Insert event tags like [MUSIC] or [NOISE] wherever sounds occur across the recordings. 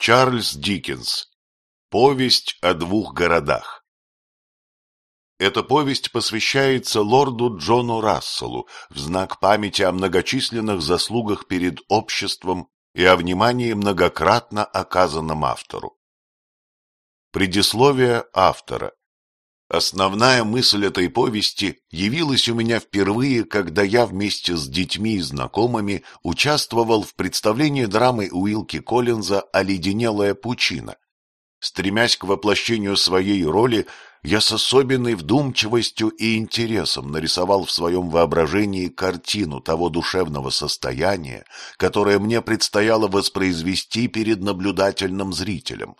Чарльз Диккенс. Повесть о двух городах. Эта повесть посвящается лорду Джону Расселу в знак памяти о многочисленных заслугах перед обществом и о внимании многократно оказанном автору. Предисловие автора Основная мысль этой повести явилась у меня впервые, когда я вместе с детьми и знакомыми участвовал в представлении драмы Уилки Коллинза «Оледенелая пучина». Стремясь к воплощению своей роли, я с особенной вдумчивостью и интересом нарисовал в своем воображении картину того душевного состояния, которое мне предстояло воспроизвести перед наблюдательным зрителем.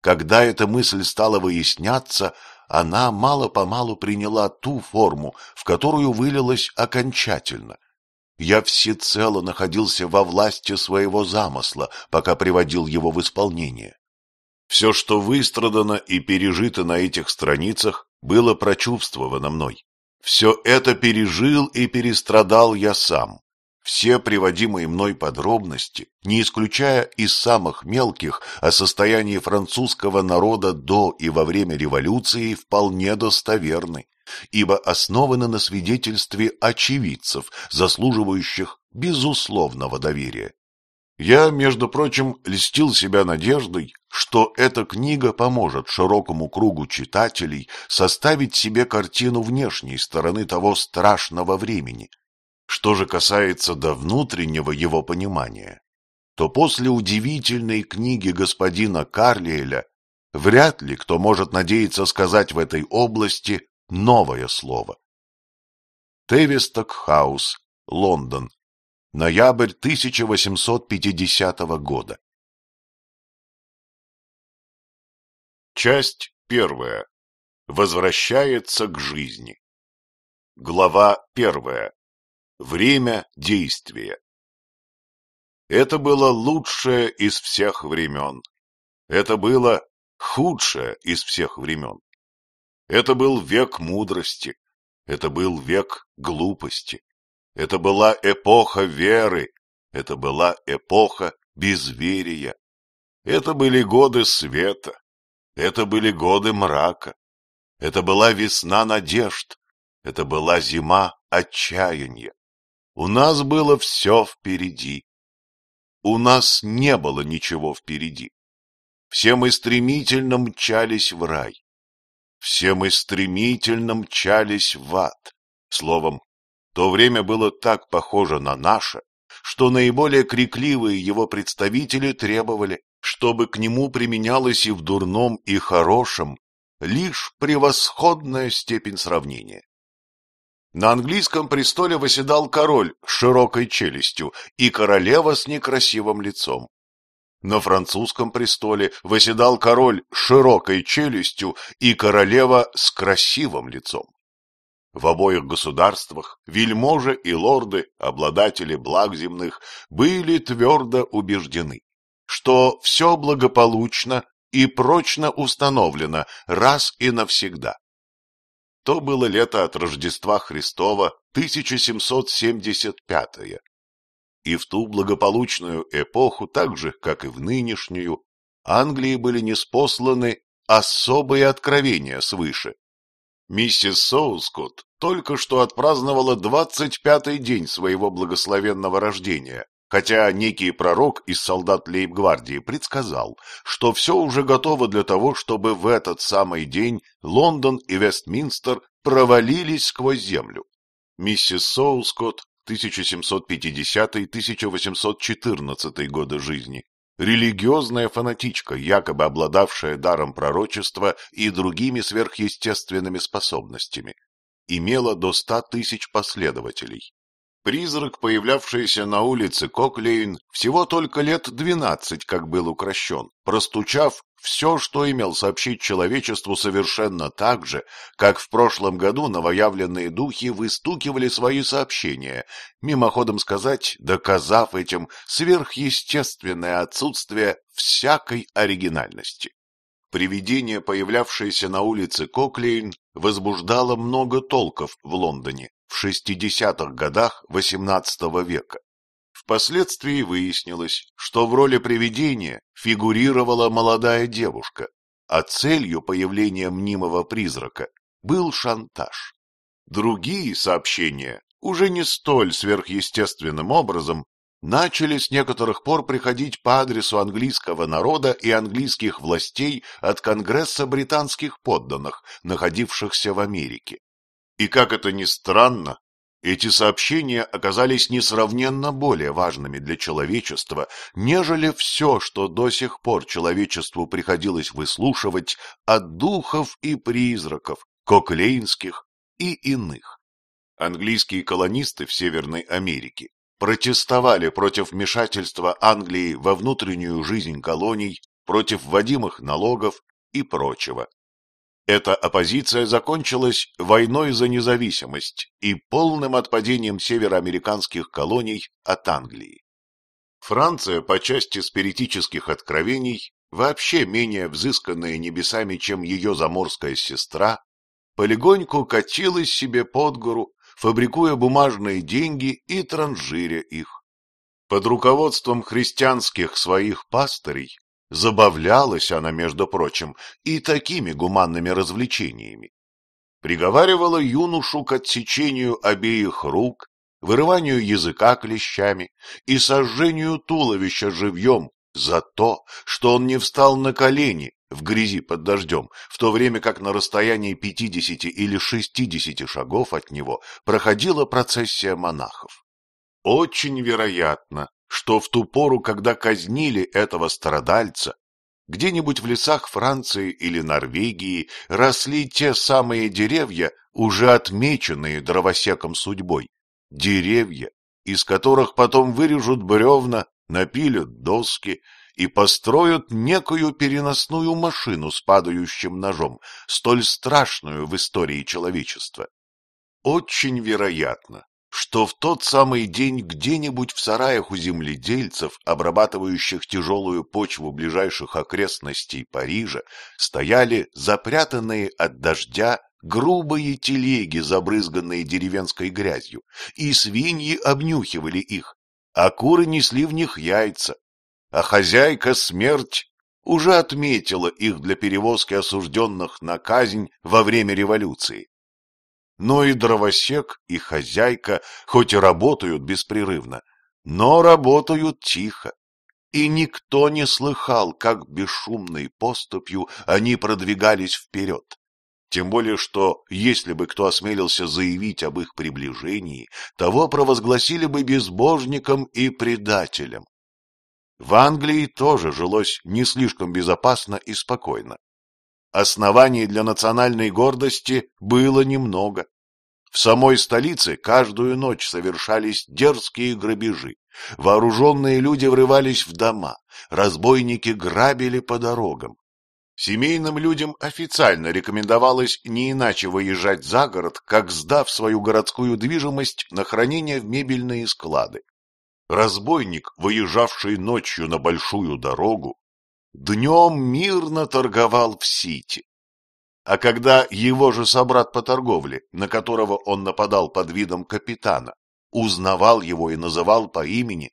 Когда эта мысль стала выясняться, она мало-помалу приняла ту форму, в которую вылилась окончательно. Я всецело находился во власти своего замысла, пока приводил его в исполнение. Все, что выстрадано и пережито на этих страницах, было прочувствовано мной. Все это пережил и перестрадал я сам. Все приводимые мной подробности, не исключая и самых мелких, о состоянии французского народа до и во время революции вполне достоверны, ибо основаны на свидетельстве очевидцев, заслуживающих безусловного доверия. Я, между прочим, льстил себя надеждой, что эта книга поможет широкому кругу читателей составить себе картину внешней стороны того страшного времени – что же касается до внутреннего его понимания, то после удивительной книги господина Карлиэля вряд ли кто может надеяться сказать в этой области новое слово. Тевисток Хаус, Лондон, ноябрь 1850 года. Часть первая. Возвращается к жизни. Глава первая. Время действия. Это было лучшее из всех времен. Это было худшее из всех времен. Это был век мудрости. Это был век глупости. Это была эпоха веры. Это была эпоха безверия. Это были годы света. Это были годы мрака. Это была весна надежд. Это была зима отчаяния. У нас было все впереди. У нас не было ничего впереди. Все мы стремительно мчались в рай. Все мы стремительно мчались в ад. Словом, то время было так похоже на наше, что наиболее крикливые его представители требовали, чтобы к нему применялась и в дурном, и хорошем лишь превосходная степень сравнения. На английском престоле восседал король с широкой челюстью и королева с некрасивым лицом. На французском престоле восседал король с широкой челюстью и королева с красивым лицом. В обоих государствах вельможи и лорды, обладатели благ земных, были твердо убеждены, что все благополучно и прочно установлено раз и навсегда. То было лето от Рождества Христова 1775 -е. И в ту благополучную эпоху, так же, как и в нынешнюю, Англии были неспосланы особые откровения свыше. Миссис Соускотт только что отпраздновала 25-й день своего благословенного рождения, хотя некий пророк из солдат лейб-гвардии предсказал, что все уже готово для того, чтобы в этот самый день Лондон и Вестминстер провалились сквозь землю. Миссис Соускотт, 1750-1814 годы жизни, религиозная фанатичка, якобы обладавшая даром пророчества и другими сверхъестественными способностями, имела до ста тысяч последователей. Призрак, появлявшийся на улице Коклейн, всего только лет двенадцать, как был укращен, простучав все, что имел сообщить человечеству совершенно так же, как в прошлом году новоявленные духи выстукивали свои сообщения, мимоходом сказать, доказав этим сверхъестественное отсутствие всякой оригинальности. Привидение, появлявшееся на улице Коклейн, возбуждало много толков в Лондоне, в 60-х годах XVIII века. Впоследствии выяснилось, что в роли привидения фигурировала молодая девушка, а целью появления мнимого призрака был шантаж. Другие сообщения, уже не столь сверхъестественным образом, начали с некоторых пор приходить по адресу английского народа и английских властей от Конгресса британских подданных, находившихся в Америке. И как это ни странно, эти сообщения оказались несравненно более важными для человечества, нежели все, что до сих пор человечеству приходилось выслушивать от духов и призраков, коклейнских и иных. Английские колонисты в Северной Америке протестовали против вмешательства Англии во внутреннюю жизнь колоний, против вводимых налогов и прочего. Эта оппозиция закончилась войной за независимость и полным отпадением североамериканских колоний от Англии. Франция по части спиритических откровений, вообще менее взысканная небесами, чем ее заморская сестра, полегоньку катилась себе под гору, фабрикуя бумажные деньги и транжиря их. Под руководством христианских своих пастырей Забавлялась она, между прочим, и такими гуманными развлечениями. Приговаривала юношу к отсечению обеих рук, вырыванию языка клещами и сожжению туловища живьем за то, что он не встал на колени в грязи под дождем, в то время как на расстоянии пятидесяти или шестидесяти шагов от него проходила процессия монахов. Очень вероятно, что в ту пору, когда казнили этого страдальца, где-нибудь в лесах Франции или Норвегии росли те самые деревья, уже отмеченные дровосеком судьбой, деревья, из которых потом вырежут бревна, напилят доски и построят некую переносную машину с падающим ножом, столь страшную в истории человечества. Очень вероятно, что в тот самый день где-нибудь в сараях у земледельцев, обрабатывающих тяжелую почву ближайших окрестностей Парижа, стояли запрятанные от дождя грубые телеги, забрызганные деревенской грязью, и свиньи обнюхивали их, а куры несли в них яйца, а хозяйка смерть уже отметила их для перевозки осужденных на казнь во время революции но и дровосек, и хозяйка, хоть и работают беспрерывно, но работают тихо. И никто не слыхал, как бесшумной поступью они продвигались вперед. Тем более, что, если бы кто осмелился заявить об их приближении, того провозгласили бы безбожником и предателем. В Англии тоже жилось не слишком безопасно и спокойно. Оснований для национальной гордости было немного. В самой столице каждую ночь совершались дерзкие грабежи. Вооруженные люди врывались в дома, разбойники грабили по дорогам. Семейным людям официально рекомендовалось не иначе выезжать за город, как сдав свою городскую движимость на хранение в мебельные склады. Разбойник, выезжавший ночью на большую дорогу, днем мирно торговал в Сити а когда его же собрат по торговле, на которого он нападал под видом капитана, узнавал его и называл по имени,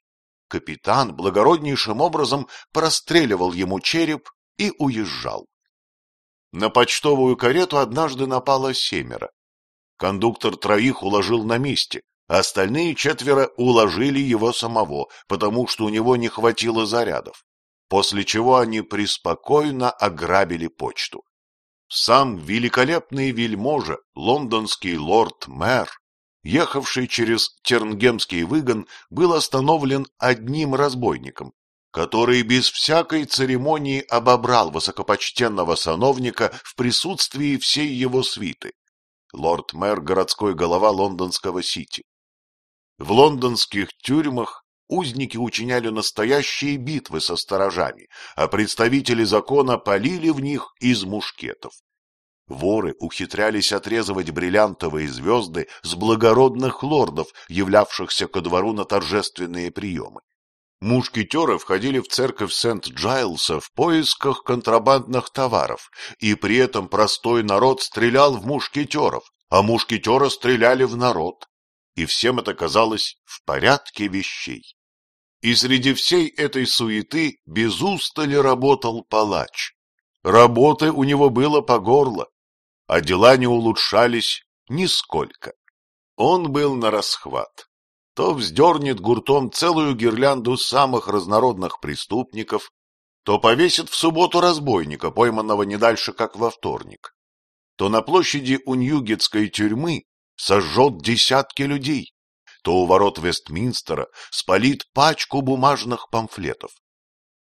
капитан благороднейшим образом простреливал ему череп и уезжал. На почтовую карету однажды напало семеро. Кондуктор троих уложил на месте, а остальные четверо уложили его самого, потому что у него не хватило зарядов, после чего они преспокойно ограбили почту. Сам великолепный вельможа, лондонский лорд-мэр, ехавший через Тернгемский выгон, был остановлен одним разбойником, который без всякой церемонии обобрал высокопочтенного сановника в присутствии всей его свиты. Лорд-мэр – городской голова лондонского Сити. В лондонских тюрьмах Узники учиняли настоящие битвы со сторожами, а представители закона полили в них из мушкетов. Воры ухитрялись отрезывать бриллиантовые звезды с благородных лордов, являвшихся ко двору на торжественные приемы. Мушкетеры входили в церковь Сент-Джайлса в поисках контрабандных товаров, и при этом простой народ стрелял в мушкетеров, а мушкетеры стреляли в народ. И всем это казалось в порядке вещей. И среди всей этой суеты без устали работал палач. Работы у него было по горло, а дела не улучшались нисколько. Он был на расхват. То вздернет гуртом целую гирлянду самых разнородных преступников, то повесит в субботу разбойника, пойманного не дальше, как во вторник, то на площади у Ньюгетской тюрьмы сожжет десятки людей, то у ворот Вестминстера спалит пачку бумажных памфлетов.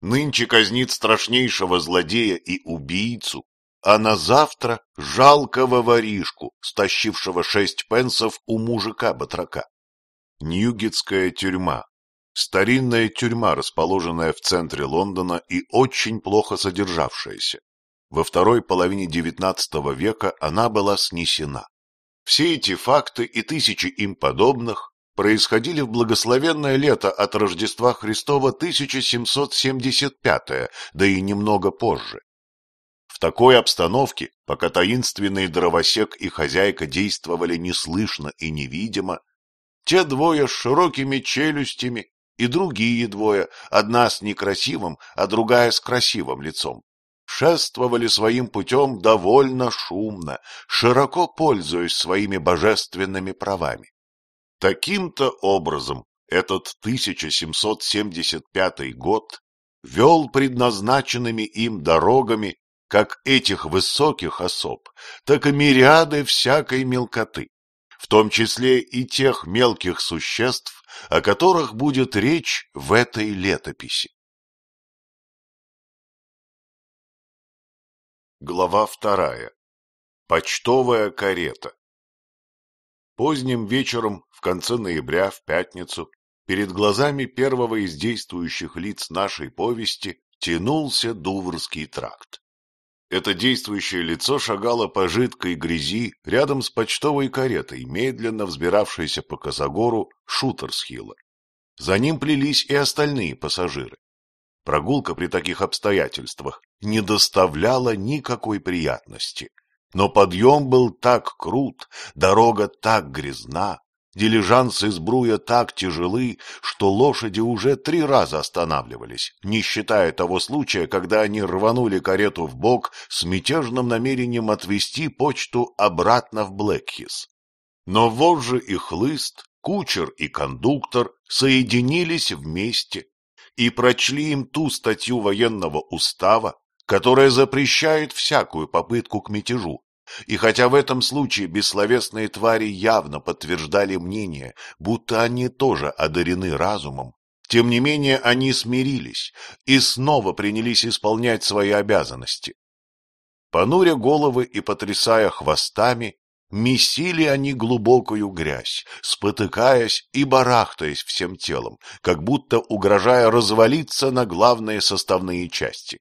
Нынче казнит страшнейшего злодея и убийцу, а на завтра жалкого воришку, стащившего шесть пенсов у мужика-батрака. Ньюгетская тюрьма. Старинная тюрьма, расположенная в центре Лондона и очень плохо содержавшаяся. Во второй половине XIX века она была снесена. Все эти факты и тысячи им подобных происходили в благословенное лето от Рождества Христова 1775, да и немного позже. В такой обстановке, пока таинственный дровосек и хозяйка действовали неслышно и невидимо, те двое с широкими челюстями и другие двое, одна с некрасивым, а другая с красивым лицом, шествовали своим путем довольно шумно, широко пользуясь своими божественными правами. Таким-то образом этот 1775 год вел предназначенными им дорогами как этих высоких особ, так и мириады всякой мелкоты, в том числе и тех мелких существ, о которых будет речь в этой летописи. Глава вторая. Почтовая карета. Поздним вечером, в конце ноября, в пятницу, перед глазами первого из действующих лиц нашей повести тянулся Дуврский тракт. Это действующее лицо шагало по жидкой грязи рядом с почтовой каретой, медленно взбиравшейся по Казагору Шутерсхилла. За ним плелись и остальные пассажиры. Прогулка при таких обстоятельствах не доставляла никакой приятности. Но подъем был так крут, дорога так грязна, дилижансы из бруя так тяжелы, что лошади уже три раза останавливались, не считая того случая, когда они рванули карету в бок с мятежным намерением отвезти почту обратно в Блэкхис. Но вожжи и хлыст, кучер и кондуктор соединились вместе и прочли им ту статью военного устава, которая запрещает всякую попытку к мятежу. И хотя в этом случае бессловесные твари явно подтверждали мнение, будто они тоже одарены разумом, тем не менее они смирились и снова принялись исполнять свои обязанности. Понуря головы и потрясая хвостами, месили они глубокую грязь, спотыкаясь и барахтаясь всем телом, как будто угрожая развалиться на главные составные части.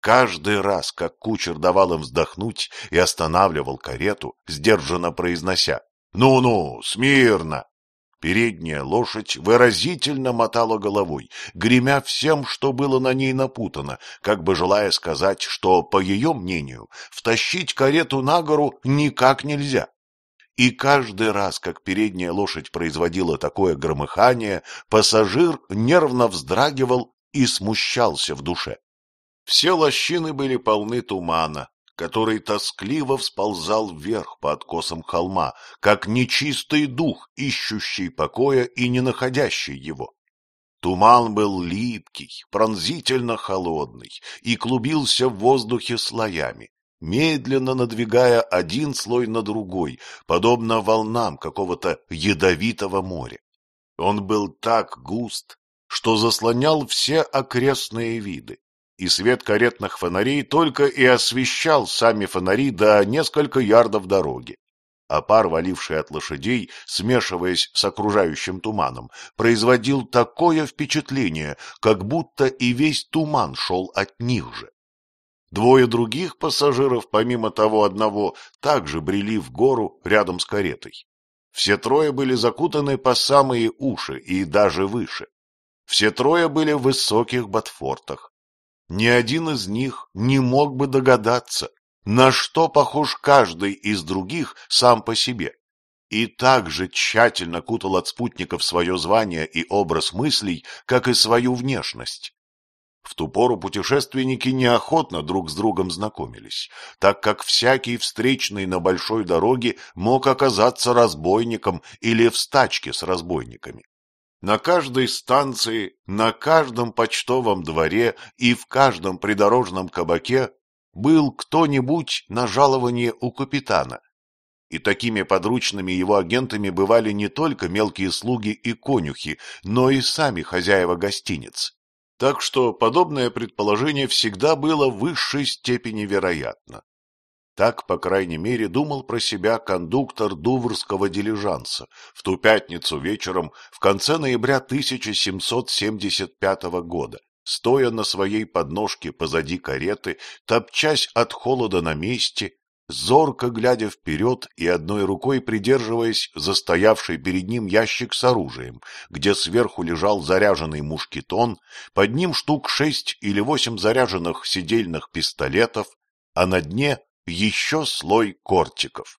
Каждый раз, как кучер давал им вздохнуть и останавливал карету, сдержанно произнося «Ну-ну, смирно!», передняя лошадь выразительно мотала головой, гремя всем, что было на ней напутано, как бы желая сказать, что, по ее мнению, втащить карету на гору никак нельзя. И каждый раз, как передняя лошадь производила такое громыхание, пассажир нервно вздрагивал и смущался в душе. Все лощины были полны тумана, который тоскливо всползал вверх по откосам холма, как нечистый дух, ищущий покоя и не находящий его. Туман был липкий, пронзительно холодный и клубился в воздухе слоями, медленно надвигая один слой на другой, подобно волнам какого-то ядовитого моря. Он был так густ, что заслонял все окрестные виды и свет каретных фонарей только и освещал сами фонари до несколько ярдов дороги. А пар, валивший от лошадей, смешиваясь с окружающим туманом, производил такое впечатление, как будто и весь туман шел от них же. Двое других пассажиров, помимо того одного, также брели в гору рядом с каретой. Все трое были закутаны по самые уши и даже выше. Все трое были в высоких ботфортах, ни один из них не мог бы догадаться, на что похож каждый из других сам по себе. И так же тщательно кутал от спутников свое звание и образ мыслей, как и свою внешность. В ту пору путешественники неохотно друг с другом знакомились, так как всякий встречный на большой дороге мог оказаться разбойником или в стачке с разбойниками. На каждой станции, на каждом почтовом дворе и в каждом придорожном кабаке был кто-нибудь на жалование у капитана. И такими подручными его агентами бывали не только мелкие слуги и конюхи, но и сами хозяева гостиниц. Так что подобное предположение всегда было в высшей степени вероятно. Так, по крайней мере, думал про себя кондуктор дуврского дилижанса в ту пятницу вечером в конце ноября 1775 года, стоя на своей подножке позади кареты, топчась от холода на месте, зорко глядя вперед и одной рукой придерживаясь застоявший перед ним ящик с оружием, где сверху лежал заряженный мушкетон, под ним штук шесть или восемь заряженных сидельных пистолетов, а на дне еще слой кортиков.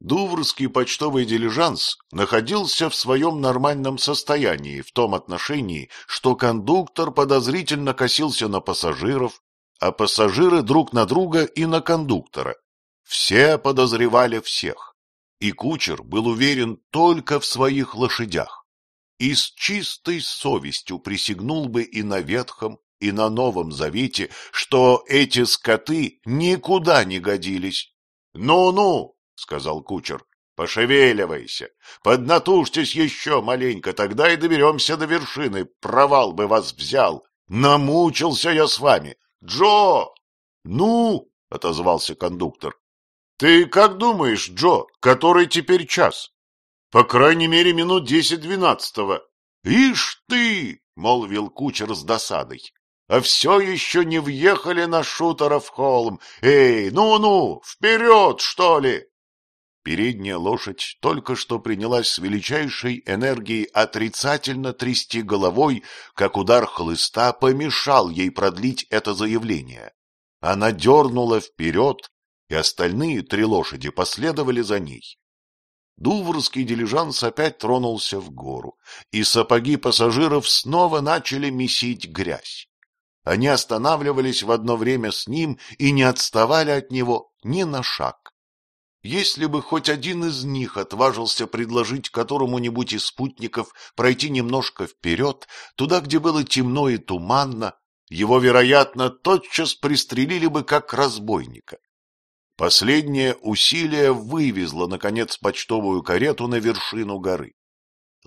Дуврский почтовый дилижанс находился в своем нормальном состоянии в том отношении, что кондуктор подозрительно косился на пассажиров, а пассажиры друг на друга и на кондуктора. Все подозревали всех, и кучер был уверен только в своих лошадях. И с чистой совестью присягнул бы и на ветхом, и на Новом Завете, что эти скоты никуда не годились. «Ну — Ну-ну, — сказал кучер, — пошевеливайся, поднатужьтесь еще маленько, тогда и доберемся до вершины, провал бы вас взял. Намучился я с вами. Джо! — Ну, — отозвался кондуктор. — Ты как думаешь, Джо, который теперь час? — По крайней мере, минут десять двенадцатого. — Ишь ты! — молвил кучер с досадой а все еще не въехали на шутеров холм. Эй, ну-ну, вперед, что ли!» Передняя лошадь только что принялась с величайшей энергией отрицательно трясти головой, как удар хлыста помешал ей продлить это заявление. Она дернула вперед, и остальные три лошади последовали за ней. Дуврский дилижанс опять тронулся в гору, и сапоги пассажиров снова начали месить грязь. Они останавливались в одно время с ним и не отставали от него ни на шаг. Если бы хоть один из них отважился предложить которому-нибудь из спутников пройти немножко вперед, туда, где было темно и туманно, его, вероятно, тотчас пристрелили бы как разбойника. Последнее усилие вывезло, наконец, почтовую карету на вершину горы.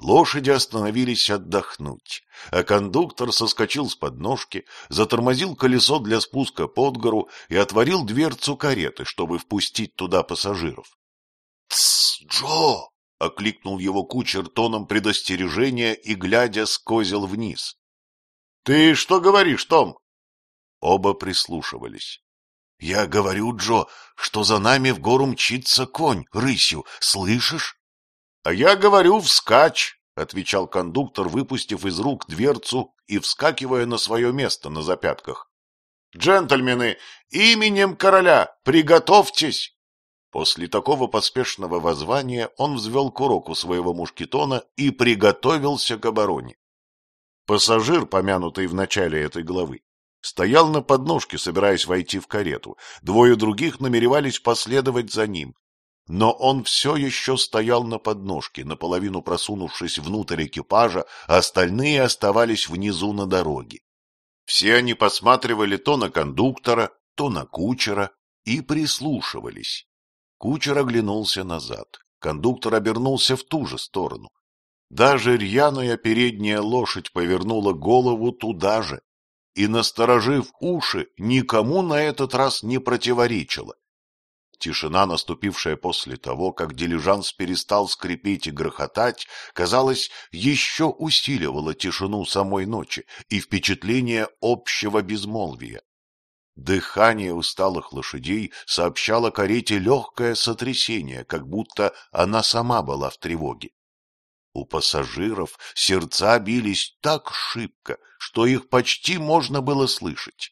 Лошади остановились отдохнуть, а кондуктор соскочил с подножки, затормозил колесо для спуска под гору и отворил дверцу кареты, чтобы впустить туда пассажиров. — Тсс, Джо! — окликнул его кучер тоном предостережения и глядя с вниз. — Ты что говоришь, Том? Оба прислушивались. — Я говорю, Джо, что за нами в гору мчится конь, рысью, слышишь? А я говорю, вскачь, отвечал кондуктор, выпустив из рук дверцу и вскакивая на свое место на запятках. Джентльмены, именем короля, приготовьтесь! После такого поспешного воззвания он взвел курок у своего мушкетона и приготовился к обороне. Пассажир, помянутый в начале этой главы, стоял на подножке, собираясь войти в карету. Двое других намеревались последовать за ним. Но он все еще стоял на подножке, наполовину просунувшись внутрь экипажа, а остальные оставались внизу на дороге. Все они посматривали то на кондуктора, то на кучера и прислушивались. Кучер оглянулся назад. Кондуктор обернулся в ту же сторону. Даже рьяная передняя лошадь повернула голову туда же и, насторожив уши, никому на этот раз не противоречила. Тишина, наступившая после того, как дилижанс перестал скрипеть и грохотать, казалось, еще усиливала тишину самой ночи и впечатление общего безмолвия. Дыхание усталых лошадей сообщало карете легкое сотрясение, как будто она сама была в тревоге. У пассажиров сердца бились так шибко, что их почти можно было слышать.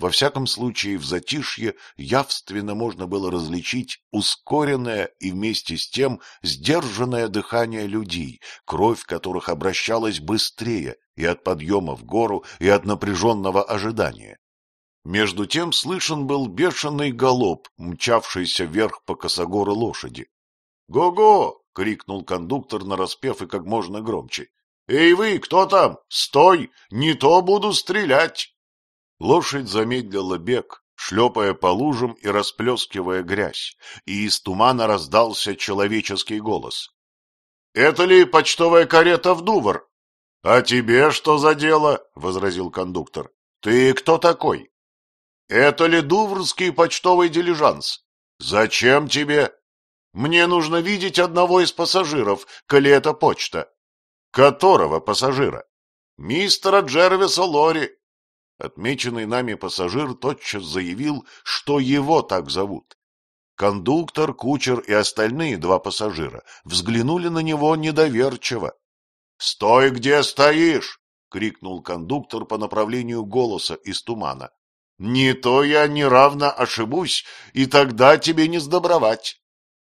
Во всяком случае, в затишье явственно можно было различить ускоренное и вместе с тем сдержанное дыхание людей, кровь которых обращалась быстрее и от подъема в гору, и от напряженного ожидания. Между тем слышен был бешеный галоп, мчавшийся вверх по косогору лошади. «Го-го!» — крикнул кондуктор, нараспев и как можно громче. «Эй вы, кто там? Стой! Не то буду стрелять!» Лошадь замедлила бег, шлепая по лужам и расплескивая грязь, и из тумана раздался человеческий голос. — Это ли почтовая карета в Дувр? — А тебе что за дело? — возразил кондуктор. — Ты кто такой? — Это ли дуврский почтовый дилижанс? — Зачем тебе? — Мне нужно видеть одного из пассажиров, коли это почта. — Которого пассажира? — Мистера Джервиса Лори. Отмеченный нами пассажир тотчас заявил, что его так зовут. Кондуктор, кучер и остальные два пассажира взглянули на него недоверчиво. — Стой, где стоишь! — крикнул кондуктор по направлению голоса из тумана. — Не то я неравно ошибусь, и тогда тебе не сдобровать.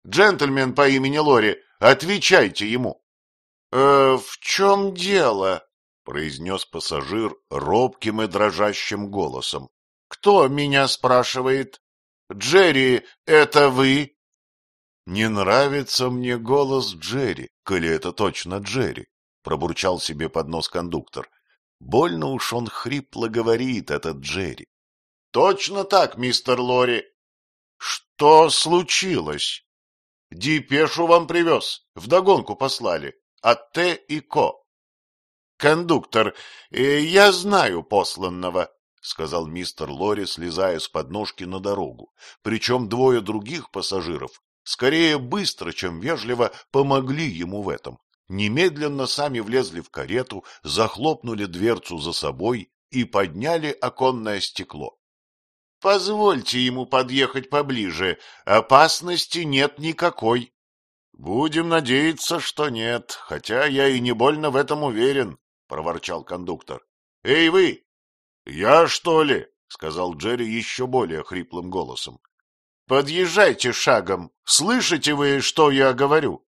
Джентльмен по имени Лори, отвечайте ему. — Э, в чем дело? произнес пассажир робким и дрожащим голосом. — Кто меня спрашивает? — Джерри, это вы? — Не нравится мне голос Джерри, коли это точно Джерри, — пробурчал себе под нос кондуктор. Больно уж он хрипло говорит, этот Джерри. — Точно так, мистер Лори. — Что случилось? — Дипешу вам привез, вдогонку послали, от Т и Ко кондуктор, я знаю посланного, — сказал мистер Лори, слезая с подножки на дорогу. Причем двое других пассажиров, скорее быстро, чем вежливо, помогли ему в этом. Немедленно сами влезли в карету, захлопнули дверцу за собой и подняли оконное стекло. — Позвольте ему подъехать поближе, опасности нет никакой. — Будем надеяться, что нет, хотя я и не больно в этом уверен, — проворчал кондуктор. — Эй, вы! — Я, что ли? — сказал Джерри еще более хриплым голосом. — Подъезжайте шагом. Слышите вы, что я говорю?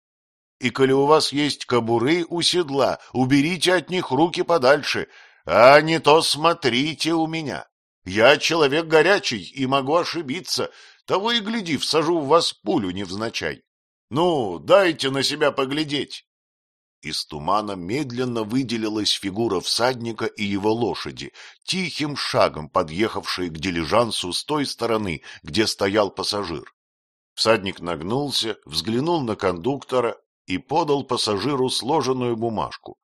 И коли у вас есть кобуры у седла, уберите от них руки подальше, а не то смотрите у меня. Я человек горячий и могу ошибиться, того и гляди, всажу в вас пулю невзначай. Ну, дайте на себя поглядеть. Из тумана медленно выделилась фигура всадника и его лошади, тихим шагом подъехавшие к дилижансу с той стороны, где стоял пассажир. Всадник нагнулся, взглянул на кондуктора и подал пассажиру сложенную бумажку.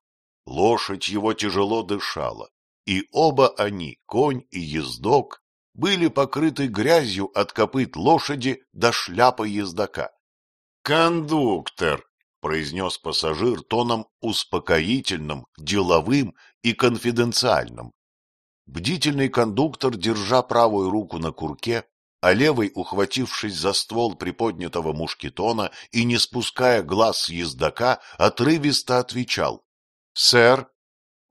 Лошадь его тяжело дышала, и оба они, конь и ездок, были покрыты грязью от копыт лошади до шляпы ездока. — Кондуктор! произнес пассажир тоном успокоительным, деловым и конфиденциальным. Бдительный кондуктор, держа правую руку на курке, а левой, ухватившись за ствол приподнятого мушкетона и не спуская глаз с ездока, отрывисто отвечал. — Сэр,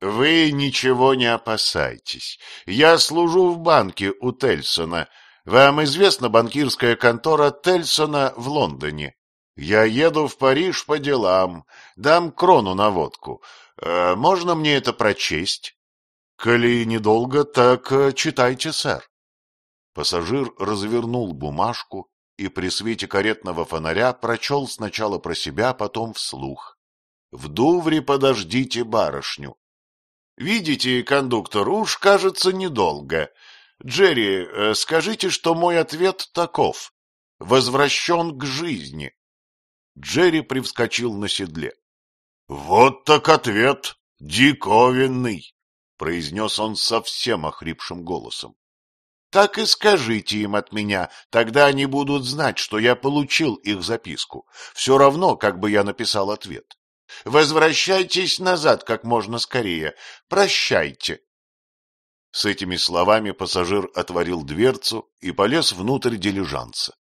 вы ничего не опасайтесь. Я служу в банке у Тельсона. Вам известна банкирская контора Тельсона в Лондоне? Я еду в Париж по делам, дам крону на водку. Э, можно мне это прочесть? Коли недолго, так э, читайте, сэр. Пассажир развернул бумажку и при свете каретного фонаря прочел сначала про себя, потом вслух. «В Дувре подождите барышню». «Видите, кондуктор, уж, кажется, недолго. Джерри, э, скажите, что мой ответ таков. Возвращен к жизни. Джерри привскочил на седле. — Вот так ответ! Диковинный! — произнес он совсем охрипшим голосом. — Так и скажите им от меня, тогда они будут знать, что я получил их записку. Все равно, как бы я написал ответ. Возвращайтесь назад как можно скорее. Прощайте. С этими словами пассажир отворил дверцу и полез внутрь дилижанса.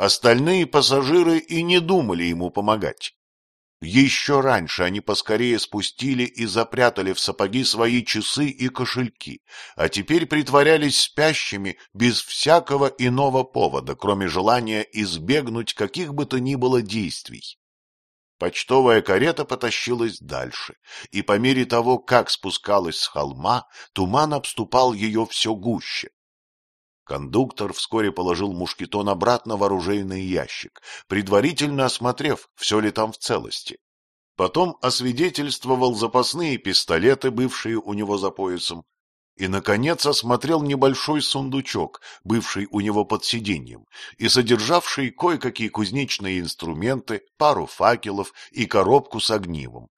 Остальные пассажиры и не думали ему помогать. Еще раньше они поскорее спустили и запрятали в сапоги свои часы и кошельки, а теперь притворялись спящими без всякого иного повода, кроме желания избегнуть каких бы то ни было действий. Почтовая карета потащилась дальше, и по мере того, как спускалась с холма, туман обступал ее все гуще. Кондуктор вскоре положил мушкетон обратно в оружейный ящик, предварительно осмотрев, все ли там в целости. Потом освидетельствовал запасные пистолеты, бывшие у него за поясом, и, наконец, осмотрел небольшой сундучок, бывший у него под сиденьем, и содержавший кое-какие кузнечные инструменты, пару факелов и коробку с огнивом.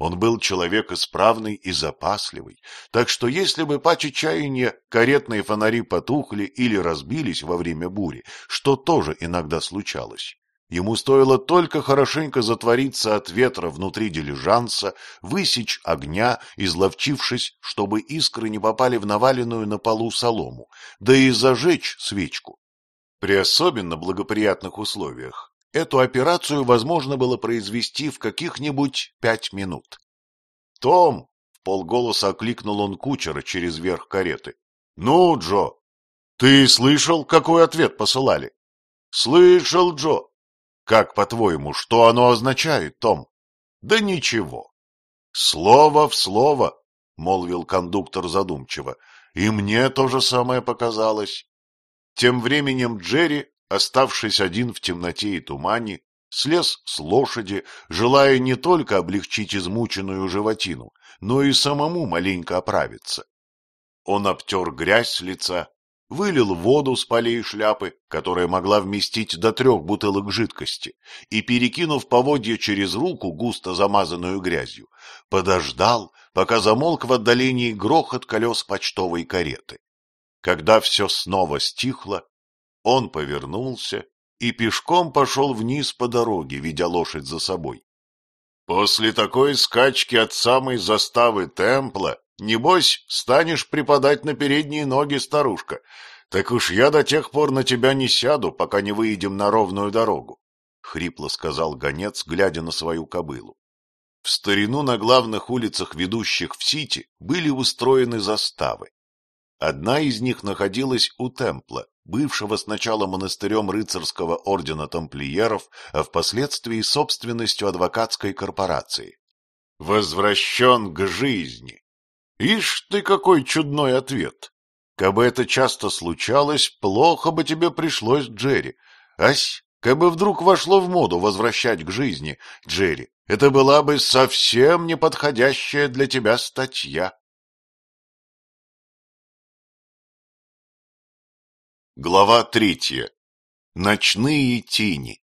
Он был человек исправный и запасливый, так что если бы по чаяния каретные фонари потухли или разбились во время бури, что тоже иногда случалось, ему стоило только хорошенько затвориться от ветра внутри дилижанса, высечь огня, изловчившись, чтобы искры не попали в наваленную на полу солому, да и зажечь свечку. При особенно благоприятных условиях Эту операцию возможно было произвести в каких-нибудь пять минут. «Том!» — в полголоса окликнул он кучера через верх кареты. «Ну, Джо, ты слышал, какой ответ посылали?» «Слышал, Джо!» «Как, по-твоему, что оно означает, Том?» «Да ничего». «Слово в слово», — молвил кондуктор задумчиво, — «и мне то же самое показалось». Тем временем Джерри Оставшись один в темноте и тумане, слез с лошади, желая не только облегчить измученную животину, но и самому маленько оправиться. Он обтер грязь с лица, вылил воду с полей шляпы, которая могла вместить до трех бутылок жидкости, и, перекинув поводья через руку, густо замазанную грязью, подождал, пока замолк в отдалении грохот колес почтовой кареты. Когда все снова стихло, он повернулся и пешком пошел вниз по дороге, ведя лошадь за собой. После такой скачки от самой заставы темпла, небось, станешь припадать на передние ноги, старушка. Так уж я до тех пор на тебя не сяду, пока не выедем на ровную дорогу, — хрипло сказал гонец, глядя на свою кобылу. В старину на главных улицах, ведущих в Сити, были устроены заставы. Одна из них находилась у Темпла, бывшего сначала монастырем рыцарского ордена тамплиеров, а впоследствии собственностью адвокатской корпорации. «Возвращен к жизни!» «Ишь ты, какой чудной ответ!» «Кабы это часто случалось, плохо бы тебе пришлось, Джерри. Ась, кабы вдруг вошло в моду возвращать к жизни, Джерри, это была бы совсем неподходящая для тебя статья». Глава третья. Ночные тени.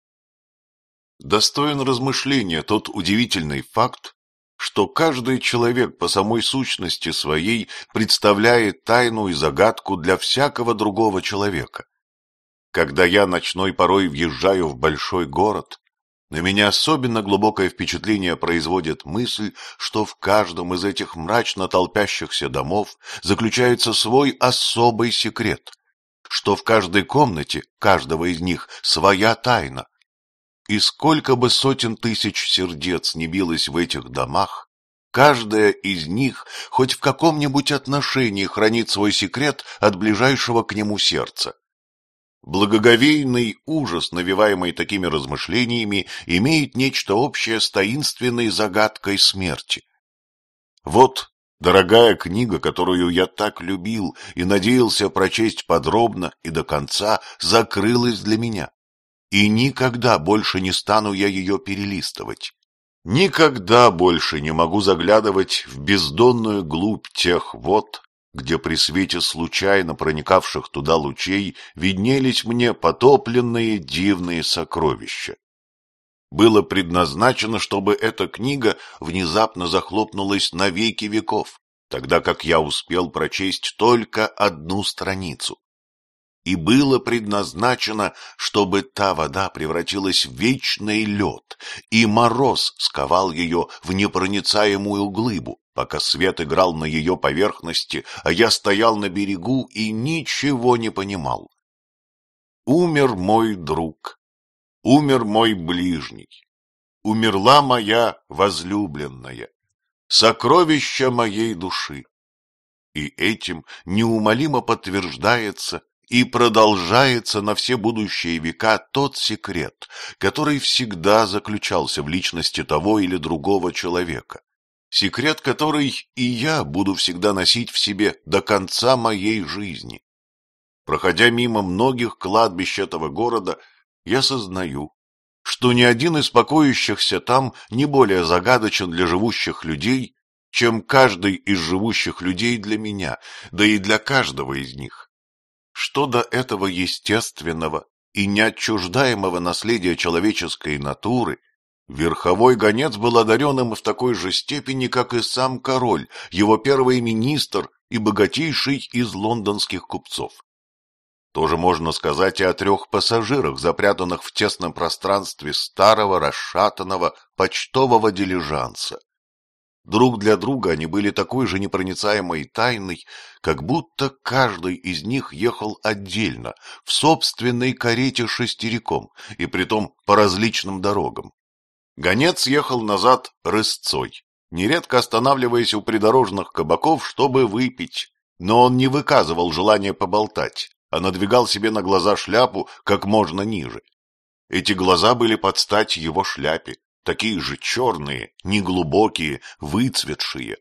Достоин размышления тот удивительный факт, что каждый человек по самой сущности своей представляет тайну и загадку для всякого другого человека. Когда я ночной порой въезжаю в большой город, на меня особенно глубокое впечатление производит мысль, что в каждом из этих мрачно толпящихся домов заключается свой особый секрет – что в каждой комнате каждого из них своя тайна. И сколько бы сотен тысяч сердец не билось в этих домах, каждая из них хоть в каком-нибудь отношении хранит свой секрет от ближайшего к нему сердца. Благоговейный ужас, навеваемый такими размышлениями, имеет нечто общее с таинственной загадкой смерти. Вот Дорогая книга, которую я так любил и надеялся прочесть подробно и до конца, закрылась для меня. И никогда больше не стану я ее перелистывать. Никогда больше не могу заглядывать в бездонную глубь тех вод, где при свете случайно проникавших туда лучей виднелись мне потопленные дивные сокровища было предназначено, чтобы эта книга внезапно захлопнулась на веки веков, тогда как я успел прочесть только одну страницу. И было предназначено, чтобы та вода превратилась в вечный лед, и мороз сковал ее в непроницаемую глыбу, пока свет играл на ее поверхности, а я стоял на берегу и ничего не понимал. Умер мой друг, умер мой ближний, умерла моя возлюбленная, сокровище моей души. И этим неумолимо подтверждается и продолжается на все будущие века тот секрет, который всегда заключался в личности того или другого человека, секрет который и я буду всегда носить в себе до конца моей жизни. Проходя мимо многих кладбищ этого города, я сознаю, что ни один из покоящихся там не более загадочен для живущих людей, чем каждый из живущих людей для меня, да и для каждого из них. Что до этого естественного и неотчуждаемого наследия человеческой натуры, верховой гонец был одарен им в такой же степени, как и сам король, его первый министр и богатейший из лондонских купцов. Тоже можно сказать и о трех пассажирах, запрятанных в тесном пространстве старого расшатанного почтового дилижанса. Друг для друга они были такой же непроницаемой тайной, как будто каждый из них ехал отдельно, в собственной карете шестериком, и притом по различным дорогам. Гонец ехал назад рысцой, нередко останавливаясь у придорожных кабаков, чтобы выпить, но он не выказывал желания поболтать а надвигал себе на глаза шляпу как можно ниже. Эти глаза были под стать его шляпе, такие же черные, неглубокие, выцветшие.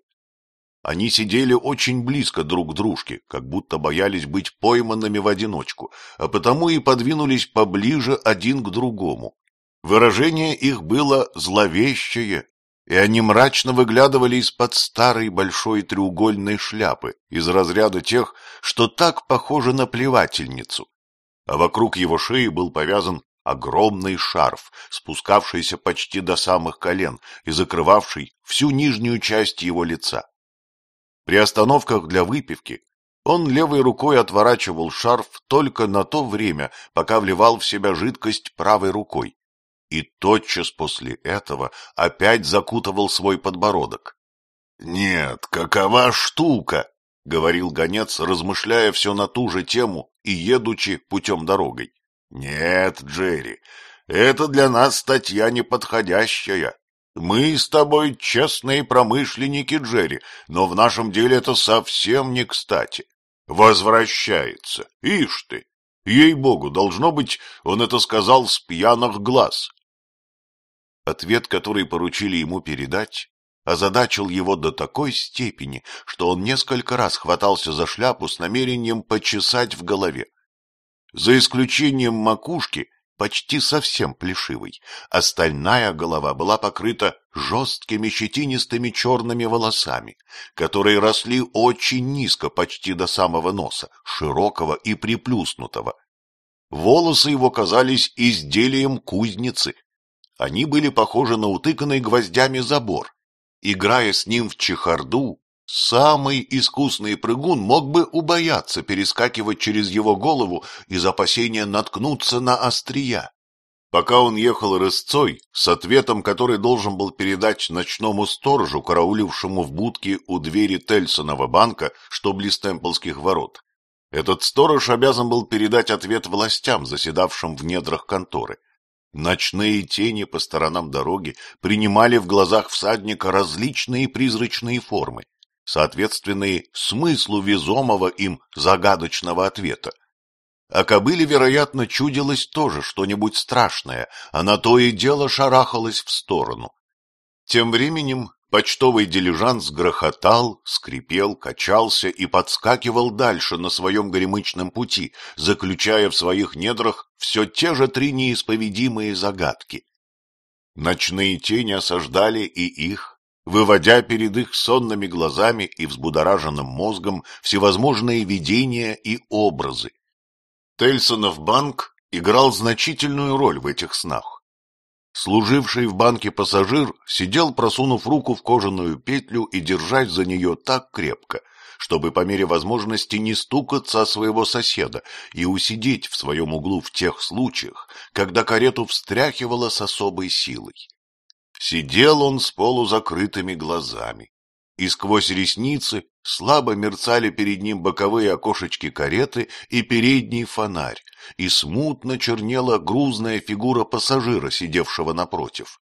Они сидели очень близко друг к дружке, как будто боялись быть пойманными в одиночку, а потому и подвинулись поближе один к другому. Выражение их было зловещее и они мрачно выглядывали из-под старой большой треугольной шляпы, из разряда тех, что так похожи на плевательницу. А вокруг его шеи был повязан огромный шарф, спускавшийся почти до самых колен и закрывавший всю нижнюю часть его лица. При остановках для выпивки он левой рукой отворачивал шарф только на то время, пока вливал в себя жидкость правой рукой и тотчас после этого опять закутывал свой подбородок. — Нет, какова штука! — говорил гонец, размышляя все на ту же тему и едучи путем дорогой. — Нет, Джерри, это для нас статья неподходящая. Мы с тобой честные промышленники, Джерри, но в нашем деле это совсем не кстати. Возвращается. Ишь ты! Ей-богу, должно быть, он это сказал с пьяных глаз. Ответ, который поручили ему передать, озадачил его до такой степени, что он несколько раз хватался за шляпу с намерением почесать в голове. За исключением макушки, почти совсем плешивой, остальная голова была покрыта жесткими щетинистыми черными волосами, которые росли очень низко, почти до самого носа, широкого и приплюснутого. Волосы его казались изделием кузницы, они были похожи на утыканный гвоздями забор. Играя с ним в чехарду, самый искусный прыгун мог бы убояться перескакивать через его голову из опасения наткнуться на острия. Пока он ехал рысцой, с ответом, который должен был передать ночному сторожу, караулившему в будке у двери Тельсонова банка, что близ Темплских ворот, этот сторож обязан был передать ответ властям, заседавшим в недрах конторы. Ночные тени по сторонам дороги принимали в глазах всадника различные призрачные формы, соответственные смыслу везомого им загадочного ответа. А кобыле, вероятно, чудилось тоже что-нибудь страшное, она то и дело шарахалась в сторону. Тем временем Почтовый дилижанс грохотал, скрипел, качался и подскакивал дальше на своем горемычном пути, заключая в своих недрах все те же три неисповедимые загадки. Ночные тени осаждали и их, выводя перед их сонными глазами и взбудораженным мозгом всевозможные видения и образы. Тельсонов банк играл значительную роль в этих снах. Служивший в банке пассажир сидел, просунув руку в кожаную петлю и держась за нее так крепко, чтобы по мере возможности не стукаться о своего соседа и усидеть в своем углу в тех случаях, когда карету встряхивало с особой силой. Сидел он с полузакрытыми глазами, и сквозь ресницы слабо мерцали перед ним боковые окошечки кареты и передний фонарь, и смутно чернела грузная фигура пассажира, сидевшего напротив.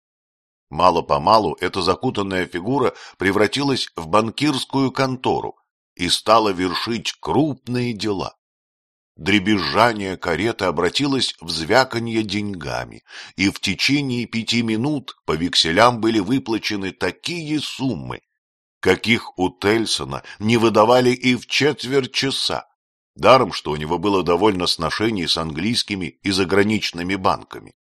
Мало-помалу эта закутанная фигура превратилась в банкирскую контору и стала вершить крупные дела. Дребезжание кареты обратилось в звяканье деньгами, и в течение пяти минут по векселям были выплачены такие суммы, каких у Тельсона не выдавали и в четверть часа. Даром, что у него было довольно сношений с английскими и заграничными банками.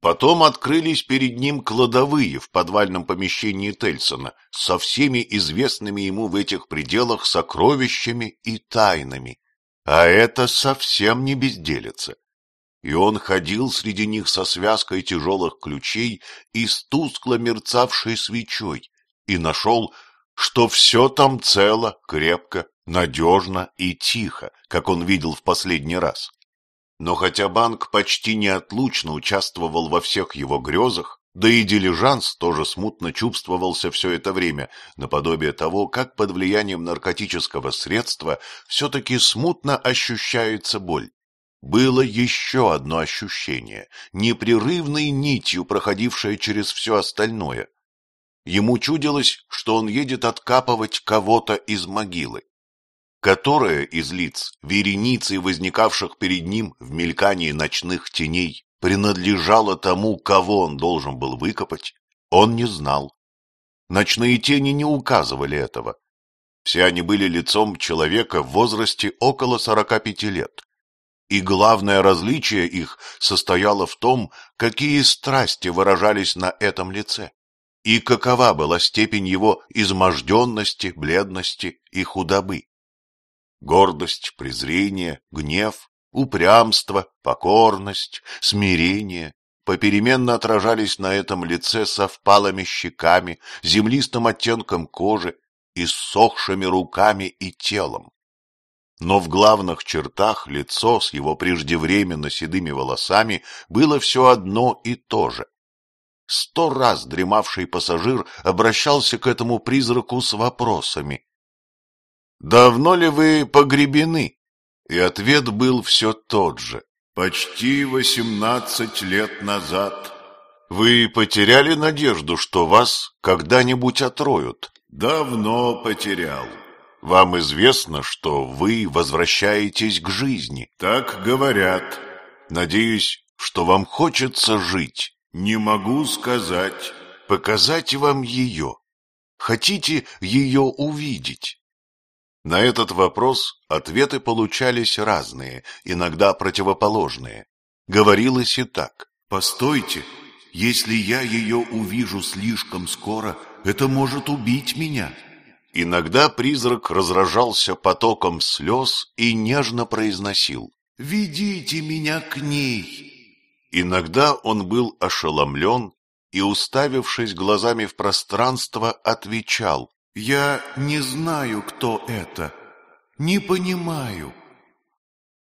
Потом открылись перед ним кладовые в подвальном помещении Тельсона со всеми известными ему в этих пределах сокровищами и тайнами. А это совсем не безделица. И он ходил среди них со связкой тяжелых ключей и с тускло мерцавшей свечой, и нашел что все там цело, крепко, надежно и тихо, как он видел в последний раз. Но хотя банк почти неотлучно участвовал во всех его грезах, да и дилижанс тоже смутно чувствовался все это время, наподобие того, как под влиянием наркотического средства все-таки смутно ощущается боль. Было еще одно ощущение, непрерывной нитью, проходившее через все остальное, Ему чудилось, что он едет откапывать кого-то из могилы. Которое из лиц, вереницы возникавших перед ним в мелькании ночных теней, принадлежало тому, кого он должен был выкопать, он не знал. Ночные тени не указывали этого. Все они были лицом человека в возрасте около 45 лет. И главное различие их состояло в том, какие страсти выражались на этом лице и какова была степень его изможденности, бледности и худобы. Гордость, презрение, гнев, упрямство, покорность, смирение попеременно отражались на этом лице со впалыми щеками, землистым оттенком кожи, и сохшими руками и телом. Но в главных чертах лицо с его преждевременно седыми волосами было все одно и то же. Сто раз дремавший пассажир обращался к этому призраку с вопросами. «Давно ли вы погребены?» И ответ был все тот же. «Почти восемнадцать лет назад». «Вы потеряли надежду, что вас когда-нибудь отроют?» «Давно потерял». «Вам известно, что вы возвращаетесь к жизни?» «Так говорят». «Надеюсь, что вам хочется жить?» «Не могу сказать. Показать вам ее. Хотите ее увидеть?» На этот вопрос ответы получались разные, иногда противоположные. Говорилось и так. «Постойте, если я ее увижу слишком скоро, это может убить меня». Иногда призрак разражался потоком слез и нежно произносил «Ведите меня к ней». Иногда он был ошеломлен и, уставившись глазами в пространство, отвечал «Я не знаю, кто это, не понимаю».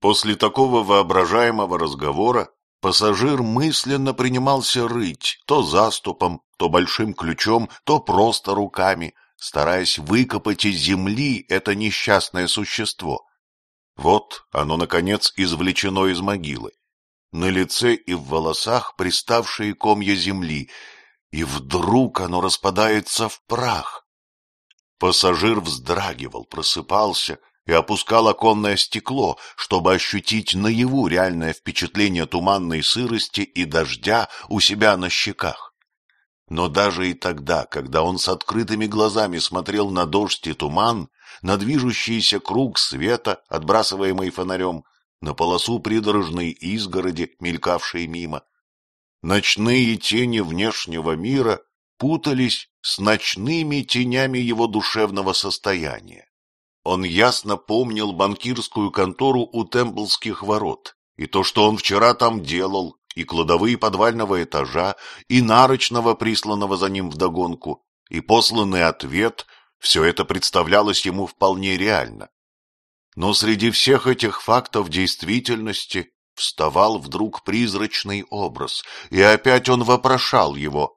После такого воображаемого разговора пассажир мысленно принимался рыть то заступом, то большим ключом, то просто руками, стараясь выкопать из земли это несчастное существо. Вот оно, наконец, извлечено из могилы на лице и в волосах приставшие комья земли, и вдруг оно распадается в прах. Пассажир вздрагивал, просыпался и опускал оконное стекло, чтобы ощутить наяву реальное впечатление туманной сырости и дождя у себя на щеках. Но даже и тогда, когда он с открытыми глазами смотрел на дождь и туман, на движущийся круг света, отбрасываемый фонарем, на полосу придорожной изгороди, мелькавшей мимо. Ночные тени внешнего мира путались с ночными тенями его душевного состояния. Он ясно помнил банкирскую контору у Темплских ворот, и то, что он вчера там делал, и кладовые подвального этажа, и нарочного, присланного за ним вдогонку, и посланный ответ — все это представлялось ему вполне реально. Но среди всех этих фактов действительности вставал вдруг призрачный образ, и опять он вопрошал его.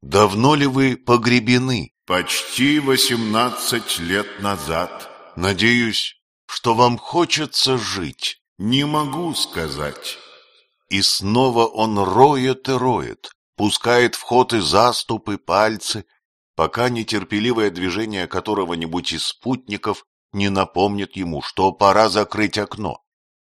«Давно ли вы погребены?» «Почти восемнадцать лет назад». «Надеюсь, что вам хочется жить?» «Не могу сказать». И снова он роет и роет, пускает в ход и заступы, пальцы, пока нетерпеливое движение которого-нибудь из спутников не напомнит ему, что пора закрыть окно.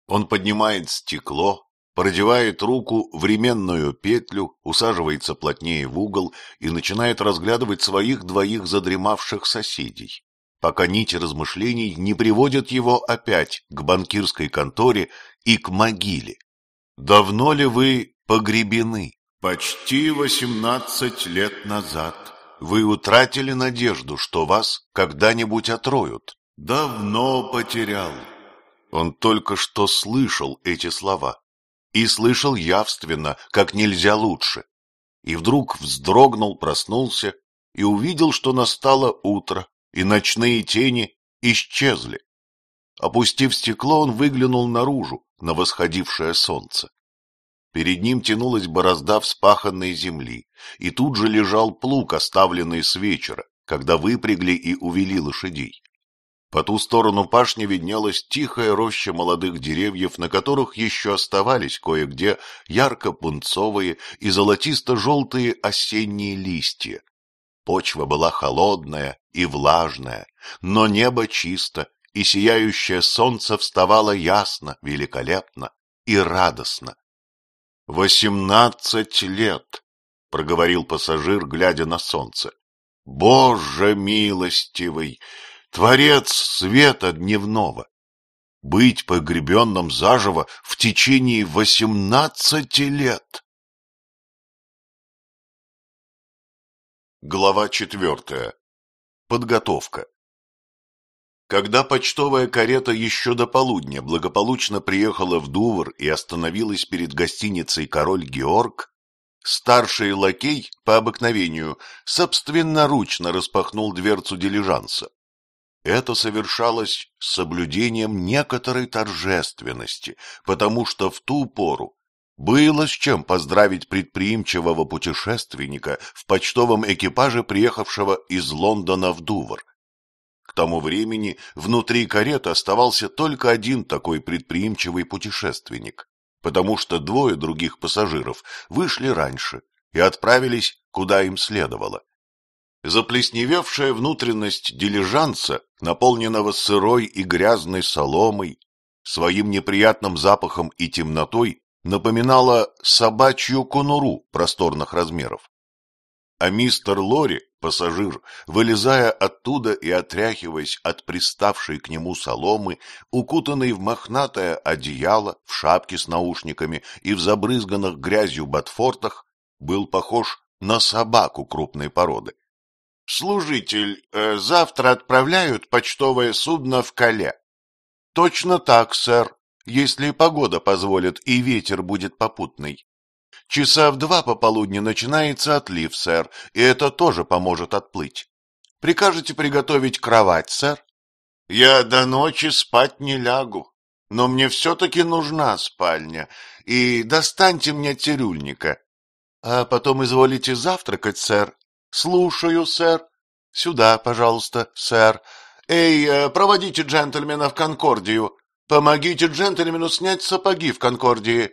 Он поднимает стекло, продевает руку в ременную петлю, усаживается плотнее в угол и начинает разглядывать своих двоих задремавших соседей, пока нити размышлений не приводят его опять к банкирской конторе и к могиле. «Давно ли вы погребены?» «Почти восемнадцать лет назад. Вы утратили надежду, что вас когда-нибудь отроют. Давно потерял. Он только что слышал эти слова. И слышал явственно, как нельзя лучше. И вдруг вздрогнул, проснулся и увидел, что настало утро, и ночные тени исчезли. Опустив стекло, он выглянул наружу, на восходившее солнце. Перед ним тянулась борозда вспаханной земли, и тут же лежал плуг, оставленный с вечера, когда выпрягли и увели лошадей. По ту сторону пашни виднелась тихая роща молодых деревьев, на которых еще оставались кое-где ярко-пунцовые и золотисто-желтые осенние листья. Почва была холодная и влажная, но небо чисто, и сияющее солнце вставало ясно, великолепно и радостно. — Восемнадцать лет! — проговорил пассажир, глядя на солнце. — Боже милостивый! Творец света дневного, быть погребенным заживо в течение восемнадцати лет. Глава четвертая. Подготовка. Когда почтовая карета еще до полудня благополучно приехала в Дувр и остановилась перед гостиницей «Король Георг», старший лакей, по обыкновению, собственноручно распахнул дверцу дилижанса. Это совершалось с соблюдением некоторой торжественности, потому что в ту пору было с чем поздравить предприимчивого путешественника в почтовом экипаже, приехавшего из Лондона в Дувр. К тому времени внутри кареты оставался только один такой предприимчивый путешественник, потому что двое других пассажиров вышли раньше и отправились, куда им следовало. Заплесневевшая внутренность дилижанца, наполненного сырой и грязной соломой, своим неприятным запахом и темнотой напоминала собачью конуру просторных размеров. А мистер Лори, пассажир, вылезая оттуда и отряхиваясь от приставшей к нему соломы, укутанный в мохнатое одеяло, в шапке с наушниками и в забрызганных грязью ботфортах, был похож на собаку крупной породы. Служитель, э, завтра отправляют почтовое судно в Кале. Точно так, сэр, если погода позволит и ветер будет попутный. Часа в два пополудни начинается отлив, сэр, и это тоже поможет отплыть. Прикажете приготовить кровать, сэр? Я до ночи спать не лягу, но мне все-таки нужна спальня, и достаньте мне цирюльника. А потом изволите завтракать, сэр, Слушаю, сэр. Сюда, пожалуйста, сэр. Эй, э, проводите джентльмена в Конкордию. Помогите джентльмену снять сапоги в Конкордии.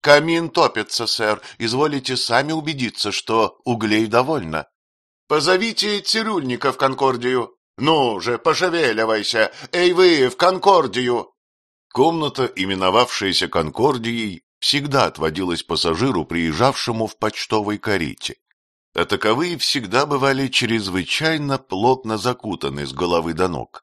Камин топится, сэр. Изволите сами убедиться, что углей довольно. Позовите цирюльника в Конкордию. Ну же, пошевеливайся. Эй вы, в Конкордию. Комната, именовавшаяся Конкордией, всегда отводилась пассажиру, приезжавшему в почтовой карете а таковые всегда бывали чрезвычайно плотно закутаны с головы до ног.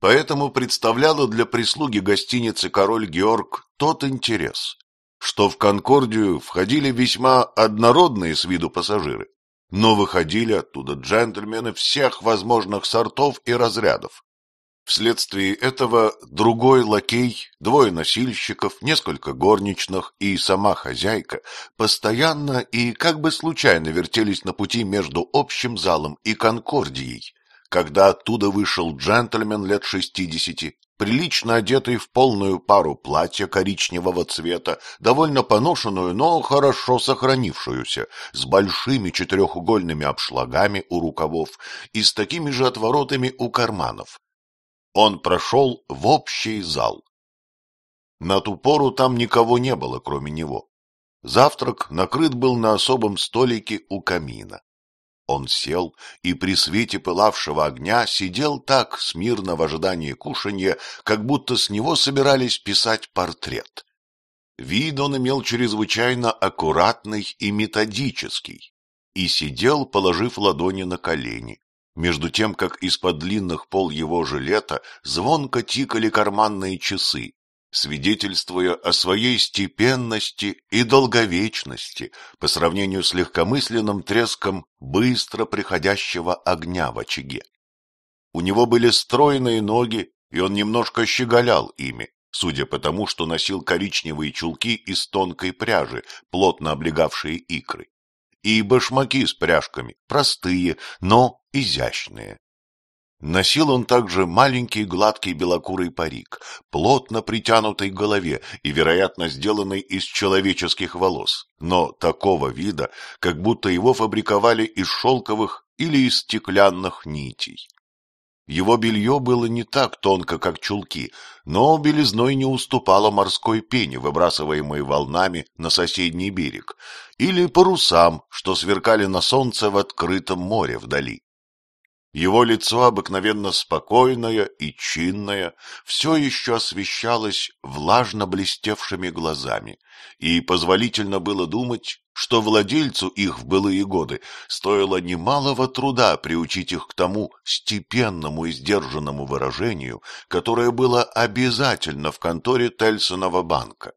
Поэтому представляло для прислуги гостиницы «Король Георг» тот интерес, что в «Конкордию» входили весьма однородные с виду пассажиры, но выходили оттуда джентльмены всех возможных сортов и разрядов, Вследствие этого другой лакей, двое носильщиков, несколько горничных и сама хозяйка постоянно и как бы случайно вертелись на пути между общим залом и Конкордией, когда оттуда вышел джентльмен лет шестидесяти, прилично одетый в полную пару платья коричневого цвета, довольно поношенную, но хорошо сохранившуюся, с большими четырехугольными обшлагами у рукавов и с такими же отворотами у карманов он прошел в общий зал. На ту пору там никого не было, кроме него. Завтрак накрыт был на особом столике у камина. Он сел и при свете пылавшего огня сидел так смирно в ожидании кушанья, как будто с него собирались писать портрет. Вид он имел чрезвычайно аккуратный и методический, и сидел, положив ладони на колени, между тем как из-под длинных пол его жилета звонко тикали карманные часы, свидетельствуя о своей степенности и долговечности по сравнению с легкомысленным треском быстро приходящего огня в очаге. У него были стройные ноги, и он немножко щеголял ими, судя по тому, что носил коричневые чулки из тонкой пряжи, плотно облегавшие икры и башмаки с пряжками, простые, но изящные. Носил он также маленький гладкий белокурый парик, плотно притянутый к голове и, вероятно, сделанный из человеческих волос, но такого вида, как будто его фабриковали из шелковых или из стеклянных нитей. Его белье было не так тонко, как чулки, но белизной не уступало морской пене, выбрасываемой волнами на соседний берег, или парусам, что сверкали на солнце в открытом море вдали. Его лицо, обыкновенно спокойное и чинное, все еще освещалось влажно блестевшими глазами, и позволительно было думать, что владельцу их в былые годы стоило немалого труда приучить их к тому степенному и сдержанному выражению, которое было обязательно в конторе Тельсонова банка.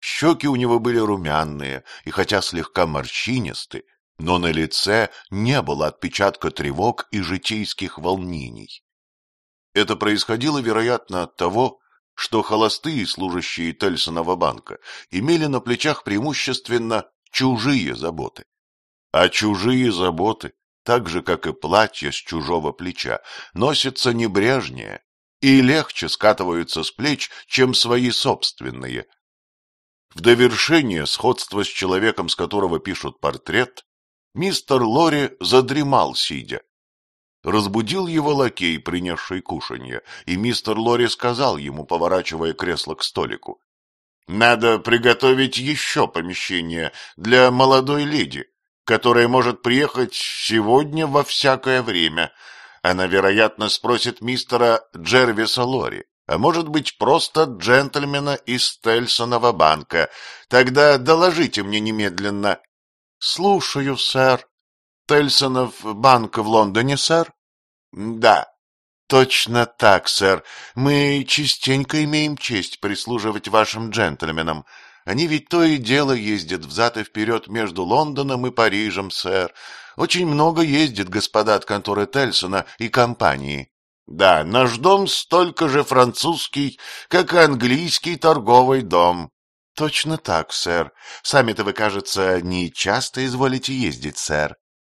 Щеки у него были румяные, и хотя слегка морщинисты, но на лице не было отпечатка тревог и житейских волнений. Это происходило, вероятно, от того, что холостые служащие Тельсонова банка имели на плечах преимущественно чужие заботы. А чужие заботы, так же, как и платье с чужого плеча, носятся небрежнее и легче скатываются с плеч, чем свои собственные. В довершение сходства с человеком, с которого пишут портрет, Мистер Лори задремал, сидя. Разбудил его лакей, принесший кушанье, и мистер Лори сказал ему, поворачивая кресло к столику. — Надо приготовить еще помещение для молодой леди, которая может приехать сегодня во всякое время. Она, вероятно, спросит мистера Джервиса Лори, а может быть, просто джентльмена из Тельсонова банка. Тогда доложите мне немедленно, — Слушаю, сэр. — Тельсонов банка в Лондоне, сэр? — Да. — Точно так, сэр. Мы частенько имеем честь прислуживать вашим джентльменам. Они ведь то и дело ездят взад и вперед между Лондоном и Парижем, сэр. Очень много ездит господа от конторы Тельсона и компании. Да, наш дом столько же французский, как и английский торговый дом. Точно так, сэр. Сами-то вы, кажется, не часто изволите ездить, сэр.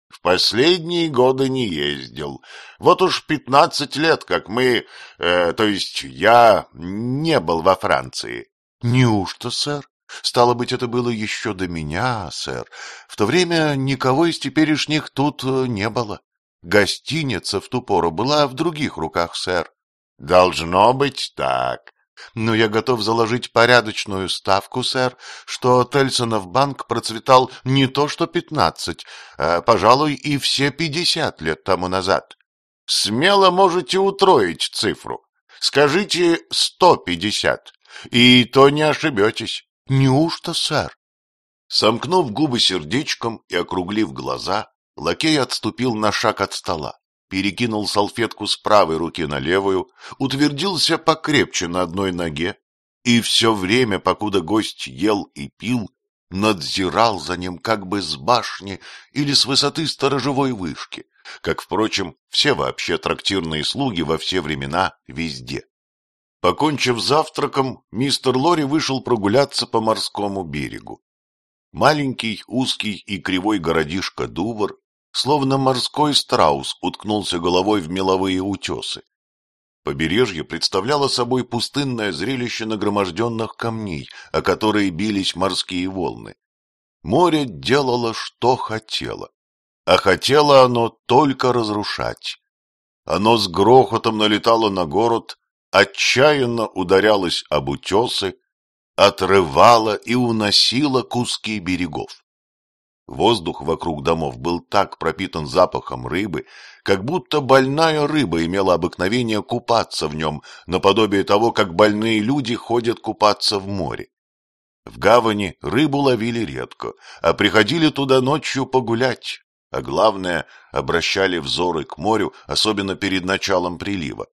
В последние годы не ездил. Вот уж пятнадцать лет, как мы, э, то есть я, не был во Франции. Неужто, сэр? Стало быть, это было еще до меня, сэр. В то время никого из теперешних тут э, не было. Гостиница в ту пору была в других руках, сэр. Должно быть так но я готов заложить порядочную ставку, сэр, что Тельсонов банк процветал не то что пятнадцать, а, пожалуй, и все пятьдесят лет тому назад. Смело можете утроить цифру. Скажите сто пятьдесят, и то не ошибетесь. Неужто, сэр? Сомкнув губы сердечком и округлив глаза, лакей отступил на шаг от стола перекинул салфетку с правой руки на левую, утвердился покрепче на одной ноге и все время, покуда гость ел и пил, надзирал за ним как бы с башни или с высоты сторожевой вышки, как, впрочем, все вообще трактирные слуги во все времена везде. Покончив завтраком, мистер Лори вышел прогуляться по морскому берегу. Маленький, узкий и кривой городишко Дувр словно морской страус уткнулся головой в меловые утесы. Побережье представляло собой пустынное зрелище нагроможденных камней, о которые бились морские волны. Море делало, что хотело, а хотело оно только разрушать. Оно с грохотом налетало на город, отчаянно ударялось об утесы, отрывало и уносило куски берегов. Воздух вокруг домов был так пропитан запахом рыбы, как будто больная рыба имела обыкновение купаться в нем, наподобие того, как больные люди ходят купаться в море. В гавани рыбу ловили редко, а приходили туда ночью погулять, а главное, обращали взоры к морю, особенно перед началом прилива.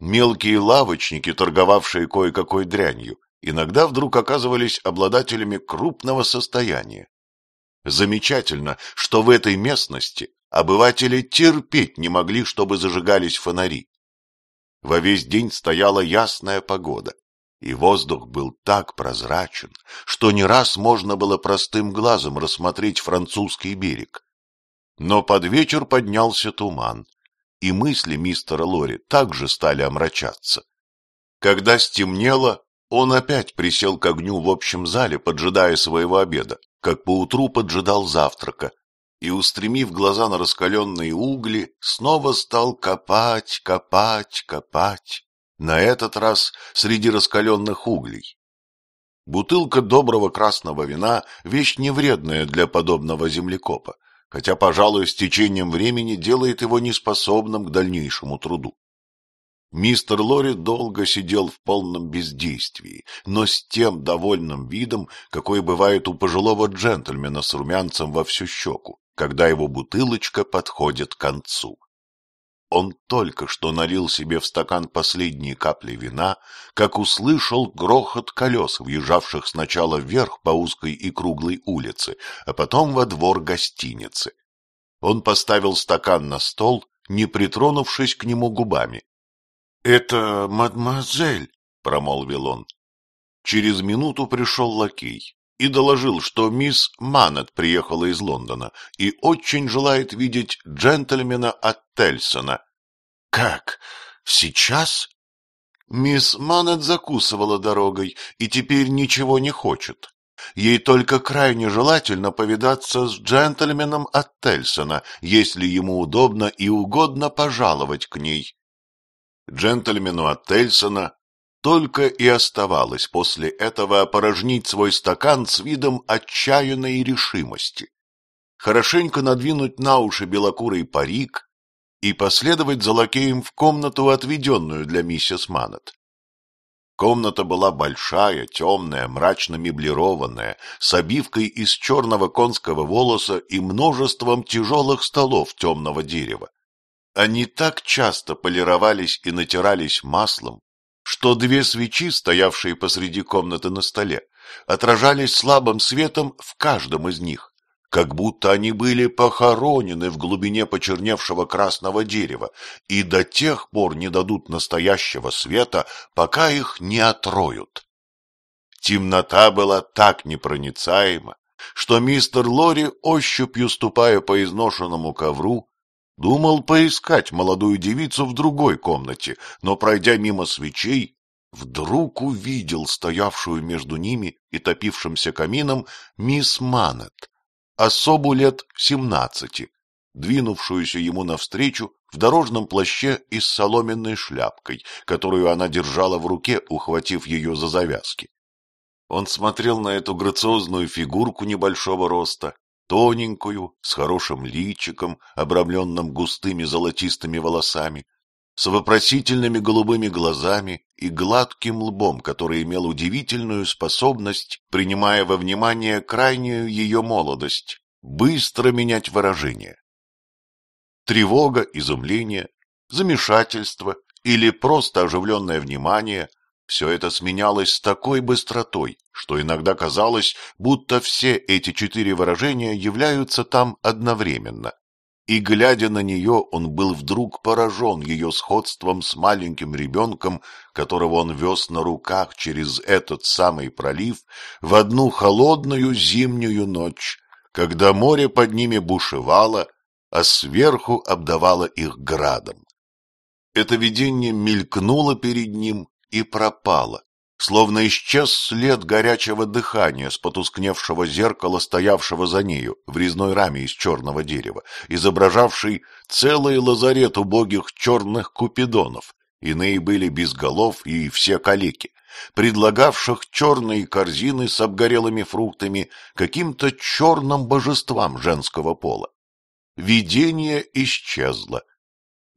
Мелкие лавочники, торговавшие кое-какой дрянью, иногда вдруг оказывались обладателями крупного состояния. Замечательно, что в этой местности обыватели терпеть не могли, чтобы зажигались фонари. Во весь день стояла ясная погода, и воздух был так прозрачен, что не раз можно было простым глазом рассмотреть французский берег. Но под вечер поднялся туман, и мысли мистера Лори также стали омрачаться. Когда стемнело, он опять присел к огню в общем зале, поджидая своего обеда как поутру поджидал завтрака и, устремив глаза на раскаленные угли, снова стал копать, копать, копать, на этот раз среди раскаленных углей. Бутылка доброго красного вина — вещь невредная для подобного землекопа, хотя, пожалуй, с течением времени делает его неспособным к дальнейшему труду. Мистер Лори долго сидел в полном бездействии, но с тем довольным видом, какой бывает у пожилого джентльмена с румянцем во всю щеку, когда его бутылочка подходит к концу. Он только что налил себе в стакан последние капли вина, как услышал грохот колес, въезжавших сначала вверх по узкой и круглой улице, а потом во двор гостиницы. Он поставил стакан на стол, не притронувшись к нему губами, «Это мадемуазель», — промолвил он. Через минуту пришел лакей и доложил, что мисс Манет приехала из Лондона и очень желает видеть джентльмена от Тельсона. «Как? Сейчас?» Мисс Манет закусывала дорогой и теперь ничего не хочет. Ей только крайне желательно повидаться с джентльменом от Тельсона, если ему удобно и угодно пожаловать к ней. Джентльмену от Тельсона только и оставалось после этого опорожнить свой стакан с видом отчаянной решимости, хорошенько надвинуть на уши белокурый парик и последовать за лакеем в комнату, отведенную для миссис Маннет. Комната была большая, темная, мрачно меблированная, с обивкой из черного конского волоса и множеством тяжелых столов темного дерева. Они так часто полировались и натирались маслом, что две свечи, стоявшие посреди комнаты на столе, отражались слабым светом в каждом из них, как будто они были похоронены в глубине почерневшего красного дерева и до тех пор не дадут настоящего света, пока их не отроют. Темнота была так непроницаема, что мистер Лори, ощупью ступая по изношенному ковру, Думал поискать молодую девицу в другой комнате, но, пройдя мимо свечей, вдруг увидел стоявшую между ними и топившимся камином мисс Манет, особу лет семнадцати, двинувшуюся ему навстречу в дорожном плаще и с соломенной шляпкой, которую она держала в руке, ухватив ее за завязки. Он смотрел на эту грациозную фигурку небольшого роста, тоненькую, с хорошим личиком, обрамленным густыми золотистыми волосами, с вопросительными голубыми глазами и гладким лбом, который имел удивительную способность, принимая во внимание крайнюю ее молодость, быстро менять выражение. Тревога, изумление, замешательство или просто оживленное внимание все это сменялось с такой быстротой, что иногда казалось, будто все эти четыре выражения являются там одновременно. И, глядя на нее, он был вдруг поражен ее сходством с маленьким ребенком, которого он вез на руках через этот самый пролив в одну холодную зимнюю ночь, когда море под ними бушевало, а сверху обдавало их градом. Это видение мелькнуло перед ним, и пропало, словно исчез след горячего дыхания с потускневшего зеркала, стоявшего за нею в резной раме из черного дерева, изображавший целый лазарет убогих черных купидонов, иные были без голов и все калеки, предлагавших черные корзины с обгорелыми фруктами каким-то черным божествам женского пола. Видение исчезло,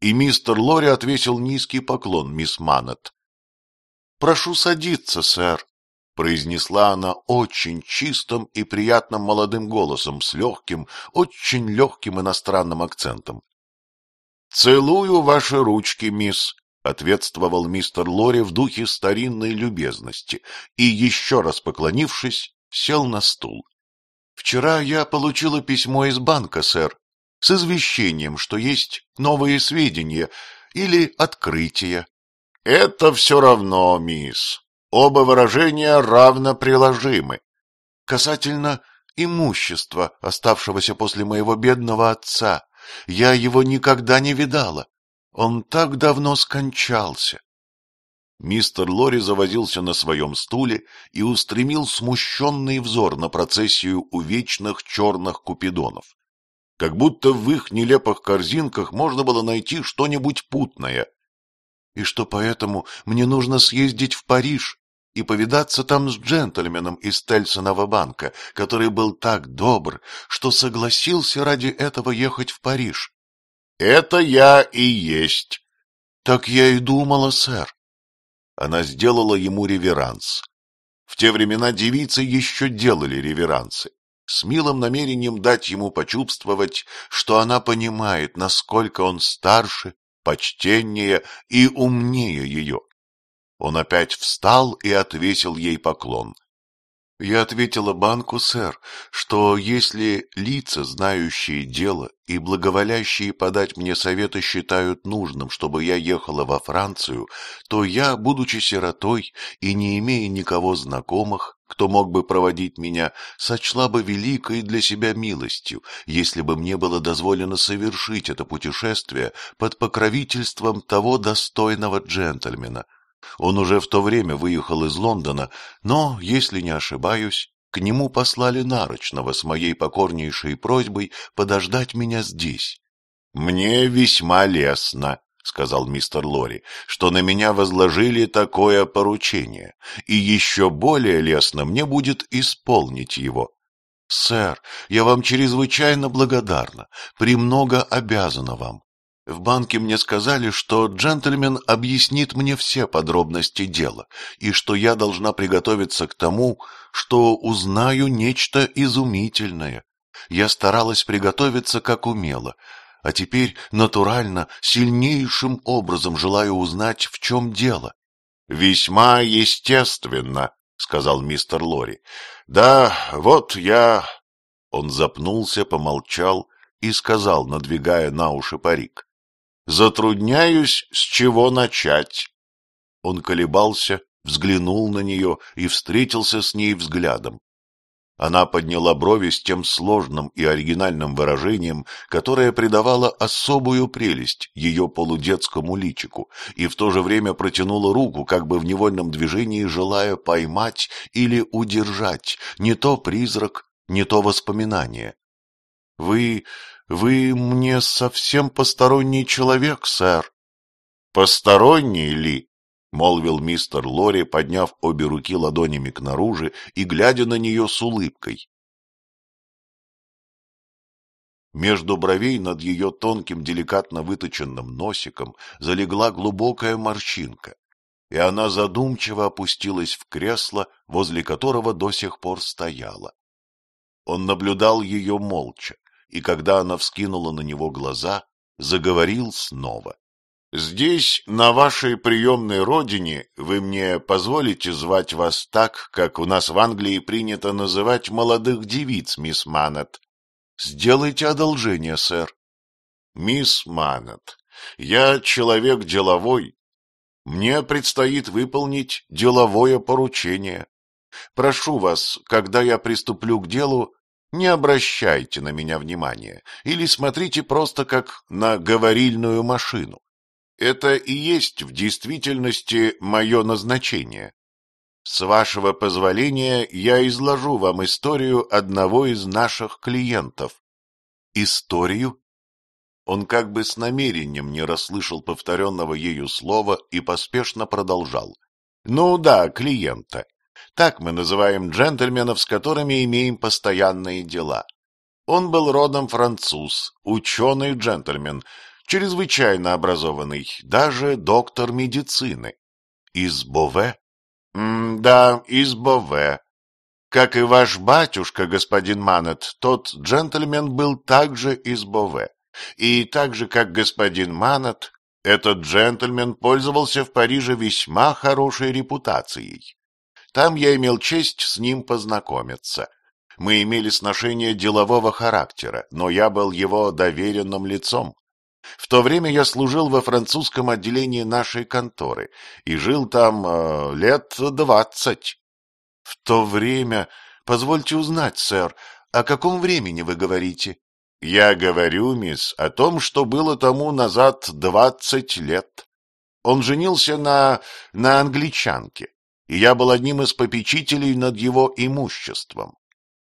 и мистер Лори отвесил низкий поклон мисс Маннет, Прошу садиться, сэр, — произнесла она очень чистым и приятным молодым голосом с легким, очень легким иностранным акцентом. — Целую ваши ручки, мисс, — ответствовал мистер Лори в духе старинной любезности и, еще раз поклонившись, сел на стул. — Вчера я получила письмо из банка, сэр, с извещением, что есть новые сведения или открытия, это все равно, мисс. Оба выражения равноприложимы. Касательно имущества, оставшегося после моего бедного отца, я его никогда не видала. Он так давно скончался. Мистер Лори завозился на своем стуле и устремил смущенный взор на процессию увечных черных купидонов. Как будто в их нелепых корзинках можно было найти что-нибудь путное и что поэтому мне нужно съездить в Париж и повидаться там с джентльменом из Тельсонова банка, который был так добр, что согласился ради этого ехать в Париж. — Это я и есть. — Так я и думала, сэр. Она сделала ему реверанс. В те времена девицы еще делали реверансы с милым намерением дать ему почувствовать, что она понимает, насколько он старше почтеннее и умнее ее. Он опять встал и отвесил ей поклон. Я ответила банку, сэр, что если лица, знающие дело и благоволящие подать мне советы, считают нужным, чтобы я ехала во Францию, то я, будучи сиротой и не имея никого знакомых, кто мог бы проводить меня, сочла бы великой для себя милостью, если бы мне было дозволено совершить это путешествие под покровительством того достойного джентльмена. Он уже в то время выехал из Лондона, но, если не ошибаюсь, к нему послали нарочного с моей покорнейшей просьбой подождать меня здесь. «Мне весьма лестно», сказал мистер Лори, — что на меня возложили такое поручение, и еще более лестно мне будет исполнить его. — Сэр, я вам чрезвычайно благодарна, премного обязана вам. В банке мне сказали, что джентльмен объяснит мне все подробности дела, и что я должна приготовиться к тому, что узнаю нечто изумительное. Я старалась приготовиться как умела, а теперь, натурально, сильнейшим образом желаю узнать, в чем дело. — Весьма естественно, — сказал мистер Лори. — Да, вот я... Он запнулся, помолчал и сказал, надвигая на уши парик. — Затрудняюсь, с чего начать. Он колебался, взглянул на нее и встретился с ней взглядом. Она подняла брови с тем сложным и оригинальным выражением, которое придавало особую прелесть ее полудетскому личику, и в то же время протянула руку, как бы в невольном движении желая поймать или удержать не то призрак, не то воспоминание. — Вы... вы мне совсем посторонний человек, сэр. — Посторонний ли? — молвил мистер Лори, подняв обе руки ладонями к наружи и глядя на нее с улыбкой. Между бровей над ее тонким, деликатно выточенным носиком залегла глубокая морщинка, и она задумчиво опустилась в кресло, возле которого до сих пор стояла. Он наблюдал ее молча, и когда она вскинула на него глаза, заговорил снова. Здесь, на вашей приемной родине, вы мне позволите звать вас так, как у нас в Англии принято называть молодых девиц, мисс Маннет. Сделайте одолжение, сэр. Мисс Маннет, я человек деловой. Мне предстоит выполнить деловое поручение. Прошу вас, когда я приступлю к делу, не обращайте на меня внимания или смотрите просто как на говорильную машину. Это и есть в действительности мое назначение. С вашего позволения я изложу вам историю одного из наших клиентов. Историю? Он как бы с намерением не расслышал повторенного ею слова и поспешно продолжал. Ну да, клиента. Так мы называем джентльменов, с которыми имеем постоянные дела. Он был родом француз, ученый джентльмен, чрезвычайно образованный, даже доктор медицины. Из Бове? М да, из Бове. Как и ваш батюшка, господин Манет, тот джентльмен был также из Бове. И так же, как господин Манет, этот джентльмен пользовался в Париже весьма хорошей репутацией. Там я имел честь с ним познакомиться. Мы имели сношение делового характера, но я был его доверенным лицом. В то время я служил во французском отделении нашей конторы и жил там э, лет двадцать. — В то время... Позвольте узнать, сэр, о каком времени вы говорите? — Я говорю, мисс, о том, что было тому назад двадцать лет. Он женился на... на англичанке, и я был одним из попечителей над его имуществом.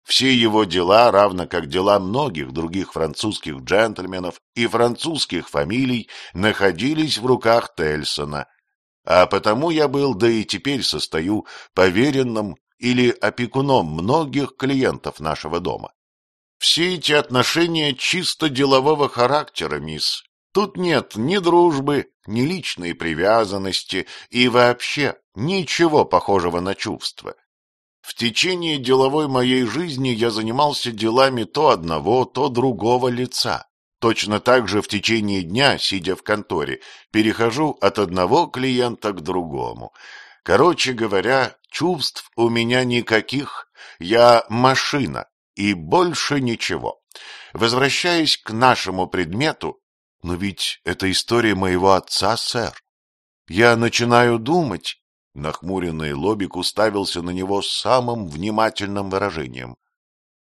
Все его дела, равно как дела многих других французских джентльменов и французских фамилий, находились в руках Тельсона. А потому я был, да и теперь состою, поверенным или опекуном многих клиентов нашего дома. Все эти отношения чисто делового характера, мисс. Тут нет ни дружбы, ни личной привязанности и вообще ничего похожего на чувства. В течение деловой моей жизни я занимался делами то одного, то другого лица. Точно так же в течение дня, сидя в конторе, перехожу от одного клиента к другому. Короче говоря, чувств у меня никаких. Я машина и больше ничего. Возвращаясь к нашему предмету, но ведь это история моего отца, сэр. Я начинаю думать, Нахмуренный лобик уставился на него с самым внимательным выражением,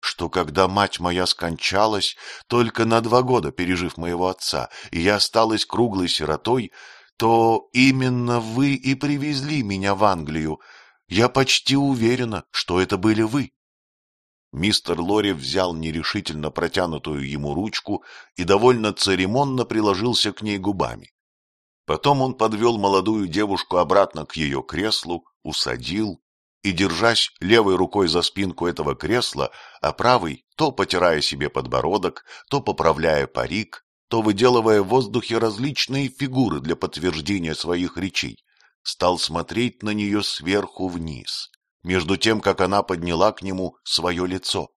что когда мать моя скончалась, только на два года пережив моего отца, и я осталась круглой сиротой, то именно вы и привезли меня в Англию. Я почти уверена, что это были вы. Мистер Лори взял нерешительно протянутую ему ручку и довольно церемонно приложился к ней губами. Потом он подвел молодую девушку обратно к ее креслу, усадил и, держась левой рукой за спинку этого кресла, а правой, то потирая себе подбородок, то поправляя парик, то выделывая в воздухе различные фигуры для подтверждения своих речей, стал смотреть на нее сверху вниз, между тем, как она подняла к нему свое лицо.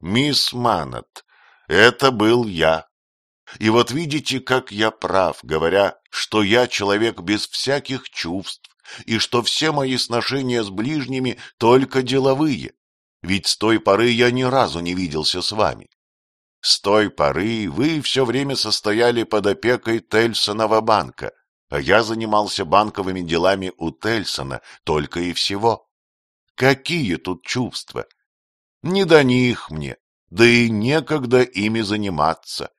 «Мисс Маннет, это был я», и вот видите, как я прав, говоря, что я человек без всяких чувств, и что все мои сношения с ближними только деловые, ведь с той поры я ни разу не виделся с вами. С той поры вы все время состояли под опекой Тельсонова банка, а я занимался банковыми делами у Тельсона только и всего. Какие тут чувства? Не до них мне, да и некогда ими заниматься.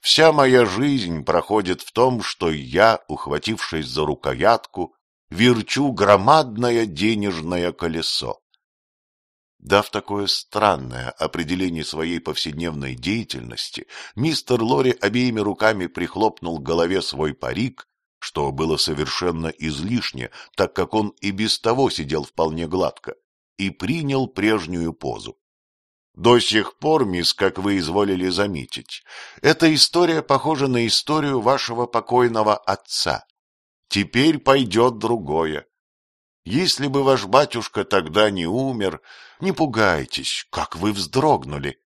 Вся моя жизнь проходит в том, что я, ухватившись за рукоятку, верчу громадное денежное колесо. Дав такое странное определение своей повседневной деятельности, мистер Лори обеими руками прихлопнул голове свой парик, что было совершенно излишне, так как он и без того сидел вполне гладко, и принял прежнюю позу. До сих пор, мисс, как вы изволили заметить, эта история похожа на историю вашего покойного отца. Теперь пойдет другое. Если бы ваш батюшка тогда не умер, не пугайтесь, как вы вздрогнули.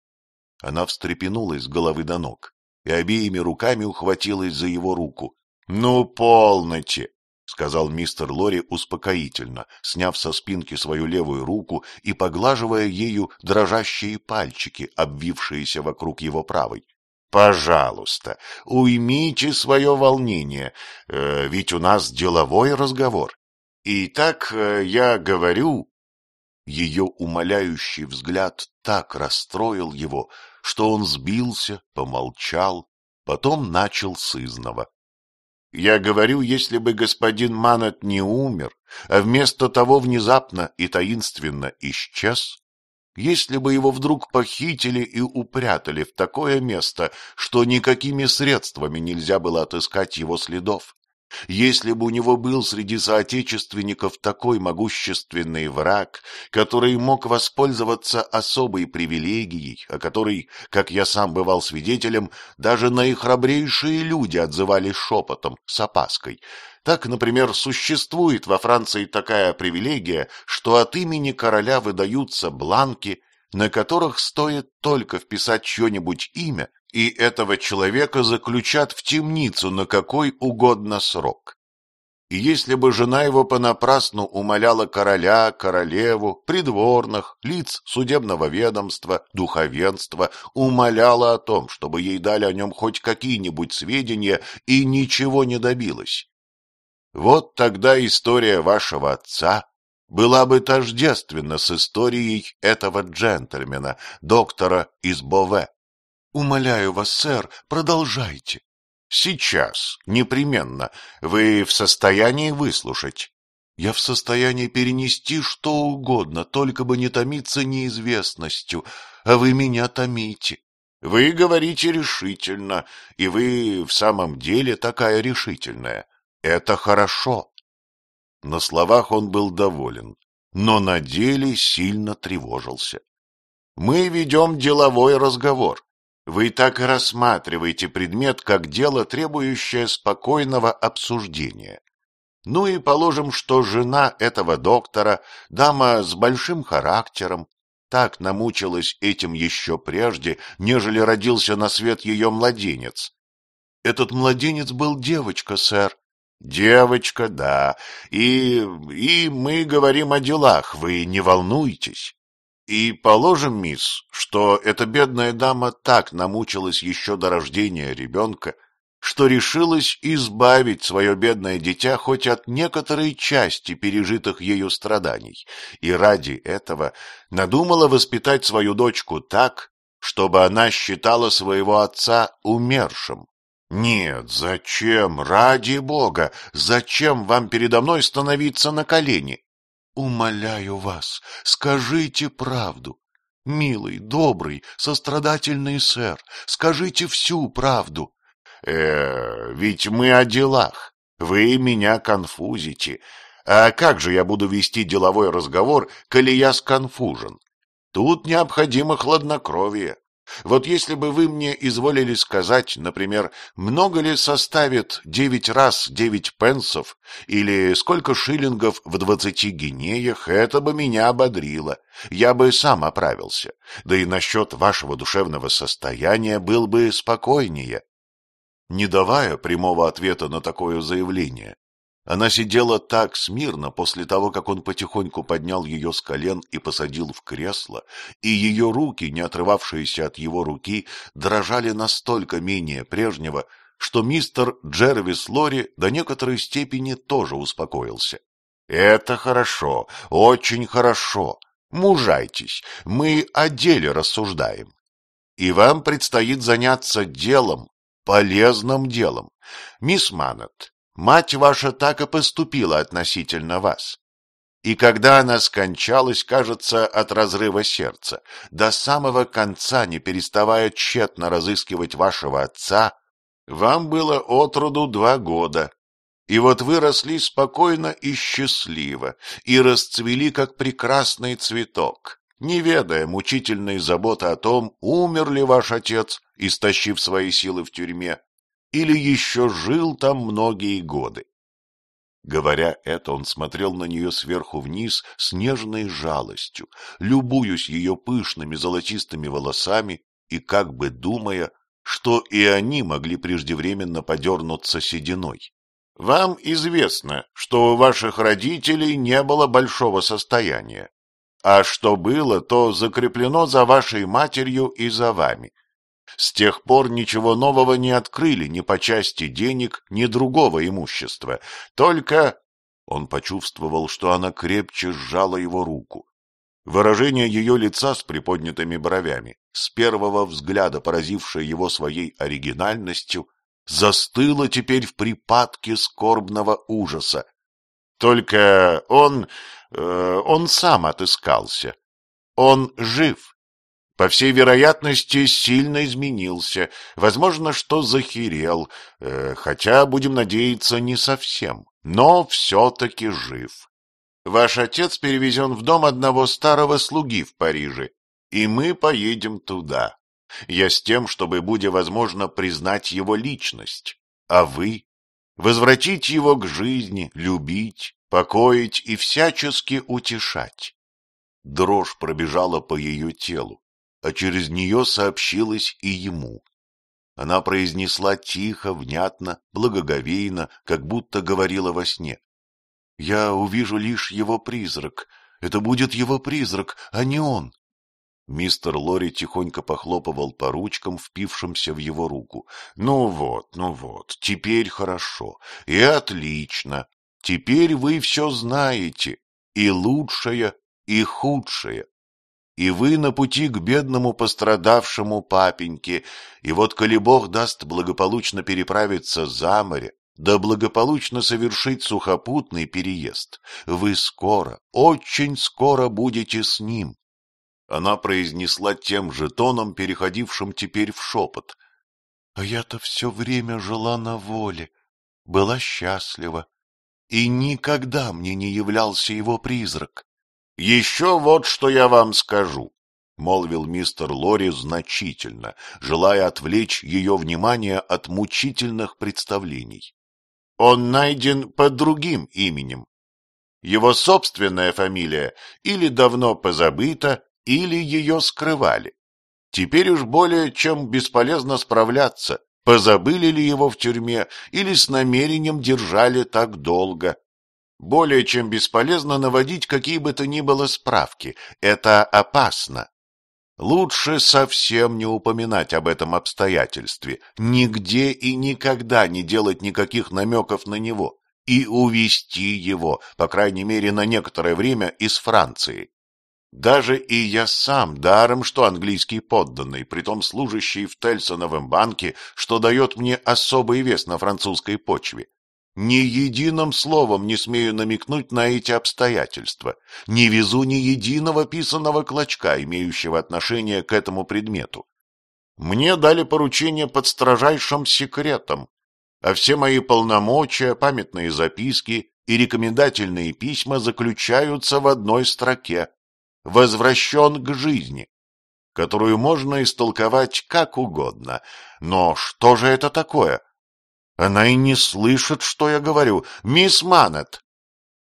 Она встрепенулась с головы до ног и обеими руками ухватилась за его руку. — Ну, полноте! сказал мистер Лори успокоительно, сняв со спинки свою левую руку и поглаживая ею дрожащие пальчики, обвившиеся вокруг его правой. Пожалуйста, уймите свое волнение, э, ведь у нас деловой разговор. Итак, э, я говорю... Ее умоляющий взгляд так расстроил его, что он сбился, помолчал, потом начал сызнова. Я говорю, если бы господин Манат не умер, а вместо того внезапно и таинственно исчез, если бы его вдруг похитили и упрятали в такое место, что никакими средствами нельзя было отыскать его следов, если бы у него был среди соотечественников такой могущественный враг, который мог воспользоваться особой привилегией, о которой, как я сам бывал свидетелем, даже наихрабрейшие люди отзывались шепотом, с опаской. Так, например, существует во Франции такая привилегия, что от имени короля выдаются бланки, на которых стоит только вписать чье-нибудь имя, и этого человека заключат в темницу на какой угодно срок. И если бы жена его понапрасну умоляла короля, королеву, придворных, лиц судебного ведомства, духовенства, умоляла о том, чтобы ей дали о нем хоть какие-нибудь сведения, и ничего не добилась. Вот тогда история вашего отца была бы тождественна с историей этого джентльмена, доктора из Бове. Умоляю вас, сэр, продолжайте. Сейчас, непременно. Вы в состоянии выслушать? Я в состоянии перенести что угодно, только бы не томиться неизвестностью, а вы меня томите. Вы говорите решительно, и вы в самом деле такая решительная. Это хорошо. На словах он был доволен, но на деле сильно тревожился. Мы ведем деловой разговор. Вы так и рассматриваете предмет как дело, требующее спокойного обсуждения. Ну и положим, что жена этого доктора, дама с большим характером, так намучилась этим еще прежде, нежели родился на свет ее младенец. Этот младенец был девочка, сэр. Девочка, да. И... и мы говорим о делах, вы не волнуйтесь. И положим, мисс, что эта бедная дама так намучилась еще до рождения ребенка, что решилась избавить свое бедное дитя хоть от некоторой части пережитых ею страданий, и ради этого надумала воспитать свою дочку так, чтобы она считала своего отца умершим. Нет, зачем, ради бога, зачем вам передо мной становиться на колени? Умоляю вас, скажите правду. Милый, добрый, сострадательный сэр, скажите всю правду. Э, ведь мы о делах. Вы меня конфузите. А как же я буду вести деловой разговор, коли я сконфужен? Тут необходимо хладнокровие. Вот если бы вы мне изволили сказать, например, много ли составит девять раз девять пенсов или сколько шиллингов в двадцати гинеях, это бы меня ободрило. Я бы сам оправился. Да и насчет вашего душевного состояния был бы спокойнее. Не давая прямого ответа на такое заявление, она сидела так смирно после того, как он потихоньку поднял ее с колен и посадил в кресло, и ее руки, не отрывавшиеся от его руки, дрожали настолько менее прежнего, что мистер Джервис Лори до некоторой степени тоже успокоился. «Это хорошо, очень хорошо. Мужайтесь, мы о деле рассуждаем. И вам предстоит заняться делом, полезным делом. Мисс Маннет, Мать ваша так и поступила относительно вас. И когда она скончалась, кажется, от разрыва сердца, до самого конца, не переставая тщетно разыскивать вашего отца, вам было от роду два года, и вот вы росли спокойно и счастливо, и расцвели, как прекрасный цветок, не ведая мучительной заботы о том, умер ли ваш отец, истощив свои силы в тюрьме, или еще жил там многие годы. Говоря это, он смотрел на нее сверху вниз с нежной жалостью, любуясь ее пышными золотистыми волосами и как бы думая, что и они могли преждевременно подернуться сединой. «Вам известно, что у ваших родителей не было большого состояния, а что было, то закреплено за вашей матерью и за вами. С тех пор ничего нового не открыли ни по части денег, ни другого имущества. Только он почувствовал, что она крепче сжала его руку. Выражение ее лица с приподнятыми бровями, с первого взгляда поразившее его своей оригинальностью, застыло теперь в припадке скорбного ужаса. Только он... Э, он сам отыскался. Он жив по всей вероятности, сильно изменился, возможно, что захерел, э, хотя, будем надеяться, не совсем, но все-таки жив. Ваш отец перевезен в дом одного старого слуги в Париже, и мы поедем туда. Я с тем, чтобы, будя возможно, признать его личность, а вы — возвратить его к жизни, любить, покоить и всячески утешать. Дрожь пробежала по ее телу а через нее сообщилось и ему. Она произнесла тихо, внятно, благоговейно, как будто говорила во сне. «Я увижу лишь его призрак. Это будет его призрак, а не он». Мистер Лори тихонько похлопывал по ручкам, впившимся в его руку. «Ну вот, ну вот, теперь хорошо. И отлично. Теперь вы все знаете. И лучшее, и худшее и вы на пути к бедному пострадавшему папеньке, и вот, коли Бог даст благополучно переправиться за море, да благополучно совершить сухопутный переезд, вы скоро, очень скоро будете с ним. Она произнесла тем же тоном, переходившим теперь в шепот. — А я-то все время жила на воле, была счастлива, и никогда мне не являлся его призрак. — Еще вот что я вам скажу, — молвил мистер Лори значительно, желая отвлечь ее внимание от мучительных представлений. — Он найден под другим именем. Его собственная фамилия или давно позабыта, или ее скрывали. Теперь уж более чем бесполезно справляться, позабыли ли его в тюрьме или с намерением держали так долго. Более чем бесполезно наводить какие бы то ни было справки. Это опасно. Лучше совсем не упоминать об этом обстоятельстве, нигде и никогда не делать никаких намеков на него и увести его, по крайней мере, на некоторое время из Франции. Даже и я сам, даром что английский подданный, притом служащий в Тельсоновом банке, что дает мне особый вес на французской почве, ни единым словом не смею намекнуть на эти обстоятельства. Не везу ни единого писаного клочка, имеющего отношение к этому предмету. Мне дали поручение под строжайшим секретом, а все мои полномочия, памятные записки и рекомендательные письма заключаются в одной строке «Возвращен к жизни», которую можно истолковать как угодно. Но что же это такое? — она и не слышит, что я говорю. Мисс Манет!»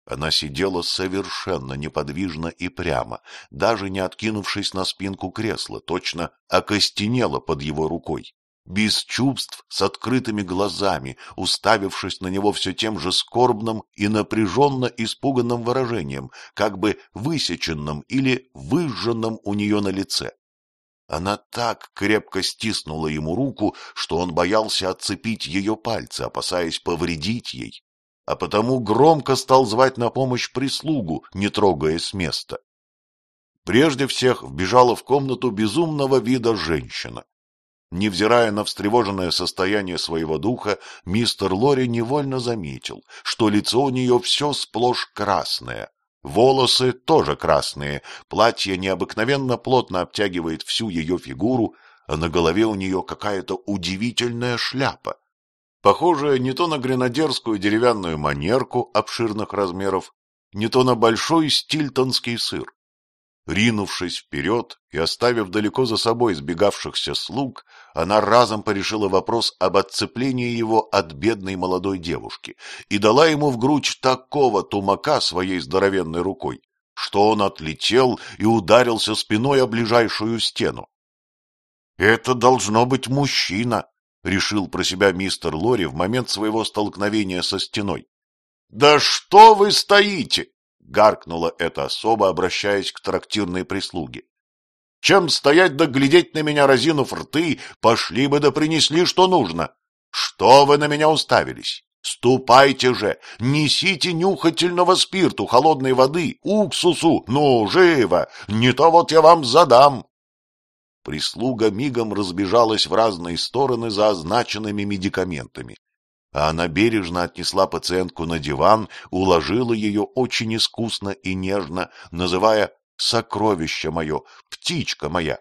Она сидела совершенно неподвижно и прямо, даже не откинувшись на спинку кресла, точно окостенела под его рукой, без чувств, с открытыми глазами, уставившись на него все тем же скорбным и напряженно испуганным выражением, как бы высеченным или выжженным у нее на лице. Она так крепко стиснула ему руку, что он боялся отцепить ее пальцы, опасаясь повредить ей, а потому громко стал звать на помощь прислугу, не трогая с места. Прежде всех вбежала в комнату безумного вида женщина. Невзирая на встревоженное состояние своего духа, мистер Лори невольно заметил, что лицо у нее все сплошь красное, Волосы тоже красные, платье необыкновенно плотно обтягивает всю ее фигуру, а на голове у нее какая-то удивительная шляпа, похожая не то на гренадерскую деревянную манерку обширных размеров, не то на большой стильтонский сыр. Ринувшись вперед и оставив далеко за собой сбегавшихся слуг, она разом порешила вопрос об отцеплении его от бедной молодой девушки и дала ему в грудь такого тумака своей здоровенной рукой, что он отлетел и ударился спиной о ближайшую стену. «Это должно быть мужчина», — решил про себя мистер Лори в момент своего столкновения со стеной. «Да что вы стоите!» гаркнула эта особа, обращаясь к трактирной прислуге. Чем стоять да глядеть на меня, разинув рты, пошли бы да принесли, что нужно. Что вы на меня уставились? Ступайте же, несите нюхательного спирту, холодной воды, уксусу, ну, живо, не то вот я вам задам. Прислуга мигом разбежалась в разные стороны за означенными медикаментами а она бережно отнесла пациентку на диван, уложила ее очень искусно и нежно, называя «сокровище мое», «птичка моя».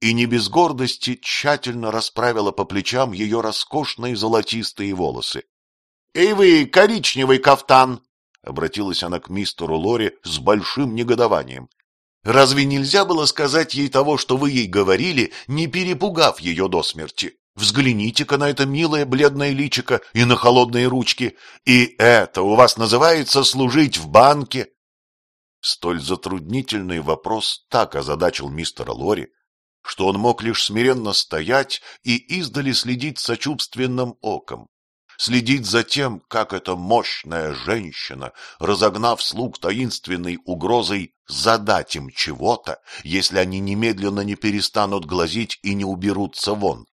И не без гордости тщательно расправила по плечам ее роскошные золотистые волосы. — Эй вы, коричневый кафтан! — обратилась она к мистеру Лори с большим негодованием. — Разве нельзя было сказать ей того, что вы ей говорили, не перепугав ее до смерти? Взгляните-ка на это милое бледное личико и на холодные ручки. И это у вас называется служить в банке? Столь затруднительный вопрос так озадачил мистера Лори, что он мог лишь смиренно стоять и издали следить сочувственным оком, следить за тем, как эта мощная женщина, разогнав слуг таинственной угрозой задать им чего-то, если они немедленно не перестанут глазить и не уберутся вон,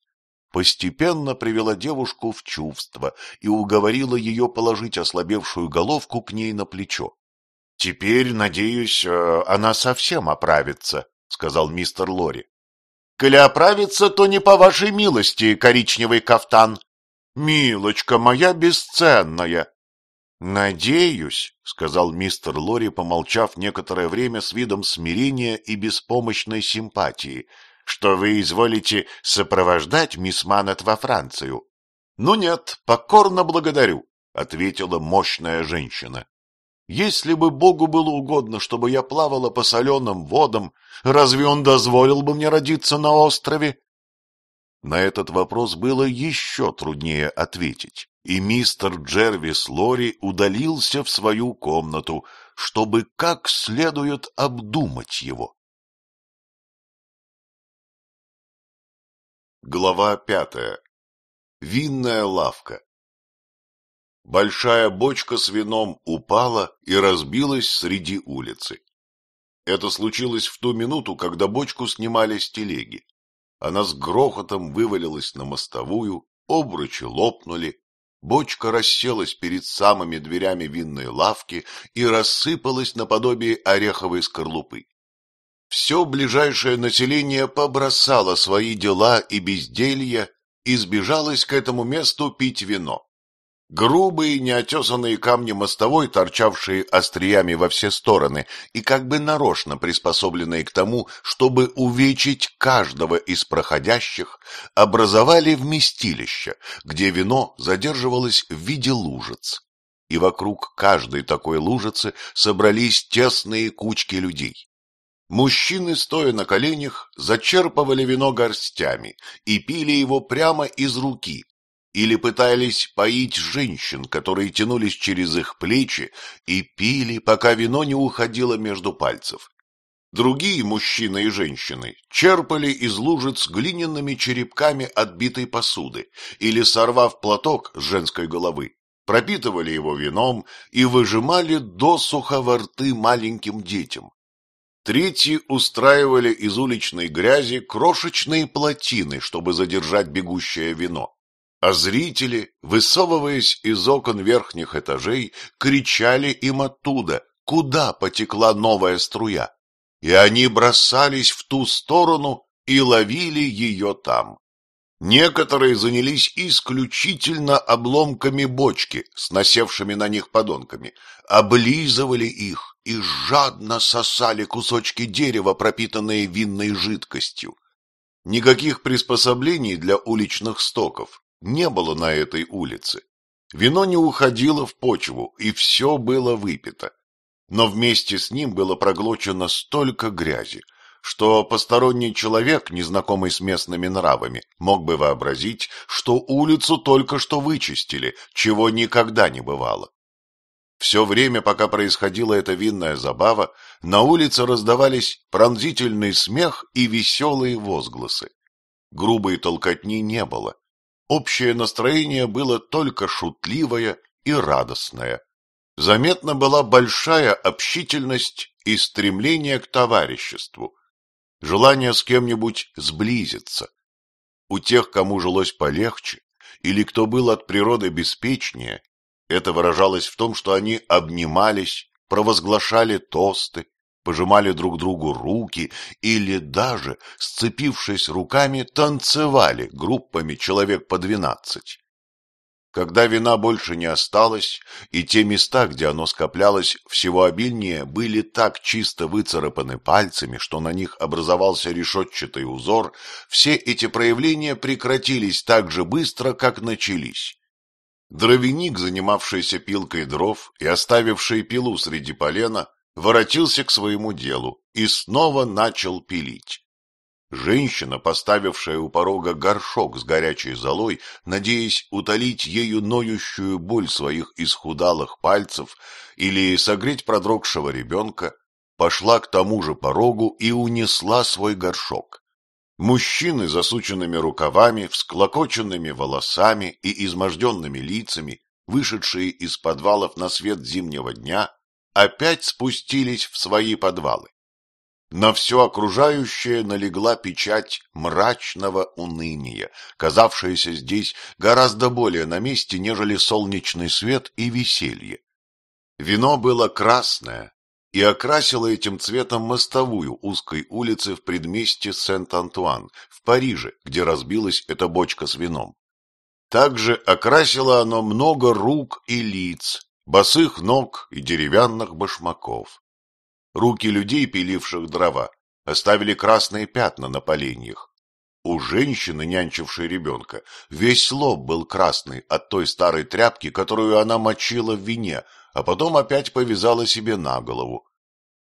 постепенно привела девушку в чувство и уговорила ее положить ослабевшую головку к ней на плечо. — Теперь, надеюсь, э, она совсем оправится, — сказал мистер Лори. — Коли оправится, то не по вашей милости, коричневый кафтан. — Милочка моя бесценная! — Надеюсь, — сказал мистер Лори, помолчав некоторое время с видом смирения и беспомощной симпатии, — что вы изволите сопровождать мисс Манет во Францию. — Ну нет, покорно благодарю, — ответила мощная женщина. Если бы Богу было угодно, чтобы я плавала по соленым водам, разве он дозволил бы мне родиться на острове? На этот вопрос было еще труднее ответить, и мистер Джервис Лори удалился в свою комнату, чтобы как следует обдумать его. Глава пятая. Винная лавка. Большая бочка с вином упала и разбилась среди улицы. Это случилось в ту минуту, когда бочку снимали с телеги. Она с грохотом вывалилась на мостовую, обручи лопнули, бочка расселась перед самыми дверями винной лавки и рассыпалась наподобие ореховой скорлупы. Все ближайшее население побросало свои дела и безделье и сбежалось к этому месту пить вино. Грубые, неотесанные камни мостовой, торчавшие остриями во все стороны и как бы нарочно приспособленные к тому, чтобы увечить каждого из проходящих, образовали вместилище, где вино задерживалось в виде лужиц. И вокруг каждой такой лужицы собрались тесные кучки людей. Мужчины, стоя на коленях, зачерпывали вино горстями и пили его прямо из руки, или пытались поить женщин, которые тянулись через их плечи и пили, пока вино не уходило между пальцев. Другие мужчины и женщины черпали из лужиц глиняными черепками отбитой посуды или, сорвав платок с женской головы, пропитывали его вином и выжимали досуха во рты маленьким детям. Третьи устраивали из уличной грязи крошечные плотины, чтобы задержать бегущее вино. А зрители, высовываясь из окон верхних этажей, кричали им оттуда, куда потекла новая струя. И они бросались в ту сторону и ловили ее там. Некоторые занялись исключительно обломками бочки, сносевшими на них подонками, облизывали их, и жадно сосали кусочки дерева, пропитанные винной жидкостью. Никаких приспособлений для уличных стоков не было на этой улице. Вино не уходило в почву, и все было выпито. Но вместе с ним было проглочено столько грязи, что посторонний человек, незнакомый с местными нравами, мог бы вообразить, что улицу только что вычистили, чего никогда не бывало. Все время, пока происходила эта винная забава, на улице раздавались пронзительный смех и веселые возгласы. Грубой толкотни не было. Общее настроение было только шутливое и радостное. Заметна была большая общительность и стремление к товариществу, желание с кем-нибудь сблизиться. У тех, кому жилось полегче, или кто был от природы беспечнее, это выражалось в том, что они обнимались, провозглашали тосты, пожимали друг другу руки или даже, сцепившись руками, танцевали группами человек по двенадцать. Когда вина больше не осталось, и те места, где оно скоплялось, всего обильнее, были так чисто выцарапаны пальцами, что на них образовался решетчатый узор, все эти проявления прекратились так же быстро, как начались. Дровяник, занимавшийся пилкой дров и оставивший пилу среди полена, воротился к своему делу и снова начал пилить. Женщина, поставившая у порога горшок с горячей золой, надеясь утолить ею ноющую боль своих исхудалых пальцев или согреть продрогшего ребенка, пошла к тому же порогу и унесла свой горшок. Мужчины засученными рукавами, всклокоченными волосами и изможденными лицами, вышедшие из подвалов на свет зимнего дня, опять спустились в свои подвалы. На все окружающее налегла печать мрачного уныния, казавшаяся здесь гораздо более на месте, нежели солнечный свет и веселье. Вино было красное, и окрасила этим цветом мостовую узкой улицы в предместье Сент-Антуан в Париже, где разбилась эта бочка с вином. Также окрасило оно много рук и лиц, босых ног и деревянных башмаков. Руки людей, пиливших дрова, оставили красные пятна на поленьях. У женщины, нянчившей ребенка, весь лоб был красный от той старой тряпки, которую она мочила в вине, а потом опять повязала себе на голову.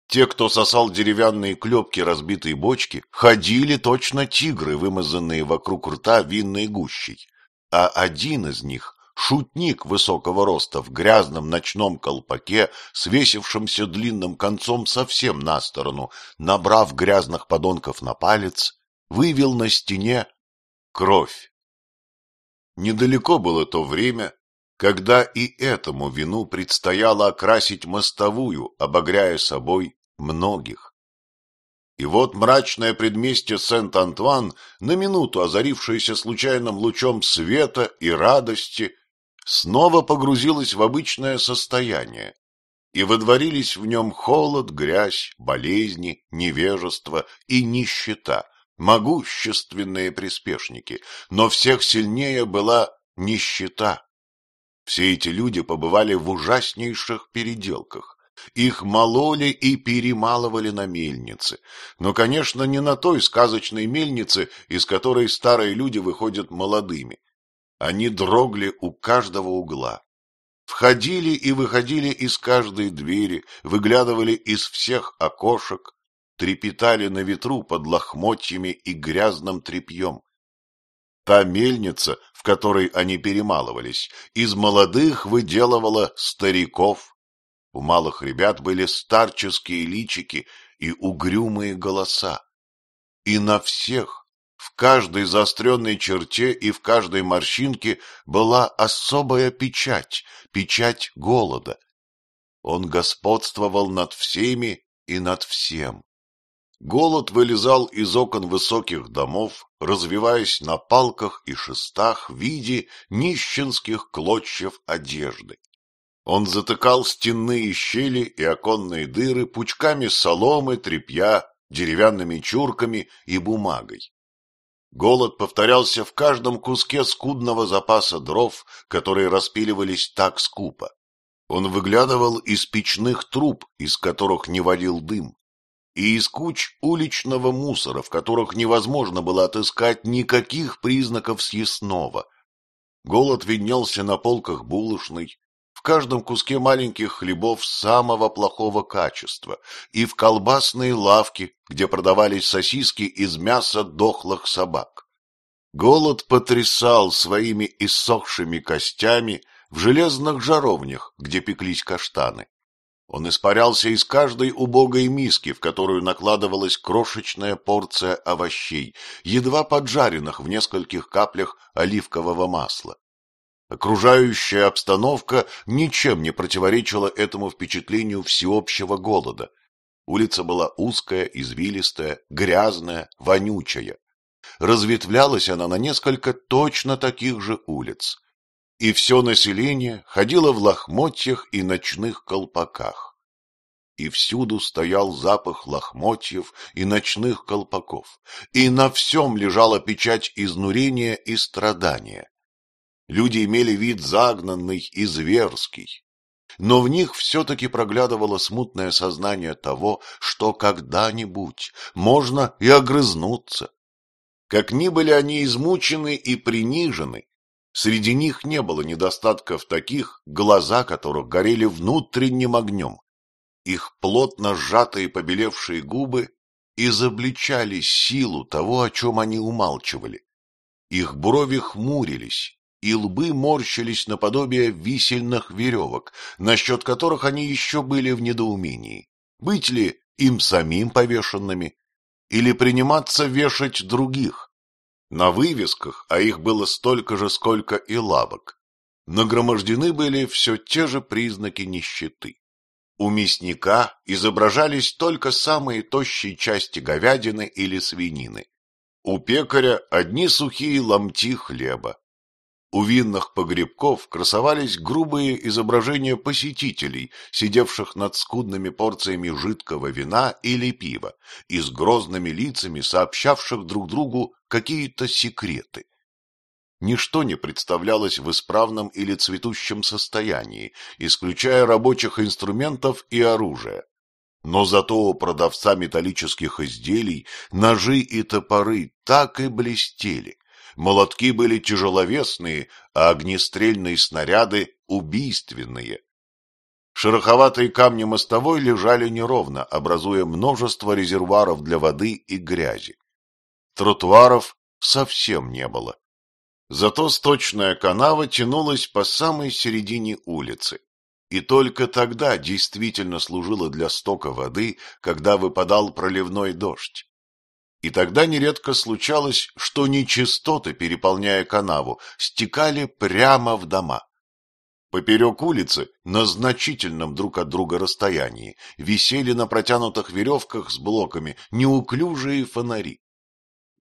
Те, кто сосал деревянные клепки разбитой бочки, ходили точно тигры, вымазанные вокруг рта винной гущей. А один из них, шутник высокого роста в грязном ночном колпаке, свесившемся длинным концом совсем на сторону, набрав грязных подонков на палец, вывел на стене кровь. Недалеко было то время, когда и этому вину предстояло окрасить мостовую, обогряя собой многих. И вот мрачное предместье Сент-Антуан, на минуту озарившееся случайным лучом света и радости, снова погрузилось в обычное состояние, и водворились в нем холод, грязь, болезни, невежество и нищета, могущественные приспешники, но всех сильнее была нищета все эти люди побывали в ужаснейших переделках. Их мололи и перемалывали на мельнице. Но, конечно, не на той сказочной мельнице, из которой старые люди выходят молодыми. Они дрогли у каждого угла. Входили и выходили из каждой двери, выглядывали из всех окошек, трепетали на ветру под лохмотьями и грязным тряпьем, Та мельница, в которой они перемалывались, из молодых выделывала стариков. У малых ребят были старческие личики и угрюмые голоса. И на всех, в каждой заостренной черте и в каждой морщинке была особая печать, печать голода. Он господствовал над всеми и над всем. Голод вылезал из окон высоких домов, развиваясь на палках и шестах в виде нищенских клочьев одежды. Он затыкал стенные щели и оконные дыры пучками соломы, тряпья, деревянными чурками и бумагой. Голод повторялся в каждом куске скудного запаса дров, которые распиливались так скупо. Он выглядывал из печных труб, из которых не валил дым, и из куч уличного мусора, в которых невозможно было отыскать никаких признаков съестного. Голод виднелся на полках булочной, в каждом куске маленьких хлебов самого плохого качества и в колбасной лавке, где продавались сосиски из мяса дохлых собак. Голод потрясал своими иссохшими костями в железных жаровнях, где пеклись каштаны. Он испарялся из каждой убогой миски, в которую накладывалась крошечная порция овощей, едва поджаренных в нескольких каплях оливкового масла. Окружающая обстановка ничем не противоречила этому впечатлению всеобщего голода. Улица была узкая, извилистая, грязная, вонючая. Разветвлялась она на несколько точно таких же улиц и все население ходило в лохмотьях и ночных колпаках. И всюду стоял запах лохмотьев и ночных колпаков, и на всем лежала печать изнурения и страдания. Люди имели вид загнанный и зверский, но в них все-таки проглядывало смутное сознание того, что когда-нибудь можно и огрызнуться. Как ни были они измучены и принижены, Среди них не было недостатка в таких, глаза которых горели внутренним огнем. Их плотно сжатые побелевшие губы изобличали силу того, о чем они умалчивали. Их брови хмурились, и лбы морщились наподобие висельных веревок, насчет которых они еще были в недоумении. Быть ли им самим повешенными или приниматься вешать других, на вывесках, а их было столько же, сколько и лавок, нагромождены были все те же признаки нищеты. У мясника изображались только самые тощие части говядины или свинины. У пекаря одни сухие ломти хлеба, у винных погребков красовались грубые изображения посетителей, сидевших над скудными порциями жидкого вина или пива, и с грозными лицами сообщавших друг другу какие-то секреты. Ничто не представлялось в исправном или цветущем состоянии, исключая рабочих инструментов и оружия. Но зато у продавца металлических изделий ножи и топоры так и блестели, Молотки были тяжеловесные, а огнестрельные снаряды — убийственные. Шероховатые камни мостовой лежали неровно, образуя множество резервуаров для воды и грязи. Тротуаров совсем не было. Зато сточная канава тянулась по самой середине улицы. И только тогда действительно служила для стока воды, когда выпадал проливной дождь. И тогда нередко случалось, что нечистоты, переполняя канаву, стекали прямо в дома. Поперек улицы, на значительном друг от друга расстоянии, висели на протянутых веревках с блоками неуклюжие фонари.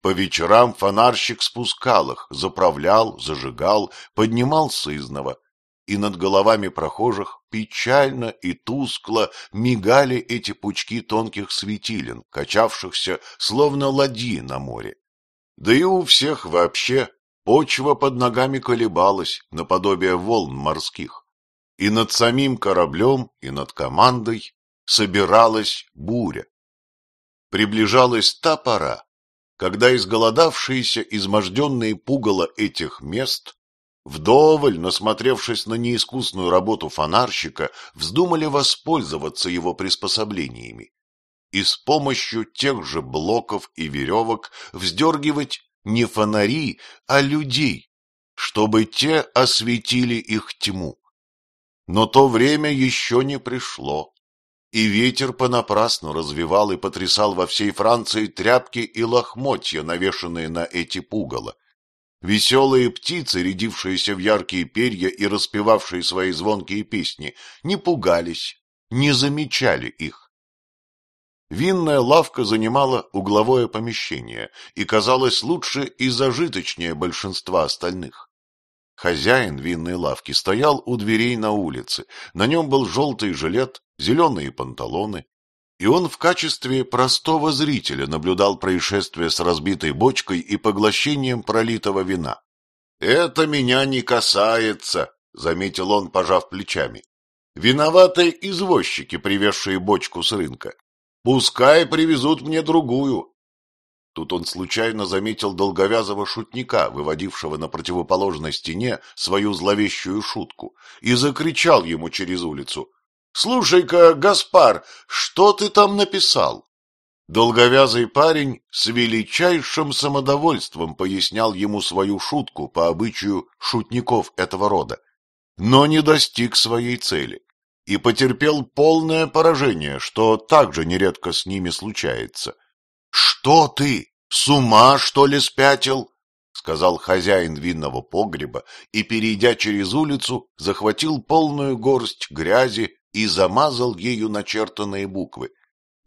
По вечерам фонарщик спускал их, заправлял, зажигал, поднимал сызного, и над головами прохожих печально и тускло мигали эти пучки тонких светилен, качавшихся словно ладьи на море. Да и у всех вообще почва под ногами колебалась наподобие волн морских. И над самим кораблем, и над командой собиралась буря. Приближалась та пора, когда изголодавшиеся, изможденные пугало этих мест вдоволь насмотревшись на неискусную работу фонарщика, вздумали воспользоваться его приспособлениями и с помощью тех же блоков и веревок вздергивать не фонари, а людей, чтобы те осветили их тьму. Но то время еще не пришло, и ветер понапрасну развивал и потрясал во всей Франции тряпки и лохмотья, навешанные на эти пугало. Веселые птицы, рядившиеся в яркие перья и распевавшие свои звонкие песни, не пугались, не замечали их. Винная лавка занимала угловое помещение и казалась лучше и зажиточнее большинства остальных. Хозяин винной лавки стоял у дверей на улице, на нем был желтый жилет, зеленые панталоны, и он в качестве простого зрителя наблюдал происшествие с разбитой бочкой и поглощением пролитого вина. «Это меня не касается», — заметил он, пожав плечами. «Виноваты извозчики, привезшие бочку с рынка. Пускай привезут мне другую». Тут он случайно заметил долговязого шутника, выводившего на противоположной стене свою зловещую шутку, и закричал ему через улицу. Слушай-ка, Гаспар, что ты там написал? Долговязый парень с величайшим самодовольством пояснял ему свою шутку по обычаю шутников этого рода, но не достиг своей цели и потерпел полное поражение, что также нередко с ними случается. — Что ты, с ума, что ли, спятил? — сказал хозяин винного погреба и, перейдя через улицу, захватил полную горсть грязи и замазал ею начертанные буквы.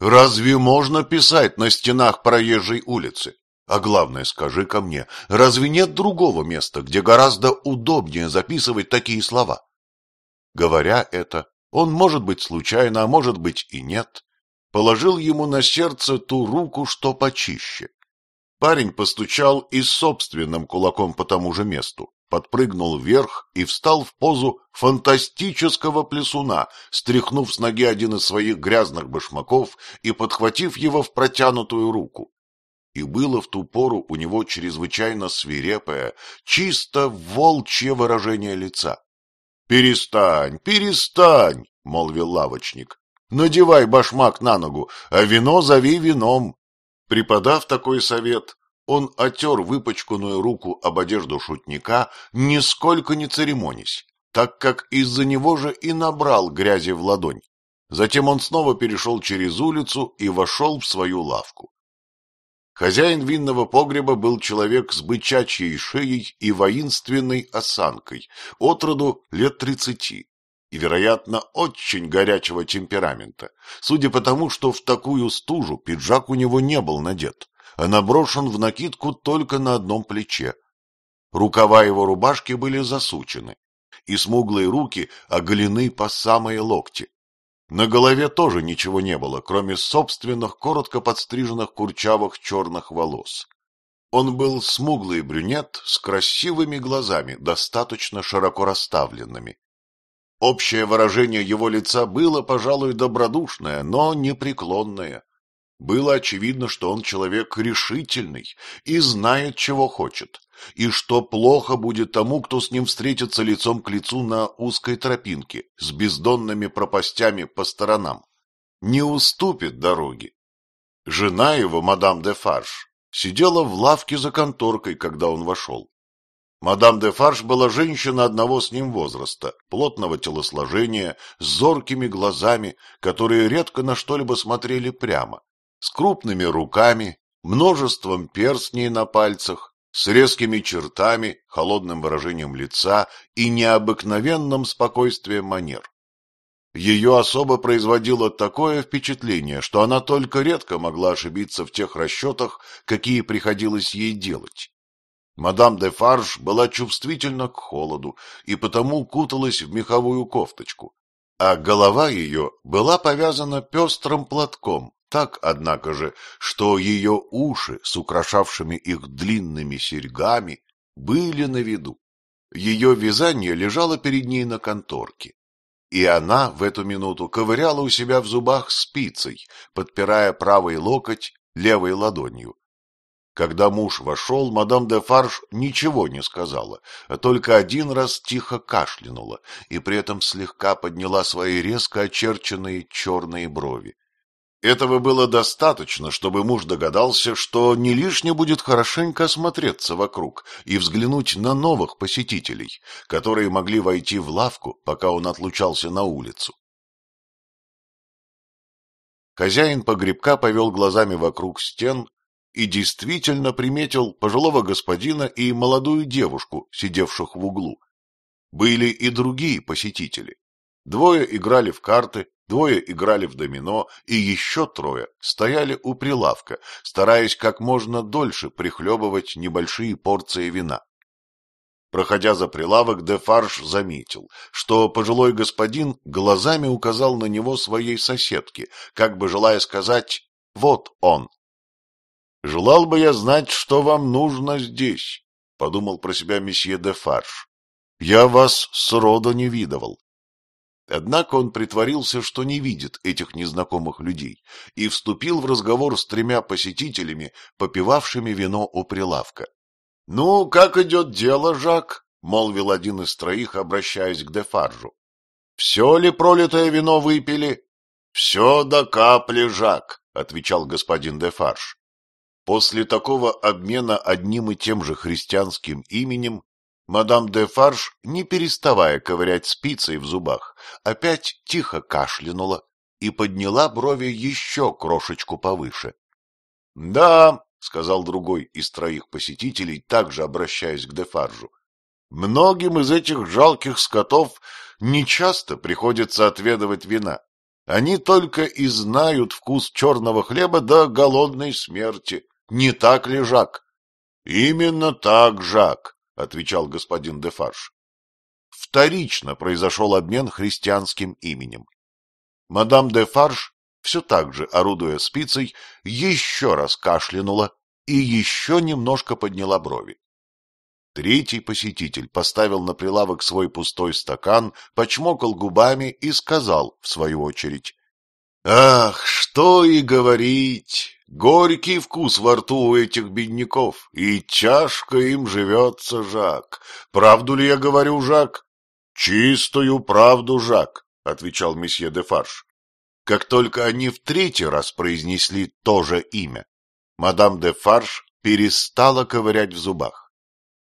Разве можно писать на стенах проезжей улицы? А главное, скажи ко мне, разве нет другого места, где гораздо удобнее записывать такие слова? Говоря это, он, может быть, случайно, а может быть и нет, положил ему на сердце ту руку, что почище. Парень постучал и собственным кулаком по тому же месту подпрыгнул вверх и встал в позу фантастического плесуна, стряхнув с ноги один из своих грязных башмаков и подхватив его в протянутую руку. И было в ту пору у него чрезвычайно свирепое, чисто волчье выражение лица. — Перестань, перестань, — молвил лавочник, — надевай башмак на ногу, а вино зови вином. Преподав такой совет, он отер выпачканную руку об одежду шутника, нисколько не церемонясь, так как из-за него же и набрал грязи в ладонь. Затем он снова перешел через улицу и вошел в свою лавку. Хозяин винного погреба был человек с бычачьей шеей и воинственной осанкой, отроду лет тридцати и, вероятно, очень горячего темперамента, судя по тому, что в такую стужу пиджак у него не был надет, а наброшен в накидку только на одном плече. Рукава его рубашки были засучены, и смуглые руки оголены по самые локти. На голове тоже ничего не было, кроме собственных коротко подстриженных курчавых черных волос. Он был смуглый брюнет с красивыми глазами, достаточно широко расставленными, Общее выражение его лица было, пожалуй, добродушное, но непреклонное. Было очевидно, что он человек решительный и знает, чего хочет, и что плохо будет тому, кто с ним встретится лицом к лицу на узкой тропинке с бездонными пропастями по сторонам. Не уступит дороги. Жена его, мадам де Фарш, сидела в лавке за конторкой, когда он вошел. Мадам де Фарш была женщина одного с ним возраста, плотного телосложения, с зоркими глазами, которые редко на что-либо смотрели прямо, с крупными руками, множеством перстней на пальцах, с резкими чертами, холодным выражением лица и необыкновенным спокойствием манер. Ее особо производило такое впечатление, что она только редко могла ошибиться в тех расчетах, какие приходилось ей делать. Мадам де Фарж была чувствительна к холоду и потому куталась в меховую кофточку, а голова ее была повязана пестрым платком, так, однако же, что ее уши с украшавшими их длинными серьгами были на виду. Ее вязание лежало перед ней на конторке, и она в эту минуту ковыряла у себя в зубах спицей, подпирая правый локоть левой ладонью. Когда муж вошел, мадам де Фарш ничего не сказала, а только один раз тихо кашлянула и при этом слегка подняла свои резко очерченные черные брови. Этого было достаточно, чтобы муж догадался, что не лишне будет хорошенько осмотреться вокруг и взглянуть на новых посетителей, которые могли войти в лавку, пока он отлучался на улицу. Хозяин погребка повел глазами вокруг стен, и действительно приметил пожилого господина и молодую девушку, сидевших в углу. Были и другие посетители. Двое играли в карты, двое играли в домино, и еще трое стояли у прилавка, стараясь как можно дольше прихлебывать небольшие порции вина. Проходя за прилавок, Дефарж заметил, что пожилой господин глазами указал на него своей соседке, как бы желая сказать «Вот он, Желал бы я знать, что вам нужно здесь, — подумал про себя месье де Фарш. Я вас сроду не видывал. Однако он притворился, что не видит этих незнакомых людей, и вступил в разговор с тремя посетителями, попивавшими вино у прилавка. — Ну, как идет дело, Жак? — молвил один из троих, обращаясь к де Фаржу. Все ли пролитое вино выпили? — Все до капли, Жак, — отвечал господин де Дефарж. После такого обмена одним и тем же христианским именем мадам де Фарш, не переставая ковырять спицей в зубах, опять тихо кашлянула и подняла брови еще крошечку повыше. — Да, — сказал другой из троих посетителей, также обращаясь к де Фаржу, многим из этих жалких скотов нечасто приходится отведывать вина. Они только и знают вкус черного хлеба до голодной смерти. Не так ли, Жак? — Именно так, Жак, — отвечал господин Дефарж. Вторично произошел обмен христианским именем. Мадам Дефарж, все так же орудуя спицей, еще раз кашлянула и еще немножко подняла брови. Третий посетитель поставил на прилавок свой пустой стакан, почмокал губами и сказал, в свою очередь, Ах, что и говорить! Горький вкус во рту у этих бедняков, и чашка им живется, Жак. Правду ли я говорю, Жак? Чистую правду, Жак, отвечал месье де Дефарш. Как только они в третий раз произнесли то же имя, мадам де Дефарш перестала ковырять в зубах.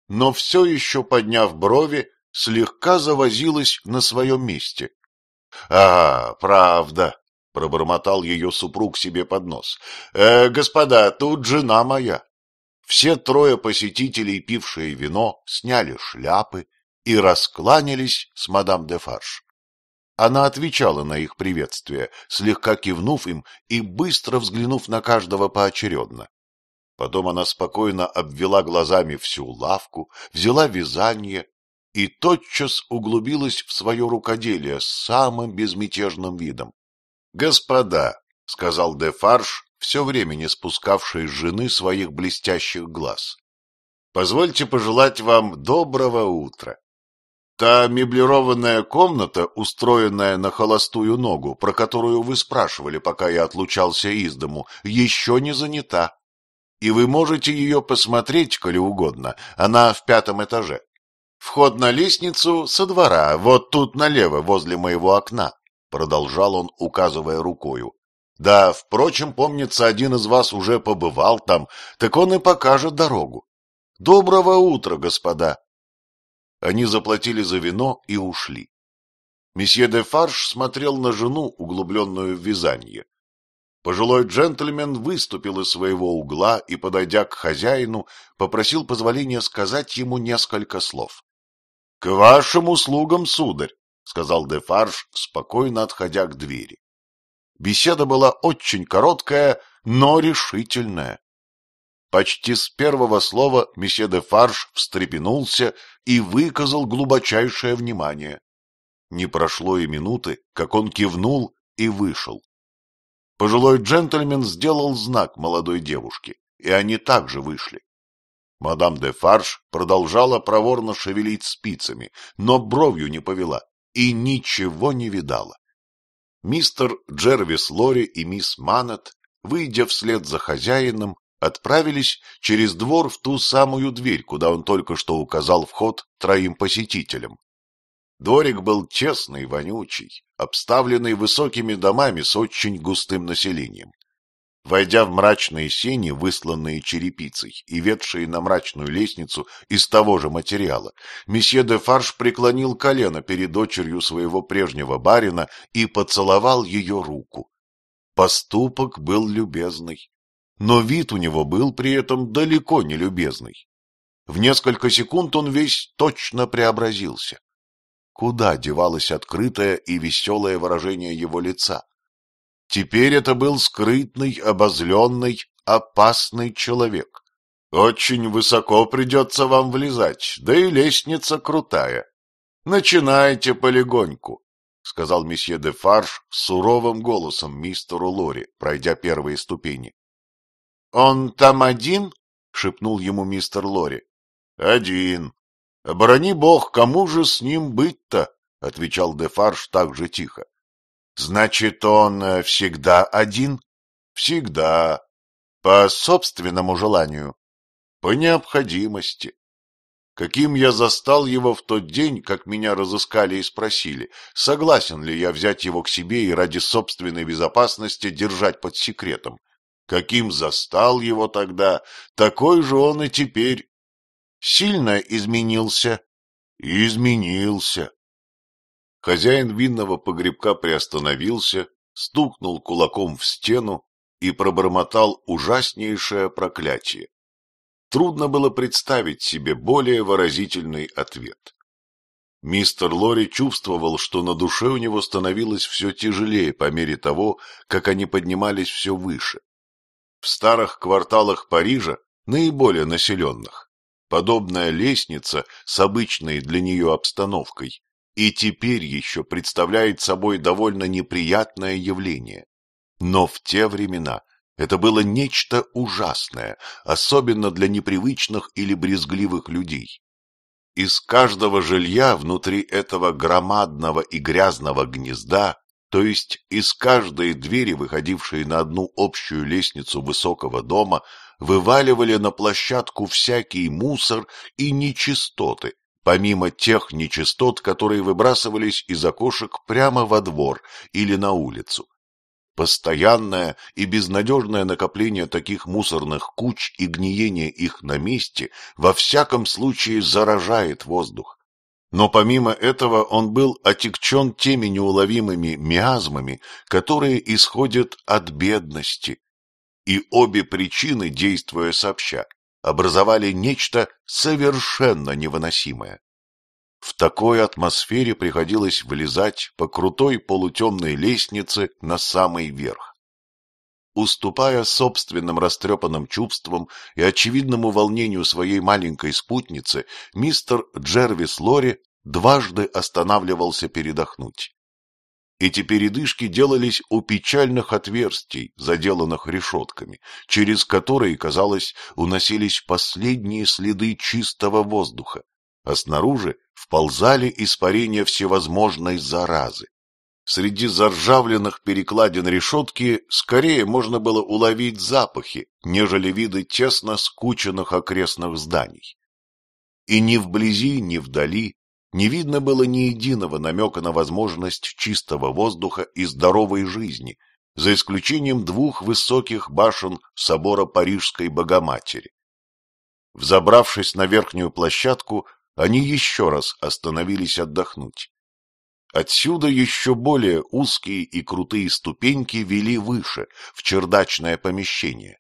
Но все еще, подняв брови, слегка завозилась на своем месте. — А, правда, пробормотал ее супруг себе под нос. «Э, господа, тут жена моя». Все трое посетителей, пившие вино, сняли шляпы и раскланялись с мадам де Фарш. Она отвечала на их приветствие, слегка кивнув им и быстро взглянув на каждого поочередно. Потом она спокойно обвела глазами всю лавку, взяла вязание и тотчас углубилась в свое рукоделие с самым безмятежным видом. «Господа», — сказал де Дефарж, все время не спускавший с жены своих блестящих глаз, — «позвольте пожелать вам доброго утра». Та меблированная комната, устроенная на холостую ногу, про которую вы спрашивали, пока я отлучался из дому, еще не занята. И вы можете ее посмотреть, коли угодно. Она в пятом этаже. Вход на лестницу со двора, вот тут налево, возле моего окна. — продолжал он, указывая рукою. — Да, впрочем, помнится, один из вас уже побывал там, так он и покажет дорогу. Доброго утра, господа! Они заплатили за вино и ушли. Месье де Фарш смотрел на жену, углубленную в вязание. Пожилой джентльмен выступил из своего угла и, подойдя к хозяину, попросил позволения сказать ему несколько слов. — К вашим услугам, сударь! сказал Дефарж, спокойно отходя к двери. Беседа была очень короткая, но решительная. Почти с первого слова месье де Фарш встрепенулся и выказал глубочайшее внимание. Не прошло и минуты, как он кивнул и вышел. Пожилой джентльмен сделал знак молодой девушке, и они также вышли. Мадам де Фарш продолжала проворно шевелить спицами, но бровью не повела и ничего не видала. Мистер Джервис Лори и мисс Манет, выйдя вслед за хозяином, отправились через двор в ту самую дверь, куда он только что указал вход троим посетителям. Дворик был тесный, вонючий, обставленный высокими домами с очень густым населением. Войдя в мрачные сени, высланные черепицей и ведшие на мрачную лестницу из того же материала, месье де Фарш преклонил колено перед дочерью своего прежнего барина и поцеловал ее руку. Поступок был любезный, но вид у него был при этом далеко не любезный. В несколько секунд он весь точно преобразился. Куда девалось открытое и веселое выражение его лица? Теперь это был скрытный, обозленный, опасный человек. Очень высоко придется вам влезать, да и лестница крутая. Начинайте полигоньку, сказал месье де Фарш суровым голосом мистеру Лори, пройдя первые ступени. — Он там один? — шепнул ему мистер Лори. — Один. — Брони бог, кому же с ним быть-то? — отвечал де Фарш так же тихо. Значит, он э, всегда один? Всегда. По собственному желанию. По необходимости. Каким я застал его в тот день, как меня разыскали и спросили, согласен ли я взять его к себе и ради собственной безопасности держать под секретом. Каким застал его тогда, такой же он и теперь. Сильно изменился? Изменился. Хозяин винного погребка приостановился, стукнул кулаком в стену и пробормотал ужаснейшее проклятие. Трудно было представить себе более выразительный ответ. Мистер Лори чувствовал, что на душе у него становилось все тяжелее по мере того, как они поднимались все выше. В старых кварталах Парижа, наиболее населенных, подобная лестница с обычной для нее обстановкой и теперь еще представляет собой довольно неприятное явление. Но в те времена это было нечто ужасное, особенно для непривычных или брезгливых людей. Из каждого жилья внутри этого громадного и грязного гнезда, то есть из каждой двери, выходившей на одну общую лестницу высокого дома, вываливали на площадку всякий мусор и нечистоты, помимо тех нечистот, которые выбрасывались из окошек прямо во двор или на улицу. Постоянное и безнадежное накопление таких мусорных куч и гниение их на месте во всяком случае заражает воздух. Но помимо этого он был отягчен теми неуловимыми миазмами, которые исходят от бедности. И обе причины, действуя сообща, образовали нечто совершенно невыносимое. В такой атмосфере приходилось влезать по крутой полутемной лестнице на самый верх. Уступая собственным растрепанным чувствам и очевидному волнению своей маленькой спутницы, мистер Джервис Лори дважды останавливался передохнуть. Эти передышки делались у печальных отверстий, заделанных решетками, через которые, казалось, уносились последние следы чистого воздуха, а снаружи вползали испарения всевозможной заразы. Среди заржавленных перекладин решетки скорее можно было уловить запахи, нежели виды тесно скученных окрестных зданий. И ни вблизи, ни вдали не видно было ни единого намека на возможность чистого воздуха и здоровой жизни, за исключением двух высоких башен собора Парижской Богоматери. Взобравшись на верхнюю площадку, они еще раз остановились отдохнуть. Отсюда еще более узкие и крутые ступеньки вели выше, в чердачное помещение.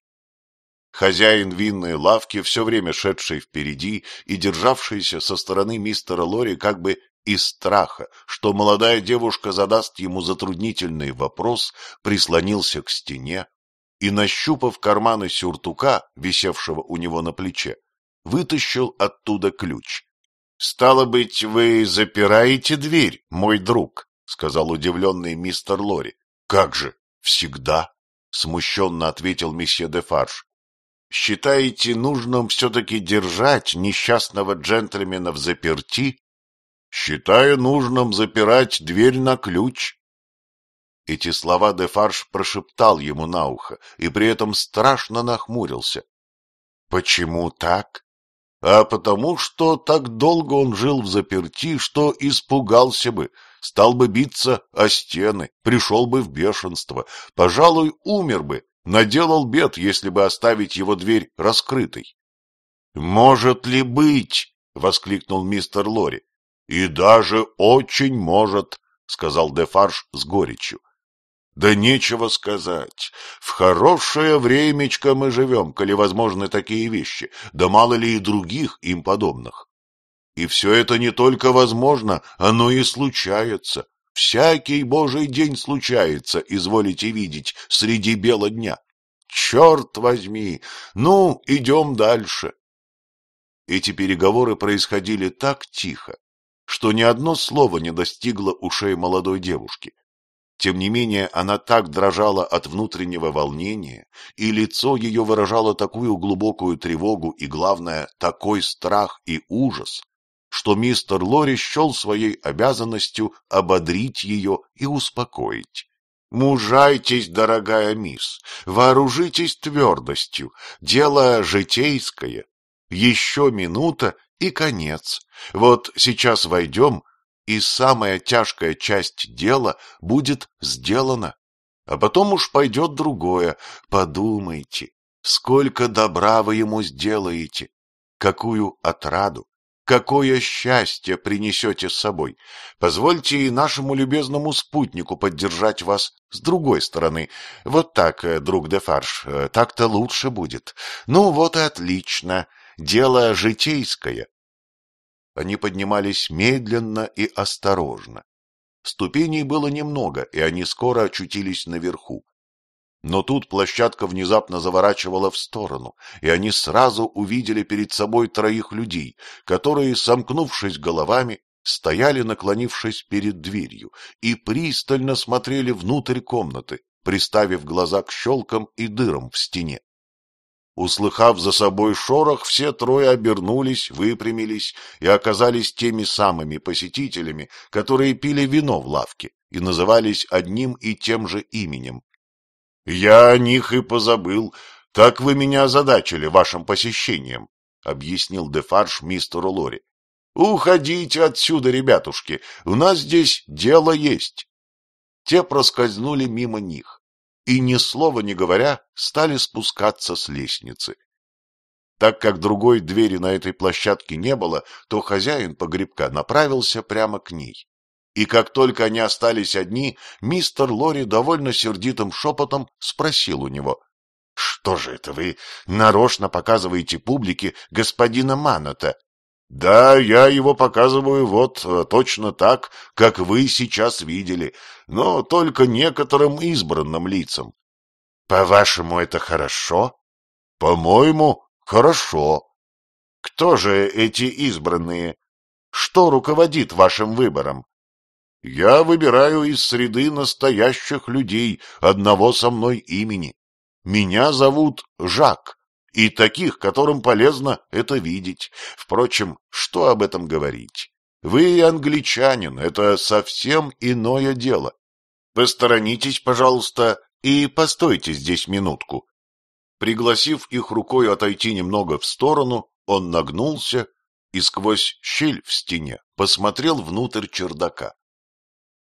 Хозяин винной лавки, все время шедший впереди и державшийся со стороны мистера Лори как бы из страха, что молодая девушка задаст ему затруднительный вопрос, прислонился к стене и, нащупав карманы сюртука, висевшего у него на плече, вытащил оттуда ключ. — Стало быть, вы запираете дверь, мой друг, — сказал удивленный мистер Лори. — Как же, всегда, — смущенно ответил месье де Фарш считаете нужным все-таки держать несчастного джентльмена в заперти, считаю нужным запирать дверь на ключ. Эти слова Дефарж прошептал ему на ухо и при этом страшно нахмурился. Почему так? А потому что так долго он жил в заперти, что испугался бы, стал бы биться о стены, пришел бы в бешенство, пожалуй, умер бы наделал бед, если бы оставить его дверь раскрытой. — Может ли быть? — воскликнул мистер Лори. — И даже очень может, — сказал Дефарж с горечью. — Да нечего сказать. В хорошее времечко мы живем, коли возможны такие вещи, да мало ли и других им подобных. И все это не только возможно, оно и случается. Всякий божий день случается, изволите видеть, среди бела дня. Черт возьми! Ну, идем дальше. Эти переговоры происходили так тихо, что ни одно слово не достигло ушей молодой девушки. Тем не менее, она так дрожала от внутреннего волнения, и лицо ее выражало такую глубокую тревогу и, главное, такой страх и ужас, что мистер Лори счел своей обязанностью ободрить ее и успокоить. «Мужайтесь, дорогая мисс, вооружитесь твердостью, дело житейское. Еще минута и конец. Вот сейчас войдем, и самая тяжкая часть дела будет сделана. А потом уж пойдет другое. Подумайте, сколько добра вы ему сделаете, какую отраду, Какое счастье принесете с собой! Позвольте и нашему любезному спутнику поддержать вас с другой стороны. Вот так, э, друг Дефарш, э, так-то лучше будет. Ну вот и отлично, дело житейское. Они поднимались медленно и осторожно. Ступеней было немного, и они скоро очутились наверху. Но тут площадка внезапно заворачивала в сторону, и они сразу увидели перед собой троих людей, которые, сомкнувшись головами, стояли, наклонившись перед дверью, и пристально смотрели внутрь комнаты, приставив глаза к щелкам и дырам в стене. Услыхав за собой шорох, все трое обернулись, выпрямились и оказались теми самыми посетителями, которые пили вино в лавке и назывались одним и тем же именем я о них и позабыл. Так вы меня озадачили вашим посещением, — объяснил Дефарш мистеру Лори. — Уходите отсюда, ребятушки, у нас здесь дело есть. Те проскользнули мимо них и, ни слова не говоря, стали спускаться с лестницы. Так как другой двери на этой площадке не было, то хозяин погребка направился прямо к ней. И как только они остались одни, мистер Лори довольно сердитым шепотом спросил у него. — Что же это вы нарочно показываете публике господина Маната? — Да, я его показываю вот э, точно так, как вы сейчас видели, но только некоторым избранным лицам. — По-вашему, это хорошо? — По-моему, хорошо. — Кто же эти избранные? Что руководит вашим выбором? Я выбираю из среды настоящих людей одного со мной имени. Меня зовут Жак, и таких, которым полезно это видеть. Впрочем, что об этом говорить? Вы англичанин, это совсем иное дело. Посторонитесь, пожалуйста, и постойте здесь минутку. Пригласив их рукой отойти немного в сторону, он нагнулся и сквозь щель в стене посмотрел внутрь чердака.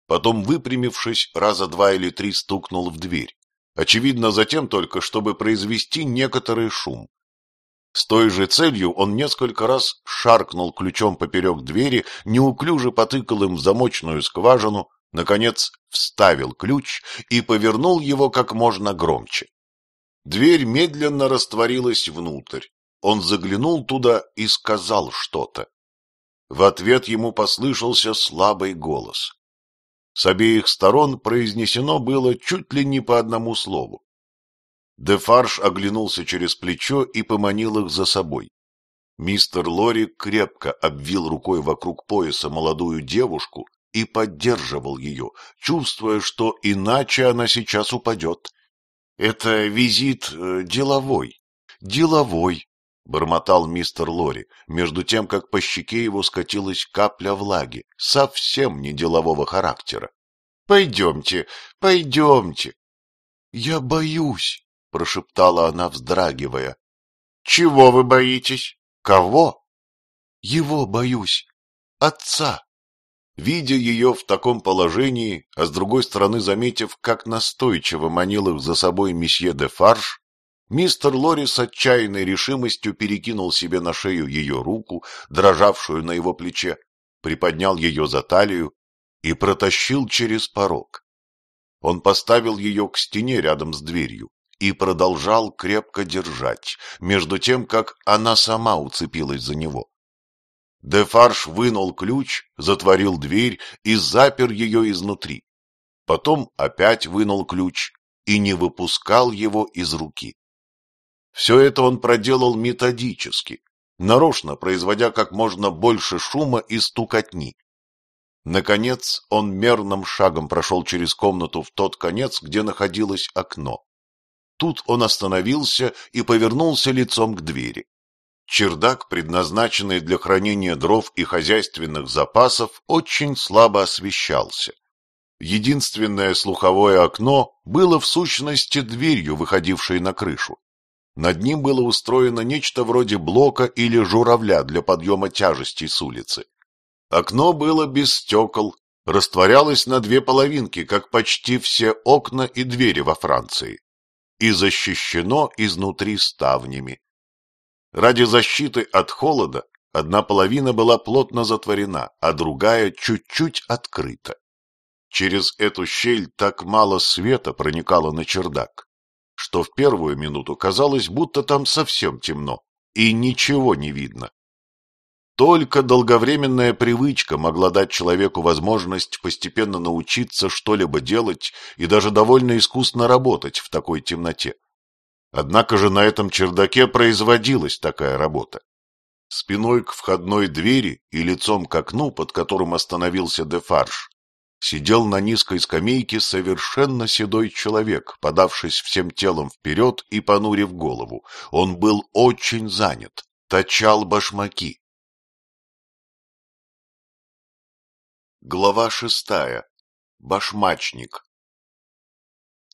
Потом, выпрямившись, раза два или три стукнул в дверь. Очевидно, затем только, чтобы произвести некоторый шум. С той же целью он несколько раз шаркнул ключом поперек двери, неуклюже потыкал им в замочную скважину, наконец вставил ключ и повернул его как можно громче. Дверь медленно растворилась внутрь. Он заглянул туда и сказал что-то. В ответ ему послышался слабый голос с обеих сторон произнесено было чуть ли не по одному слову. Дефарш оглянулся через плечо и поманил их за собой. Мистер Лори крепко обвил рукой вокруг пояса молодую девушку и поддерживал ее, чувствуя, что иначе она сейчас упадет. — Это визит э, деловой, деловой, бормотал мистер Лори, между тем, как по щеке его скатилась капля влаги, совсем не делового характера. — Пойдемте, пойдемте. — Я боюсь, — прошептала она, вздрагивая. — Чего вы боитесь? Кого? — Его боюсь. Отца. Видя ее в таком положении, а с другой стороны заметив, как настойчиво манил их за собой месье де Фарш, Мистер Лори с отчаянной решимостью перекинул себе на шею ее руку, дрожавшую на его плече, приподнял ее за талию и протащил через порог. Он поставил ее к стене рядом с дверью и продолжал крепко держать, между тем, как она сама уцепилась за него. Дефарш вынул ключ, затворил дверь и запер ее изнутри. Потом опять вынул ключ и не выпускал его из руки. Все это он проделал методически, нарочно производя как можно больше шума и стукотни. Наконец он мерным шагом прошел через комнату в тот конец, где находилось окно. Тут он остановился и повернулся лицом к двери. Чердак, предназначенный для хранения дров и хозяйственных запасов, очень слабо освещался. Единственное слуховое окно было в сущности дверью, выходившей на крышу. Над ним было устроено нечто вроде блока или журавля для подъема тяжестей с улицы. Окно было без стекол, растворялось на две половинки, как почти все окна и двери во Франции, и защищено изнутри ставнями. Ради защиты от холода одна половина была плотно затворена, а другая чуть-чуть открыта. Через эту щель так мало света проникало на чердак, что в первую минуту казалось, будто там совсем темно и ничего не видно. Только долговременная привычка могла дать человеку возможность постепенно научиться что-либо делать и даже довольно искусно работать в такой темноте. Однако же на этом чердаке производилась такая работа. Спиной к входной двери и лицом к окну, под которым остановился Дефарж, сидел на низкой скамейке совершенно седой человек, подавшись всем телом вперед и понурив голову. Он был очень занят, точал башмаки. Глава шестая. Башмачник.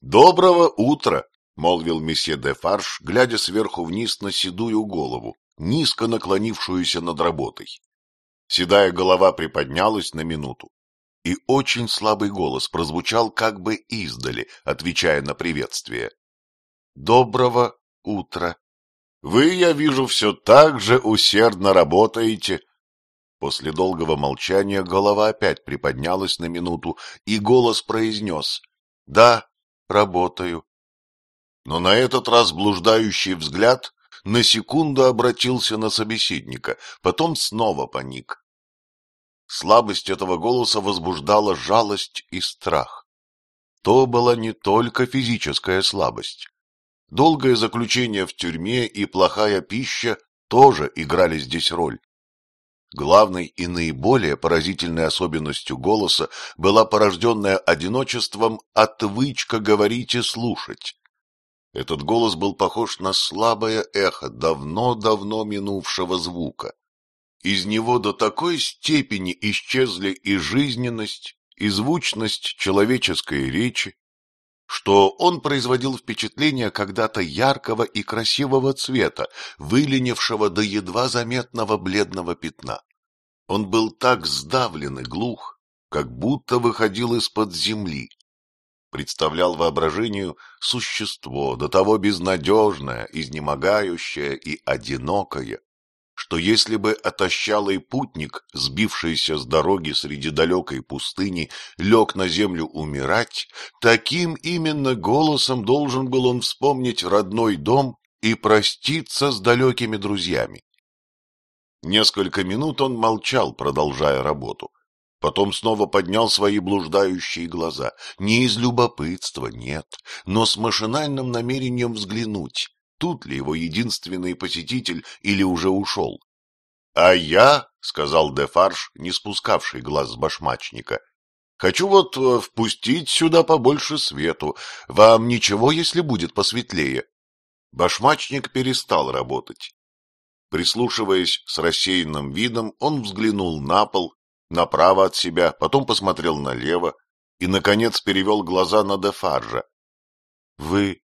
«Доброго утра!» — молвил месье де Фарш, глядя сверху вниз на седую голову, низко наклонившуюся над работой. Седая голова приподнялась на минуту, и очень слабый голос прозвучал как бы издали, отвечая на приветствие. «Доброго утра! Вы, я вижу, все так же усердно работаете!» После долгого молчания голова опять приподнялась на минуту, и голос произнес «Да, работаю». Но на этот раз блуждающий взгляд на секунду обратился на собеседника, потом снова паник. Слабость этого голоса возбуждала жалость и страх. То была не только физическая слабость. Долгое заключение в тюрьме и плохая пища тоже играли здесь роль. Главной и наиболее поразительной особенностью голоса была порожденная одиночеством отвычка говорить и слушать. Этот голос был похож на слабое эхо давно-давно минувшего звука. Из него до такой степени исчезли и жизненность, и звучность человеческой речи, что он производил впечатление когда-то яркого и красивого цвета, выленившего до едва заметного бледного пятна. Он был так сдавлен и глух, как будто выходил из-под земли. Представлял воображению существо, до того безнадежное, изнемогающее и одинокое, что если бы отощалый путник, сбившийся с дороги среди далекой пустыни, лег на землю умирать, таким именно голосом должен был он вспомнить родной дом и проститься с далекими друзьями. Несколько минут он молчал, продолжая работу. Потом снова поднял свои блуждающие глаза. Не из любопытства, нет, но с машинальным намерением взглянуть, тут ли его единственный посетитель или уже ушел. — А я, — сказал Дефарж, не спускавший глаз с башмачника, — хочу вот э, впустить сюда побольше свету. Вам ничего, если будет посветлее? Башмачник перестал работать. Прислушиваясь с рассеянным видом, он взглянул на пол, направо от себя, потом посмотрел налево и, наконец, перевел глаза на Дефаржа. — Вы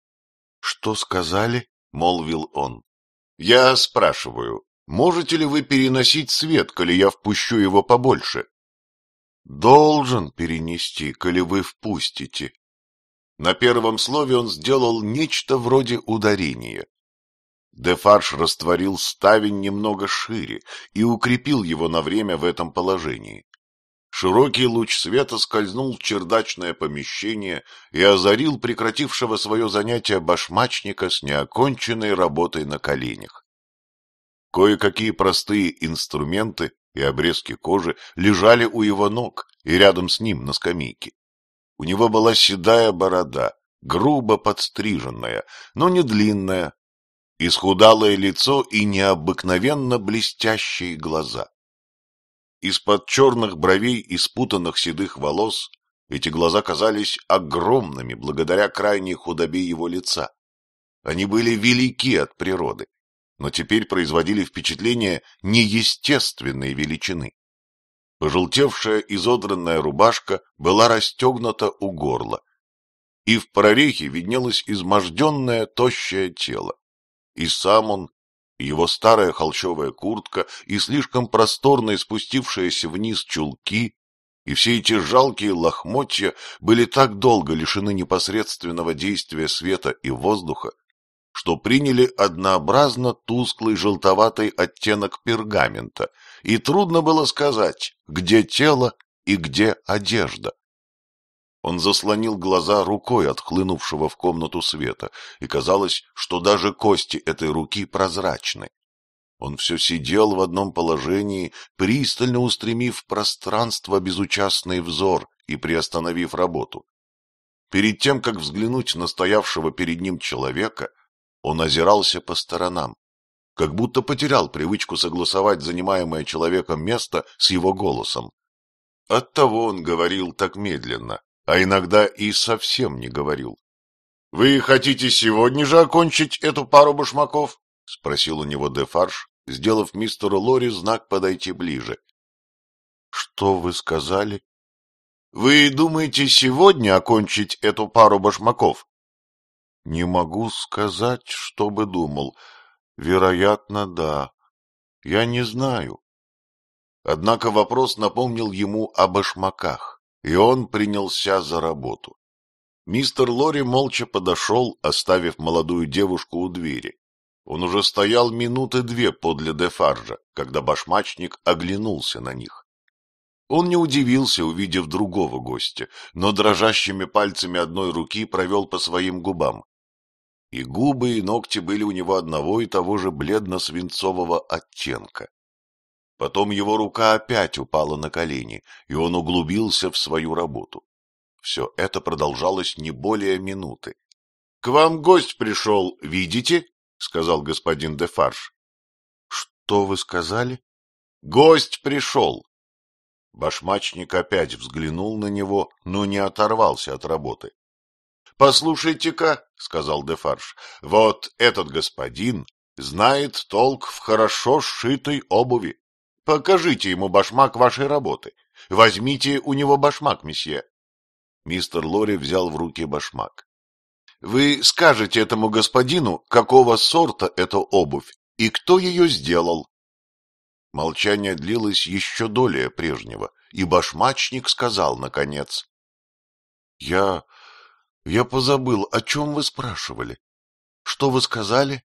что сказали? — молвил он. — Я спрашиваю, можете ли вы переносить свет, коли я впущу его побольше? — Должен перенести, коли вы впустите. На первом слове он сделал нечто вроде ударения. Дефарш растворил ставень немного шире и укрепил его на время в этом положении. Широкий луч света скользнул в чердачное помещение и озарил прекратившего свое занятие башмачника с неоконченной работой на коленях. Кое-какие простые инструменты и обрезки кожи лежали у его ног и рядом с ним на скамейке. У него была седая борода, грубо подстриженная, но не длинная, исхудалое лицо и необыкновенно блестящие глаза. Из-под черных бровей и спутанных седых волос эти глаза казались огромными благодаря крайней худобе его лица. Они были велики от природы, но теперь производили впечатление неестественной величины. Пожелтевшая изодранная рубашка была расстегнута у горла, и в прорехе виднелось изможденное тощее тело. И сам он его старая холщовая куртка и слишком просторные спустившиеся вниз чулки и все эти жалкие лохмотья были так долго лишены непосредственного действия света и воздуха, что приняли однообразно тусклый желтоватый оттенок пергамента, и трудно было сказать, где тело и где одежда. Он заслонил глаза рукой от хлынувшего в комнату света, и казалось, что даже кости этой руки прозрачны. Он все сидел в одном положении, пристально устремив в пространство безучастный взор и приостановив работу. Перед тем, как взглянуть на стоявшего перед ним человека, он озирался по сторонам, как будто потерял привычку согласовать занимаемое человеком место с его голосом. Оттого он говорил так медленно, а иногда и совсем не говорил. — Вы хотите сегодня же окончить эту пару башмаков? — спросил у него Дефарш, сделав мистеру Лори знак подойти ближе. — Что вы сказали? — Вы думаете сегодня окончить эту пару башмаков? — Не могу сказать, что бы думал. Вероятно, да. Я не знаю. Однако вопрос напомнил ему о башмаках и он принялся за работу. Мистер Лори молча подошел, оставив молодую девушку у двери. Он уже стоял минуты две подле Дефаржа, когда башмачник оглянулся на них. Он не удивился, увидев другого гостя, но дрожащими пальцами одной руки провел по своим губам. И губы, и ногти были у него одного и того же бледно-свинцового оттенка. Потом его рука опять упала на колени, и он углубился в свою работу. Все это продолжалось не более минуты. — К вам гость пришел, видите? — сказал господин де Дефарж. — Что вы сказали? — Гость пришел. Башмачник опять взглянул на него, но не оторвался от работы. — Послушайте-ка, — сказал де Дефарж, — вот этот господин знает толк в хорошо сшитой обуви. Покажите ему башмак вашей работы. Возьмите у него башмак, месье. Мистер Лори взял в руки башмак. Вы скажете этому господину, какого сорта эта обувь и кто ее сделал. Молчание длилось еще долее прежнего, и башмачник сказал, наконец. — Я... я позабыл, о чем вы спрашивали. Что вы сказали?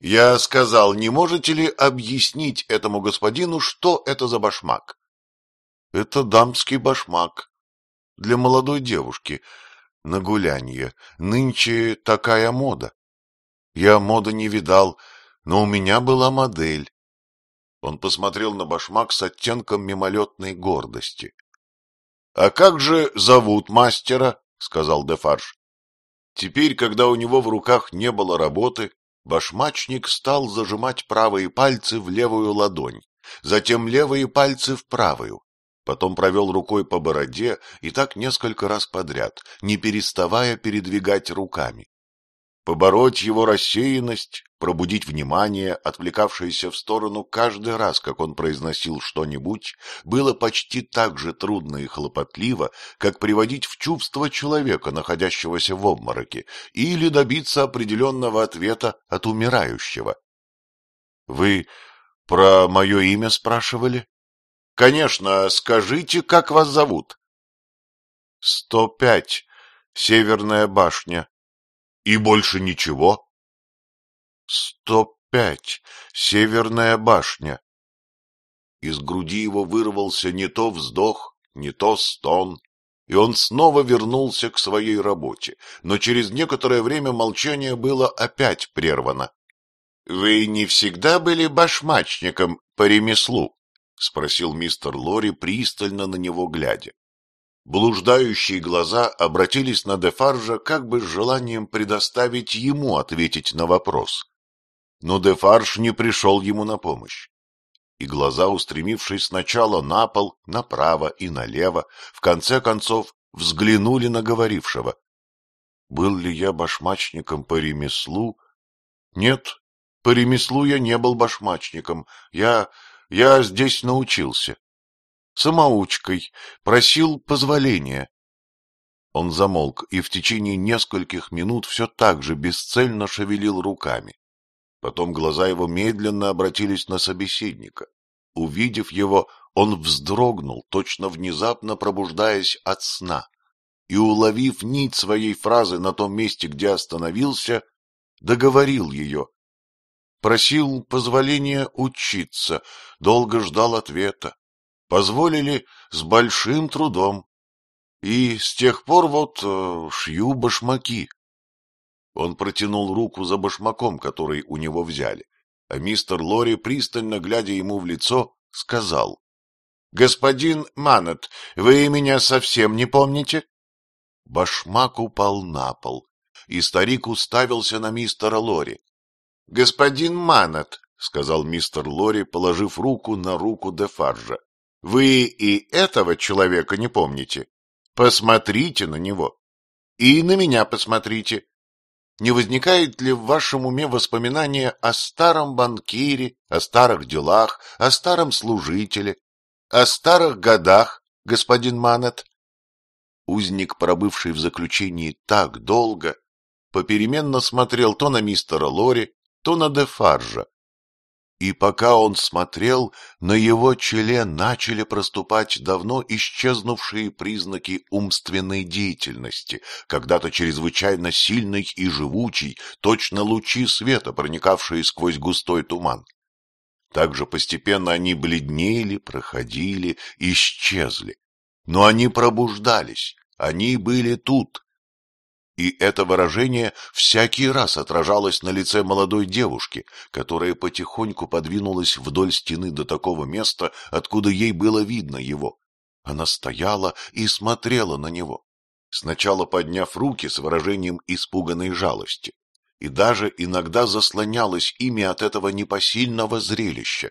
Я сказал, не можете ли объяснить этому господину, что это за башмак? — Это дамский башмак. Для молодой девушки. На гулянье. Нынче такая мода. Я моды не видал, но у меня была модель. Он посмотрел на башмак с оттенком мимолетной гордости. — А как же зовут мастера? — сказал Дефарж. Теперь, когда у него в руках не было работы, Башмачник стал зажимать правые пальцы в левую ладонь, затем левые пальцы в правую, потом провел рукой по бороде и так несколько раз подряд, не переставая передвигать руками побороть его рассеянность, пробудить внимание, отвлекавшееся в сторону каждый раз, как он произносил что-нибудь, было почти так же трудно и хлопотливо, как приводить в чувство человека, находящегося в обмороке, или добиться определенного ответа от умирающего. — Вы про мое имя спрашивали? — Конечно, скажите, как вас зовут? — Сто пять. Северная башня, и больше ничего? Сто пять. Северная башня. Из груди его вырвался не то вздох, не то стон, и он снова вернулся к своей работе, но через некоторое время молчание было опять прервано. — Вы не всегда были башмачником по ремеслу? — спросил мистер Лори, пристально на него глядя. Блуждающие глаза обратились на Дефаржа как бы с желанием предоставить ему ответить на вопрос. Но Дефарж не пришел ему на помощь. И глаза, устремившись сначала на пол, направо и налево, в конце концов взглянули на говорившего. Был ли я башмачником по ремеслу? Нет, по ремеслу я не был башмачником. Я... я здесь научился самоучкой, просил позволения. Он замолк и в течение нескольких минут все так же бесцельно шевелил руками. Потом глаза его медленно обратились на собеседника. Увидев его, он вздрогнул, точно внезапно пробуждаясь от сна, и, уловив нить своей фразы на том месте, где остановился, договорил ее. Просил позволения учиться, долго ждал ответа, позволили с большим трудом. И с тех пор вот э, шью башмаки. Он протянул руку за башмаком, который у него взяли, а мистер Лори, пристально глядя ему в лицо, сказал. — Господин Манет, вы меня совсем не помните? Башмак упал на пол, и старик уставился на мистера Лори. — Господин Манет, — сказал мистер Лори, положив руку на руку Дефаржа, вы и этого человека не помните. Посмотрите на него. И на меня посмотрите. Не возникает ли в вашем уме воспоминания о старом банкире, о старых делах, о старом служителе, о старых годах, господин Манет? Узник, пробывший в заключении так долго, попеременно смотрел то на мистера Лори, то на де Фаржа и пока он смотрел, на его челе начали проступать давно исчезнувшие признаки умственной деятельности, когда-то чрезвычайно сильный и живучий, точно лучи света, проникавшие сквозь густой туман. Также постепенно они бледнели, проходили, исчезли. Но они пробуждались, они были тут, и это выражение всякий раз отражалось на лице молодой девушки, которая потихоньку подвинулась вдоль стены до такого места, откуда ей было видно его. Она стояла и смотрела на него, сначала подняв руки с выражением испуганной жалости, и даже иногда заслонялась ими от этого непосильного зрелища,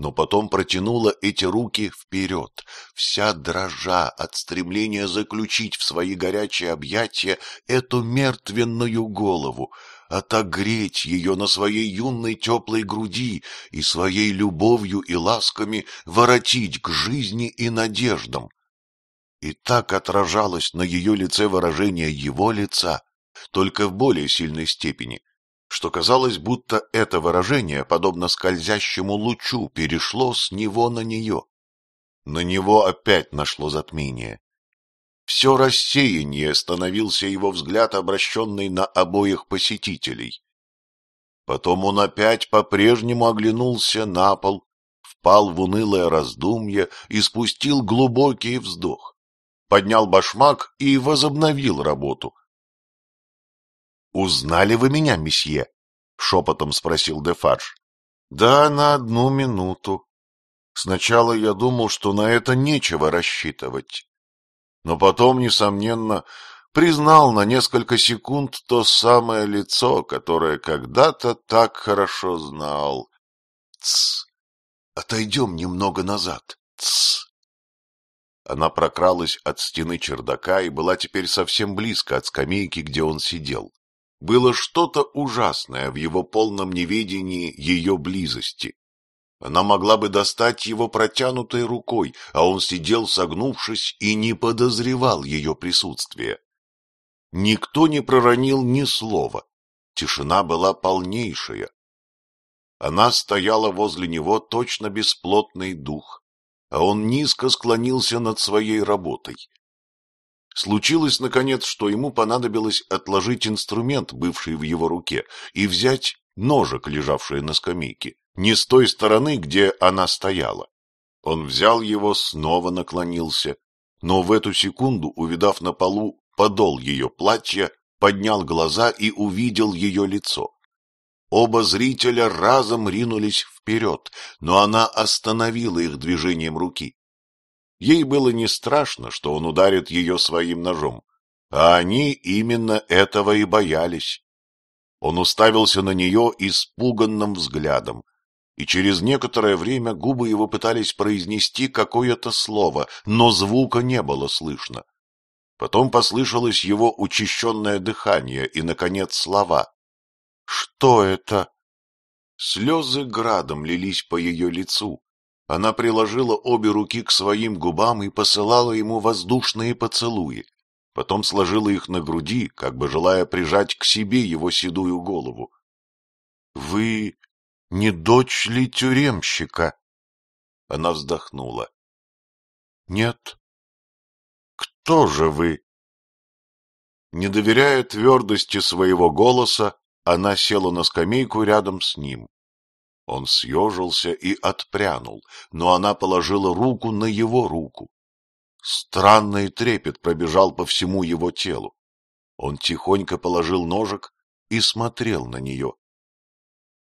но потом протянула эти руки вперед, вся дрожа от стремления заключить в свои горячие объятия эту мертвенную голову, отогреть ее на своей юной теплой груди и своей любовью и ласками воротить к жизни и надеждам. И так отражалось на ее лице выражение его лица, только в более сильной степени, что казалось, будто это выражение, подобно скользящему лучу, перешло с него на нее. На него опять нашло затмение. Все рассеяние становился его взгляд, обращенный на обоих посетителей. Потом он опять по-прежнему оглянулся на пол, впал в унылое раздумье и спустил глубокий вздох поднял башмак и возобновил работу, «Узнали вы меня, месье?» — шепотом спросил Дефадж. «Да, на одну минуту. Сначала я думал, что на это нечего рассчитывать. Но потом, несомненно, признал на несколько секунд то самое лицо, которое когда-то так хорошо знал. Тс. Отойдем немного назад. Тс. Она прокралась от стены чердака и была теперь совсем близко от скамейки, где он сидел. Было что-то ужасное в его полном неведении ее близости. Она могла бы достать его протянутой рукой, а он сидел согнувшись и не подозревал ее присутствия. Никто не проронил ни слова. Тишина была полнейшая. Она стояла возле него точно бесплотный дух, а он низко склонился над своей работой. Случилось, наконец, что ему понадобилось отложить инструмент, бывший в его руке, и взять ножик, лежавший на скамейке, не с той стороны, где она стояла. Он взял его, снова наклонился, но в эту секунду, увидав на полу подол ее платья, поднял глаза и увидел ее лицо. Оба зрителя разом ринулись вперед, но она остановила их движением руки. Ей было не страшно, что он ударит ее своим ножом, а они именно этого и боялись. Он уставился на нее испуганным взглядом, и через некоторое время губы его пытались произнести какое-то слово, но звука не было слышно. Потом послышалось его учащенное дыхание и, наконец, слова. «Что это?» Слезы градом лились по ее лицу, она приложила обе руки к своим губам и посылала ему воздушные поцелуи. Потом сложила их на груди, как бы желая прижать к себе его седую голову. — Вы не дочь ли тюремщика? Она вздохнула. — Нет. — Кто же вы? Не доверяя твердости своего голоса, она села на скамейку рядом с ним. Он съежился и отпрянул, но она положила руку на его руку. Странный трепет пробежал по всему его телу. Он тихонько положил ножик и смотрел на нее.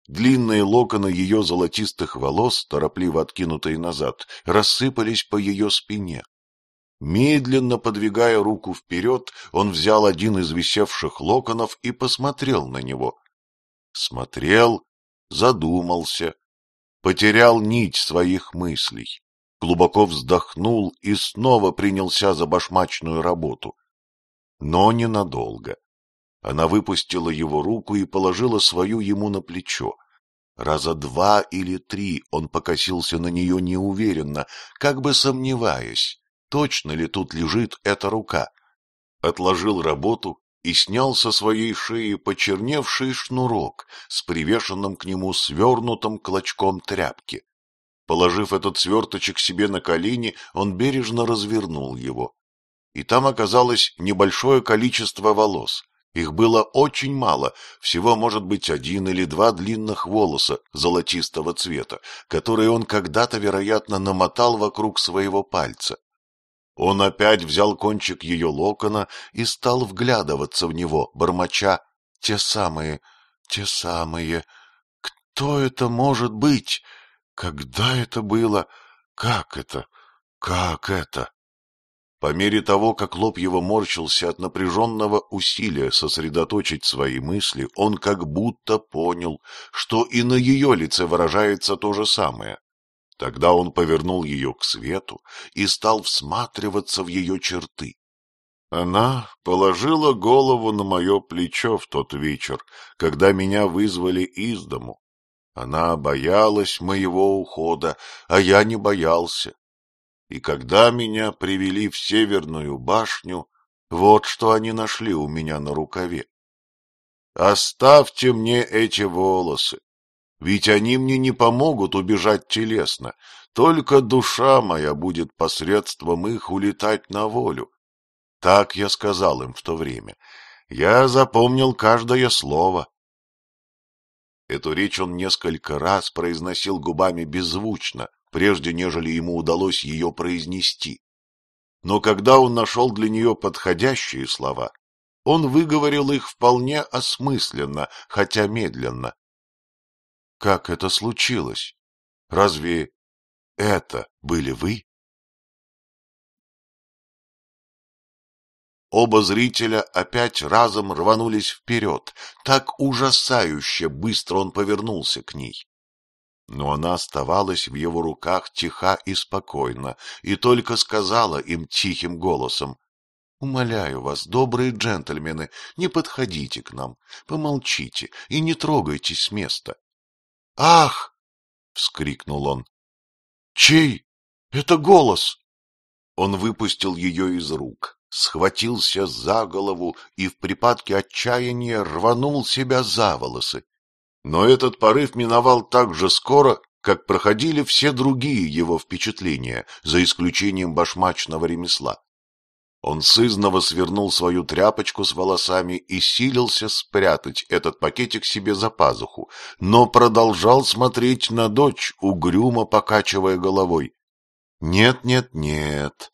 Длинные локоны ее золотистых волос, торопливо откинутые назад, рассыпались по ее спине. Медленно подвигая руку вперед, он взял один из висевших локонов и посмотрел на него. Смотрел задумался, потерял нить своих мыслей, глубоко вздохнул и снова принялся за башмачную работу. Но ненадолго. Она выпустила его руку и положила свою ему на плечо. Раза два или три он покосился на нее неуверенно, как бы сомневаясь, точно ли тут лежит эта рука. Отложил работу и снял со своей шеи почерневший шнурок с привешенным к нему свернутым клочком тряпки. Положив этот сверточек себе на колени, он бережно развернул его. И там оказалось небольшое количество волос. Их было очень мало, всего, может быть, один или два длинных волоса золотистого цвета, которые он когда-то, вероятно, намотал вокруг своего пальца. Он опять взял кончик ее локона и стал вглядываться в него, бормоча «Те самые, те самые! Кто это может быть? Когда это было? Как это? Как это?» По мере того, как лоб его морщился от напряженного усилия сосредоточить свои мысли, он как будто понял, что и на ее лице выражается то же самое. Тогда он повернул ее к свету и стал всматриваться в ее черты. Она положила голову на мое плечо в тот вечер, когда меня вызвали из дому. Она боялась моего ухода, а я не боялся. И когда меня привели в северную башню, вот что они нашли у меня на рукаве. «Оставьте мне эти волосы», ведь они мне не помогут убежать телесно, только душа моя будет посредством их улетать на волю. Так я сказал им в то время. Я запомнил каждое слово. Эту речь он несколько раз произносил губами беззвучно, прежде нежели ему удалось ее произнести. Но когда он нашел для нее подходящие слова, он выговорил их вполне осмысленно, хотя медленно. Как это случилось? Разве это были вы? Оба зрителя опять разом рванулись вперед. Так ужасающе быстро он повернулся к ней. Но она оставалась в его руках тиха и спокойно, и только сказала им тихим голосом. — Умоляю вас, добрые джентльмены, не подходите к нам, помолчите и не трогайтесь с места. «Ах!» — вскрикнул он. «Чей? Это голос!» Он выпустил ее из рук, схватился за голову и в припадке отчаяния рванул себя за волосы. Но этот порыв миновал так же скоро, как проходили все другие его впечатления, за исключением башмачного ремесла. Он сызново свернул свою тряпочку с волосами и силился спрятать этот пакетик себе за пазуху, но продолжал смотреть на дочь, угрюмо покачивая головой. — Нет, нет, нет,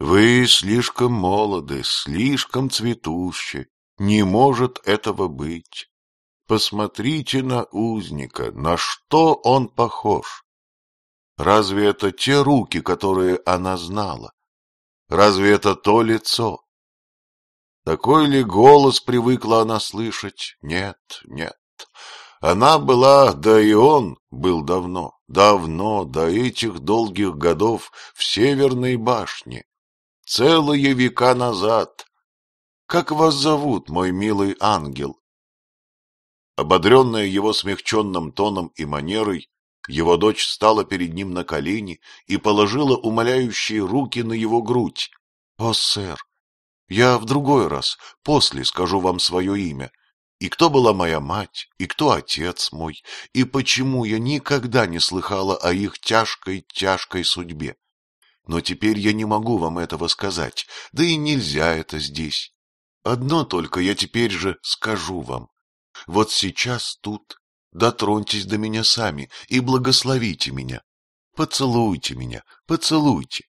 вы слишком молоды, слишком цветущи, не может этого быть. Посмотрите на узника, на что он похож. Разве это те руки, которые она знала? Разве это то лицо? Такой ли голос привыкла она слышать? Нет, нет. Она была, да и он был давно, давно, до этих долгих годов в Северной башне, целые века назад. Как вас зовут, мой милый ангел? Ободренная его смягченным тоном и манерой, его дочь стала перед ним на колени и положила умоляющие руки на его грудь. — О, сэр, я в другой раз, после скажу вам свое имя. И кто была моя мать, и кто отец мой, и почему я никогда не слыхала о их тяжкой-тяжкой судьбе. Но теперь я не могу вам этого сказать, да и нельзя это здесь. Одно только я теперь же скажу вам. Вот сейчас тут Дотроньтесь до меня сами и благословите меня. Поцелуйте меня, поцелуйте.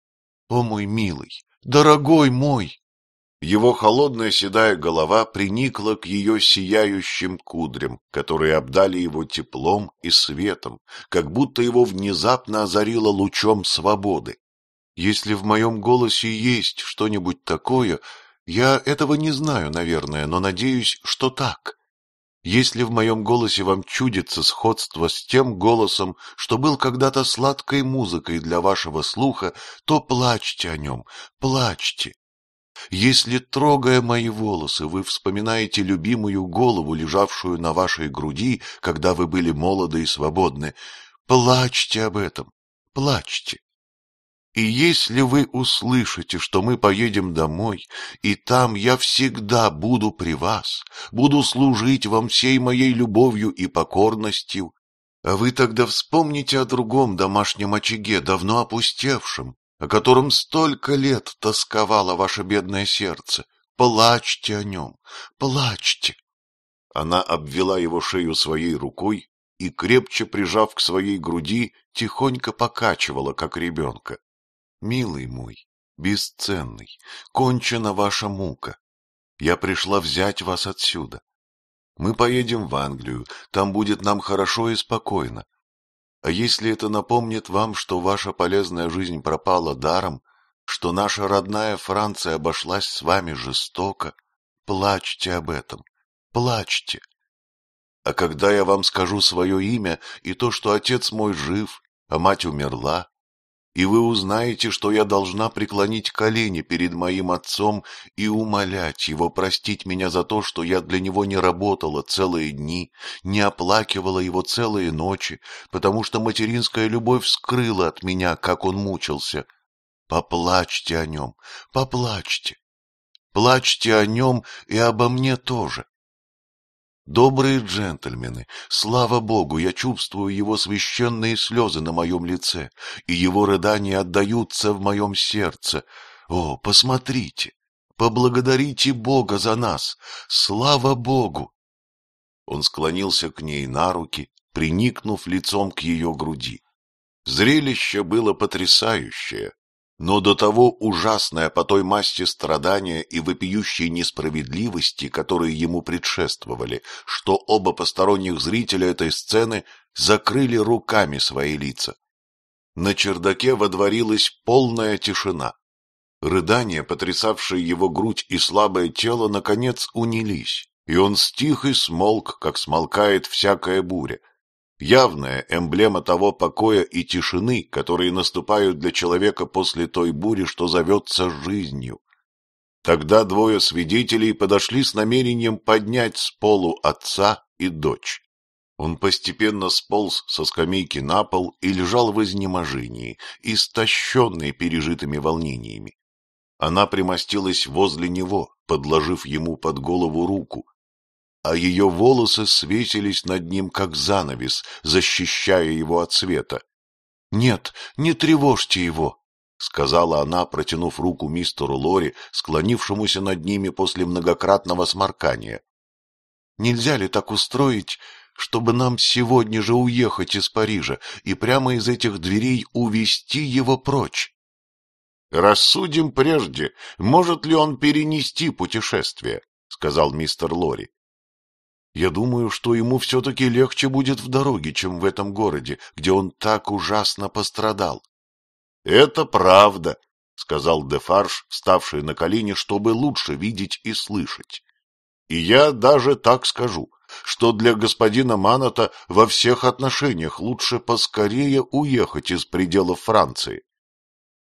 О мой милый, дорогой мой!» Его холодная седая голова приникла к ее сияющим кудрям, которые обдали его теплом и светом, как будто его внезапно озарило лучом свободы. «Если в моем голосе есть что-нибудь такое, я этого не знаю, наверное, но надеюсь, что так. Если в моем голосе вам чудится сходство с тем голосом, что был когда-то сладкой музыкой для вашего слуха, то плачьте о нем, плачьте. Если, трогая мои волосы, вы вспоминаете любимую голову, лежавшую на вашей груди, когда вы были молоды и свободны, плачьте об этом, плачьте. И если вы услышите, что мы поедем домой, и там я всегда буду при вас, буду служить вам всей моей любовью и покорностью, а вы тогда вспомните о другом домашнем очаге, давно опустевшем, о котором столько лет тосковало ваше бедное сердце. Плачьте о нем, плачьте. Она обвела его шею своей рукой и, крепче прижав к своей груди, тихонько покачивала, как ребенка. Милый мой, бесценный, кончена ваша мука. Я пришла взять вас отсюда. Мы поедем в Англию, там будет нам хорошо и спокойно. А если это напомнит вам, что ваша полезная жизнь пропала даром, что наша родная Франция обошлась с вами жестоко, плачьте об этом, плачьте. А когда я вам скажу свое имя и то, что отец мой жив, а мать умерла, и вы узнаете, что я должна преклонить колени перед моим отцом и умолять его простить меня за то, что я для него не работала целые дни, не оплакивала его целые ночи, потому что материнская любовь скрыла от меня, как он мучился. Поплачьте о нем, поплачьте. Плачьте о нем и обо мне тоже. Добрые джентльмены, слава богу, я чувствую его священные слезы на моем лице, и его рыдания отдаются в моем сердце. О, посмотрите, поблагодарите Бога за нас, слава богу! Он склонился к ней на руки, приникнув лицом к ее груди. Зрелище было потрясающее, но до того ужасное по той масти страдания и вопиющей несправедливости, которые ему предшествовали, что оба посторонних зрителя этой сцены закрыли руками свои лица. На чердаке водворилась полная тишина. Рыдания, потрясавшие его грудь и слабое тело, наконец унились, и он стих и смолк, как смолкает всякая буря явная эмблема того покоя и тишины, которые наступают для человека после той бури, что зовется жизнью. Тогда двое свидетелей подошли с намерением поднять с полу отца и дочь. Он постепенно сполз со скамейки на пол и лежал в изнеможении, истощенный пережитыми волнениями. Она примостилась возле него, подложив ему под голову руку, а ее волосы светились над ним, как занавес, защищая его от света. — Нет, не тревожьте его, — сказала она, протянув руку мистеру Лори, склонившемуся над ними после многократного сморкания. — Нельзя ли так устроить, чтобы нам сегодня же уехать из Парижа и прямо из этих дверей увести его прочь? — Рассудим прежде, может ли он перенести путешествие, — сказал мистер Лори. Я думаю, что ему все-таки легче будет в дороге, чем в этом городе, где он так ужасно пострадал. — Это правда, — сказал Дефарж, вставший на колени, чтобы лучше видеть и слышать. — И я даже так скажу, что для господина Маната во всех отношениях лучше поскорее уехать из пределов Франции.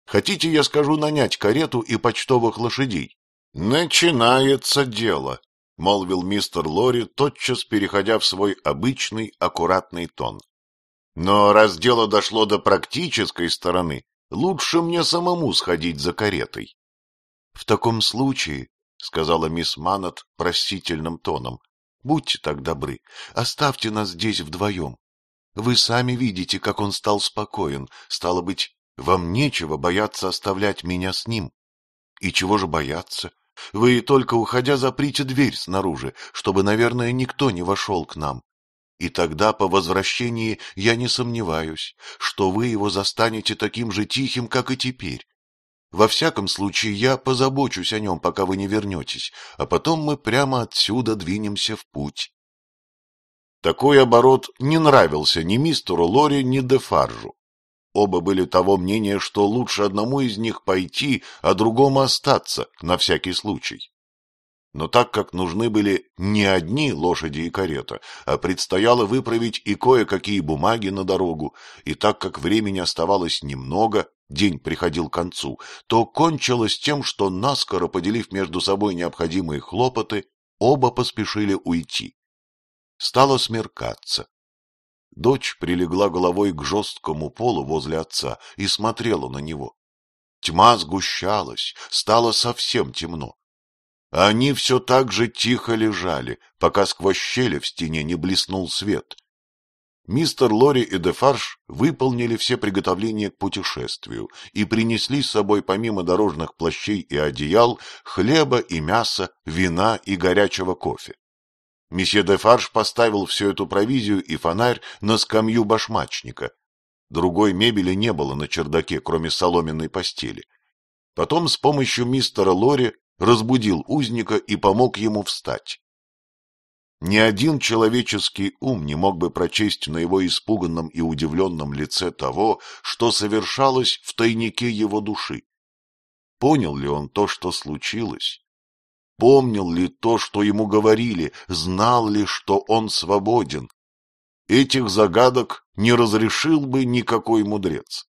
Хотите, я скажу нанять карету и почтовых лошадей? — Начинается дело, — молвил мистер Лори, тотчас переходя в свой обычный аккуратный тон. — Но раз дело дошло до практической стороны, лучше мне самому сходить за каретой. — В таком случае, — сказала мисс Манат простительным тоном, — будьте так добры, оставьте нас здесь вдвоем. Вы сами видите, как он стал спокоен, стало быть, вам нечего бояться оставлять меня с ним. И чего же бояться? — вы только уходя заприте дверь снаружи, чтобы, наверное, никто не вошел к нам. И тогда, по возвращении, я не сомневаюсь, что вы его застанете таким же тихим, как и теперь. Во всяком случае, я позабочусь о нем, пока вы не вернетесь, а потом мы прямо отсюда двинемся в путь. Такой оборот не нравился ни мистеру Лори, ни Дефаржу. Оба были того мнения, что лучше одному из них пойти, а другому остаться, на всякий случай. Но так как нужны были не одни лошади и карета, а предстояло выправить и кое-какие бумаги на дорогу, и так как времени оставалось немного, день приходил к концу, то кончилось тем, что, наскоро поделив между собой необходимые хлопоты, оба поспешили уйти. Стало смеркаться. Дочь прилегла головой к жесткому полу возле отца и смотрела на него. Тьма сгущалась, стало совсем темно. Они все так же тихо лежали, пока сквозь щели в стене не блеснул свет. Мистер Лори и Дефарш выполнили все приготовления к путешествию и принесли с собой помимо дорожных плащей и одеял хлеба и мяса, вина и горячего кофе. Месье де Дефарж поставил всю эту провизию и фонарь на скамью башмачника. Другой мебели не было на чердаке, кроме соломенной постели. Потом с помощью мистера Лори разбудил узника и помог ему встать. Ни один человеческий ум не мог бы прочесть на его испуганном и удивленном лице того, что совершалось в тайнике его души. Понял ли он то, что случилось, Помнил ли то, что ему говорили, знал ли, что он свободен? Этих загадок не разрешил бы никакой мудрец.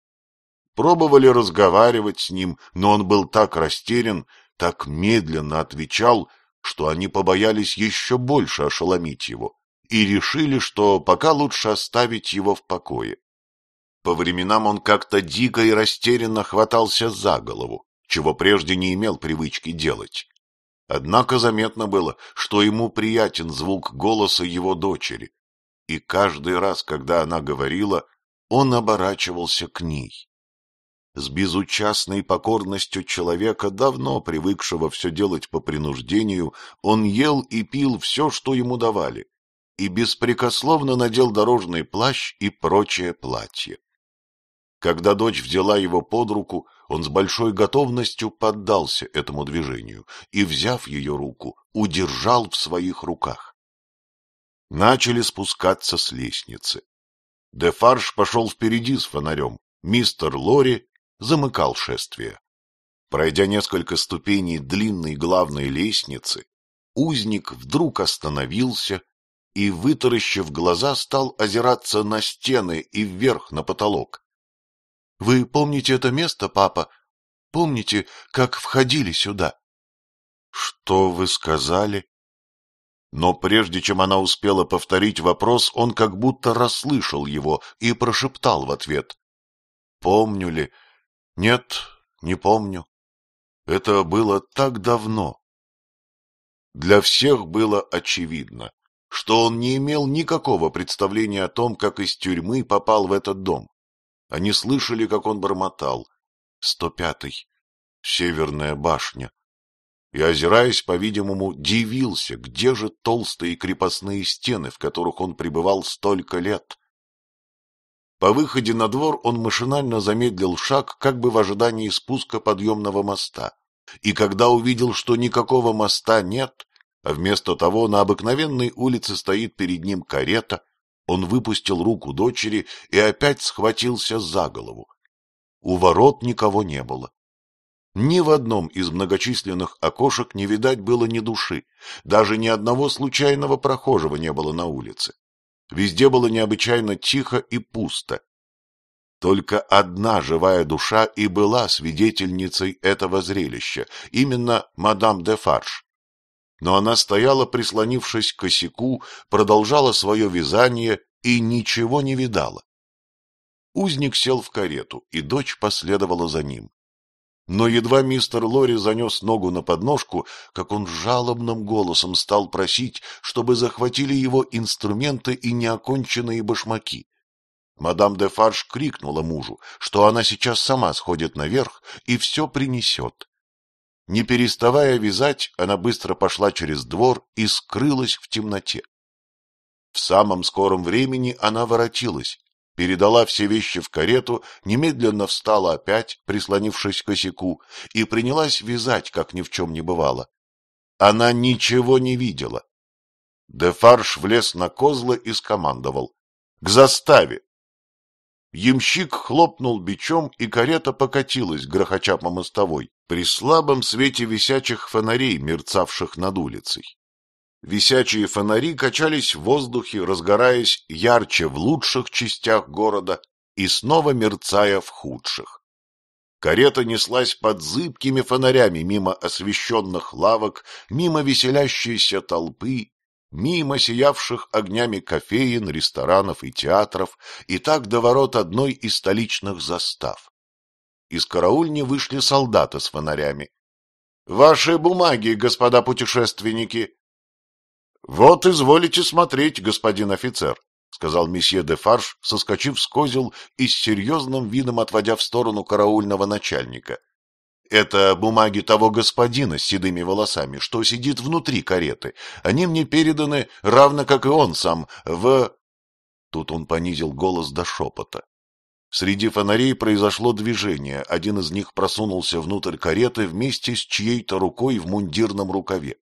Пробовали разговаривать с ним, но он был так растерян, так медленно отвечал, что они побоялись еще больше ошеломить его и решили, что пока лучше оставить его в покое. По временам он как-то дико и растерянно хватался за голову, чего прежде не имел привычки делать. Однако заметно было, что ему приятен звук голоса его дочери, и каждый раз, когда она говорила, он оборачивался к ней. С безучастной покорностью человека, давно привыкшего все делать по принуждению, он ел и пил все, что ему давали, и беспрекословно надел дорожный плащ и прочее платье. Когда дочь взяла его под руку, он с большой готовностью поддался этому движению и, взяв ее руку, удержал в своих руках. Начали спускаться с лестницы. Дефарж пошел впереди с фонарем, мистер Лори замыкал шествие. Пройдя несколько ступеней длинной главной лестницы, узник вдруг остановился и, вытаращив глаза, стал озираться на стены и вверх на потолок. Вы помните это место, папа? Помните, как входили сюда? Что вы сказали? Но прежде чем она успела повторить вопрос, он как будто расслышал его и прошептал в ответ. Помню ли? Нет, не помню. Это было так давно. Для всех было очевидно, что он не имел никакого представления о том, как из тюрьмы попал в этот дом. Они слышали, как он бормотал. Сто пятый. Северная башня. И, озираясь, по-видимому, дивился, где же толстые крепостные стены, в которых он пребывал столько лет. По выходе на двор он машинально замедлил шаг, как бы в ожидании спуска подъемного моста. И когда увидел, что никакого моста нет, а вместо того на обыкновенной улице стоит перед ним карета, он выпустил руку дочери и опять схватился за голову. У ворот никого не было. Ни в одном из многочисленных окошек не видать было ни души, даже ни одного случайного прохожего не было на улице. Везде было необычайно тихо и пусто. Только одна живая душа и была свидетельницей этого зрелища, именно мадам де Фарш но она стояла, прислонившись к косяку, продолжала свое вязание и ничего не видала. Узник сел в карету, и дочь последовала за ним. Но едва мистер Лори занес ногу на подножку, как он жалобным голосом стал просить, чтобы захватили его инструменты и неоконченные башмаки. Мадам де Фарш крикнула мужу, что она сейчас сама сходит наверх и все принесет. Не переставая вязать, она быстро пошла через двор и скрылась в темноте. В самом скором времени она воротилась, передала все вещи в карету, немедленно встала опять, прислонившись к косяку, и принялась вязать, как ни в чем не бывало. Она ничего не видела. Дефарш влез на козлы и скомандовал. — К заставе! Ямщик хлопнул бичом, и карета покатилась, грохоча по мостовой, при слабом свете висячих фонарей, мерцавших над улицей. Висячие фонари качались в воздухе, разгораясь ярче в лучших частях города и снова мерцая в худших. Карета неслась под зыбкими фонарями мимо освещенных лавок, мимо веселящейся толпы мимо сиявших огнями кофеин, ресторанов и театров, и так до ворот одной из столичных застав. Из караульни вышли солдаты с фонарями. — Ваши бумаги, господа путешественники! — Вот изволите смотреть, господин офицер, — сказал месье де Фарш, соскочив с козел и с серьезным видом отводя в сторону караульного начальника. Это бумаги того господина с седыми волосами, что сидит внутри кареты. Они мне переданы, равно как и он сам, в... Тут он понизил голос до шепота. Среди фонарей произошло движение, один из них просунулся внутрь кареты вместе с чьей-то рукой в мундирном рукаве.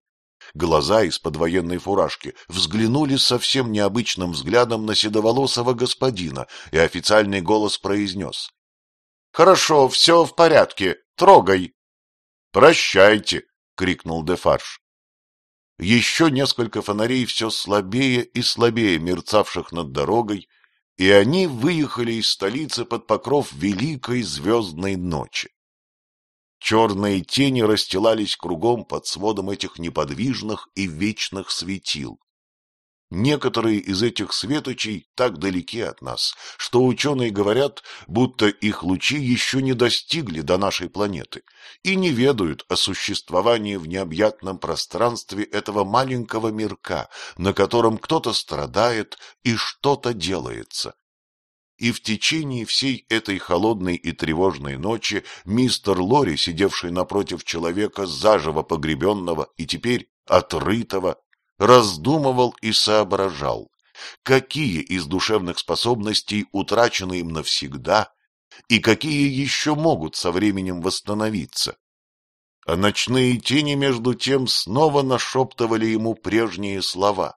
Глаза из-под военной фуражки взглянули совсем необычным взглядом на седоволосого господина, и официальный голос произнес. — Хорошо, все в порядке. Трогай!» «Прощайте!» — крикнул Дефарж. Еще несколько фонарей все слабее и слабее мерцавших над дорогой, и они выехали из столицы под покров великой звездной ночи. Черные тени расстилались кругом под сводом этих неподвижных и вечных светил. Некоторые из этих светочей так далеки от нас, что ученые говорят, будто их лучи еще не достигли до нашей планеты и не ведают о существовании в необъятном пространстве этого маленького мирка, на котором кто-то страдает и что-то делается. И в течение всей этой холодной и тревожной ночи мистер Лори, сидевший напротив человека, заживо погребенного и теперь отрытого, раздумывал и соображал, какие из душевных способностей утрачены им навсегда и какие еще могут со временем восстановиться. А ночные тени между тем снова нашептывали ему прежние слова.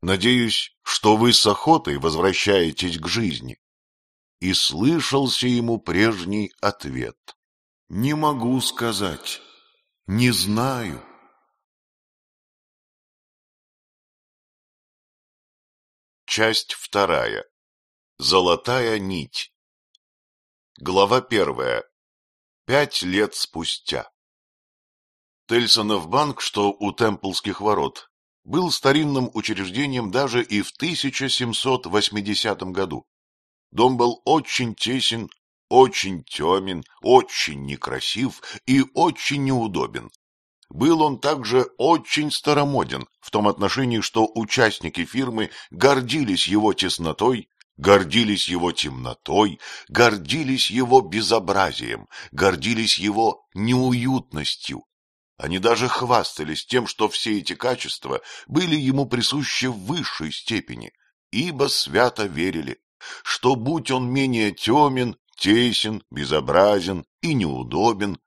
«Надеюсь, что вы с охотой возвращаетесь к жизни». И слышался ему прежний ответ. «Не могу сказать. Не знаю». Часть вторая. Золотая нить. Глава первая. Пять лет спустя. Тельсонов банк, что у Темплских ворот, был старинным учреждением даже и в 1780 году. Дом был очень тесен, очень темен, очень некрасив и очень неудобен. Был он также очень старомоден в том отношении, что участники фирмы гордились его теснотой, гордились его темнотой, гордились его безобразием, гордились его неуютностью. Они даже хвастались тем, что все эти качества были ему присущи в высшей степени, ибо свято верили, что будь он менее темен, тесен, безобразен и неудобен,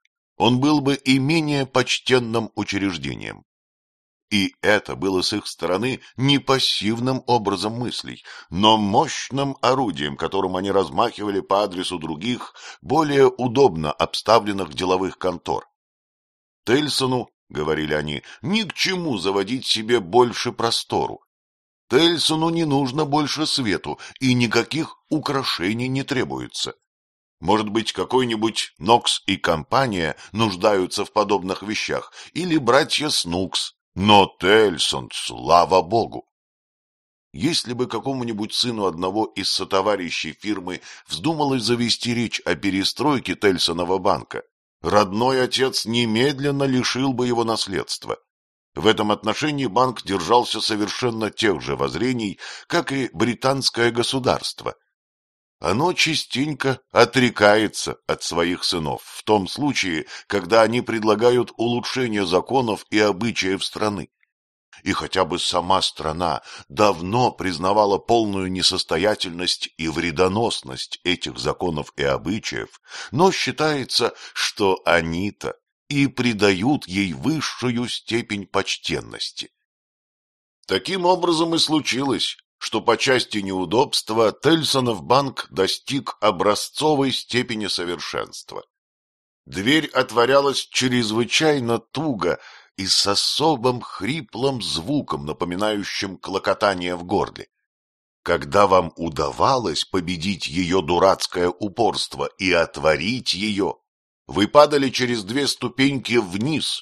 он был бы и менее почтенным учреждением. И это было с их стороны не пассивным образом мыслей, но мощным орудием, которым они размахивали по адресу других, более удобно обставленных деловых контор. Тельсону, говорили они, ни к чему заводить себе больше простору. Тельсону не нужно больше свету, и никаких украшений не требуется. Может быть, какой-нибудь Нокс и компания нуждаются в подобных вещах, или братья Снукс, но Тельсон, слава богу! Если бы какому-нибудь сыну одного из сотоварищей фирмы вздумалось завести речь о перестройке Тельсонова банка, родной отец немедленно лишил бы его наследства. В этом отношении банк держался совершенно тех же воззрений, как и британское государство, оно частенько отрекается от своих сынов в том случае, когда они предлагают улучшение законов и обычаев страны. И хотя бы сама страна давно признавала полную несостоятельность и вредоносность этих законов и обычаев, но считается, что они-то и придают ей высшую степень почтенности. Таким образом и случилось, что по части неудобства Тельсонов банк достиг образцовой степени совершенства. Дверь отворялась чрезвычайно туго и с особым хриплым звуком, напоминающим клокотание в горле. Когда вам удавалось победить ее дурацкое упорство и отворить ее, вы падали через две ступеньки вниз,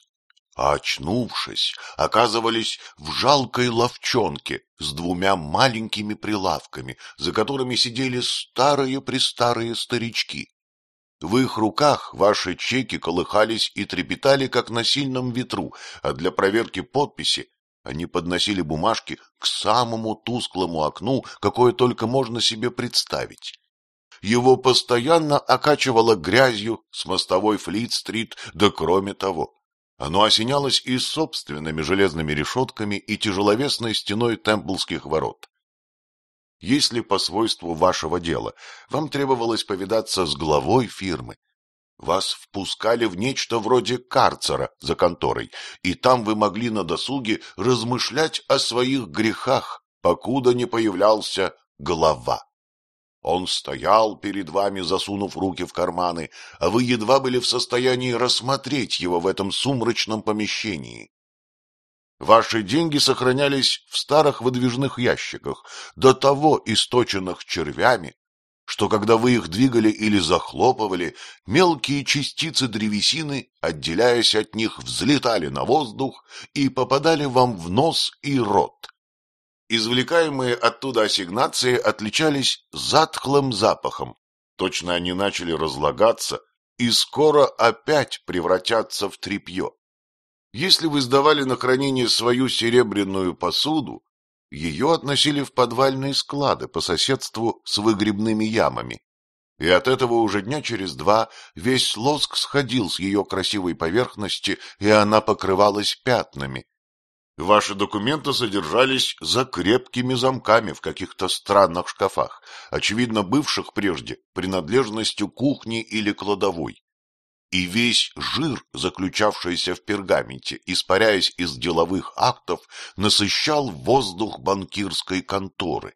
а, очнувшись, оказывались в жалкой ловчонке с двумя маленькими прилавками, за которыми сидели старые-престарые старички. В их руках ваши чеки колыхались и трепетали, как на сильном ветру, а для проверки подписи они подносили бумажки к самому тусклому окну, какое только можно себе представить. Его постоянно окачивало грязью с мостовой Флит-стрит, да кроме того, оно осенялось и собственными железными решетками и тяжеловесной стеной темплских ворот. Если по свойству вашего дела вам требовалось повидаться с главой фирмы, вас впускали в нечто вроде карцера за конторой, и там вы могли на досуге размышлять о своих грехах, покуда не появлялся глава. Он стоял перед вами, засунув руки в карманы, а вы едва были в состоянии рассмотреть его в этом сумрачном помещении. Ваши деньги сохранялись в старых выдвижных ящиках, до того источенных червями, что когда вы их двигали или захлопывали, мелкие частицы древесины, отделяясь от них, взлетали на воздух и попадали вам в нос и рот. Извлекаемые оттуда ассигнации отличались затхлым запахом. Точно они начали разлагаться и скоро опять превратятся в тряпье. Если вы сдавали на хранение свою серебряную посуду, ее относили в подвальные склады по соседству с выгребными ямами. И от этого уже дня через два весь лоск сходил с ее красивой поверхности, и она покрывалась пятнами, Ваши документы содержались за крепкими замками в каких-то странных шкафах, очевидно, бывших прежде принадлежностью кухни или кладовой. И весь жир, заключавшийся в пергаменте, испаряясь из деловых актов, насыщал воздух банкирской конторы.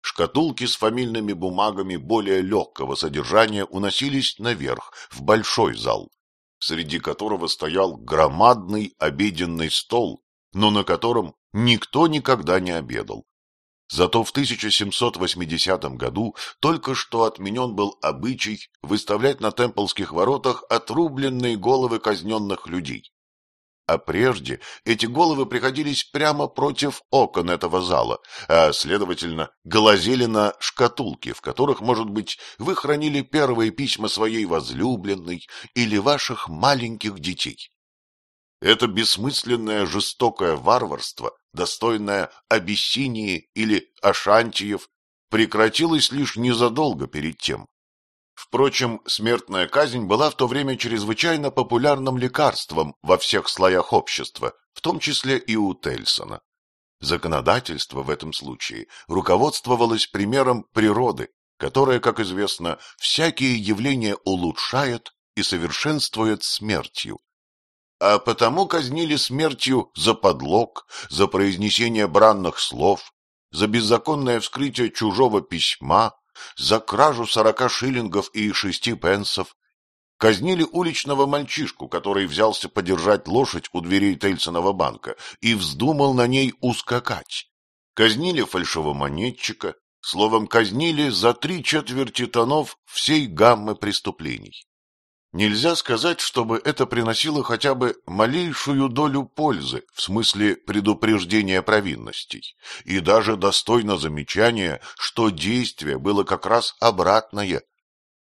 Шкатулки с фамильными бумагами более легкого содержания уносились наверх, в большой зал, среди которого стоял громадный обеденный стол но на котором никто никогда не обедал. Зато в 1780 году только что отменен был обычай выставлять на темплских воротах отрубленные головы казненных людей. А прежде эти головы приходились прямо против окон этого зала, а, следовательно, глазели на шкатулки, в которых, может быть, вы хранили первые письма своей возлюбленной или ваших маленьких детей. Это бессмысленное жестокое варварство, достойное Абиссинии или Ашантиев, прекратилось лишь незадолго перед тем. Впрочем, смертная казнь была в то время чрезвычайно популярным лекарством во всех слоях общества, в том числе и у Тельсона. Законодательство в этом случае руководствовалось примером природы, которая, как известно, всякие явления улучшает и совершенствует смертью а потому казнили смертью за подлог, за произнесение бранных слов, за беззаконное вскрытие чужого письма, за кражу сорока шиллингов и шести пенсов. Казнили уличного мальчишку, который взялся подержать лошадь у дверей Тельсонова банка и вздумал на ней ускакать. Казнили фальшивомонетчика, словом, казнили за три четверти тонов всей гаммы преступлений. Нельзя сказать, чтобы это приносило хотя бы малейшую долю пользы в смысле предупреждения провинностей, и даже достойно замечания, что действие было как раз обратное.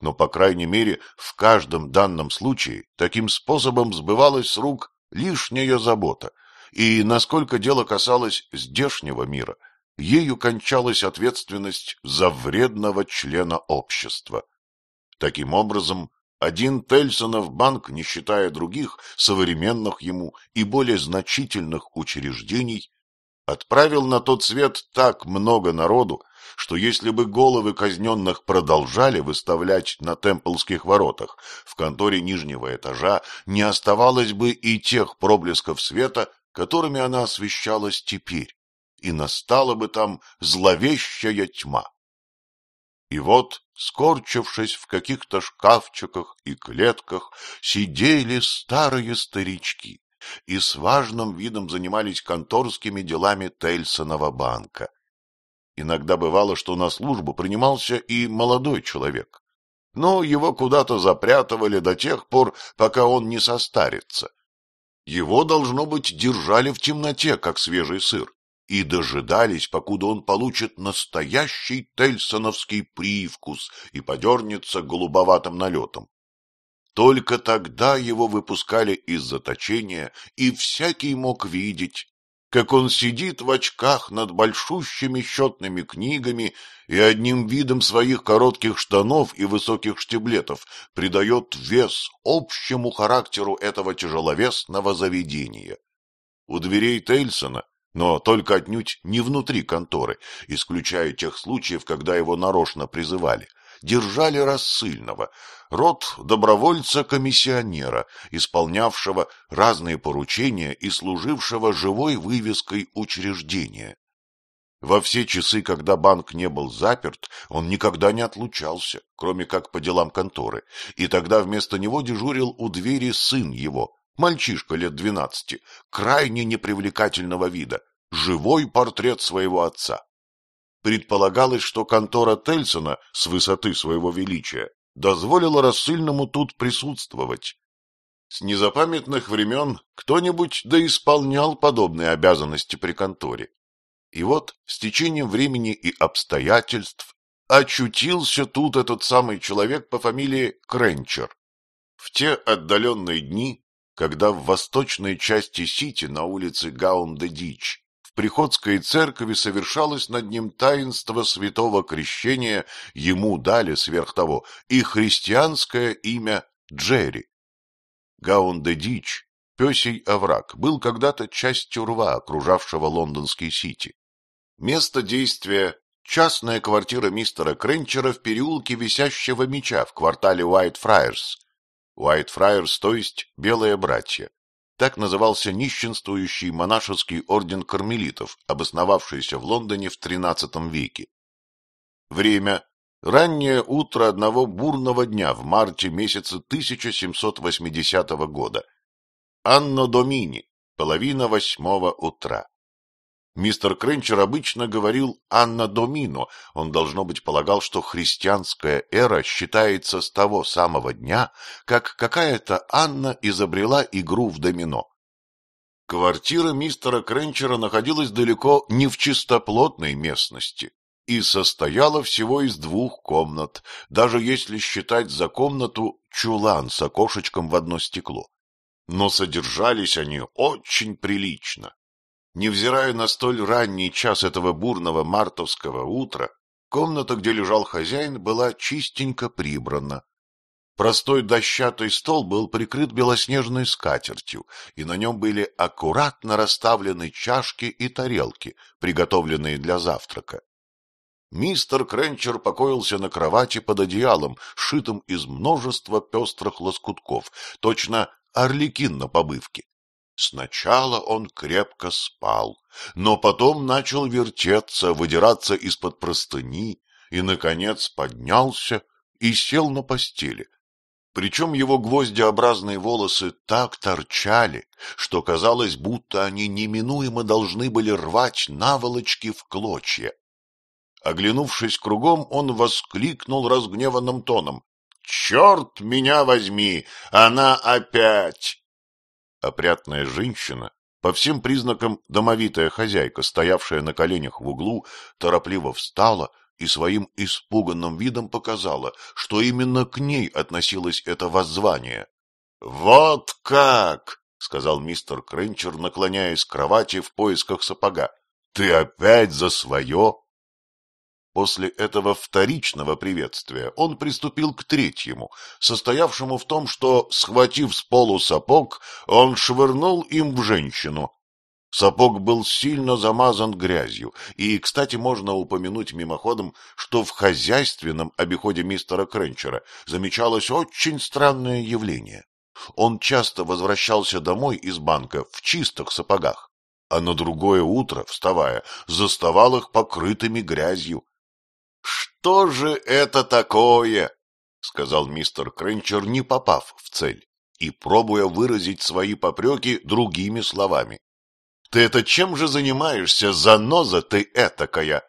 Но, по крайней мере, в каждом данном случае таким способом сбывалась с рук лишняя забота, и, насколько дело касалось здешнего мира, ею кончалась ответственность за вредного члена общества. Таким образом, один Тельсонов банк, не считая других, современных ему и более значительных учреждений, отправил на тот свет так много народу, что если бы головы казненных продолжали выставлять на темплских воротах, в конторе нижнего этажа не оставалось бы и тех проблесков света, которыми она освещалась теперь, и настала бы там зловещая тьма. И вот, скорчившись в каких-то шкафчиках и клетках, сидели старые старички и с важным видом занимались конторскими делами Тельсонова банка. Иногда бывало, что на службу принимался и молодой человек, но его куда-то запрятывали до тех пор, пока он не состарится. Его, должно быть, держали в темноте, как свежий сыр и дожидались, покуда он получит настоящий тельсоновский привкус и подернется голубоватым налетом. Только тогда его выпускали из заточения, и всякий мог видеть, как он сидит в очках над большущими счетными книгами и одним видом своих коротких штанов и высоких штиблетов придает вес общему характеру этого тяжеловесного заведения. У дверей Тельсона но только отнюдь не внутри конторы, исключая тех случаев, когда его нарочно призывали. Держали рассыльного, род добровольца-комиссионера, исполнявшего разные поручения и служившего живой вывеской учреждения. Во все часы, когда банк не был заперт, он никогда не отлучался, кроме как по делам конторы, и тогда вместо него дежурил у двери сын его, мальчишка лет двенадцати, крайне непривлекательного вида, живой портрет своего отца. Предполагалось, что контора Тельсона с высоты своего величия дозволила рассыльному тут присутствовать. С незапамятных времен кто-нибудь да исполнял подобные обязанности при конторе. И вот с течением времени и обстоятельств очутился тут этот самый человек по фамилии Кренчер. В те отдаленные дни когда в восточной части Сити на улице Гаунда-Дич в приходской церкви совершалось над ним таинство святого крещения, ему дали сверх того и христианское имя Джерри. Гаунда-Дич, песий овраг, был когда-то частью рва, окружавшего лондонский Сити. Место действия – частная квартира мистера Кренчера в переулке Висящего Меча в квартале Уайтфрайерс – Уайтфрайерс, то есть «белые братья». Так назывался нищенствующий монашеский орден кармелитов, обосновавшийся в Лондоне в XIII веке. Время – раннее утро одного бурного дня в марте месяца 1780 года. Анно Домини, половина восьмого утра. Мистер Кренчер обычно говорил «Анна Домино». Он, должно быть, полагал, что христианская эра считается с того самого дня, как какая-то Анна изобрела игру в домино. Квартира мистера Кренчера находилась далеко не в чистоплотной местности и состояла всего из двух комнат, даже если считать за комнату чулан с окошечком в одно стекло. Но содержались они очень прилично. Невзирая на столь ранний час этого бурного мартовского утра, комната, где лежал хозяин, была чистенько прибрана. Простой дощатый стол был прикрыт белоснежной скатертью, и на нем были аккуратно расставлены чашки и тарелки, приготовленные для завтрака. Мистер Кренчер покоился на кровати под одеялом, шитым из множества пестрых лоскутков, точно орликин на побывке. Сначала он крепко спал, но потом начал вертеться, выдираться из-под простыни и, наконец, поднялся и сел на постели. Причем его гвоздеобразные волосы так торчали, что казалось, будто они неминуемо должны были рвать наволочки в клочья. Оглянувшись кругом, он воскликнул разгневанным тоном. — Черт меня возьми! Она опять! опрятная женщина, по всем признакам домовитая хозяйка, стоявшая на коленях в углу, торопливо встала и своим испуганным видом показала, что именно к ней относилось это воззвание. — Вот как! — сказал мистер Кренчер, наклоняясь к кровати в поисках сапога. — Ты опять за свое? После этого вторичного приветствия он приступил к третьему, состоявшему в том, что, схватив с полу сапог, он швырнул им в женщину. Сапог был сильно замазан грязью, и, кстати, можно упомянуть мимоходом, что в хозяйственном обиходе мистера Кренчера замечалось очень странное явление. Он часто возвращался домой из банка в чистых сапогах, а на другое утро, вставая, заставал их покрытыми грязью. «Что же это такое?» — сказал мистер Кренчер, не попав в цель и пробуя выразить свои попреки другими словами. «Ты это чем же занимаешься, заноза ты этакая?»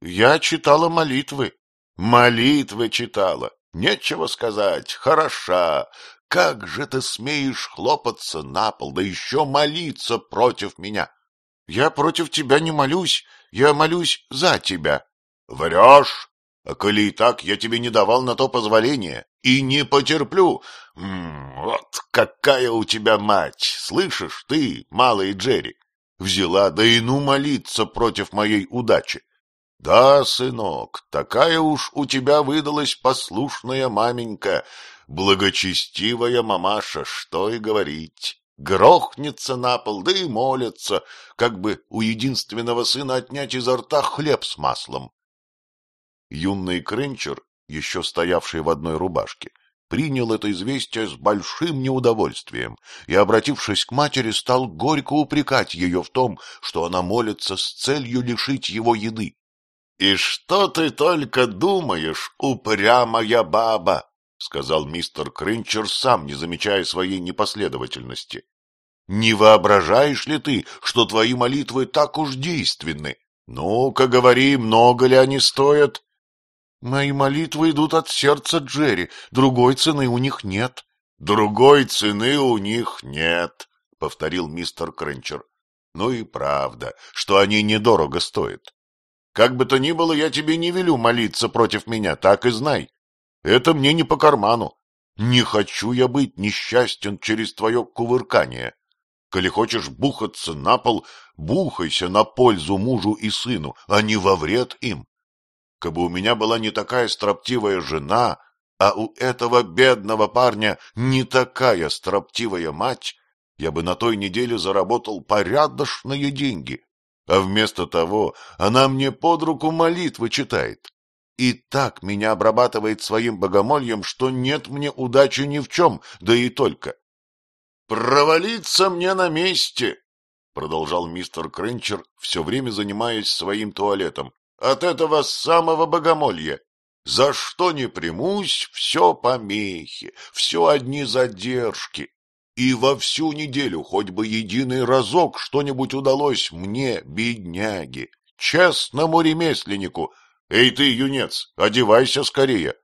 «Я читала молитвы». «Молитвы читала. Нечего сказать. Хороша. Как же ты смеешь хлопаться на пол, да еще молиться против меня?» «Я против тебя не молюсь. Я молюсь за тебя». Врешь? А коли и так, я тебе не давал на то позволения и не потерплю. М -м, вот какая у тебя мать, слышишь ты, малый Джерри? Взяла, да и ну молиться против моей удачи. Да, сынок, такая уж у тебя выдалась послушная маменька, благочестивая мамаша, что и говорить. Грохнется на пол, да и молится, как бы у единственного сына отнять изо рта хлеб с маслом. Юный Кренчер, еще стоявший в одной рубашке, принял это известие с большим неудовольствием и, обратившись к матери, стал горько упрекать ее в том, что она молится с целью лишить его еды. — И что ты только думаешь, упрямая баба! — сказал мистер Кринчер, сам не замечая своей непоследовательности. — Не воображаешь ли ты, что твои молитвы так уж действенны? Ну-ка говори, много ли они стоят? Мои молитвы идут от сердца Джерри, другой цены у них нет. — Другой цены у них нет, — повторил мистер Кренчер. — Ну и правда, что они недорого стоят. Как бы то ни было, я тебе не велю молиться против меня, так и знай. Это мне не по карману. Не хочу я быть несчастен через твое кувыркание. Коли хочешь бухаться на пол, бухайся на пользу мужу и сыну, а не во вред им. Кабы у меня была не такая строптивая жена, а у этого бедного парня не такая строптивая мать, я бы на той неделе заработал порядочные деньги. А вместо того она мне под руку молитвы читает. И так меня обрабатывает своим богомольем, что нет мне удачи ни в чем, да и только. «Провалиться мне на месте!» — продолжал мистер Кренчер, все время занимаясь своим туалетом от этого самого богомолья. За что не примусь, все помехи, все одни задержки. И во всю неделю хоть бы единый разок что-нибудь удалось мне, бедняге, честному ремесленнику. Эй ты, юнец, одевайся скорее.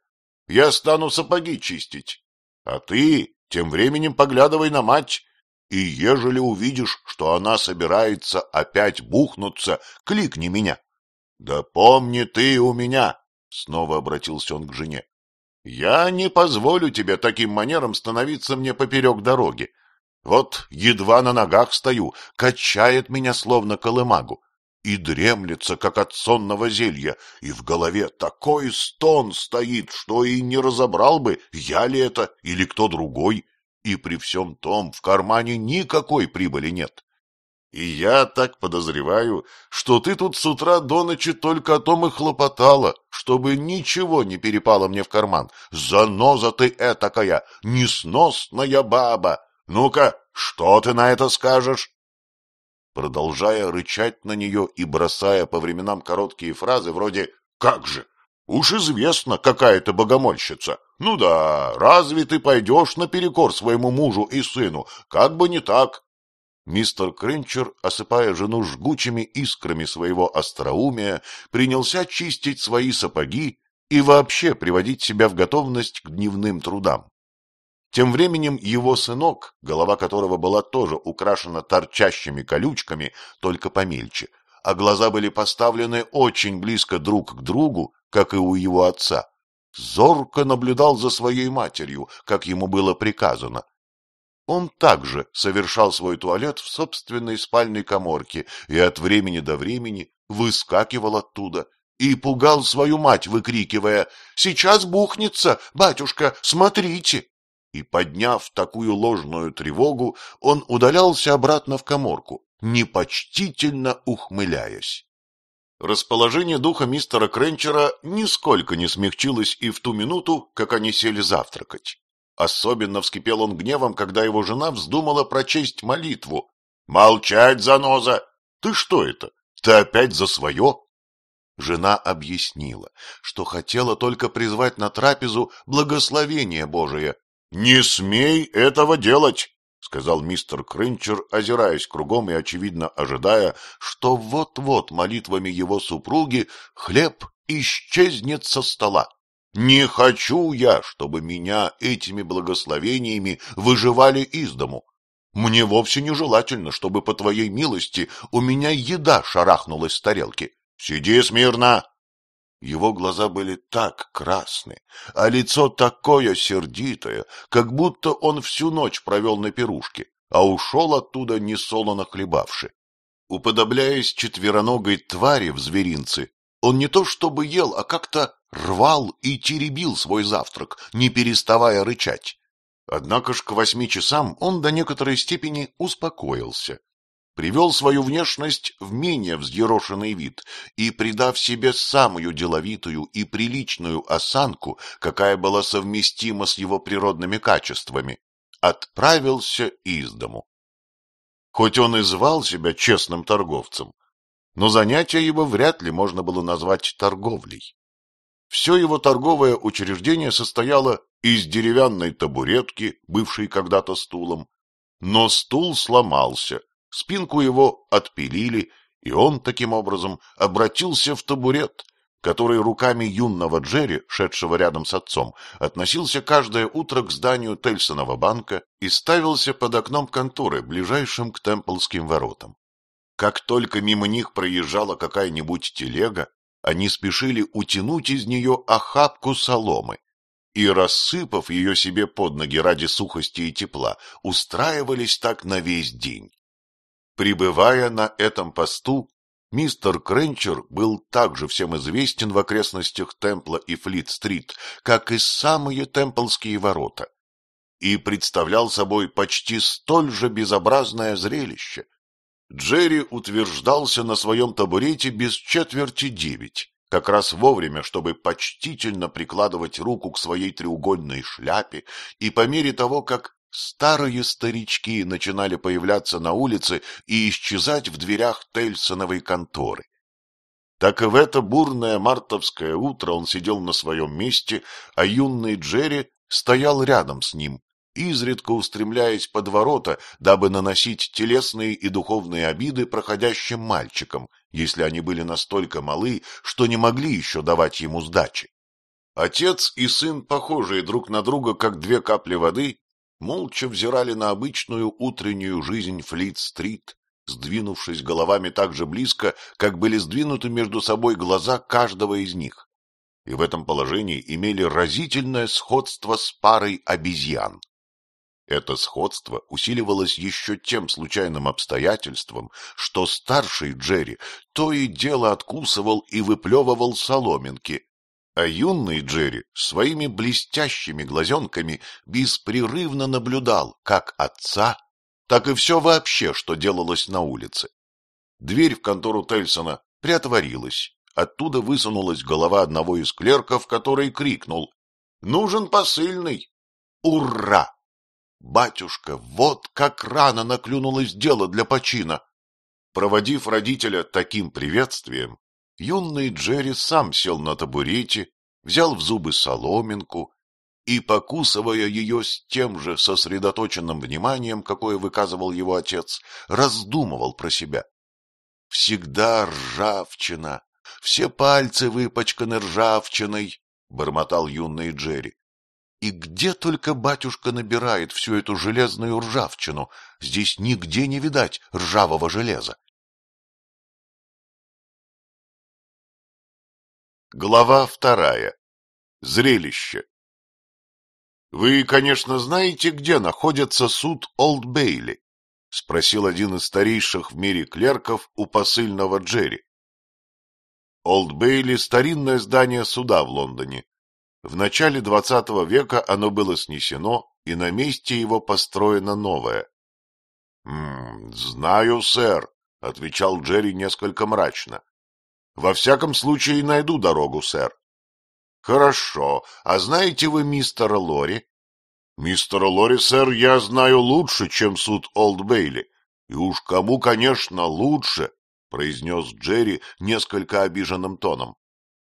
Я стану сапоги чистить. А ты тем временем поглядывай на мать. И ежели увидишь, что она собирается опять бухнуться, кликни меня. — Да помни ты у меня! — снова обратился он к жене. — Я не позволю тебе таким манером становиться мне поперек дороги. Вот едва на ногах стою, качает меня словно колымагу и дремлется, как от сонного зелья, и в голове такой стон стоит, что и не разобрал бы, я ли это или кто другой, и при всем том в кармане никакой прибыли нет. И я так подозреваю, что ты тут с утра до ночи только о том и хлопотала, чтобы ничего не перепало мне в карман. Заноза ты этакая, несносная баба! Ну-ка, что ты на это скажешь?» Продолжая рычать на нее и бросая по временам короткие фразы вроде «Как же? Уж известно, какая ты богомольщица! Ну да, разве ты пойдешь наперекор своему мужу и сыну? Как бы не так!» Мистер Кринчер, осыпая жену жгучими искрами своего остроумия, принялся чистить свои сапоги и вообще приводить себя в готовность к дневным трудам. Тем временем его сынок, голова которого была тоже украшена торчащими колючками, только помельче, а глаза были поставлены очень близко друг к другу, как и у его отца, зорко наблюдал за своей матерью, как ему было приказано, он также совершал свой туалет в собственной спальной коморке и от времени до времени выскакивал оттуда и пугал свою мать, выкрикивая «Сейчас бухнется, батюшка, смотрите!» И, подняв такую ложную тревогу, он удалялся обратно в коморку, непочтительно ухмыляясь. Расположение духа мистера Кренчера нисколько не смягчилось и в ту минуту, как они сели завтракать. Особенно вскипел он гневом, когда его жена вздумала прочесть молитву. «Молчать, заноза! Ты что это? Ты опять за свое?» Жена объяснила, что хотела только призвать на трапезу благословение Божие. «Не смей этого делать!» — сказал мистер Крынчер, озираясь кругом и, очевидно, ожидая, что вот-вот молитвами его супруги хлеб исчезнет со стола. Не хочу я, чтобы меня этими благословениями выживали из дому. Мне вовсе не желательно, чтобы по твоей милости у меня еда шарахнулась с тарелки. Сиди смирно. Его глаза были так красны, а лицо такое сердитое, как будто он всю ночь провел на пирушке, а ушел оттуда не солоно хлебавши. Уподобляясь четвероногой твари в зверинце, он не то чтобы ел, а как-то рвал и теребил свой завтрак, не переставая рычать. Однако ж к восьми часам он до некоторой степени успокоился, привел свою внешность в менее взъерошенный вид и, придав себе самую деловитую и приличную осанку, какая была совместима с его природными качествами, отправился из дому. Хоть он и звал себя честным торговцем, но занятие его вряд ли можно было назвать торговлей. Все его торговое учреждение состояло из деревянной табуретки, бывшей когда-то стулом. Но стул сломался, спинку его отпилили, и он таким образом обратился в табурет, который руками юного Джерри, шедшего рядом с отцом, относился каждое утро к зданию Тельсонова банка и ставился под окном конторы, ближайшим к темплским воротам. Как только мимо них проезжала какая-нибудь телега, они спешили утянуть из нее охапку соломы и, рассыпав ее себе под ноги ради сухости и тепла, устраивались так на весь день. Прибывая на этом посту, мистер Кренчер был также всем известен в окрестностях Темпла и Флит-стрит, как и самые Темплские ворота, и представлял собой почти столь же безобразное зрелище – Джерри утверждался на своем табурете без четверти девять, как раз вовремя, чтобы почтительно прикладывать руку к своей треугольной шляпе, и по мере того, как старые старички начинали появляться на улице и исчезать в дверях Тельсоновой конторы. Так и в это бурное мартовское утро он сидел на своем месте, а юный Джерри стоял рядом с ним, изредка устремляясь под ворота, дабы наносить телесные и духовные обиды проходящим мальчикам, если они были настолько малы, что не могли еще давать ему сдачи. Отец и сын, похожие друг на друга, как две капли воды, молча взирали на обычную утреннюю жизнь Флит-стрит, сдвинувшись головами так же близко, как были сдвинуты между собой глаза каждого из них и в этом положении имели разительное сходство с парой обезьян. Это сходство усиливалось еще тем случайным обстоятельством, что старший Джерри то и дело откусывал и выплевывал соломинки, а юный Джерри своими блестящими глазенками беспрерывно наблюдал как отца, так и все вообще, что делалось на улице. Дверь в контору Тельсона приотворилась. Оттуда высунулась голова одного из клерков, который крикнул «Нужен посыльный!» «Ура!» Батюшка, вот как рано наклюнулось дело для почина. Проводив родителя таким приветствием, юный Джерри сам сел на табурете, взял в зубы соломинку и, покусывая ее с тем же сосредоточенным вниманием, какое выказывал его отец, раздумывал про себя. «Всегда ржавчина, все пальцы выпачканы ржавчиной», — бормотал юный Джерри. И где только батюшка набирает всю эту железную ржавчину, здесь нигде не видать ржавого железа. Глава вторая. Зрелище. Вы, конечно, знаете, где находится суд Олд-Бейли? — спросил один из старейших в мире клерков у посыльного Джерри. Олд-Бейли — старинное здание суда в Лондоне, в начале XX века оно было снесено, и на месте его построено новое. — Знаю, сэр, — отвечал Джерри несколько мрачно. — Во всяком случае найду дорогу, сэр. — Хорошо. А знаете вы мистера Лори? — Мистера Лори, сэр, я знаю лучше, чем суд Олд Бейли. И уж кому, конечно, лучше, — произнес Джерри несколько обиженным тоном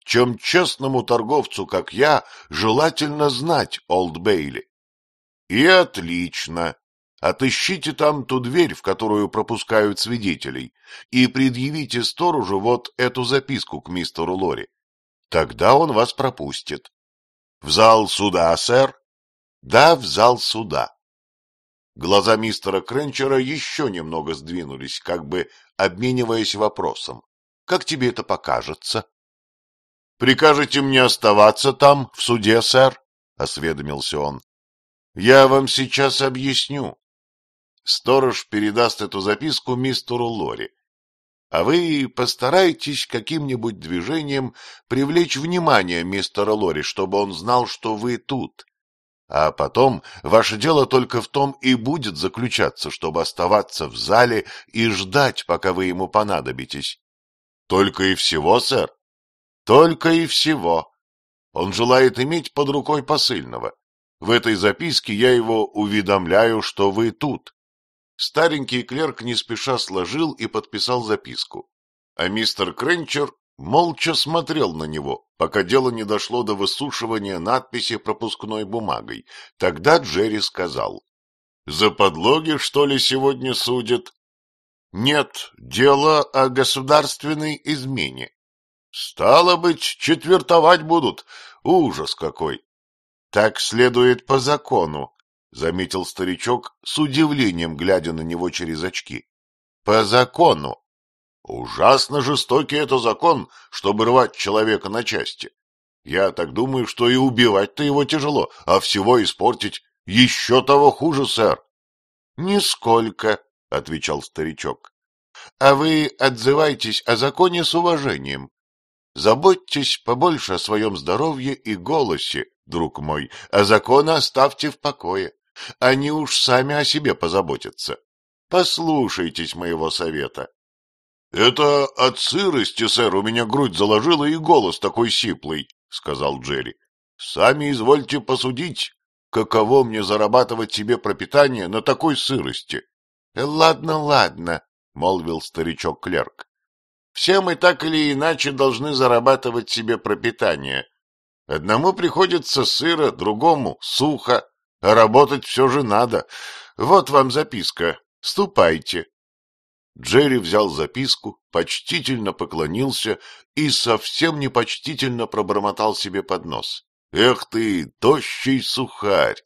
чем честному торговцу, как я, желательно знать Олд Бейли. И отлично. Отыщите там ту дверь, в которую пропускают свидетелей, и предъявите сторожу вот эту записку к мистеру Лори. Тогда он вас пропустит. В зал суда, сэр? Да, в зал суда. Глаза мистера Кренчера еще немного сдвинулись, как бы обмениваясь вопросом. Как тебе это покажется? — Прикажете мне оставаться там, в суде, сэр? — осведомился он. — Я вам сейчас объясню. Сторож передаст эту записку мистеру Лори. А вы постарайтесь каким-нибудь движением привлечь внимание мистера Лори, чтобы он знал, что вы тут. А потом ваше дело только в том и будет заключаться, чтобы оставаться в зале и ждать, пока вы ему понадобитесь. — Только и всего, сэр? Только и всего. Он желает иметь под рукой посыльного. В этой записке я его уведомляю, что вы тут. Старенький клерк не спеша сложил и подписал записку. А мистер Кренчер молча смотрел на него, пока дело не дошло до высушивания надписи пропускной бумагой. Тогда Джерри сказал. — За подлоги, что ли, сегодня судят? — Нет, дело о государственной измене. Стало быть, четвертовать будут. Ужас какой! Так следует по закону, — заметил старичок с удивлением, глядя на него через очки. — По закону. Ужасно жестокий это закон, чтобы рвать человека на части. Я так думаю, что и убивать-то его тяжело, а всего испортить еще того хуже, сэр. — Нисколько, — отвечал старичок. — А вы отзывайтесь о законе с уважением. Заботьтесь побольше о своем здоровье и голосе, друг мой, а законы оставьте в покое. Они уж сами о себе позаботятся. Послушайтесь моего совета. — Это от сырости, сэр, у меня грудь заложила и голос такой сиплый, — сказал Джерри. — Сами извольте посудить, каково мне зарабатывать себе пропитание на такой сырости. — Ладно, ладно, — молвил старичок-клерк. Все мы так или иначе должны зарабатывать себе пропитание. Одному приходится сыро, другому — сухо, а работать все же надо. Вот вам записка. Ступайте. Джерри взял записку, почтительно поклонился и совсем непочтительно пробормотал себе под нос. «Эх ты, тощий сухарь!»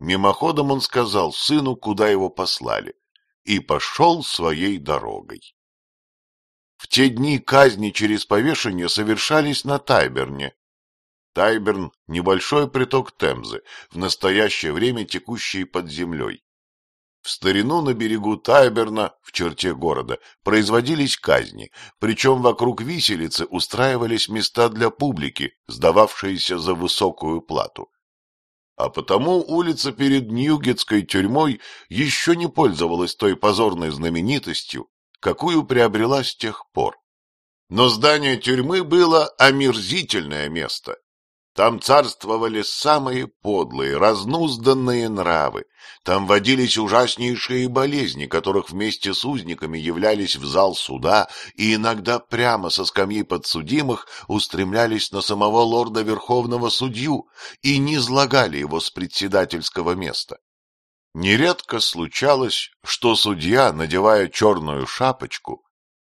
Мимоходом он сказал сыну, куда его послали, и пошел своей дорогой. В те дни казни через повешение совершались на Тайберне. Тайберн – небольшой приток Темзы, в настоящее время текущий под землей. В старину на берегу Тайберна, в черте города, производились казни, причем вокруг виселицы устраивались места для публики, сдававшиеся за высокую плату. А потому улица перед Ньюгетской тюрьмой еще не пользовалась той позорной знаменитостью, какую приобрела с тех пор. Но здание тюрьмы было омерзительное место. Там царствовали самые подлые, разнузданные нравы. Там водились ужаснейшие болезни, которых вместе с узниками являлись в зал суда и иногда прямо со скамьи подсудимых устремлялись на самого лорда Верховного Судью и низлагали его с председательского места. Нередко случалось, что судья, надевая черную шапочку,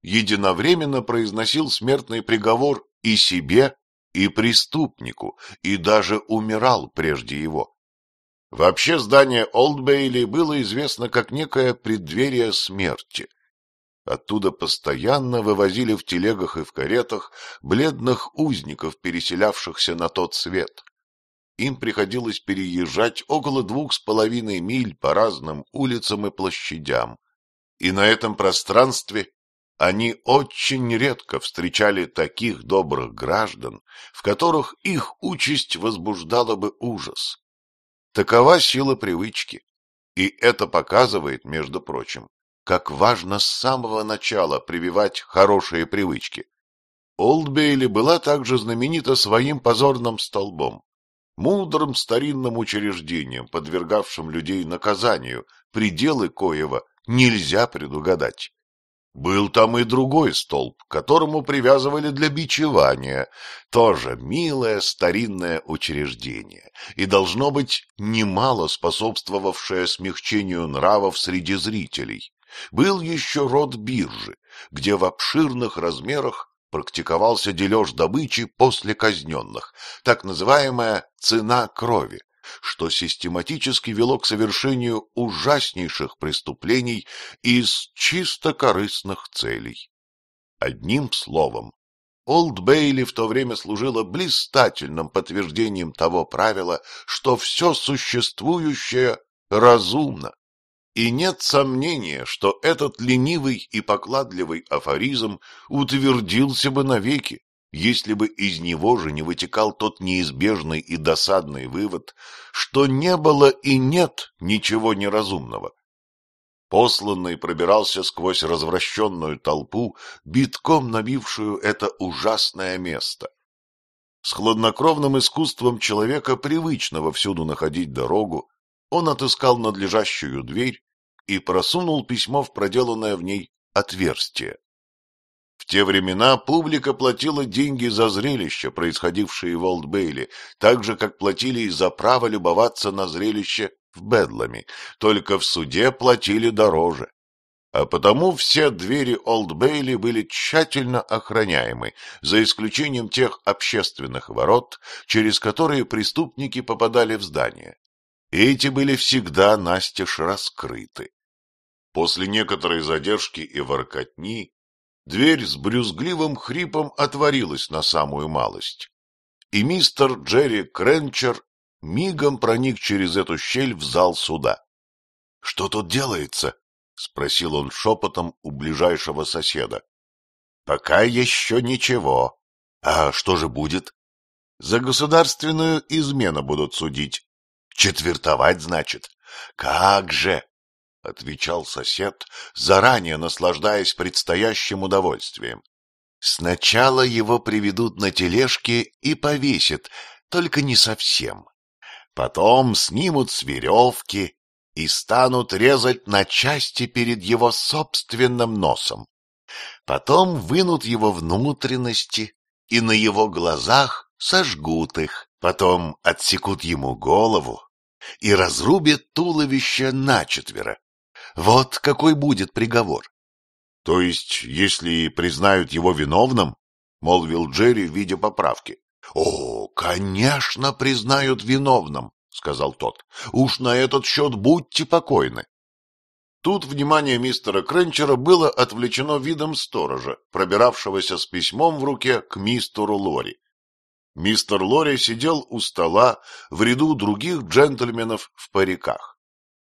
единовременно произносил смертный приговор и себе, и преступнику, и даже умирал прежде его. Вообще здание Олдбейли было известно как некое преддверие смерти. Оттуда постоянно вывозили в телегах и в каретах бледных узников, переселявшихся на тот свет им приходилось переезжать около двух с половиной миль по разным улицам и площадям, и на этом пространстве они очень редко встречали таких добрых граждан, в которых их участь возбуждала бы ужас. Такова сила привычки, и это показывает, между прочим, как важно с самого начала прививать хорошие привычки. Олдбейли была также знаменита своим позорным столбом, мудрым старинным учреждением, подвергавшим людей наказанию, пределы коего нельзя предугадать. Был там и другой столб, к которому привязывали для бичевания, тоже милое старинное учреждение, и, должно быть, немало способствовавшее смягчению нравов среди зрителей. Был еще род биржи, где в обширных размерах практиковался дележ добычи после казненных, так называемая «цена крови», что систематически вело к совершению ужаснейших преступлений из чисто корыстных целей. Одним словом, Олд Бейли в то время служила блистательным подтверждением того правила, что все существующее разумно, и нет сомнения, что этот ленивый и покладливый афоризм утвердился бы навеки, если бы из него же не вытекал тот неизбежный и досадный вывод, что не было и нет ничего неразумного. Посланный пробирался сквозь развращенную толпу, битком набившую это ужасное место. С хладнокровным искусством человека, привычного всюду находить дорогу, он отыскал надлежащую дверь и просунул письмо в проделанное в ней отверстие. В те времена публика платила деньги за зрелище, происходившее в Олдбейле, так же, как платили и за право любоваться на зрелище в Бедлами, только в суде платили дороже. А потому все двери Олдбейли были тщательно охраняемы, за исключением тех общественных ворот, через которые преступники попадали в здание. Эти были всегда настежь раскрыты. После некоторой задержки и воркотни дверь с брюзгливым хрипом отворилась на самую малость, и мистер Джерри Кренчер мигом проник через эту щель в зал суда. — Что тут делается? — спросил он шепотом у ближайшего соседа. — Пока еще ничего. — А что же будет? — За государственную измену будут судить, Четвертовать, значит? Как же! — отвечал сосед, заранее наслаждаясь предстоящим удовольствием. — Сначала его приведут на тележке и повесят, только не совсем. Потом снимут с веревки и станут резать на части перед его собственным носом. Потом вынут его внутренности и на его глазах сожгут их. Потом отсекут ему голову, и разрубит туловище на четверо. Вот какой будет приговор. — То есть, если признают его виновным, — молвил Джерри, видя поправки. — О, конечно, признают виновным, — сказал тот. — Уж на этот счет будьте покойны. Тут внимание мистера Кренчера было отвлечено видом сторожа, пробиравшегося с письмом в руке к мистеру Лори. Мистер Лори сидел у стола в ряду других джентльменов в париках.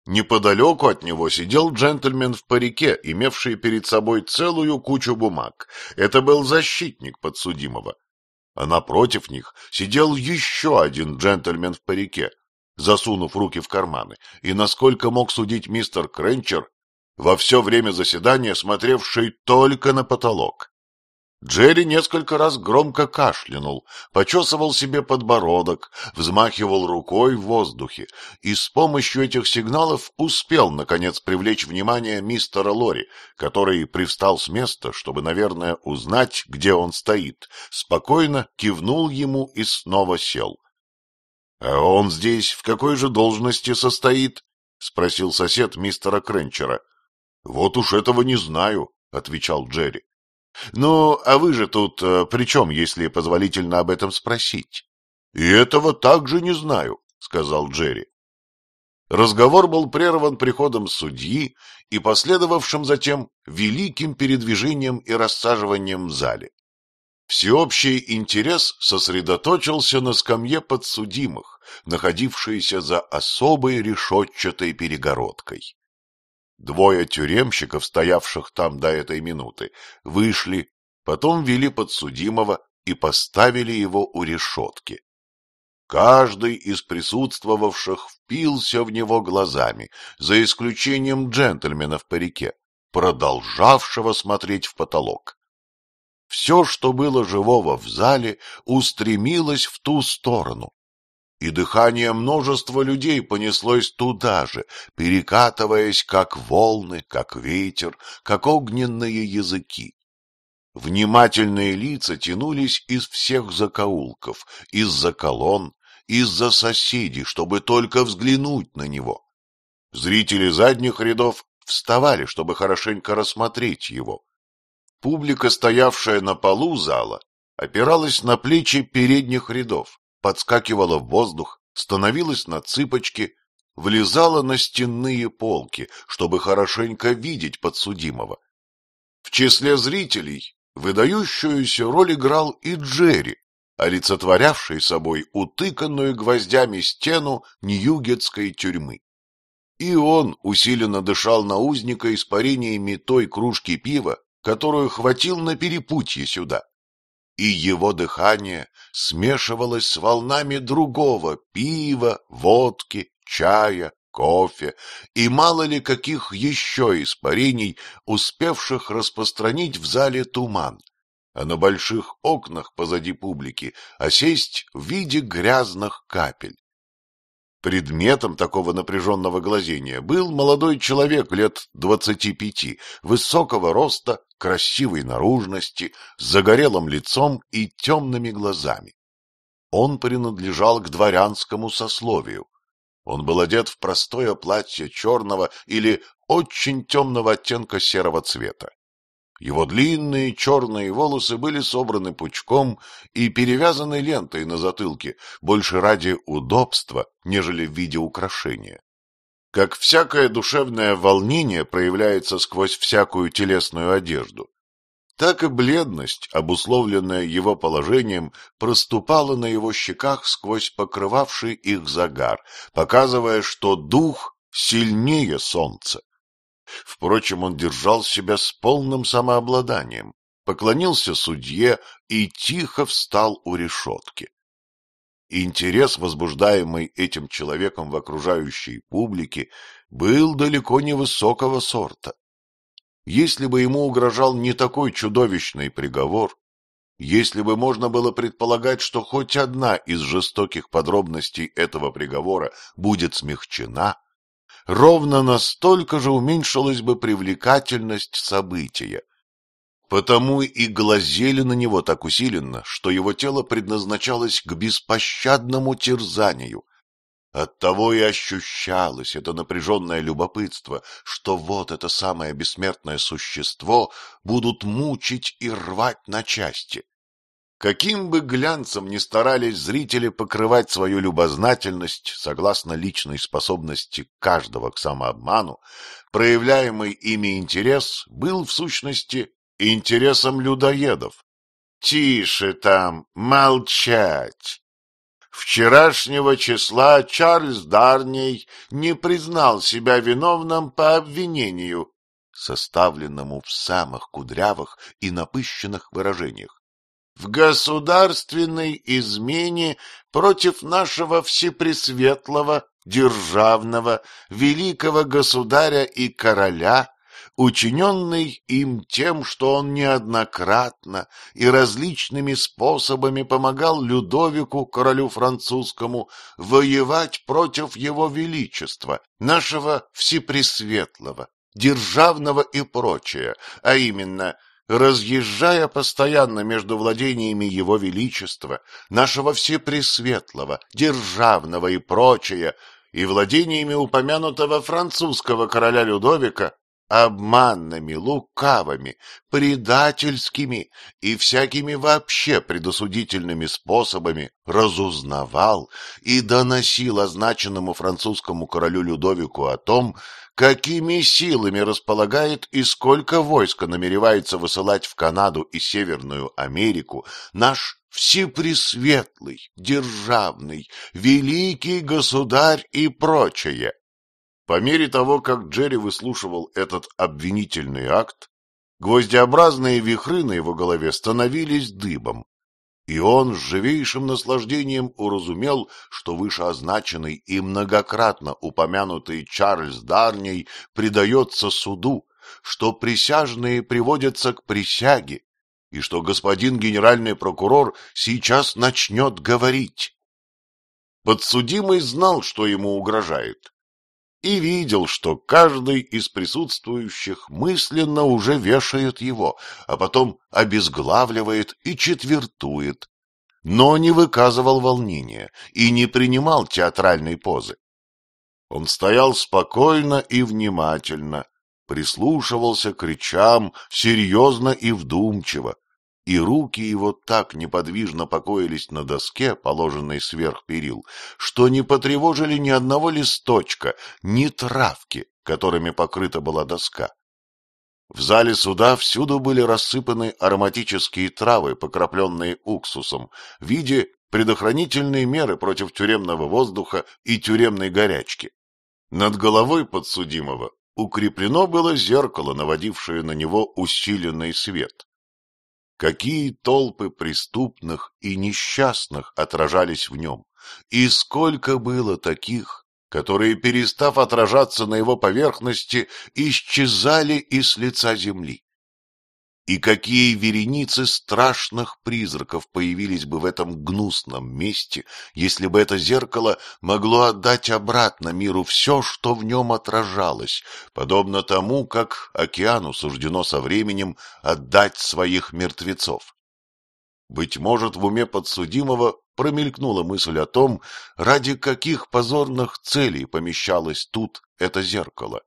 Неподалеку от него сидел джентльмен в парике, имевший перед собой целую кучу бумаг. Это был защитник подсудимого. А напротив них сидел еще один джентльмен в парике, засунув руки в карманы, и, насколько мог судить мистер Кренчер, во все время заседания смотревший только на потолок. Джерри несколько раз громко кашлянул, почесывал себе подбородок, взмахивал рукой в воздухе и с помощью этих сигналов успел, наконец, привлечь внимание мистера Лори, который привстал с места, чтобы, наверное, узнать, где он стоит, спокойно кивнул ему и снова сел. — А он здесь в какой же должности состоит? — спросил сосед мистера Кренчера. — Вот уж этого не знаю, — отвечал Джерри. Ну, а вы же тут э, при чем, если позволительно об этом спросить? — И этого также не знаю, — сказал Джерри. Разговор был прерван приходом судьи и последовавшим затем великим передвижением и рассаживанием в зале. Всеобщий интерес сосредоточился на скамье подсудимых, находившейся за особой решетчатой перегородкой. Двое тюремщиков, стоявших там до этой минуты, вышли, потом вели подсудимого и поставили его у решетки. Каждый из присутствовавших впился в него глазами, за исключением джентльмена в парике, продолжавшего смотреть в потолок. Все, что было живого в зале, устремилось в ту сторону, и дыхание множества людей понеслось туда же, перекатываясь как волны, как ветер, как огненные языки. Внимательные лица тянулись из всех закоулков, из-за колонн, из-за соседей, чтобы только взглянуть на него. Зрители задних рядов вставали, чтобы хорошенько рассмотреть его. Публика, стоявшая на полу зала, опиралась на плечи передних рядов подскакивала в воздух, становилась на цыпочки, влезала на стенные полки, чтобы хорошенько видеть подсудимого. В числе зрителей выдающуюся роль играл и Джерри, олицетворявший собой утыканную гвоздями стену Ньюгетской тюрьмы. И он усиленно дышал на узника испарениями той кружки пива, которую хватил на перепутье сюда и его дыхание смешивалось с волнами другого пива, водки, чая, кофе и мало ли каких еще испарений, успевших распространить в зале туман, а на больших окнах позади публики осесть а в виде грязных капель. Предметом такого напряженного глазения был молодой человек лет двадцати пяти, высокого роста, красивой наружности, с загорелым лицом и темными глазами. Он принадлежал к дворянскому сословию. Он был одет в простое платье черного или очень темного оттенка серого цвета. Его длинные черные волосы были собраны пучком и перевязаны лентой на затылке, больше ради удобства, нежели в виде украшения. Как всякое душевное волнение проявляется сквозь всякую телесную одежду, так и бледность, обусловленная его положением, проступала на его щеках сквозь покрывавший их загар, показывая, что дух сильнее солнца. Впрочем, он держал себя с полным самообладанием, поклонился судье и тихо встал у решетки. Интерес, возбуждаемый этим человеком в окружающей публике, был далеко не высокого сорта. Если бы ему угрожал не такой чудовищный приговор, если бы можно было предполагать, что хоть одна из жестоких подробностей этого приговора будет смягчена, ровно настолько же уменьшилась бы привлекательность события. Потому и глазели на него так усиленно, что его тело предназначалось к беспощадному терзанию. Оттого и ощущалось это напряженное любопытство, что вот это самое бессмертное существо будут мучить и рвать на части. Каким бы глянцем ни старались зрители покрывать свою любознательность, согласно личной способности каждого к самообману, проявляемый ими интерес был, в сущности, интересом людоедов. «Тише там! Молчать!» Вчерашнего числа Чарльз Дарней не признал себя виновным по обвинению, составленному в самых кудрявых и напыщенных выражениях в государственной измене против нашего всепресветлого, державного, великого государя и короля, учиненный им тем, что он неоднократно и различными способами помогал Людовику, королю французскому, воевать против его величества, нашего всепресветлого, державного и прочее, а именно – разъезжая постоянно между владениями Его Величества, нашего Всепресветлого, Державного и прочее, и владениями упомянутого французского короля Людовика, обманными, лукавыми, предательскими и всякими вообще предосудительными способами разузнавал и доносил означенному французскому королю Людовику о том, какими силами располагает и сколько войска намеревается высылать в Канаду и Северную Америку наш всепресветлый, державный, великий государь и прочее. По мере того, как Джерри выслушивал этот обвинительный акт, гвоздеобразные вихры на его голове становились дыбом. И он с живейшим наслаждением уразумел, что вышеозначенный и многократно упомянутый Чарльз Дарней предается суду, что присяжные приводятся к присяге, и что господин генеральный прокурор сейчас начнет говорить. Подсудимый знал, что ему угрожает, и видел, что каждый из присутствующих мысленно уже вешает его, а потом обезглавливает и четвертует, но не выказывал волнения и не принимал театральной позы. Он стоял спокойно и внимательно, прислушивался к речам серьезно и вдумчиво, и руки его так неподвижно покоились на доске, положенной сверх перил, что не потревожили ни одного листочка, ни травки, которыми покрыта была доска. В зале суда всюду были рассыпаны ароматические травы, покрапленные уксусом, в виде предохранительной меры против тюремного воздуха и тюремной горячки. Над головой подсудимого укреплено было зеркало, наводившее на него усиленный свет. Какие толпы преступных и несчастных отражались в нем, и сколько было таких, которые, перестав отражаться на его поверхности, исчезали из лица земли. И какие вереницы страшных призраков появились бы в этом гнусном месте, если бы это зеркало могло отдать обратно миру все, что в нем отражалось, подобно тому, как океану суждено со временем отдать своих мертвецов. Быть может, в уме подсудимого промелькнула мысль о том, ради каких позорных целей помещалось тут это зеркало.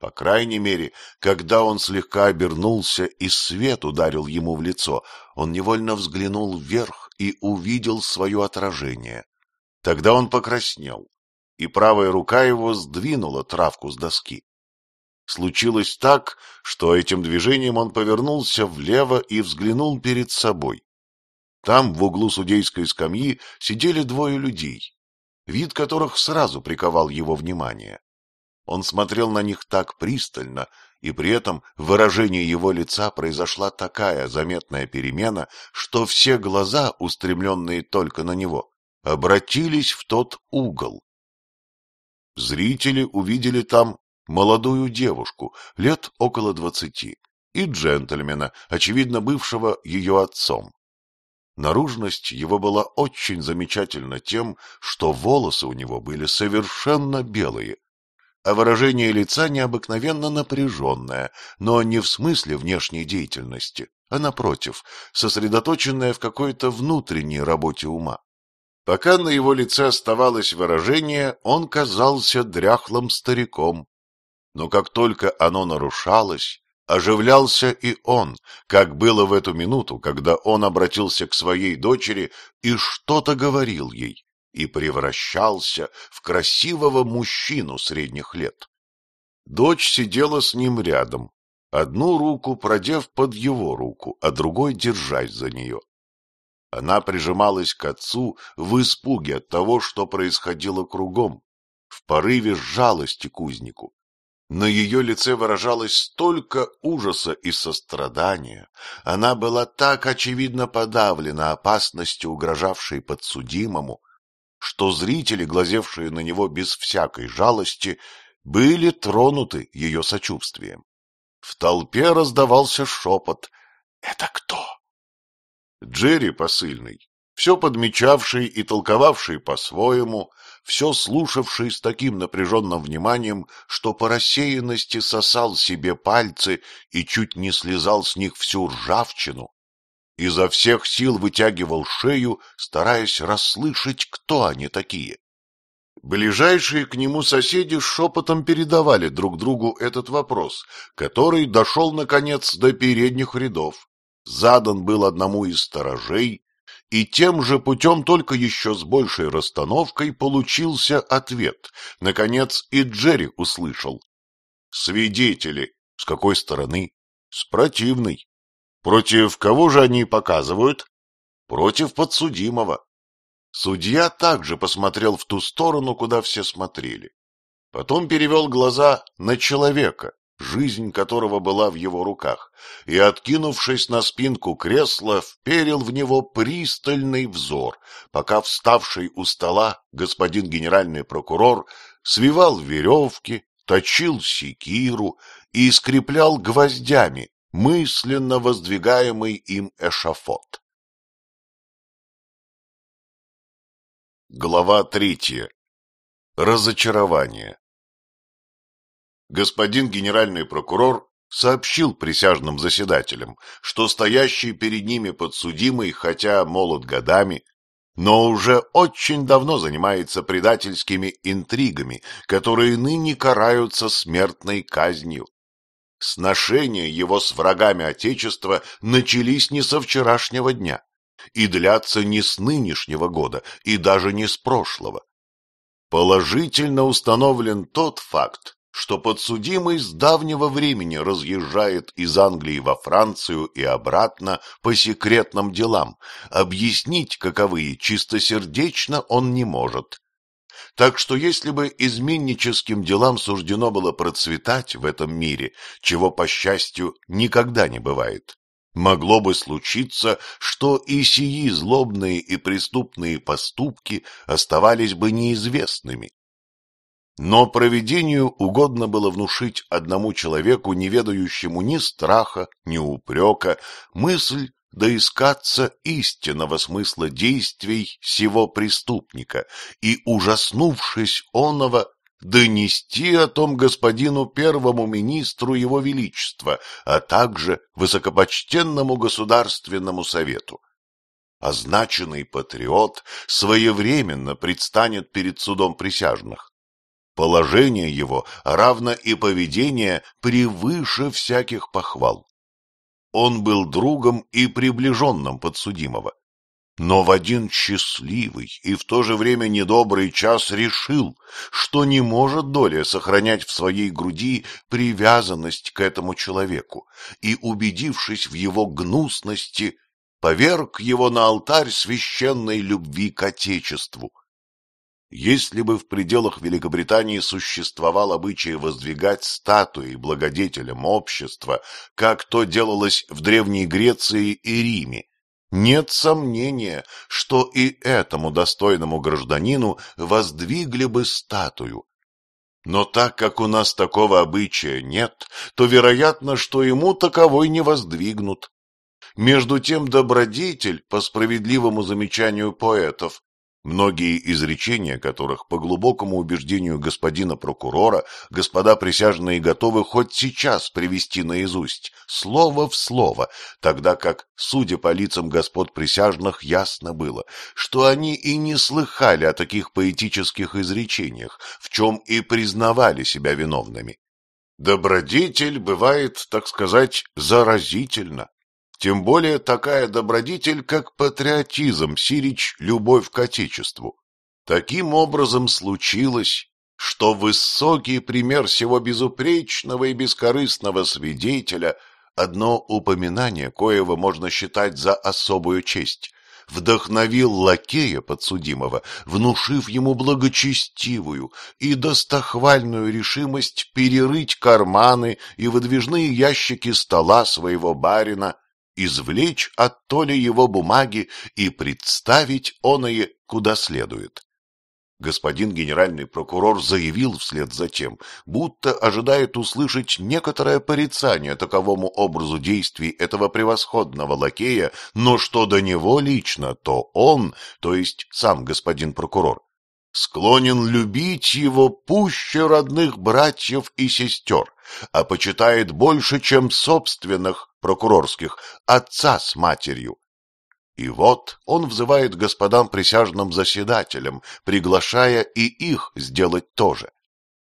По крайней мере, когда он слегка обернулся и свет ударил ему в лицо, он невольно взглянул вверх и увидел свое отражение. Тогда он покраснел, и правая рука его сдвинула травку с доски. Случилось так, что этим движением он повернулся влево и взглянул перед собой. Там, в углу судейской скамьи, сидели двое людей, вид которых сразу приковал его внимание. Он смотрел на них так пристально, и при этом в выражении его лица произошла такая заметная перемена, что все глаза, устремленные только на него, обратились в тот угол. Зрители увидели там молодую девушку, лет около двадцати, и джентльмена, очевидно бывшего ее отцом. Наружность его была очень замечательна тем, что волосы у него были совершенно белые, а выражение лица необыкновенно напряженное, но не в смысле внешней деятельности, а напротив, сосредоточенное в какой-то внутренней работе ума. Пока на его лице оставалось выражение, он казался дряхлым стариком. Но как только оно нарушалось, оживлялся и он, как было в эту минуту, когда он обратился к своей дочери и что-то говорил ей и превращался в красивого мужчину средних лет. Дочь сидела с ним рядом, одну руку продев под его руку, а другой держась за нее. Она прижималась к отцу в испуге от того, что происходило кругом, в порыве жалости кузнику, узнику. На ее лице выражалось столько ужаса и сострадания. Она была так очевидно подавлена опасностью, угрожавшей подсудимому, что зрители, глазевшие на него без всякой жалости, были тронуты ее сочувствием. В толпе раздавался шепот «Это кто?» Джерри посыльный, все подмечавший и толковавший по-своему, все слушавший с таким напряженным вниманием, что по рассеянности сосал себе пальцы и чуть не слезал с них всю ржавчину, изо всех сил вытягивал шею, стараясь расслышать, кто они такие. Ближайшие к нему соседи шепотом передавали друг другу этот вопрос, который дошел, наконец, до передних рядов. Задан был одному из сторожей, и тем же путем, только еще с большей расстановкой, получился ответ. Наконец и Джерри услышал. «Свидетели! С какой стороны? С противной. Против кого же они показывают? Против подсудимого. Судья также посмотрел в ту сторону, куда все смотрели. Потом перевел глаза на человека, жизнь которого была в его руках, и, откинувшись на спинку кресла, вперил в него пристальный взор, пока вставший у стола господин генеральный прокурор свивал веревки, точил секиру и скреплял гвоздями мысленно воздвигаемый им эшафот. Глава третья. Разочарование. Господин генеральный прокурор сообщил присяжным заседателям, что стоящий перед ними подсудимый, хотя молод годами, но уже очень давно занимается предательскими интригами, которые ныне караются смертной казнью. Сношения его с врагами Отечества начались не со вчерашнего дня и длятся не с нынешнего года и даже не с прошлого. Положительно установлен тот факт, что подсудимый с давнего времени разъезжает из Англии во Францию и обратно по секретным делам. Объяснить, каковые, чистосердечно он не может, так что если бы изменническим делам суждено было процветать в этом мире, чего, по счастью, никогда не бывает, могло бы случиться, что и сии злобные и преступные поступки оставались бы неизвестными. Но провидению угодно было внушить одному человеку, не ведающему ни страха, ни упрека, мысль, доискаться истинного смысла действий сего преступника и, ужаснувшись оного, донести о том господину первому министру его величества, а также высокопочтенному государственному совету. Означенный патриот своевременно предстанет перед судом присяжных. Положение его, равно и поведение, превыше всяких похвал. Он был другом и приближенным подсудимого. Но в один счастливый и в то же время недобрый час решил, что не может доля сохранять в своей груди привязанность к этому человеку, и, убедившись в его гнусности, поверг его на алтарь священной любви к Отечеству — если бы в пределах Великобритании существовал обычай воздвигать статуи благодетелям общества, как то делалось в Древней Греции и Риме, нет сомнения, что и этому достойному гражданину воздвигли бы статую. Но так как у нас такого обычая нет, то вероятно, что ему таковой не воздвигнут. Между тем добродетель, по справедливому замечанию поэтов, Многие изречения которых, по глубокому убеждению господина прокурора, господа присяжные готовы хоть сейчас привести наизусть, слово в слово, тогда как, судя по лицам господ присяжных, ясно было, что они и не слыхали о таких поэтических изречениях, в чем и признавали себя виновными. Добродетель бывает, так сказать, заразительно. Тем более такая добродетель, как патриотизм, сирич любовь к Отечеству. Таким образом случилось, что высокий пример всего безупречного и бескорыстного свидетеля, одно упоминание коего можно считать за особую честь, вдохновил лакея подсудимого, внушив ему благочестивую и достохвальную решимость перерыть карманы и выдвижные ящики стола своего барина извлечь от Толи его бумаги и представить оное куда следует. Господин генеральный прокурор заявил вслед за тем, будто ожидает услышать некоторое порицание таковому образу действий этого превосходного лакея, но что до него лично, то он, то есть сам господин прокурор, склонен любить его пуще родных братьев и сестер, а почитает больше, чем собственных прокурорских, отца с матерью. И вот он взывает господам присяжным заседателям, приглашая и их сделать то же.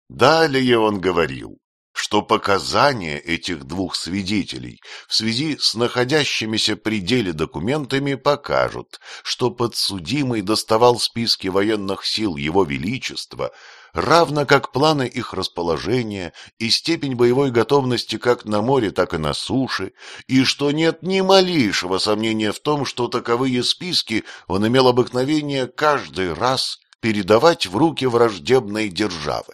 Далее он говорил что показания этих двух свидетелей в связи с находящимися при деле документами покажут, что подсудимый доставал списки военных сил Его Величества, равно как планы их расположения и степень боевой готовности как на море, так и на суше, и что нет ни малейшего сомнения в том, что таковые списки он имел обыкновение каждый раз передавать в руки враждебной державы.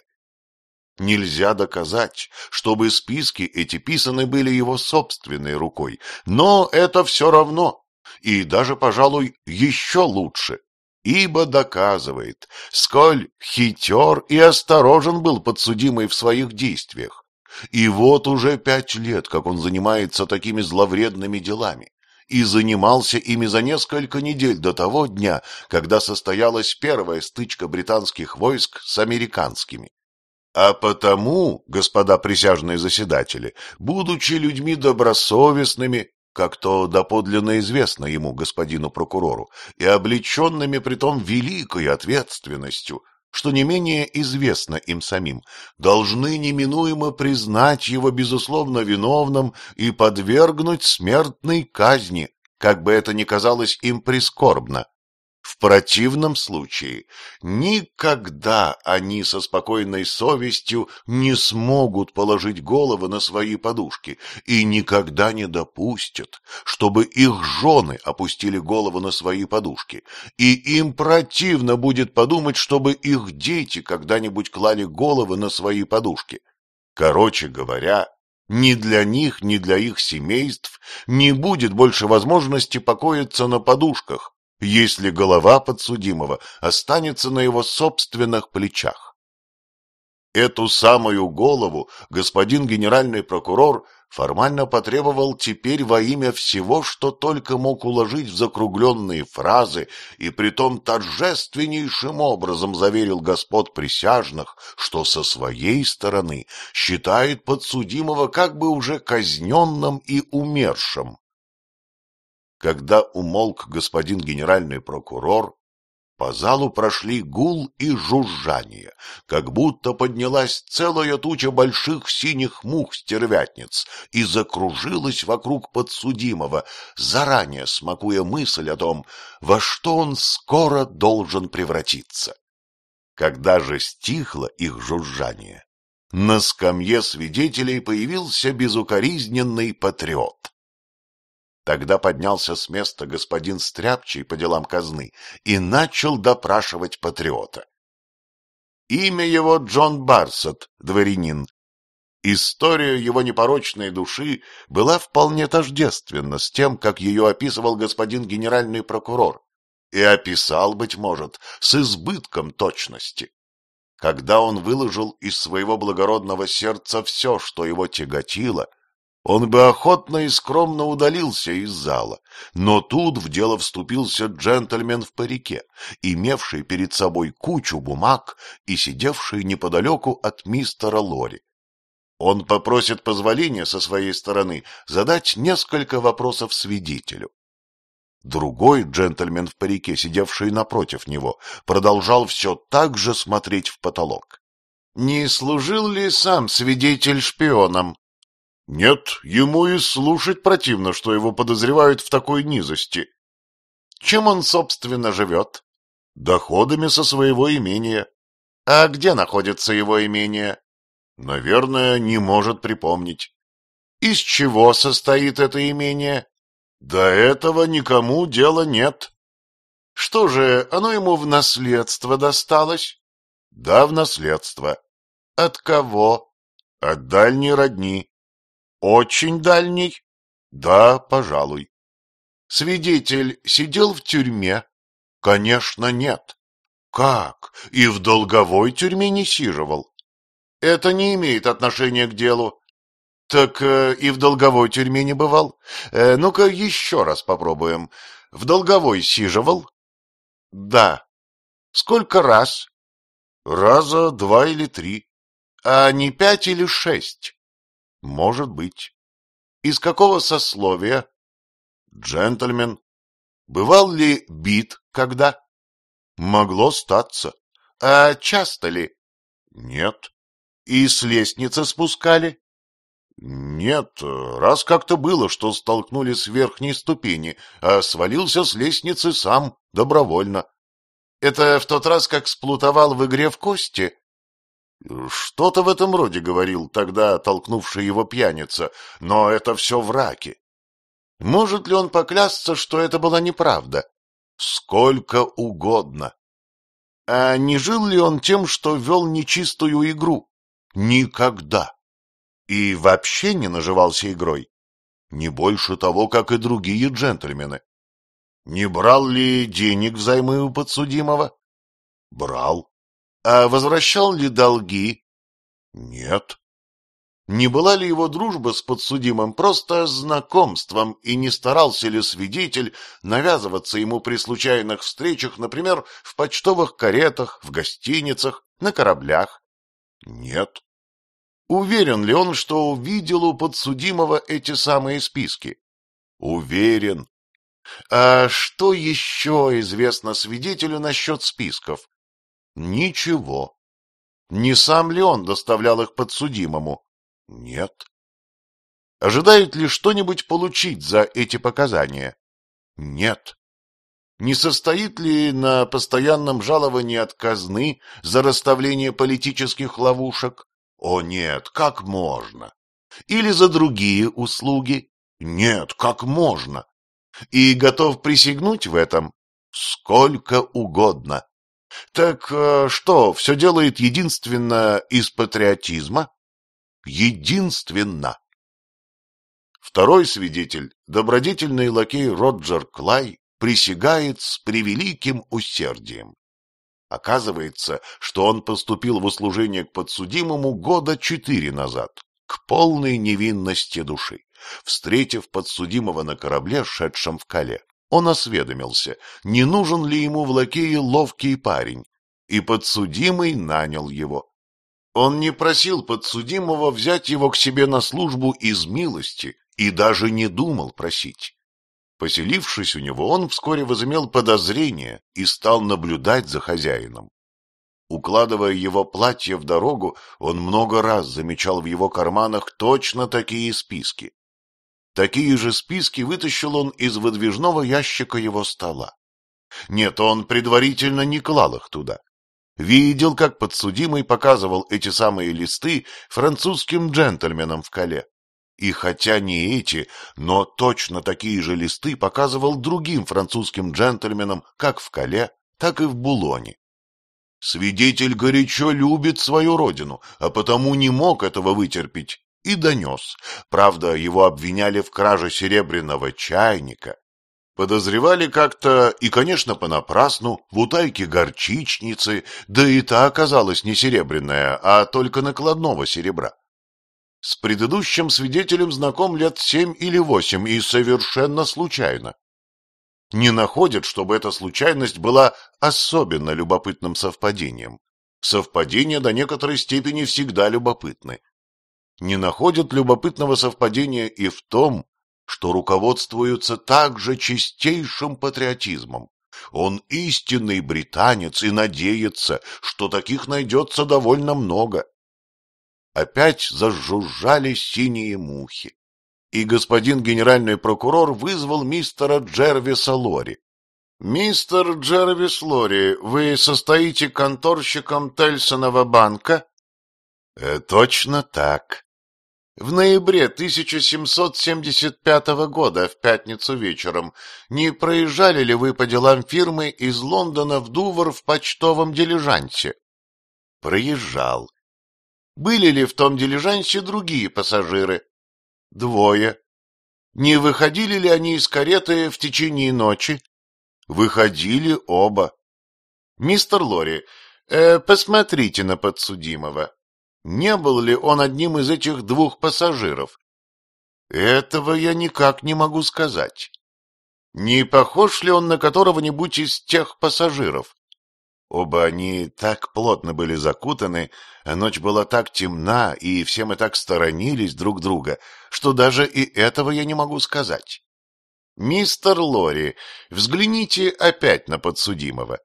Нельзя доказать, чтобы списки эти писаны были его собственной рукой, но это все равно, и даже, пожалуй, еще лучше, ибо доказывает, сколь хитер и осторожен был подсудимый в своих действиях. И вот уже пять лет, как он занимается такими зловредными делами, и занимался ими за несколько недель до того дня, когда состоялась первая стычка британских войск с американскими. А потому, господа присяжные заседатели, будучи людьми добросовестными, как то доподлинно известно ему, господину прокурору, и облеченными притом великой ответственностью, что не менее известно им самим, должны неминуемо признать его безусловно виновным и подвергнуть смертной казни, как бы это ни казалось им прискорбно. В противном случае никогда они со спокойной совестью не смогут положить головы на свои подушки и никогда не допустят, чтобы их жены опустили голову на свои подушки, и им противно будет подумать, чтобы их дети когда-нибудь клали головы на свои подушки. Короче говоря, ни для них, ни для их семейств не будет больше возможности покоиться на подушках, если голова подсудимого останется на его собственных плечах. Эту самую голову господин генеральный прокурор формально потребовал теперь во имя всего, что только мог уложить в закругленные фразы, и притом торжественнейшим образом заверил господ присяжных, что со своей стороны считает подсудимого как бы уже казненным и умершим. Когда умолк господин генеральный прокурор, по залу прошли гул и жужжание, как будто поднялась целая туча больших синих мух-стервятниц и закружилась вокруг подсудимого, заранее смакуя мысль о том, во что он скоро должен превратиться. Когда же стихло их жужжание, на скамье свидетелей появился безукоризненный патриот. Тогда поднялся с места господин Стряпчий по делам казны и начал допрашивать патриота. Имя его Джон Барсет, дворянин. История его непорочной души была вполне тождественна с тем, как ее описывал господин генеральный прокурор, и описал, быть может, с избытком точности. Когда он выложил из своего благородного сердца все, что его тяготило, он бы охотно и скромно удалился из зала, но тут в дело вступился джентльмен в парике, имевший перед собой кучу бумаг и сидевший неподалеку от мистера Лори. Он попросит позволения со своей стороны задать несколько вопросов свидетелю. Другой джентльмен в парике, сидевший напротив него, продолжал все так же смотреть в потолок. — Не служил ли сам свидетель шпионом? Нет, ему и слушать противно, что его подозревают в такой низости. Чем он, собственно, живет? Доходами со своего имения. А где находится его имение? Наверное, не может припомнить. Из чего состоит это имение? До этого никому дела нет. Что же, оно ему в наследство досталось? Да, в наследство. От кого? От дальней родни. Очень дальний? Да, пожалуй. Свидетель сидел в тюрьме? Конечно, нет. Как? И в долговой тюрьме не сиживал? Это не имеет отношения к делу. Так э, и в долговой тюрьме не бывал. Э, Ну-ка еще раз попробуем. В долговой сиживал? Да. Сколько раз? Раза два или три. А не пять или шесть? Может быть. Из какого сословия? Джентльмен. Бывал ли бит когда? Могло статься. А часто ли? Нет. И с лестницы спускали? Нет, раз как-то было, что столкнули с верхней ступени, а свалился с лестницы сам, добровольно. Это в тот раз, как сплутовал в игре в кости? Что-то в этом роде говорил тогда толкнувший его пьяница, но это все враки. Может ли он поклясться, что это была неправда? Сколько угодно. А не жил ли он тем, что вел нечистую игру? Никогда. И вообще не наживался игрой. Не больше того, как и другие джентльмены. Не брал ли денег взаймы у подсудимого? Брал. А возвращал ли долги? Нет. Не была ли его дружба с подсудимым просто знакомством, и не старался ли свидетель навязываться ему при случайных встречах, например, в почтовых каретах, в гостиницах, на кораблях? Нет. Уверен ли он, что увидел у подсудимого эти самые списки? Уверен. А что еще известно свидетелю насчет списков? Ничего. Не сам ли он доставлял их подсудимому? Нет. Ожидает ли что-нибудь получить за эти показания? Нет. Не состоит ли на постоянном жаловании от казны за расставление политических ловушек? О нет, как можно? Или за другие услуги? Нет, как можно? И готов присягнуть в этом сколько угодно. Так э, что, все делает единственно из патриотизма? Единственно. Второй свидетель, добродетельный лакей Роджер Клай, присягает с превеликим усердием. Оказывается, что он поступил в услужение к подсудимому года четыре назад, к полной невинности души, встретив подсудимого на корабле, шедшем в Кале. Он осведомился, не нужен ли ему в лакее ловкий парень, и подсудимый нанял его. Он не просил подсудимого взять его к себе на службу из милости и даже не думал просить. Поселившись у него, он вскоре возымел подозрение и стал наблюдать за хозяином. Укладывая его платье в дорогу, он много раз замечал в его карманах точно такие списки. Такие же списки вытащил он из выдвижного ящика его стола. Нет, он предварительно не клал их туда. Видел, как подсудимый показывал эти самые листы французским джентльменам в Кале. И хотя не эти, но точно такие же листы показывал другим французским джентльменам как в Кале, так и в Булоне. Свидетель горячо любит свою родину, а потому не мог этого вытерпеть и донес. Правда, его обвиняли в краже серебряного чайника. Подозревали как-то, и, конечно, понапрасну, в утайке горчичницы, да и та оказалась не серебряная, а только накладного серебра. С предыдущим свидетелем знаком лет семь или восемь, и совершенно случайно. Не находят, чтобы эта случайность была особенно любопытным совпадением. Совпадения до некоторой степени всегда любопытны не находят любопытного совпадения и в том, что руководствуются также чистейшим патриотизмом. Он истинный британец и надеется, что таких найдется довольно много. Опять зажужжали синие мухи, и господин генеральный прокурор вызвал мистера Джервиса Лори. — Мистер Джервис Лори, вы состоите конторщиком Тельсонова банка? «Э, — Точно так. В ноябре 1775 года, в пятницу вечером, не проезжали ли вы по делам фирмы из Лондона в Дувр в почтовом дилижансе? Проезжал. Были ли в том дилижансе другие пассажиры? Двое. Не выходили ли они из кареты в течение ночи? Выходили оба. Мистер Лори, э, посмотрите на подсудимого не был ли он одним из этих двух пассажиров? Этого я никак не могу сказать. Не похож ли он на которого-нибудь из тех пассажиров? Оба они так плотно были закутаны, а ночь была так темна, и все мы так сторонились друг друга, что даже и этого я не могу сказать. Мистер Лори, взгляните опять на подсудимого.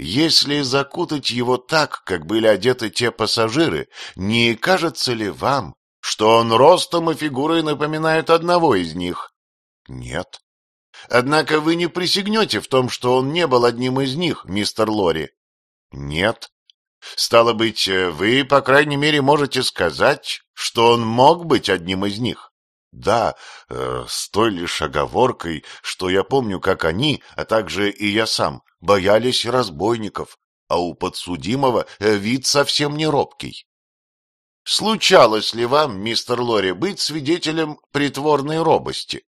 Если закутать его так, как были одеты те пассажиры, не кажется ли вам, что он ростом и фигурой напоминает одного из них? Нет. Однако вы не присягнете в том, что он не был одним из них, мистер Лори? Нет. Стало быть, э, вы, по крайней мере, можете сказать, что он мог быть одним из них. Да, э, с той лишь оговоркой, что я помню, как они, а также и я сам, боялись разбойников, а у подсудимого э, вид совсем не робкий. Случалось ли вам, мистер Лори, быть свидетелем притворной робости?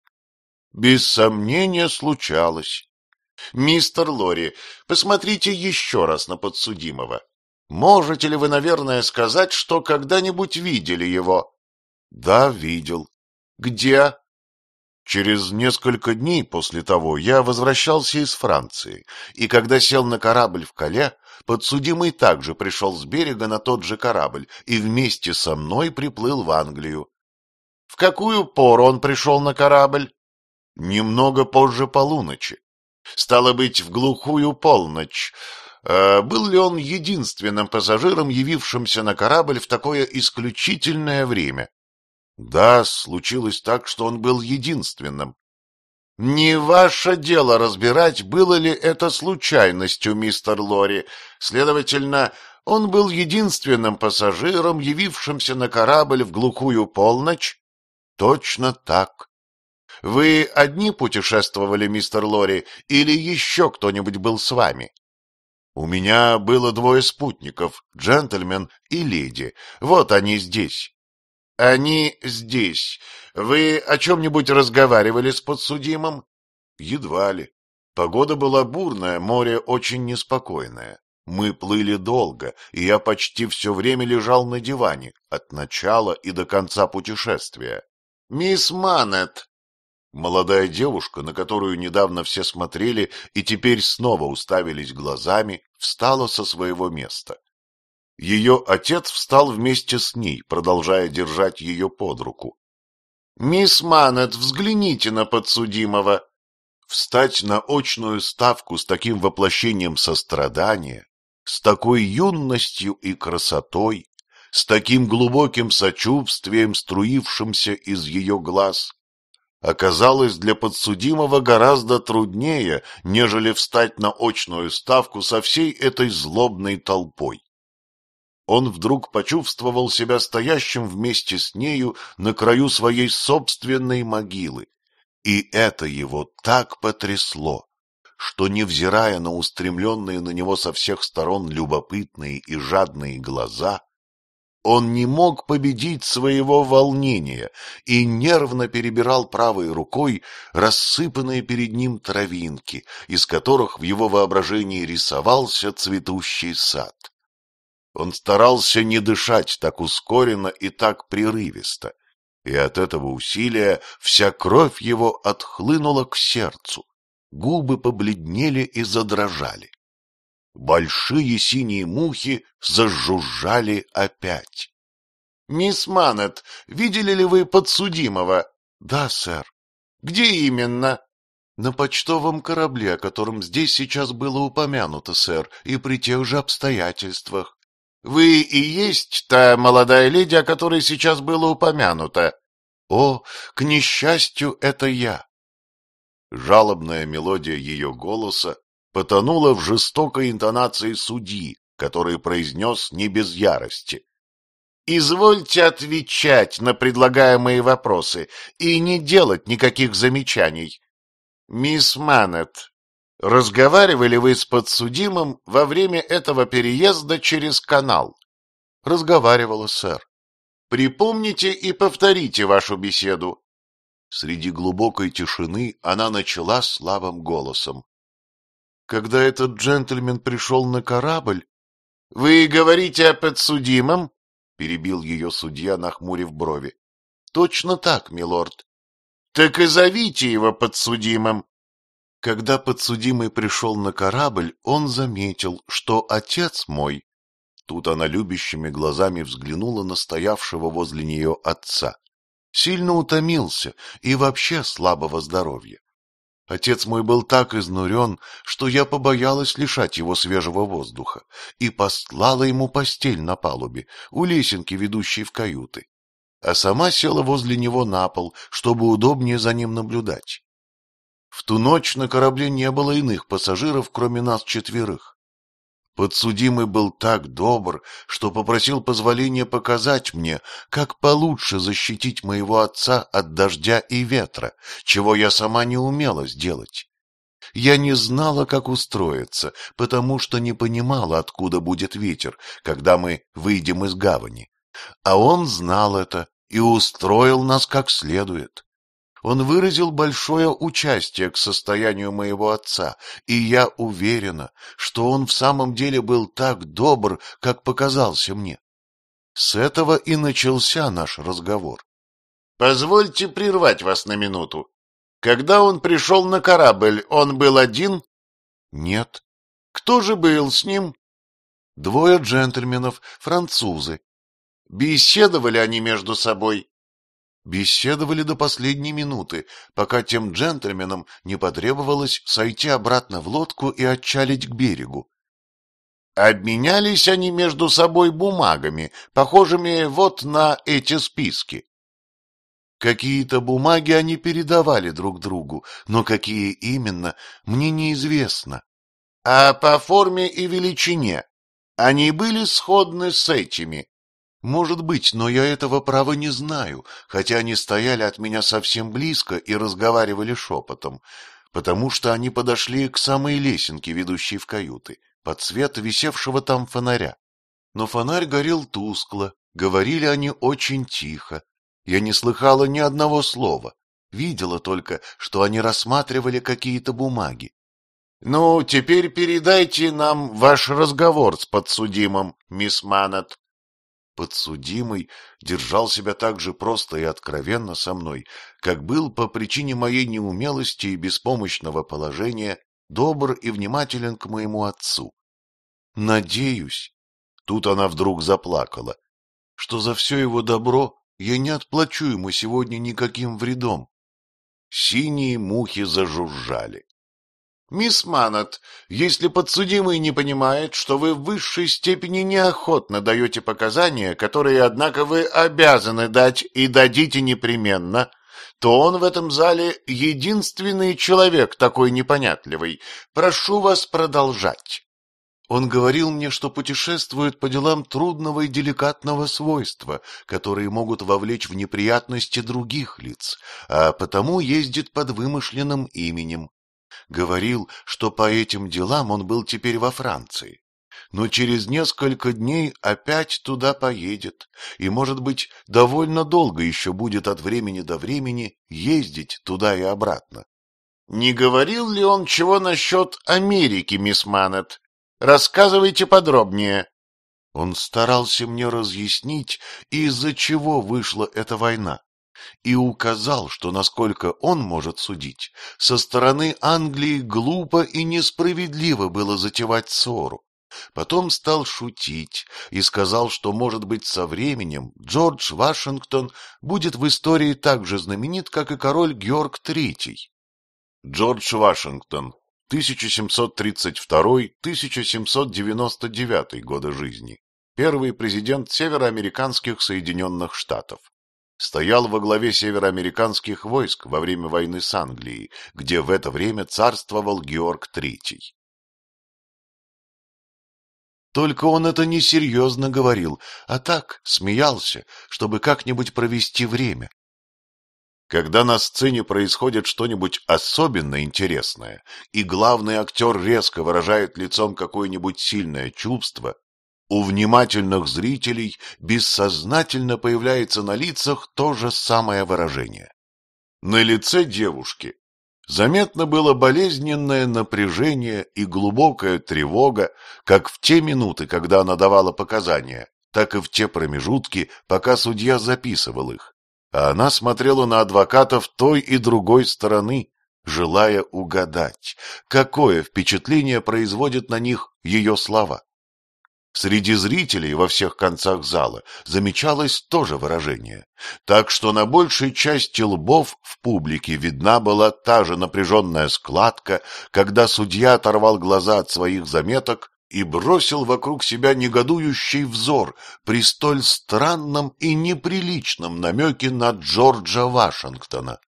Без сомнения, случалось. Мистер Лори, посмотрите еще раз на подсудимого. Можете ли вы, наверное, сказать, что когда-нибудь видели его? Да, видел. Где? Через несколько дней после того я возвращался из Франции, и когда сел на корабль в Кале, подсудимый также пришел с берега на тот же корабль и вместе со мной приплыл в Англию. В какую пору он пришел на корабль? Немного позже полуночи. Стало быть, в глухую полночь. А был ли он единственным пассажиром, явившимся на корабль в такое исключительное время? Да, случилось так, что он был единственным. Не ваше дело разбирать, было ли это случайностью, мистер Лори. Следовательно, он был единственным пассажиром, явившимся на корабль в глухую полночь? Точно так. Вы одни путешествовали, мистер Лори, или еще кто-нибудь был с вами? У меня было двое спутников, джентльмен и леди. Вот они здесь. Они здесь. Вы о чем-нибудь разговаривали с подсудимым? Едва ли. Погода была бурная, море очень неспокойное. Мы плыли долго, и я почти все время лежал на диване, от начала и до конца путешествия. «Мисс Манет!» Молодая девушка, на которую недавно все смотрели и теперь снова уставились глазами, встала со своего места. Ее отец встал вместе с ней, продолжая держать ее под руку. — Мисс Манет, взгляните на подсудимого! Встать на очную ставку с таким воплощением сострадания, с такой юностью и красотой, с таким глубоким сочувствием, струившимся из ее глаз, оказалось для подсудимого гораздо труднее, нежели встать на очную ставку со всей этой злобной толпой он вдруг почувствовал себя стоящим вместе с нею на краю своей собственной могилы. И это его так потрясло, что, невзирая на устремленные на него со всех сторон любопытные и жадные глаза, он не мог победить своего волнения и нервно перебирал правой рукой рассыпанные перед ним травинки, из которых в его воображении рисовался цветущий сад. Он старался не дышать так ускоренно и так прерывисто, и от этого усилия вся кровь его отхлынула к сердцу, губы побледнели и задрожали. Большие синие мухи зажужжали опять. — Мисс Манет, видели ли вы подсудимого? — Да, сэр. — Где именно? — На почтовом корабле, о котором здесь сейчас было упомянуто, сэр, и при тех же обстоятельствах. Вы и есть та молодая леди, о которой сейчас было упомянуто. О, к несчастью, это я. Жалобная мелодия ее голоса потонула в жестокой интонации судьи, который произнес не без ярости. «Извольте отвечать на предлагаемые вопросы и не делать никаких замечаний. Мисс Маннет, Разговаривали вы с подсудимым во время этого переезда через канал? Разговаривала, сэр. Припомните и повторите вашу беседу. Среди глубокой тишины она начала слабым голосом. Когда этот джентльмен пришел на корабль... — Вы говорите о подсудимом? — перебил ее судья, нахмурив брови. — Точно так, милорд. — Так и зовите его подсудимым. Когда подсудимый пришел на корабль, он заметил, что отец мой... Тут она любящими глазами взглянула на стоявшего возле нее отца. Сильно утомился и вообще слабого здоровья. Отец мой был так изнурен, что я побоялась лишать его свежего воздуха, и послала ему постель на палубе, у лесенки, ведущей в каюты, а сама села возле него на пол, чтобы удобнее за ним наблюдать. В ту ночь на корабле не было иных пассажиров, кроме нас четверых. Подсудимый был так добр, что попросил позволения показать мне, как получше защитить моего отца от дождя и ветра, чего я сама не умела сделать. Я не знала, как устроиться, потому что не понимала, откуда будет ветер, когда мы выйдем из гавани. А он знал это и устроил нас как следует. Он выразил большое участие к состоянию моего отца, и я уверена, что он в самом деле был так добр, как показался мне. С этого и начался наш разговор. Позвольте прервать вас на минуту. Когда он пришел на корабль, он был один? Нет. Кто же был с ним? Двое джентльменов, французы. Беседовали они между собой? беседовали до последней минуты, пока тем джентльменам не потребовалось сойти обратно в лодку и отчалить к берегу. Обменялись они между собой бумагами, похожими вот на эти списки. Какие-то бумаги они передавали друг другу, но какие именно, мне неизвестно. А по форме и величине они были сходны с этими, может быть, но я этого права не знаю, хотя они стояли от меня совсем близко и разговаривали шепотом, потому что они подошли к самой лесенке, ведущей в каюты, под свет висевшего там фонаря. Но фонарь горел тускло, говорили они очень тихо. Я не слыхала ни одного слова, видела только, что они рассматривали какие-то бумаги. — Ну, теперь передайте нам ваш разговор с подсудимым, мисс Манет, подсудимый держал себя так же просто и откровенно со мной, как был по причине моей неумелости и беспомощного положения добр и внимателен к моему отцу. Надеюсь, тут она вдруг заплакала, что за все его добро я не отплачу ему сегодня никаким вредом. Синие мухи зажужжали. Мисс Манат, если подсудимый не понимает, что вы в высшей степени неохотно даете показания, которые, однако, вы обязаны дать и дадите непременно, то он в этом зале единственный человек такой непонятливый. Прошу вас продолжать. Он говорил мне, что путешествует по делам трудного и деликатного свойства, которые могут вовлечь в неприятности других лиц, а потому ездит под вымышленным именем говорил, что по этим делам он был теперь во Франции. Но через несколько дней опять туда поедет, и, может быть, довольно долго еще будет от времени до времени ездить туда и обратно. Не говорил ли он чего насчет Америки, мисс Манет? Рассказывайте подробнее. Он старался мне разъяснить, из-за чего вышла эта война и указал, что, насколько он может судить, со стороны Англии глупо и несправедливо было затевать ссору. Потом стал шутить и сказал, что, может быть, со временем Джордж Вашингтон будет в истории так же знаменит, как и король Георг III. Джордж Вашингтон, 1732-1799 годы жизни, первый президент североамериканских Соединенных Штатов стоял во главе североамериканских войск во время войны с Англией, где в это время царствовал Георг III. Только он это несерьезно говорил, а так смеялся, чтобы как-нибудь провести время. Когда на сцене происходит что-нибудь особенно интересное, и главный актер резко выражает лицом какое-нибудь сильное чувство, у внимательных зрителей бессознательно появляется на лицах то же самое выражение. На лице девушки заметно было болезненное напряжение и глубокая тревога, как в те минуты, когда она давала показания, так и в те промежутки, пока судья записывал их. А она смотрела на адвокатов той и другой стороны, желая угадать, какое впечатление производят на них ее слова. Среди зрителей во всех концах зала замечалось тоже выражение, так что на большей части лбов в публике видна была та же напряженная складка, когда судья оторвал глаза от своих заметок и бросил вокруг себя негодующий взор при столь странном и неприличном намеке на Джорджа Вашингтона.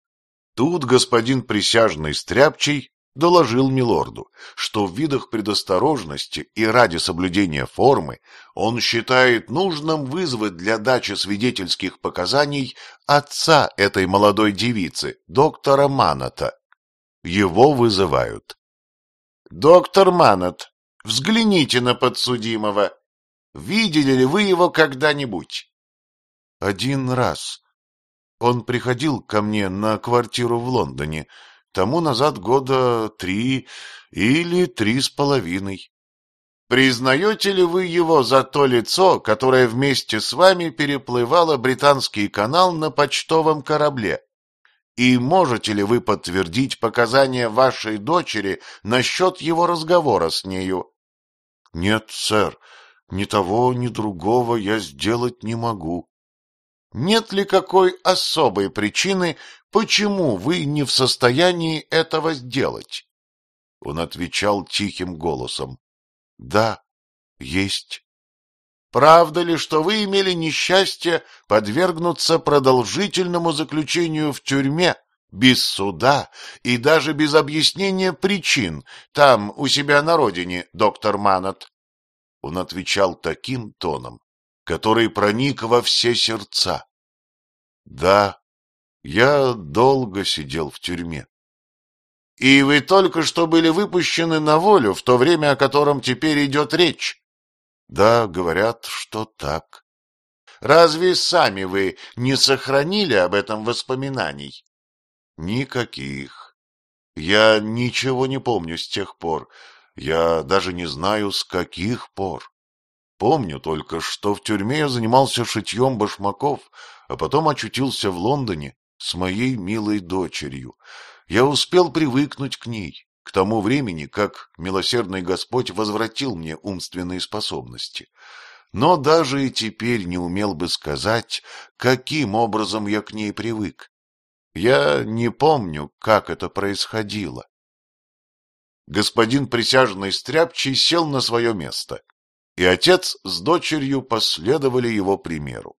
Тут господин присяжный Стряпчий доложил милорду, что в видах предосторожности и ради соблюдения формы он считает нужным вызвать для дачи свидетельских показаний отца этой молодой девицы, доктора Маната. Его вызывают. «Доктор Манат, взгляните на подсудимого. Видели ли вы его когда-нибудь?» «Один раз. Он приходил ко мне на квартиру в Лондоне» Тому назад года три или три с половиной. Признаете ли вы его за то лицо, которое вместе с вами переплывало Британский канал на почтовом корабле? И можете ли вы подтвердить показания вашей дочери насчет его разговора с нею? — Нет, сэр, ни того, ни другого я сделать не могу. Нет ли какой особой причины, Почему вы не в состоянии этого сделать? Он отвечал тихим голосом. — Да, есть. — Правда ли, что вы имели несчастье подвергнуться продолжительному заключению в тюрьме, без суда и даже без объяснения причин, там, у себя на родине, доктор Манат? Он отвечал таким тоном, который проник во все сердца. — Да, я долго сидел в тюрьме. — И вы только что были выпущены на волю в то время, о котором теперь идет речь? — Да, говорят, что так. — Разве сами вы не сохранили об этом воспоминаний? — Никаких. Я ничего не помню с тех пор. Я даже не знаю, с каких пор. Помню только, что в тюрьме я занимался шитьем башмаков, а потом очутился в Лондоне с моей милой дочерью. Я успел привыкнуть к ней, к тому времени, как милосердный Господь возвратил мне умственные способности. Но даже и теперь не умел бы сказать, каким образом я к ней привык. Я не помню, как это происходило. Господин присяжный Стряпчий сел на свое место, и отец с дочерью последовали его примеру.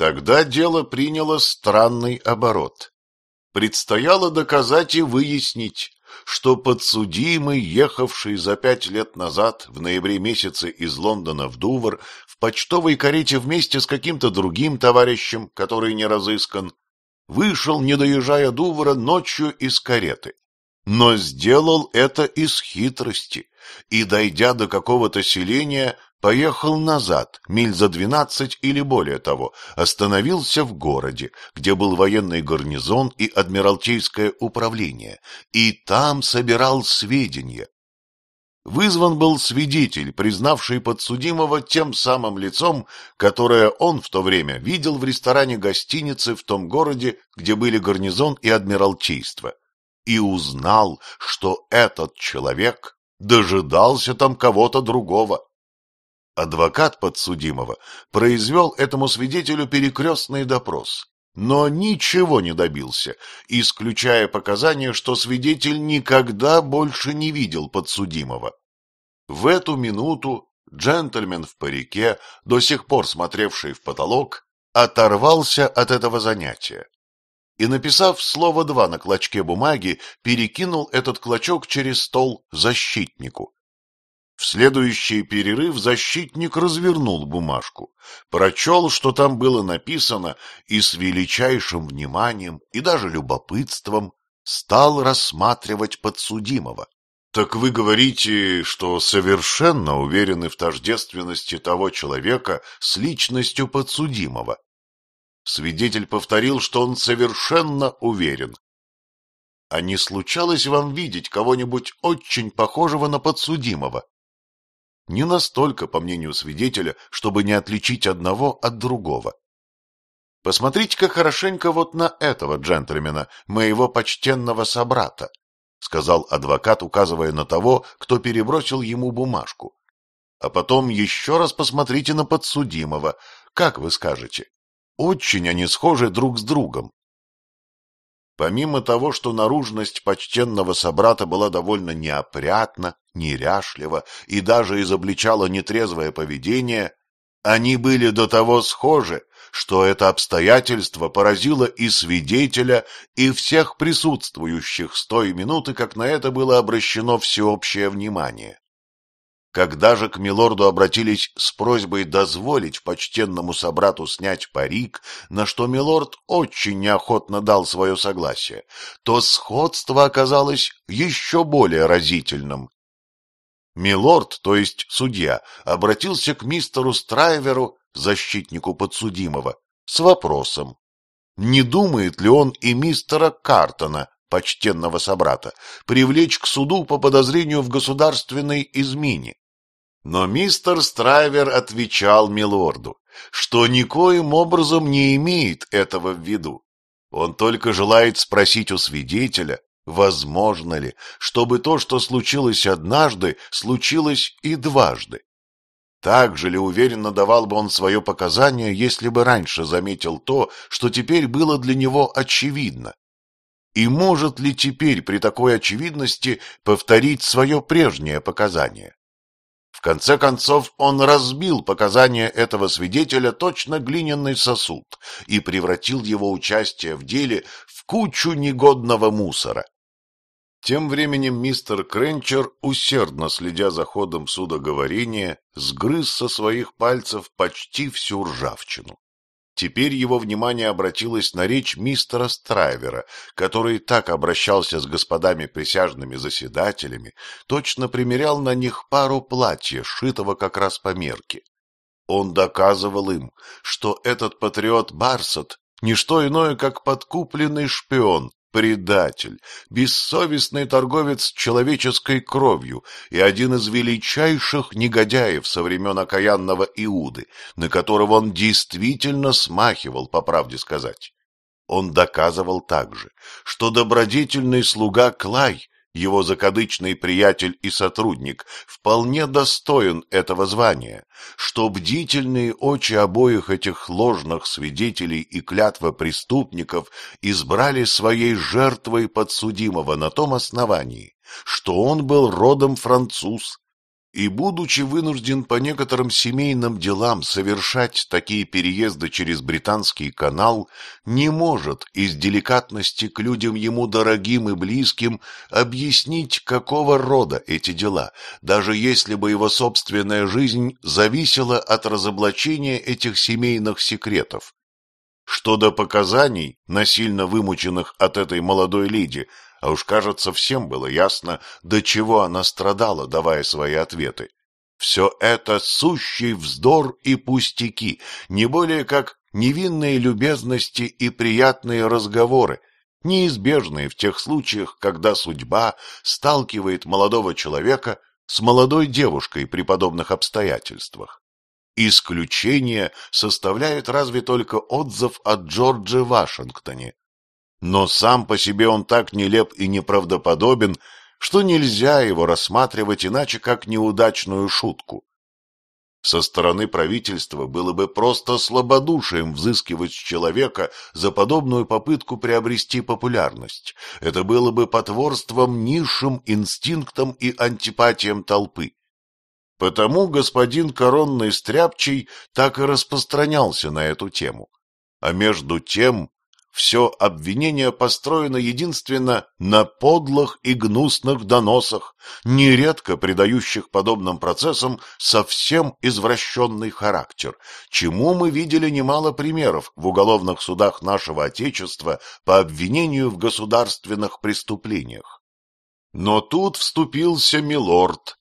Тогда дело приняло странный оборот. Предстояло доказать и выяснить, что подсудимый, ехавший за пять лет назад, в ноябре месяце из Лондона в Дувр, в почтовой карете вместе с каким-то другим товарищем, который не разыскан, вышел, не доезжая Дувра, ночью из кареты. Но сделал это из хитрости, и, дойдя до какого-то селения, поехал назад, миль за двенадцать или более того, остановился в городе, где был военный гарнизон и адмиралтейское управление, и там собирал сведения. Вызван был свидетель, признавший подсудимого тем самым лицом, которое он в то время видел в ресторане гостиницы в том городе, где были гарнизон и адмиралтейство, и узнал, что этот человек дожидался там кого-то другого. Адвокат подсудимого произвел этому свидетелю перекрестный допрос, но ничего не добился, исключая показания, что свидетель никогда больше не видел подсудимого. В эту минуту джентльмен в парике, до сих пор смотревший в потолок, оторвался от этого занятия и, написав слово «два» на клочке бумаги, перекинул этот клочок через стол защитнику. В следующий перерыв защитник развернул бумажку, прочел, что там было написано, и с величайшим вниманием и даже любопытством стал рассматривать подсудимого. — Так вы говорите, что совершенно уверены в тождественности того человека с личностью подсудимого? Свидетель повторил, что он совершенно уверен. — А не случалось вам видеть кого-нибудь очень похожего на подсудимого? Не настолько, по мнению свидетеля, чтобы не отличить одного от другого. «Посмотрите-ка хорошенько вот на этого джентльмена, моего почтенного собрата», — сказал адвокат, указывая на того, кто перебросил ему бумажку. «А потом еще раз посмотрите на подсудимого. Как вы скажете?» Очень они схожи друг с другом. Помимо того, что наружность почтенного собрата была довольно неопрятна, неряшлива и даже изобличала нетрезвое поведение, они были до того схожи, что это обстоятельство поразило и свидетеля, и всех присутствующих с той минуты, как на это было обращено всеобщее внимание. Когда же к милорду обратились с просьбой дозволить почтенному собрату снять парик, на что милорд очень неохотно дал свое согласие, то сходство оказалось еще более разительным. Милорд, то есть судья, обратился к мистеру Страйверу, защитнику подсудимого, с вопросом, не думает ли он и мистера Картона, почтенного собрата, привлечь к суду по подозрению в государственной измене. Но мистер Страйвер отвечал милорду, что никоим образом не имеет этого в виду. Он только желает спросить у свидетеля, возможно ли, чтобы то, что случилось однажды, случилось и дважды. Так же ли уверенно давал бы он свое показание, если бы раньше заметил то, что теперь было для него очевидно? И может ли теперь при такой очевидности повторить свое прежнее показание? В конце концов, он разбил показания этого свидетеля точно глиняный сосуд и превратил его участие в деле в кучу негодного мусора. Тем временем мистер Кренчер, усердно следя за ходом судоговорения, сгрыз со своих пальцев почти всю ржавчину. Теперь его внимание обратилось на речь мистера Страйвера, который так обращался с господами присяжными заседателями, точно примерял на них пару платья, шитого как раз по мерке. Он доказывал им, что этот патриот Барсет — не что иное, как подкупленный шпион, предатель, бессовестный торговец человеческой кровью и один из величайших негодяев со времен окаянного Иуды, на которого он действительно смахивал, по правде сказать. Он доказывал также, что добродетельный слуга Клай его закадычный приятель и сотрудник, вполне достоин этого звания, что бдительные очи обоих этих ложных свидетелей и клятва преступников избрали своей жертвой подсудимого на том основании, что он был родом француз и, будучи вынужден по некоторым семейным делам совершать такие переезды через Британский канал, не может из деликатности к людям ему дорогим и близким объяснить, какого рода эти дела, даже если бы его собственная жизнь зависела от разоблачения этих семейных секретов. Что до показаний, насильно вымученных от этой молодой леди, а уж, кажется, всем было ясно, до чего она страдала, давая свои ответы. Все это сущий вздор и пустяки, не более как невинные любезности и приятные разговоры, неизбежные в тех случаях, когда судьба сталкивает молодого человека с молодой девушкой при подобных обстоятельствах. Исключение составляет разве только отзыв о Джордже Вашингтоне, но сам по себе он так нелеп и неправдоподобен, что нельзя его рассматривать иначе, как неудачную шутку. Со стороны правительства было бы просто слабодушием взыскивать с человека за подобную попытку приобрести популярность. Это было бы потворством низшим инстинктам и антипатиям толпы. Потому господин Коронный Стряпчий так и распространялся на эту тему. А между тем все обвинение построено единственно на подлых и гнусных доносах, нередко придающих подобным процессам совсем извращенный характер, чему мы видели немало примеров в уголовных судах нашего Отечества по обвинению в государственных преступлениях. Но тут вступился милорд,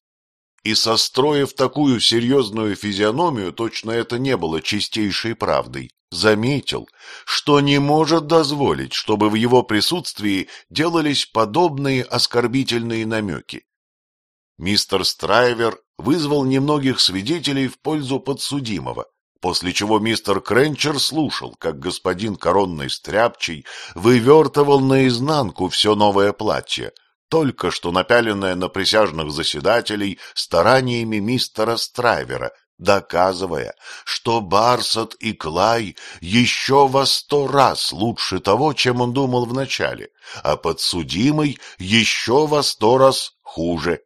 и, состроив такую серьезную физиономию, точно это не было чистейшей правдой, заметил, что не может дозволить, чтобы в его присутствии делались подобные оскорбительные намеки. Мистер Страйвер вызвал немногих свидетелей в пользу подсудимого, после чего мистер Кренчер слушал, как господин коронный стряпчий вывертывал наизнанку все новое платье, только что напяленное на присяжных заседателей стараниями мистера Страйвера, доказывая, что Барсат и Клай еще во сто раз лучше того, чем он думал вначале, а подсудимый еще во сто раз хуже.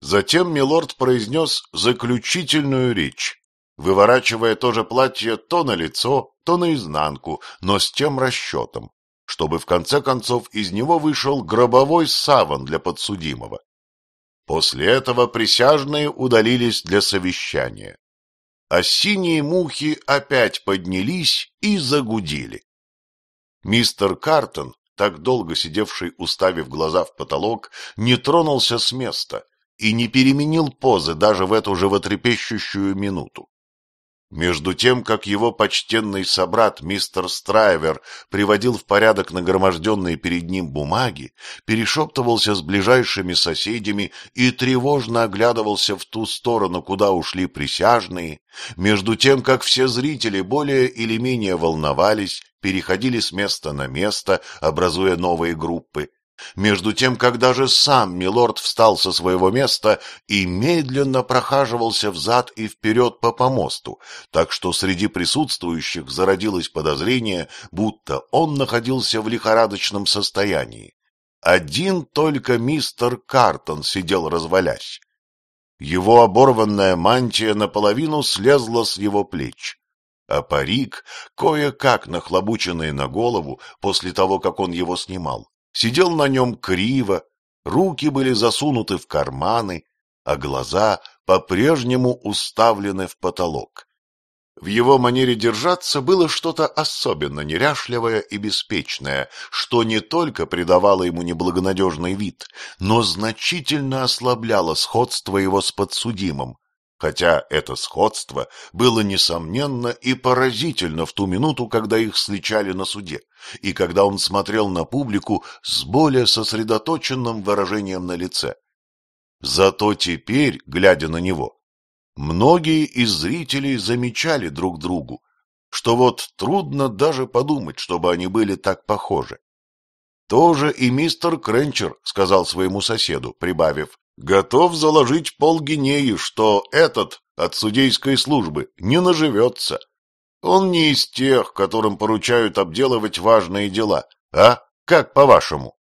Затем милорд произнес заключительную речь, выворачивая то же платье то на лицо, то наизнанку, но с тем расчетом, чтобы в конце концов из него вышел гробовой саван для подсудимого. После этого присяжные удалились для совещания а синие мухи опять поднялись и загудели. Мистер Картон, так долго сидевший, уставив глаза в потолок, не тронулся с места и не переменил позы даже в эту животрепещущую минуту. Между тем, как его почтенный собрат мистер Страйвер приводил в порядок нагроможденные перед ним бумаги, перешептывался с ближайшими соседями и тревожно оглядывался в ту сторону, куда ушли присяжные, между тем, как все зрители более или менее волновались, переходили с места на место, образуя новые группы, между тем, когда же сам милорд встал со своего места и медленно прохаживался взад и вперед по помосту, так что среди присутствующих зародилось подозрение, будто он находился в лихорадочном состоянии. Один только мистер Картон сидел развалясь. Его оборванная мантия наполовину слезла с его плеч а парик, кое-как нахлобученный на голову после того, как он его снимал, Сидел на нем криво, руки были засунуты в карманы, а глаза по-прежнему уставлены в потолок. В его манере держаться было что-то особенно неряшливое и беспечное, что не только придавало ему неблагонадежный вид, но значительно ослабляло сходство его с подсудимым, хотя это сходство было несомненно и поразительно в ту минуту, когда их сличали на суде, и когда он смотрел на публику с более сосредоточенным выражением на лице. Зато теперь, глядя на него, многие из зрителей замечали друг другу, что вот трудно даже подумать, чтобы они были так похожи. Тоже и мистер Кренчер сказал своему соседу, прибавив Готов заложить полгинеи, что этот от судейской службы не наживется. Он не из тех, которым поручают обделывать важные дела, а? Как по-вашему?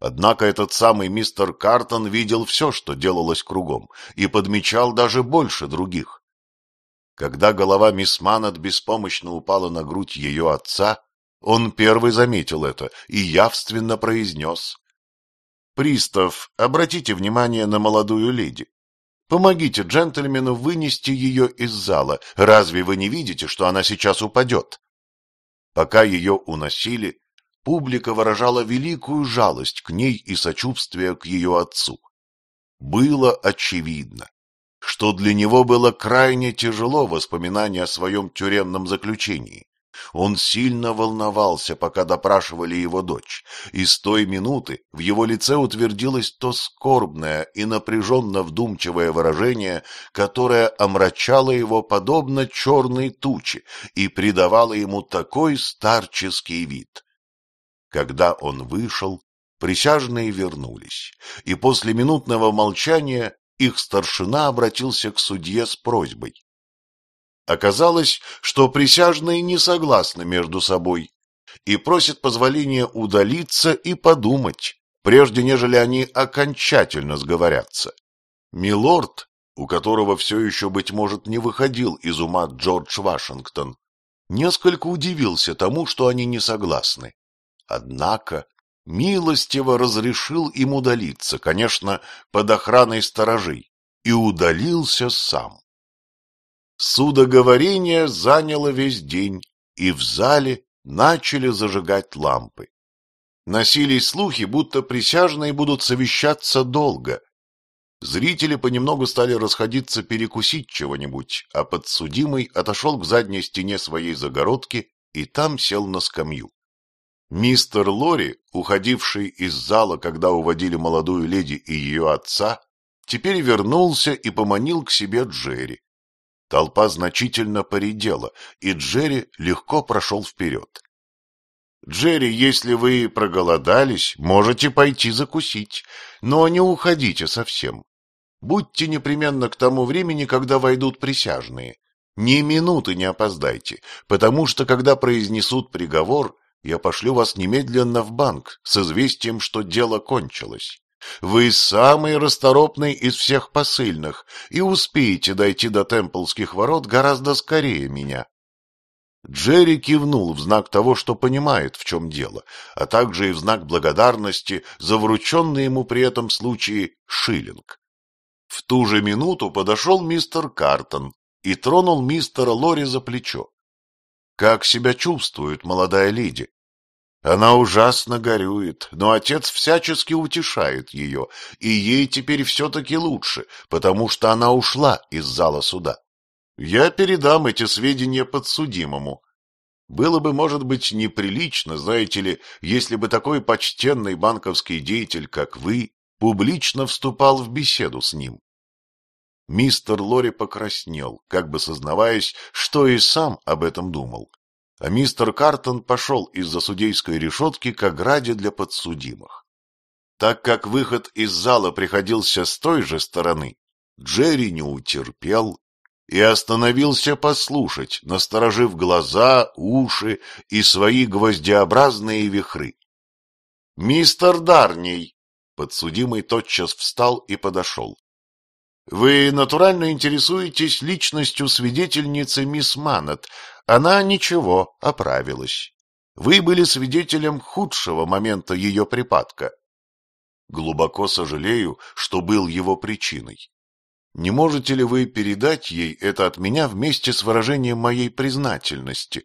Однако этот самый мистер Картон видел все, что делалось кругом, и подмечал даже больше других. Когда голова мисс Маннет беспомощно упала на грудь ее отца, он первый заметил это и явственно произнес Пристав, обратите внимание на молодую леди. Помогите джентльмену вынести ее из зала. Разве вы не видите, что она сейчас упадет? Пока ее уносили, публика выражала великую жалость к ней и сочувствие к ее отцу. Было очевидно, что для него было крайне тяжело воспоминание о своем тюремном заключении. Он сильно волновался, пока допрашивали его дочь, и с той минуты в его лице утвердилось то скорбное и напряженно вдумчивое выражение, которое омрачало его подобно черной туче и придавало ему такой старческий вид. Когда он вышел, присяжные вернулись, и после минутного молчания их старшина обратился к судье с просьбой. Оказалось, что присяжные не согласны между собой и просят позволения удалиться и подумать, прежде нежели они окончательно сговорятся. Милорд, у которого все еще, быть может, не выходил из ума Джордж Вашингтон, несколько удивился тому, что они не согласны. Однако милостиво разрешил им удалиться, конечно, под охраной сторожей, и удалился сам. Судоговорение заняло весь день, и в зале начали зажигать лампы. Носились слухи, будто присяжные будут совещаться долго. Зрители понемногу стали расходиться перекусить чего-нибудь, а подсудимый отошел к задней стене своей загородки и там сел на скамью. Мистер Лори, уходивший из зала, когда уводили молодую леди и ее отца, теперь вернулся и поманил к себе Джерри. Толпа значительно поредела, и Джерри легко прошел вперед. «Джерри, если вы проголодались, можете пойти закусить, но не уходите совсем. Будьте непременно к тому времени, когда войдут присяжные. Ни минуты не опоздайте, потому что, когда произнесут приговор, я пошлю вас немедленно в банк с известием, что дело кончилось. Вы самый расторопный из всех посыльных и успеете дойти до темплских ворот гораздо скорее меня. Джерри кивнул в знак того, что понимает, в чем дело, а также и в знак благодарности за врученный ему при этом случае шиллинг. В ту же минуту подошел мистер Картон и тронул мистера Лори за плечо. — Как себя чувствует молодая леди? Она ужасно горюет, но отец всячески утешает ее, и ей теперь все-таки лучше, потому что она ушла из зала суда. Я передам эти сведения подсудимому. Было бы, может быть, неприлично, знаете ли, если бы такой почтенный банковский деятель, как вы, публично вступал в беседу с ним. Мистер Лори покраснел, как бы сознаваясь, что и сам об этом думал а мистер Картон пошел из-за судейской решетки к ограде для подсудимых. Так как выход из зала приходился с той же стороны, Джерри не утерпел и остановился послушать, насторожив глаза, уши и свои гвоздеобразные вихры. «Мистер Дарний!» Подсудимый тотчас встал и подошел. Вы натурально интересуетесь личностью свидетельницы мисс Маннет. Она ничего, оправилась. Вы были свидетелем худшего момента ее припадка. Глубоко сожалею, что был его причиной. Не можете ли вы передать ей это от меня вместе с выражением моей признательности?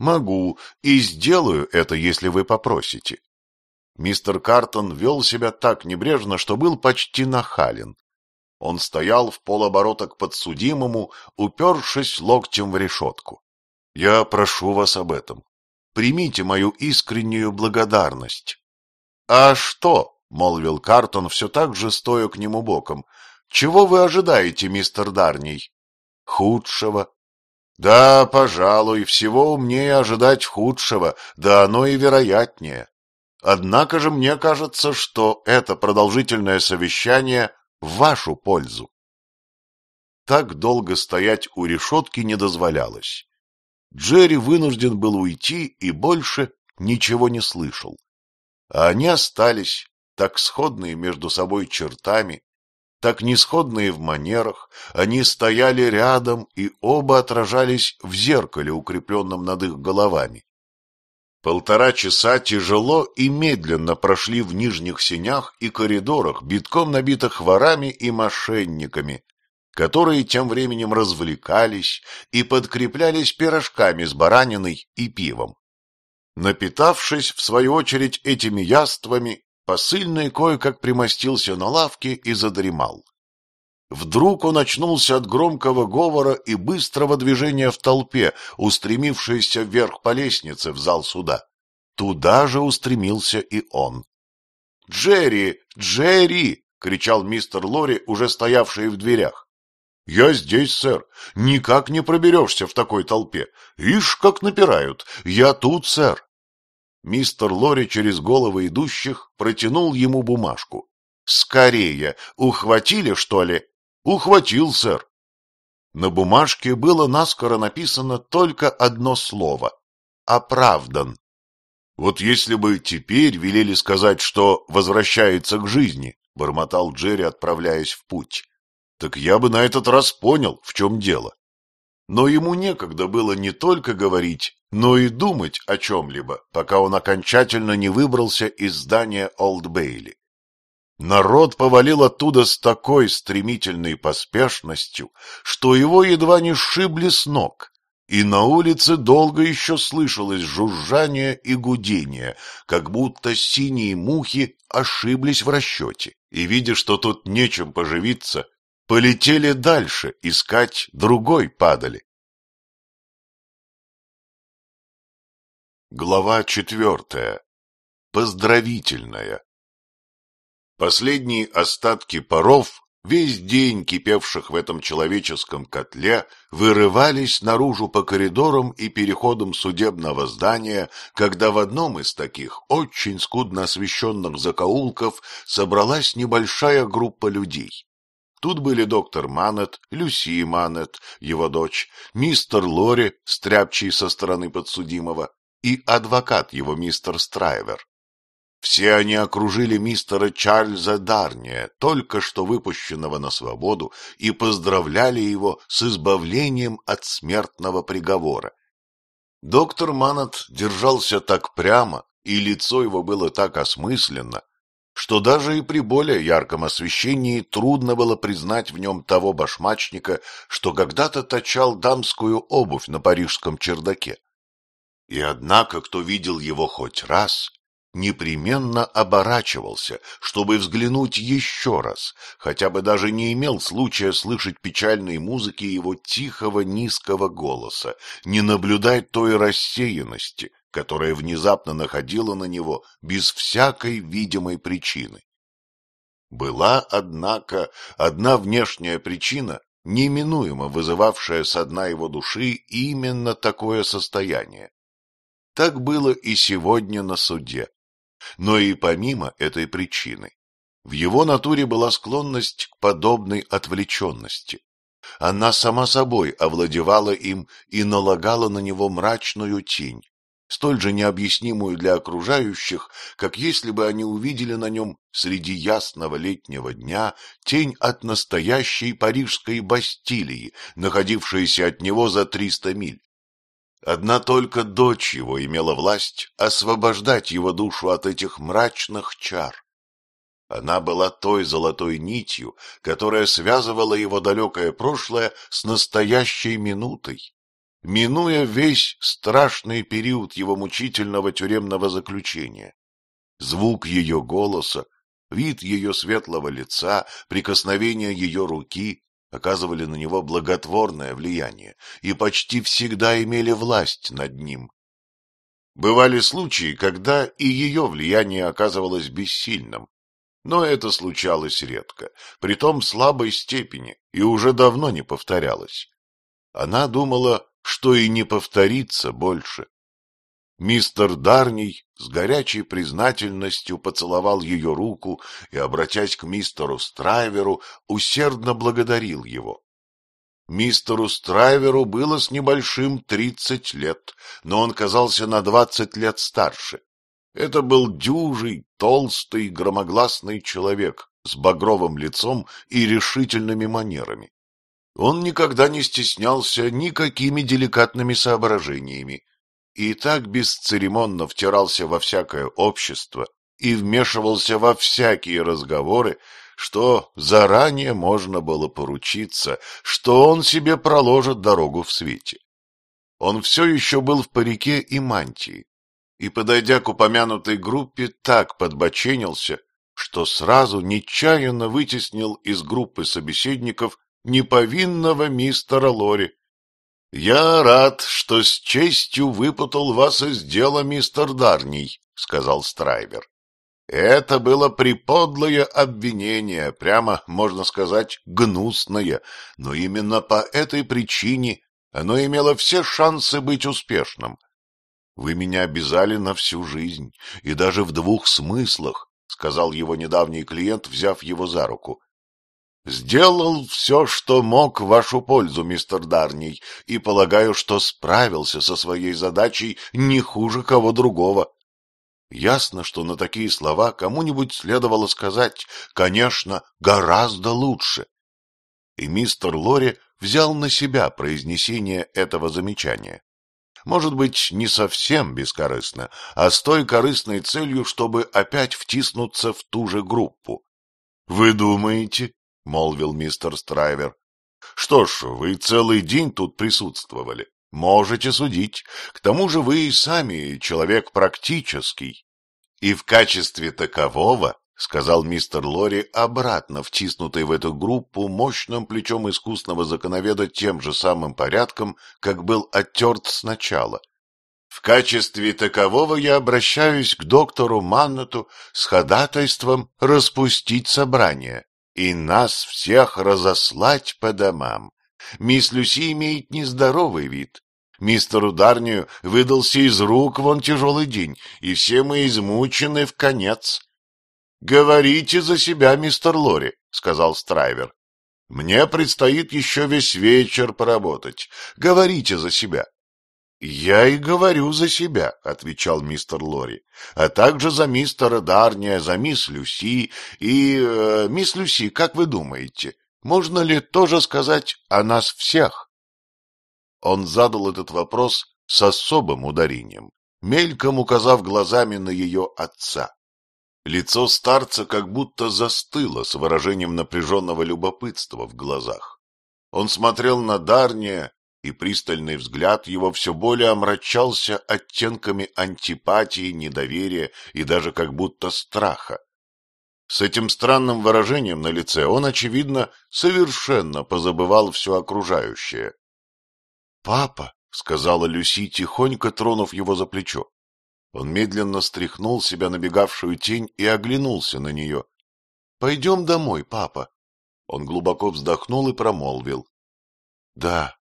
Могу, и сделаю это, если вы попросите. Мистер Картон вел себя так небрежно, что был почти нахален. Он стоял в полоборота к подсудимому, упершись локтем в решетку. — Я прошу вас об этом. Примите мою искреннюю благодарность. — А что? — молвил Картон, все так же стоя к нему боком. — Чего вы ожидаете, мистер Дарний? — Худшего. — Да, пожалуй, всего умнее ожидать худшего, да оно и вероятнее. Однако же мне кажется, что это продолжительное совещание в вашу пользу. Так долго стоять у решетки не дозволялось. Джерри вынужден был уйти и больше ничего не слышал. А они остались, так сходные между собой чертами, так несходные в манерах, они стояли рядом и оба отражались в зеркале, укрепленном над их головами. Полтора часа тяжело и медленно прошли в нижних сенях и коридорах, битком набитых ворами и мошенниками, которые тем временем развлекались и подкреплялись пирожками с бараниной и пивом. Напитавшись, в свою очередь, этими яствами, посыльный кое-как примостился на лавке и задремал. Вдруг он очнулся от громкого говора и быстрого движения в толпе, устремившейся вверх по лестнице в зал суда. Туда же устремился и он. «Джерри! Джерри!» — кричал мистер Лори, уже стоявший в дверях. «Я здесь, сэр. Никак не проберешься в такой толпе. Ишь, как напирают. Я тут, сэр». Мистер Лори через головы идущих протянул ему бумажку. «Скорее! Ухватили, что ли?» Ухватил, сэр. На бумажке было наскоро написано только одно слово — оправдан. Вот если бы теперь велели сказать, что возвращается к жизни, — бормотал Джерри, отправляясь в путь, — так я бы на этот раз понял, в чем дело. Но ему некогда было не только говорить, но и думать о чем-либо, пока он окончательно не выбрался из здания Олд Бейли. Народ повалил оттуда с такой стремительной поспешностью, что его едва не сшибли с ног, и на улице долго еще слышалось жужжание и гудение, как будто синие мухи ошиблись в расчете, и, видя, что тут нечем поживиться, полетели дальше искать другой падали. Глава четвертая. Поздравительная. Последние остатки паров, весь день кипевших в этом человеческом котле, вырывались наружу по коридорам и переходам судебного здания, когда в одном из таких, очень скудно освещенных закоулков, собралась небольшая группа людей. Тут были доктор Манет, Люси Манет, его дочь, мистер Лори, стряпчий со стороны подсудимого, и адвокат его мистер Страйвер. Все они окружили мистера Чарльза Дарния, только что выпущенного на свободу, и поздравляли его с избавлением от смертного приговора. Доктор Манат держался так прямо, и лицо его было так осмысленно, что даже и при более ярком освещении трудно было признать в нем того башмачника, что когда-то точал дамскую обувь на парижском чердаке. И однако, кто видел его хоть раз, непременно оборачивался, чтобы взглянуть еще раз, хотя бы даже не имел случая слышать печальной музыки его тихого низкого голоса, не наблюдать той рассеянности, которая внезапно находила на него без всякой видимой причины. Была, однако, одна внешняя причина, неминуемо вызывавшая со дна его души именно такое состояние. Так было и сегодня на суде но и помимо этой причины. В его натуре была склонность к подобной отвлеченности. Она сама собой овладевала им и налагала на него мрачную тень, столь же необъяснимую для окружающих, как если бы они увидели на нем среди ясного летнего дня тень от настоящей парижской Бастилии, находившейся от него за триста миль. Одна только дочь его имела власть освобождать его душу от этих мрачных чар. Она была той золотой нитью, которая связывала его далекое прошлое с настоящей минутой. Минуя весь страшный период его мучительного тюремного заключения, звук ее голоса, вид ее светлого лица, прикосновение ее руки оказывали на него благотворное влияние и почти всегда имели власть над ним. Бывали случаи, когда и ее влияние оказывалось бессильным, но это случалось редко, притом в слабой степени, и уже давно не повторялось. Она думала, что и не повторится больше. Мистер Дарний с горячей признательностью поцеловал ее руку и, обратясь к мистеру Страйверу, усердно благодарил его. Мистеру Страйверу было с небольшим тридцать лет, но он казался на двадцать лет старше. Это был дюжий, толстый, громогласный человек с багровым лицом и решительными манерами. Он никогда не стеснялся никакими деликатными соображениями, и так бесцеремонно втирался во всякое общество и вмешивался во всякие разговоры, что заранее можно было поручиться, что он себе проложит дорогу в свете. Он все еще был в парике и мантии, и, подойдя к упомянутой группе, так подбоченился, что сразу нечаянно вытеснил из группы собеседников неповинного мистера Лори, «Я рад, что с честью выпутал вас из дела, мистер Дарний», — сказал Страйбер. «Это было приподлое обвинение, прямо, можно сказать, гнусное, но именно по этой причине оно имело все шансы быть успешным. Вы меня обязали на всю жизнь, и даже в двух смыслах, — сказал его недавний клиент, взяв его за руку. Сделал все, что мог в вашу пользу, мистер Дарний, и полагаю, что справился со своей задачей не хуже кого другого. Ясно, что на такие слова кому-нибудь следовало сказать, конечно, гораздо лучше. И мистер Лори взял на себя произнесение этого замечания. Может быть, не совсем бескорыстно, а с той корыстной целью, чтобы опять втиснуться в ту же группу. Вы думаете, — молвил мистер Страйвер. — Что ж, вы целый день тут присутствовали. Можете судить. К тому же вы и сами человек практический. — И в качестве такового, — сказал мистер Лори, обратно втиснутый в эту группу мощным плечом искусного законоведа тем же самым порядком, как был оттерт сначала. В качестве такового я обращаюсь к доктору Маннету с ходатайством распустить собрание и нас всех разослать по домам. Мисс Люси имеет нездоровый вид. Мистеру Дарнию выдался из рук вон тяжелый день, и все мы измучены в конец. — Говорите за себя, мистер Лори, — сказал Страйвер. — Мне предстоит еще весь вечер поработать. Говорите за себя. — Я и говорю за себя, — отвечал мистер Лори, — а также за мистера Дарния, за мисс Люси. И, э, мисс Люси, как вы думаете, можно ли тоже сказать о нас всех? Он задал этот вопрос с особым ударением, мельком указав глазами на ее отца. Лицо старца как будто застыло с выражением напряженного любопытства в глазах. Он смотрел на Дарния, и пристальный взгляд его все более омрачался оттенками антипатии, недоверия и даже как будто страха. С этим странным выражением на лице он, очевидно, совершенно позабывал все окружающее. «Папа!» — сказала Люси, тихонько тронув его за плечо. Он медленно стряхнул себя набегавшую тень и оглянулся на нее. — Пойдем домой, папа. Он глубоко вздохнул и промолвил. — Да,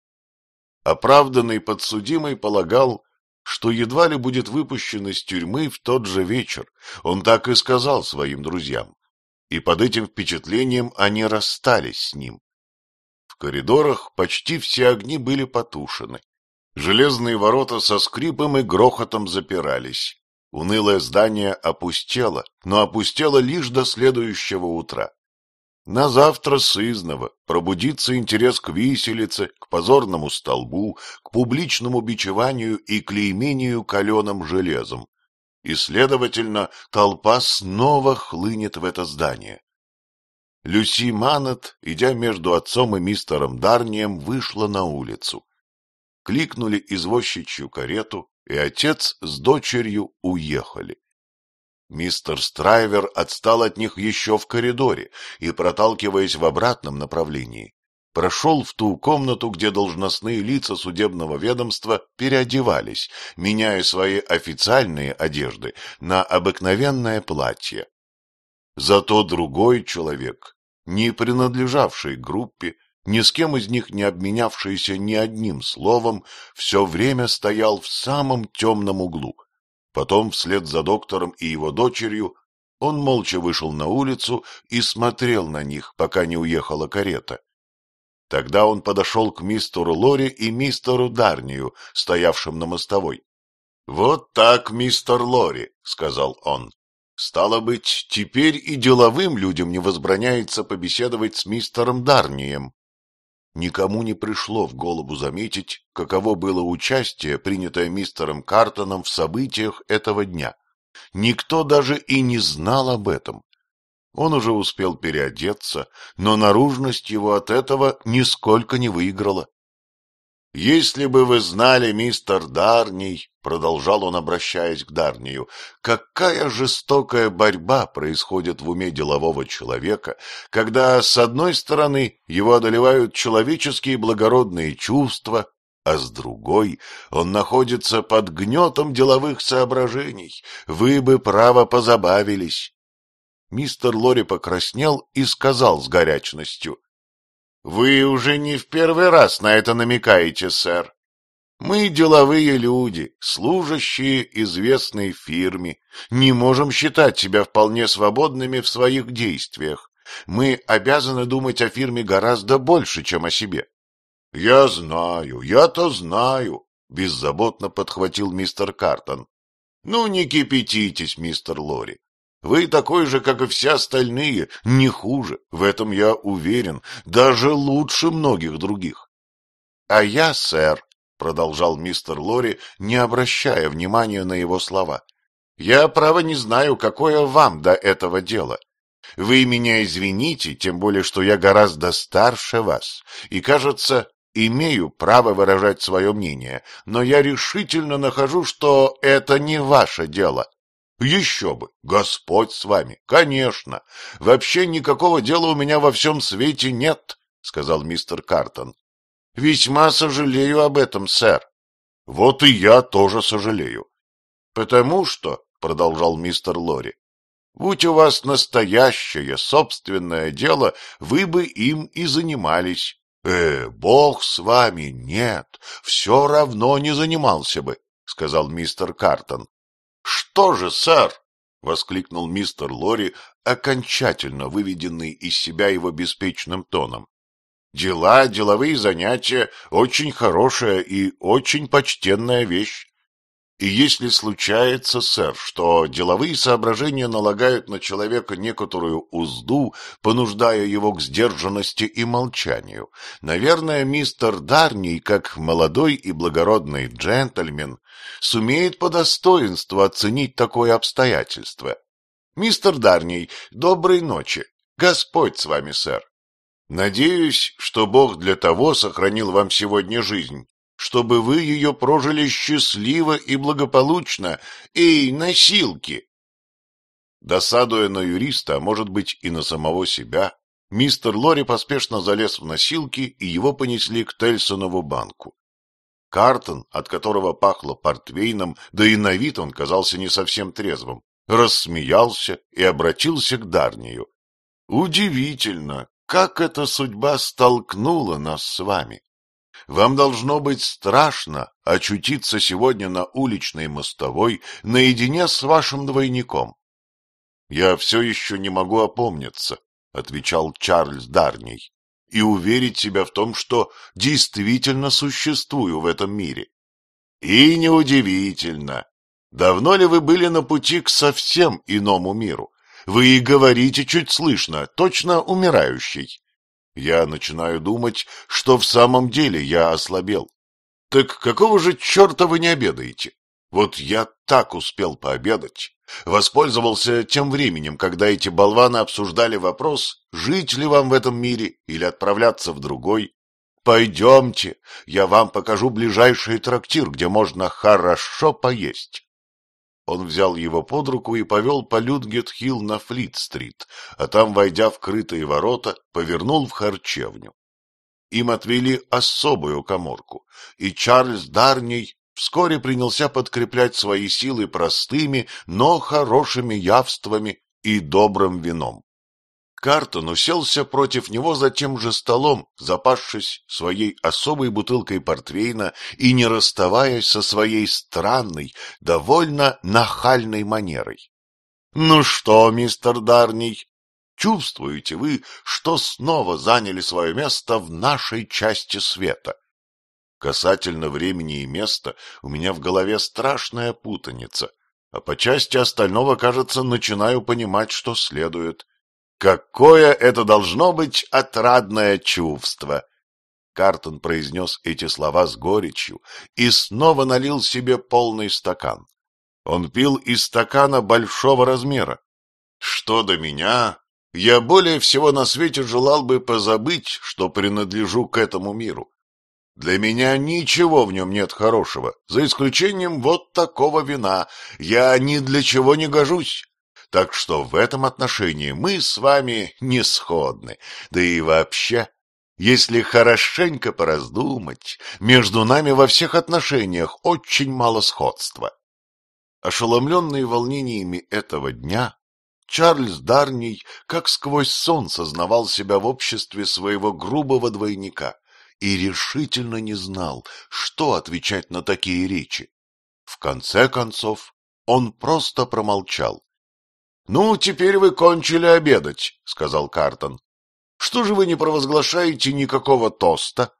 Оправданный подсудимый полагал, что едва ли будет выпущен из тюрьмы в тот же вечер. Он так и сказал своим друзьям. И под этим впечатлением они расстались с ним. В коридорах почти все огни были потушены. Железные ворота со скрипом и грохотом запирались. Унылое здание опустело, но опустело лишь до следующего утра. На завтра сызного пробудится интерес к виселице, к позорному столбу, к публичному бичеванию и клеймению каленым железом. И, следовательно, толпа снова хлынет в это здание. Люси Манет, идя между отцом и мистером Дарнием, вышла на улицу. Кликнули извозчичью карету, и отец с дочерью уехали. Мистер Страйвер отстал от них еще в коридоре и, проталкиваясь в обратном направлении, прошел в ту комнату, где должностные лица судебного ведомства переодевались, меняя свои официальные одежды на обыкновенное платье. Зато другой человек, не принадлежавший группе, ни с кем из них не обменявшийся ни одним словом, все время стоял в самом темном углу, Потом, вслед за доктором и его дочерью, он молча вышел на улицу и смотрел на них, пока не уехала карета. Тогда он подошел к мистеру Лори и мистеру Дарнию, стоявшим на мостовой. — Вот так, мистер Лори, — сказал он. — Стало быть, теперь и деловым людям не возбраняется побеседовать с мистером Дарнием никому не пришло в голову заметить, каково было участие, принятое мистером Картоном в событиях этого дня. Никто даже и не знал об этом. Он уже успел переодеться, но наружность его от этого нисколько не выиграла. «Если бы вы знали, мистер Дарний», — продолжал он, обращаясь к Дарнию, — «какая жестокая борьба происходит в уме делового человека, когда, с одной стороны, его одолевают человеческие благородные чувства, а с другой он находится под гнетом деловых соображений. Вы бы, право, позабавились». Мистер Лори покраснел и сказал с горячностью. Вы уже не в первый раз на это намекаете, сэр. Мы деловые люди, служащие известной фирме, не можем считать себя вполне свободными в своих действиях. Мы обязаны думать о фирме гораздо больше, чем о себе. — Я знаю, я-то знаю, — беззаботно подхватил мистер Картон. — Ну, не кипятитесь, мистер Лори. Вы такой же, как и все остальные, не хуже, в этом я уверен, даже лучше многих других. — А я, сэр, — продолжал мистер Лори, не обращая внимания на его слова, — я, право, не знаю, какое вам до этого дело. Вы меня извините, тем более, что я гораздо старше вас, и, кажется, имею право выражать свое мнение, но я решительно нахожу, что это не ваше дело. — еще бы! Господь с вами! Конечно! Вообще никакого дела у меня во всем свете нет, — сказал мистер Картон. — Весьма сожалею об этом, сэр. — Вот и я тоже сожалею. — Потому что, — продолжал мистер Лори, — будь у вас настоящее собственное дело, вы бы им и занимались. «Э, бог с вами, нет, все равно не занимался бы», — сказал мистер Картон. — Что же, сэр? — воскликнул мистер Лори, окончательно выведенный из себя его беспечным тоном. — Дела, деловые занятия — очень хорошая и очень почтенная вещь. И если случается, сэр, что деловые соображения налагают на человека некоторую узду, понуждая его к сдержанности и молчанию, наверное, мистер Дарни, как молодой и благородный джентльмен, сумеет по достоинству оценить такое обстоятельство. Мистер Дарни, доброй ночи. Господь с вами, сэр. Надеюсь, что Бог для того сохранил вам сегодня жизнь, чтобы вы ее прожили счастливо и благополучно. Эй, носилки!» Досадуя на юриста, а может быть и на самого себя, мистер Лори поспешно залез в носилки, и его понесли к Тельсонову банку. Картон, от которого пахло портвейном, да и на вид он казался не совсем трезвым, рассмеялся и обратился к Дарнию. «Удивительно, как эта судьба столкнула нас с вами. Вам должно быть страшно очутиться сегодня на уличной мостовой наедине с вашим двойником. — Я все еще не могу опомниться, — отвечал Чарльз Дарний, — и уверить себя в том, что действительно существую в этом мире. — И неудивительно. Давно ли вы были на пути к совсем иному миру? Вы и говорите чуть слышно, точно умирающий. Я начинаю думать, что в самом деле я ослабел. Так какого же черта вы не обедаете? Вот я так успел пообедать. Воспользовался тем временем, когда эти болваны обсуждали вопрос, жить ли вам в этом мире или отправляться в другой. Пойдемте, я вам покажу ближайший трактир, где можно хорошо поесть. Он взял его под руку и повел по Людгет-Хилл на Флит-стрит, а там, войдя в крытые ворота, повернул в харчевню. Им отвели особую коморку, и Чарльз Дарний вскоре принялся подкреплять свои силы простыми, но хорошими явствами и добрым вином. Картон уселся против него за тем же столом, запавшись своей особой бутылкой портвейна и не расставаясь со своей странной, довольно нахальной манерой. — Ну что, мистер Дарний, чувствуете вы, что снова заняли свое место в нашей части света? Касательно времени и места у меня в голове страшная путаница, а по части остального, кажется, начинаю понимать, что следует. Какое это должно быть отрадное чувство! Картон произнес эти слова с горечью и снова налил себе полный стакан. Он пил из стакана большого размера. Что до меня, я более всего на свете желал бы позабыть, что принадлежу к этому миру. Для меня ничего в нем нет хорошего, за исключением вот такого вина. Я ни для чего не гожусь. Так что в этом отношении мы с вами не сходны. Да и вообще, если хорошенько пораздумать, между нами во всех отношениях очень мало сходства. Ошеломленный волнениями этого дня, Чарльз Дарний как сквозь сон сознавал себя в обществе своего грубого двойника и решительно не знал, что отвечать на такие речи. В конце концов, он просто промолчал «Ну, теперь вы кончили обедать», — сказал Картон. «Что же вы не провозглашаете никакого тоста?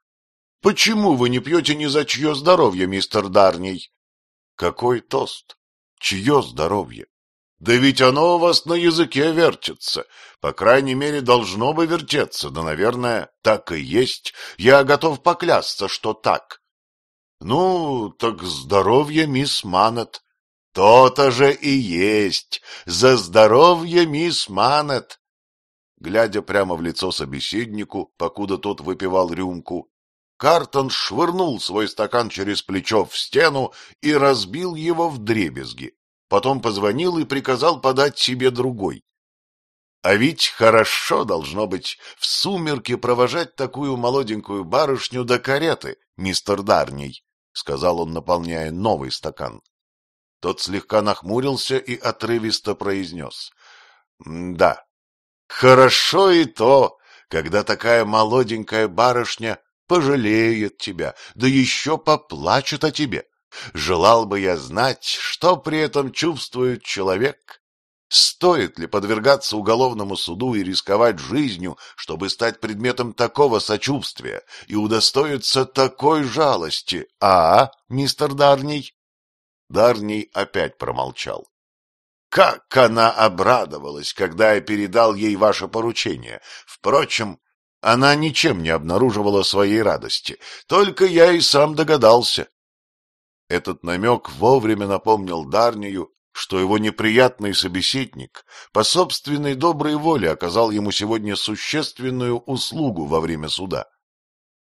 Почему вы не пьете ни за чье здоровье, мистер Дарний?» «Какой тост? Чье здоровье? Да ведь оно у вас на языке вертится. По крайней мере, должно бы вертеться, да, наверное, так и есть. Я готов поклясться, что так». «Ну, так здоровье, мисс Манет», то-то же и есть. За здоровье, мисс Манет. Глядя прямо в лицо собеседнику, покуда тот выпивал рюмку, Картон швырнул свой стакан через плечо в стену и разбил его в дребезги. Потом позвонил и приказал подать себе другой. А ведь хорошо должно быть в сумерки провожать такую молоденькую барышню до кареты, мистер Дарний, — сказал он, наполняя новый стакан. Тот слегка нахмурился и отрывисто произнес. — Да, хорошо и то, когда такая молоденькая барышня пожалеет тебя, да еще поплачет о тебе. Желал бы я знать, что при этом чувствует человек. Стоит ли подвергаться уголовному суду и рисковать жизнью, чтобы стать предметом такого сочувствия и удостоиться такой жалости, а, мистер Дарний? Дарний опять промолчал. Как она обрадовалась, когда я передал ей ваше поручение. Впрочем, она ничем не обнаруживала своей радости. Только я и сам догадался. Этот намек вовремя напомнил Дарнию, что его неприятный собеседник по собственной доброй воле оказал ему сегодня существенную услугу во время суда.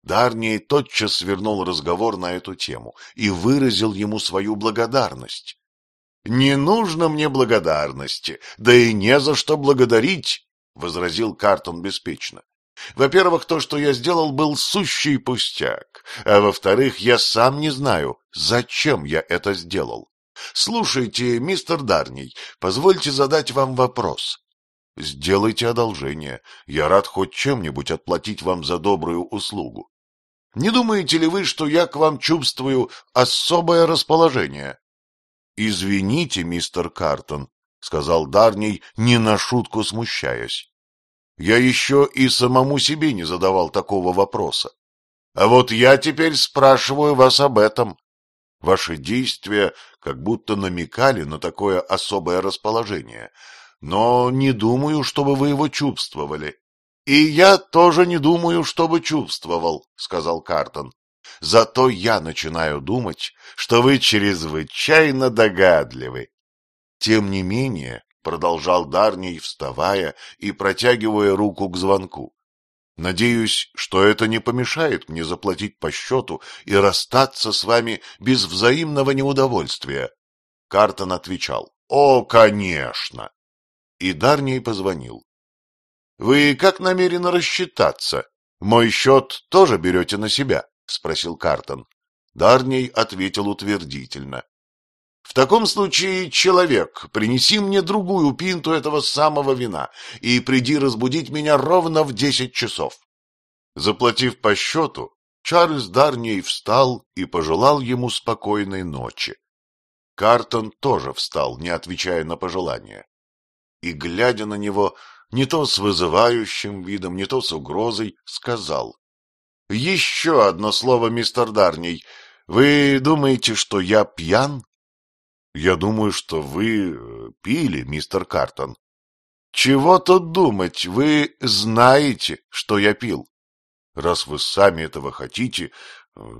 Дарний тотчас свернул разговор на эту тему и выразил ему свою благодарность. — Не нужно мне благодарности, да и не за что благодарить, — возразил Картон беспечно. — Во-первых, то, что я сделал, был сущий пустяк, а во-вторых, я сам не знаю, зачем я это сделал. Слушайте, мистер Дарний, позвольте задать вам вопрос. — Сделайте одолжение. Я рад хоть чем-нибудь отплатить вам за добрую услугу. Не думаете ли вы, что я к вам чувствую особое расположение? — Извините, мистер Картон, — сказал Дарний, не на шутку смущаясь. — Я еще и самому себе не задавал такого вопроса. А вот я теперь спрашиваю вас об этом. Ваши действия как будто намекали на такое особое расположение, но не думаю, чтобы вы его чувствовали. — И я тоже не думаю, чтобы чувствовал, — сказал Картон. — Зато я начинаю думать, что вы чрезвычайно догадливы. Тем не менее, — продолжал Дарний, вставая и протягивая руку к звонку, — надеюсь, что это не помешает мне заплатить по счету и расстаться с вами без взаимного неудовольствия. Картон отвечал. — О, конечно! И Дарний позвонил. Вы как намерены рассчитаться? Мой счет тоже берете на себя? — спросил Картон. Дарней ответил утвердительно. — В таком случае, человек, принеси мне другую пинту этого самого вина и приди разбудить меня ровно в десять часов. Заплатив по счету, Чарльз Дарней встал и пожелал ему спокойной ночи. Картон тоже встал, не отвечая на пожелание, И, глядя на него, не то с вызывающим видом, не то с угрозой, сказал. — Еще одно слово, мистер Дарней. Вы думаете, что я пьян? — Я думаю, что вы э, пили, мистер Картон. — Чего тут думать? Вы знаете, что я пил. — Раз вы сами этого хотите, э,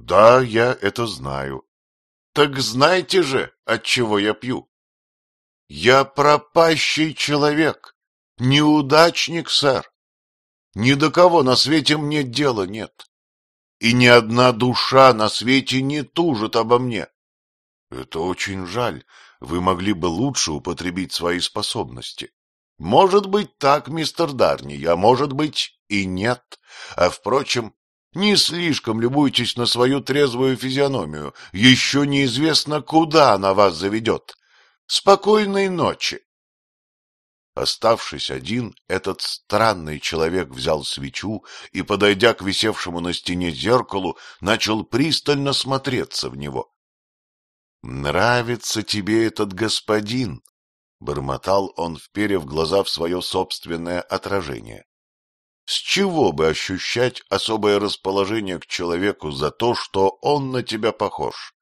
да, я это знаю. — Так знаете же, от чего я пью? — Я пропащий человек. — Неудачник, сэр. Ни до кого на свете мне дела нет. И ни одна душа на свете не тужит обо мне. Это очень жаль. Вы могли бы лучше употребить свои способности. Может быть так, мистер Дарни, а может быть и нет. А, впрочем, не слишком любуйтесь на свою трезвую физиономию. Еще неизвестно, куда она вас заведет. Спокойной ночи. Оставшись один, этот странный человек взял свечу и, подойдя к висевшему на стене зеркалу, начал пристально смотреться в него. — Нравится тебе этот господин? — бормотал он, вперев глаза в свое собственное отражение. — С чего бы ощущать особое расположение к человеку за то, что он на тебя похож?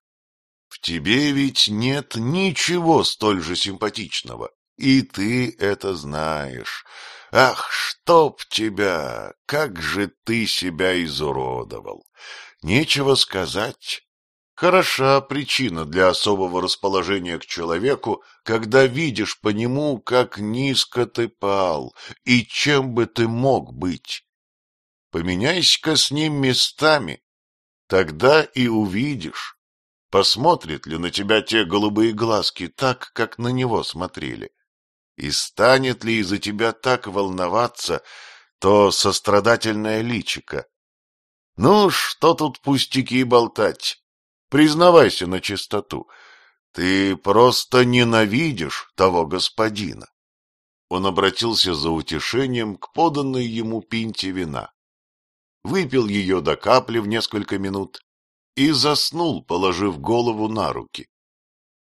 В тебе ведь нет ничего столь же симпатичного. И ты это знаешь. Ах, чтоб тебя! Как же ты себя изуродовал! Нечего сказать. Хороша причина для особого расположения к человеку, когда видишь по нему, как низко ты пал, и чем бы ты мог быть. Поменяйся-ка с ним местами, тогда и увидишь, посмотрят ли на тебя те голубые глазки так, как на него смотрели. И станет ли из-за тебя так волноваться то сострадательное личико? Ну, что тут пустяки болтать? Признавайся на чистоту. Ты просто ненавидишь того господина. Он обратился за утешением к поданной ему пинте вина. Выпил ее до капли в несколько минут и заснул, положив голову на руки.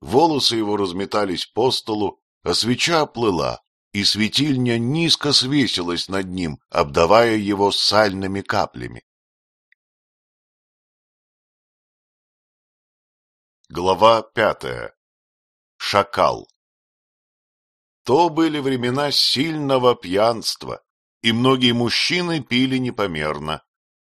Волосы его разметались по столу, а свеча плыла, и светильня низко свесилась над ним, обдавая его сальными каплями. Глава пятая. Шакал. То были времена сильного пьянства, и многие мужчины пили непомерно.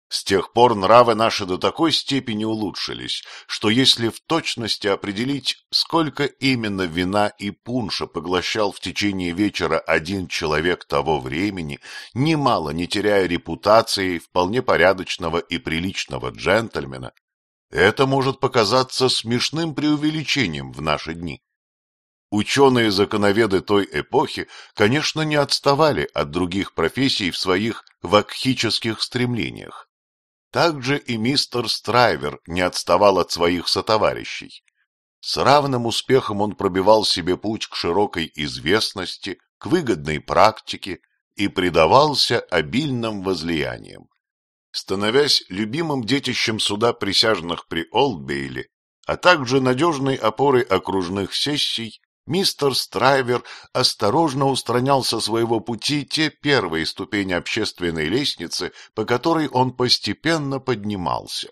С тех пор нравы наши до такой степени улучшились, что если в точности определить, сколько именно вина и пунша поглощал в течение вечера один человек того времени, немало не теряя репутации вполне порядочного и приличного джентльмена, это может показаться смешным преувеличением в наши дни. Ученые-законоведы той эпохи, конечно, не отставали от других профессий в своих вакхических стремлениях также и мистер Страйвер не отставал от своих сотоварищей. С равным успехом он пробивал себе путь к широкой известности, к выгодной практике и предавался обильным возлияниям. Становясь любимым детищем суда присяжных при Олдбейле, а также надежной опорой окружных сессий, Мистер Страйвер осторожно устранял со своего пути те первые ступени общественной лестницы, по которой он постепенно поднимался.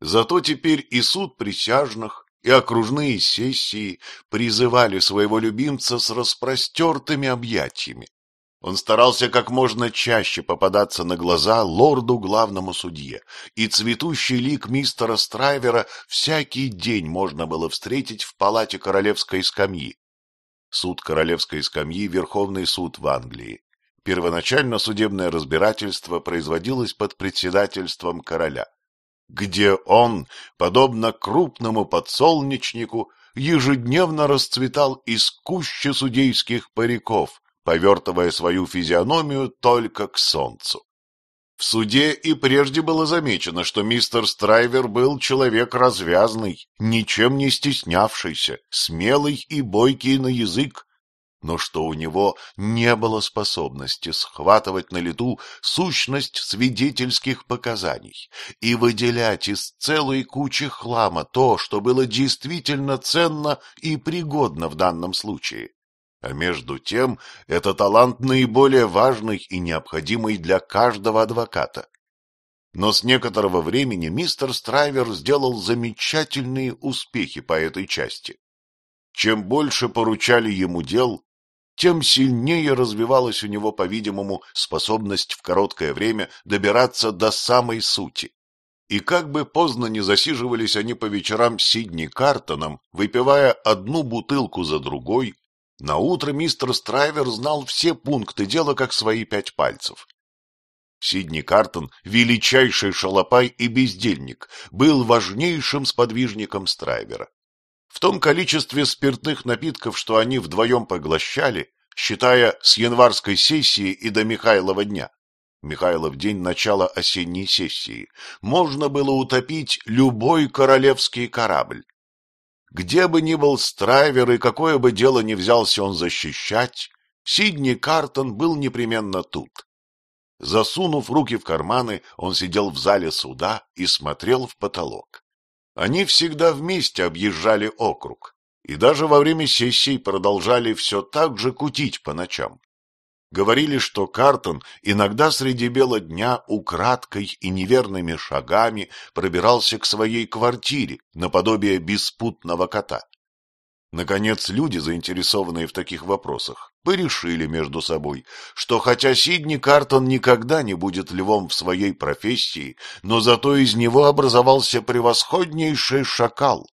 Зато теперь и суд присяжных, и окружные сессии призывали своего любимца с распростертыми объятиями. Он старался как можно чаще попадаться на глаза лорду главному судье, и цветущий лик мистера Страйвера всякий день можно было встретить в палате королевской скамьи. Суд королевской скамьи – Верховный суд в Англии. Первоначально судебное разбирательство производилось под председательством короля, где он, подобно крупному подсолнечнику, ежедневно расцветал из кущи судейских париков – повертывая свою физиономию только к солнцу. В суде и прежде было замечено, что мистер Страйвер был человек развязный, ничем не стеснявшийся, смелый и бойкий на язык, но что у него не было способности схватывать на лету сущность свидетельских показаний и выделять из целой кучи хлама то, что было действительно ценно и пригодно в данном случае. А между тем, это талант наиболее важный и необходимый для каждого адвоката. Но с некоторого времени мистер Страйвер сделал замечательные успехи по этой части. Чем больше поручали ему дел, тем сильнее развивалась у него, по-видимому, способность в короткое время добираться до самой сути. И как бы поздно не засиживались они по вечерам с Сидни Картоном, выпивая одну бутылку за другой, на утро мистер Страйвер знал все пункты дела как свои пять пальцев. Сидни Картон, величайший шалопай и бездельник, был важнейшим сподвижником Страйвера. В том количестве спиртных напитков, что они вдвоем поглощали, считая с январской сессии и до Михайлова дня, Михайлов день начала осенней сессии, можно было утопить любой королевский корабль. Где бы ни был Страйвер и какое бы дело ни взялся он защищать, Сидни Картон был непременно тут. Засунув руки в карманы, он сидел в зале суда и смотрел в потолок. Они всегда вместе объезжали округ и даже во время сессий продолжали все так же кутить по ночам. Говорили, что Картон иногда среди бела дня украдкой и неверными шагами пробирался к своей квартире, наподобие беспутного кота. Наконец, люди, заинтересованные в таких вопросах, порешили между собой, что хотя Сидни Картон никогда не будет львом в своей профессии, но зато из него образовался превосходнейший шакал,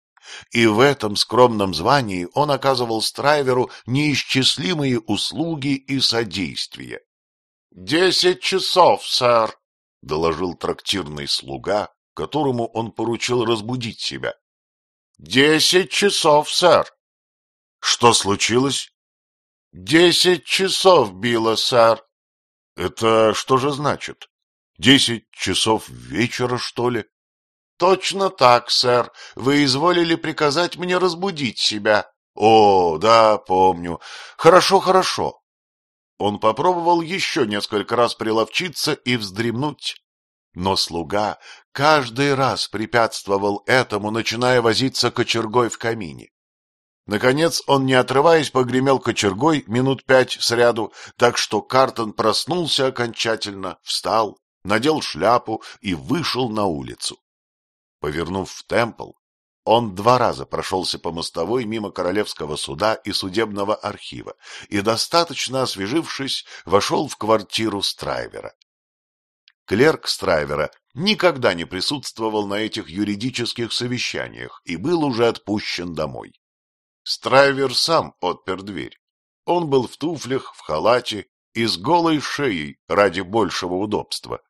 и в этом скромном звании он оказывал Страйверу неисчислимые услуги и содействие. — Десять часов, сэр, — доложил трактирный слуга, которому он поручил разбудить себя. — Десять часов, сэр. — Что случилось? — Десять часов било, сэр. — Это что же значит? Десять часов вечера, что ли? — Точно так, сэр. Вы изволили приказать мне разбудить себя. — О, да, помню. Хорошо, хорошо. Он попробовал еще несколько раз приловчиться и вздремнуть. Но слуга каждый раз препятствовал этому, начиная возиться кочергой в камине. Наконец он, не отрываясь, погремел кочергой минут пять сряду, так что Картон проснулся окончательно, встал, надел шляпу и вышел на улицу. Повернув в темпл, он два раза прошелся по мостовой мимо королевского суда и судебного архива и, достаточно освежившись, вошел в квартиру Страйвера. Клерк Страйвера никогда не присутствовал на этих юридических совещаниях и был уже отпущен домой. Страйвер сам отпер дверь. Он был в туфлях, в халате и с голой шеей ради большего удобства.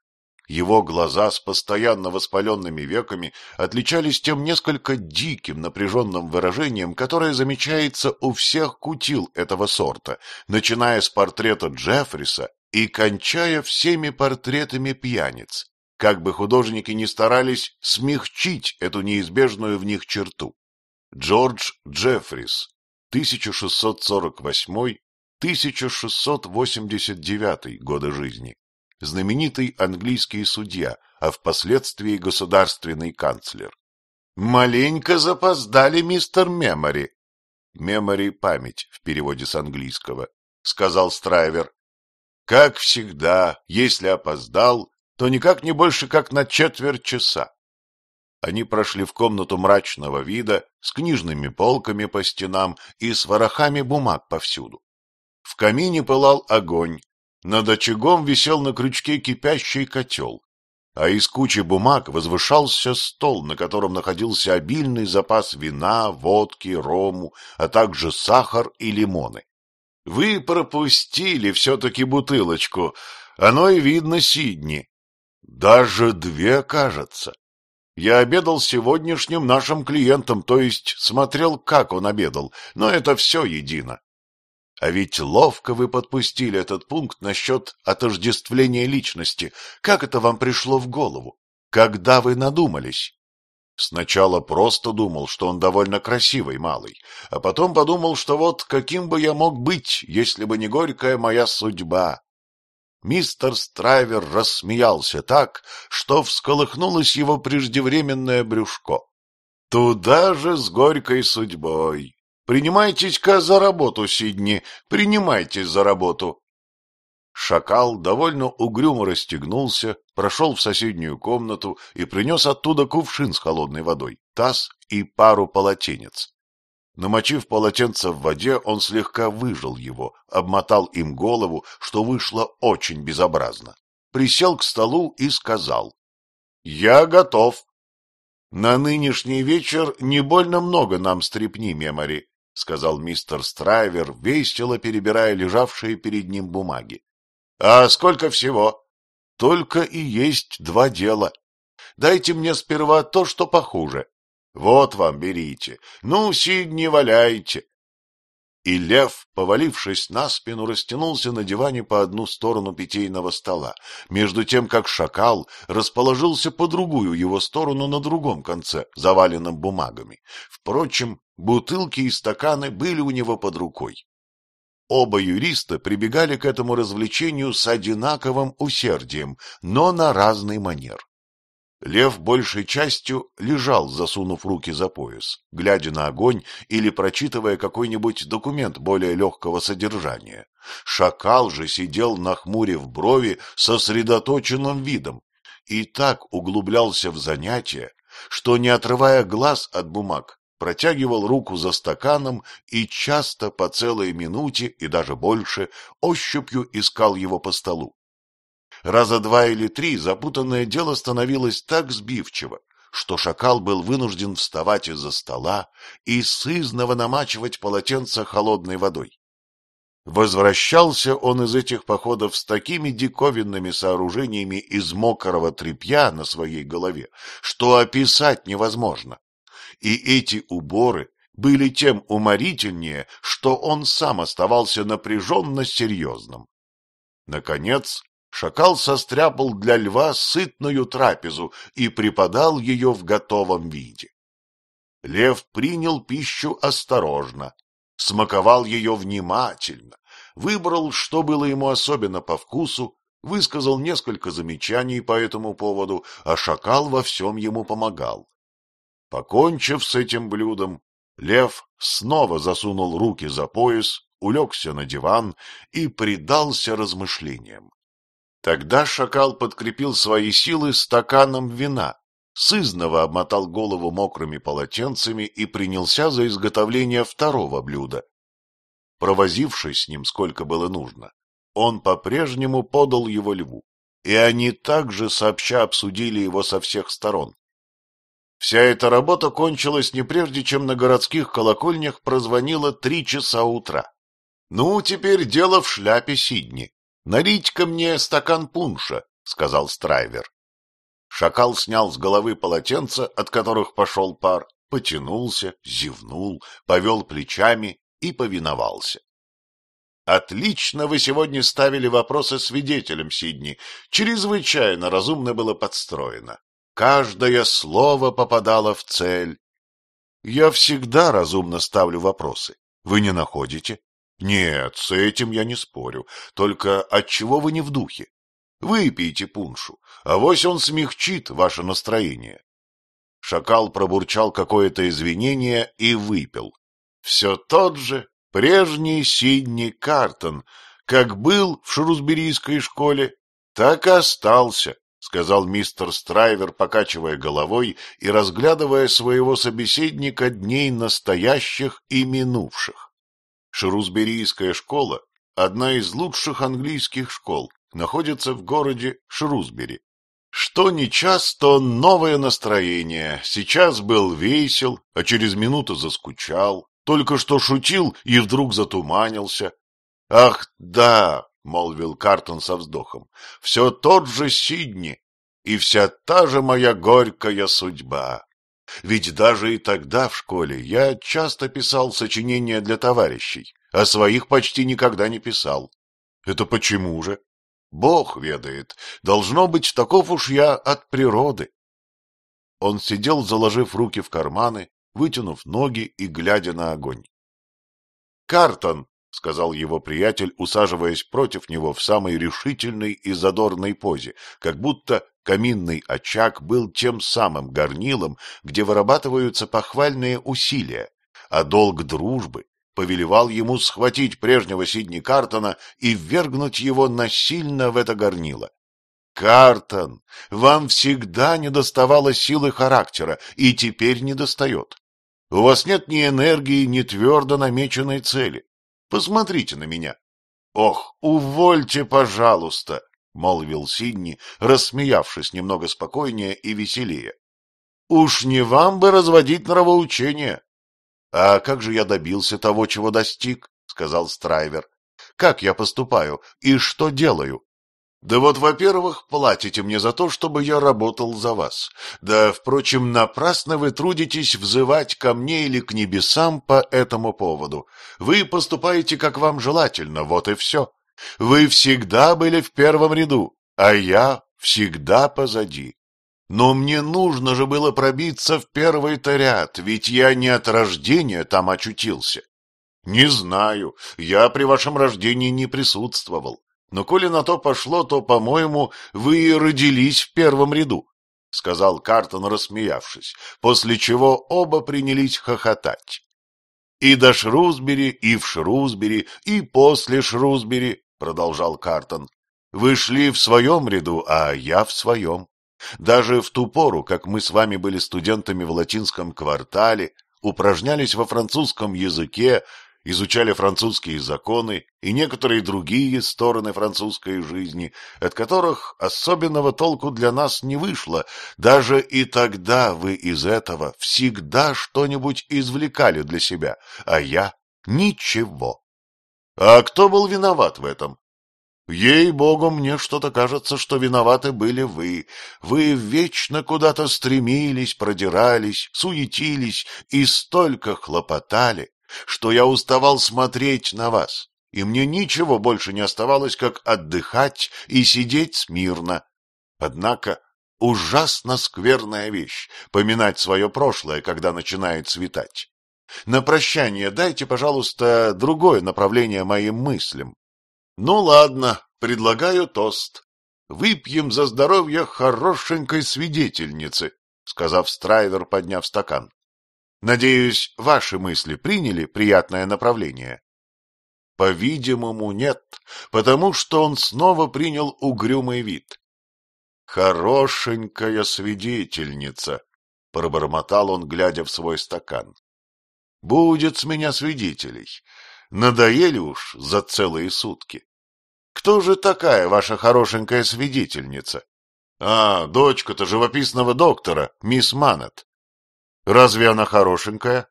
Его глаза с постоянно воспаленными веками отличались тем несколько диким напряженным выражением, которое замечается у всех кутил этого сорта, начиная с портрета Джеффриса и кончая всеми портретами пьяниц, как бы художники ни старались смягчить эту неизбежную в них черту. Джордж Джеффрис, 1648-1689 годы жизни, знаменитый английский судья, а впоследствии государственный канцлер. «Маленько запоздали, мистер Мемори». «Мемори — память» в переводе с английского, — сказал Страйвер. «Как всегда, если опоздал, то никак не больше, как на четверть часа». Они прошли в комнату мрачного вида, с книжными полками по стенам и с ворохами бумаг повсюду. В камине пылал огонь, над очагом висел на крючке кипящий котел, а из кучи бумаг возвышался стол, на котором находился обильный запас вина, водки, рому, а также сахар и лимоны. — Вы пропустили все-таки бутылочку. Оно и видно Сидни. — Даже две, кажется. Я обедал сегодняшним нашим клиентом, то есть смотрел, как он обедал, но это все едино. А ведь ловко вы подпустили этот пункт насчет отождествления личности. Как это вам пришло в голову? Когда вы надумались? Сначала просто думал, что он довольно красивый малый, а потом подумал, что вот каким бы я мог быть, если бы не горькая моя судьба. Мистер Страйвер рассмеялся так, что всколыхнулось его преждевременное брюшко. Туда же с горькой судьбой. Принимайтесь-ка за работу, Сидни, принимайтесь за работу. Шакал довольно угрюмо расстегнулся, прошел в соседнюю комнату и принес оттуда кувшин с холодной водой, таз и пару полотенец. Намочив полотенце в воде, он слегка выжил его, обмотал им голову, что вышло очень безобразно. Присел к столу и сказал. — Я готов. — На нынешний вечер не больно много нам стрепни, Мемори. — сказал мистер Страйвер, весело перебирая лежавшие перед ним бумаги. — А сколько всего? — Только и есть два дела. Дайте мне сперва то, что похуже. — Вот вам, берите. Ну, Сидни, валяйте и лев, повалившись на спину, растянулся на диване по одну сторону питейного стола, между тем как шакал расположился по другую его сторону на другом конце, заваленном бумагами. Впрочем, бутылки и стаканы были у него под рукой. Оба юриста прибегали к этому развлечению с одинаковым усердием, но на разный манер. Лев большей частью лежал, засунув руки за пояс, глядя на огонь или прочитывая какой-нибудь документ более легкого содержания. Шакал же сидел, на нахмурив брови, сосредоточенным видом, и так углублялся в занятие, что, не отрывая глаз от бумаг, протягивал руку за стаканом и часто по целой минуте и даже больше ощупью искал его по столу. Раза два или три запутанное дело становилось так сбивчиво, что шакал был вынужден вставать из-за стола и сызново намачивать полотенце холодной водой. Возвращался он из этих походов с такими диковинными сооружениями из мокрого тряпья на своей голове, что описать невозможно. И эти уборы были тем уморительнее, что он сам оставался напряженно серьезным. Наконец шакал состряпал для льва сытную трапезу и преподал ее в готовом виде. Лев принял пищу осторожно, смаковал ее внимательно, выбрал, что было ему особенно по вкусу, высказал несколько замечаний по этому поводу, а шакал во всем ему помогал. Покончив с этим блюдом, лев снова засунул руки за пояс, улегся на диван и предался размышлениям. Тогда шакал подкрепил свои силы стаканом вина, сызново обмотал голову мокрыми полотенцами и принялся за изготовление второго блюда. Провозившись с ним сколько было нужно, он по-прежнему подал его льву, и они также сообща обсудили его со всех сторон. Вся эта работа кончилась не прежде, чем на городских колокольнях прозвонило три часа утра. Ну, теперь дело в шляпе Сидни. — Налить-ка мне стакан пунша, — сказал Страйвер. Шакал снял с головы полотенца, от которых пошел пар, потянулся, зевнул, повел плечами и повиновался. Отлично вы сегодня ставили вопросы свидетелям, Сидни. Чрезвычайно разумно было подстроено. Каждое слово попадало в цель. Я всегда разумно ставлю вопросы. Вы не находите? Нет, с этим я не спорю. Только отчего вы не в духе? Выпейте пуншу, а вось он смягчит ваше настроение. Шакал пробурчал какое-то извинение и выпил. Все тот же прежний Сидни Картон, как был в Шрусберийской школе, так и остался, — сказал мистер Страйвер, покачивая головой и разглядывая своего собеседника дней настоящих и минувших. Шрусберийская школа, одна из лучших английских школ, находится в городе Шрусбери. Что не то новое настроение. Сейчас был весел, а через минуту заскучал, только что шутил и вдруг затуманился. Ах, да, молвил Картон со вздохом. Все тот же Сидни и вся та же моя горькая судьба. Ведь даже и тогда в школе я часто писал сочинения для товарищей, а своих почти никогда не писал. Это почему же? Бог ведает. Должно быть, таков уж я от природы. Он сидел, заложив руки в карманы, вытянув ноги и глядя на огонь. — Картон, — сказал его приятель, усаживаясь против него в самой решительной и задорной позе, как будто Каминный очаг был тем самым горнилом, где вырабатываются похвальные усилия, а долг дружбы повелевал ему схватить прежнего Сидни Картона и ввергнуть его насильно в это горнило. Картон, вам всегда недоставало силы характера, и теперь недостает. У вас нет ни энергии, ни твердо намеченной цели. Посмотрите на меня. Ох, увольте, пожалуйста, — молвил Сидни, рассмеявшись немного спокойнее и веселее. — Уж не вам бы разводить нравоучение. — А как же я добился того, чего достиг? — сказал Страйвер. — Как я поступаю и что делаю? — Да вот, во-первых, платите мне за то, чтобы я работал за вас. Да, впрочем, напрасно вы трудитесь взывать ко мне или к небесам по этому поводу. Вы поступаете, как вам желательно, вот и все. — вы всегда были в первом ряду, а я всегда позади. Но мне нужно же было пробиться в первый-то ряд, ведь я не от рождения там очутился. Не знаю, я при вашем рождении не присутствовал. Но коли на то пошло, то, по-моему, вы и родились в первом ряду, — сказал Картон, рассмеявшись, после чего оба принялись хохотать. И до Шрусбери, и в Шрусбери, и после Шрусбери — продолжал Картон. — Вы шли в своем ряду, а я в своем. Даже в ту пору, как мы с вами были студентами в латинском квартале, упражнялись во французском языке, изучали французские законы и некоторые другие стороны французской жизни, от которых особенного толку для нас не вышло. Даже и тогда вы из этого всегда что-нибудь извлекали для себя, а я — ничего. А кто был виноват в этом? Ей-богу, мне что-то кажется, что виноваты были вы. Вы вечно куда-то стремились, продирались, суетились и столько хлопотали, что я уставал смотреть на вас, и мне ничего больше не оставалось, как отдыхать и сидеть смирно. Однако ужасно скверная вещь — поминать свое прошлое, когда начинает светать. На прощание дайте, пожалуйста, другое направление моим мыслям. Ну ладно, предлагаю тост. Выпьем за здоровье хорошенькой свидетельницы, сказав Страйвер, подняв стакан. Надеюсь, ваши мысли приняли приятное направление. По-видимому, нет, потому что он снова принял угрюмый вид. Хорошенькая свидетельница, пробормотал он, глядя в свой стакан. Будет с меня свидетелей. Надоели уж за целые сутки. Кто же такая ваша хорошенькая свидетельница? А, дочка-то живописного доктора, мисс Манет. Разве она хорошенькая?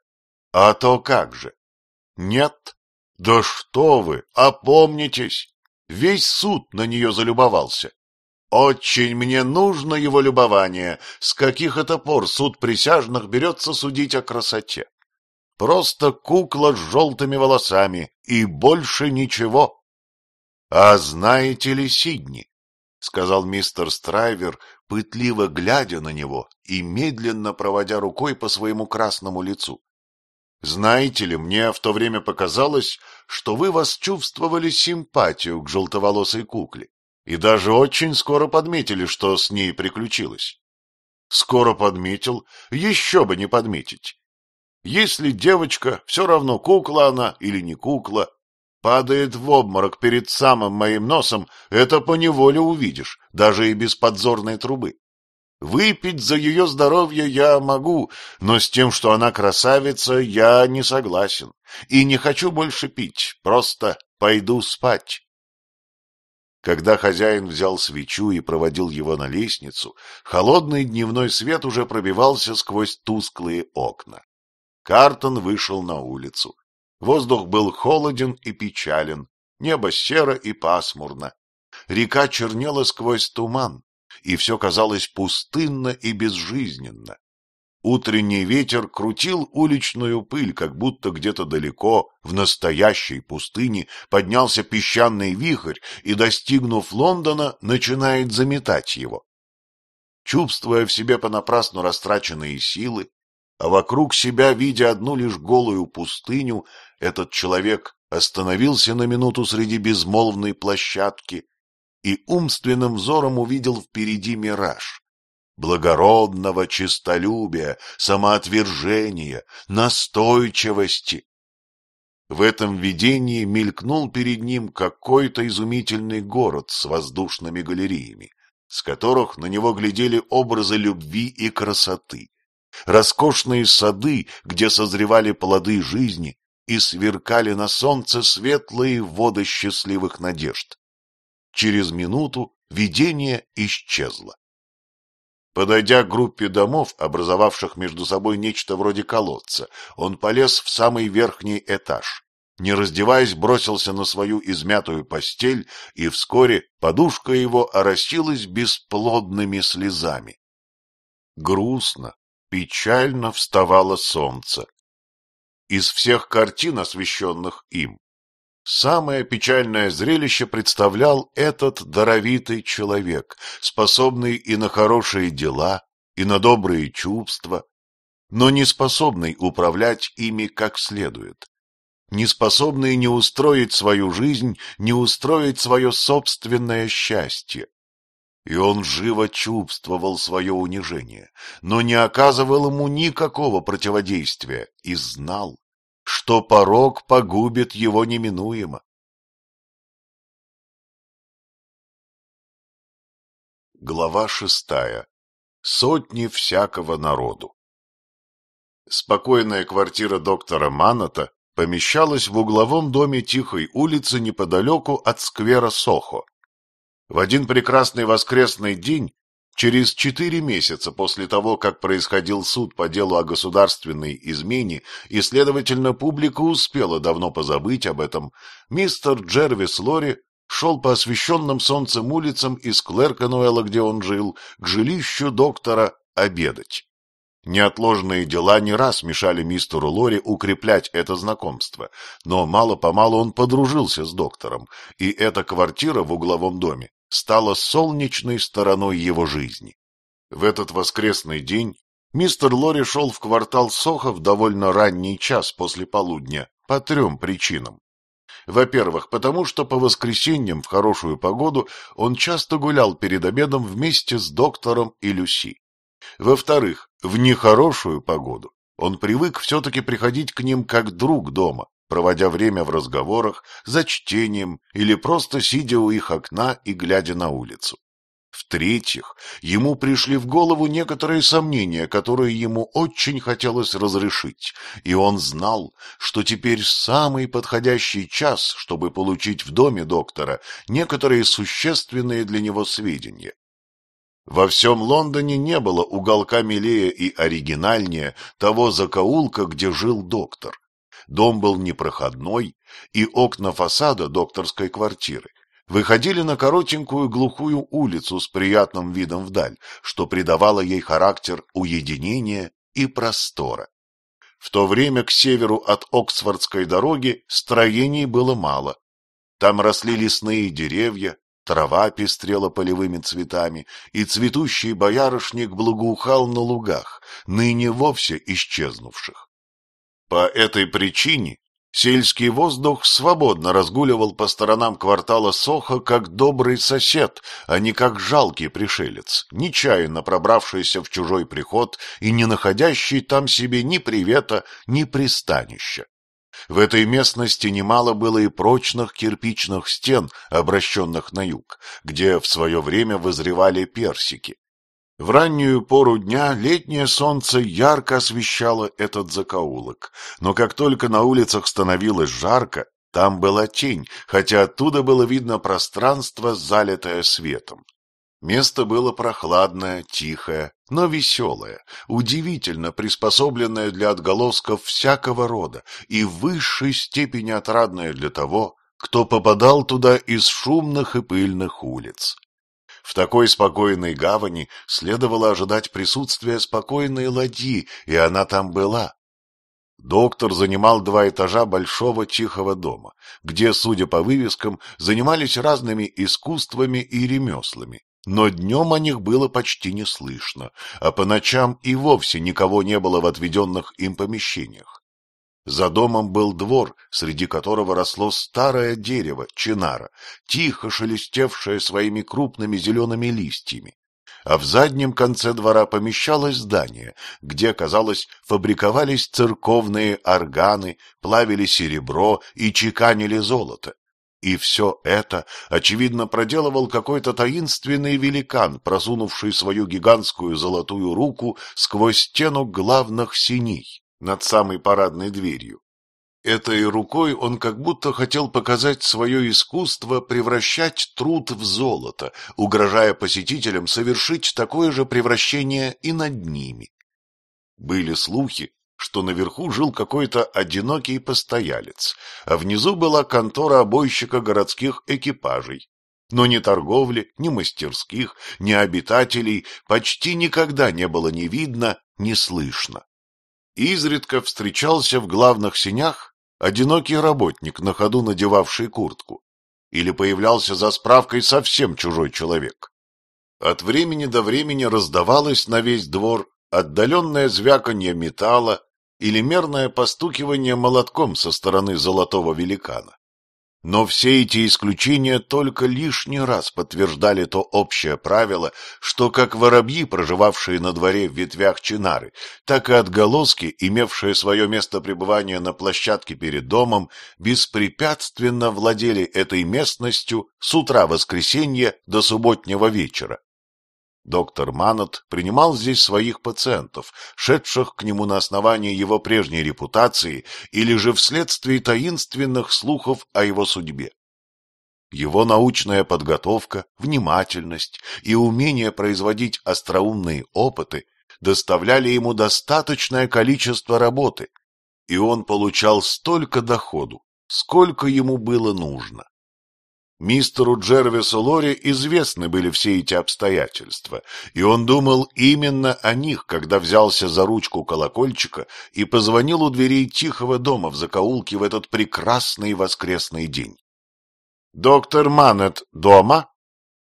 А то как же? Нет? Да что вы, опомнитесь. Весь суд на нее залюбовался. Очень мне нужно его любование, с каких это пор суд присяжных берется судить о красоте. Просто кукла с желтыми волосами и больше ничего. — А знаете ли, Сидни, — сказал мистер Страйвер, пытливо глядя на него и медленно проводя рукой по своему красному лицу. — Знаете ли, мне в то время показалось, что вы восчувствовали симпатию к желтоволосой кукле и даже очень скоро подметили, что с ней приключилось. Скоро подметил, еще бы не подметить, если девочка, все равно кукла она или не кукла, падает в обморок перед самым моим носом, это поневоле увидишь, даже и без подзорной трубы. Выпить за ее здоровье я могу, но с тем, что она красавица, я не согласен. И не хочу больше пить, просто пойду спать. Когда хозяин взял свечу и проводил его на лестницу, холодный дневной свет уже пробивался сквозь тусклые окна. Картон вышел на улицу. Воздух был холоден и печален, небо серо и пасмурно. Река чернела сквозь туман, и все казалось пустынно и безжизненно. Утренний ветер крутил уличную пыль, как будто где-то далеко, в настоящей пустыне, поднялся песчаный вихрь и, достигнув Лондона, начинает заметать его. Чувствуя в себе понапрасну растраченные силы, а вокруг себя, видя одну лишь голую пустыню, этот человек остановился на минуту среди безмолвной площадки и умственным взором увидел впереди мираж благородного честолюбия, самоотвержения, настойчивости. В этом видении мелькнул перед ним какой-то изумительный город с воздушными галереями, с которых на него глядели образы любви и красоты роскошные сады, где созревали плоды жизни и сверкали на солнце светлые воды счастливых надежд. Через минуту видение исчезло. Подойдя к группе домов, образовавших между собой нечто вроде колодца, он полез в самый верхний этаж. Не раздеваясь, бросился на свою измятую постель, и вскоре подушка его оросилась бесплодными слезами. Грустно, печально вставало солнце. Из всех картин, освещенных им, Самое печальное зрелище представлял этот даровитый человек, способный и на хорошие дела, и на добрые чувства, но не способный управлять ими как следует, не способный не устроить свою жизнь, не устроить свое собственное счастье. И он живо чувствовал свое унижение, но не оказывал ему никакого противодействия и знал, что порог погубит его неминуемо. Глава шестая. Сотни всякого народу. Спокойная квартира доктора Маната помещалась в угловом доме тихой улицы неподалеку от сквера Сохо. В один прекрасный воскресный день, через четыре месяца после того, как происходил суд по делу о государственной измене, и, следовательно, публика успела давно позабыть об этом, мистер Джервис Лори шел по освещенным солнцем улицам из Клеркануэла, где он жил, к жилищу доктора обедать. Неотложные дела не раз мешали мистеру Лори укреплять это знакомство, но мало-помалу он подружился с доктором, и эта квартира в угловом доме стала солнечной стороной его жизни. В этот воскресный день мистер Лори шел в квартал Сохо в довольно ранний час после полудня по трем причинам. Во-первых, потому что по воскресеньям в хорошую погоду он часто гулял перед обедом вместе с доктором и Люси. Во-вторых, в нехорошую погоду он привык все-таки приходить к ним как друг дома, проводя время в разговорах, за чтением или просто сидя у их окна и глядя на улицу. В-третьих, ему пришли в голову некоторые сомнения, которые ему очень хотелось разрешить, и он знал, что теперь самый подходящий час, чтобы получить в доме доктора некоторые существенные для него сведения. Во всем Лондоне не было уголка милее и оригинальнее того закоулка, где жил доктор. Дом был непроходной, и окна фасада докторской квартиры выходили на коротенькую глухую улицу с приятным видом вдаль, что придавало ей характер уединения и простора. В то время к северу от Оксфордской дороги строений было мало. Там росли лесные деревья, трава пестрела полевыми цветами, и цветущий боярышник благоухал на лугах, ныне вовсе исчезнувших. По этой причине сельский воздух свободно разгуливал по сторонам квартала Соха как добрый сосед, а не как жалкий пришелец, нечаянно пробравшийся в чужой приход и не находящий там себе ни привета, ни пристанища. В этой местности немало было и прочных кирпичных стен, обращенных на юг, где в свое время вызревали персики. В раннюю пору дня летнее солнце ярко освещало этот закоулок, но как только на улицах становилось жарко, там была тень, хотя оттуда было видно пространство, залитое светом. Место было прохладное, тихое, но веселое, удивительно приспособленное для отголосков всякого рода и в высшей степени отрадное для того, кто попадал туда из шумных и пыльных улиц. В такой спокойной гавани следовало ожидать присутствия спокойной ладьи, и она там была. Доктор занимал два этажа большого тихого дома, где, судя по вывескам, занимались разными искусствами и ремеслами. Но днем о них было почти не слышно, а по ночам и вовсе никого не было в отведенных им помещениях. За домом был двор, среди которого росло старое дерево, чинара, тихо шелестевшее своими крупными зелеными листьями. А в заднем конце двора помещалось здание, где, казалось, фабриковались церковные органы, плавили серебро и чеканили золото. И все это, очевидно, проделывал какой-то таинственный великан, просунувший свою гигантскую золотую руку сквозь стену главных синей над самой парадной дверью. Этой рукой он как будто хотел показать свое искусство превращать труд в золото, угрожая посетителям совершить такое же превращение и над ними. Были слухи, что наверху жил какой-то одинокий постоялец, а внизу была контора обойщика городских экипажей. Но ни торговли, ни мастерских, ни обитателей почти никогда не было ни видно, ни слышно изредка встречался в главных сенях одинокий работник, на ходу надевавший куртку, или появлялся за справкой совсем чужой человек. От времени до времени раздавалось на весь двор отдаленное звяканье металла или мерное постукивание молотком со стороны золотого великана. Но все эти исключения только лишний раз подтверждали то общее правило, что как воробьи, проживавшие на дворе в ветвях чинары, так и отголоски, имевшие свое место пребывания на площадке перед домом, беспрепятственно владели этой местностью с утра воскресенья до субботнего вечера, Доктор Маннет принимал здесь своих пациентов, шедших к нему на основании его прежней репутации или же вследствие таинственных слухов о его судьбе. Его научная подготовка, внимательность и умение производить остроумные опыты доставляли ему достаточное количество работы, и он получал столько доходу, сколько ему было нужно. Мистеру Джервису Лори известны были все эти обстоятельства, и он думал именно о них, когда взялся за ручку колокольчика и позвонил у дверей тихого дома в закоулке в этот прекрасный воскресный день. «Доктор Манет дома?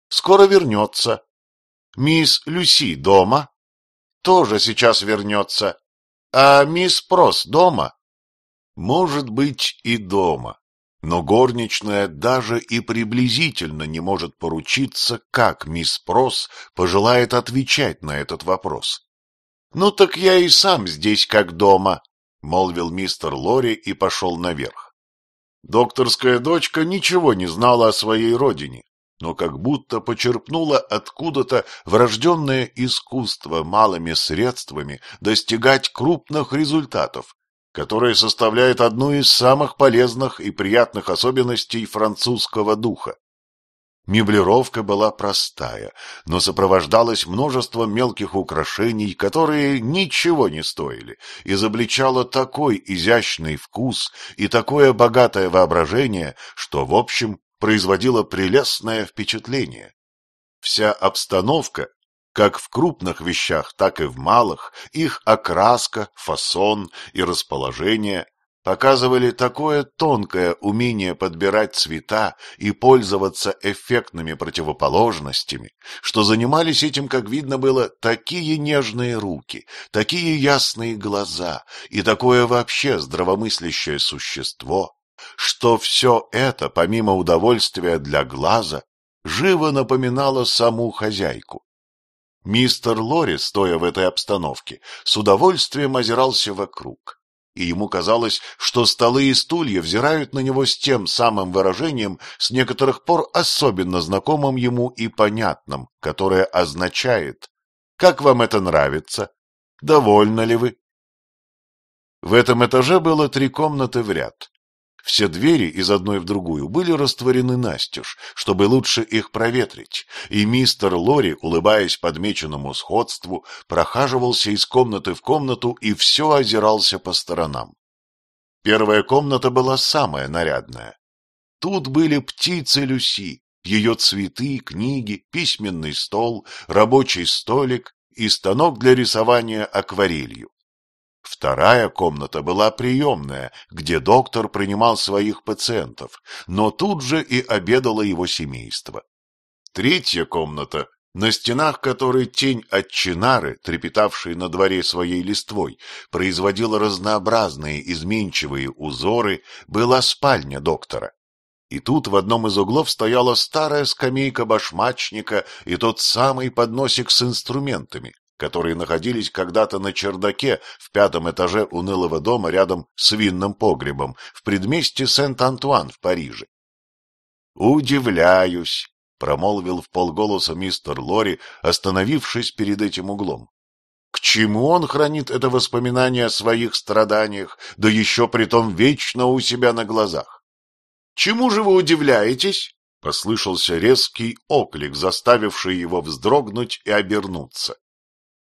Скоро вернется. Мисс Люси дома? Тоже сейчас вернется. А мисс Прос дома?» «Может быть, и дома», но горничная даже и приблизительно не может поручиться, как мисс Прос пожелает отвечать на этот вопрос. «Ну так я и сам здесь как дома», — молвил мистер Лори и пошел наверх. Докторская дочка ничего не знала о своей родине, но как будто почерпнула откуда-то врожденное искусство малыми средствами достигать крупных результатов которая составляет одну из самых полезных и приятных особенностей французского духа. Меблировка была простая, но сопровождалась множеством мелких украшений, которые ничего не стоили, изобличала такой изящный вкус и такое богатое воображение, что, в общем, производила прелестное впечатление. Вся обстановка как в крупных вещах, так и в малых их окраска, фасон и расположение показывали такое тонкое умение подбирать цвета и пользоваться эффектными противоположностями, что занимались этим, как видно было, такие нежные руки, такие ясные глаза и такое вообще здравомыслящее существо, что все это, помимо удовольствия для глаза, живо напоминало саму хозяйку. Мистер Лори, стоя в этой обстановке, с удовольствием озирался вокруг, и ему казалось, что столы и стулья взирают на него с тем самым выражением, с некоторых пор особенно знакомым ему и понятным, которое означает «Как вам это нравится? Довольны ли вы?» В этом этаже было три комнаты в ряд, все двери из одной в другую были растворены настежь, чтобы лучше их проветрить, и мистер Лори, улыбаясь подмеченному сходству, прохаживался из комнаты в комнату и все озирался по сторонам. Первая комната была самая нарядная. Тут были птицы Люси, ее цветы, книги, письменный стол, рабочий столик и станок для рисования акварелью. Вторая комната была приемная, где доктор принимал своих пациентов, но тут же и обедало его семейство. Третья комната, на стенах которой тень от чинары, трепетавшей на дворе своей листвой, производила разнообразные изменчивые узоры, была спальня доктора. И тут в одном из углов стояла старая скамейка башмачника и тот самый подносик с инструментами которые находились когда-то на чердаке в пятом этаже унылого дома рядом с винным погребом в предместье Сент-Антуан в Париже. «Удивляюсь», — промолвил в полголоса мистер Лори, остановившись перед этим углом. «К чему он хранит это воспоминание о своих страданиях, да еще притом вечно у себя на глазах? Чему же вы удивляетесь?» Послышался резкий оклик, заставивший его вздрогнуть и обернуться.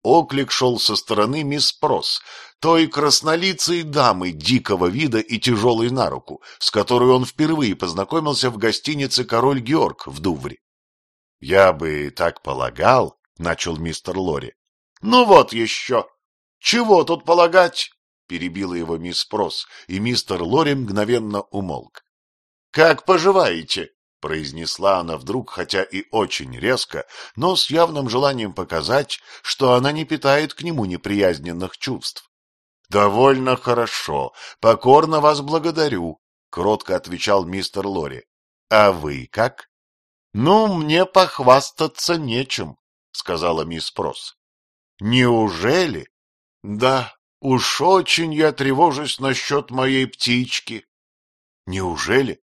Оклик шел со стороны мисс Прос, той краснолицей дамы дикого вида и тяжелой на руку, с которой он впервые познакомился в гостинице «Король Георг» в Дувре. — Я бы так полагал, — начал мистер Лори. — Ну вот еще! Чего тут полагать? — перебила его мисс Прос, и мистер Лори мгновенно умолк. — Как поживаете? произнесла она вдруг, хотя и очень резко, но с явным желанием показать, что она не питает к нему неприязненных чувств. — Довольно хорошо, покорно вас благодарю, — кротко отвечал мистер Лори. — А вы как? — Ну, мне похвастаться нечем, — сказала мисс Прос. — Неужели? — Да, уж очень я тревожусь насчет моей птички. — Неужели?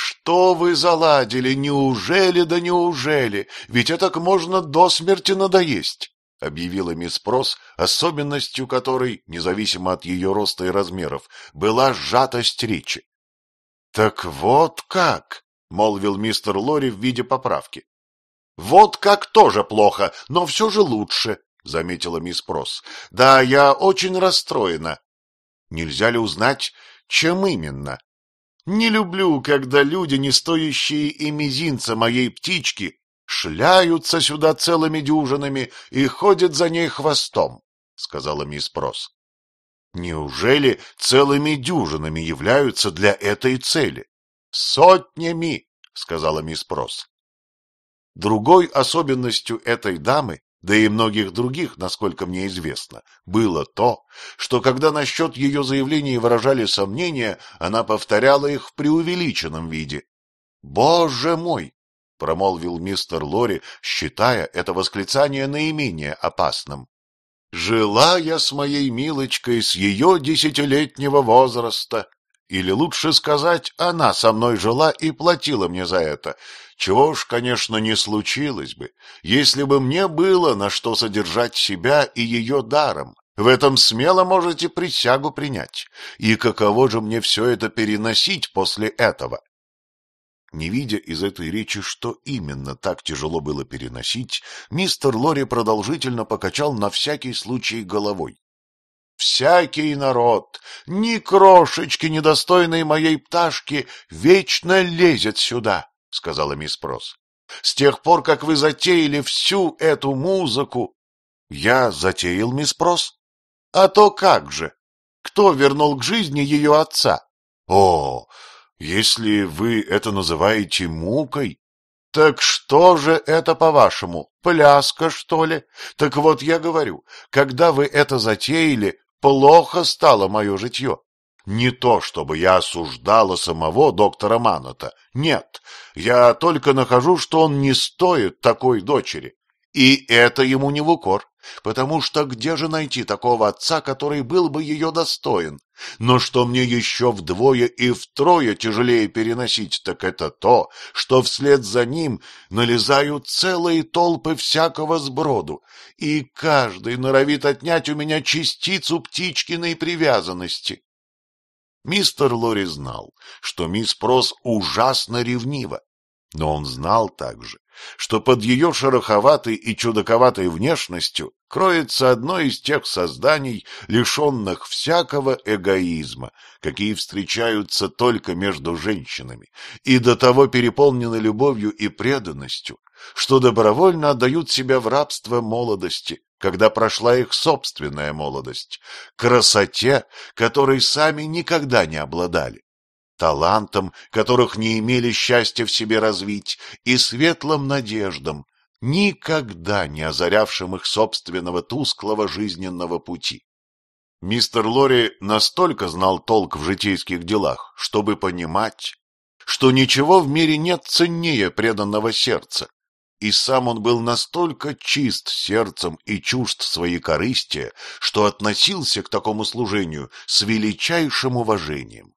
Что вы заладили? Неужели да неужели? Ведь это можно до смерти надоесть, — объявила мисс Прос, особенностью которой, независимо от ее роста и размеров, была сжатость речи. — Так вот как, — молвил мистер Лори в виде поправки. — Вот как тоже плохо, но все же лучше, — заметила мисс Прос. — Да, я очень расстроена. — Нельзя ли узнать, чем именно? Не люблю, когда люди, не стоящие и мизинца моей птички, шляются сюда целыми дюжинами и ходят за ней хвостом, — сказала мисс Прос. — Неужели целыми дюжинами являются для этой цели? — Сотнями, — сказала мисс Прос. Другой особенностью этой дамы да и многих других, насколько мне известно, было то, что когда насчет ее заявлений выражали сомнения, она повторяла их в преувеличенном виде. — Боже мой! — промолвил мистер Лори, считая это восклицание наименее опасным. — Жила я с моей милочкой с ее десятилетнего возраста, или лучше сказать, она со мной жила и платила мне за это, чего ж, конечно, не случилось бы, если бы мне было на что содержать себя и ее даром. В этом смело можете присягу принять. И каково же мне все это переносить после этого? Не видя из этой речи, что именно так тяжело было переносить, мистер Лори продолжительно покачал на всякий случай головой. Всякий народ, ни крошечки, недостойные моей пташки, вечно лезет сюда, — сказала мисс Прос. — С тех пор, как вы затеяли всю эту музыку... — Я затеял, мисс Прос? — А то как же! Кто вернул к жизни ее отца? — О, если вы это называете мукой... — Так что же это, по-вашему, пляска, что ли? Так вот я говорю, когда вы это затеяли, Плохо стало мое житье. Не то, чтобы я осуждала самого доктора Маната. Нет, я только нахожу, что он не стоит такой дочери. И это ему не в укор потому что где же найти такого отца, который был бы ее достоин? Но что мне еще вдвое и втрое тяжелее переносить, так это то, что вслед за ним налезают целые толпы всякого сброду, и каждый норовит отнять у меня частицу птичкиной привязанности. Мистер Лори знал, что мисс Прос ужасно ревнива, но он знал также, что под ее шероховатой и чудаковатой внешностью кроется одно из тех созданий, лишенных всякого эгоизма, какие встречаются только между женщинами, и до того переполнены любовью и преданностью, что добровольно отдают себя в рабство молодости, когда прошла их собственная молодость, красоте, которой сами никогда не обладали талантам, которых не имели счастья в себе развить, и светлым надеждам, никогда не озарявшим их собственного тусклого жизненного пути. Мистер Лори настолько знал толк в житейских делах, чтобы понимать, что ничего в мире нет ценнее преданного сердца, и сам он был настолько чист сердцем и чувств своей корысти, что относился к такому служению с величайшим уважением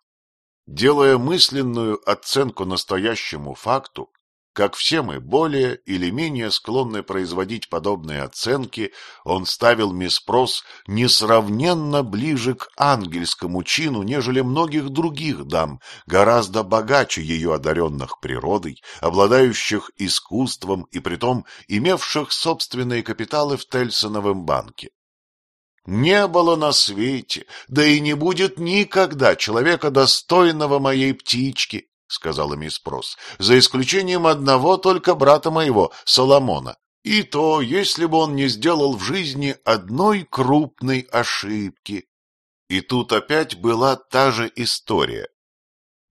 делая мысленную оценку настоящему факту, как все мы более или менее склонны производить подобные оценки, он ставил мисс миспрос несравненно ближе к ангельскому чину, нежели многих других дам, гораздо богаче ее одаренных природой, обладающих искусством и притом имевших собственные капиталы в Тельсоновом банке. Не было на свете, да и не будет никогда человека, достойного моей птички, — сказала мисс Прос, — за исключением одного только брата моего, Соломона. И то, если бы он не сделал в жизни одной крупной ошибки. И тут опять была та же история.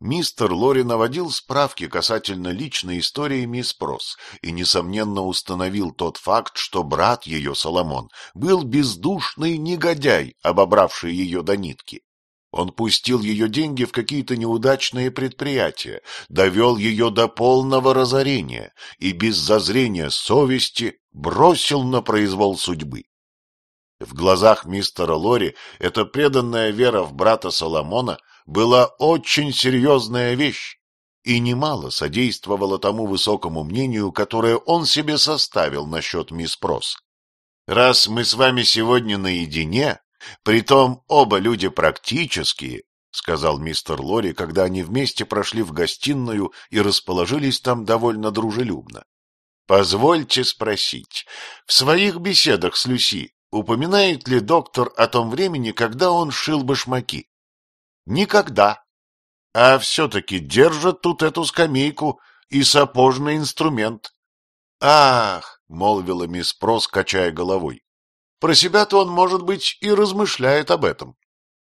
Мистер Лори наводил справки касательно личной истории мисс Прос и, несомненно, установил тот факт, что брат ее, Соломон, был бездушный негодяй, обобравший ее до нитки. Он пустил ее деньги в какие-то неудачные предприятия, довел ее до полного разорения и без зазрения совести бросил на произвол судьбы. В глазах мистера Лори эта преданная вера в брата Соломона была очень серьезная вещь и немало содействовала тому высокому мнению, которое он себе составил насчет мисс Прос. Раз мы с вами сегодня наедине, притом оба люди практические, — сказал мистер Лори, когда они вместе прошли в гостиную и расположились там довольно дружелюбно. — Позвольте спросить, в своих беседах с Люси упоминает ли доктор о том времени, когда он шил башмаки? Никогда. А все-таки держат тут эту скамейку и сапожный инструмент. Ах, — молвила мисс Прос, качая головой, — про себя-то он, может быть, и размышляет об этом.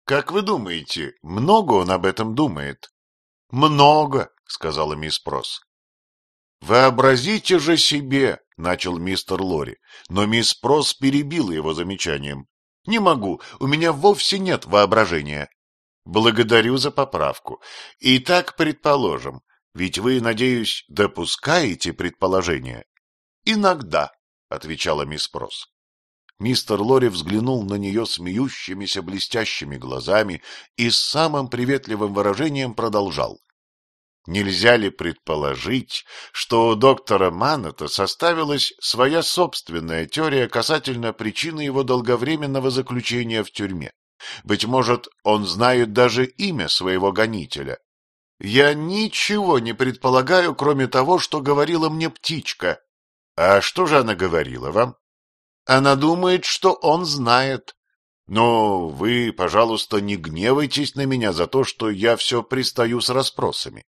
Как вы думаете, много он об этом думает? — Много, — сказала мисс Прос. — Вообразите же себе, — начал мистер Лори, но мисс Прос перебила его замечанием. — Не могу, у меня вовсе нет воображения. Благодарю за поправку. Итак, предположим, ведь вы, надеюсь, допускаете предположение? Иногда, отвечала мисс Прос. Мистер Лори взглянул на нее смеющимися блестящими глазами и с самым приветливым выражением продолжал. Нельзя ли предположить, что у доктора Маната составилась своя собственная теория касательно причины его долговременного заключения в тюрьме? Быть может, он знает даже имя своего гонителя. Я ничего не предполагаю, кроме того, что говорила мне птичка. А что же она говорила вам? Она думает, что он знает. Но вы, пожалуйста, не гневайтесь на меня за то, что я все пристаю с расспросами.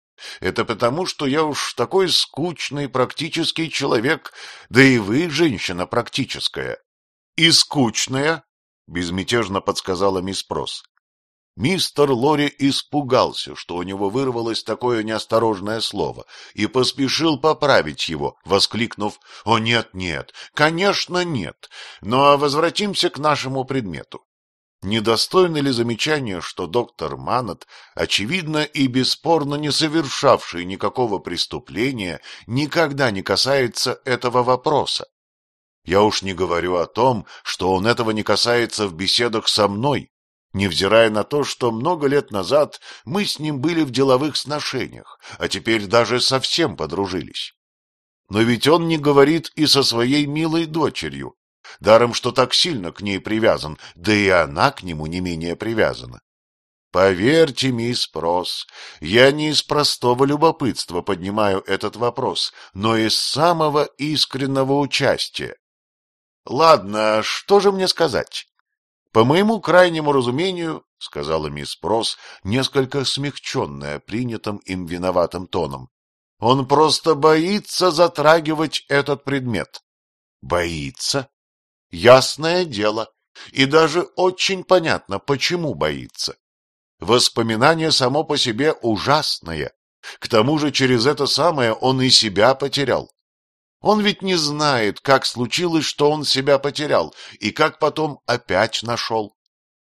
Это потому, что я уж такой скучный практический человек, да и вы, женщина практическая. И скучная, — безмятежно подсказала мисс Прос. Мистер Лори испугался, что у него вырвалось такое неосторожное слово, и поспешил поправить его, воскликнув «О, нет, нет, конечно, нет, но ну, а возвратимся к нашему предмету». Недостойно ли замечание, что доктор Маннет, очевидно и бесспорно не совершавший никакого преступления, никогда не касается этого вопроса? Я уж не говорю о том, что он этого не касается в беседах со мной, невзирая на то, что много лет назад мы с ним были в деловых сношениях, а теперь даже совсем подружились. Но ведь он не говорит и со своей милой дочерью, даром что так сильно к ней привязан, да и она к нему не менее привязана. Поверьте, мисс Прос, я не из простого любопытства поднимаю этот вопрос, но из самого искреннего участия. Ладно, что же мне сказать? По моему крайнему разумению, — сказала мисс Прос, несколько смягченная принятым им виноватым тоном, — он просто боится затрагивать этот предмет. Боится? Ясное дело. И даже очень понятно, почему боится. Воспоминание само по себе ужасное. К тому же через это самое он и себя потерял. Он ведь не знает, как случилось, что он себя потерял, и как потом опять нашел.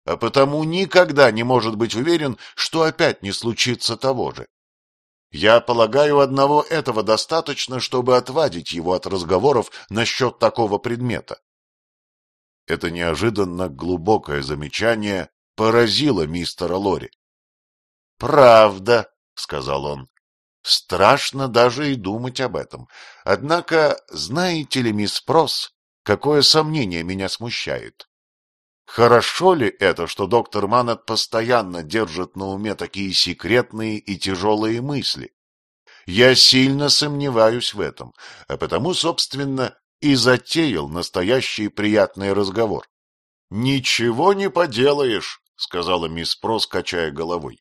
А потому никогда не может быть уверен, что опять не случится того же. Я полагаю, одного этого достаточно, чтобы отвадить его от разговоров насчет такого предмета. Это неожиданно глубокое замечание поразило мистера Лори. «Правда», — сказал он, Страшно даже и думать об этом. Однако, знаете ли, мисс Прос, какое сомнение меня смущает? Хорошо ли это, что доктор Маннет постоянно держит на уме такие секретные и тяжелые мысли? Я сильно сомневаюсь в этом, а потому, собственно, и затеял настоящий приятный разговор. — Ничего не поделаешь, — сказала мисс Прос, качая головой.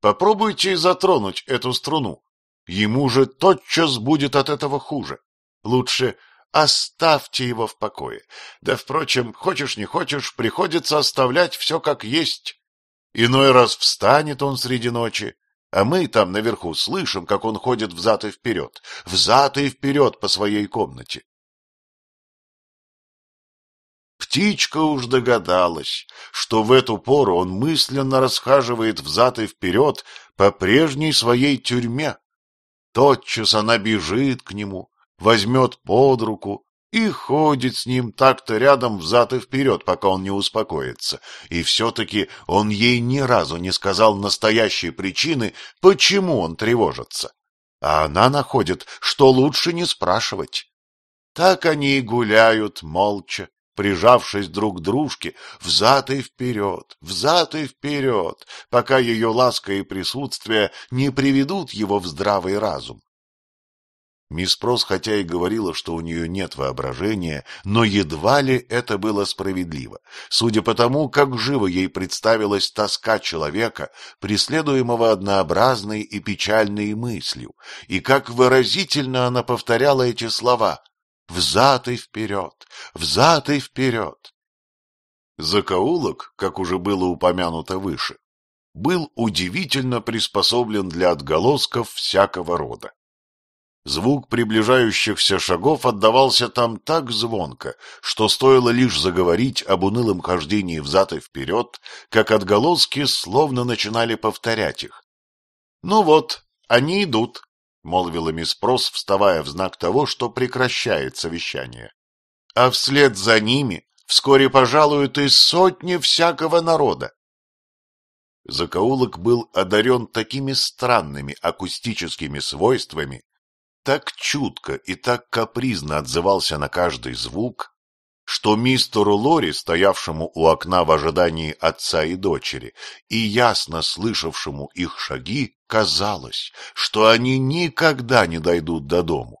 Попробуйте затронуть эту струну. Ему же тотчас будет от этого хуже. Лучше оставьте его в покое. Да, впрочем, хочешь не хочешь, приходится оставлять все как есть. Иной раз встанет он среди ночи, а мы там наверху слышим, как он ходит взад и вперед, взад и вперед по своей комнате. Птичка уж догадалась, что в эту пору он мысленно расхаживает взад и вперед по прежней своей тюрьме. Тотчас она бежит к нему, возьмет под руку и ходит с ним так-то рядом взад и вперед, пока он не успокоится. И все-таки он ей ни разу не сказал настоящей причины, почему он тревожится. А она находит, что лучше не спрашивать. Так они и гуляют молча, прижавшись друг к дружке, взад и вперед, взад и вперед, пока ее ласка и присутствие не приведут его в здравый разум. Мисс Прос хотя и говорила, что у нее нет воображения, но едва ли это было справедливо, судя по тому, как живо ей представилась тоска человека, преследуемого однообразной и печальной мыслью, и как выразительно она повторяла эти слова взад и вперед, взад и вперед. Закоулок, как уже было упомянуто выше, был удивительно приспособлен для отголосков всякого рода. Звук приближающихся шагов отдавался там так звонко, что стоило лишь заговорить об унылом хождении взад и вперед, как отголоски словно начинали повторять их. Ну вот, они идут, — молвила мисс Прос, вставая в знак того, что прекращает совещание. — А вслед за ними вскоре пожалуют и сотни всякого народа. Закоулок был одарен такими странными акустическими свойствами, так чутко и так капризно отзывался на каждый звук, что мистеру Лори, стоявшему у окна в ожидании отца и дочери, и ясно слышавшему их шаги, Казалось, что они никогда не дойдут до дому.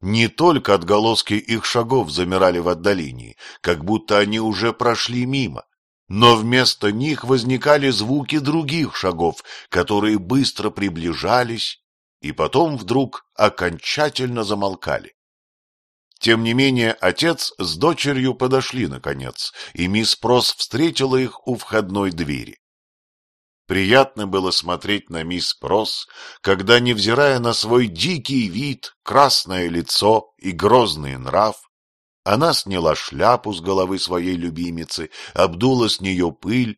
Не только отголоски их шагов замирали в отдалении, как будто они уже прошли мимо, но вместо них возникали звуки других шагов, которые быстро приближались и потом вдруг окончательно замолкали. Тем не менее, отец с дочерью подошли наконец, и мисс Прос встретила их у входной двери. Приятно было смотреть на мисс Прос, когда, невзирая на свой дикий вид, красное лицо и грозный нрав, она сняла шляпу с головы своей любимицы, обдула с нее пыль,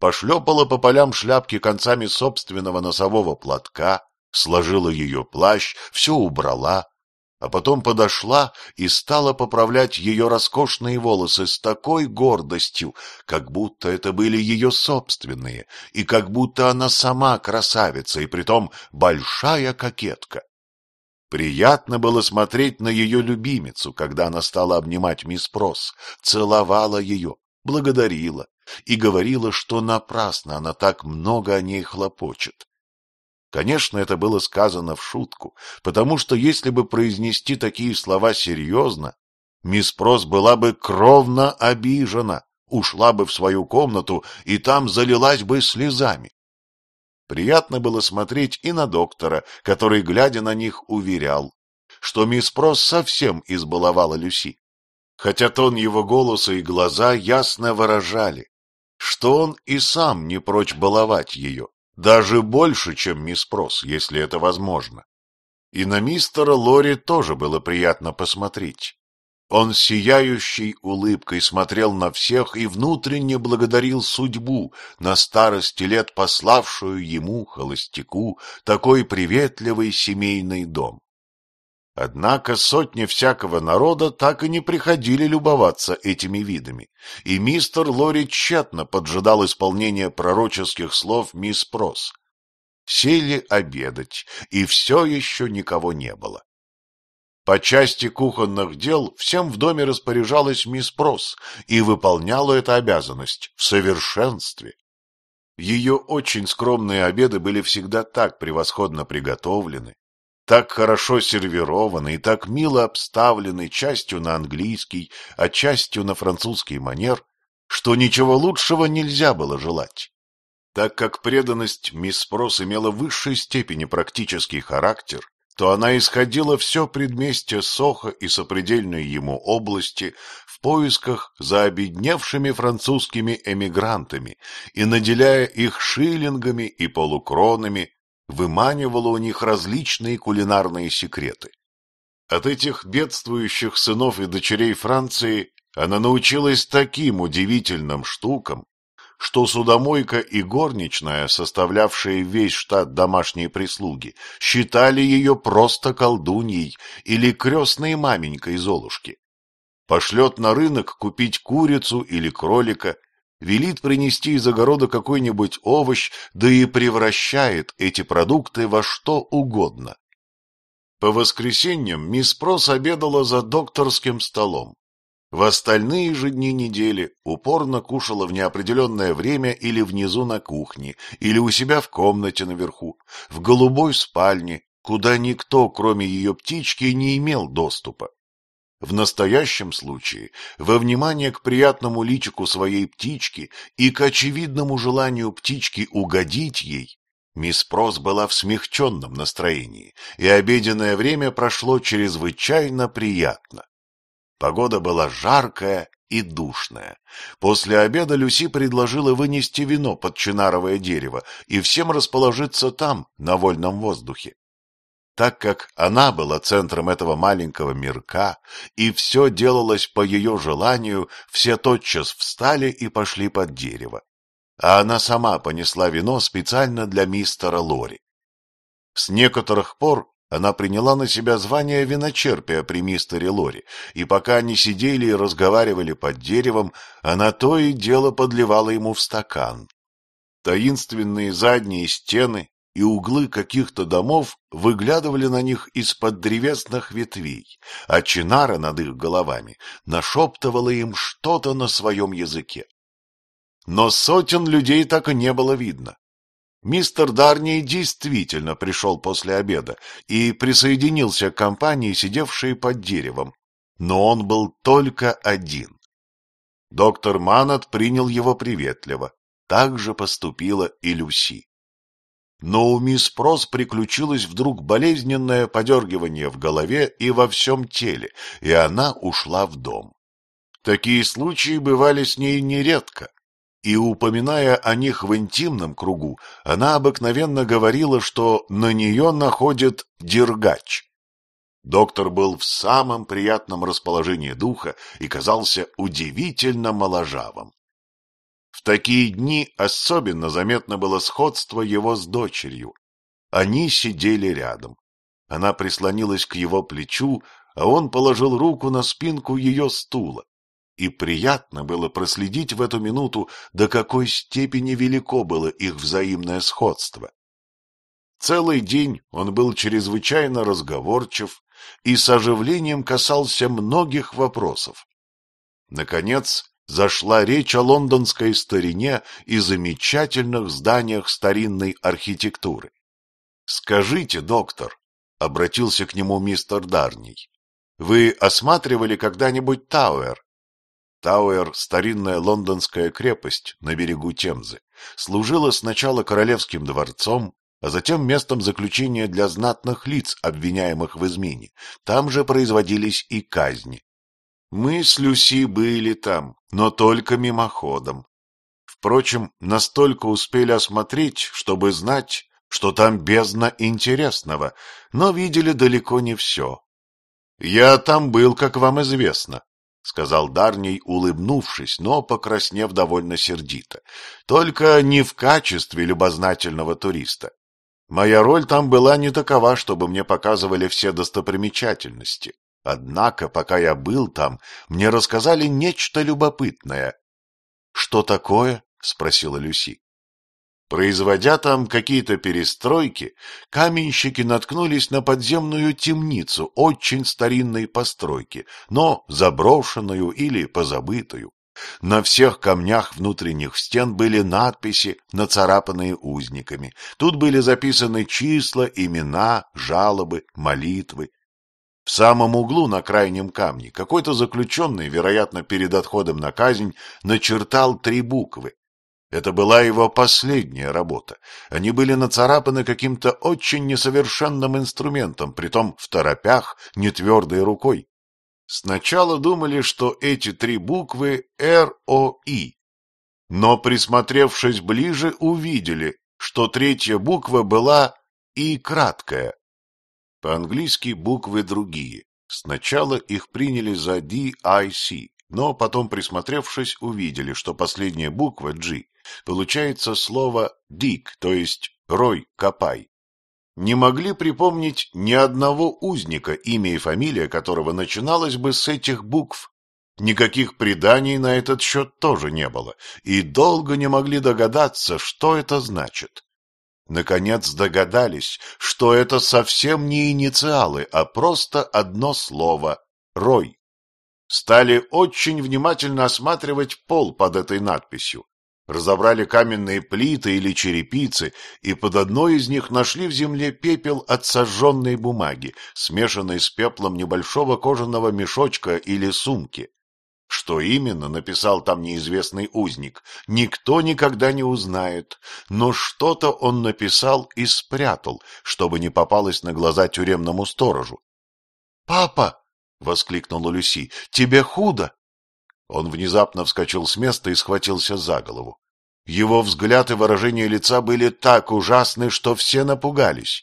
пошлепала по полям шляпки концами собственного носового платка, сложила ее плащ, все убрала, а потом подошла и стала поправлять ее роскошные волосы с такой гордостью, как будто это были ее собственные, и как будто она сама красавица, и притом большая кокетка. Приятно было смотреть на ее любимицу, когда она стала обнимать мисс Прос, целовала ее, благодарила и говорила, что напрасно она так много о ней хлопочет, Конечно, это было сказано в шутку, потому что если бы произнести такие слова серьезно, мисс Прос была бы кровно обижена, ушла бы в свою комнату и там залилась бы слезами. Приятно было смотреть и на доктора, который, глядя на них, уверял, что мисс Прос совсем избаловала Люси. Хотя тон его голоса и глаза ясно выражали, что он и сам не прочь баловать ее. Даже больше, чем мисс Прос, если это возможно. И на мистера Лори тоже было приятно посмотреть. Он сияющей улыбкой смотрел на всех и внутренне благодарил судьбу, на старости лет пославшую ему, холостяку, такой приветливый семейный дом. Однако сотни всякого народа так и не приходили любоваться этими видами, и мистер Лори тщательно поджидал исполнения пророческих слов мисс Прос. Сели обедать, и все еще никого не было. По части кухонных дел всем в доме распоряжалась мисс Прос и выполняла эту обязанность в совершенстве. Ее очень скромные обеды были всегда так превосходно приготовлены, так хорошо сервированный и так мило обставленный частью на английский, а частью на французский манер, что ничего лучшего нельзя было желать. Так как преданность мисс Прос имела в высшей степени практический характер, то она исходила все предместье Соха и сопредельной ему области в поисках за обедневшими французскими эмигрантами и наделяя их шиллингами и полукронами выманивала у них различные кулинарные секреты. От этих бедствующих сынов и дочерей Франции она научилась таким удивительным штукам, что судомойка и горничная, составлявшие весь штат домашней прислуги, считали ее просто колдуньей или крестной маменькой Золушки. Пошлет на рынок купить курицу или кролика, велит принести из огорода какой-нибудь овощ, да и превращает эти продукты во что угодно. По воскресеньям мисс Прос обедала за докторским столом. В остальные же дни недели упорно кушала в неопределенное время или внизу на кухне, или у себя в комнате наверху, в голубой спальне, куда никто, кроме ее птички, не имел доступа. В настоящем случае, во внимание к приятному личику своей птички и к очевидному желанию птички угодить ей, мисс Прос была в смягченном настроении, и обеденное время прошло чрезвычайно приятно. Погода была жаркая и душная. После обеда Люси предложила вынести вино под чинаровое дерево и всем расположиться там, на вольном воздухе так как она была центром этого маленького мирка, и все делалось по ее желанию, все тотчас встали и пошли под дерево. А она сама понесла вино специально для мистера Лори. С некоторых пор она приняла на себя звание виночерпия при мистере Лори, и пока они сидели и разговаривали под деревом, она то и дело подливала ему в стакан. Таинственные задние стены и углы каких-то домов выглядывали на них из-под древесных ветвей, а Чинара над их головами нашептывала им что-то на своем языке. Но сотен людей так и не было видно. Мистер Дарни действительно пришел после обеда и присоединился к компании, сидевшей под деревом, но он был только один. Доктор Манат принял его приветливо. Так же поступила и Люси. Но у мисс Прос приключилось вдруг болезненное подергивание в голове и во всем теле, и она ушла в дом. Такие случаи бывали с ней нередко, и, упоминая о них в интимном кругу, она обыкновенно говорила, что на нее находит дергач. Доктор был в самом приятном расположении духа и казался удивительно моложавым. В такие дни особенно заметно было сходство его с дочерью. Они сидели рядом. Она прислонилась к его плечу, а он положил руку на спинку ее стула. И приятно было проследить в эту минуту, до какой степени велико было их взаимное сходство. Целый день он был чрезвычайно разговорчив и с оживлением касался многих вопросов. Наконец, зашла речь о лондонской старине и замечательных зданиях старинной архитектуры. «Скажите, доктор», — обратился к нему мистер Дарний, — «вы осматривали когда-нибудь Тауэр?» Тауэр, старинная лондонская крепость на берегу Темзы, служила сначала королевским дворцом, а затем местом заключения для знатных лиц, обвиняемых в измене. Там же производились и казни. Мы с Люси были там, но только мимоходом. Впрочем, настолько успели осмотреть, чтобы знать, что там бездна интересного, но видели далеко не все. — Я там был, как вам известно, — сказал Дарний, улыбнувшись, но покраснев довольно сердито. — Только не в качестве любознательного туриста. Моя роль там была не такова, чтобы мне показывали все достопримечательности. Однако, пока я был там, мне рассказали нечто любопытное. — Что такое? — спросила Люси. Производя там какие-то перестройки, каменщики наткнулись на подземную темницу очень старинной постройки, но заброшенную или позабытую. На всех камнях внутренних стен были надписи, нацарапанные узниками. Тут были записаны числа, имена, жалобы, молитвы. В самом углу на крайнем камне какой-то заключенный, вероятно, перед отходом на казнь, начертал три буквы. Это была его последняя работа. Они были нацарапаны каким-то очень несовершенным инструментом, притом в торопях, нетвердой рукой. Сначала думали, что эти три буквы РОИ, но, присмотревшись ближе, увидели, что третья буква была И краткая. По-английски буквы другие. Сначала их приняли за DIC, но потом, присмотревшись, увидели, что последняя буква G получается слово «дик», то есть «рой», «копай». Не могли припомнить ни одного узника, имя и фамилия которого начиналось бы с этих букв. Никаких преданий на этот счет тоже не было, и долго не могли догадаться, что это значит. Наконец догадались, что это совсем не инициалы, а просто одно слово — «Рой». Стали очень внимательно осматривать пол под этой надписью. Разобрали каменные плиты или черепицы, и под одной из них нашли в земле пепел от сожженной бумаги, смешанный с пеплом небольшого кожаного мешочка или сумки. Что именно написал там неизвестный узник, никто никогда не узнает, но что-то он написал и спрятал, чтобы не попалось на глаза тюремному сторожу. «Папа!» — воскликнула Люси. «Тебе худо!» Он внезапно вскочил с места и схватился за голову. Его взгляд и выражение лица были так ужасны, что все напугались.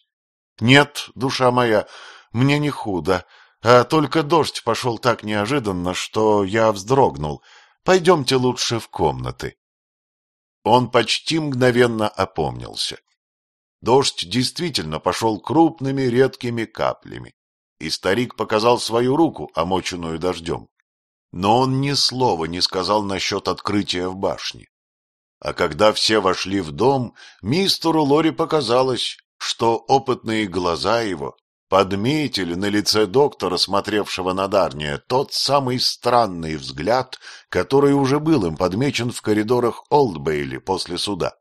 «Нет, душа моя, мне не худо. А только дождь пошел так неожиданно, что я вздрогнул. Пойдемте лучше в комнаты. Он почти мгновенно опомнился. Дождь действительно пошел крупными редкими каплями, и старик показал свою руку, омоченную дождем. Но он ни слова не сказал насчет открытия в башне. А когда все вошли в дом, мистеру Лори показалось, что опытные глаза его Подметили на лице доктора, смотревшего на Дарния, тот самый странный взгляд, который уже был им подмечен в коридорах Олдбейли после суда.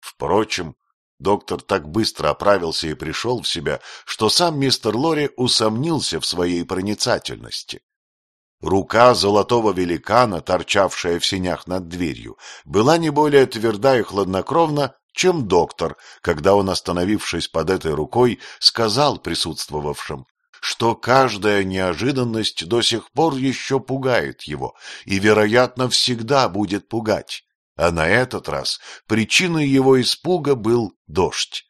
Впрочем, доктор так быстро оправился и пришел в себя, что сам мистер Лори усомнился в своей проницательности. Рука золотого великана, торчавшая в синях над дверью, была не более тверда и хладнокровна, чем доктор, когда он, остановившись под этой рукой, сказал присутствовавшим, что каждая неожиданность до сих пор еще пугает его и, вероятно, всегда будет пугать. А на этот раз причиной его испуга был дождь.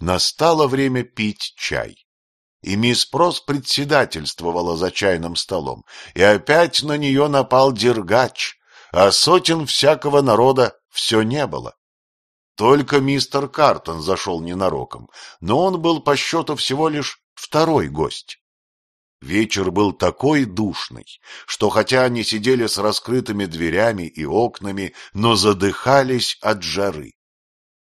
Настало время пить чай. И мисс Прос председательствовала за чайным столом, и опять на нее напал дергач, а сотен всякого народа все не было. Только мистер Картон зашел ненароком, но он был по счету всего лишь второй гость. Вечер был такой душный, что хотя они сидели с раскрытыми дверями и окнами, но задыхались от жары.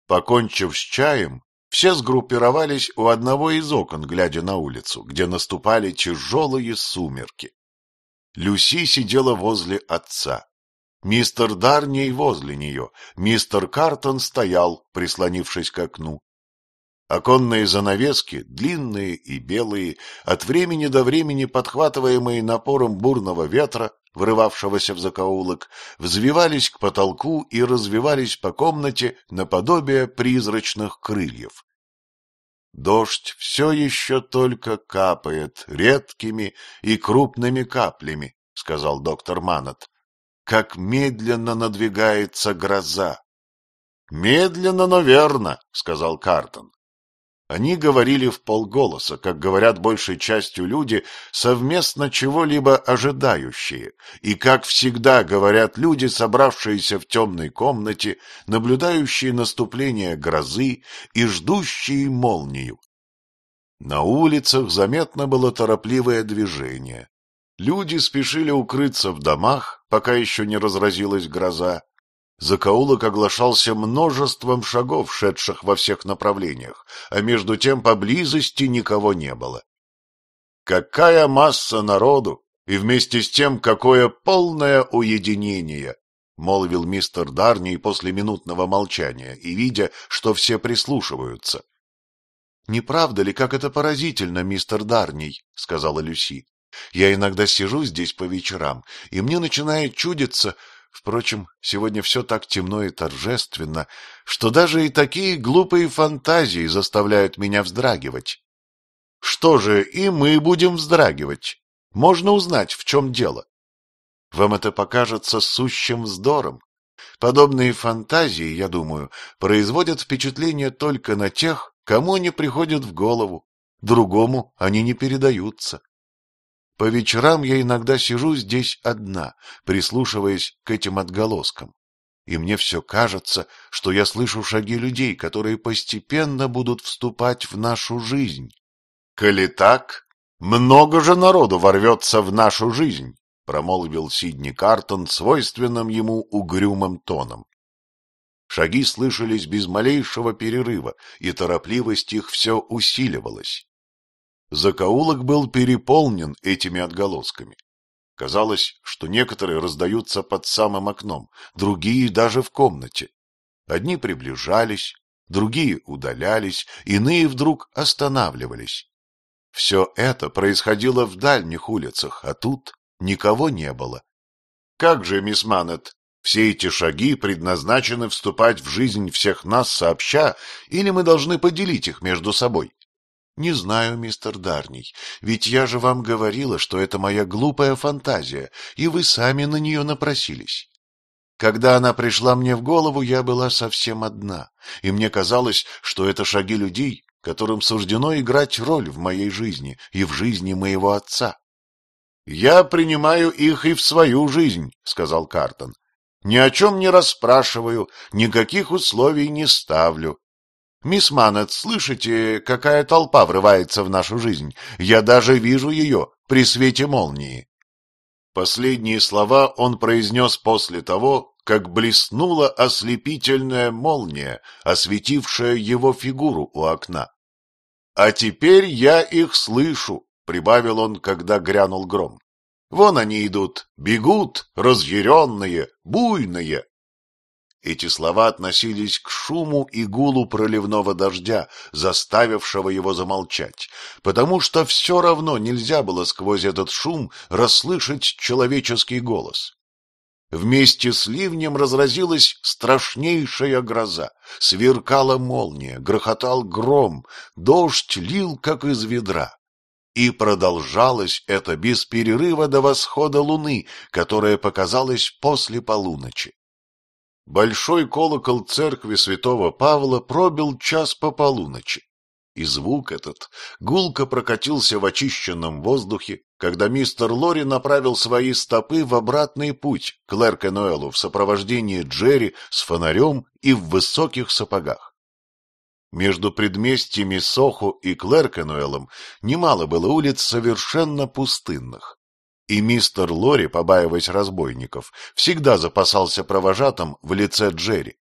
Покончив с чаем, все сгруппировались у одного из окон, глядя на улицу, где наступали тяжелые сумерки. Люси сидела возле отца. Мистер Дарней возле нее, мистер Картон стоял, прислонившись к окну. Оконные занавески, длинные и белые, от времени до времени подхватываемые напором бурного ветра, вырывавшегося в закоулок, взвивались к потолку и развивались по комнате наподобие призрачных крыльев. Дождь все еще только капает редкими и крупными каплями, — сказал доктор Манат как медленно надвигается гроза. — Медленно, но верно, — сказал Картон. Они говорили в полголоса, как говорят большей частью люди, совместно чего-либо ожидающие, и, как всегда говорят люди, собравшиеся в темной комнате, наблюдающие наступление грозы и ждущие молнию. На улицах заметно было торопливое движение. Люди спешили укрыться в домах, пока еще не разразилась гроза. Закоулок оглашался множеством шагов, шедших во всех направлениях, а между тем поблизости никого не было. Какая масса народу! И вместе с тем, какое полное уединение! — молвил мистер Дарни после минутного молчания и видя, что все прислушиваются. — Не правда ли, как это поразительно, мистер Дарни? – сказала Люси. Я иногда сижу здесь по вечерам, и мне начинает чудиться... Впрочем, сегодня все так темно и торжественно, что даже и такие глупые фантазии заставляют меня вздрагивать. Что же, и мы будем вздрагивать. Можно узнать, в чем дело. Вам это покажется сущим вздором. Подобные фантазии, я думаю, производят впечатление только на тех, кому они приходят в голову. Другому они не передаются. По вечерам я иногда сижу здесь одна, прислушиваясь к этим отголоскам. И мне все кажется, что я слышу шаги людей, которые постепенно будут вступать в нашу жизнь. Коли так, много же народу ворвется в нашу жизнь, промолвил Сидни Картон свойственным ему угрюмым тоном. Шаги слышались без малейшего перерыва, и торопливость их все усиливалась. Закоулок был переполнен этими отголосками. Казалось, что некоторые раздаются под самым окном, другие даже в комнате. Одни приближались, другие удалялись, иные вдруг останавливались. Все это происходило в дальних улицах, а тут никого не было. Как же, мисс Маннет, все эти шаги предназначены вступать в жизнь всех нас сообща, или мы должны поделить их между собой? «Не знаю, мистер Дарний, ведь я же вам говорила, что это моя глупая фантазия, и вы сами на нее напросились. Когда она пришла мне в голову, я была совсем одна, и мне казалось, что это шаги людей, которым суждено играть роль в моей жизни и в жизни моего отца. «Я принимаю их и в свою жизнь», — сказал Картон. «Ни о чем не расспрашиваю, никаких условий не ставлю. «Мисс Манет, слышите, какая толпа врывается в нашу жизнь? Я даже вижу ее при свете молнии!» Последние слова он произнес после того, как блеснула ослепительная молния, осветившая его фигуру у окна. «А теперь я их слышу», — прибавил он, когда грянул гром. «Вон они идут, бегут, разъяренные, буйные, эти слова относились к шуму и гулу проливного дождя, заставившего его замолчать, потому что все равно нельзя было сквозь этот шум расслышать человеческий голос. Вместе с ливнем разразилась страшнейшая гроза, сверкала молния, грохотал гром, дождь лил, как из ведра. И продолжалось это без перерыва до восхода луны, которая показалась после полуночи. Большой колокол церкви святого Павла пробил час по полуночи, и звук этот гулко прокатился в очищенном воздухе, когда мистер Лори направил свои стопы в обратный путь к Леркенуэлу в сопровождении Джерри с фонарем и в высоких сапогах. Между предместьями Сохо и Клеркенуэлом немало было улиц совершенно пустынных, и мистер Лори, побаиваясь разбойников, всегда запасался провожатым в лице Джерри.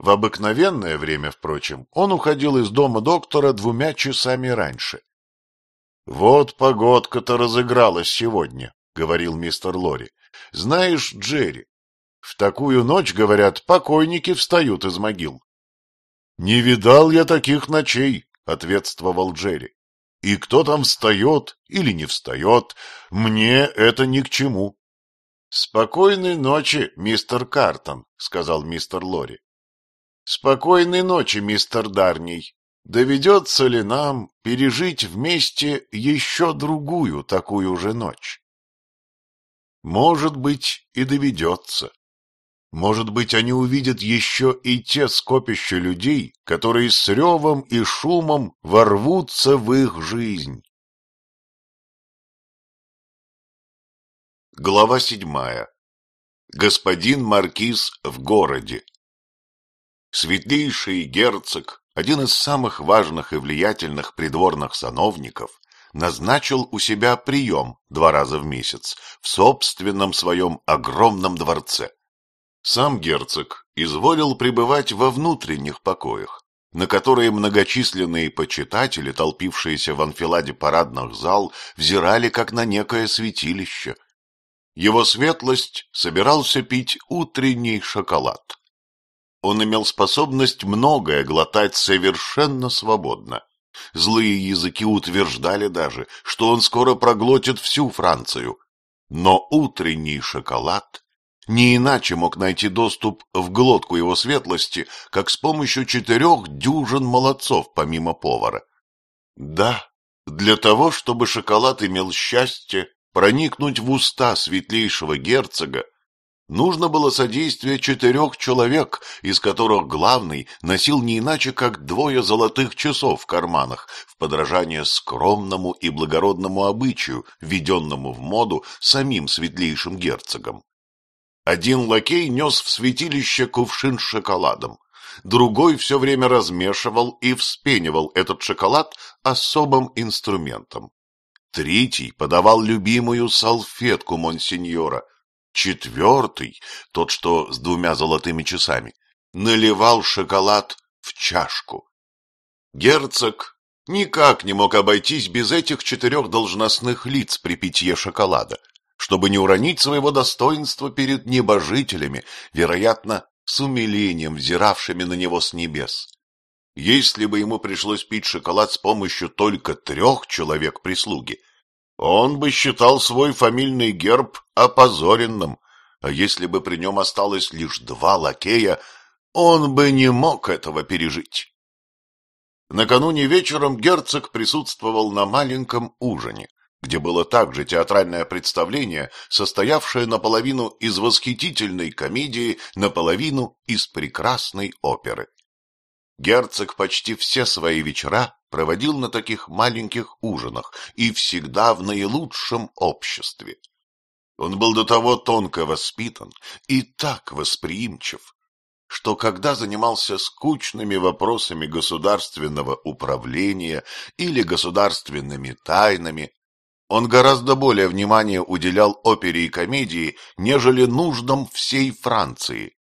В обыкновенное время, впрочем, он уходил из дома доктора двумя часами раньше. — Вот погодка-то разыгралась сегодня, — говорил мистер Лори. — Знаешь, Джерри, в такую ночь, говорят, покойники встают из могил. — Не видал я таких ночей, — ответствовал Джерри. И кто там встает или не встает, мне это ни к чему. — Спокойной ночи, мистер Картон, — сказал мистер Лори. — Спокойной ночи, мистер Дарний. Доведется ли нам пережить вместе еще другую такую же ночь? Может быть, и доведется. Может быть, они увидят еще и те скопища людей, которые с ревом и шумом ворвутся в их жизнь. Глава седьмая. Господин Маркиз в городе. Светлейший герцог, один из самых важных и влиятельных придворных сановников, назначил у себя прием два раза в месяц в собственном своем огромном дворце. Сам герцог изволил пребывать во внутренних покоях, на которые многочисленные почитатели, толпившиеся в анфиладе парадных зал, взирали как на некое святилище. Его светлость собирался пить утренний шоколад. Он имел способность многое глотать совершенно свободно. Злые языки утверждали даже, что он скоро проглотит всю Францию. Но утренний шоколад не иначе мог найти доступ в глотку его светлости, как с помощью четырех дюжин молодцов помимо повара. Да, для того, чтобы шоколад имел счастье проникнуть в уста светлейшего герцога, нужно было содействие четырех человек, из которых главный носил не иначе, как двое золотых часов в карманах, в подражание скромному и благородному обычаю, введенному в моду самим светлейшим герцогом. Один лакей нес в святилище кувшин с шоколадом, другой все время размешивал и вспенивал этот шоколад особым инструментом. Третий подавал любимую салфетку монсеньора, четвертый, тот, что с двумя золотыми часами, наливал шоколад в чашку. Герцог никак не мог обойтись без этих четырех должностных лиц при питье шоколада чтобы не уронить своего достоинства перед небожителями, вероятно, с умилением взиравшими на него с небес. Если бы ему пришлось пить шоколад с помощью только трех человек прислуги, он бы считал свой фамильный герб опозоренным, а если бы при нем осталось лишь два лакея, он бы не мог этого пережить. Накануне вечером герцог присутствовал на маленьком ужине где было также театральное представление, состоявшее наполовину из восхитительной комедии, наполовину из прекрасной оперы. Герцог почти все свои вечера проводил на таких маленьких ужинах и всегда в наилучшем обществе. Он был до того тонко воспитан и так восприимчив, что когда занимался скучными вопросами государственного управления или государственными тайнами, он гораздо более внимания уделял опере и комедии, нежели нуждам всей Франции.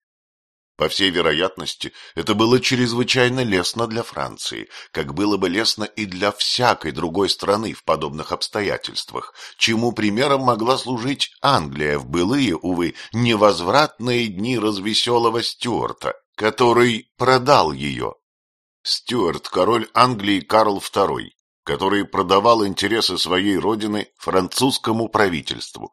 По всей вероятности, это было чрезвычайно лестно для Франции, как было бы лестно и для всякой другой страны в подобных обстоятельствах, чему примером могла служить Англия в былые, увы, невозвратные дни развеселого Стюарта, который продал ее. Стюарт, король Англии Карл II, который продавал интересы своей родины французскому правительству.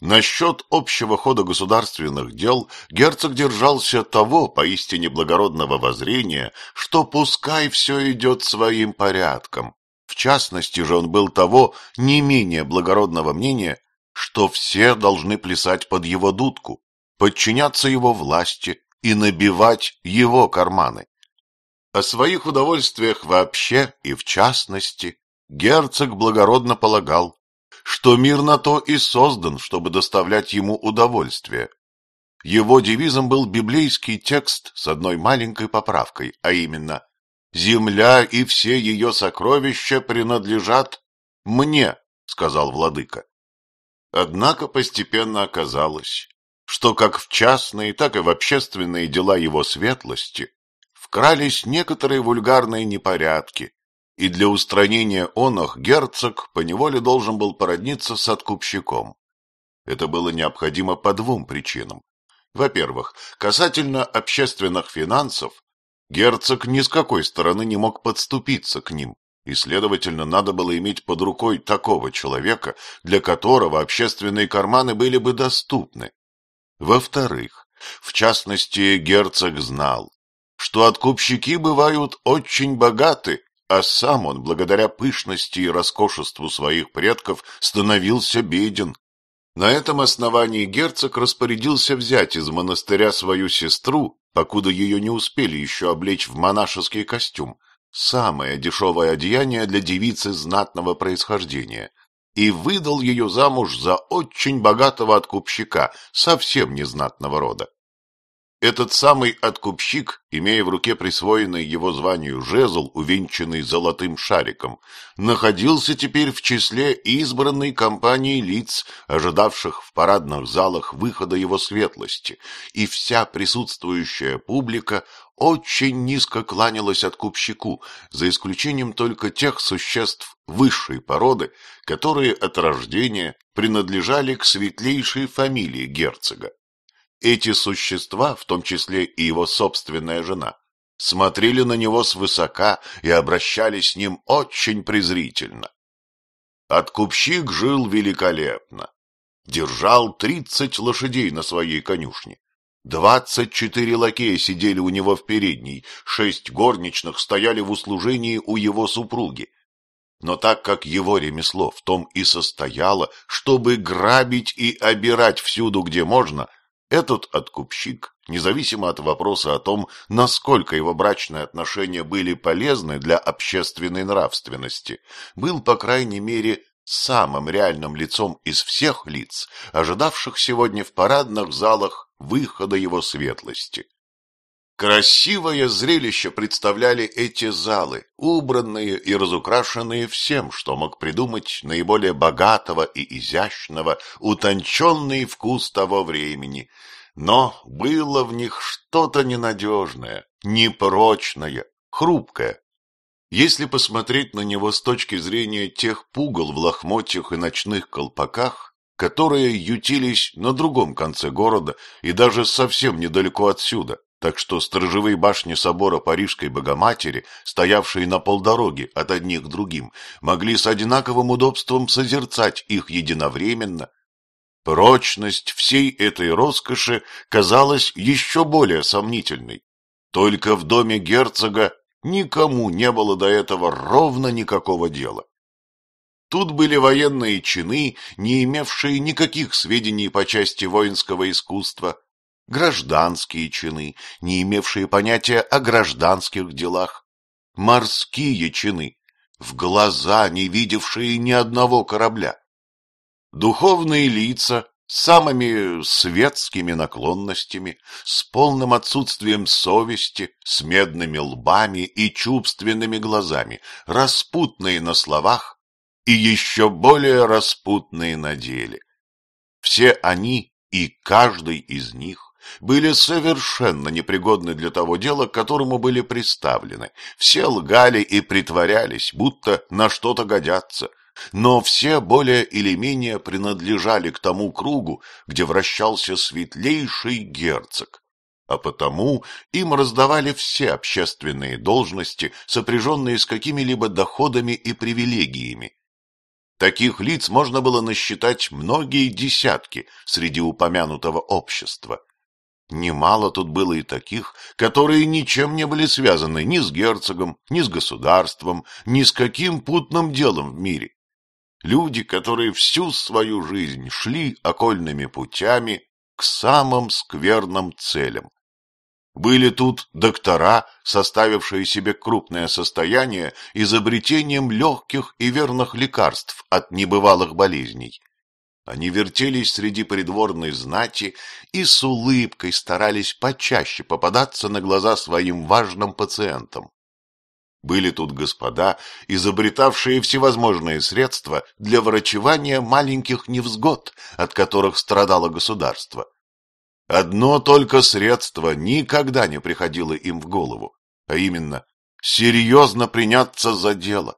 Насчет общего хода государственных дел герцог держался того поистине благородного воззрения, что пускай все идет своим порядком. В частности же он был того не менее благородного мнения, что все должны плясать под его дудку, подчиняться его власти и набивать его карманы. О своих удовольствиях вообще и в частности герцог благородно полагал, что мир на то и создан, чтобы доставлять ему удовольствие. Его девизом был библейский текст с одной маленькой поправкой, а именно «Земля и все ее сокровища принадлежат мне», — сказал владыка. Однако постепенно оказалось, что как в частные, так и в общественные дела его светлости Крались некоторые вульгарные непорядки, и для устранения оных герцог поневоле должен был породниться с откупщиком. Это было необходимо по двум причинам. Во-первых, касательно общественных финансов, герцог ни с какой стороны не мог подступиться к ним, и, следовательно, надо было иметь под рукой такого человека, для которого общественные карманы были бы доступны. Во-вторых, в частности, герцог знал, что откупщики бывают очень богаты, а сам он, благодаря пышности и роскошеству своих предков, становился беден. На этом основании герцог распорядился взять из монастыря свою сестру, покуда ее не успели еще облечь в монашеский костюм, самое дешевое одеяние для девицы знатного происхождения, и выдал ее замуж за очень богатого откупщика, совсем незнатного рода. Этот самый откупщик, имея в руке присвоенный его званию жезл, увенчанный золотым шариком, находился теперь в числе избранной компании лиц, ожидавших в парадных залах выхода его светлости, и вся присутствующая публика очень низко кланялась откупщику, за исключением только тех существ высшей породы, которые от рождения принадлежали к светлейшей фамилии герцога. Эти существа, в том числе и его собственная жена, смотрели на него свысока и обращались с ним очень презрительно. Откупщик жил великолепно. Держал тридцать лошадей на своей конюшне. Двадцать четыре лакея сидели у него в передней, шесть горничных стояли в услужении у его супруги. Но так как его ремесло в том и состояло, чтобы грабить и обирать всюду, где можно, этот откупщик, независимо от вопроса о том, насколько его брачные отношения были полезны для общественной нравственности, был, по крайней мере, самым реальным лицом из всех лиц, ожидавших сегодня в парадных залах выхода его светлости. Красивое зрелище представляли эти залы, убранные и разукрашенные всем, что мог придумать наиболее богатого и изящного, утонченный вкус того времени. Но было в них что-то ненадежное, непрочное, хрупкое. Если посмотреть на него с точки зрения тех пугал в лохмотьях и ночных колпаках, которые ютились на другом конце города и даже совсем недалеко отсюда, так что сторожевые башни собора Парижской Богоматери, стоявшие на полдороги от одних к другим, могли с одинаковым удобством созерцать их единовременно. Прочность всей этой роскоши казалась еще более сомнительной. Только в доме герцога никому не было до этого ровно никакого дела. Тут были военные чины, не имевшие никаких сведений по части воинского искусства, гражданские чины, не имевшие понятия о гражданских делах, морские чины, в глаза не видевшие ни одного корабля, духовные лица с самыми светскими наклонностями, с полным отсутствием совести, с медными лбами и чувственными глазами, распутные на словах и еще более распутные на деле. Все они и каждый из них были совершенно непригодны для того дела, к которому были приставлены. Все лгали и притворялись, будто на что-то годятся. Но все более или менее принадлежали к тому кругу, где вращался светлейший герцог. А потому им раздавали все общественные должности, сопряженные с какими-либо доходами и привилегиями. Таких лиц можно было насчитать многие десятки среди упомянутого общества. Немало тут было и таких, которые ничем не были связаны ни с герцогом, ни с государством, ни с каким путным делом в мире. Люди, которые всю свою жизнь шли окольными путями к самым скверным целям. Были тут доктора, составившие себе крупное состояние изобретением легких и верных лекарств от небывалых болезней. Они вертелись среди придворной знати и с улыбкой старались почаще попадаться на глаза своим важным пациентам. Были тут господа, изобретавшие всевозможные средства для врачевания маленьких невзгод, от которых страдало государство. Одно только средство никогда не приходило им в голову, а именно серьезно приняться за дело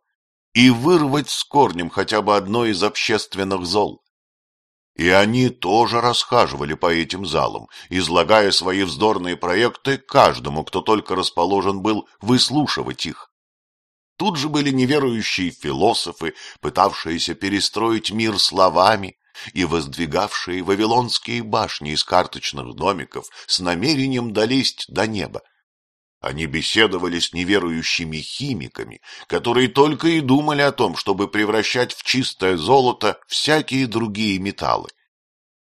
и вырвать с корнем хотя бы одно из общественных зол. И они тоже расхаживали по этим залам, излагая свои вздорные проекты каждому, кто только расположен был выслушивать их. Тут же были неверующие философы, пытавшиеся перестроить мир словами и воздвигавшие вавилонские башни из карточных домиков с намерением долезть до неба. Они беседовали с неверующими химиками, которые только и думали о том, чтобы превращать в чистое золото всякие другие металлы.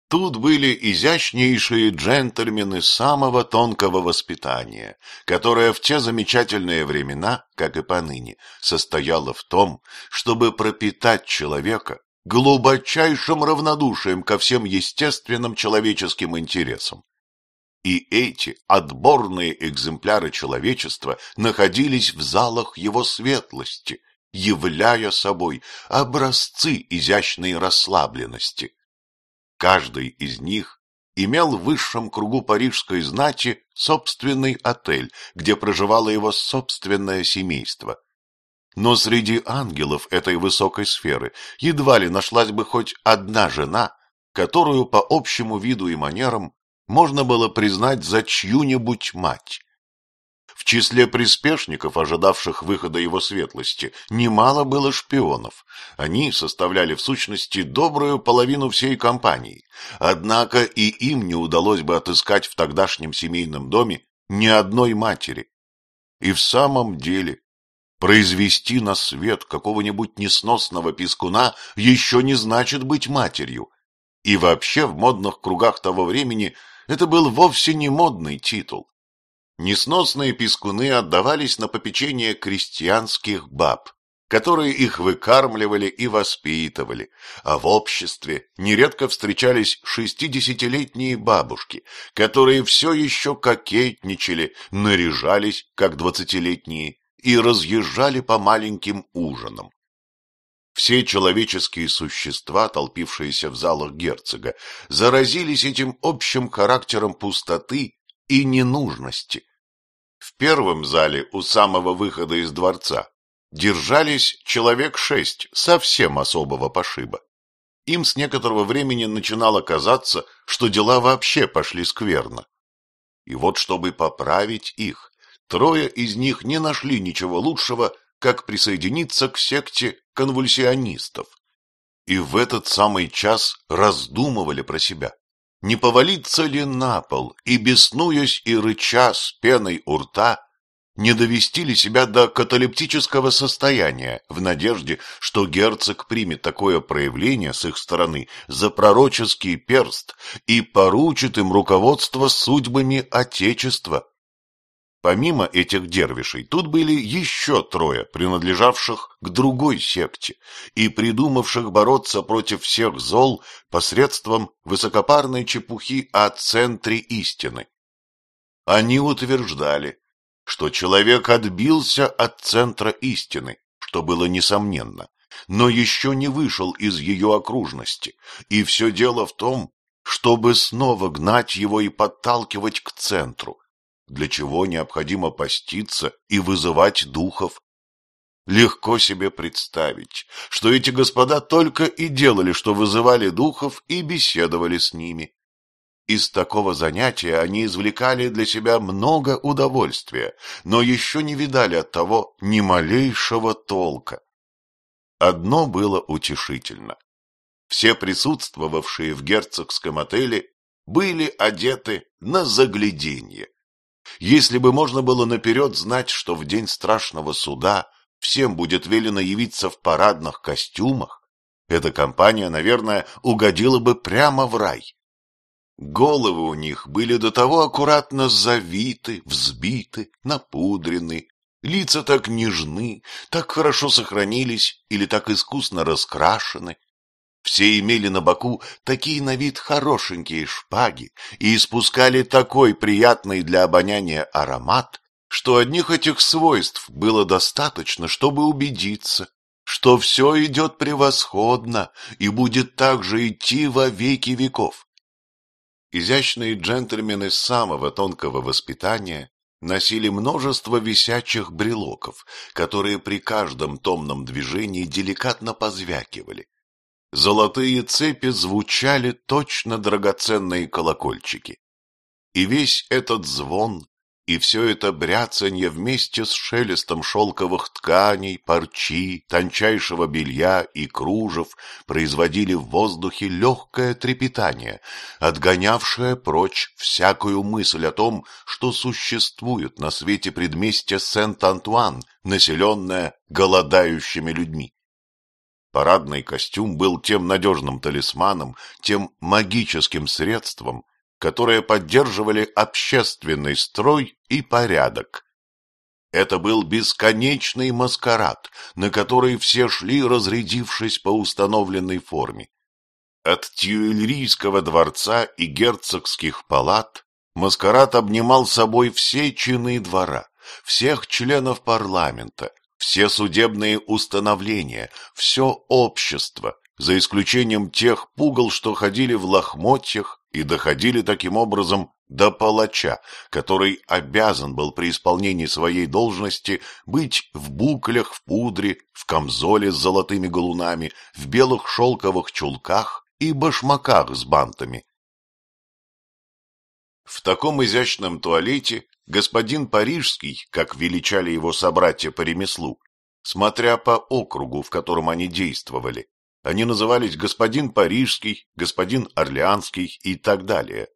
Тут были изящнейшие джентльмены самого тонкого воспитания, которое в те замечательные времена, как и поныне, состояло в том, чтобы пропитать человека глубочайшим равнодушием ко всем естественным человеческим интересам. И эти отборные экземпляры человечества находились в залах его светлости, являя собой образцы изящной расслабленности. Каждый из них имел в высшем кругу парижской знати собственный отель, где проживало его собственное семейство. Но среди ангелов этой высокой сферы едва ли нашлась бы хоть одна жена, которую по общему виду и манерам можно было признать за чью-нибудь мать. В числе приспешников, ожидавших выхода его светлости, немало было шпионов. Они составляли в сущности добрую половину всей компании. Однако и им не удалось бы отыскать в тогдашнем семейном доме ни одной матери. И в самом деле произвести на свет какого-нибудь несносного пескуна еще не значит быть матерью. И вообще в модных кругах того времени – это был вовсе не модный титул. Несносные пескуны отдавались на попечение крестьянских баб, которые их выкармливали и воспитывали, а в обществе нередко встречались шестидесятилетние бабушки, которые все еще кокетничали, наряжались, как двадцатилетние, и разъезжали по маленьким ужинам, все человеческие существа, толпившиеся в залах герцога, заразились этим общим характером пустоты и ненужности. В первом зале у самого выхода из дворца держались человек шесть совсем особого пошиба. Им с некоторого времени начинало казаться, что дела вообще пошли скверно. И вот, чтобы поправить их, трое из них не нашли ничего лучшего, как присоединиться к секте конвульсионистов. И в этот самый час раздумывали про себя, не повалиться ли на пол и, беснуясь и рыча с пеной у рта, не довести ли себя до каталептического состояния в надежде, что герцог примет такое проявление с их стороны за пророческий перст и поручит им руководство судьбами Отечества. Помимо этих дервишей, тут были еще трое, принадлежавших к другой секте и придумавших бороться против всех зол посредством высокопарной чепухи о центре истины. Они утверждали, что человек отбился от центра истины, что было несомненно, но еще не вышел из ее окружности, и все дело в том, чтобы снова гнать его и подталкивать к центру, для чего необходимо поститься и вызывать духов. Легко себе представить, что эти господа только и делали, что вызывали духов и беседовали с ними. Из такого занятия они извлекали для себя много удовольствия, но еще не видали от того ни малейшего толка. Одно было утешительно. Все присутствовавшие в герцогском отеле были одеты на загляденье. Если бы можно было наперед знать, что в день страшного суда всем будет велено явиться в парадных костюмах, эта компания, наверное, угодила бы прямо в рай. Головы у них были до того аккуратно завиты, взбиты, напудрены, лица так нежны, так хорошо сохранились или так искусно раскрашены, все имели на боку такие на вид хорошенькие шпаги и испускали такой приятный для обоняния аромат, что одних этих свойств было достаточно, чтобы убедиться, что все идет превосходно и будет так же идти во веки веков. Изящные джентльмены самого тонкого воспитания носили множество висячих брелоков, которые при каждом томном движении деликатно позвякивали, Золотые цепи звучали точно драгоценные колокольчики. И весь этот звон, и все это бряцанье вместе с шелестом шелковых тканей, парчи, тончайшего белья и кружев производили в воздухе легкое трепетание, отгонявшее прочь всякую мысль о том, что существует на свете предместье Сент-Антуан, населенное голодающими людьми. Парадный костюм был тем надежным талисманом, тем магическим средством, которое поддерживали общественный строй и порядок. Это был бесконечный маскарад, на который все шли, разрядившись по установленной форме. От Тюильрийского дворца и герцогских палат маскарад обнимал собой все чины двора, всех членов парламента, все судебные установления, все общество, за исключением тех пугал, что ходили в лохмотьях и доходили таким образом до палача, который обязан был при исполнении своей должности быть в буклях, в пудре, в камзоле с золотыми галунами, в белых шелковых чулках и башмаках с бантами, в таком изящном туалете господин Парижский, как величали его собратья по ремеслу, смотря по округу, в котором они действовали, они назывались господин Парижский, господин Орлеанский и так далее,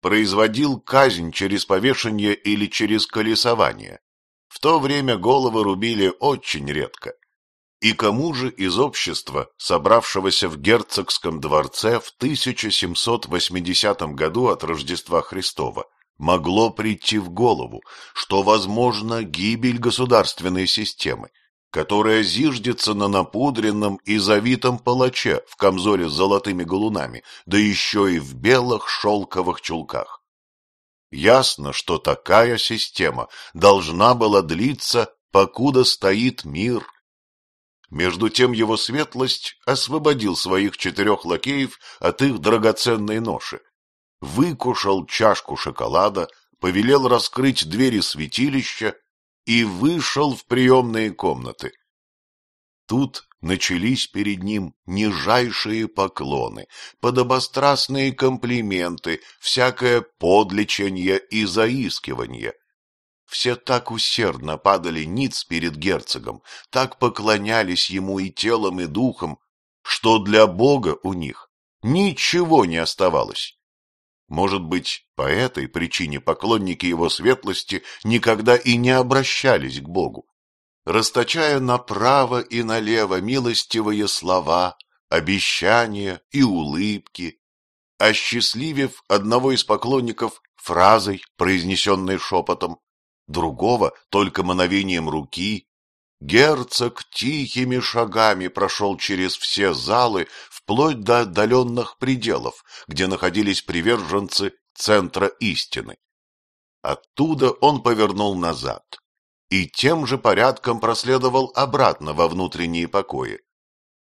производил казнь через повешение или через колесование. В то время головы рубили очень редко и кому же из общества, собравшегося в герцогском дворце в 1780 году от Рождества Христова, могло прийти в голову, что возможно гибель государственной системы, которая зиждется на напудренном и завитом палаче в камзоле с золотыми галунами, да еще и в белых шелковых чулках. Ясно, что такая система должна была длиться, покуда стоит мир, между тем его светлость освободил своих четырех лакеев от их драгоценной ноши, выкушал чашку шоколада, повелел раскрыть двери святилища и вышел в приемные комнаты. Тут начались перед ним нижайшие поклоны, подобострастные комплименты, всякое подлеченье и заискивание. Все так усердно падали ниц перед герцогом, так поклонялись ему и телом, и духом, что для Бога у них ничего не оставалось. Может быть, по этой причине поклонники его светлости никогда и не обращались к Богу, расточая направо и налево милостивые слова, обещания и улыбки, осчастливив одного из поклонников фразой, произнесенной шепотом другого только мановением руки. Герцог тихими шагами прошел через все залы, вплоть до отдаленных пределов, где находились приверженцы Центра Истины. Оттуда он повернул назад и тем же порядком проследовал обратно во внутренние покои.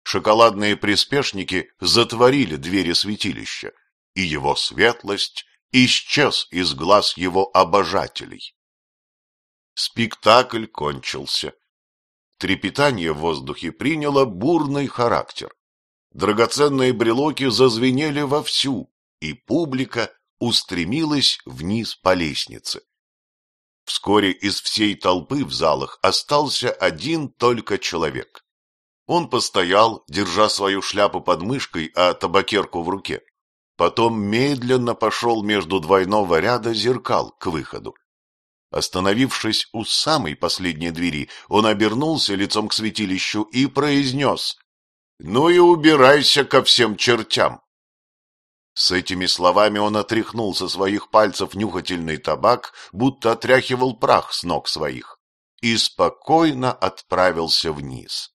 Шоколадные приспешники затворили двери святилища, и его светлость исчез из глаз его обожателей. Спектакль кончился. Трепетание в воздухе приняло бурный характер. Драгоценные брелоки зазвенели вовсю, и публика устремилась вниз по лестнице. Вскоре из всей толпы в залах остался один только человек. Он постоял, держа свою шляпу под мышкой, а табакерку в руке. Потом медленно пошел между двойного ряда зеркал к выходу. Остановившись у самой последней двери, он обернулся лицом к святилищу и произнес «Ну и убирайся ко всем чертям!» С этими словами он отряхнул со своих пальцев нюхательный табак, будто отряхивал прах с ног своих, и спокойно отправился вниз.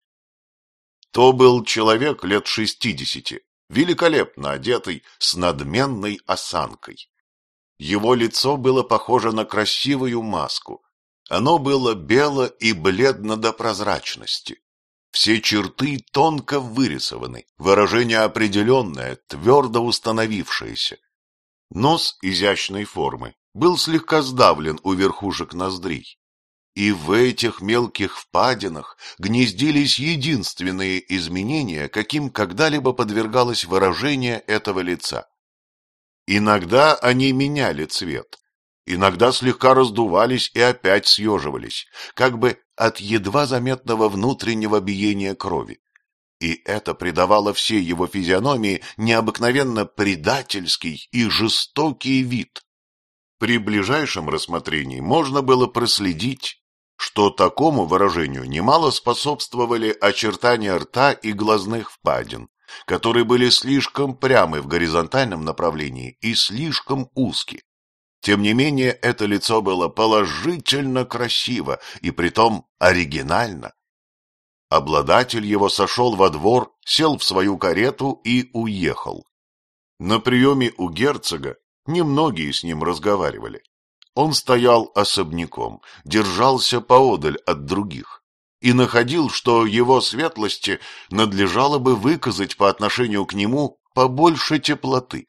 То был человек лет шестидесяти, великолепно одетый, с надменной осанкой. Его лицо было похоже на красивую маску. Оно было бело и бледно до прозрачности. Все черты тонко вырисованы, выражение определенное, твердо установившееся. Нос изящной формы был слегка сдавлен у верхушек ноздрей. И в этих мелких впадинах гнездились единственные изменения, каким когда-либо подвергалось выражение этого лица. Иногда они меняли цвет, иногда слегка раздувались и опять съеживались, как бы от едва заметного внутреннего биения крови. И это придавало всей его физиономии необыкновенно предательский и жестокий вид. При ближайшем рассмотрении можно было проследить, что такому выражению немало способствовали очертания рта и глазных впадин, которые были слишком прямы в горизонтальном направлении и слишком узки. Тем не менее, это лицо было положительно красиво и притом оригинально. Обладатель его сошел во двор, сел в свою карету и уехал. На приеме у герцога немногие с ним разговаривали. Он стоял особняком, держался поодаль от других и находил, что его светлости надлежало бы выказать по отношению к нему побольше теплоты.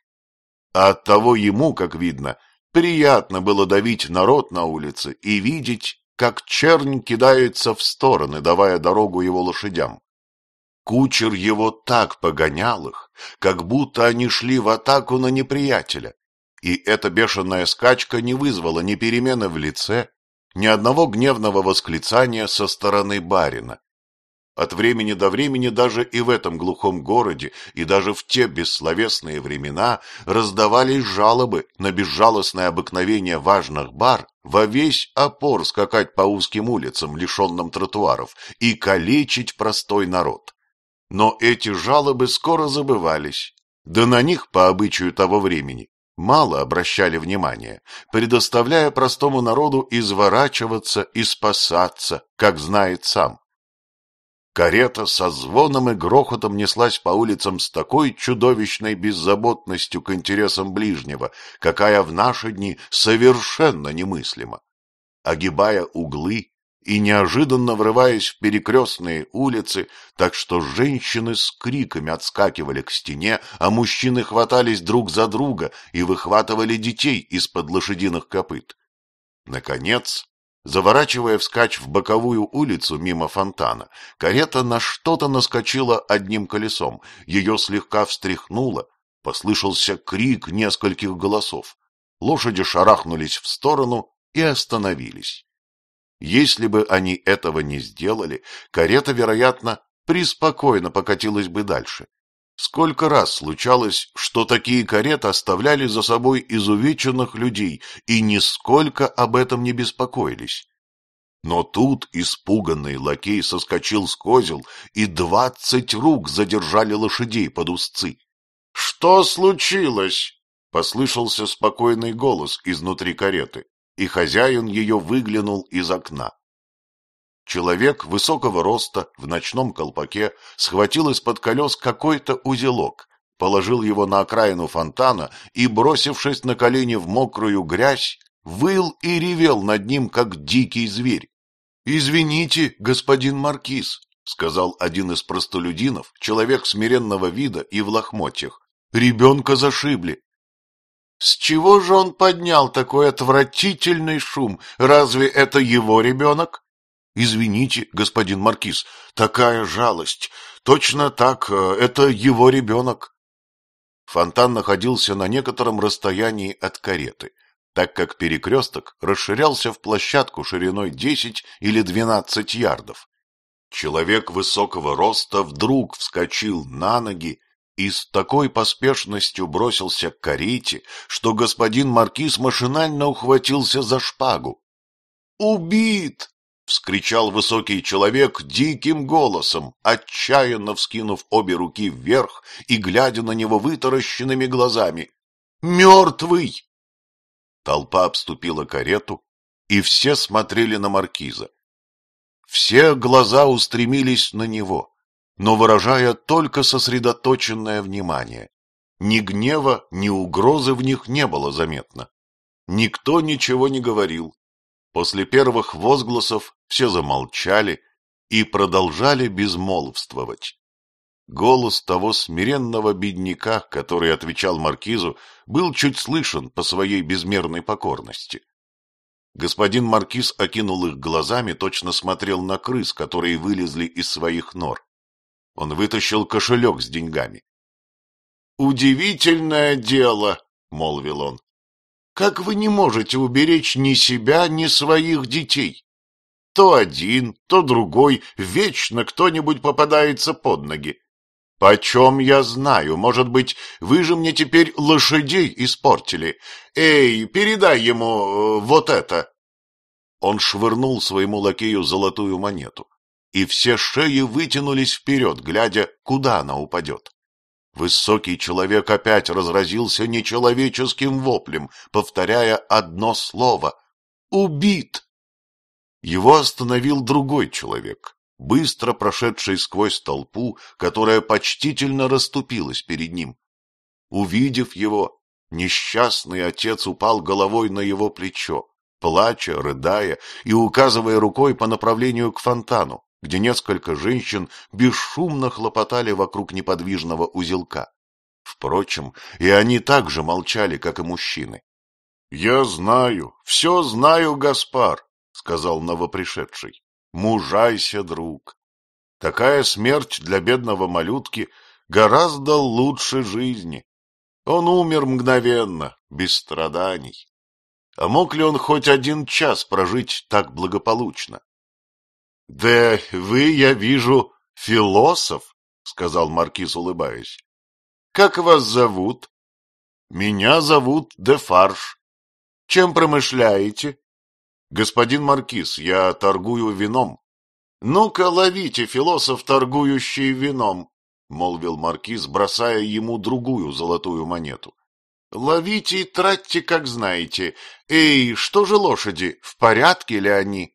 А оттого ему, как видно, приятно было давить народ на улице и видеть, как чернь кидается в стороны, давая дорогу его лошадям. Кучер его так погонял их, как будто они шли в атаку на неприятеля, и эта бешеная скачка не вызвала ни перемены в лице, ни одного гневного восклицания со стороны барина. От времени до времени даже и в этом глухом городе, и даже в те бессловесные времена раздавались жалобы на безжалостное обыкновение важных бар во весь опор скакать по узким улицам, лишенным тротуаров, и калечить простой народ. Но эти жалобы скоро забывались, да на них, по обычаю того времени, мало обращали внимания, предоставляя простому народу изворачиваться и спасаться, как знает сам. Карета со звоном и грохотом неслась по улицам с такой чудовищной беззаботностью к интересам ближнего, какая в наши дни совершенно немыслима. Огибая углы, и неожиданно врываясь в перекрестные улицы, так что женщины с криками отскакивали к стене, а мужчины хватались друг за друга и выхватывали детей из-под лошадиных копыт. Наконец, заворачивая вскачь в боковую улицу мимо фонтана, карета на что-то наскочила одним колесом, ее слегка встряхнуло, послышался крик нескольких голосов. Лошади шарахнулись в сторону и остановились. Если бы они этого не сделали, карета, вероятно, преспокойно покатилась бы дальше. Сколько раз случалось, что такие кареты оставляли за собой изувеченных людей и нисколько об этом не беспокоились. Но тут испуганный лакей соскочил с козел, и двадцать рук задержали лошадей под узцы. — Что случилось? — послышался спокойный голос изнутри кареты и хозяин ее выглянул из окна. Человек высокого роста в ночном колпаке схватил из-под колес какой-то узелок, положил его на окраину фонтана и, бросившись на колени в мокрую грязь, выл и ревел над ним, как дикий зверь. — Извините, господин Маркиз, — сказал один из простолюдинов, человек смиренного вида и в лохмотьях. — Ребенка зашибли. С чего же он поднял такой отвратительный шум? Разве это его ребенок? Извините, господин Маркиз, такая жалость. Точно так, э, это его ребенок. Фонтан находился на некотором расстоянии от кареты, так как перекресток расширялся в площадку шириной 10 или 12 ярдов. Человек высокого роста вдруг вскочил на ноги и с такой поспешностью бросился к карете, что господин маркиз машинально ухватился за шпагу. «Убит!» — вскричал высокий человек диким голосом, отчаянно вскинув обе руки вверх и глядя на него вытаращенными глазами. «Мертвый!» Толпа обступила карету, и все смотрели на маркиза. Все глаза устремились на него но выражая только сосредоточенное внимание. Ни гнева, ни угрозы в них не было заметно. Никто ничего не говорил. После первых возгласов все замолчали и продолжали безмолвствовать. Голос того смиренного бедняка, который отвечал маркизу, был чуть слышен по своей безмерной покорности. Господин маркиз окинул их глазами, точно смотрел на крыс, которые вылезли из своих нор. Он вытащил кошелек с деньгами. — Удивительное дело, — молвил он. — Как вы не можете уберечь ни себя, ни своих детей? То один, то другой, вечно кто-нибудь попадается под ноги. Почем я знаю, может быть, вы же мне теперь лошадей испортили. Эй, передай ему э, вот это. Он швырнул своему лакею золотую монету и все шеи вытянулись вперед, глядя, куда она упадет. Высокий человек опять разразился нечеловеческим воплем, повторяя одно слово «Убит!». Его остановил другой человек, быстро прошедший сквозь толпу, которая почтительно расступилась перед ним. Увидев его, несчастный отец упал головой на его плечо, плача, рыдая и указывая рукой по направлению к фонтану где несколько женщин бесшумно хлопотали вокруг неподвижного узелка. Впрочем, и они так же молчали, как и мужчины. — Я знаю, все знаю, Гаспар, — сказал новопришедший. — Мужайся, друг. Такая смерть для бедного малютки гораздо лучше жизни. Он умер мгновенно, без страданий. А мог ли он хоть один час прожить так благополучно? — Да вы, я вижу, философ, — сказал маркиз, улыбаясь. — Как вас зовут? — Меня зовут Дефарш. — Чем промышляете? — Господин маркиз, я торгую вином. — Ну-ка, ловите, философ, торгующий вином, — молвил маркиз, бросая ему другую золотую монету. — Ловите и тратьте, как знаете. Эй, что же лошади, в порядке ли они? —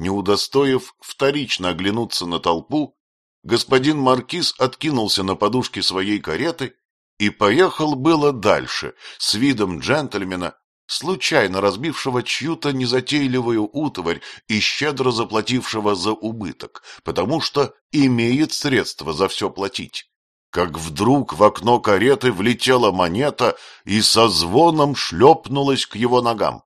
не удостоив вторично оглянуться на толпу, господин маркиз откинулся на подушке своей кареты и поехал было дальше, с видом джентльмена, случайно разбившего чью-то незатейливую утварь и щедро заплатившего за убыток, потому что имеет средства за все платить. Как вдруг в окно кареты влетела монета и со звоном шлепнулась к его ногам.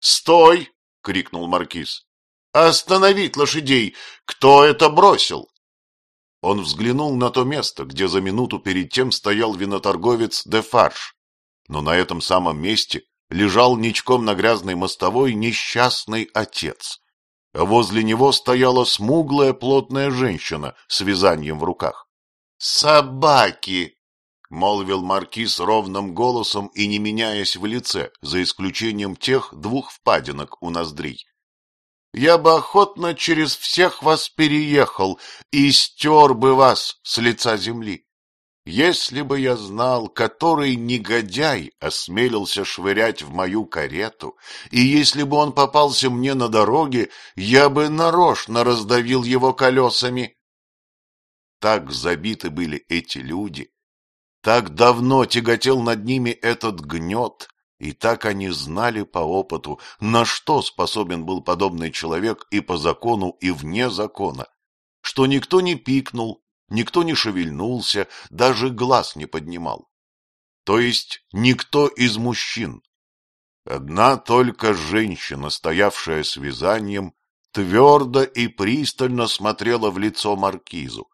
«Стой — Стой! — крикнул маркиз. «Остановить лошадей! Кто это бросил?» Он взглянул на то место, где за минуту перед тем стоял виноторговец Дефарш. Но на этом самом месте лежал ничком на грязной мостовой несчастный отец. А возле него стояла смуглая плотная женщина с вязанием в руках. «Собаки!» — молвил маркиз ровным голосом и не меняясь в лице, за исключением тех двух впадинок у ноздрей я бы охотно через всех вас переехал и стер бы вас с лица земли. Если бы я знал, который негодяй осмелился швырять в мою карету, и если бы он попался мне на дороге, я бы нарочно раздавил его колесами. Так забиты были эти люди, так давно тяготел над ними этот гнет, и так они знали по опыту, на что способен был подобный человек и по закону, и вне закона, что никто не пикнул, никто не шевельнулся, даже глаз не поднимал. То есть никто из мужчин. Одна только женщина, стоявшая с вязанием, твердо и пристально смотрела в лицо маркизу.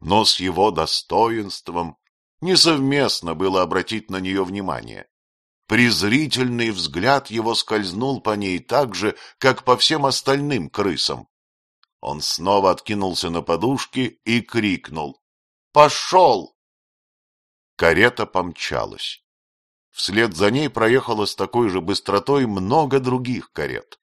Но с его достоинством несовместно было обратить на нее внимание. Презрительный взгляд его скользнул по ней так же, как по всем остальным крысам. Он снова откинулся на подушки и крикнул «Пошел!». Карета помчалась. Вслед за ней проехало с такой же быстротой много других карет.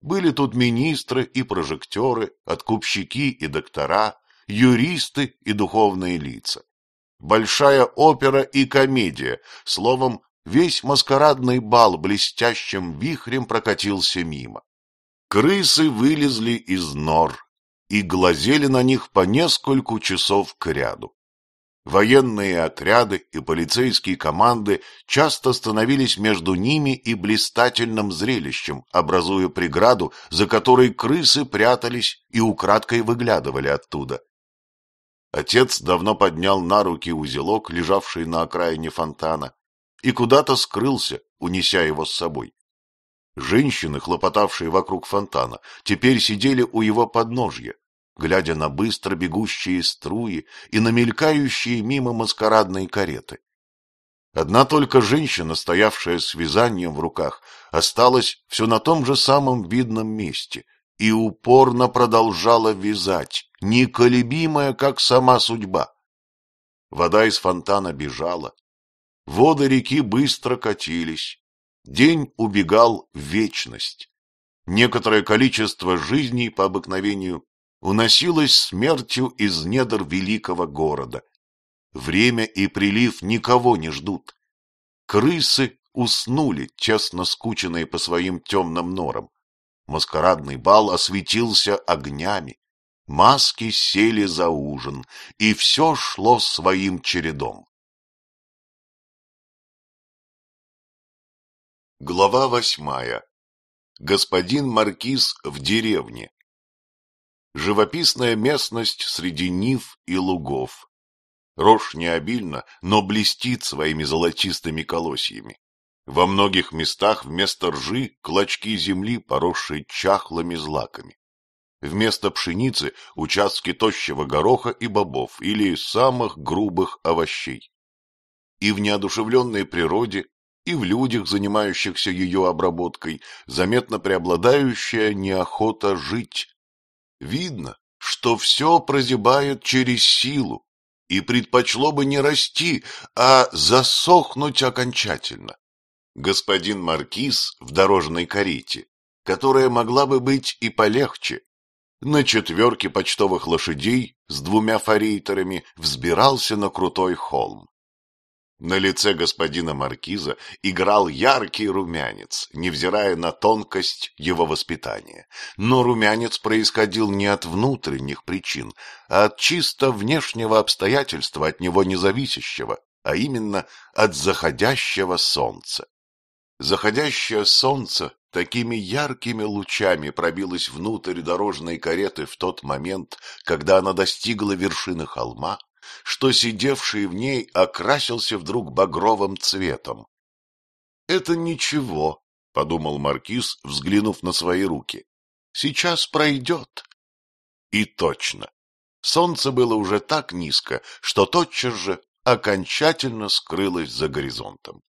Были тут министры и прожектеры, откупщики и доктора, юристы и духовные лица. Большая опера и комедия, словом, весь маскарадный бал блестящим вихрем прокатился мимо. Крысы вылезли из нор и глазели на них по нескольку часов к ряду. Военные отряды и полицейские команды часто становились между ними и блистательным зрелищем, образуя преграду, за которой крысы прятались и украдкой выглядывали оттуда. Отец давно поднял на руки узелок, лежавший на окраине фонтана, и куда-то скрылся, унеся его с собой. Женщины, хлопотавшие вокруг фонтана, теперь сидели у его подножья, глядя на быстро бегущие струи и на мелькающие мимо маскарадные кареты. Одна только женщина, стоявшая с вязанием в руках, осталась все на том же самом видном месте и упорно продолжала вязать, неколебимая, как сама судьба. Вода из фонтана бежала, Воды реки быстро катились. День убегал в вечность. Некоторое количество жизней по обыкновению уносилось смертью из недр великого города. Время и прилив никого не ждут. Крысы уснули, честно скученные по своим темным норам. Маскарадный бал осветился огнями. Маски сели за ужин, и все шло своим чередом. Глава восьмая. Господин Маркиз в деревне. Живописная местность среди нив и лугов. Рожь не обильна, но блестит своими золотистыми колосьями. Во многих местах вместо ржи клочки земли, поросшие чахлыми злаками. Вместо пшеницы участки тощего гороха и бобов или самых грубых овощей. И в неодушевленной природе и в людях, занимающихся ее обработкой, заметно преобладающая неохота жить. Видно, что все прозябает через силу и предпочло бы не расти, а засохнуть окончательно. Господин Маркиз в дорожной карете, которая могла бы быть и полегче, на четверке почтовых лошадей с двумя форейтерами взбирался на крутой холм. На лице господина Маркиза играл яркий румянец, невзирая на тонкость его воспитания. Но румянец происходил не от внутренних причин, а от чисто внешнего обстоятельства, от него независящего, а именно от заходящего солнца. Заходящее солнце такими яркими лучами пробилось внутрь дорожной кареты в тот момент, когда она достигла вершины холма, что сидевший в ней окрасился вдруг багровым цветом. — Это ничего, — подумал маркиз, взглянув на свои руки. — Сейчас пройдет. И точно. Солнце было уже так низко, что тотчас же окончательно скрылось за горизонтом.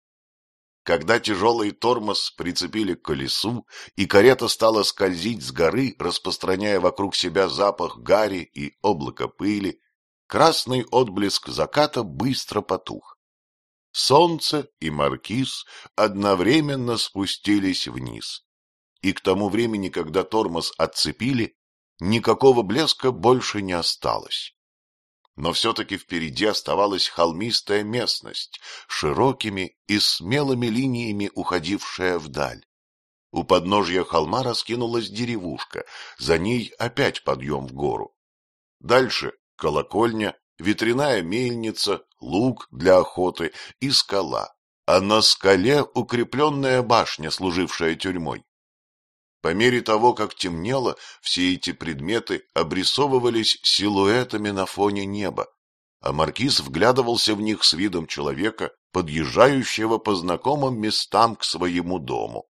Когда тяжелый тормоз прицепили к колесу, и карета стала скользить с горы, распространяя вокруг себя запах гари и облака пыли, Красный отблеск заката быстро потух. Солнце и маркиз одновременно спустились вниз. И к тому времени, когда тормоз отцепили, никакого блеска больше не осталось. Но все-таки впереди оставалась холмистая местность, широкими и смелыми линиями уходившая вдаль. У подножья холма раскинулась деревушка, за ней опять подъем в гору. Дальше колокольня, ветряная мельница, луг для охоты и скала, а на скале укрепленная башня, служившая тюрьмой. По мере того, как темнело, все эти предметы обрисовывались силуэтами на фоне неба, а маркиз вглядывался в них с видом человека, подъезжающего по знакомым местам к своему дому.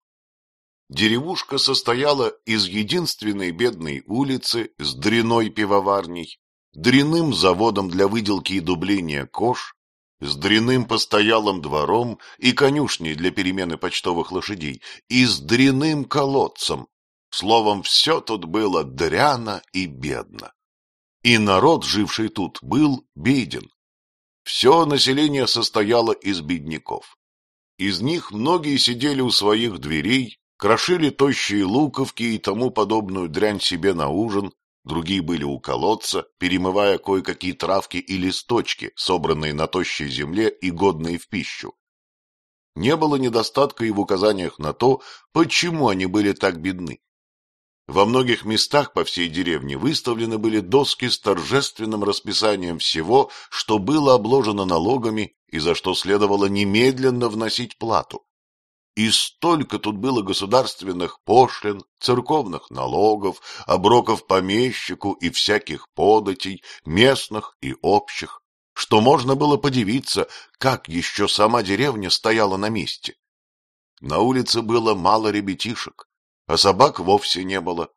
Деревушка состояла из единственной бедной улицы с дряной пивоварней, дряным заводом для выделки и дубления кож, с дряным постоялым двором и конюшней для перемены почтовых лошадей, и с дряным колодцем. Словом, все тут было дряно и бедно. И народ, живший тут, был беден. Все население состояло из бедняков. Из них многие сидели у своих дверей, крошили тощие луковки и тому подобную дрянь себе на ужин, другие были у колодца, перемывая кое-какие травки и листочки, собранные на тощей земле и годные в пищу. Не было недостатка и в указаниях на то, почему они были так бедны. Во многих местах по всей деревне выставлены были доски с торжественным расписанием всего, что было обложено налогами и за что следовало немедленно вносить плату. И столько тут было государственных пошлин, церковных налогов, оброков помещику и всяких податей, местных и общих, что можно было подивиться, как еще сама деревня стояла на месте. На улице было мало ребятишек, а собак вовсе не было.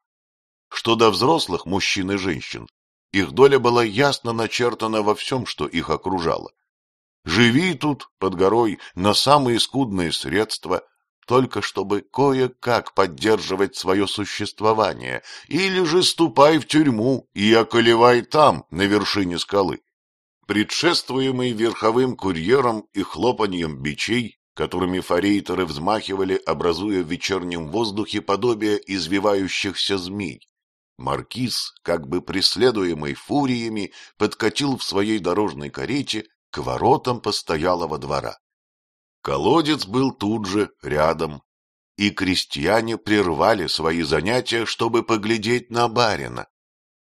Что до взрослых мужчин и женщин, их доля была ясно начертана во всем, что их окружало. Живи тут, под горой, на самые скудные средства, только чтобы кое-как поддерживать свое существование, или же ступай в тюрьму и околевай там, на вершине скалы. Предшествуемый верховым курьером и хлопаньем бичей, которыми форейтеры взмахивали, образуя в вечернем воздухе подобие извивающихся змей, маркиз, как бы преследуемый фуриями, подкатил в своей дорожной карете к воротам постоялого двора. Колодец был тут же, рядом, и крестьяне прервали свои занятия, чтобы поглядеть на барина.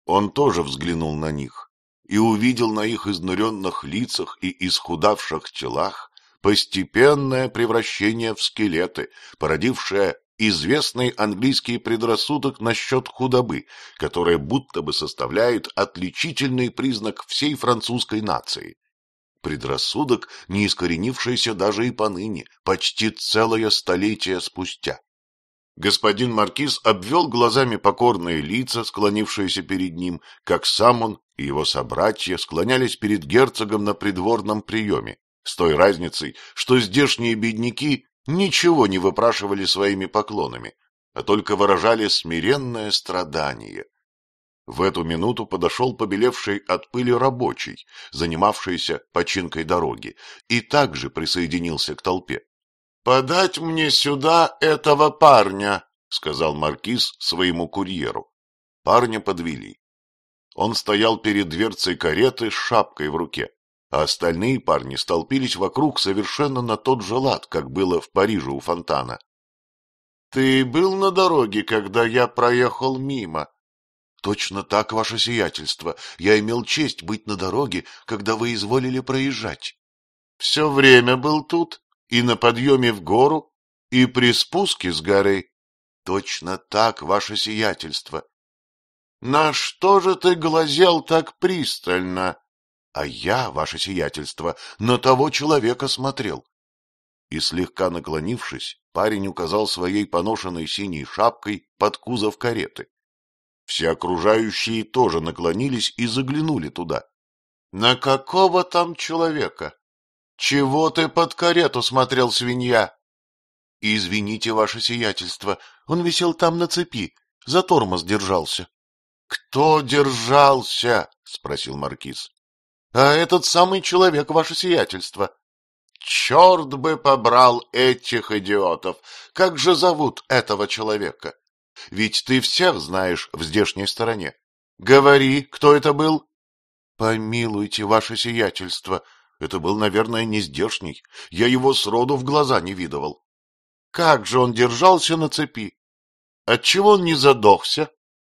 Он тоже взглянул на них и увидел на их изнуренных лицах и исхудавших телах постепенное превращение в скелеты, породившее известный английский предрассудок насчет худобы, которая будто бы составляет отличительный признак всей французской нации предрассудок, не искоренившийся даже и поныне, почти целое столетие спустя. Господин Маркиз обвел глазами покорные лица, склонившиеся перед ним, как сам он и его собратья склонялись перед герцогом на придворном приеме, с той разницей, что здешние бедняки ничего не выпрашивали своими поклонами, а только выражали смиренное страдание, в эту минуту подошел побелевший от пыли рабочий, занимавшийся починкой дороги, и также присоединился к толпе. — Подать мне сюда этого парня, — сказал маркиз своему курьеру. Парня подвели. Он стоял перед дверцей кареты с шапкой в руке, а остальные парни столпились вокруг совершенно на тот же лад, как было в Париже у фонтана. — Ты был на дороге, когда я проехал мимо? Точно так, ваше сиятельство. Я имел честь быть на дороге, когда вы изволили проезжать. Все время был тут, и на подъеме в гору, и при спуске с горы. Точно так, ваше сиятельство. На что же ты глазел так пристально? А я, ваше сиятельство, на того человека смотрел. И слегка наклонившись, парень указал своей поношенной синей шапкой под кузов кареты. Все окружающие тоже наклонились и заглянули туда. — На какого там человека? Чего ты под карету смотрел, свинья? — Извините, ваше сиятельство, он висел там на цепи, за тормоз держался. — Кто держался? — спросил маркиз. — А этот самый человек, ваше сиятельство. — Черт бы побрал этих идиотов! Как же зовут этого человека? — ведь ты всех знаешь в здешней стороне. Говори, кто это был? — Помилуйте, ваше сиятельство. Это был, наверное, не здешний. Я его сроду в глаза не видывал. Как же он держался на цепи? Отчего он не задохся?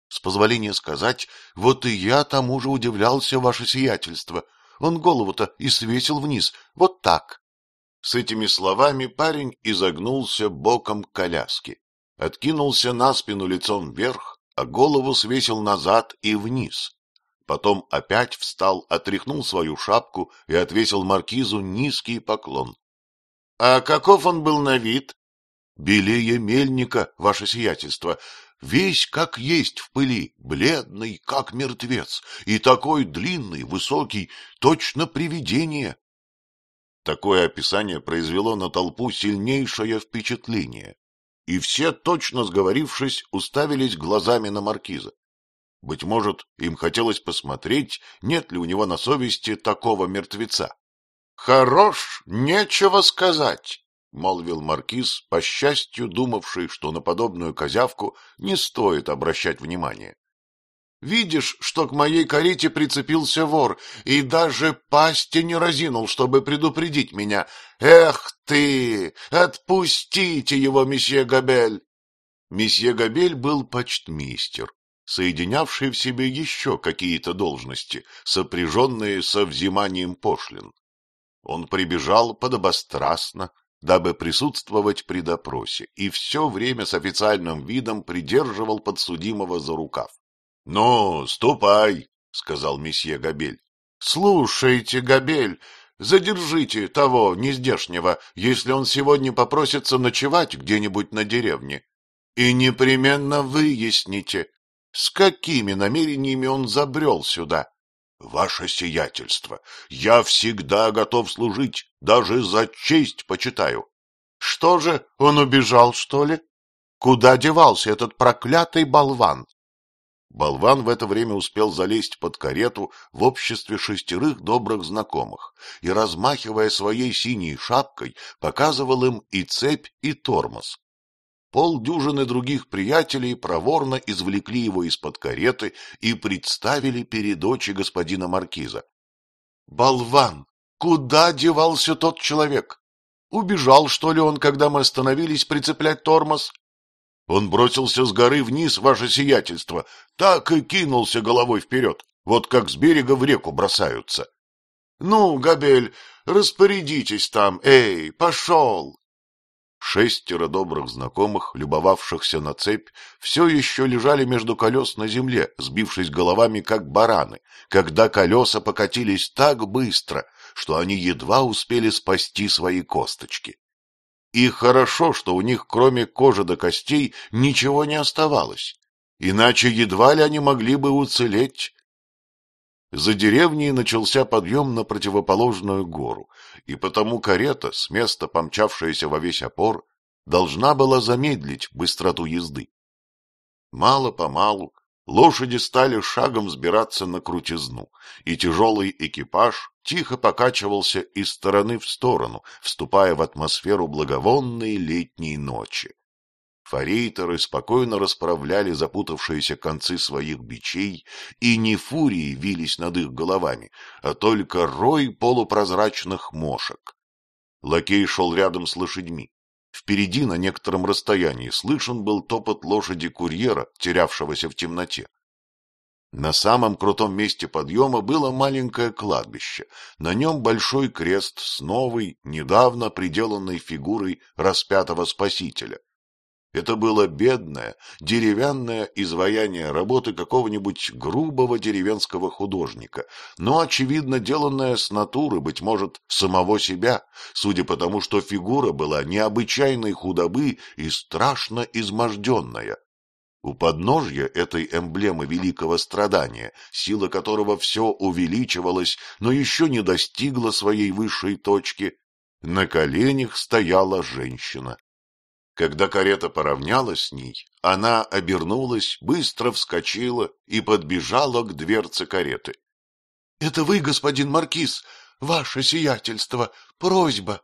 С позволения сказать, вот и я тому же удивлялся, ваше сиятельство. Он голову-то и свесил вниз, вот так. С этими словами парень изогнулся боком к коляске откинулся на спину лицом вверх, а голову свесил назад и вниз. Потом опять встал, отряхнул свою шапку и отвесил маркизу низкий поклон. — А каков он был на вид? — Белее мельника, ваше сиятельство, весь как есть в пыли, бледный, как мертвец, и такой длинный, высокий, точно привидение. Такое описание произвело на толпу сильнейшее впечатление и все, точно сговорившись, уставились глазами на маркиза. Быть может, им хотелось посмотреть, нет ли у него на совести такого мертвеца. — Хорош, нечего сказать, — молвил маркиз, по счастью думавший, что на подобную козявку не стоит обращать внимания. Видишь, что к моей карете прицепился вор и даже пасти не разинул, чтобы предупредить меня. Эх ты! Отпустите его, месье Габель!» Месье Габель был почтмистер, соединявший в себе еще какие-то должности, сопряженные со взиманием пошлин. Он прибежал подобострастно, дабы присутствовать при допросе, и все время с официальным видом придерживал подсудимого за рукав. — Ну, ступай, — сказал месье Габель. — Слушайте, Габель, задержите того нездешнего, если он сегодня попросится ночевать где-нибудь на деревне. И непременно выясните, с какими намерениями он забрел сюда. — Ваше сиятельство, я всегда готов служить, даже за честь почитаю. — Что же, он убежал, что ли? Куда девался этот проклятый болван? Болван в это время успел залезть под карету в обществе шестерых добрых знакомых и, размахивая своей синей шапкой, показывал им и цепь, и тормоз. Полдюжины других приятелей проворно извлекли его из-под кареты и представили перед очи господина Маркиза. — Болван! Куда девался тот человек? Убежал, что ли, он, когда мы остановились прицеплять тормоз? Он бросился с горы вниз, ваше сиятельство, так и кинулся головой вперед, вот как с берега в реку бросаются. — Ну, Габель, распорядитесь там, эй, пошел! Шестеро добрых знакомых, любовавшихся на цепь, все еще лежали между колес на земле, сбившись головами, как бараны, когда колеса покатились так быстро, что они едва успели спасти свои косточки. И хорошо, что у них кроме кожи до костей ничего не оставалось, иначе едва ли они могли бы уцелеть. За деревней начался подъем на противоположную гору, и потому карета, с места помчавшаяся во весь опор, должна была замедлить быстроту езды. Мало-помалу лошади стали шагом сбираться на крутизну, и тяжелый экипаж тихо покачивался из стороны в сторону, вступая в атмосферу благовонной летней ночи. Фарейторы спокойно расправляли запутавшиеся концы своих бичей, и не фурии вились над их головами, а только рой полупрозрачных мошек. Лакей шел рядом с лошадьми. Впереди на некотором расстоянии слышен был топот лошади курьера, терявшегося в темноте. На самом крутом месте подъема было маленькое кладбище, на нем большой крест с новой, недавно приделанной фигурой распятого спасителя. Это было бедное, деревянное изваяние работы какого-нибудь грубого деревенского художника, но, очевидно, деланное с натуры, быть может, самого себя, судя по тому, что фигура была необычайной худобы и страшно изможденная. У подножья этой эмблемы великого страдания, сила которого все увеличивалась, но еще не достигла своей высшей точки, на коленях стояла женщина. Когда карета поравнялась с ней, она обернулась, быстро вскочила и подбежала к дверце кареты. — Это вы, господин Маркиз, ваше сиятельство, просьба!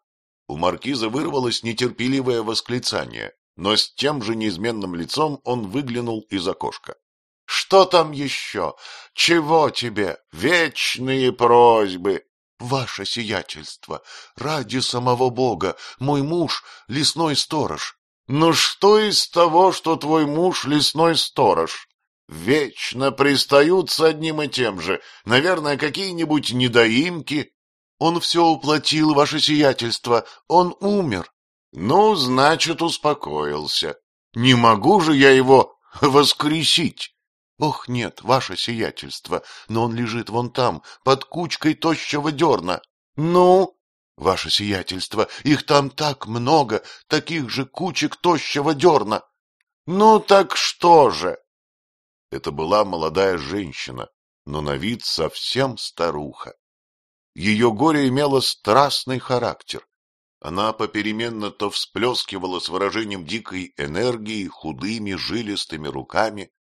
У Маркиза вырвалось нетерпеливое восклицание но с тем же неизменным лицом он выглянул из окошка. — Что там еще? Чего тебе? Вечные просьбы! — Ваше сиятельство! Ради самого Бога! Мой муж — лесной сторож! — Ну что из того, что твой муж — лесной сторож? Вечно пристают с одним и тем же. Наверное, какие-нибудь недоимки. Он все уплатил, ваше сиятельство. Он умер. Ну, значит, успокоился. Не могу же я его воскресить. Ох, нет, ваше сиятельство, но он лежит вон там, под кучкой тощего дерна. Ну, ваше сиятельство, их там так много, таких же кучек тощего дерна. Ну так что же? Это была молодая женщина, но на вид совсем старуха. Ее горе имело страстный характер, она попеременно то всплескивала с выражением дикой энергии худыми жилистыми руками,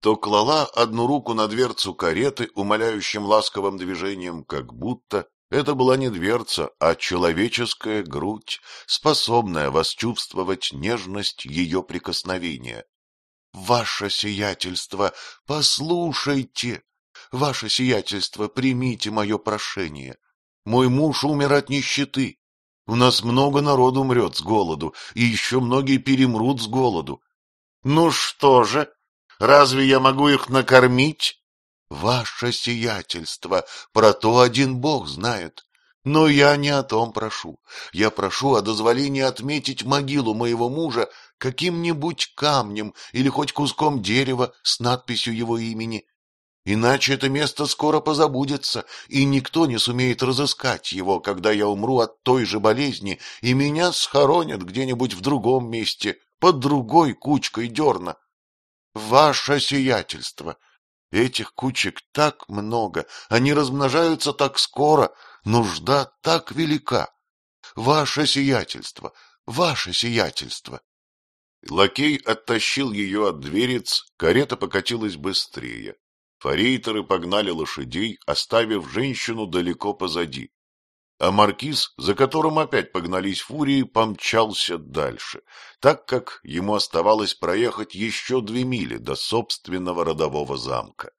то клала одну руку на дверцу кареты умоляющим ласковым движением, как будто это была не дверца, а человеческая грудь, способная восчувствовать нежность ее прикосновения. — Ваше сиятельство, послушайте! Ваше сиятельство, примите мое прошение! Мой муж умер от нищеты, у нас много народу умрет с голоду, и еще многие перемрут с голоду. Ну что же, разве я могу их накормить? Ваше сиятельство, про то один Бог знает. Но я не о том прошу. Я прошу о дозволении отметить могилу моего мужа каким-нибудь камнем или хоть куском дерева с надписью его имени. Иначе это место скоро позабудется, и никто не сумеет разыскать его, когда я умру от той же болезни, и меня схоронят где-нибудь в другом месте, под другой кучкой дерна. Ваше сиятельство! Этих кучек так много, они размножаются так скоро, нужда так велика. Ваше сиятельство! Ваше сиятельство! Лакей оттащил ее от дверец, карета покатилась быстрее. Фарейторы погнали лошадей, оставив женщину далеко позади. А маркиз, за которым опять погнались фурии, помчался дальше, так как ему оставалось проехать еще две мили до собственного родового замка.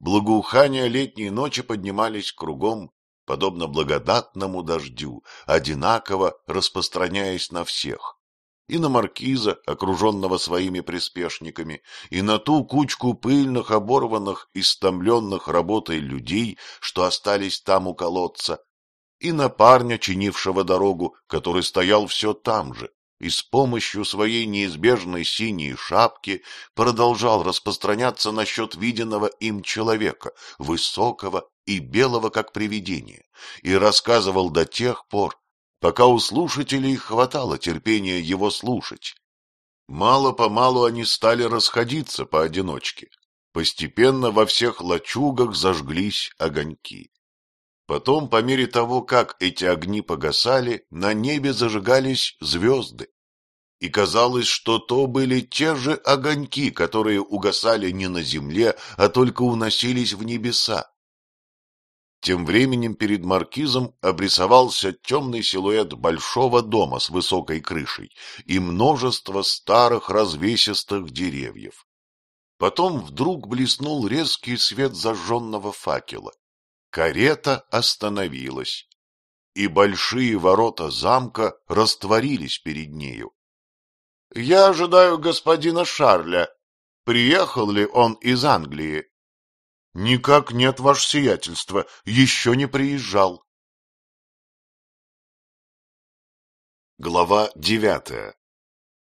Благоухания летней ночи поднимались кругом, подобно благодатному дождю, одинаково распространяясь на всех, и на маркиза, окруженного своими приспешниками, и на ту кучку пыльных, оборванных, истомленных работой людей, что остались там у колодца, и на парня, чинившего дорогу, который стоял все там же, и с помощью своей неизбежной синей шапки продолжал распространяться насчет виденного им человека, высокого и белого как привидение, и рассказывал до тех пор, пока у слушателей хватало терпения его слушать. Мало-помалу они стали расходиться поодиночке. Постепенно во всех лачугах зажглись огоньки. Потом, по мере того, как эти огни погасали, на небе зажигались звезды. И казалось, что то были те же огоньки, которые угасали не на земле, а только уносились в небеса. Тем временем перед маркизом обрисовался темный силуэт большого дома с высокой крышей и множество старых развесистых деревьев. Потом вдруг блеснул резкий свет зажженного факела. Карета остановилась, и большие ворота замка растворились перед нею. — Я ожидаю господина Шарля. Приехал ли он из Англии? Никак нет, ваше сиятельство, еще не приезжал. Глава девятая.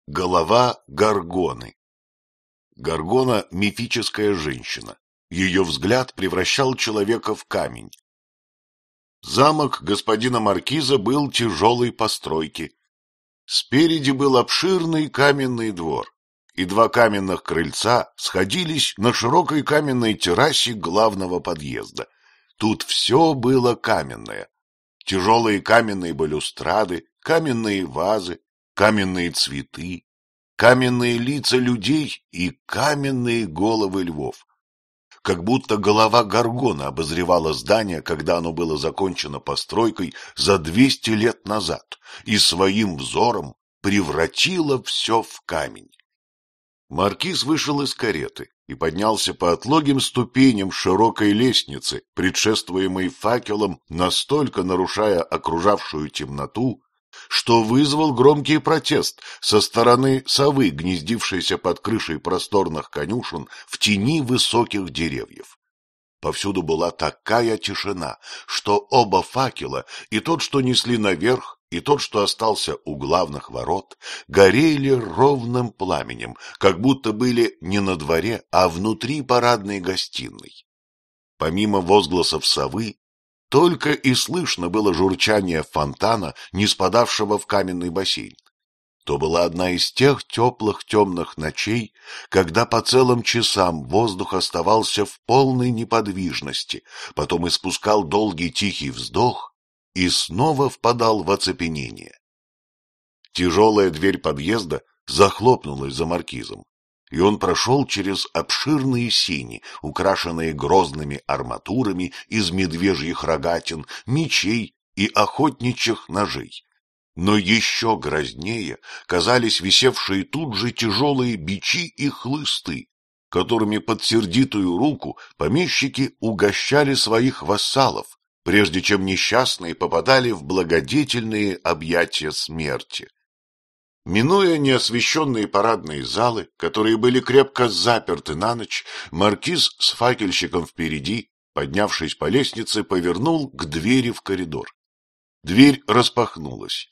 Голова Горгоны. Горгона — мифическая женщина. Ее взгляд превращал человека в камень. Замок господина Маркиза был тяжелой постройки. Спереди был обширный каменный двор и два каменных крыльца сходились на широкой каменной террасе главного подъезда. Тут все было каменное. Тяжелые каменные балюстрады, каменные вазы, каменные цветы, каменные лица людей и каменные головы львов. Как будто голова Гаргона обозревала здание, когда оно было закончено постройкой за двести лет назад, и своим взором превратила все в камень. Маркиз вышел из кареты и поднялся по отлогим ступеням широкой лестницы, предшествуемой факелом, настолько нарушая окружавшую темноту, что вызвал громкий протест со стороны совы, гнездившейся под крышей просторных конюшен в тени высоких деревьев. Повсюду была такая тишина, что оба факела, и тот, что несли наверх, и тот, что остался у главных ворот, горели ровным пламенем, как будто были не на дворе, а внутри парадной гостиной. Помимо возгласов совы, только и слышно было журчание фонтана, не спадавшего в каменный бассейн. То была одна из тех теплых темных ночей, когда по целым часам воздух оставался в полной неподвижности, потом испускал долгий тихий вздох, и снова впадал в оцепенение. Тяжелая дверь подъезда захлопнулась за маркизом, и он прошел через обширные сини, украшенные грозными арматурами из медвежьих рогатин, мечей и охотничьих ножей. Но еще грознее казались висевшие тут же тяжелые бичи и хлысты, которыми под сердитую руку помещики угощали своих вассалов, прежде чем несчастные попадали в благодетельные объятия смерти. Минуя неосвещенные парадные залы, которые были крепко заперты на ночь, маркиз с факельщиком впереди, поднявшись по лестнице, повернул к двери в коридор. Дверь распахнулась,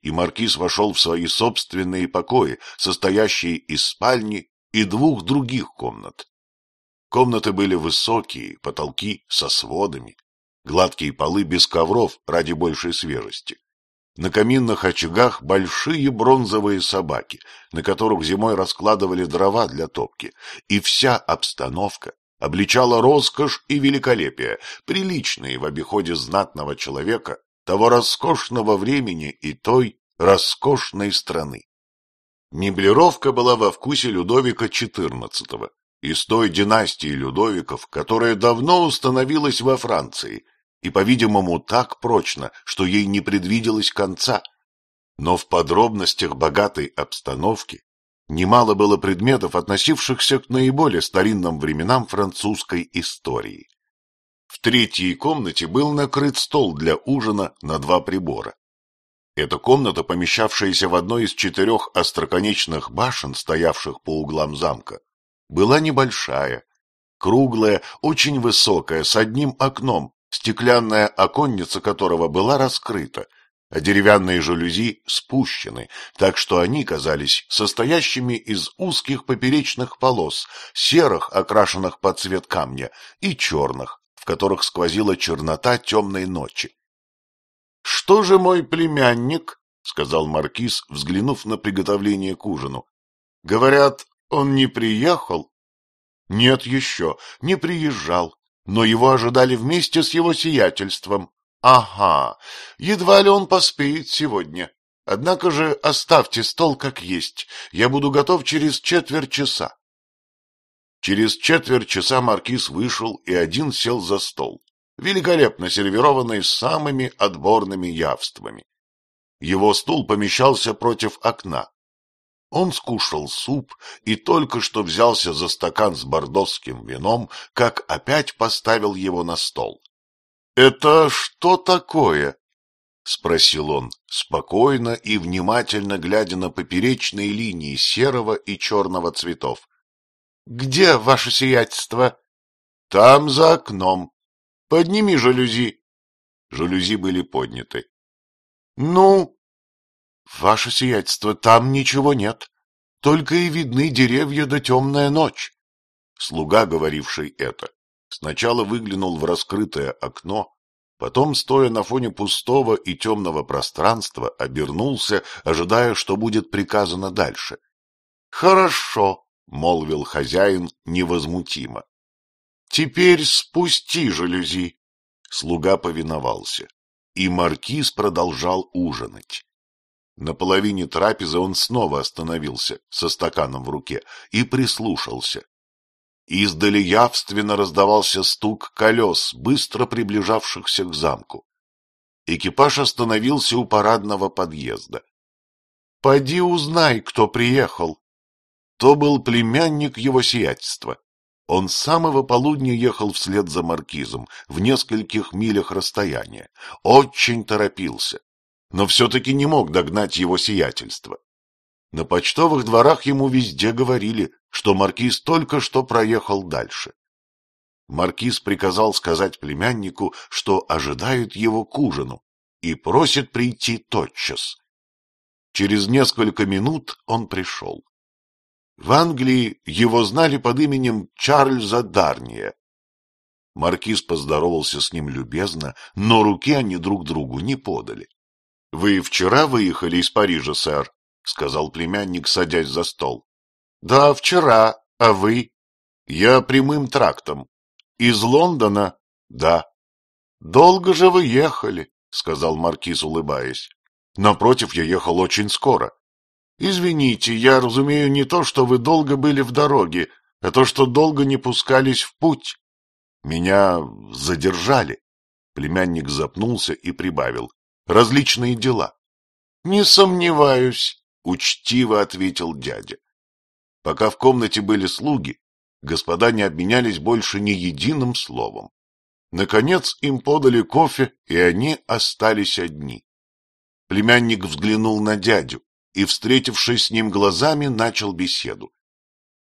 и маркиз вошел в свои собственные покои, состоящие из спальни и двух других комнат. Комнаты были высокие, потолки со сводами, гладкие полы без ковров ради большей свежести. На каминных очагах большие бронзовые собаки, на которых зимой раскладывали дрова для топки, и вся обстановка обличала роскошь и великолепие, приличные в обиходе знатного человека, того роскошного времени и той роскошной страны. Меблировка была во вкусе Людовика XIV, из той династии Людовиков, которая давно установилась во Франции – и, по-видимому, так прочно, что ей не предвиделось конца. Но в подробностях богатой обстановки немало было предметов, относившихся к наиболее старинным временам французской истории. В третьей комнате был накрыт стол для ужина на два прибора. Эта комната, помещавшаяся в одной из четырех остроконечных башен, стоявших по углам замка, была небольшая, круглая, очень высокая, с одним окном, стеклянная оконница которого была раскрыта, а деревянные жалюзи спущены, так что они казались состоящими из узких поперечных полос, серых, окрашенных под цвет камня, и черных, в которых сквозила чернота темной ночи. — Что же мой племянник? — сказал маркиз, взглянув на приготовление к ужину. — Говорят, он не приехал? — Нет еще, не приезжал, но его ожидали вместе с его сиятельством. Ага, едва ли он поспеет сегодня. Однако же оставьте стол как есть, я буду готов через четверть часа. Через четверть часа маркиз вышел и один сел за стол, великолепно сервированный самыми отборными явствами. Его стул помещался против окна, он скушал суп и только что взялся за стакан с бордовским вином, как опять поставил его на стол. — Это что такое? — спросил он, спокойно и внимательно глядя на поперечные линии серого и черного цветов. — Где ваше сиятельство? — Там, за окном. Подними жалюзи. Жалюзи были подняты. — Ну, — Ваше сиятельство, там ничего нет, только и видны деревья да темная ночь. Слуга, говоривший это, сначала выглянул в раскрытое окно, потом, стоя на фоне пустого и темного пространства, обернулся, ожидая, что будет приказано дальше. — Хорошо, — молвил хозяин невозмутимо. — Теперь спусти жалюзи. Слуга повиновался, и маркиз продолжал ужинать. На половине трапезы он снова остановился со стаканом в руке и прислушался. Издали явственно раздавался стук колес, быстро приближавшихся к замку. Экипаж остановился у парадного подъезда. — Пойди узнай, кто приехал. То был племянник его сиятельства. Он с самого полудня ехал вслед за маркизом, в нескольких милях расстояния. Очень торопился но все-таки не мог догнать его сиятельство. На почтовых дворах ему везде говорили, что маркиз только что проехал дальше. Маркиз приказал сказать племяннику, что ожидают его к ужину, и просит прийти тотчас. Через несколько минут он пришел. В Англии его знали под именем Чарльза Дарния. Маркиз поздоровался с ним любезно, но руки они друг другу не подали. «Вы вчера выехали из Парижа, сэр?» — сказал племянник, садясь за стол. «Да, вчера. А вы?» «Я прямым трактом. Из Лондона?» «Да». «Долго же вы ехали?» — сказал маркиз, улыбаясь. «Напротив, я ехал очень скоро. Извините, я разумею не то, что вы долго были в дороге, а то, что долго не пускались в путь. Меня задержали». Племянник запнулся и прибавил различные дела. — Не сомневаюсь, — учтиво ответил дядя. Пока в комнате были слуги, господа не обменялись больше ни единым словом. Наконец им подали кофе, и они остались одни. Племянник взглянул на дядю и, встретившись с ним глазами, начал беседу.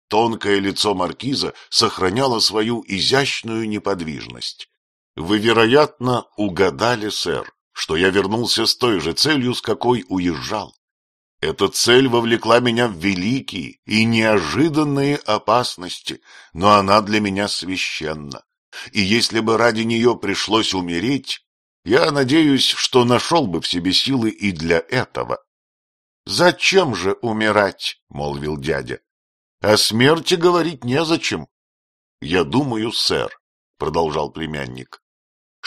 Тонкое лицо маркиза сохраняло свою изящную неподвижность. — Вы, вероятно, угадали, сэр, что я вернулся с той же целью, с какой уезжал. Эта цель вовлекла меня в великие и неожиданные опасности, но она для меня священна. И если бы ради нее пришлось умереть, я надеюсь, что нашел бы в себе силы и для этого. — Зачем же умирать? — молвил дядя. — О смерти говорить незачем. — Я думаю, сэр, — продолжал племянник,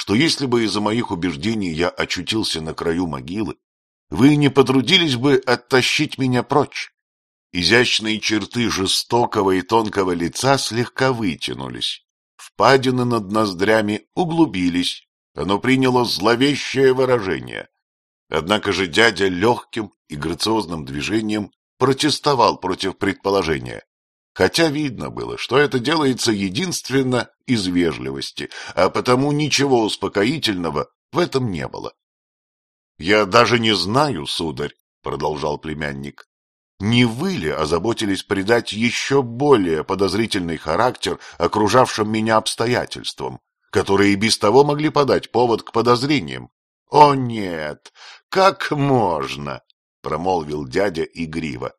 что если бы из-за моих убеждений я очутился на краю могилы, вы не потрудились бы оттащить меня прочь. Изящные черты жестокого и тонкого лица слегка вытянулись. Впадины над ноздрями углубились, оно приняло зловещее выражение. Однако же дядя легким и грациозным движением протестовал против предположения хотя видно было, что это делается единственно из вежливости, а потому ничего успокоительного в этом не было. — Я даже не знаю, сударь, — продолжал племянник, — не вы ли озаботились придать еще более подозрительный характер окружавшим меня обстоятельствам, которые и без того могли подать повод к подозрениям? — О нет, как можно! — промолвил дядя игриво.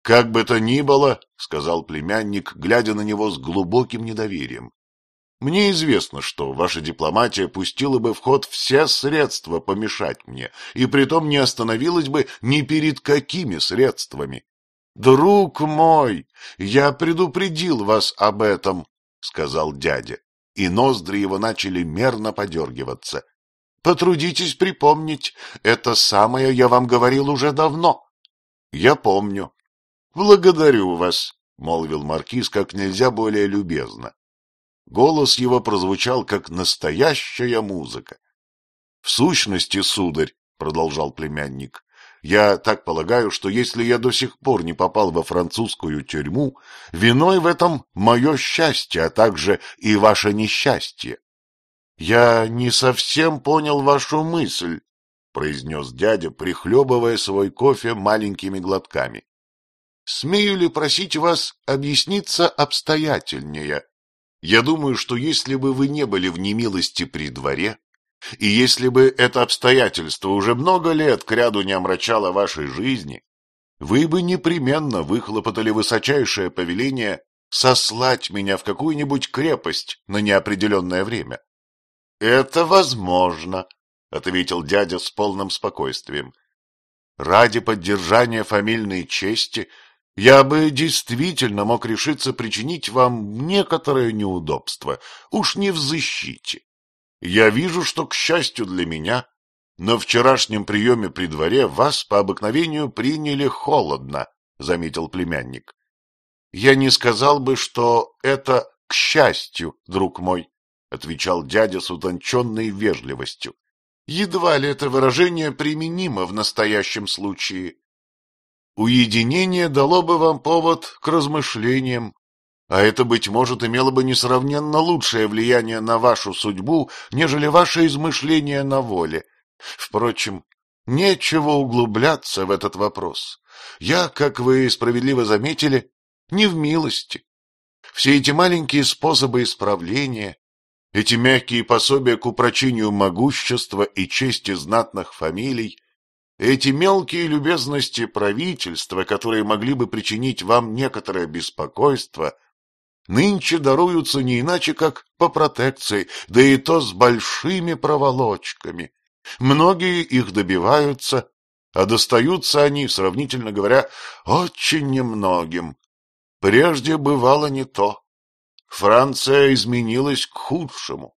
— Как бы то ни было, — сказал племянник, глядя на него с глубоким недоверием, — мне известно, что ваша дипломатия пустила бы в ход все средства помешать мне, и притом не остановилась бы ни перед какими средствами. — Друг мой, я предупредил вас об этом, — сказал дядя, и ноздри его начали мерно подергиваться. — Потрудитесь припомнить, это самое я вам говорил уже давно. — Я помню, — Благодарю вас, — молвил маркиз как нельзя более любезно. Голос его прозвучал, как настоящая музыка. — В сущности, сударь, — продолжал племянник, — я так полагаю, что если я до сих пор не попал во французскую тюрьму, виной в этом мое счастье, а также и ваше несчастье. — Я не совсем понял вашу мысль, — произнес дядя, прихлебывая свой кофе маленькими глотками смею ли просить вас объясниться обстоятельнее? Я думаю, что если бы вы не были в немилости при дворе, и если бы это обстоятельство уже много лет кряду не омрачало вашей жизни, вы бы непременно выхлопотали высочайшее повеление сослать меня в какую-нибудь крепость на неопределенное время. — Это возможно, — ответил дядя с полным спокойствием. — Ради поддержания фамильной чести я бы действительно мог решиться причинить вам некоторое неудобство, уж не в защите. Я вижу, что, к счастью для меня, на вчерашнем приеме при дворе вас по обыкновению приняли холодно, — заметил племянник. — Я не сказал бы, что это к счастью, друг мой, — отвечал дядя с утонченной вежливостью. — Едва ли это выражение применимо в настоящем случае. Уединение дало бы вам повод к размышлениям, а это, быть может, имело бы несравненно лучшее влияние на вашу судьбу, нежели ваше измышление на воле. Впрочем, нечего углубляться в этот вопрос. Я, как вы справедливо заметили, не в милости. Все эти маленькие способы исправления, эти мягкие пособия к упрочению могущества и чести знатных фамилий — эти мелкие любезности правительства, которые могли бы причинить вам некоторое беспокойство, нынче даруются не иначе, как по протекции, да и то с большими проволочками. Многие их добиваются, а достаются они, сравнительно говоря, очень немногим. Прежде бывало не то. Франция изменилась к худшему.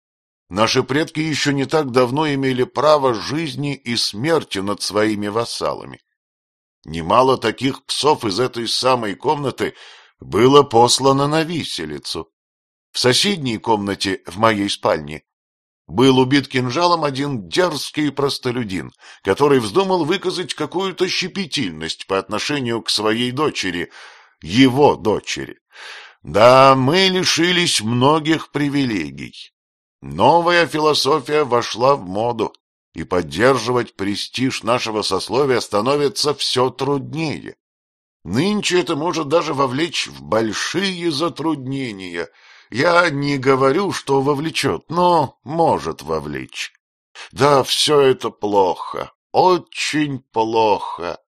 Наши предки еще не так давно имели право жизни и смерти над своими вассалами. Немало таких псов из этой самой комнаты было послано на виселицу. В соседней комнате, в моей спальне, был убит кинжалом один дерзкий простолюдин, который вздумал выказать какую-то щепетильность по отношению к своей дочери, его дочери. Да, мы лишились многих привилегий, Новая философия вошла в моду, и поддерживать престиж нашего сословия становится все труднее. Нынче это может даже вовлечь в большие затруднения. Я не говорю, что вовлечет, но может вовлечь. Да, все это плохо, очень плохо.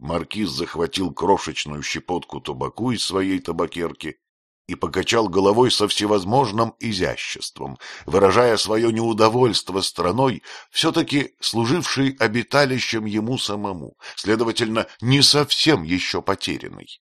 Маркиз захватил крошечную щепотку табаку из своей табакерки и покачал головой со всевозможным изяществом, выражая свое неудовольство страной, все-таки служившей обиталищем ему самому, следовательно, не совсем еще потерянной.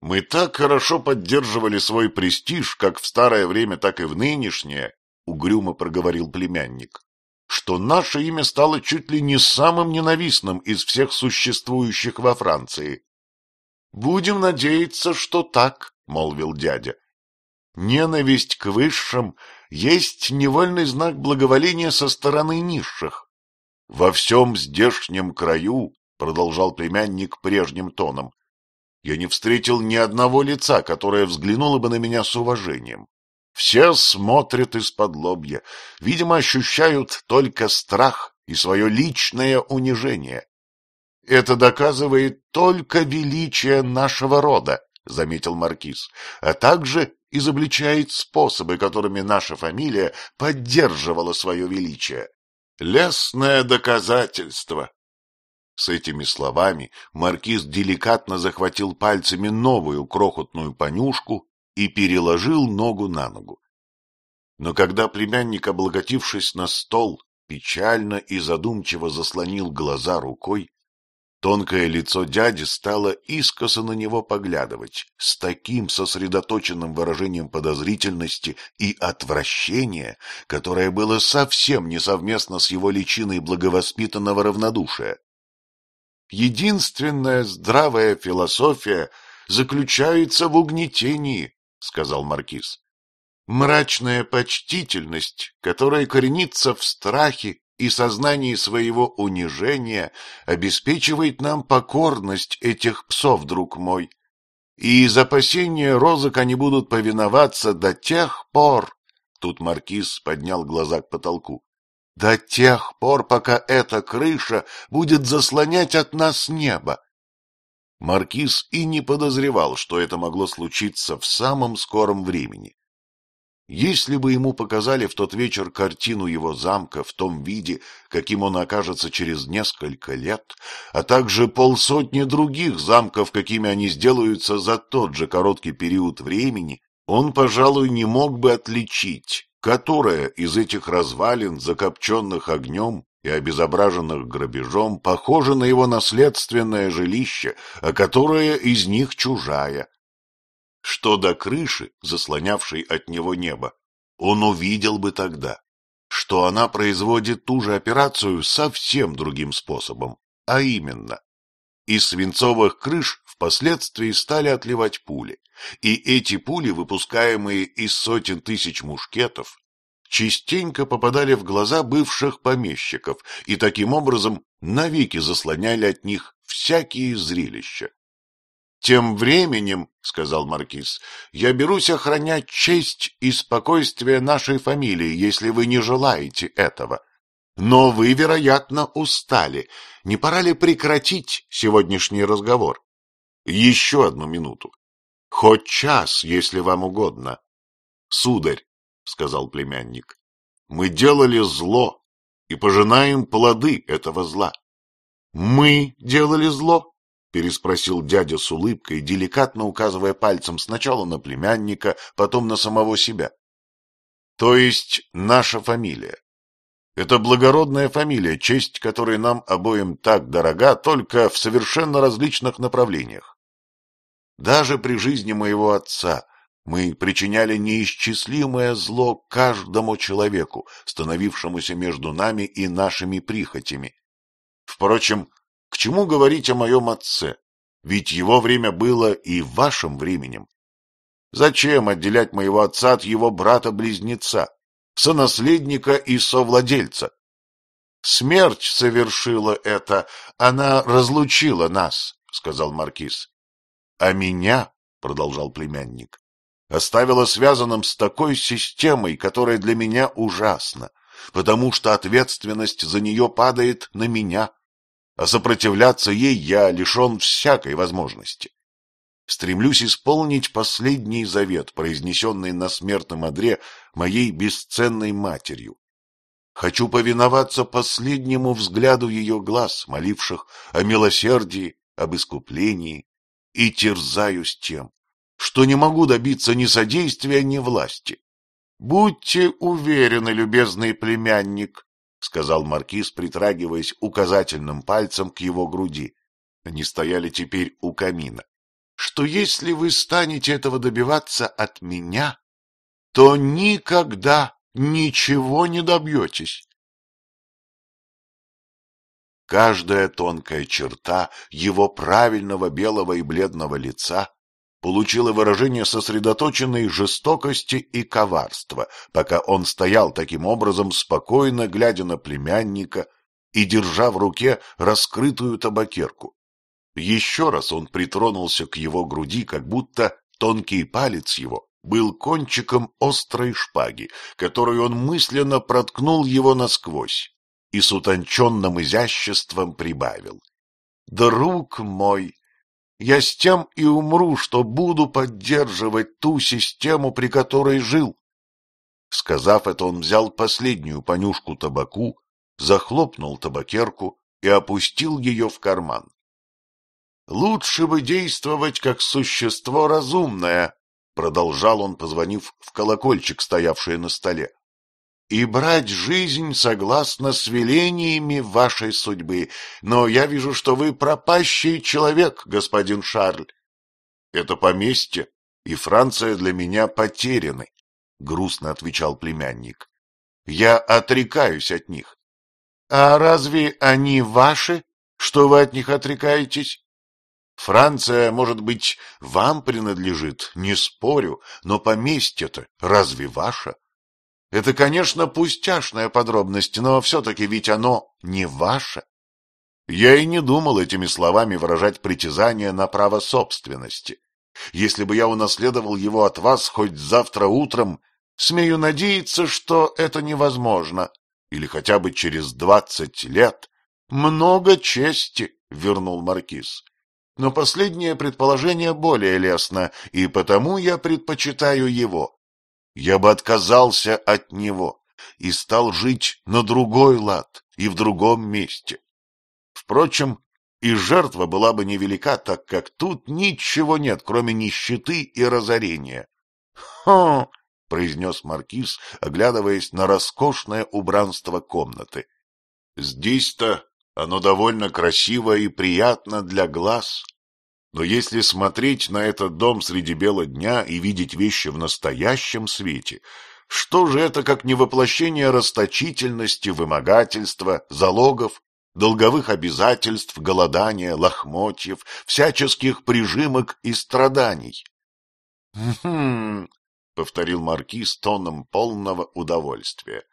Мы так хорошо поддерживали свой престиж, как в старое время, так и в нынешнее, — угрюмо проговорил племянник, — что наше имя стало чуть ли не самым ненавистным из всех существующих во Франции. — Будем надеяться, что так, — молвил дядя. Ненависть к высшим есть невольный знак благоволения со стороны низших. Во всем здешнем краю, продолжал племянник прежним тоном, я не встретил ни одного лица, которое взглянуло бы на меня с уважением. Все смотрят из-под лобья, видимо, ощущают только страх и свое личное унижение. — Это доказывает только величие нашего рода, — заметил Маркиз, — а также изобличает способы, которыми наша фамилия поддерживала свое величие. Лесное доказательство. С этими словами маркиз деликатно захватил пальцами новую крохотную понюшку и переложил ногу на ногу. Но когда племянник, облокотившись на стол, печально и задумчиво заслонил глаза рукой, Тонкое лицо дяди стало искоса на него поглядывать, с таким сосредоточенным выражением подозрительности и отвращения, которое было совсем несовместно с его личиной благовоспитанного равнодушия. «Единственная здравая философия заключается в угнетении», — сказал маркиз. «Мрачная почтительность, которая коренится в страхе и сознании своего унижения обеспечивает нам покорность этих псов, друг мой. И из опасения розок они будут повиноваться до тех пор... Тут маркиз поднял глаза к потолку. До тех пор, пока эта крыша будет заслонять от нас небо. Маркиз и не подозревал, что это могло случиться в самом скором времени. Если бы ему показали в тот вечер картину его замка в том виде, каким он окажется через несколько лет, а также полсотни других замков, какими они сделаются за тот же короткий период времени, он, пожалуй, не мог бы отличить, которая из этих развалин, закопченных огнем и обезображенных грабежом, похожа на его наследственное жилище, а которая из них чужая что до крыши, заслонявшей от него небо, он увидел бы тогда, что она производит ту же операцию совсем другим способом, а именно, из свинцовых крыш впоследствии стали отливать пули, и эти пули, выпускаемые из сотен тысяч мушкетов, частенько попадали в глаза бывших помещиков и таким образом навеки заслоняли от них всякие зрелища. Тем временем, — сказал маркиз, — я берусь охранять честь и спокойствие нашей фамилии, если вы не желаете этого. Но вы, вероятно, устали. Не пора ли прекратить сегодняшний разговор? Еще одну минуту. Хоть час, если вам угодно. Сударь, — сказал племянник, — мы делали зло и пожинаем плоды этого зла. Мы делали зло? — переспросил дядя с улыбкой, деликатно указывая пальцем сначала на племянника, потом на самого себя. — То есть наша фамилия. Это благородная фамилия, честь которой нам обоим так дорога, только в совершенно различных направлениях. Даже при жизни моего отца мы причиняли неисчислимое зло каждому человеку, становившемуся между нами и нашими прихотями. Впрочем, к чему говорить о моем отце? Ведь его время было и вашим временем. Зачем отделять моего отца от его брата-близнеца, сонаследника и совладельца? Смерть совершила это, она разлучила нас, — сказал маркиз. — А меня, — продолжал племянник, — оставила связанным с такой системой, которая для меня ужасна, потому что ответственность за нее падает на меня. — а сопротивляться ей я лишен всякой возможности. Стремлюсь исполнить последний завет, произнесенный на смертном одре моей бесценной матерью. Хочу повиноваться последнему взгляду ее глаз, моливших о милосердии, об искуплении, и терзаюсь тем, что не могу добиться ни содействия, ни власти. Будьте уверены, любезный племянник, — сказал маркиз, притрагиваясь указательным пальцем к его груди. Они стояли теперь у камина. — Что если вы станете этого добиваться от меня, то никогда ничего не добьетесь. Каждая тонкая черта его правильного белого и бледного лица получило выражение сосредоточенной жестокости и коварства, пока он стоял таким образом, спокойно глядя на племянника и держа в руке раскрытую табакерку. Еще раз он притронулся к его груди, как будто тонкий палец его был кончиком острой шпаги, которую он мысленно проткнул его насквозь и с утонченным изяществом прибавил. «Друг мой, я с тем и умру, что буду поддерживать ту систему, при которой жил. Сказав это, он взял последнюю понюшку табаку, захлопнул табакерку и опустил ее в карман. «Лучше бы действовать как существо разумное», — продолжал он, позвонив в колокольчик, стоявший на столе и брать жизнь согласно с велениями вашей судьбы. Но я вижу, что вы пропащий человек, господин Шарль. Это поместье и Франция для меня потеряны, — грустно отвечал племянник. Я отрекаюсь от них. А разве они ваши, что вы от них отрекаетесь? Франция, может быть, вам принадлежит, не спорю, но поместье-то разве ваше? Это, конечно, пустяшная подробность, но все-таки ведь оно не ваше. Я и не думал этими словами выражать притязание на право собственности. Если бы я унаследовал его от вас хоть завтра утром, смею надеяться, что это невозможно, или хотя бы через двадцать лет. Много чести, — вернул Маркиз. Но последнее предположение более лестно, и потому я предпочитаю его я бы отказался от него и стал жить на другой лад и в другом месте. Впрочем, и жертва была бы невелика, так как тут ничего нет, кроме нищеты и разорения. — Хм! — произнес маркиз, оглядываясь на роскошное убранство комнаты. — Здесь-то оно довольно красиво и приятно для глаз, но если смотреть на этот дом среди бела дня и видеть вещи в настоящем свете, что же это, как не воплощение расточительности, вымогательства, залогов, долговых обязательств, голодания, лохмотьев, всяческих прижимок и страданий? «Хм...» — повторил маркиз тоном полного удовольствия.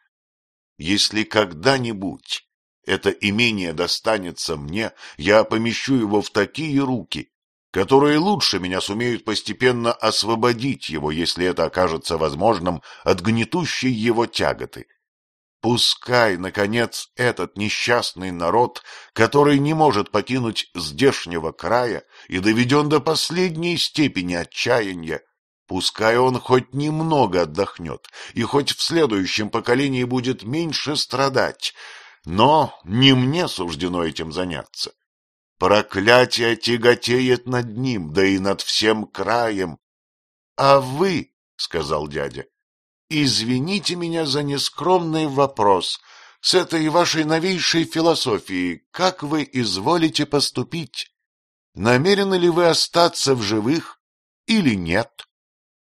«Если когда-нибудь это имение достанется мне, я помещу его в такие руки, которые лучше меня сумеют постепенно освободить его, если это окажется возможным, от гнетущей его тяготы. Пускай, наконец, этот несчастный народ, который не может покинуть здешнего края и доведен до последней степени отчаяния, пускай он хоть немного отдохнет и хоть в следующем поколении будет меньше страдать, но не мне суждено этим заняться. Проклятие тяготеет над ним, да и над всем краем. — А вы, — сказал дядя, — извините меня за нескромный вопрос. С этой вашей новейшей философией как вы изволите поступить? Намерены ли вы остаться в живых или нет?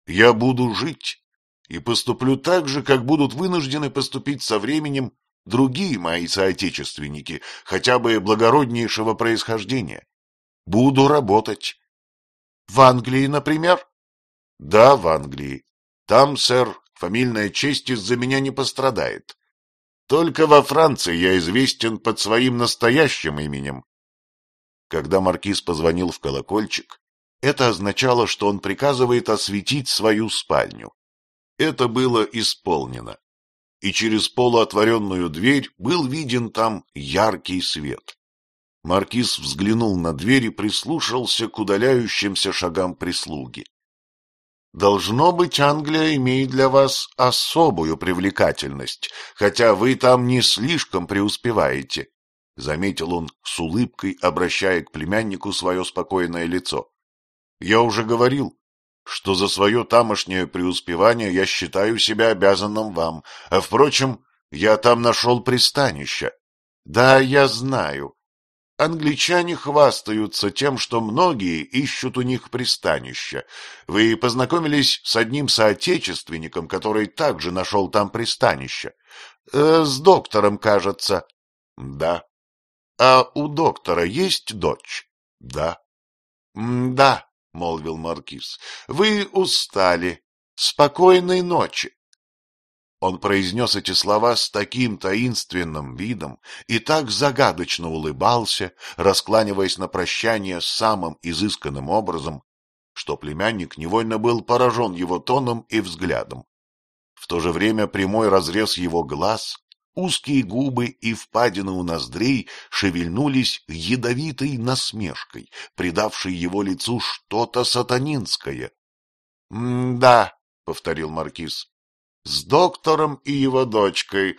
Я буду жить и поступлю так же, как будут вынуждены поступить со временем другие мои соотечественники, хотя бы благороднейшего происхождения. Буду работать. В Англии, например? Да, в Англии. Там, сэр, фамильная честь из-за меня не пострадает. Только во Франции я известен под своим настоящим именем. Когда маркиз позвонил в колокольчик, это означало, что он приказывает осветить свою спальню. Это было исполнено и через полуотворенную дверь был виден там яркий свет. Маркиз взглянул на дверь и прислушался к удаляющимся шагам прислуги. «Должно быть, Англия имеет для вас особую привлекательность, хотя вы там не слишком преуспеваете», — заметил он с улыбкой, обращая к племяннику свое спокойное лицо. «Я уже говорил, что за свое тамошнее преуспевание я считаю себя обязанным вам, а, впрочем, я там нашел пристанище. Да, я знаю. Англичане хвастаются тем, что многие ищут у них пристанище. Вы познакомились с одним соотечественником, который также нашел там пристанище. Э, с доктором, кажется. Да. А у доктора есть дочь? Да. М да. — молвил маркиз, — вы устали. Спокойной ночи. Он произнес эти слова с таким таинственным видом и так загадочно улыбался, раскланиваясь на прощание самым изысканным образом, что племянник невольно был поражен его тоном и взглядом. В то же время прямой разрез его глаз Узкие губы и впадины у ноздрей шевельнулись ядовитой насмешкой, придавшей его лицу что-то сатанинское. — Да, — повторил маркиз, — с доктором и его дочкой.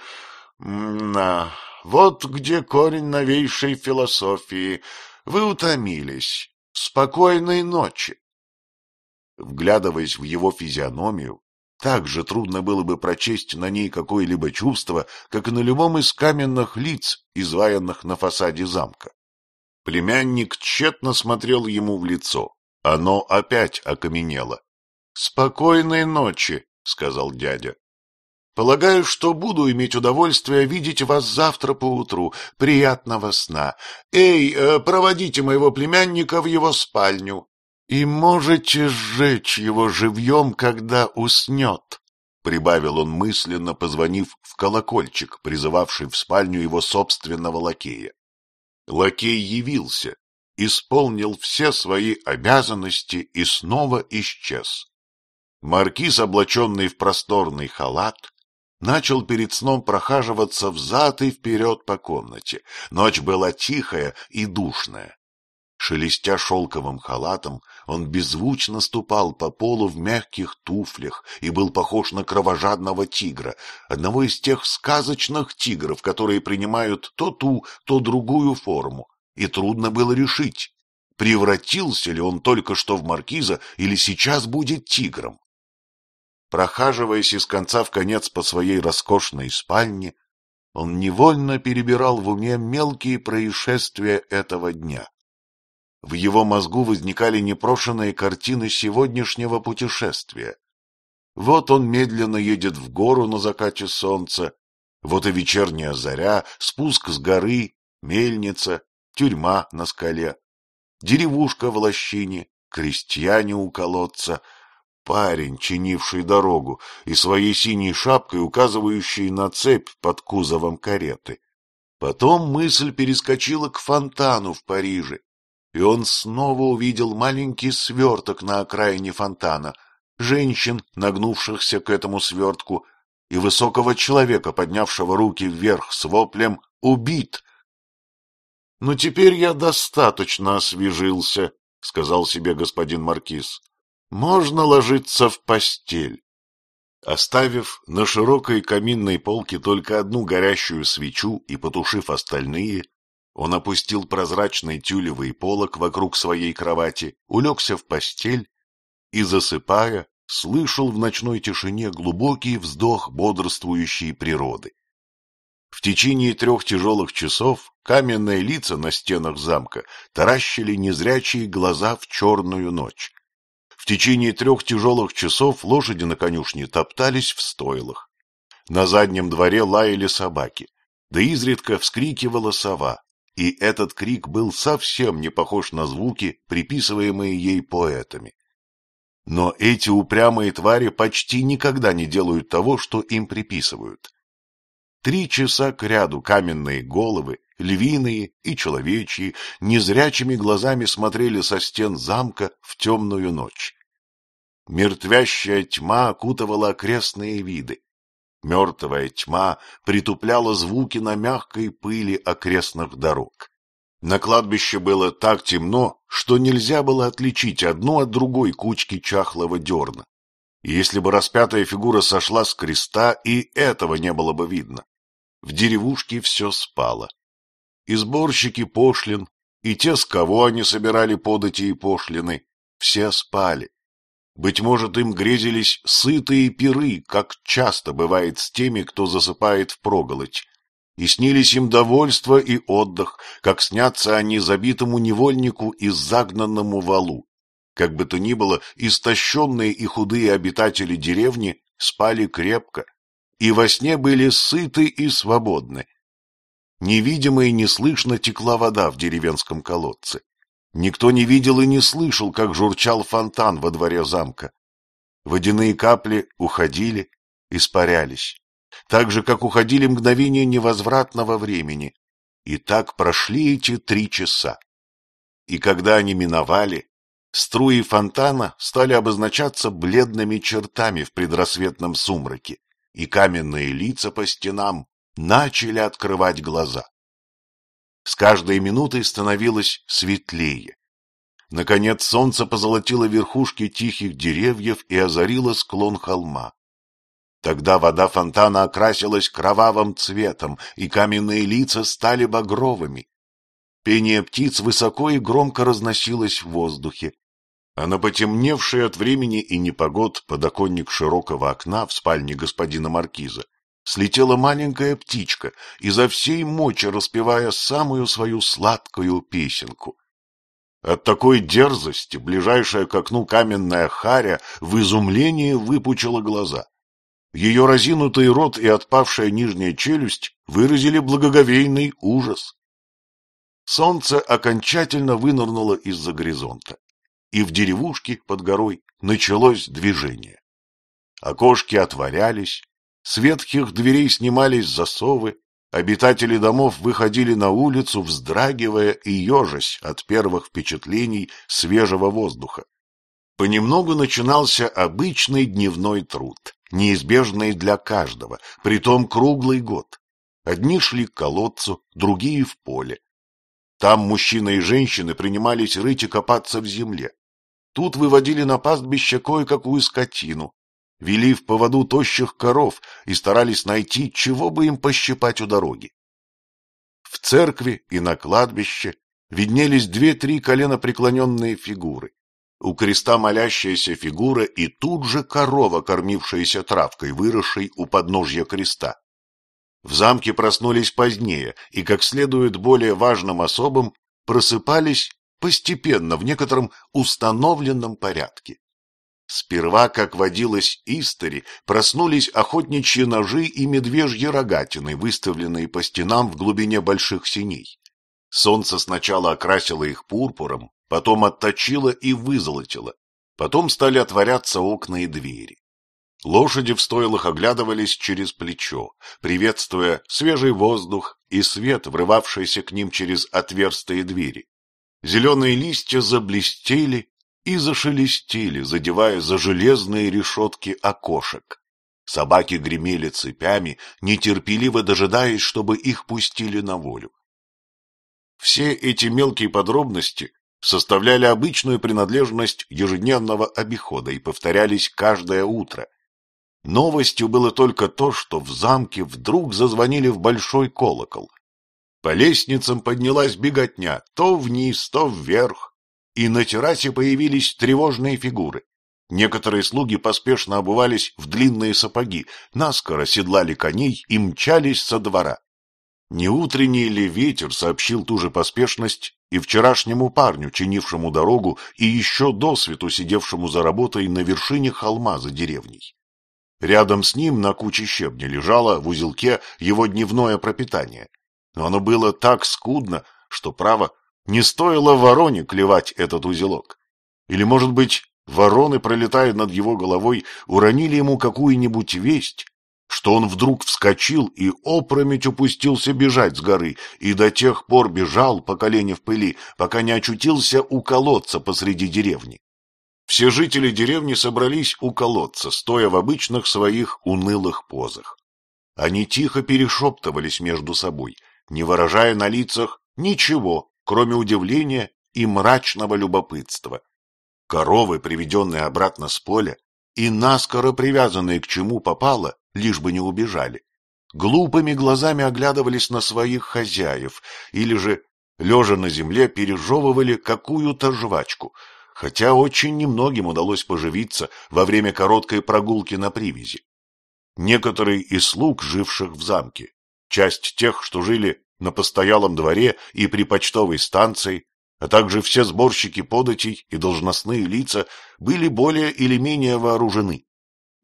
На, вот где корень новейшей философии. Вы утомились. Спокойной ночи. Вглядываясь в его физиономию, так же трудно было бы прочесть на ней какое-либо чувство, как и на любом из каменных лиц, изваянных на фасаде замка. Племянник тщетно смотрел ему в лицо. Оно опять окаменело. — Спокойной ночи, — сказал дядя. — Полагаю, что буду иметь удовольствие видеть вас завтра поутру. Приятного сна. Эй, э, проводите моего племянника в его спальню. «И можете сжечь его живьем, когда уснет», — прибавил он мысленно, позвонив в колокольчик, призывавший в спальню его собственного лакея. Лакей явился, исполнил все свои обязанности и снова исчез. Маркиз, облаченный в просторный халат, начал перед сном прохаживаться взад и вперед по комнате. Ночь была тихая и душная. Шелестя шелковым халатом, он беззвучно ступал по полу в мягких туфлях и был похож на кровожадного тигра, одного из тех сказочных тигров, которые принимают то ту, то другую форму, и трудно было решить, превратился ли он только что в маркиза или сейчас будет тигром. Прохаживаясь из конца в конец по своей роскошной спальне, он невольно перебирал в уме мелкие происшествия этого дня. В его мозгу возникали непрошенные картины сегодняшнего путешествия. Вот он медленно едет в гору на закате солнца, вот и вечерняя заря, спуск с горы, мельница, тюрьма на скале, деревушка в лощине, крестьяне у колодца, парень, чинивший дорогу, и своей синей шапкой указывающий на цепь под кузовом кареты. Потом мысль перескочила к фонтану в Париже, и он снова увидел маленький сверток на окраине фонтана, женщин, нагнувшихся к этому свертку, и высокого человека, поднявшего руки вверх с воплем «Убит!». «Но «Ну, теперь я достаточно освежился», — сказал себе господин Маркиз. «Можно ложиться в постель». Оставив на широкой каминной полке только одну горящую свечу и потушив остальные, он опустил прозрачный тюлевый полог вокруг своей кровати, улегся в постель и, засыпая, слышал в ночной тишине глубокий вздох бодрствующей природы. В течение трех тяжелых часов каменные лица на стенах замка таращили незрячие глаза в черную ночь. В течение трех тяжелых часов лошади на конюшне топтались в стойлах. На заднем дворе лаяли собаки, да изредка вскрикивала сова, и этот крик был совсем не похож на звуки, приписываемые ей поэтами. Но эти упрямые твари почти никогда не делают того, что им приписывают. Три часа к ряду каменные головы, львиные и человечьи, незрячими глазами смотрели со стен замка в темную ночь. Мертвящая тьма окутывала окрестные виды. Мертвая тьма притупляла звуки на мягкой пыли окрестных дорог. На кладбище было так темно, что нельзя было отличить одну от другой кучки чахлого дерна. И если бы распятая фигура сошла с креста, и этого не было бы видно. В деревушке все спало. И сборщики пошлин, и те, с кого они собирали подати и пошлины, все спали. Быть может, им грезились сытые пиры, как часто бывает с теми, кто засыпает в проголодь. И снились им довольство и отдых, как снятся они забитому невольнику и загнанному валу. Как бы то ни было, истощенные и худые обитатели деревни спали крепко, и во сне были сыты и свободны. Невидимо и неслышно текла вода в деревенском колодце. Никто не видел и не слышал, как журчал фонтан во дворе замка. Водяные капли уходили, испарялись, так же, как уходили мгновения невозвратного времени. И так прошли эти три часа. И когда они миновали, струи фонтана стали обозначаться бледными чертами в предрассветном сумраке, и каменные лица по стенам начали открывать глаза. С каждой минутой становилось светлее. Наконец солнце позолотило верхушки тихих деревьев и озарило склон холма. Тогда вода фонтана окрасилась кровавым цветом, и каменные лица стали багровыми. Пение птиц высоко и громко разносилось в воздухе. А на потемневший от времени и непогод подоконник широкого окна в спальне господина Маркиза слетела маленькая птичка, изо всей мочи распевая самую свою сладкую песенку. От такой дерзости ближайшая к окну каменная харя в изумлении выпучила глаза. Ее разинутый рот и отпавшая нижняя челюсть выразили благоговейный ужас. Солнце окончательно вынырнуло из-за горизонта, и в деревушке под горой началось движение. Окошки отворялись, с ветхих дверей снимались засовы, обитатели домов выходили на улицу, вздрагивая и ежась от первых впечатлений свежего воздуха. Понемногу начинался обычный дневной труд, неизбежный для каждого, притом круглый год. Одни шли к колодцу, другие в поле. Там мужчины и женщины принимались рыть и копаться в земле. Тут выводили на пастбище кое-какую скотину, вели в поводу тощих коров и старались найти, чего бы им пощипать у дороги. В церкви и на кладбище виднелись две-три коленопреклоненные фигуры. У креста молящаяся фигура и тут же корова, кормившаяся травкой, выросшей у подножья креста. В замке проснулись позднее и, как следует более важным особам, просыпались постепенно в некотором установленном порядке. Сперва, как водилось истори, проснулись охотничьи ножи и медвежьи рогатины, выставленные по стенам в глубине больших синей. Солнце сначала окрасило их пурпуром, потом отточило и вызолотило, потом стали отворяться окна и двери. Лошади в стойлах оглядывались через плечо, приветствуя свежий воздух и свет, врывавшийся к ним через отверстые двери. Зеленые листья заблестели, и зашелестели, задевая за железные решетки окошек. Собаки гремели цепями, нетерпеливо дожидаясь, чтобы их пустили на волю. Все эти мелкие подробности составляли обычную принадлежность ежедневного обихода и повторялись каждое утро. Новостью было только то, что в замке вдруг зазвонили в большой колокол. По лестницам поднялась беготня, то вниз, то вверх, и на террасе появились тревожные фигуры. Некоторые слуги поспешно обувались в длинные сапоги, наскоро седлали коней и мчались со двора. Не утренний ли ветер сообщил ту же поспешность и вчерашнему парню, чинившему дорогу, и еще до свету сидевшему за работой на вершине холма за деревней? Рядом с ним на куче щебня лежало в узелке его дневное пропитание. Но оно было так скудно, что, право, не стоило вороне клевать этот узелок. Или, может быть, вороны, пролетая над его головой, уронили ему какую-нибудь весть, что он вдруг вскочил и опрометь упустился бежать с горы, и до тех пор бежал по колени в пыли, пока не очутился у колодца посреди деревни. Все жители деревни собрались у колодца, стоя в обычных своих унылых позах. Они тихо перешептывались между собой, не выражая на лицах ничего, кроме удивления и мрачного любопытства. Коровы, приведенные обратно с поля, и наскоро привязанные к чему попало, лишь бы не убежали, глупыми глазами оглядывались на своих хозяев или же, лежа на земле, пережевывали какую-то жвачку, хотя очень немногим удалось поживиться во время короткой прогулки на привязи. Некоторые из слуг, живших в замке, часть тех, что жили на постоялом дворе и при почтовой станции, а также все сборщики податей и должностные лица были более или менее вооружены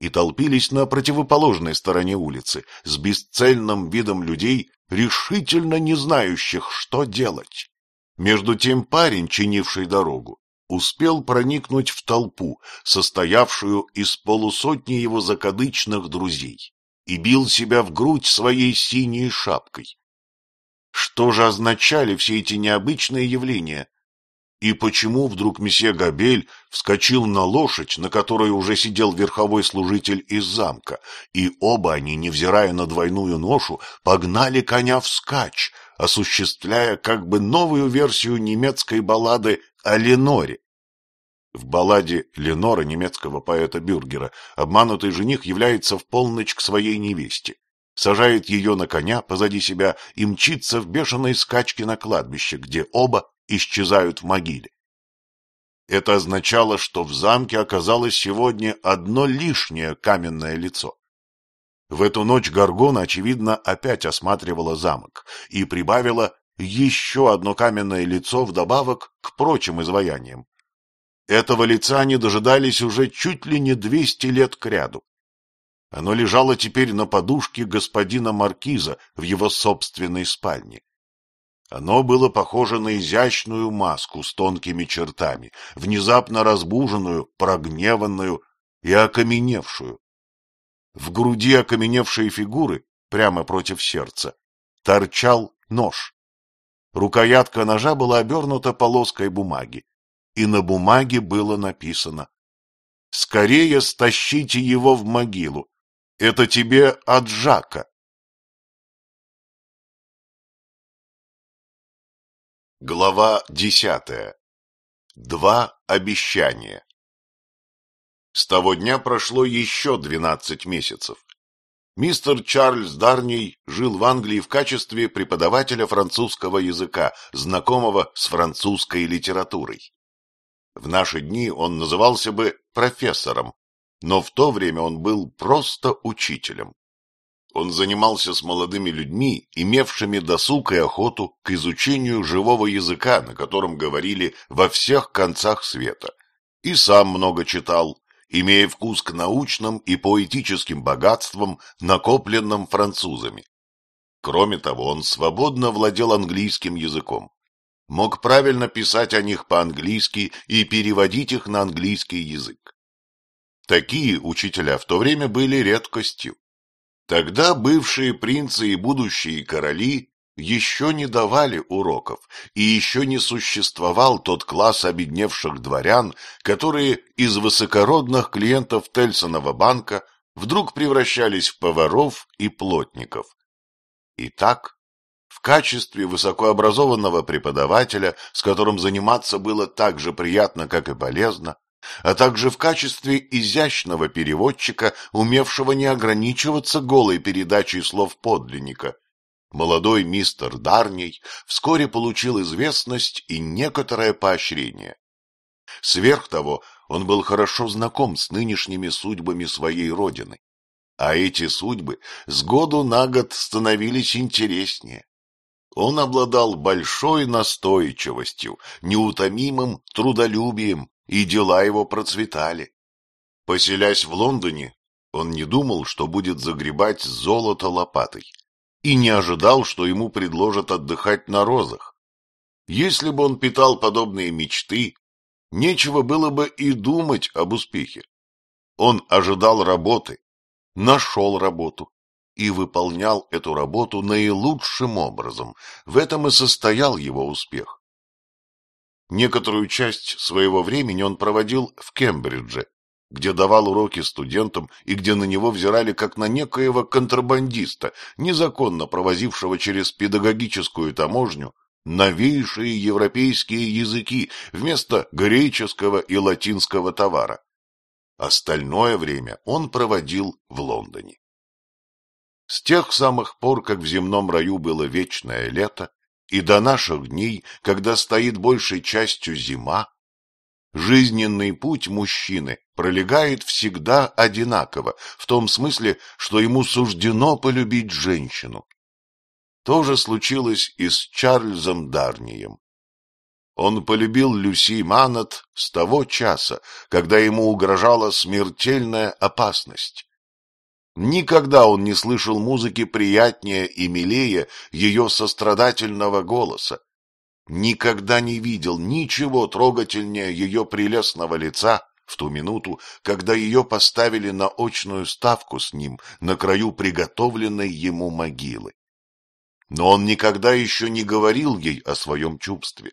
и толпились на противоположной стороне улицы с бесцельным видом людей, решительно не знающих, что делать. Между тем парень, чинивший дорогу, успел проникнуть в толпу, состоявшую из полусотни его закадычных друзей, и бил себя в грудь своей синей шапкой, что же означали все эти необычные явления? И почему вдруг месье Габель вскочил на лошадь, на которой уже сидел верховой служитель из замка, и оба они, невзирая на двойную ношу, погнали коня вскачь, осуществляя как бы новую версию немецкой баллады о Леноре? В балладе Ленора немецкого поэта Бюргера обманутый жених является в полночь к своей невесте сажает ее на коня позади себя и мчится в бешеной скачке на кладбище, где оба исчезают в могиле. Это означало, что в замке оказалось сегодня одно лишнее каменное лицо. В эту ночь Гаргона, очевидно, опять осматривала замок и прибавила еще одно каменное лицо вдобавок к прочим изваяниям. Этого лица не дожидались уже чуть ли не двести лет кряду. Оно лежало теперь на подушке господина Маркиза в его собственной спальне. Оно было похоже на изящную маску с тонкими чертами, внезапно разбуженную, прогневанную и окаменевшую. В груди окаменевшей фигуры, прямо против сердца, торчал нож. Рукоятка ножа была обернута полоской бумаги, и на бумаге было написано «Скорее стащите его в могилу, это тебе от Жака. Глава десятая. Два обещания. С того дня прошло еще двенадцать месяцев. Мистер Чарльз Дарней жил в Англии в качестве преподавателя французского языка, знакомого с французской литературой. В наши дни он назывался бы профессором, но в то время он был просто учителем. Он занимался с молодыми людьми, имевшими досуг и охоту к изучению живого языка, на котором говорили во всех концах света, и сам много читал, имея вкус к научным и поэтическим богатствам, накопленным французами. Кроме того, он свободно владел английским языком, мог правильно писать о них по-английски и переводить их на английский язык. Такие учителя в то время были редкостью. Тогда бывшие принцы и будущие короли еще не давали уроков, и еще не существовал тот класс обедневших дворян, которые из высокородных клиентов Тельсонова банка вдруг превращались в поваров и плотников. Итак, в качестве высокообразованного преподавателя, с которым заниматься было так же приятно, как и полезно, а также в качестве изящного переводчика, умевшего не ограничиваться голой передачей слов подлинника. Молодой мистер Дарней вскоре получил известность и некоторое поощрение. Сверх того, он был хорошо знаком с нынешними судьбами своей родины. А эти судьбы с году на год становились интереснее. Он обладал большой настойчивостью, неутомимым трудолюбием и дела его процветали. Поселясь в Лондоне, он не думал, что будет загребать золото лопатой, и не ожидал, что ему предложат отдыхать на розах. Если бы он питал подобные мечты, нечего было бы и думать об успехе. Он ожидал работы, нашел работу и выполнял эту работу наилучшим образом. В этом и состоял его успех. Некоторую часть своего времени он проводил в Кембридже, где давал уроки студентам и где на него взирали как на некоего контрабандиста, незаконно провозившего через педагогическую таможню новейшие европейские языки вместо греческого и латинского товара. Остальное время он проводил в Лондоне. С тех самых пор, как в земном раю было вечное лето, и до наших дней, когда стоит большей частью зима, жизненный путь мужчины пролегает всегда одинаково, в том смысле, что ему суждено полюбить женщину. То же случилось и с Чарльзом Дарнием. Он полюбил Люси Маннет с того часа, когда ему угрожала смертельная опасность. Никогда он не слышал музыки приятнее и милее ее сострадательного голоса. Никогда не видел ничего трогательнее ее прелестного лица в ту минуту, когда ее поставили на очную ставку с ним на краю приготовленной ему могилы. Но он никогда еще не говорил ей о своем чувстве.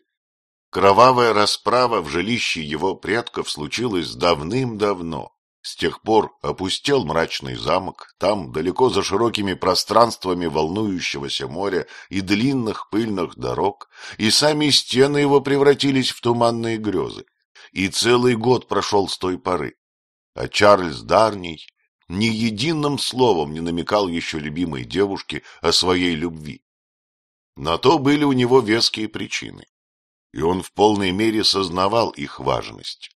Кровавая расправа в жилище его предков случилась давным-давно. С тех пор опустел мрачный замок, там, далеко за широкими пространствами волнующегося моря и длинных пыльных дорог, и сами стены его превратились в туманные грезы. И целый год прошел с той поры. А Чарльз Дарний ни единым словом не намекал еще любимой девушке о своей любви. На то были у него веские причины, и он в полной мере сознавал их важность.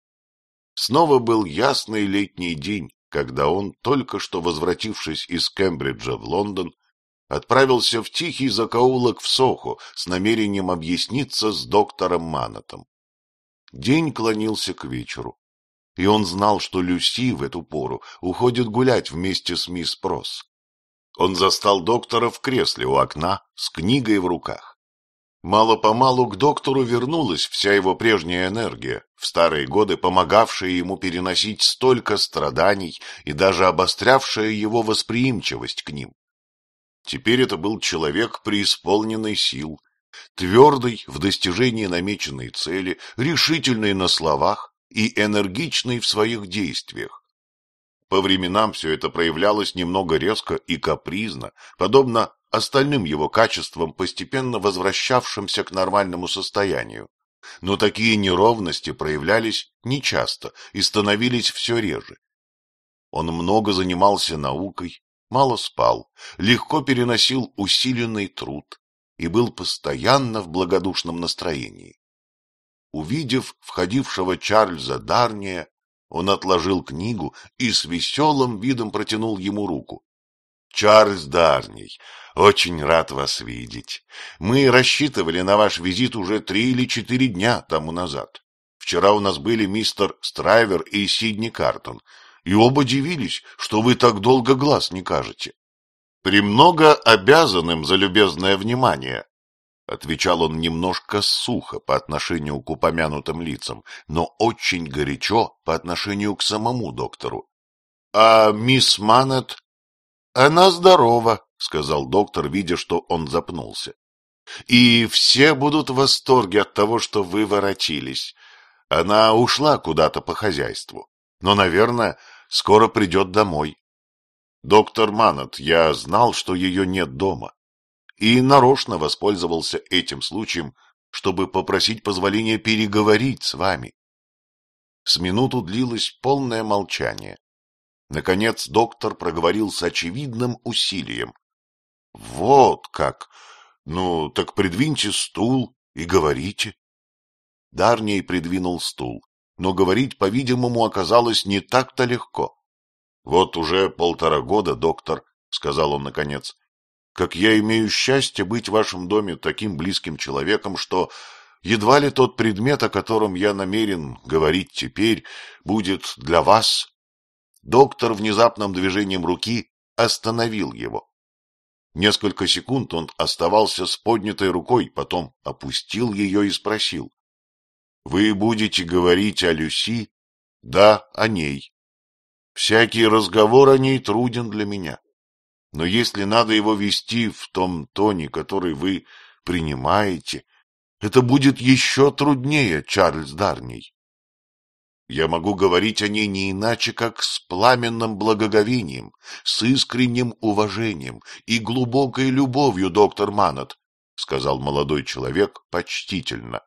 Снова был ясный летний день, когда он, только что возвратившись из Кембриджа в Лондон, отправился в тихий закоулок в Сохо с намерением объясниться с доктором Манатом. День клонился к вечеру, и он знал, что Люси в эту пору уходит гулять вместе с мисс Прос. Он застал доктора в кресле у окна с книгой в руках. Мало-помалу к доктору вернулась вся его прежняя энергия, в старые годы помогавшая ему переносить столько страданий и даже обострявшая его восприимчивость к ним. Теперь это был человек, преисполненный сил, твердый в достижении намеченной цели, решительный на словах и энергичный в своих действиях. По временам все это проявлялось немного резко и капризно, подобно остальным его качествам, постепенно возвращавшимся к нормальному состоянию. Но такие неровности проявлялись нечасто и становились все реже. Он много занимался наукой, мало спал, легко переносил усиленный труд и был постоянно в благодушном настроении. Увидев входившего Чарльза Дарния, он отложил книгу и с веселым видом протянул ему руку. Чарльз Дарний, очень рад вас видеть. Мы рассчитывали на ваш визит уже три или четыре дня тому назад. Вчера у нас были мистер Страйвер и Сидни Картон, и оба дивились, что вы так долго глаз не кажете. Премного обязанным за любезное внимание, Отвечал он немножко сухо по отношению к упомянутым лицам, но очень горячо по отношению к самому доктору. — А мисс Манет? — Она здорова, — сказал доктор, видя, что он запнулся. — И все будут в восторге от того, что вы воротились. Она ушла куда-то по хозяйству, но, наверное, скоро придет домой. — Доктор Манет, я знал, что ее нет дома и нарочно воспользовался этим случаем, чтобы попросить позволения переговорить с вами. С минуту длилось полное молчание. Наконец доктор проговорил с очевидным усилием. — Вот как! Ну, так придвиньте стул и говорите. Дарний придвинул стул, но говорить, по-видимому, оказалось не так-то легко. — Вот уже полтора года, доктор, — сказал он наконец, как я имею счастье быть в вашем доме таким близким человеком, что едва ли тот предмет, о котором я намерен говорить теперь, будет для вас. Доктор внезапным движением руки остановил его. Несколько секунд он оставался с поднятой рукой, потом опустил ее и спросил. — Вы будете говорить о Люси? — Да, о ней. Всякий разговор о ней труден для меня. Но если надо его вести в том тоне, который вы принимаете, это будет еще труднее, Чарльз Дарний. Я могу говорить о ней не иначе, как с пламенным благоговением, с искренним уважением и глубокой любовью, доктор Манат, — сказал молодой человек почтительно.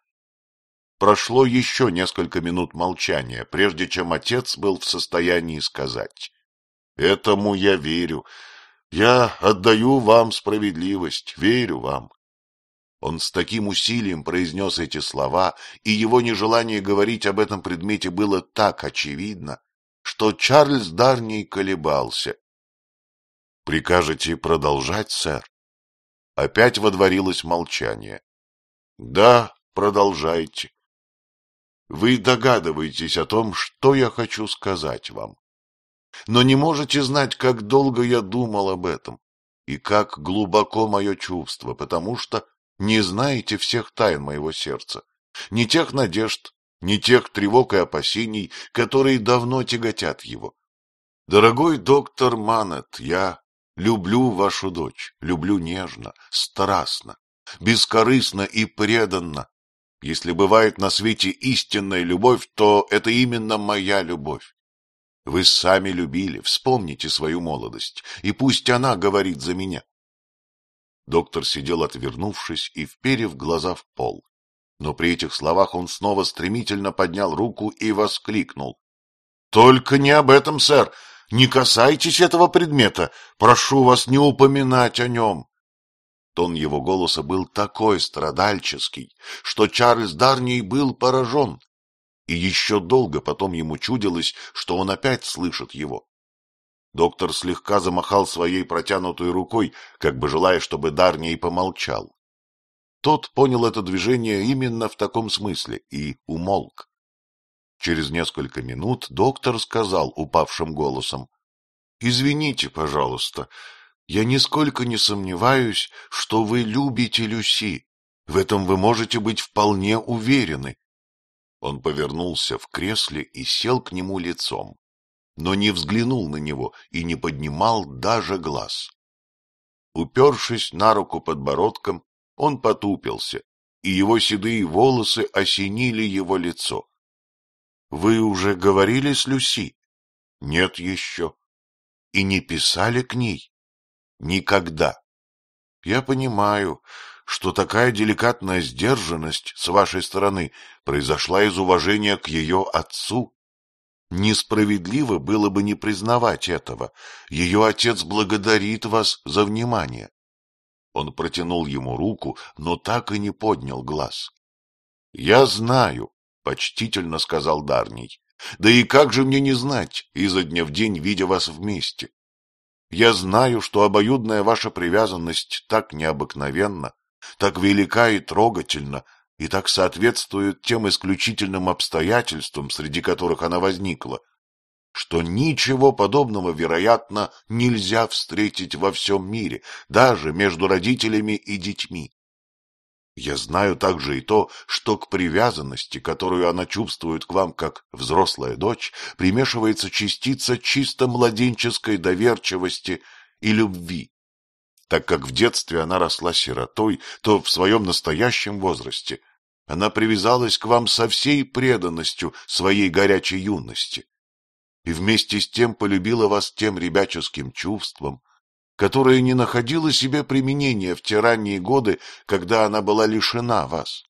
Прошло еще несколько минут молчания, прежде чем отец был в состоянии сказать. — Этому я верю. Я отдаю вам справедливость, верю вам. Он с таким усилием произнес эти слова, и его нежелание говорить об этом предмете было так очевидно, что Чарльз Дарний колебался. — Прикажете продолжать, сэр? Опять водворилось молчание. — Да, продолжайте. Вы догадываетесь о том, что я хочу сказать вам но не можете знать, как долго я думал об этом и как глубоко мое чувство, потому что не знаете всех тайн моего сердца, ни тех надежд, ни тех тревог и опасений, которые давно тяготят его. Дорогой доктор Манет, я люблю вашу дочь, люблю нежно, страстно, бескорыстно и преданно. Если бывает на свете истинная любовь, то это именно моя любовь. Вы сами любили, вспомните свою молодость, и пусть она говорит за меня. Доктор сидел отвернувшись и вперев глаза в пол. Но при этих словах он снова стремительно поднял руку и воскликнул. — Только не об этом, сэр! Не касайтесь этого предмета! Прошу вас не упоминать о нем! Тон его голоса был такой страдальческий, что Чарльз Дарни был поражен и еще долго потом ему чудилось, что он опять слышит его. Доктор слегка замахал своей протянутой рукой, как бы желая, чтобы Дарни помолчал. Тот понял это движение именно в таком смысле и умолк. Через несколько минут доктор сказал упавшим голосом, — Извините, пожалуйста, я нисколько не сомневаюсь, что вы любите Люси. В этом вы можете быть вполне уверены. Он повернулся в кресле и сел к нему лицом, но не взглянул на него и не поднимал даже глаз. Упершись на руку подбородком, он потупился, и его седые волосы осенили его лицо. — Вы уже говорили с Люси? — Нет еще. — И не писали к ней? — Никогда. — Я понимаю что такая деликатная сдержанность с вашей стороны произошла из уважения к ее отцу. Несправедливо было бы не признавать этого. Ее отец благодарит вас за внимание. Он протянул ему руку, но так и не поднял глаз. — Я знаю, — почтительно сказал Дарний. — Да и как же мне не знать, изо дня в день видя вас вместе? Я знаю, что обоюдная ваша привязанность так необыкновенна, так велика и трогательна, и так соответствует тем исключительным обстоятельствам, среди которых она возникла, что ничего подобного, вероятно, нельзя встретить во всем мире, даже между родителями и детьми. Я знаю также и то, что к привязанности, которую она чувствует к вам как взрослая дочь, примешивается частица чисто младенческой доверчивости и любви. Так как в детстве она росла сиротой, то в своем настоящем возрасте она привязалась к вам со всей преданностью своей горячей юности и вместе с тем полюбила вас тем ребяческим чувством, которое не находило себе применения в те ранние годы, когда она была лишена вас.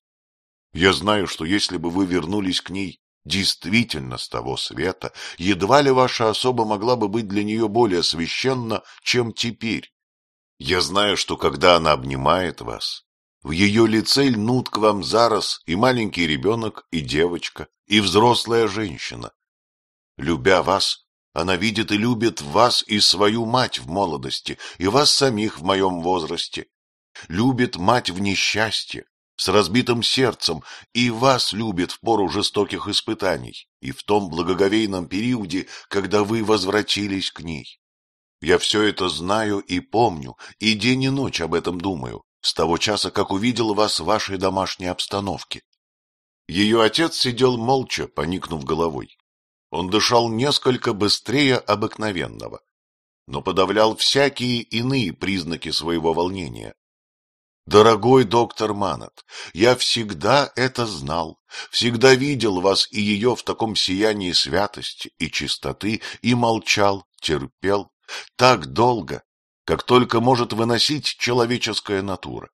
Я знаю, что если бы вы вернулись к ней действительно с того света, едва ли ваша особа могла бы быть для нее более священна, чем теперь. Я знаю, что когда она обнимает вас, в ее лице льнут к вам зараз и маленький ребенок, и девочка, и взрослая женщина. Любя вас, она видит и любит вас и свою мать в молодости, и вас самих в моем возрасте. Любит мать в несчастье, с разбитым сердцем, и вас любит в пору жестоких испытаний, и в том благоговейном периоде, когда вы возвратились к ней. Я все это знаю и помню, и день и ночь об этом думаю, с того часа, как увидел вас в вашей домашней обстановке. Ее отец сидел молча, поникнув головой. Он дышал несколько быстрее обыкновенного, но подавлял всякие иные признаки своего волнения. «Дорогой доктор Манат, я всегда это знал, всегда видел вас и ее в таком сиянии святости и чистоты, и молчал, терпел, так долго, как только может выносить человеческая натура.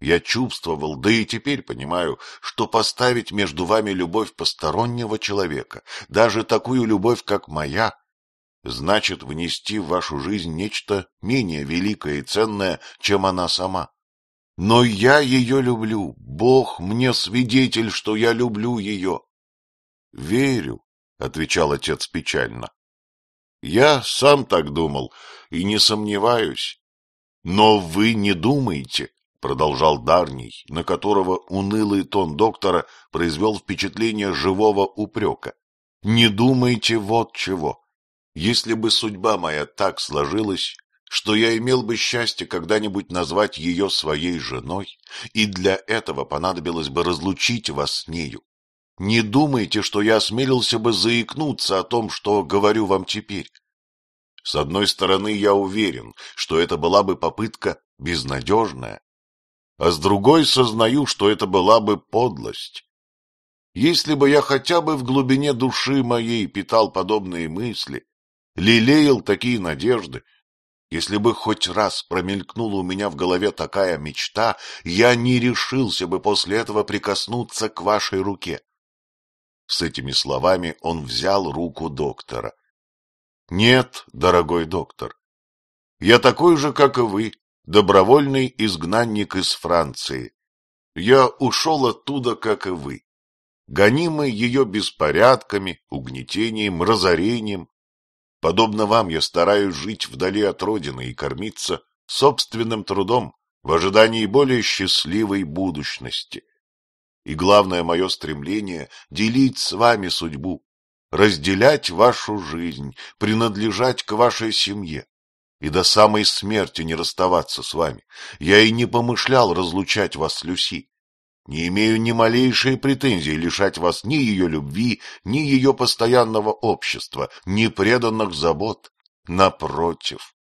Я чувствовал, да и теперь понимаю, что поставить между вами любовь постороннего человека, даже такую любовь, как моя, значит внести в вашу жизнь нечто менее великое и ценное, чем она сама. Но я ее люблю, Бог мне свидетель, что я люблю ее. — Верю, — отвечал отец печально, я сам так думал и не сомневаюсь. Но вы не думаете, — продолжал Дарний, на которого унылый тон доктора произвел впечатление живого упрека. — Не думайте вот чего. Если бы судьба моя так сложилась, что я имел бы счастье когда-нибудь назвать ее своей женой, и для этого понадобилось бы разлучить вас с нею, не думайте, что я осмелился бы заикнуться о том, что говорю вам теперь. С одной стороны, я уверен, что это была бы попытка безнадежная, а с другой сознаю, что это была бы подлость. Если бы я хотя бы в глубине души моей питал подобные мысли, лелеял такие надежды, если бы хоть раз промелькнула у меня в голове такая мечта, я не решился бы после этого прикоснуться к вашей руке. С этими словами он взял руку доктора. — Нет, дорогой доктор, я такой же, как и вы, добровольный изгнанник из Франции. Я ушел оттуда, как и вы, гонимый ее беспорядками, угнетением, разорением. Подобно вам я стараюсь жить вдали от родины и кормиться собственным трудом в ожидании более счастливой будущности. — и главное мое стремление — делить с вами судьбу, разделять вашу жизнь, принадлежать к вашей семье и до самой смерти не расставаться с вами. Я и не помышлял разлучать вас с Люси. Не имею ни малейшей претензии лишать вас ни ее любви, ни ее постоянного общества, ни преданных забот. Напротив,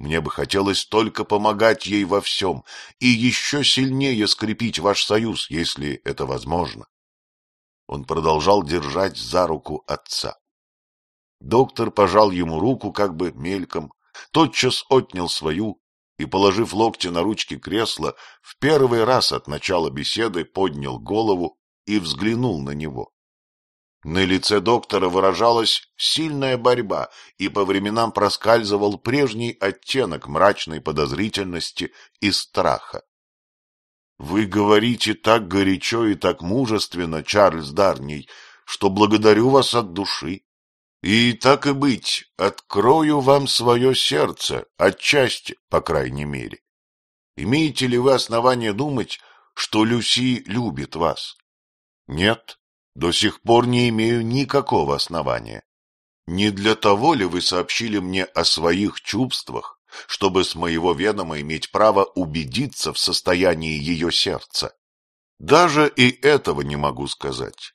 мне бы хотелось только помогать ей во всем и еще сильнее скрепить ваш союз, если это возможно. Он продолжал держать за руку отца. Доктор пожал ему руку как бы мельком, тотчас отнял свою и, положив локти на ручки кресла, в первый раз от начала беседы поднял голову и взглянул на него. На лице доктора выражалась сильная борьба, и по временам проскальзывал прежний оттенок мрачной подозрительности и страха. «Вы говорите так горячо и так мужественно, Чарльз Дарний, что благодарю вас от души. И так и быть, открою вам свое сердце, отчасти, по крайней мере. Имеете ли вы основания думать, что Люси любит вас? Нет, до сих пор не имею никакого основания. Не для того ли вы сообщили мне о своих чувствах, чтобы с моего ведома иметь право убедиться в состоянии ее сердца? Даже и этого не могу сказать.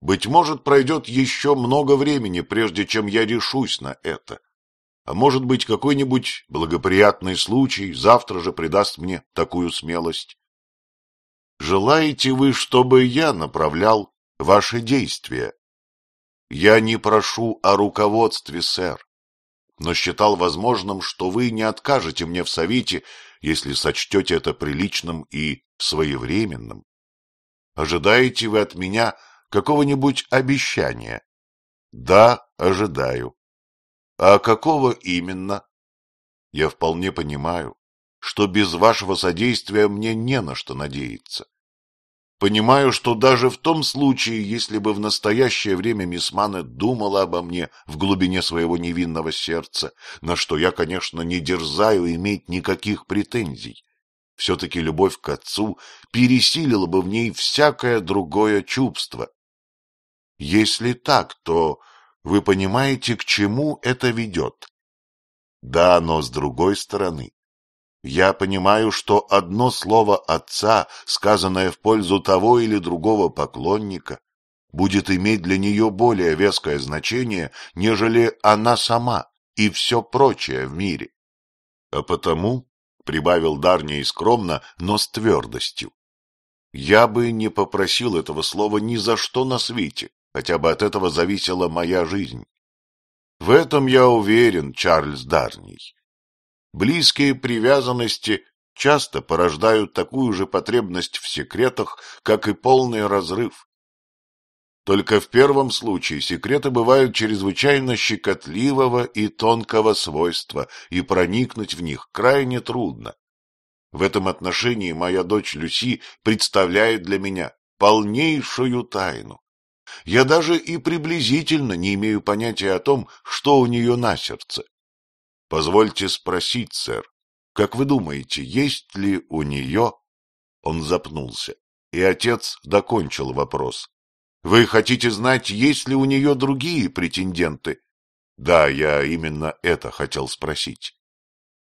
Быть может, пройдет еще много времени, прежде чем я решусь на это. А может быть, какой-нибудь благоприятный случай завтра же придаст мне такую смелость. Желаете вы, чтобы я направлял ваши действия. Я не прошу о руководстве, сэр, но считал возможным, что вы не откажете мне в совете, если сочтете это приличным и своевременным. Ожидаете вы от меня какого-нибудь обещания? Да, ожидаю. А какого именно? Я вполне понимаю, что без вашего содействия мне не на что надеяться. Понимаю, что даже в том случае, если бы в настоящее время мисс Маннет думала обо мне в глубине своего невинного сердца, на что я, конечно, не дерзаю иметь никаких претензий, все-таки любовь к отцу пересилила бы в ней всякое другое чувство. Если так, то вы понимаете, к чему это ведет. Да, но с другой стороны, я понимаю, что одно слово отца, сказанное в пользу того или другого поклонника, будет иметь для нее более веское значение, нежели она сама и все прочее в мире. А потому, — прибавил Дарни скромно, но с твердостью, — я бы не попросил этого слова ни за что на свете, хотя бы от этого зависела моя жизнь. В этом я уверен, Чарльз Дарний. Близкие привязанности часто порождают такую же потребность в секретах, как и полный разрыв. Только в первом случае секреты бывают чрезвычайно щекотливого и тонкого свойства, и проникнуть в них крайне трудно. В этом отношении моя дочь Люси представляет для меня полнейшую тайну. Я даже и приблизительно не имею понятия о том, что у нее на сердце. — Позвольте спросить, сэр, как вы думаете, есть ли у нее... Он запнулся, и отец докончил вопрос. — Вы хотите знать, есть ли у нее другие претенденты? — Да, я именно это хотел спросить.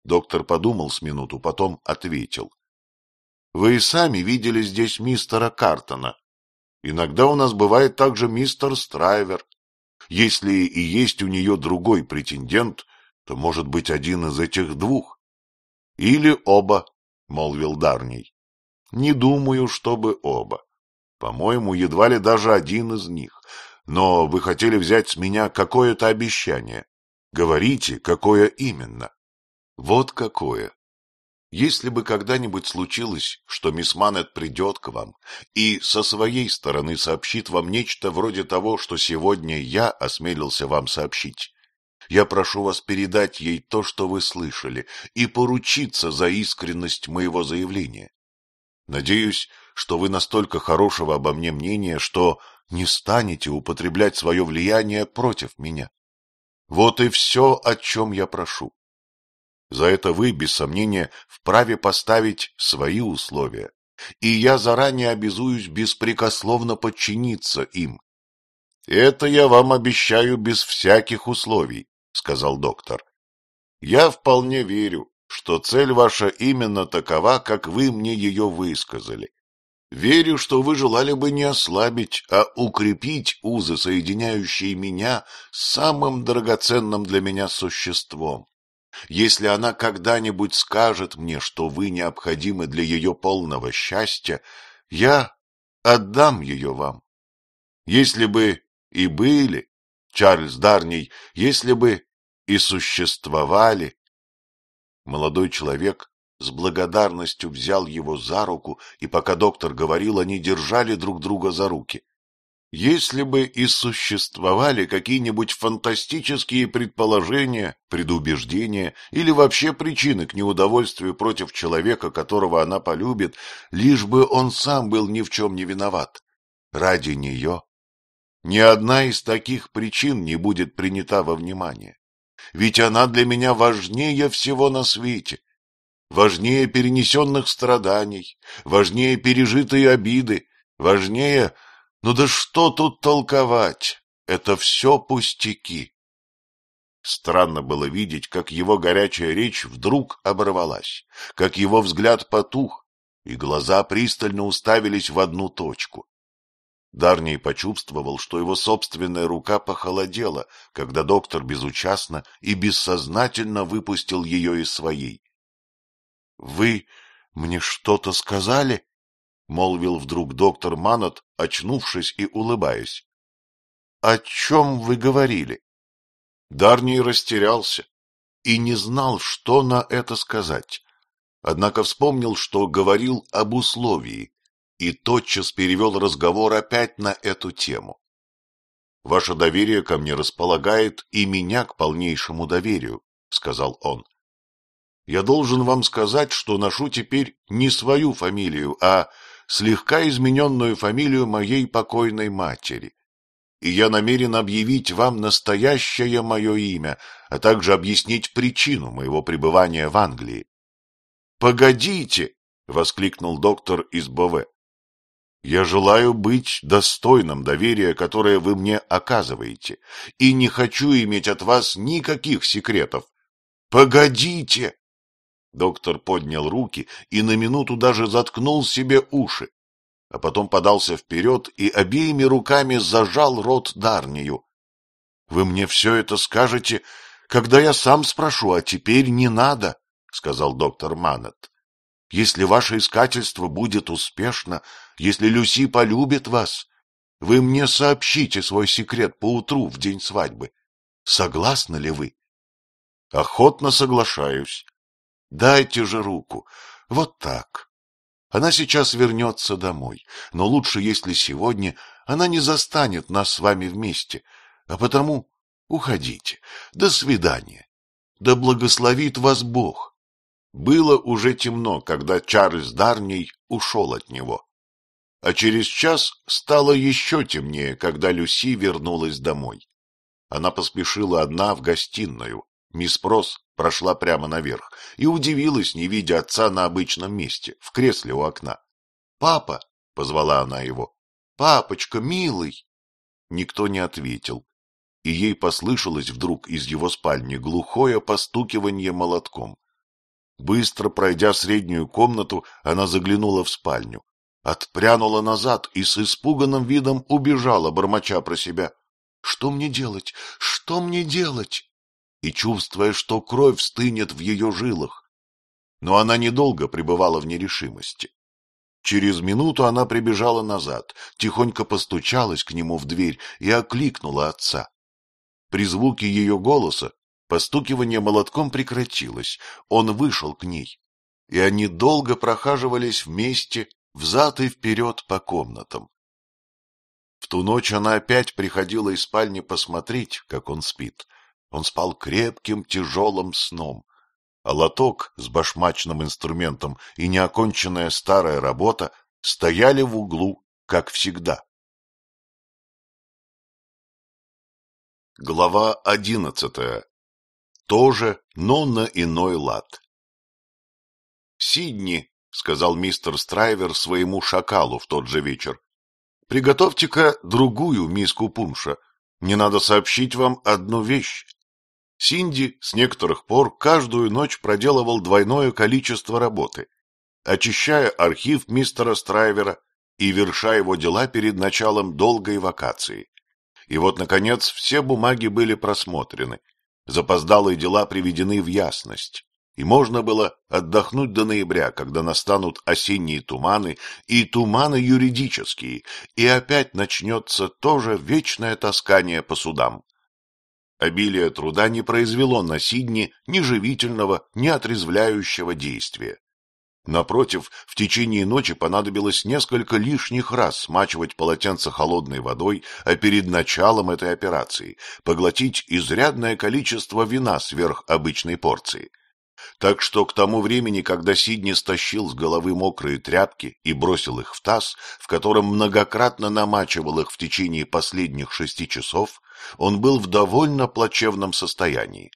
Доктор подумал с минуту, потом ответил. — Вы сами видели здесь мистера Картона. Иногда у нас бывает также мистер Страйвер. Если и есть у нее другой претендент, то, может быть, один из этих двух. — Или оба, — молвил Дарний. — Не думаю, чтобы оба. По-моему, едва ли даже один из них. Но вы хотели взять с меня какое-то обещание. Говорите, какое именно. Вот какое. Если бы когда-нибудь случилось, что мисс Манет придет к вам и со своей стороны сообщит вам нечто вроде того, что сегодня я осмелился вам сообщить, я прошу вас передать ей то, что вы слышали, и поручиться за искренность моего заявления. Надеюсь, что вы настолько хорошего обо мне мнения, что не станете употреблять свое влияние против меня. Вот и все, о чем я прошу. За это вы, без сомнения, вправе поставить свои условия, и я заранее обязуюсь беспрекословно подчиниться им. Это я вам обещаю без всяких условий, сказал доктор. Я вполне верю, что цель ваша именно такова, как вы мне ее высказали. Верю, что вы желали бы не ослабить, а укрепить узы, соединяющие меня с самым драгоценным для меня существом. Если она когда-нибудь скажет мне, что вы необходимы для ее полного счастья, я отдам ее вам. Если бы и были, Чарльз Дарний, если бы и существовали. Молодой человек с благодарностью взял его за руку, и пока доктор говорил, они держали друг друга за руки. Если бы и существовали какие-нибудь фантастические предположения, предубеждения или вообще причины к неудовольствию против человека, которого она полюбит, лишь бы он сам был ни в чем не виноват. Ради нее ни одна из таких причин не будет принята во внимание ведь она для меня важнее всего на свете, важнее перенесенных страданий, важнее пережитой обиды, важнее... Ну да что тут толковать? Это все пустяки. Странно было видеть, как его горячая речь вдруг оборвалась, как его взгляд потух, и глаза пристально уставились в одну точку. Дарни почувствовал, что его собственная рука похолодела, когда доктор безучастно и бессознательно выпустил ее из своей. — Вы мне что-то сказали? — молвил вдруг доктор Манот, очнувшись и улыбаясь. — О чем вы говорили? Дарни растерялся и не знал, что на это сказать. Однако вспомнил, что говорил об условии, и тотчас перевел разговор опять на эту тему. «Ваше доверие ко мне располагает и меня к полнейшему доверию», — сказал он. «Я должен вам сказать, что ношу теперь не свою фамилию, а слегка измененную фамилию моей покойной матери. И я намерен объявить вам настоящее мое имя, а также объяснить причину моего пребывания в Англии». «Погодите!» — воскликнул доктор из БВ. Я желаю быть достойным доверия, которое вы мне оказываете, и не хочу иметь от вас никаких секретов. Погодите! Доктор поднял руки и на минуту даже заткнул себе уши, а потом подался вперед и обеими руками зажал рот Дарнию. — Вы мне все это скажете, когда я сам спрошу, а теперь не надо, — сказал доктор Манет. Если ваше искательство будет успешно, если Люси полюбит вас, вы мне сообщите свой секрет поутру в день свадьбы. Согласны ли вы? — Охотно соглашаюсь. — Дайте же руку. Вот так. Она сейчас вернется домой, но лучше, если сегодня она не застанет нас с вами вместе, а потому уходите. До свидания. Да благословит вас Бог. Было уже темно, когда Чарльз Дарней ушел от него. А через час стало еще темнее, когда Люси вернулась домой. Она поспешила одна в гостиную. Мисс Прос прошла прямо наверх и удивилась, не видя отца на обычном месте, в кресле у окна. «Папа!» — позвала она его. «Папочка, милый!» Никто не ответил, и ей послышалось вдруг из его спальни глухое постукивание молотком. Быстро пройдя среднюю комнату, она заглянула в спальню, отпрянула назад и с испуганным видом убежала, бормоча про себя. «Что мне делать? Что мне делать?» И чувствуя, что кровь стынет в ее жилах. Но она недолго пребывала в нерешимости. Через минуту она прибежала назад, тихонько постучалась к нему в дверь и окликнула отца. При звуке ее голоса Постукивание молотком прекратилось, он вышел к ней, и они долго прохаживались вместе взад и вперед по комнатам. В ту ночь она опять приходила из спальни посмотреть, как он спит. Он спал крепким, тяжелым сном. А лоток с башмачным инструментом и неоконченная старая работа стояли в углу, как всегда. Глава одиннадцатая тоже, но на иной лад. «Сидни», — сказал мистер Страйвер своему шакалу в тот же вечер, — «приготовьте-ка другую миску пунша. Мне надо сообщить вам одну вещь. Синди с некоторых пор каждую ночь проделывал двойное количество работы, очищая архив мистера Страйвера и верша его дела перед началом долгой вакации. И вот, наконец, все бумаги были просмотрены, Запоздалые дела приведены в ясность, и можно было отдохнуть до ноября, когда настанут осенние туманы и туманы юридические, и опять начнется тоже вечное таскание по судам. Обилие труда не произвело на Сидни ни живительного, ни отрезвляющего действия. Напротив, в течение ночи понадобилось несколько лишних раз смачивать полотенце холодной водой, а перед началом этой операции поглотить изрядное количество вина сверх обычной порции. Так что к тому времени, когда Сидни стащил с головы мокрые тряпки и бросил их в таз, в котором многократно намачивал их в течение последних шести часов, он был в довольно плачевном состоянии.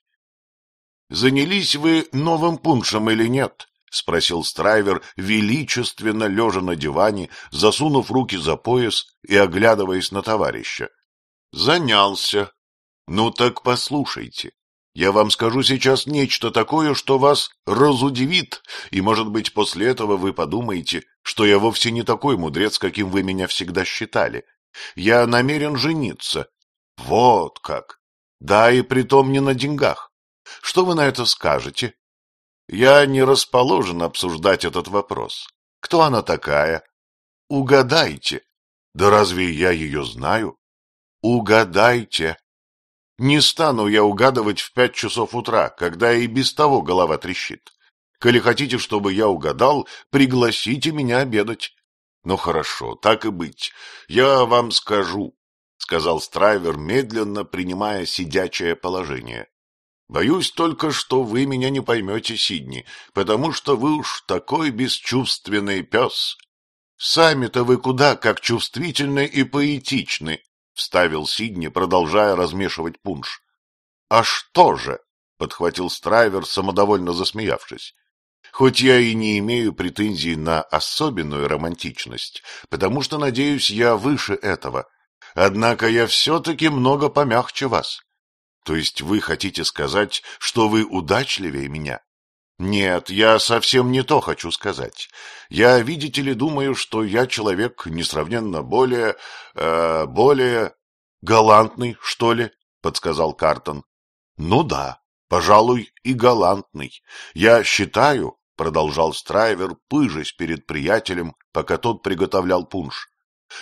«Занялись вы новым пуншем или нет?» — спросил Страйвер, величественно лежа на диване, засунув руки за пояс и оглядываясь на товарища. — Занялся. — Ну так послушайте. Я вам скажу сейчас нечто такое, что вас разудивит, и, может быть, после этого вы подумаете, что я вовсе не такой мудрец, каким вы меня всегда считали. Я намерен жениться. — Вот как! Да, и притом не на деньгах. Что вы на это скажете? Я не расположен обсуждать этот вопрос. Кто она такая? Угадайте. Да разве я ее знаю? Угадайте. Не стану я угадывать в пять часов утра, когда и без того голова трещит. Коли хотите, чтобы я угадал, пригласите меня обедать. Ну хорошо, так и быть. Я вам скажу, — сказал Страйвер, медленно принимая сидячее положение. Боюсь только, что вы меня не поймете, Сидни, потому что вы уж такой бесчувственный пес. Сами-то вы куда как чувствительны и поэтичны, — вставил Сидни, продолжая размешивать пунш. — А что же? — подхватил Страйвер, самодовольно засмеявшись. Хоть я и не имею претензий на особенную романтичность, потому что, надеюсь, я выше этого. Однако я все-таки много помягче вас. То есть вы хотите сказать, что вы удачливее меня? Нет, я совсем не то хочу сказать. Я, видите ли, думаю, что я человек несравненно более... Э, более... галантный, что ли, подсказал Картон. Ну да, пожалуй, и галантный. Я считаю, продолжал Страйвер, пыжась перед приятелем, пока тот приготовлял пунш.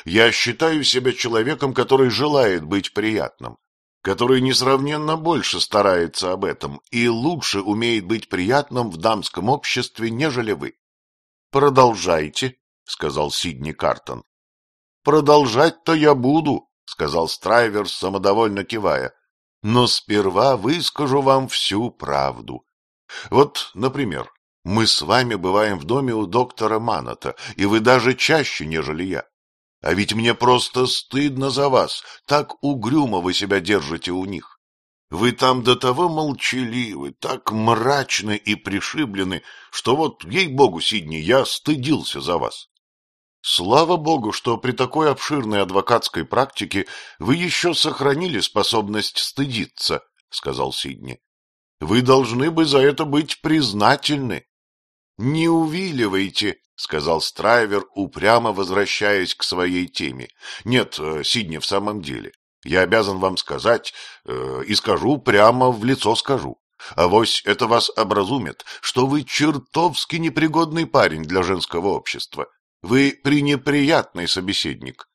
Я считаю себя человеком, который желает быть приятным который несравненно больше старается об этом и лучше умеет быть приятным в дамском обществе, нежели вы. — Продолжайте, — сказал Сидни Картон. — Продолжать-то я буду, — сказал Страйвер, самодовольно кивая. — Но сперва выскажу вам всю правду. Вот, например, мы с вами бываем в доме у доктора Маната, и вы даже чаще, нежели я. А ведь мне просто стыдно за вас. Так угрюмо вы себя держите у них. Вы там до того молчаливы, так мрачны и пришиблены, что вот, ей-богу, Сидни, я стыдился за вас. Слава богу, что при такой обширной адвокатской практике вы еще сохранили способность стыдиться, — сказал Сидни. Вы должны бы за это быть признательны. Не увиливайте, — сказал Страйвер, упрямо возвращаясь к своей теме. — Нет, э, Сидни, в самом деле, я обязан вам сказать, э, и скажу прямо в лицо скажу. Авось это вас образумит, что вы чертовски непригодный парень для женского общества. Вы пренеприятный собеседник.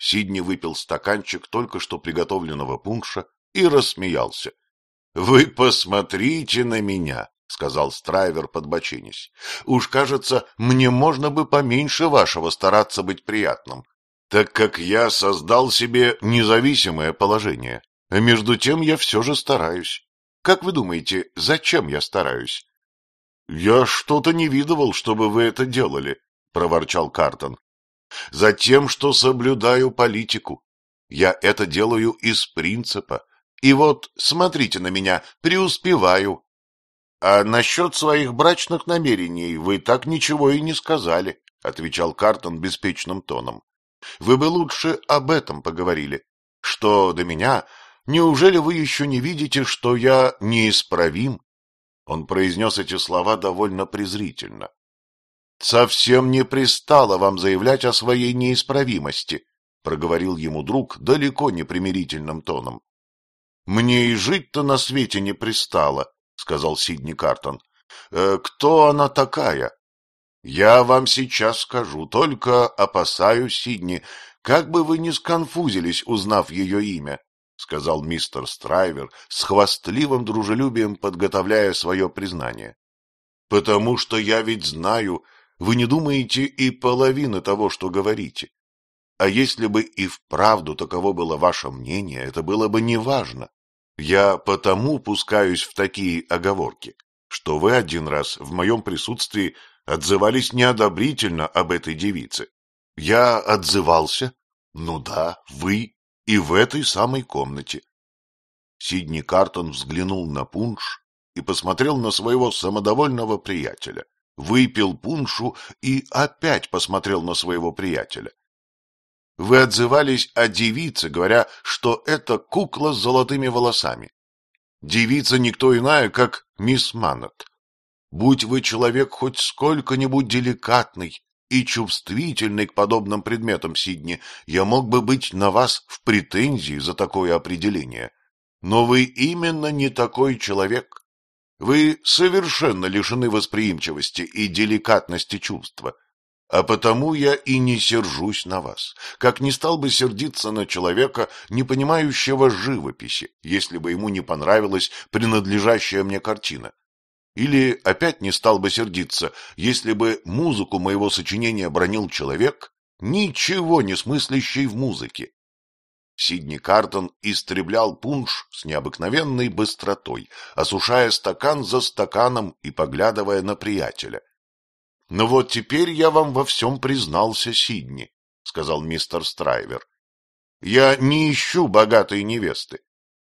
Сидни выпил стаканчик только что приготовленного пунша и рассмеялся. — Вы посмотрите на меня! — сказал Страйвер, подбочинясь. — Уж, кажется, мне можно бы поменьше вашего стараться быть приятным, так как я создал себе независимое положение. А между тем я все же стараюсь. Как вы думаете, зачем я стараюсь? — Я что-то не видывал, чтобы вы это делали, — проворчал Картон. — Затем, что соблюдаю политику. Я это делаю из принципа. И вот, смотрите на меня, преуспеваю, — А насчет своих брачных намерений вы так ничего и не сказали, — отвечал Картон беспечным тоном. — Вы бы лучше об этом поговорили. Что до меня, неужели вы еще не видите, что я неисправим? Он произнес эти слова довольно презрительно. — Совсем не пристало вам заявлять о своей неисправимости, — проговорил ему друг далеко непримирительным тоном. — Мне и жить-то на свете не пристало, — сказал Сидни Картон. «Э, «Кто она такая?» «Я вам сейчас скажу, только опасаюсь Сидни. Как бы вы ни сконфузились, узнав ее имя», — сказал мистер Страйвер с хвастливым дружелюбием, подготовляя свое признание. «Потому что я ведь знаю, вы не думаете и половины того, что говорите. А если бы и вправду таково было ваше мнение, это было бы неважно. Я потому пускаюсь в такие оговорки, что вы один раз в моем присутствии отзывались неодобрительно об этой девице. Я отзывался? Ну да, вы и в этой самой комнате. Сидни Картон взглянул на пунш и посмотрел на своего самодовольного приятеля. Выпил пуншу и опять посмотрел на своего приятеля. Вы отзывались о девице, говоря, что это кукла с золотыми волосами. Девица никто иная, как мисс Маннет. Будь вы человек хоть сколько-нибудь деликатный и чувствительный к подобным предметам, Сидни, я мог бы быть на вас в претензии за такое определение. Но вы именно не такой человек. Вы совершенно лишены восприимчивости и деликатности чувства. А потому я и не сержусь на вас, как не стал бы сердиться на человека, не понимающего живописи, если бы ему не понравилась принадлежащая мне картина. Или опять не стал бы сердиться, если бы музыку моего сочинения бронил человек, ничего не смыслящий в музыке. Сидни Картон истреблял пунш с необыкновенной быстротой, осушая стакан за стаканом и поглядывая на приятеля. — Ну вот теперь я вам во всем признался, Сидни, — сказал мистер Страйвер. — Я не ищу богатой невесты.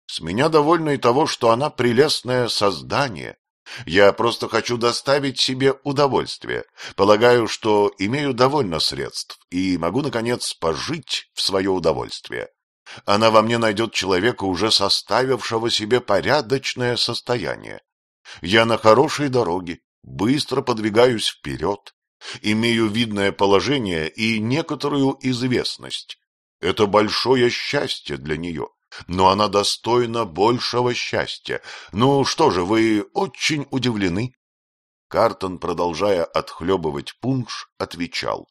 С меня довольно и того, что она прелестное создание. Я просто хочу доставить себе удовольствие. Полагаю, что имею довольно средств и могу, наконец, пожить в свое удовольствие. Она во мне найдет человека, уже составившего себе порядочное состояние. Я на хорошей дороге, Быстро подвигаюсь вперед, имею видное положение и некоторую известность. Это большое счастье для нее, но она достойна большего счастья. Ну что же, вы очень удивлены?» Картон, продолжая отхлебывать пунш, отвечал.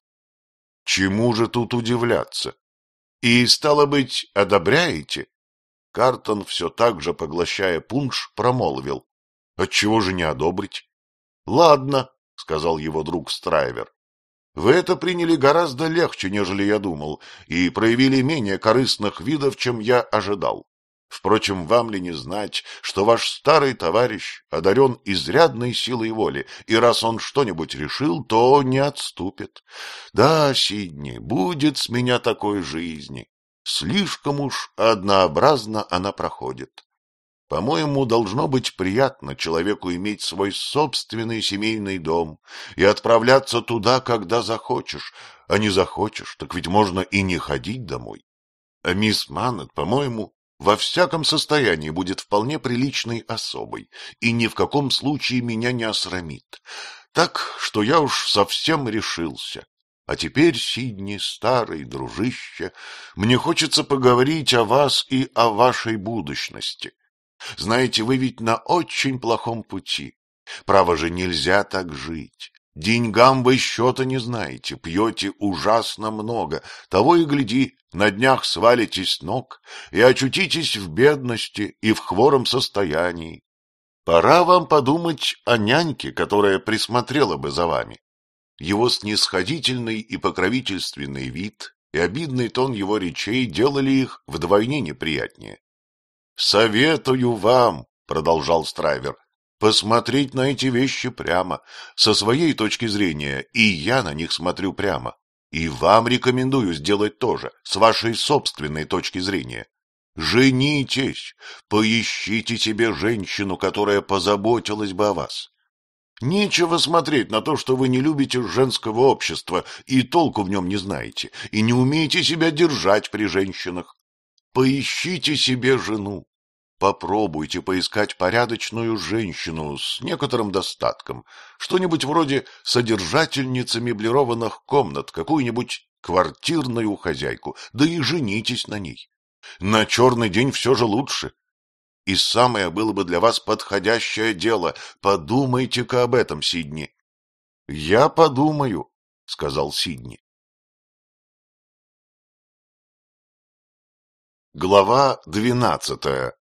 «Чему же тут удивляться? И, стало быть, одобряете?» Картон, все так же поглощая пунш, промолвил. «Отчего же не одобрить? Ладно, сказал его друг Страйвер. Вы это приняли гораздо легче, нежели я думал, и проявили менее корыстных видов, чем я ожидал. Впрочем, вам ли не знать, что ваш старый товарищ одарен изрядной силой воли, и раз он что-нибудь решил, то не отступит. Да, Сидни, будет с меня такой жизни. Слишком уж однообразно она проходит. По-моему, должно быть приятно человеку иметь свой собственный семейный дом и отправляться туда, когда захочешь. А не захочешь, так ведь можно и не ходить домой. А мисс Маннет, по-моему, во всяком состоянии будет вполне приличной особой и ни в каком случае меня не осрамит. Так что я уж совсем решился. А теперь, Сидни, старый дружище, мне хочется поговорить о вас и о вашей будущности. Знаете, вы ведь на очень плохом пути. Право же, нельзя так жить. Деньгам вы счета не знаете, пьете ужасно много. Того и гляди, на днях свалитесь ног и очутитесь в бедности и в хвором состоянии. Пора вам подумать о няньке, которая присмотрела бы за вами. Его снисходительный и покровительственный вид и обидный тон его речей делали их вдвойне неприятнее. «Советую вам», — продолжал Страйвер, — «посмотреть на эти вещи прямо, со своей точки зрения, и я на них смотрю прямо. И вам рекомендую сделать то же, с вашей собственной точки зрения. Женитесь, поищите себе женщину, которая позаботилась бы о вас. Нечего смотреть на то, что вы не любите женского общества и толку в нем не знаете, и не умеете себя держать при женщинах. Поищите себе жену, Попробуйте поискать порядочную женщину с некоторым достатком, что-нибудь вроде содержательницы меблированных комнат, какую-нибудь квартирную хозяйку, да и женитесь на ней. На черный день все же лучше. И самое было бы для вас подходящее дело. Подумайте-ка об этом, Сидни. — Я подумаю, — сказал Сидни. Глава двенадцатая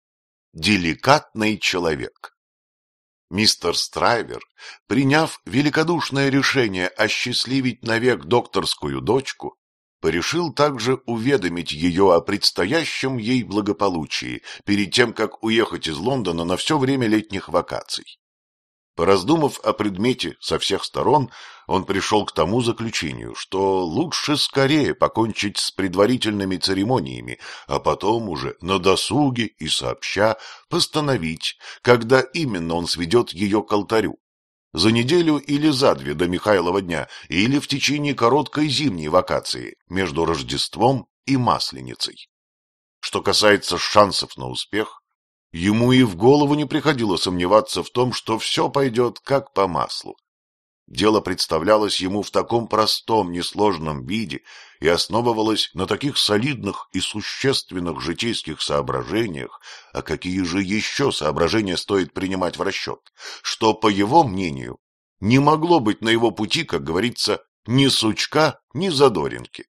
деликатный человек. Мистер Страйвер, приняв великодушное решение осчастливить навек докторскую дочку, порешил также уведомить ее о предстоящем ей благополучии перед тем, как уехать из Лондона на все время летних вакаций. Пораздумав о предмете со всех сторон, он пришел к тому заключению, что лучше скорее покончить с предварительными церемониями, а потом уже на досуге и сообща постановить, когда именно он сведет ее к алтарю. За неделю или за две до Михайлова дня, или в течение короткой зимней вакации между Рождеством и Масленицей. Что касается шансов на успех, Ему и в голову не приходило сомневаться в том, что все пойдет как по маслу. Дело представлялось ему в таком простом, несложном виде и основывалось на таких солидных и существенных житейских соображениях, а какие же еще соображения стоит принимать в расчет, что, по его мнению, не могло быть на его пути, как говорится, ни сучка, ни задоринки.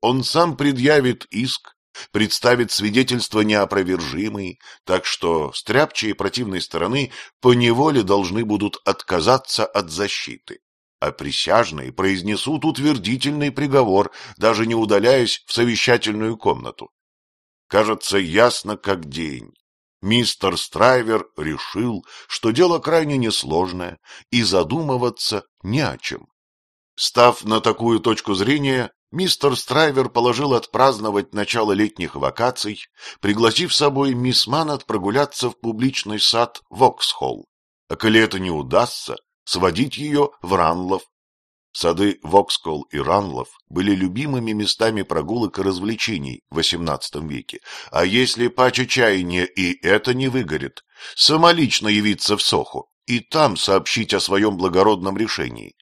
Он сам предъявит иск представит свидетельства неопровержимые, так что стряпчие противной стороны поневоле должны будут отказаться от защиты. А присяжные произнесут утвердительный приговор, даже не удаляясь в совещательную комнату. Кажется, ясно как день. Мистер Страйвер решил, что дело крайне несложное и задумываться не о чем. Став на такую точку зрения, Мистер Страйвер положил отпраздновать начало летних вакаций, пригласив с собой мисс Маннет прогуляться в публичный сад Воксхолл, а коли это не удастся, сводить ее в Ранлов. Сады Воксхолл и Ранлов были любимыми местами прогулок и развлечений в XVIII веке, а если по чаяния и это не выгорит, самолично явиться в Соху и там сообщить о своем благородном решении.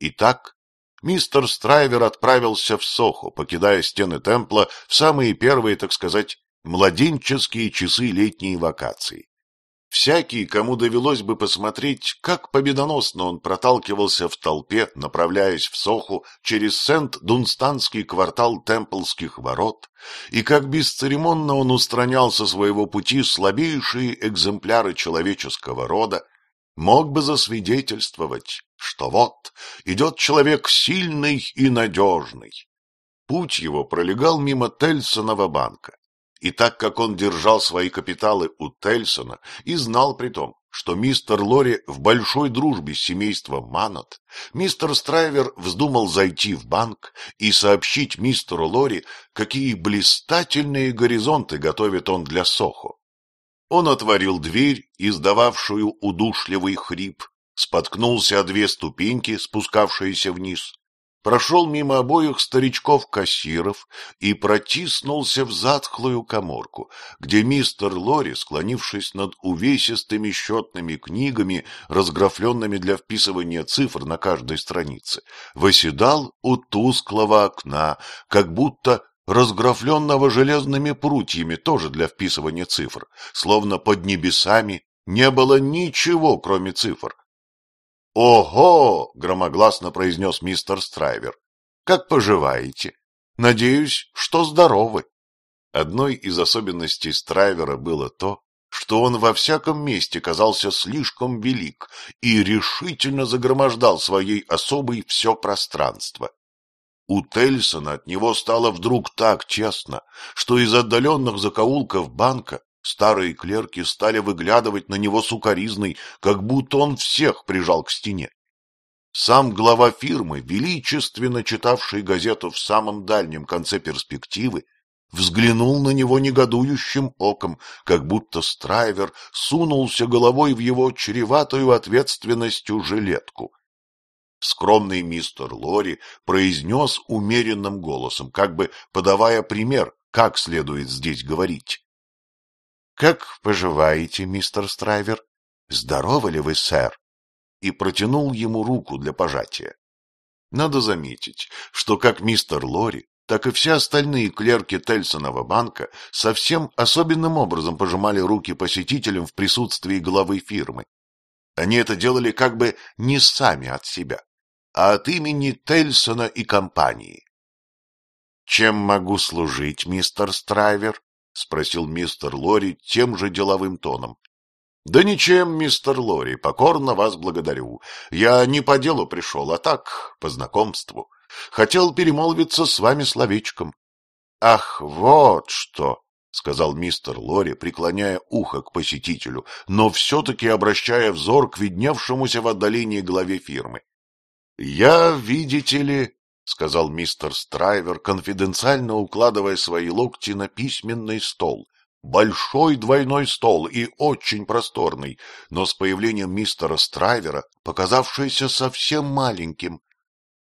Итак, мистер Страйвер отправился в Сохо, покидая стены Темпла в самые первые, так сказать, младенческие часы летней вакации. Всякий, кому довелось бы посмотреть, как победоносно он проталкивался в толпе, направляясь в Соху через Сент-Дунстанский квартал Темплских ворот, и как бесцеремонно он устранял со своего пути слабейшие экземпляры человеческого рода, мог бы засвидетельствовать, что вот идет человек сильный и надежный. Путь его пролегал мимо Тельсонова банка. И так как он держал свои капиталы у Тельсона и знал при том, что мистер Лори в большой дружбе с семейством Маннот, мистер Страйвер вздумал зайти в банк и сообщить мистеру Лори, какие блистательные горизонты готовит он для Сохо. Он отворил дверь, издававшую удушливый хрип, споткнулся о две ступеньки, спускавшиеся вниз, прошел мимо обоих старичков-кассиров и протиснулся в затхлую коморку, где мистер Лори, склонившись над увесистыми счетными книгами, разграфленными для вписывания цифр на каждой странице, восседал у тусклого окна, как будто разграфленного железными прутьями, тоже для вписывания цифр, словно под небесами не было ничего, кроме цифр. «Ого!» — громогласно произнес мистер Страйвер. «Как поживаете? Надеюсь, что здоровы». Одной из особенностей Страйвера было то, что он во всяком месте казался слишком велик и решительно загромождал своей особой все пространство. У Тельсона от него стало вдруг так честно, что из отдаленных закоулков банка старые клерки стали выглядывать на него сукоризной, как будто он всех прижал к стене. Сам глава фирмы, величественно читавший газету в самом дальнем конце перспективы, взглянул на него негодующим оком, как будто Страйвер сунулся головой в его чреватую ответственностью жилетку. Скромный мистер Лори произнес умеренным голосом, как бы подавая пример, как следует здесь говорить. — Как поживаете, мистер Страйвер? Здоровы ли вы, сэр? И протянул ему руку для пожатия. Надо заметить, что как мистер Лори, так и все остальные клерки Тельсонова банка совсем особенным образом пожимали руки посетителям в присутствии главы фирмы. Они это делали как бы не сами от себя а от имени Тельсона и компании. — Чем могу служить, мистер Страйвер? — спросил мистер Лори тем же деловым тоном. — Да ничем, мистер Лори, покорно вас благодарю. Я не по делу пришел, а так, по знакомству. Хотел перемолвиться с вами словечком. — Ах, вот что! — сказал мистер Лори, преклоняя ухо к посетителю, но все-таки обращая взор к видневшемуся в отдалении главе фирмы. «Я, видите ли...» — сказал мистер Страйвер, конфиденциально укладывая свои локти на письменный стол. Большой двойной стол и очень просторный, но с появлением мистера Страйвера, показавшийся совсем маленьким.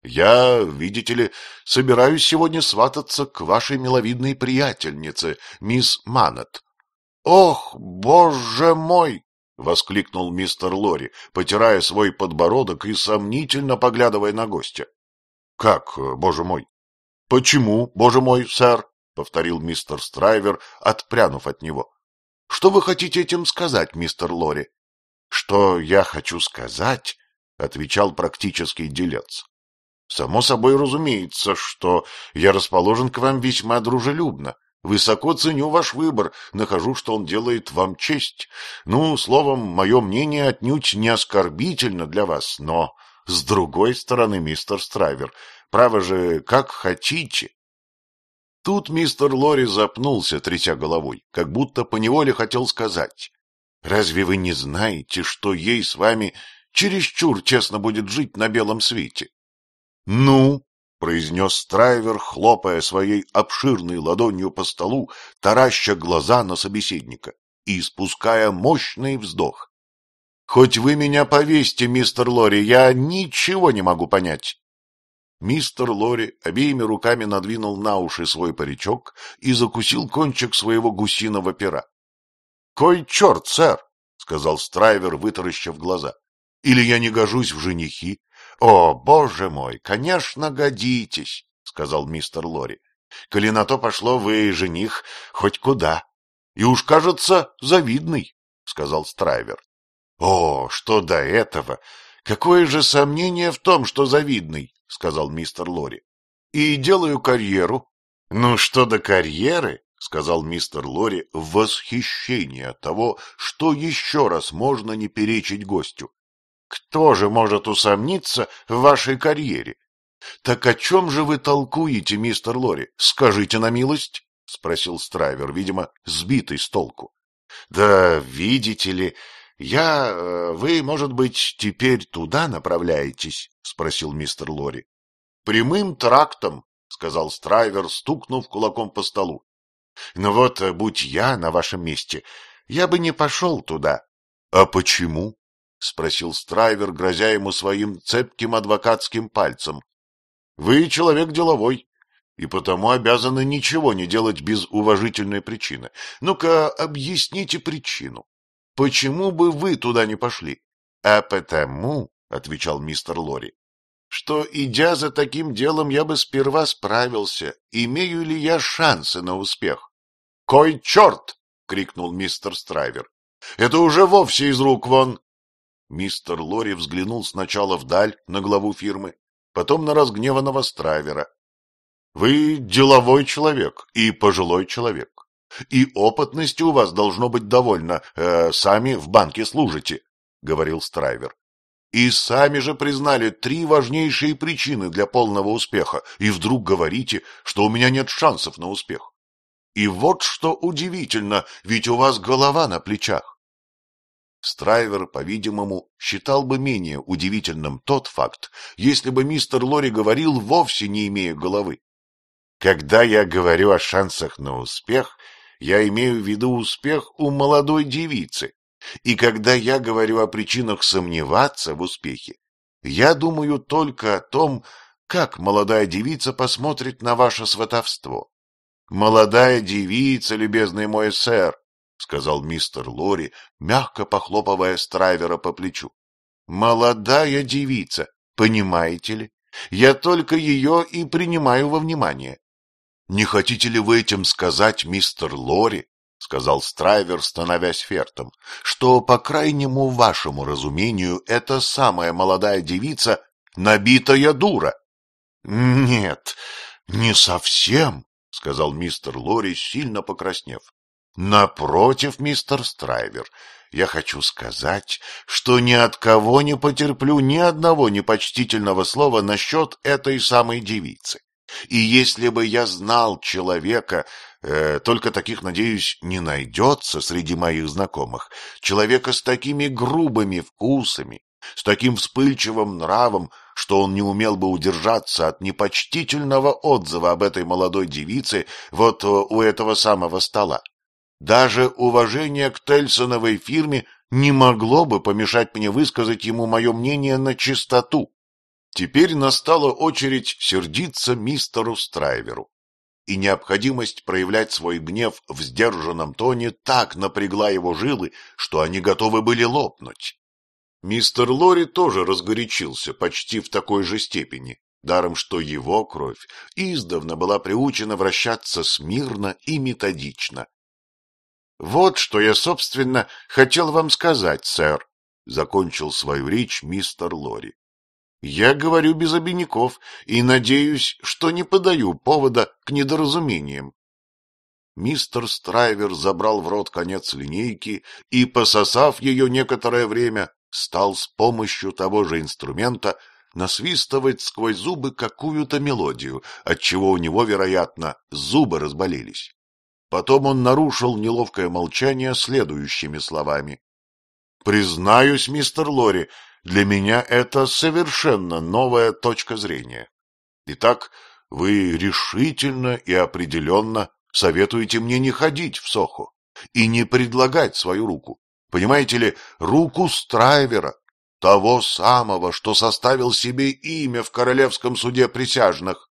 Я, видите ли, собираюсь сегодня свататься к вашей миловидной приятельнице, мисс Манет. — Ох, боже мой! воскликнул мистер Лори, потирая свой подбородок и сомнительно поглядывая на гостя. Как, э, боже мой? Почему, боже мой, сэр? повторил мистер Страйвер, отпрянув от него. Что вы хотите этим сказать, мистер Лори? Что я хочу сказать? отвечал практический делец. Само собой разумеется, что я расположен к вам весьма дружелюбно, Высоко ценю ваш выбор, нахожу, что он делает вам честь. Ну, словом, мое мнение отнюдь не оскорбительно для вас, но, с другой стороны, мистер Страйвер, право же, как хотите. Тут мистер Лори запнулся, тряся головой, как будто поневоле хотел сказать. «Разве вы не знаете, что ей с вами чересчур честно будет жить на белом свете?» «Ну?» произнес Страйвер, хлопая своей обширной ладонью по столу, тараща глаза на собеседника и испуская мощный вздох. — Хоть вы меня повесьте, мистер Лори, я ничего не могу понять. Мистер Лори обеими руками надвинул на уши свой паричок и закусил кончик своего гусиного пера. — Кой черт, сэр! — сказал Страйвер, вытаращив глаза. — Или я не гожусь в женихи, — О, боже мой, конечно, годитесь, — сказал мистер Лори. — Коли на то пошло, вы жених хоть куда. И уж, кажется, завидный, — сказал Страйвер. — О, что до этого! Какое же сомнение в том, что завидный, — сказал мистер Лори. — И делаю карьеру. — Ну, что до карьеры, — сказал мистер Лори в восхищении от того, что еще раз можно не перечить гостю. Кто же может усомниться в вашей карьере? Так о чем же вы толкуете, мистер Лори? Скажите на милость, — спросил Страйвер, видимо, сбитый с толку. Да, видите ли, я... Э, вы, может быть, теперь туда направляетесь? — спросил мистер Лори. Прямым трактом, — сказал Страйвер, стукнув кулаком по столу. Но ну вот, будь я на вашем месте, я бы не пошел туда. — А почему? — спросил Страйвер, грозя ему своим цепким адвокатским пальцем. — Вы человек деловой, и потому обязаны ничего не делать без уважительной причины. Ну-ка, объясните причину. Почему бы вы туда не пошли? — А потому, — отвечал мистер Лори, — что, идя за таким делом, я бы сперва справился, имею ли я шансы на успех. — Кой черт! — крикнул мистер Страйвер. — Это уже вовсе из рук вон. Мистер Лори взглянул сначала вдаль на главу фирмы, потом на разгневанного Страйвера. Вы деловой человек и пожилой человек, и опытности у вас должно быть довольно, э, сами в банке служите, — говорил Страйвер. И сами же признали три важнейшие причины для полного успеха, и вдруг говорите, что у меня нет шансов на успех. И вот что удивительно, ведь у вас голова на плечах. Страйвер, по-видимому, считал бы менее удивительным тот факт, если бы мистер Лори говорил, вовсе не имея головы. Когда я говорю о шансах на успех, я имею в виду успех у молодой девицы. И когда я говорю о причинах сомневаться в успехе, я думаю только о том, как молодая девица посмотрит на ваше сватовство. Молодая девица, любезный мой сэр, — сказал мистер Лори, мягко похлопывая Страйвера по плечу. — Молодая девица, понимаете ли? Я только ее и принимаю во внимание. — Не хотите ли вы этим сказать, мистер Лори, — сказал Страйвер, становясь фертом, — что, по крайнему вашему разумению, эта самая молодая девица — набитая дура? — Нет, не совсем, — сказал мистер Лори, сильно покраснев. Напротив, мистер Страйвер, я хочу сказать, что ни от кого не потерплю ни одного непочтительного слова насчет этой самой девицы. И если бы я знал человека, э, только таких, надеюсь, не найдется среди моих знакомых, человека с такими грубыми вкусами, с таким вспыльчивым нравом, что он не умел бы удержаться от непочтительного отзыва об этой молодой девице вот э, у этого самого стола. Даже уважение к Тельсоновой фирме не могло бы помешать мне высказать ему мое мнение на чистоту. Теперь настала очередь сердиться мистеру Страйверу. И необходимость проявлять свой гнев в сдержанном тоне так напрягла его жилы, что они готовы были лопнуть. Мистер Лори тоже разгорячился почти в такой же степени, даром что его кровь издавна была приучена вращаться смирно и методично, вот что я, собственно, хотел вам сказать, сэр, — закончил свою речь мистер Лори. Я говорю без обиняков и надеюсь, что не подаю повода к недоразумениям. Мистер Страйвер забрал в рот конец линейки и, пососав ее некоторое время, стал с помощью того же инструмента насвистывать сквозь зубы какую-то мелодию, отчего у него, вероятно, зубы разболелись. Потом он нарушил неловкое молчание следующими словами. — Признаюсь, мистер Лори, для меня это совершенно новая точка зрения. Итак, вы решительно и определенно советуете мне не ходить в Сохо и не предлагать свою руку. Понимаете ли, руку Страйвера, того самого, что составил себе имя в королевском суде присяжных.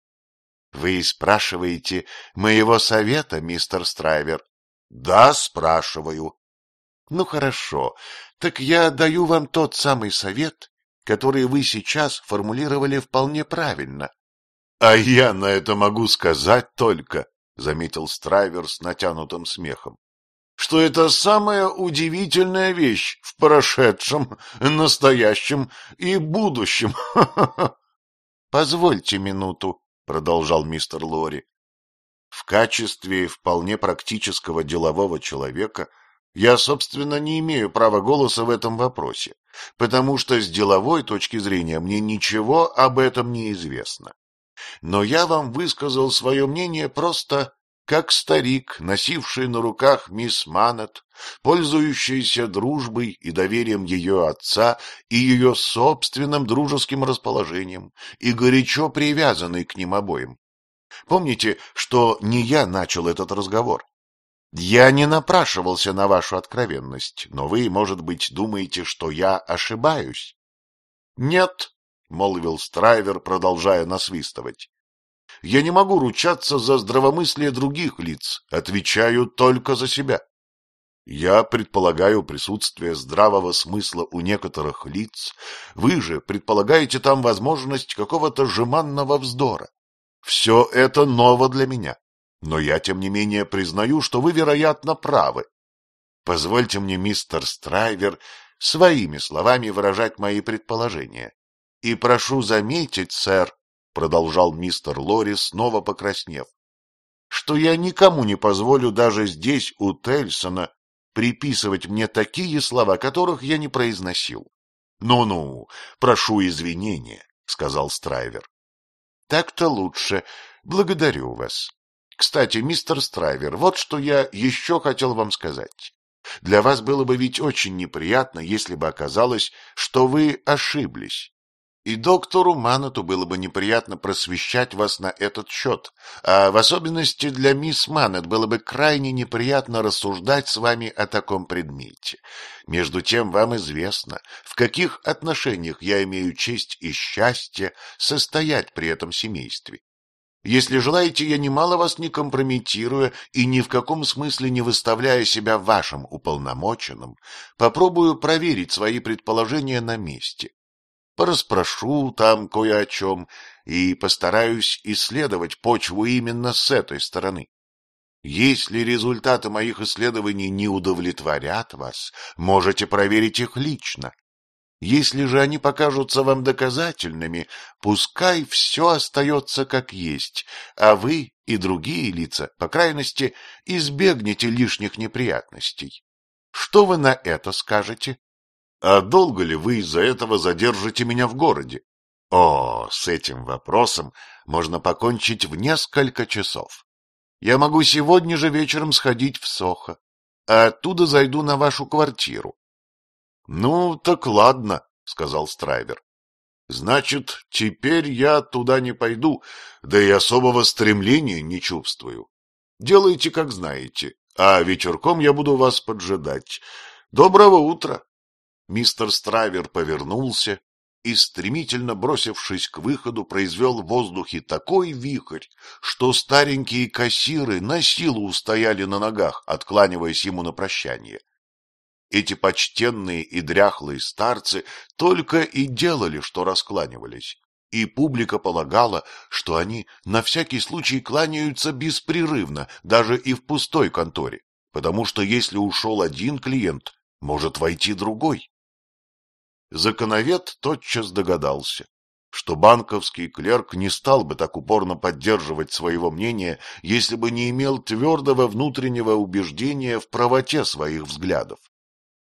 — Вы спрашиваете моего совета, мистер Страйвер? — Да, спрашиваю. — Ну, хорошо. Так я даю вам тот самый совет, который вы сейчас формулировали вполне правильно. — А я на это могу сказать только, — заметил Страйвер с натянутым смехом, — что это самая удивительная вещь в прошедшем, настоящем и будущем. [LAUGHS] — Позвольте минуту, продолжал мистер Лори, в качестве вполне практического делового человека я, собственно, не имею права голоса в этом вопросе, потому что с деловой точки зрения мне ничего об этом не известно. Но я вам высказал свое мнение просто как старик, носивший на руках мисс Манет, пользующийся дружбой и доверием ее отца и ее собственным дружеским расположением, и горячо привязанный к ним обоим. Помните, что не я начал этот разговор. Я не напрашивался на вашу откровенность, но вы, может быть, думаете, что я ошибаюсь. — Нет, — молвил Страйвер, продолжая насвистывать. Я не могу ручаться за здравомыслие других лиц, отвечаю только за себя. Я предполагаю присутствие здравого смысла у некоторых лиц, вы же предполагаете там возможность какого-то жеманного вздора. Все это ново для меня, но я, тем не менее, признаю, что вы, вероятно, правы. Позвольте мне, мистер Страйвер, своими словами выражать мои предположения. И прошу заметить, сэр, — продолжал мистер Лори, снова покраснев, — что я никому не позволю даже здесь, у Тельсона, приписывать мне такие слова, которых я не произносил. «Ну-ну, прошу извинения», — сказал Страйвер. «Так-то лучше. Благодарю вас. Кстати, мистер Страйвер, вот что я еще хотел вам сказать. Для вас было бы ведь очень неприятно, если бы оказалось, что вы ошиблись. И доктору Манату было бы неприятно просвещать вас на этот счет, а в особенности для мисс Манет было бы крайне неприятно рассуждать с вами о таком предмете. Между тем вам известно, в каких отношениях я имею честь и счастье состоять при этом семействе. Если желаете, я немало вас не компрометируя и ни в каком смысле не выставляя себя вашим уполномоченным, попробую проверить свои предположения на месте пораспрошу там кое о чем и постараюсь исследовать почву именно с этой стороны. Если результаты моих исследований не удовлетворят вас, можете проверить их лично. Если же они покажутся вам доказательными, пускай все остается как есть, а вы и другие лица, по крайности, избегнете лишних неприятностей. Что вы на это скажете? А долго ли вы из-за этого задержите меня в городе? О, с этим вопросом можно покончить в несколько часов. Я могу сегодня же вечером сходить в Сохо, а оттуда зайду на вашу квартиру. — Ну, так ладно, — сказал Страйвер. — Значит, теперь я туда не пойду, да и особого стремления не чувствую. Делайте, как знаете, а вечерком я буду вас поджидать. Доброго утра! Мистер Стравер повернулся и, стремительно бросившись к выходу, произвел в воздухе такой вихрь, что старенькие кассиры на силу устояли на ногах, откланиваясь ему на прощание. Эти почтенные и дряхлые старцы только и делали, что раскланивались, и публика полагала, что они на всякий случай кланяются беспрерывно, даже и в пустой конторе, потому что если ушел один клиент, может войти другой. Законовед тотчас догадался, что банковский клерк не стал бы так упорно поддерживать своего мнения, если бы не имел твердого внутреннего убеждения в правоте своих взглядов.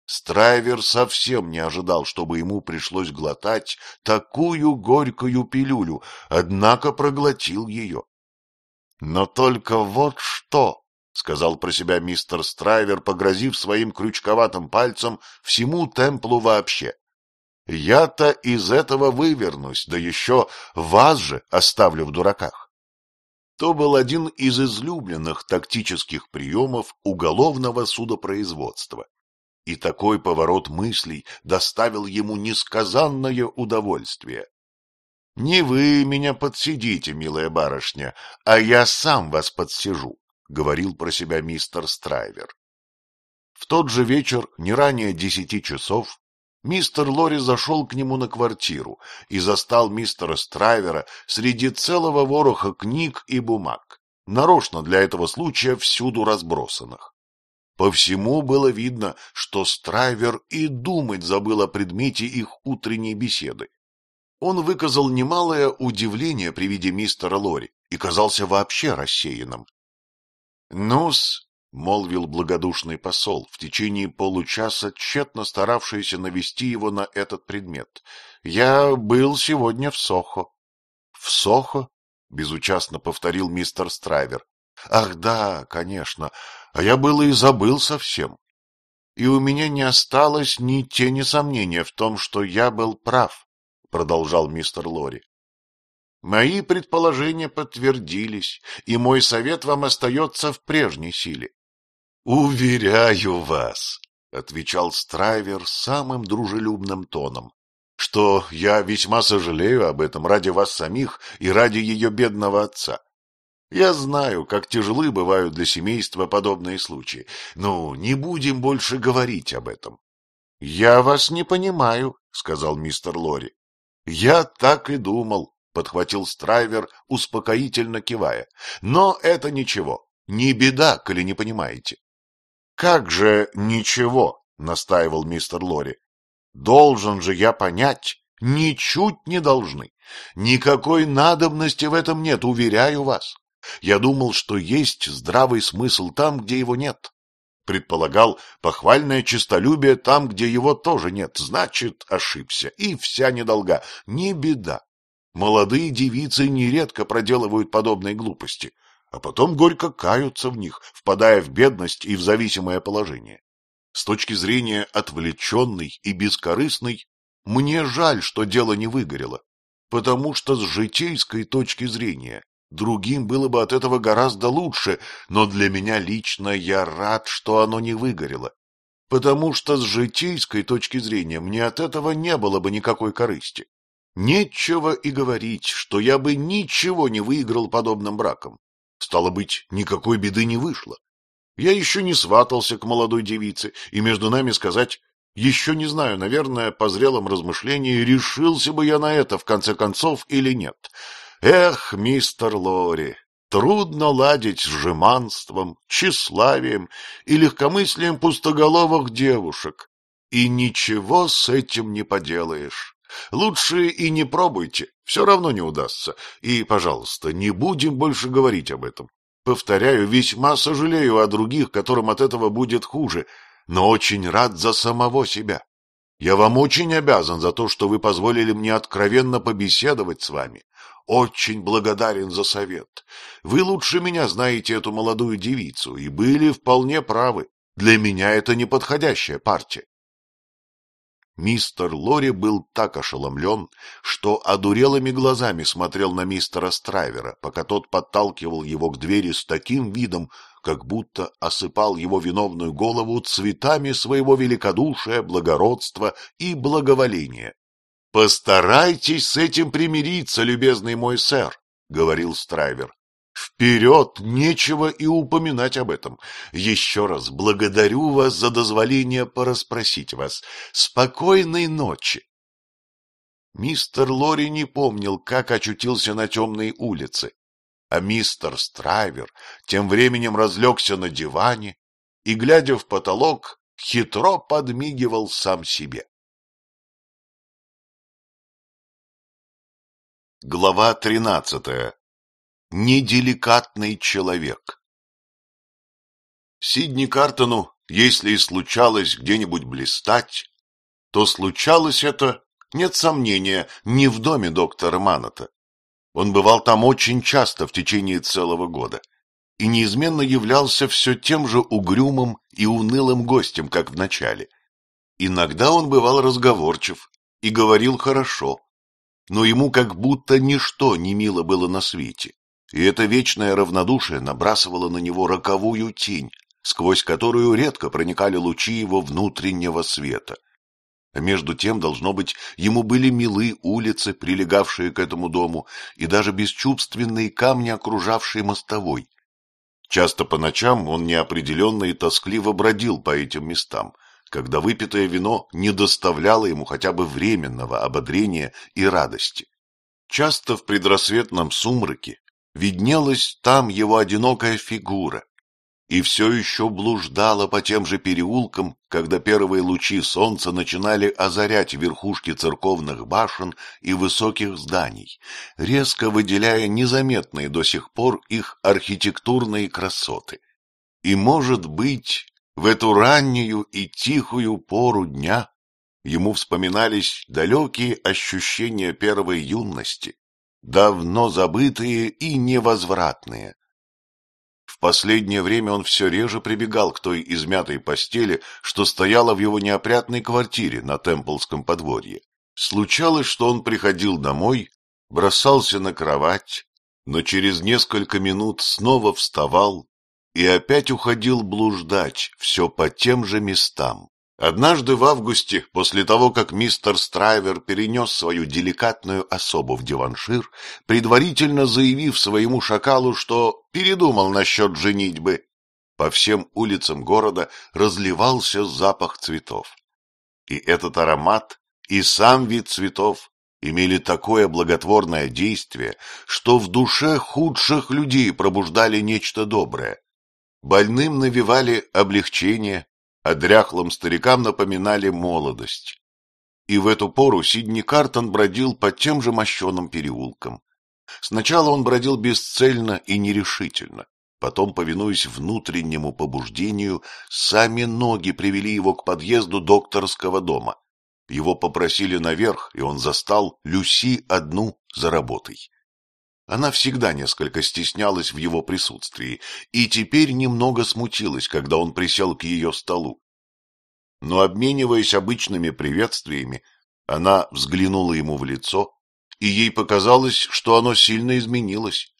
Страйвер совсем не ожидал, чтобы ему пришлось глотать такую горькую пилюлю, однако проглотил ее. Но только вот что, — сказал про себя мистер Страйвер, погрозив своим крючковатым пальцем всему темплу вообще. Я-то из этого вывернусь, да еще вас же оставлю в дураках. То был один из излюбленных тактических приемов уголовного судопроизводства. И такой поворот мыслей доставил ему несказанное удовольствие. — Не вы меня подсидите, милая барышня, а я сам вас подсижу, — говорил про себя мистер Страйвер. В тот же вечер, не ранее десяти часов, Мистер Лори зашел к нему на квартиру и застал мистера Страйвера среди целого вороха книг и бумаг, нарочно для этого случая всюду разбросанных. По всему было видно, что Страйвер и думать забыл о предмете их утренней беседы. Он выказал немалое удивление при виде мистера Лори и казался вообще рассеянным. — Ну-с, молвил благодушный посол, в течение получаса тщетно старавшийся навести его на этот предмет. — Я был сегодня в Сохо. — В Сохо? — безучастно повторил мистер Страйвер. — Ах, да, конечно, а я было и забыл совсем. И у меня не осталось ни тени сомнения в том, что я был прав, — продолжал мистер Лори. Мои предположения подтвердились, и мой совет вам остается в прежней силе. «Уверяю вас», — отвечал Страйвер самым дружелюбным тоном, «что я весьма сожалею об этом ради вас самих и ради ее бедного отца. Я знаю, как тяжелы бывают для семейства подобные случаи, но ну, не будем больше говорить об этом». «Я вас не понимаю», — сказал мистер Лори. «Я так и думал», — подхватил Страйвер, успокоительно кивая. «Но это ничего. Не беда, коли не понимаете. «Как же ничего?» — настаивал мистер Лори. «Должен же я понять. Ничуть не должны. Никакой надобности в этом нет, уверяю вас. Я думал, что есть здравый смысл там, где его нет. Предполагал похвальное честолюбие там, где его тоже нет. Значит, ошибся. И вся недолга. Не беда. Молодые девицы нередко проделывают подобные глупости а потом горько каются в них, впадая в бедность и в зависимое положение. С точки зрения отвлеченной и бескорыстной, мне жаль, что дело не выгорело, потому что с житейской точки зрения другим было бы от этого гораздо лучше, но для меня лично я рад, что оно не выгорело, потому что с житейской точки зрения мне от этого не было бы никакой корысти. Нечего и говорить, что я бы ничего не выиграл подобным браком. Стало быть, никакой беды не вышло. Я еще не сватался к молодой девице, и между нами сказать, еще не знаю, наверное, по зрелом размышлении, решился бы я на это, в конце концов, или нет. Эх, мистер Лори, трудно ладить с жеманством, тщеславием и легкомыслием пустоголовых девушек, и ничего с этим не поделаешь. Лучше и не пробуйте, все равно не удастся. И, пожалуйста, не будем больше говорить об этом. Повторяю, весьма сожалею о других, которым от этого будет хуже, но очень рад за самого себя. Я вам очень обязан за то, что вы позволили мне откровенно побеседовать с вами. Очень благодарен за совет. Вы лучше меня знаете эту молодую девицу и были вполне правы. Для меня это неподходящая партия. Мистер Лори был так ошеломлен, что одурелыми глазами смотрел на мистера Страйвера, пока тот подталкивал его к двери с таким видом, как будто осыпал его виновную голову цветами своего великодушия, благородства и благоволения. — Постарайтесь с этим примириться, любезный мой сэр, — говорил Страйвер. Вперед! Нечего и упоминать об этом. Еще раз благодарю вас за дозволение пораспросить вас. Спокойной ночи! Мистер Лори не помнил, как очутился на темной улице, а мистер Страйвер тем временем разлегся на диване и, глядя в потолок, хитро подмигивал сам себе. Глава тринадцатая неделикатный человек. Сидни Картону, если и случалось где-нибудь блистать, то случалось это, нет сомнения, не в доме доктора Маната. Он бывал там очень часто в течение целого года и неизменно являлся все тем же угрюмым и унылым гостем, как в начале. Иногда он бывал разговорчив и говорил хорошо, но ему как будто ничто не мило было на свете и это вечное равнодушие набрасывало на него роковую тень, сквозь которую редко проникали лучи его внутреннего света. Между тем, должно быть, ему были милы улицы, прилегавшие к этому дому, и даже бесчувственные камни, окружавшие мостовой. Часто по ночам он неопределенно и тоскливо бродил по этим местам, когда выпитое вино не доставляло ему хотя бы временного ободрения и радости. Часто в предрассветном сумраке виднелась там его одинокая фигура и все еще блуждала по тем же переулкам, когда первые лучи солнца начинали озарять верхушки церковных башен и высоких зданий, резко выделяя незаметные до сих пор их архитектурные красоты. И, может быть, в эту раннюю и тихую пору дня ему вспоминались далекие ощущения первой юности, давно забытые и невозвратные. В последнее время он все реже прибегал к той измятой постели, что стояла в его неопрятной квартире на Темплском подворье. Случалось, что он приходил домой, бросался на кровать, но через несколько минут снова вставал и опять уходил блуждать все по тем же местам. Однажды в августе, после того, как мистер Страйвер перенес свою деликатную особу в диваншир, предварительно заявив своему шакалу, что передумал насчет женитьбы, по всем улицам города разливался запах цветов. И этот аромат, и сам вид цветов имели такое благотворное действие, что в душе худших людей пробуждали нечто доброе. Больным навевали облегчение, а дряхлым старикам напоминали молодость. И в эту пору Сидни Картон бродил по тем же мощеным переулкам. Сначала он бродил бесцельно и нерешительно. Потом, повинуясь внутреннему побуждению, сами ноги привели его к подъезду докторского дома. Его попросили наверх, и он застал Люси одну за работой. Она всегда несколько стеснялась в его присутствии и теперь немного смутилась, когда он присел к ее столу. Но, обмениваясь обычными приветствиями, она взглянула ему в лицо, и ей показалось, что оно сильно изменилось.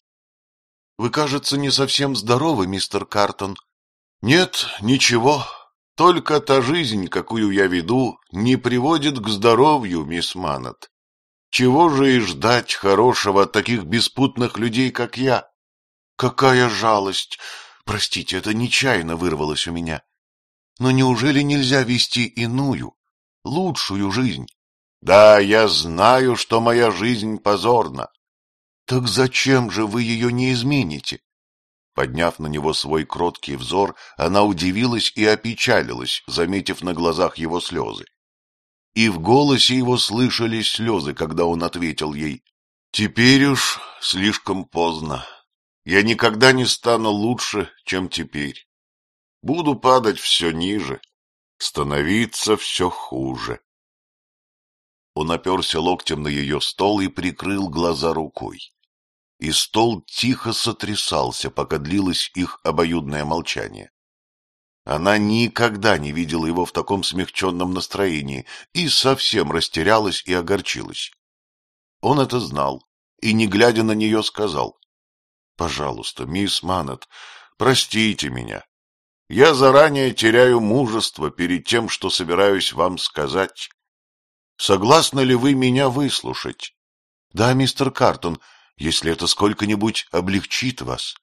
— Вы, кажется, не совсем здоровы, мистер Картон. — Нет, ничего. Только та жизнь, какую я веду, не приводит к здоровью, мисс Маннет. Чего же и ждать хорошего от таких беспутных людей, как я? Какая жалость! Простите, это нечаянно вырвалось у меня. Но неужели нельзя вести иную, лучшую жизнь? Да, я знаю, что моя жизнь позорна. Так зачем же вы ее не измените? Подняв на него свой кроткий взор, она удивилась и опечалилась, заметив на глазах его слезы и в голосе его слышались слезы, когда он ответил ей. «Теперь уж слишком поздно. Я никогда не стану лучше, чем теперь. Буду падать все ниже, становиться все хуже». Он оперся локтем на ее стол и прикрыл глаза рукой. И стол тихо сотрясался, пока длилось их обоюдное молчание. Она никогда не видела его в таком смягченном настроении и совсем растерялась и огорчилась. Он это знал и, не глядя на нее, сказал, — Пожалуйста, мисс Манет, простите меня. Я заранее теряю мужество перед тем, что собираюсь вам сказать. Согласны ли вы меня выслушать? — Да, мистер Картон, если это сколько-нибудь облегчит вас.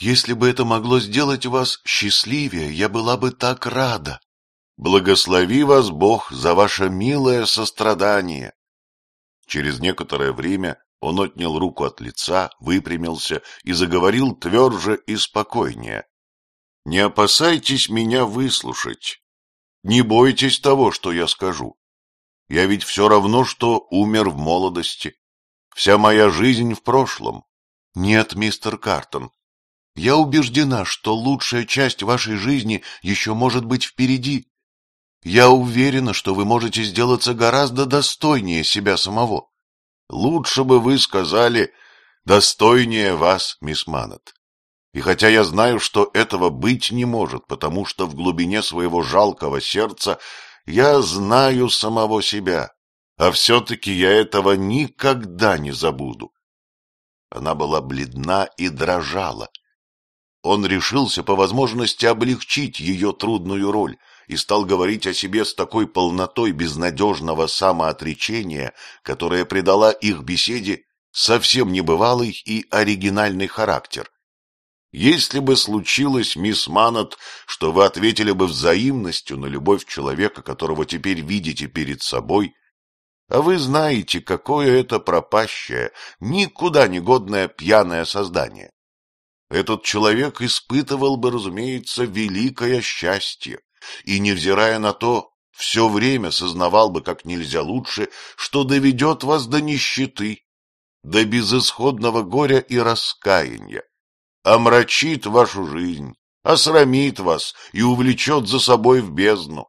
Если бы это могло сделать вас счастливее, я была бы так рада. Благослови вас Бог за ваше милое сострадание. Через некоторое время он отнял руку от лица, выпрямился и заговорил тверже и спокойнее. «Не опасайтесь меня выслушать. Не бойтесь того, что я скажу. Я ведь все равно, что умер в молодости. Вся моя жизнь в прошлом. Нет, мистер Картон, я убеждена, что лучшая часть вашей жизни еще может быть впереди. Я уверена, что вы можете сделаться гораздо достойнее себя самого. Лучше бы вы сказали «достойнее вас, мисс Манет». И хотя я знаю, что этого быть не может, потому что в глубине своего жалкого сердца я знаю самого себя, а все-таки я этого никогда не забуду. Она была бледна и дрожала, он решился по возможности облегчить ее трудную роль и стал говорить о себе с такой полнотой безнадежного самоотречения, которая придала их беседе совсем небывалый и оригинальный характер. Если бы случилось, мисс Маннет, что вы ответили бы взаимностью на любовь человека, которого теперь видите перед собой, а вы знаете, какое это пропащее, никуда не годное пьяное создание, этот человек испытывал бы, разумеется, великое счастье и, невзирая на то, все время сознавал бы как нельзя лучше, что доведет вас до нищеты, до безысходного горя и раскаяния, омрачит вашу жизнь, осрамит вас и увлечет за собой в бездну.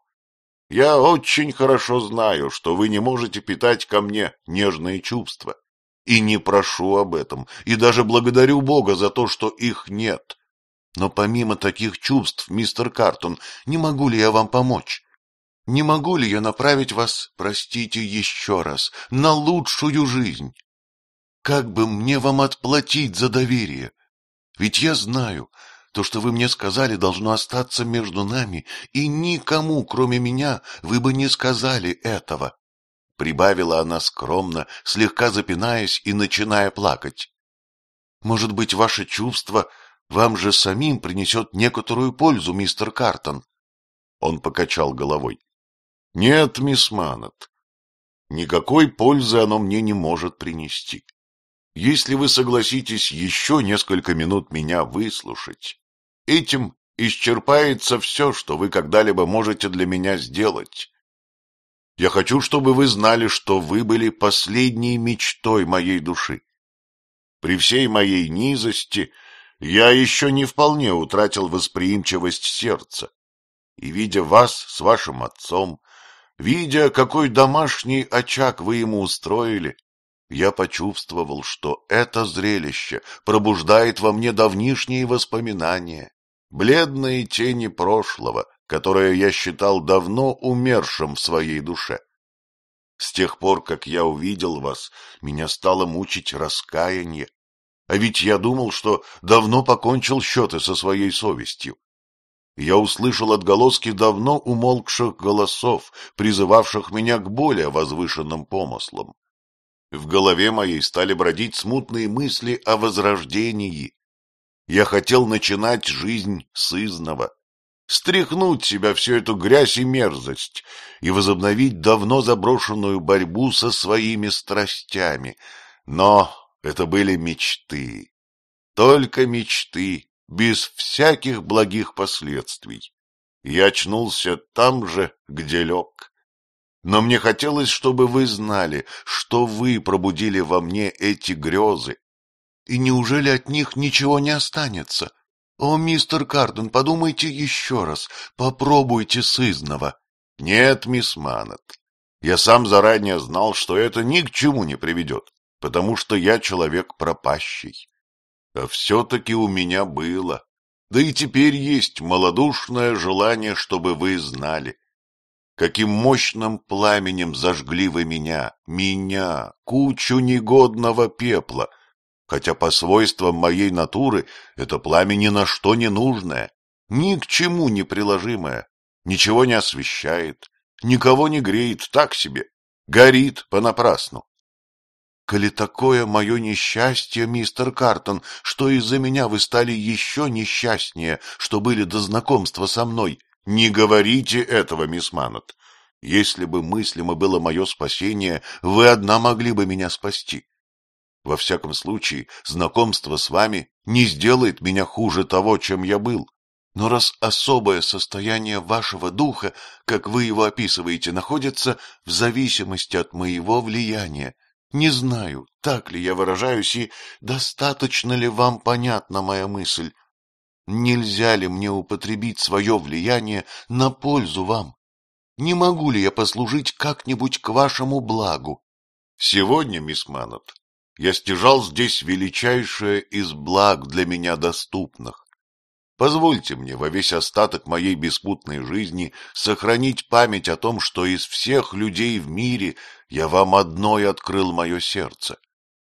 Я очень хорошо знаю, что вы не можете питать ко мне нежные чувства, и не прошу об этом, и даже благодарю Бога за то, что их нет. Но помимо таких чувств, мистер Картон, не могу ли я вам помочь? Не могу ли я направить вас, простите еще раз, на лучшую жизнь? Как бы мне вам отплатить за доверие? Ведь я знаю, то, что вы мне сказали, должно остаться между нами, и никому, кроме меня, вы бы не сказали этого прибавила она скромно, слегка запинаясь и начиная плакать. Может быть, ваше чувство вам же самим принесет некоторую пользу, мистер Картон? Он покачал головой. Нет, мисс Маннет, никакой пользы оно мне не может принести. Если вы согласитесь еще несколько минут меня выслушать, этим исчерпается все, что вы когда-либо можете для меня сделать. Я хочу, чтобы вы знали, что вы были последней мечтой моей души. При всей моей низости я еще не вполне утратил восприимчивость сердца. И, видя вас с вашим отцом, видя, какой домашний очаг вы ему устроили, я почувствовал, что это зрелище пробуждает во мне давнишние воспоминания, бледные тени прошлого, которое я считал давно умершим в своей душе. С тех пор, как я увидел вас, меня стало мучить раскаяние. А ведь я думал, что давно покончил счеты со своей совестью. Я услышал отголоски давно умолкших голосов, призывавших меня к более возвышенным помыслам. В голове моей стали бродить смутные мысли о возрождении. Я хотел начинать жизнь сызного, стряхнуть себя всю эту грязь и мерзость и возобновить давно заброшенную борьбу со своими страстями. Но это были мечты. Только мечты, без всяких благих последствий. Я очнулся там же, где лег. Но мне хотелось, чтобы вы знали, что вы пробудили во мне эти грезы. И неужели от них ничего не останется? «О, мистер Карден, подумайте еще раз, попробуйте сызнова. «Нет, мисс Маннет, я сам заранее знал, что это ни к чему не приведет, потому что я человек пропащий. А все-таки у меня было, да и теперь есть малодушное желание, чтобы вы знали, каким мощным пламенем зажгли вы меня, меня, кучу негодного пепла» хотя по свойствам моей натуры это пламя ни на что не нужное, ни к чему не приложимое, ничего не освещает, никого не греет, так себе, горит понапрасну. Коли такое мое несчастье, мистер Картон, что из-за меня вы стали еще несчастнее, что были до знакомства со мной, не говорите этого, мисс Маннет. Если бы мыслимо было мое спасение, вы одна могли бы меня спасти. Во всяком случае, знакомство с вами не сделает меня хуже того, чем я был. Но раз особое состояние вашего духа, как вы его описываете, находится в зависимости от моего влияния, не знаю, так ли я выражаюсь и достаточно ли вам понятна моя мысль. Нельзя ли мне употребить свое влияние на пользу вам? Не могу ли я послужить как-нибудь к вашему благу? Сегодня, мисс Маннет, я стяжал здесь величайшее из благ для меня доступных. Позвольте мне во весь остаток моей беспутной жизни сохранить память о том, что из всех людей в мире я вам одной открыл мое сердце,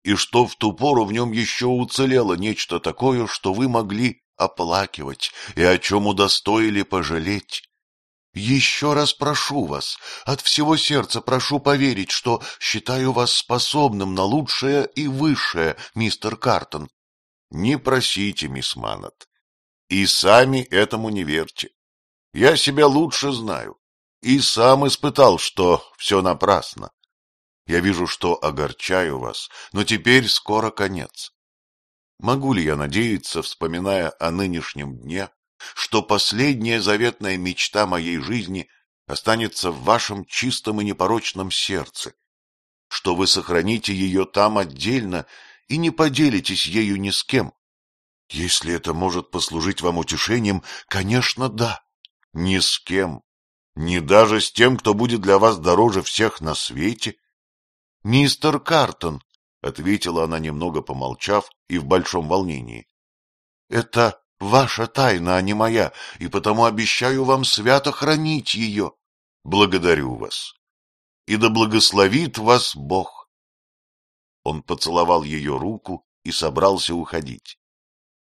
и что в ту пору в нем еще уцелело нечто такое, что вы могли оплакивать и о чем удостоили пожалеть. Еще раз прошу вас, от всего сердца прошу поверить, что считаю вас способным на лучшее и высшее, мистер Картон. Не просите, мисс Манат, И сами этому не верьте. Я себя лучше знаю. И сам испытал, что все напрасно. Я вижу, что огорчаю вас, но теперь скоро конец. Могу ли я надеяться, вспоминая о нынешнем дне, что последняя заветная мечта моей жизни останется в вашем чистом и непорочном сердце, что вы сохраните ее там отдельно и не поделитесь ею ни с кем. Если это может послужить вам утешением, конечно, да. Ни с кем. Ни даже с тем, кто будет для вас дороже всех на свете. — Мистер Картон, — ответила она, немного помолчав и в большом волнении. — Это Ваша тайна, а не моя, и потому обещаю вам свято хранить ее. Благодарю вас. И да благословит вас Бог. Он поцеловал ее руку и собрался уходить.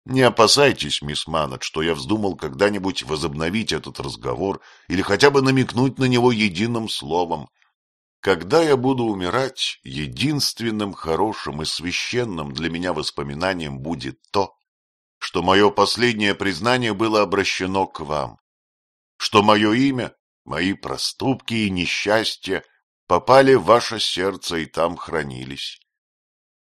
Не опасайтесь, мисс Маннет, что я вздумал когда-нибудь возобновить этот разговор или хотя бы намекнуть на него единым словом. Когда я буду умирать, единственным хорошим и священным для меня воспоминанием будет то, что мое последнее признание было обращено к вам, что мое имя, мои проступки и несчастья попали в ваше сердце и там хранились.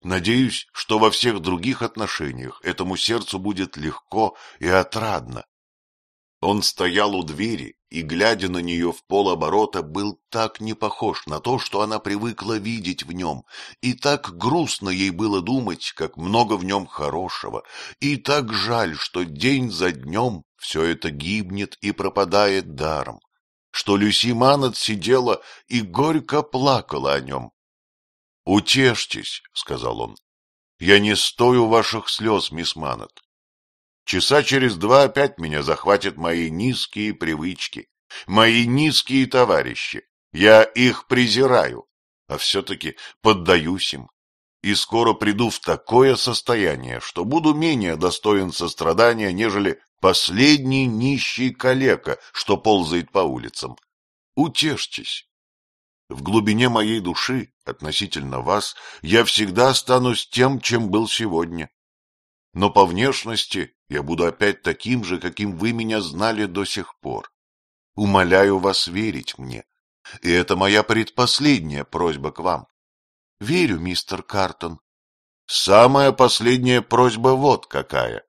Надеюсь, что во всех других отношениях этому сердцу будет легко и отрадно. Он стоял у двери, и, глядя на нее в полоборота, был так не похож на то, что она привыкла видеть в нем, и так грустно ей было думать, как много в нем хорошего, и так жаль, что день за днем все это гибнет и пропадает даром, что Люси Манет сидела и горько плакала о нем. — Утешьтесь, — сказал он, — я не стою ваших слез, мисс Манет. Часа через два опять меня захватят мои низкие привычки, мои низкие товарищи. Я их презираю, а все-таки поддаюсь им. И скоро приду в такое состояние, что буду менее достоин сострадания, нежели последний нищий калека, что ползает по улицам. Утешьтесь. В глубине моей души, относительно вас, я всегда останусь тем, чем был сегодня но по внешности я буду опять таким же, каким вы меня знали до сих пор. Умоляю вас верить мне. И это моя предпоследняя просьба к вам. Верю, мистер Картон. Самая последняя просьба вот какая.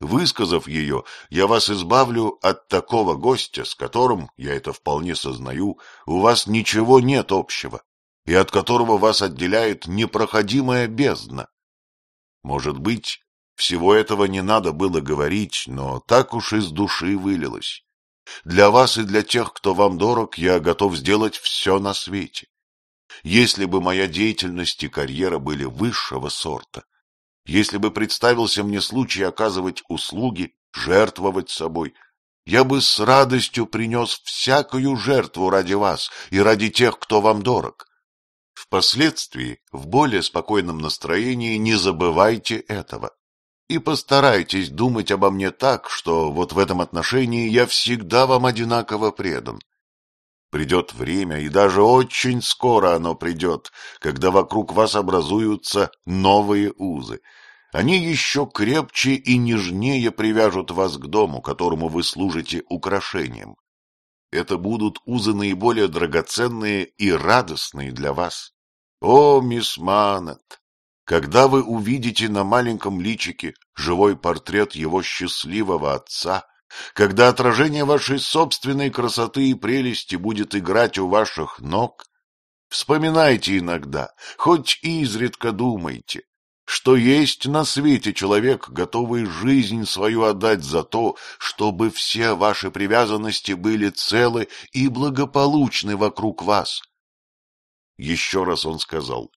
Высказав ее, я вас избавлю от такого гостя, с которым, я это вполне сознаю, у вас ничего нет общего, и от которого вас отделяет непроходимая бездна. Может быть, всего этого не надо было говорить, но так уж из души вылилось. Для вас и для тех, кто вам дорог, я готов сделать все на свете. Если бы моя деятельность и карьера были высшего сорта, если бы представился мне случай оказывать услуги, жертвовать собой, я бы с радостью принес всякую жертву ради вас и ради тех, кто вам дорог. Впоследствии, в более спокойном настроении, не забывайте этого. И постарайтесь думать обо мне так, что вот в этом отношении я всегда вам одинаково предан. Придет время, и даже очень скоро оно придет, когда вокруг вас образуются новые узы. Они еще крепче и нежнее привяжут вас к дому, которому вы служите украшением. Это будут узы наиболее драгоценные и радостные для вас. О, мисс Манет, когда вы увидите на маленьком личике живой портрет его счастливого отца, когда отражение вашей собственной красоты и прелести будет играть у ваших ног, вспоминайте иногда, хоть и изредка думайте, что есть на свете человек, готовый жизнь свою отдать за то, чтобы все ваши привязанности были целы и благополучны вокруг вас. Еще раз он сказал,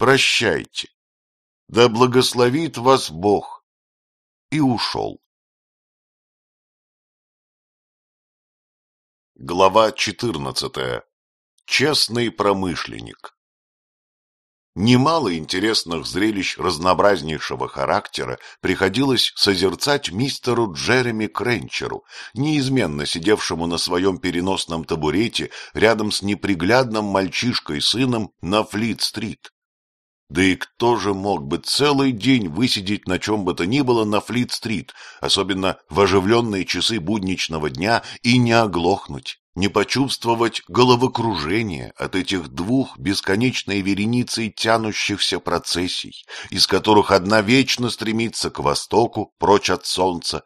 прощайте, да благословит вас Бог, и ушел. Глава четырнадцатая. Честный промышленник. Немало интересных зрелищ разнообразнейшего характера приходилось созерцать мистеру Джереми Кренчеру, неизменно сидевшему на своем переносном табурете рядом с неприглядным мальчишкой-сыном на Флит-стрит. Да и кто же мог бы целый день высидеть на чем бы то ни было на Флит-стрит, особенно в оживленные часы будничного дня, и не оглохнуть, не почувствовать головокружение от этих двух бесконечной вереницей тянущихся процессий, из которых одна вечно стремится к востоку, прочь от солнца,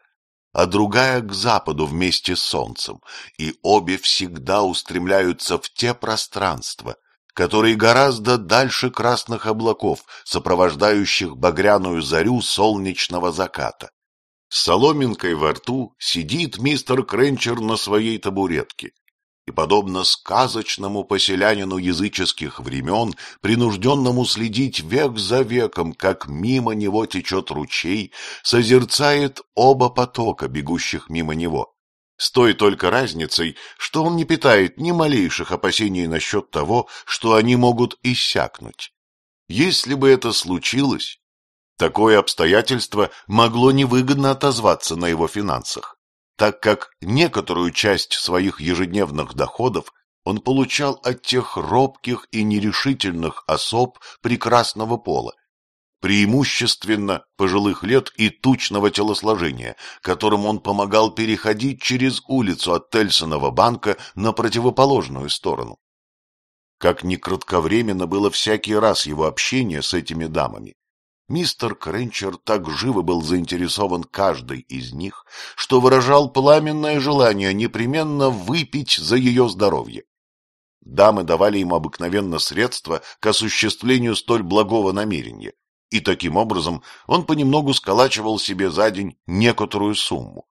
а другая к западу вместе с солнцем, и обе всегда устремляются в те пространства, который гораздо дальше красных облаков, сопровождающих багряную зарю солнечного заката. С соломинкой во рту сидит мистер Кренчер на своей табуретке и, подобно сказочному поселянину языческих времен, принужденному следить век за веком, как мимо него течет ручей, созерцает оба потока, бегущих мимо него. С той только разницей, что он не питает ни малейших опасений насчет того, что они могут иссякнуть. Если бы это случилось, такое обстоятельство могло невыгодно отозваться на его финансах, так как некоторую часть своих ежедневных доходов он получал от тех робких и нерешительных особ прекрасного пола, преимущественно пожилых лет и тучного телосложения, которым он помогал переходить через улицу от Тельсонова банка на противоположную сторону. Как ни кратковременно было всякий раз его общение с этими дамами, мистер Кренчер так живо был заинтересован каждой из них, что выражал пламенное желание непременно выпить за ее здоровье. Дамы давали им обыкновенно средства к осуществлению столь благого намерения и таким образом он понемногу сколачивал себе за день некоторую сумму.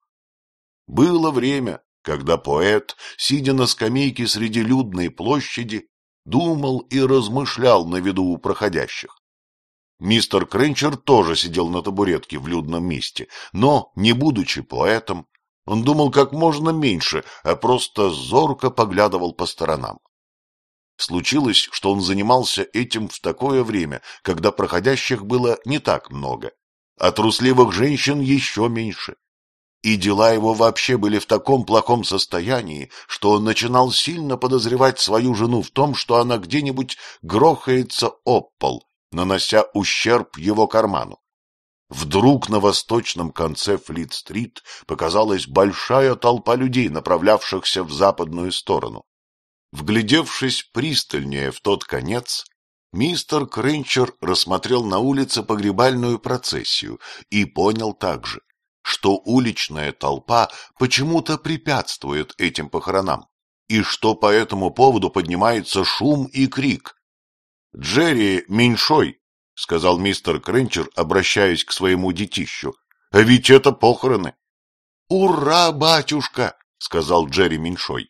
Было время, когда поэт, сидя на скамейке среди людной площади, думал и размышлял на виду у проходящих. Мистер Кренчер тоже сидел на табуретке в людном месте, но, не будучи поэтом, он думал как можно меньше, а просто зорко поглядывал по сторонам. Случилось, что он занимался этим в такое время, когда проходящих было не так много, а трусливых женщин еще меньше. И дела его вообще были в таком плохом состоянии, что он начинал сильно подозревать свою жену в том, что она где-нибудь грохается об пол, нанося ущерб его карману. Вдруг на восточном конце Флит-стрит показалась большая толпа людей, направлявшихся в западную сторону. Вглядевшись пристальнее в тот конец, мистер Кринчер рассмотрел на улице погребальную процессию и понял также, что уличная толпа почему-то препятствует этим похоронам, и что по этому поводу поднимается шум и крик. «Джерри меньшой», — сказал мистер Кринчер, обращаясь к своему детищу, — «а ведь это похороны». «Ура, батюшка!» — сказал Джерри меньшой.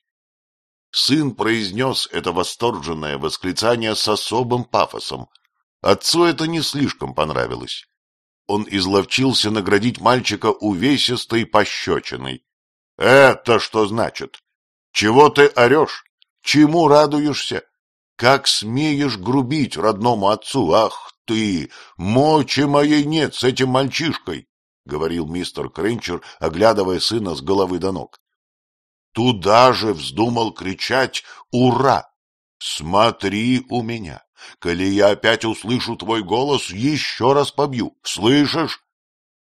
Сын произнес это восторженное восклицание с особым пафосом. Отцу это не слишком понравилось. Он изловчился наградить мальчика увесистой пощечиной. — Это что значит? Чего ты орешь? Чему радуешься? Как смеешь грубить родному отцу? Ах ты! Мочи моей нет с этим мальчишкой! — говорил мистер Кренчер, оглядывая сына с головы до ног туда же вздумал кричать «Ура!» «Смотри у меня! Коли я опять услышу твой голос, еще раз побью! Слышишь?»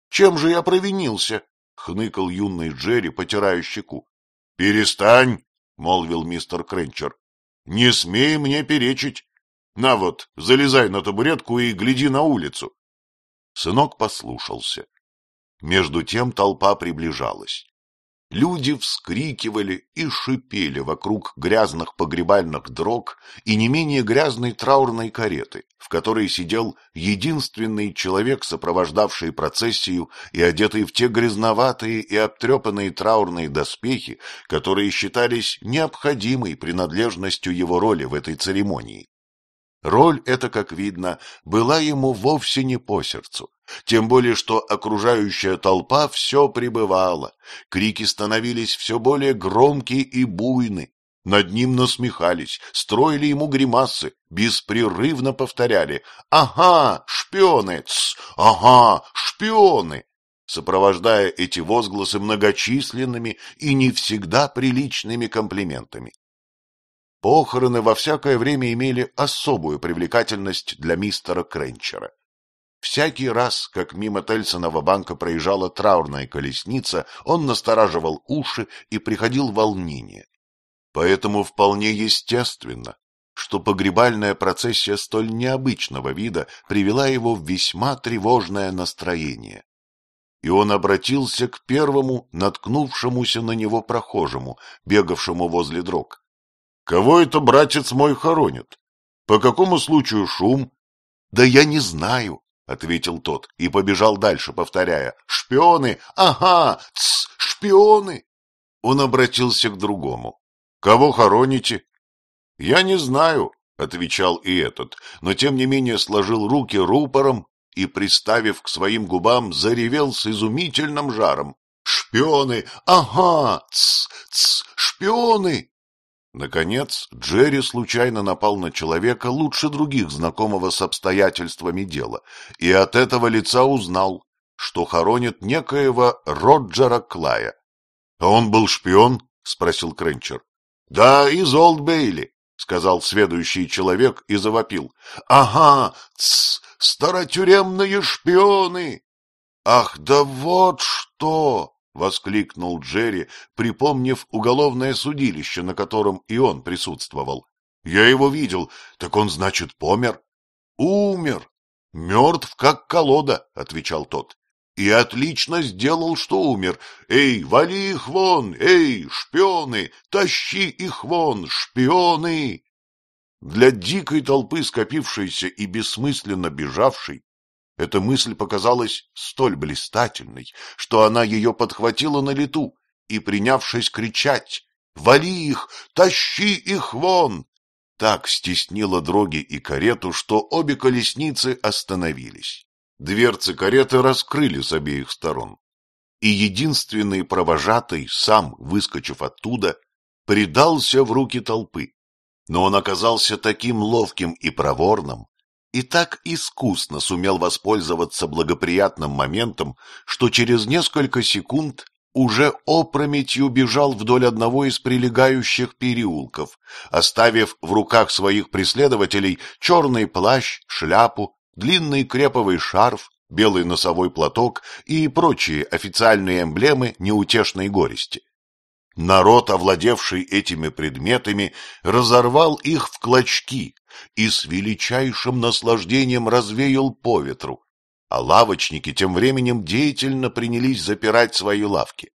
«Чем же я провинился?» — хныкал юный Джерри, потирая щеку. «Перестань!» — молвил мистер Кренчер. «Не смей мне перечить! На вот, залезай на табуретку и гляди на улицу!» Сынок послушался. Между тем толпа приближалась. Люди вскрикивали и шипели вокруг грязных погребальных дрог и не менее грязной траурной кареты, в которой сидел единственный человек, сопровождавший процессию и одетый в те грязноватые и обтрепанные траурные доспехи, которые считались необходимой принадлежностью его роли в этой церемонии. Роль эта, как видно, была ему вовсе не по сердцу, тем более, что окружающая толпа все пребывала, крики становились все более громкие и буйны, над ним насмехались, строили ему гримасы, беспрерывно повторяли «Ага, шпионы! Тс, ага, шпионы!» сопровождая эти возгласы многочисленными и не всегда приличными комплиментами. Похороны во всякое время имели особую привлекательность для мистера Кренчера. Всякий раз, как мимо Тельсонова банка проезжала траурная колесница, он настораживал уши и приходил в волнение. Поэтому вполне естественно, что погребальная процессия столь необычного вида привела его в весьма тревожное настроение. И он обратился к первому, наткнувшемуся на него прохожему, бегавшему возле дрог. — Кого это братец мой хоронит? По какому случаю шум? — Да я не знаю, — ответил тот и побежал дальше, повторяя «Шпионы! Ага! Тс! Шпионы!» Он обратился к другому. «Кого хороните?» «Я не знаю», — отвечал и этот, но тем не менее сложил руки рупором и, приставив к своим губам, заревел с изумительным жаром. «Шпионы! Ага! Тс! Тс! Шпионы!» Наконец, Джерри случайно напал на человека лучше других знакомого с обстоятельствами дела, и от этого лица узнал, что хоронит некоего Роджера Клая. — А он был шпион? — спросил Кренчер. — Да, из Олд Бейли, — сказал следующий человек и завопил. — Ага, тс, старотюремные шпионы! Ах, да вот что! — воскликнул Джерри, припомнив уголовное судилище, на котором и он присутствовал. — Я его видел. Так он, значит, помер? — Умер. — Мертв, как колода, — отвечал тот. — И отлично сделал, что умер. Эй, вали их вон! Эй, шпионы! Тащи их вон, шпионы! Для дикой толпы, скопившейся и бессмысленно бежавшей, эта мысль показалась столь блистательной, что она ее подхватила на лету и, принявшись кричать «Вали их! Тащи их вон!» так стеснила дроги и карету, что обе колесницы остановились. Дверцы кареты раскрыли с обеих сторон, и единственный провожатый, сам выскочив оттуда, предался в руки толпы. Но он оказался таким ловким и проворным, и так искусно сумел воспользоваться благоприятным моментом, что через несколько секунд уже опрометью бежал вдоль одного из прилегающих переулков, оставив в руках своих преследователей черный плащ, шляпу, длинный креповый шарф, белый носовой платок и прочие официальные эмблемы неутешной горести. Народ, овладевший этими предметами, разорвал их в клочки и с величайшим наслаждением развеял по ветру, а лавочники тем временем деятельно принялись запирать свои лавки.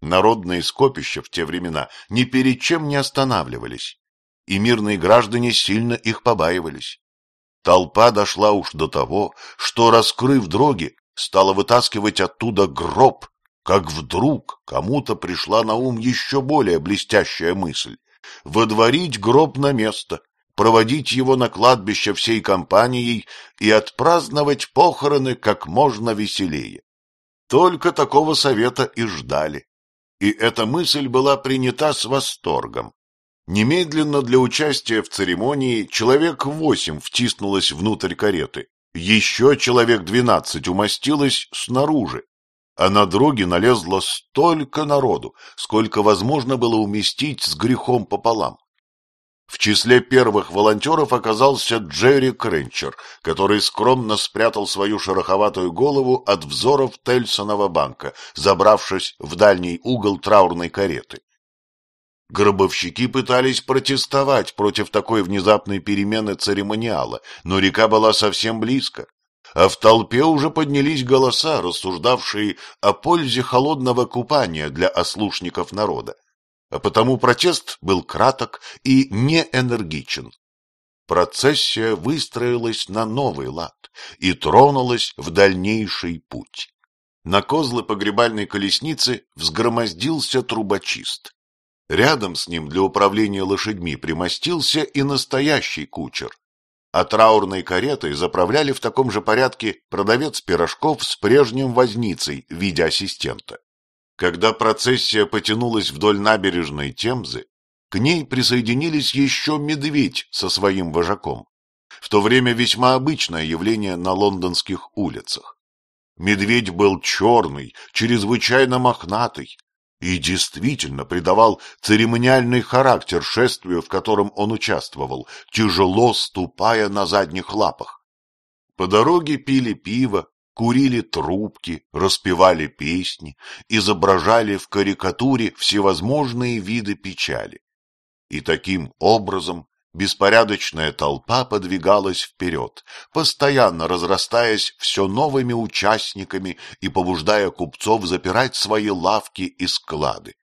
Народные скопища в те времена ни перед чем не останавливались, и мирные граждане сильно их побаивались. Толпа дошла уж до того, что, раскрыв дроги, стала вытаскивать оттуда гроб как вдруг кому-то пришла на ум еще более блестящая мысль — водворить гроб на место, проводить его на кладбище всей компанией и отпраздновать похороны как можно веселее. Только такого совета и ждали. И эта мысль была принята с восторгом. Немедленно для участия в церемонии человек восемь втиснулось внутрь кареты, еще человек двенадцать умостилось снаружи, а на дроги налезло столько народу, сколько возможно было уместить с грехом пополам. В числе первых волонтеров оказался Джерри Кренчер, который скромно спрятал свою шероховатую голову от взоров Тельсонова банка, забравшись в дальний угол траурной кареты. Гробовщики пытались протестовать против такой внезапной перемены церемониала, но река была совсем близко а в толпе уже поднялись голоса, рассуждавшие о пользе холодного купания для ослушников народа. А потому протест был краток и неэнергичен. Процессия выстроилась на новый лад и тронулась в дальнейший путь. На козлы погребальной колесницы взгромоздился трубочист. Рядом с ним для управления лошадьми примостился и настоящий кучер, а траурной каретой заправляли в таком же порядке продавец пирожков с прежним возницей в виде ассистента. Когда процессия потянулась вдоль набережной Темзы, к ней присоединились еще медведь со своим вожаком, в то время весьма обычное явление на лондонских улицах. Медведь был черный, чрезвычайно мохнатый, и действительно придавал церемониальный характер шествию, в котором он участвовал, тяжело ступая на задних лапах. По дороге пили пиво, курили трубки, распевали песни, изображали в карикатуре всевозможные виды печали. И таким образом Беспорядочная толпа подвигалась вперед, постоянно разрастаясь все новыми участниками и побуждая купцов запирать свои лавки и склады.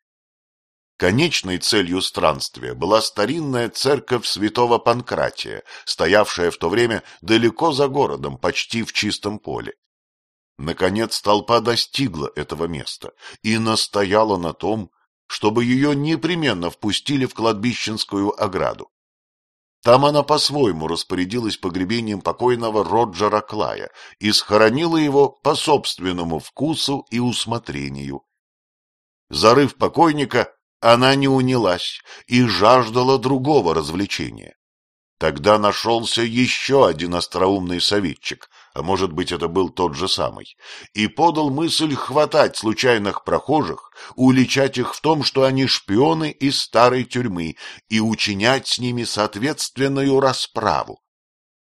Конечной целью странствия была старинная церковь святого Панкратия, стоявшая в то время далеко за городом, почти в чистом поле. Наконец толпа достигла этого места и настояла на том, чтобы ее непременно впустили в кладбищенскую ограду. Там она по-своему распорядилась погребением покойного Роджера Клая и схоронила его по собственному вкусу и усмотрению. Зарыв покойника, она не унялась и жаждала другого развлечения. Тогда нашелся еще один остроумный советчик, а может быть это был тот же самый, и подал мысль хватать случайных прохожих, уличать их в том, что они шпионы из старой тюрьмы, и учинять с ними соответственную расправу.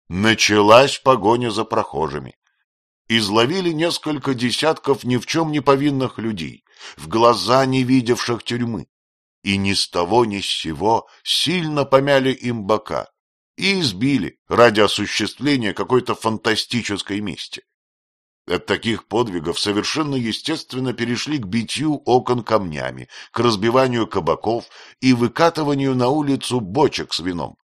Началась погоня за прохожими. Изловили несколько десятков ни в чем не повинных людей, в глаза не видевших тюрьмы, и ни с того ни с сего сильно помяли им бока и избили ради осуществления какой-то фантастической мести. От таких подвигов совершенно естественно перешли к битью окон камнями, к разбиванию кабаков и выкатыванию на улицу бочек с вином.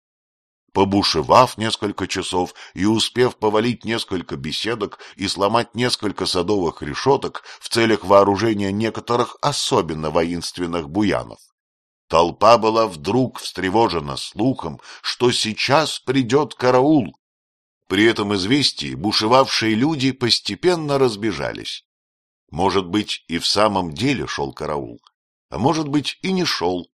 Побушевав несколько часов и успев повалить несколько беседок и сломать несколько садовых решеток в целях вооружения некоторых особенно воинственных буянов, Толпа была вдруг встревожена слухом, что сейчас придет караул. При этом известии бушевавшие люди постепенно разбежались. Может быть, и в самом деле шел караул, а может быть, и не шел.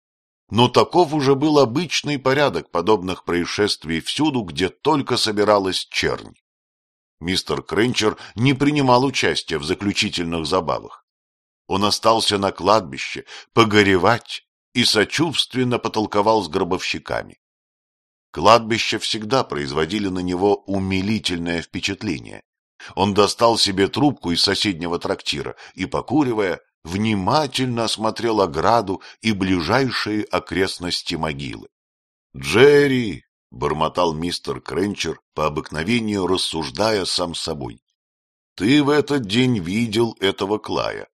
Но таков уже был обычный порядок подобных происшествий всюду, где только собиралась чернь. Мистер Кренчер не принимал участия в заключительных забавах. Он остался на кладбище погоревать и сочувственно потолковал с гробовщиками. Кладбища всегда производили на него умилительное впечатление. Он достал себе трубку из соседнего трактира и, покуривая, внимательно осмотрел ограду и ближайшие окрестности могилы. «Джерри!» — бормотал мистер Кренчер, по обыкновению рассуждая сам собой. «Ты в этот день видел этого Клая.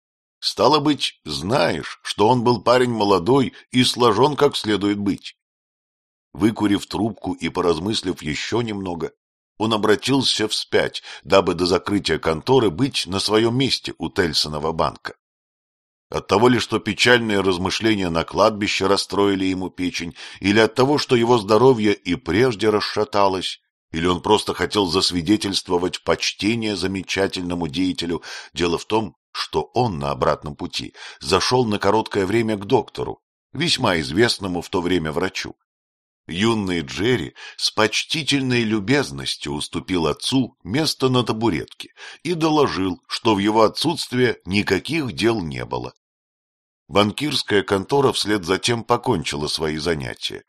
Стало быть, знаешь, что он был парень молодой и сложен как следует быть. Выкурив трубку и поразмыслив еще немного, он обратился вспять, дабы до закрытия конторы быть на своем месте у Тельсонова банка. От того ли, что печальные размышления на кладбище расстроили ему печень, или от того, что его здоровье и прежде расшаталось, или он просто хотел засвидетельствовать почтение замечательному деятелю, дело в том, что он на обратном пути зашел на короткое время к доктору, весьма известному в то время врачу. Юный Джерри с почтительной любезностью уступил отцу место на табуретке и доложил, что в его отсутствие никаких дел не было. Банкирская контора вслед за тем покончила свои занятия.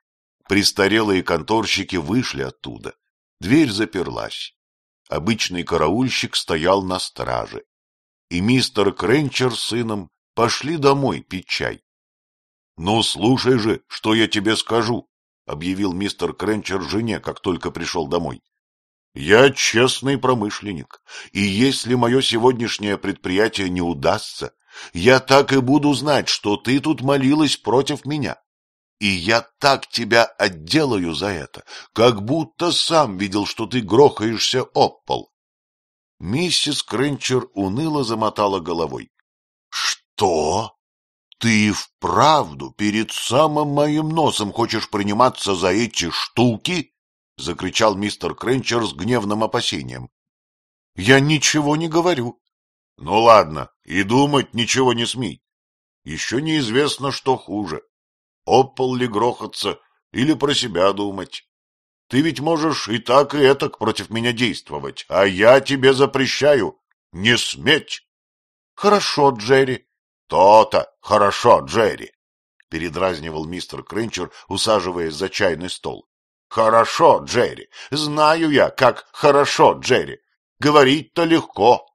Престарелые конторщики вышли оттуда. Дверь заперлась. Обычный караульщик стоял на страже и мистер Кренчер с сыном пошли домой пить чай. — Ну, слушай же, что я тебе скажу, — объявил мистер Кренчер жене, как только пришел домой. — Я честный промышленник, и если мое сегодняшнее предприятие не удастся, я так и буду знать, что ты тут молилась против меня. И я так тебя отделаю за это, как будто сам видел, что ты грохаешься об пол. Миссис Кренчер уныло замотала головой. — Что? Ты вправду перед самым моим носом хочешь приниматься за эти штуки? — закричал мистер Кренчер с гневным опасением. — Я ничего не говорю. — Ну ладно, и думать ничего не смей. Еще неизвестно, что хуже. Опол ли грохаться или про себя думать. Ты ведь можешь и так, и этак против меня действовать, а я тебе запрещаю. Не сметь!» «Хорошо, Джерри». «То-то! Хорошо, Джерри!» — передразнивал мистер Кринчер, усаживаясь за чайный стол. «Хорошо, Джерри! Знаю я, как хорошо, Джерри! Говорить-то легко!»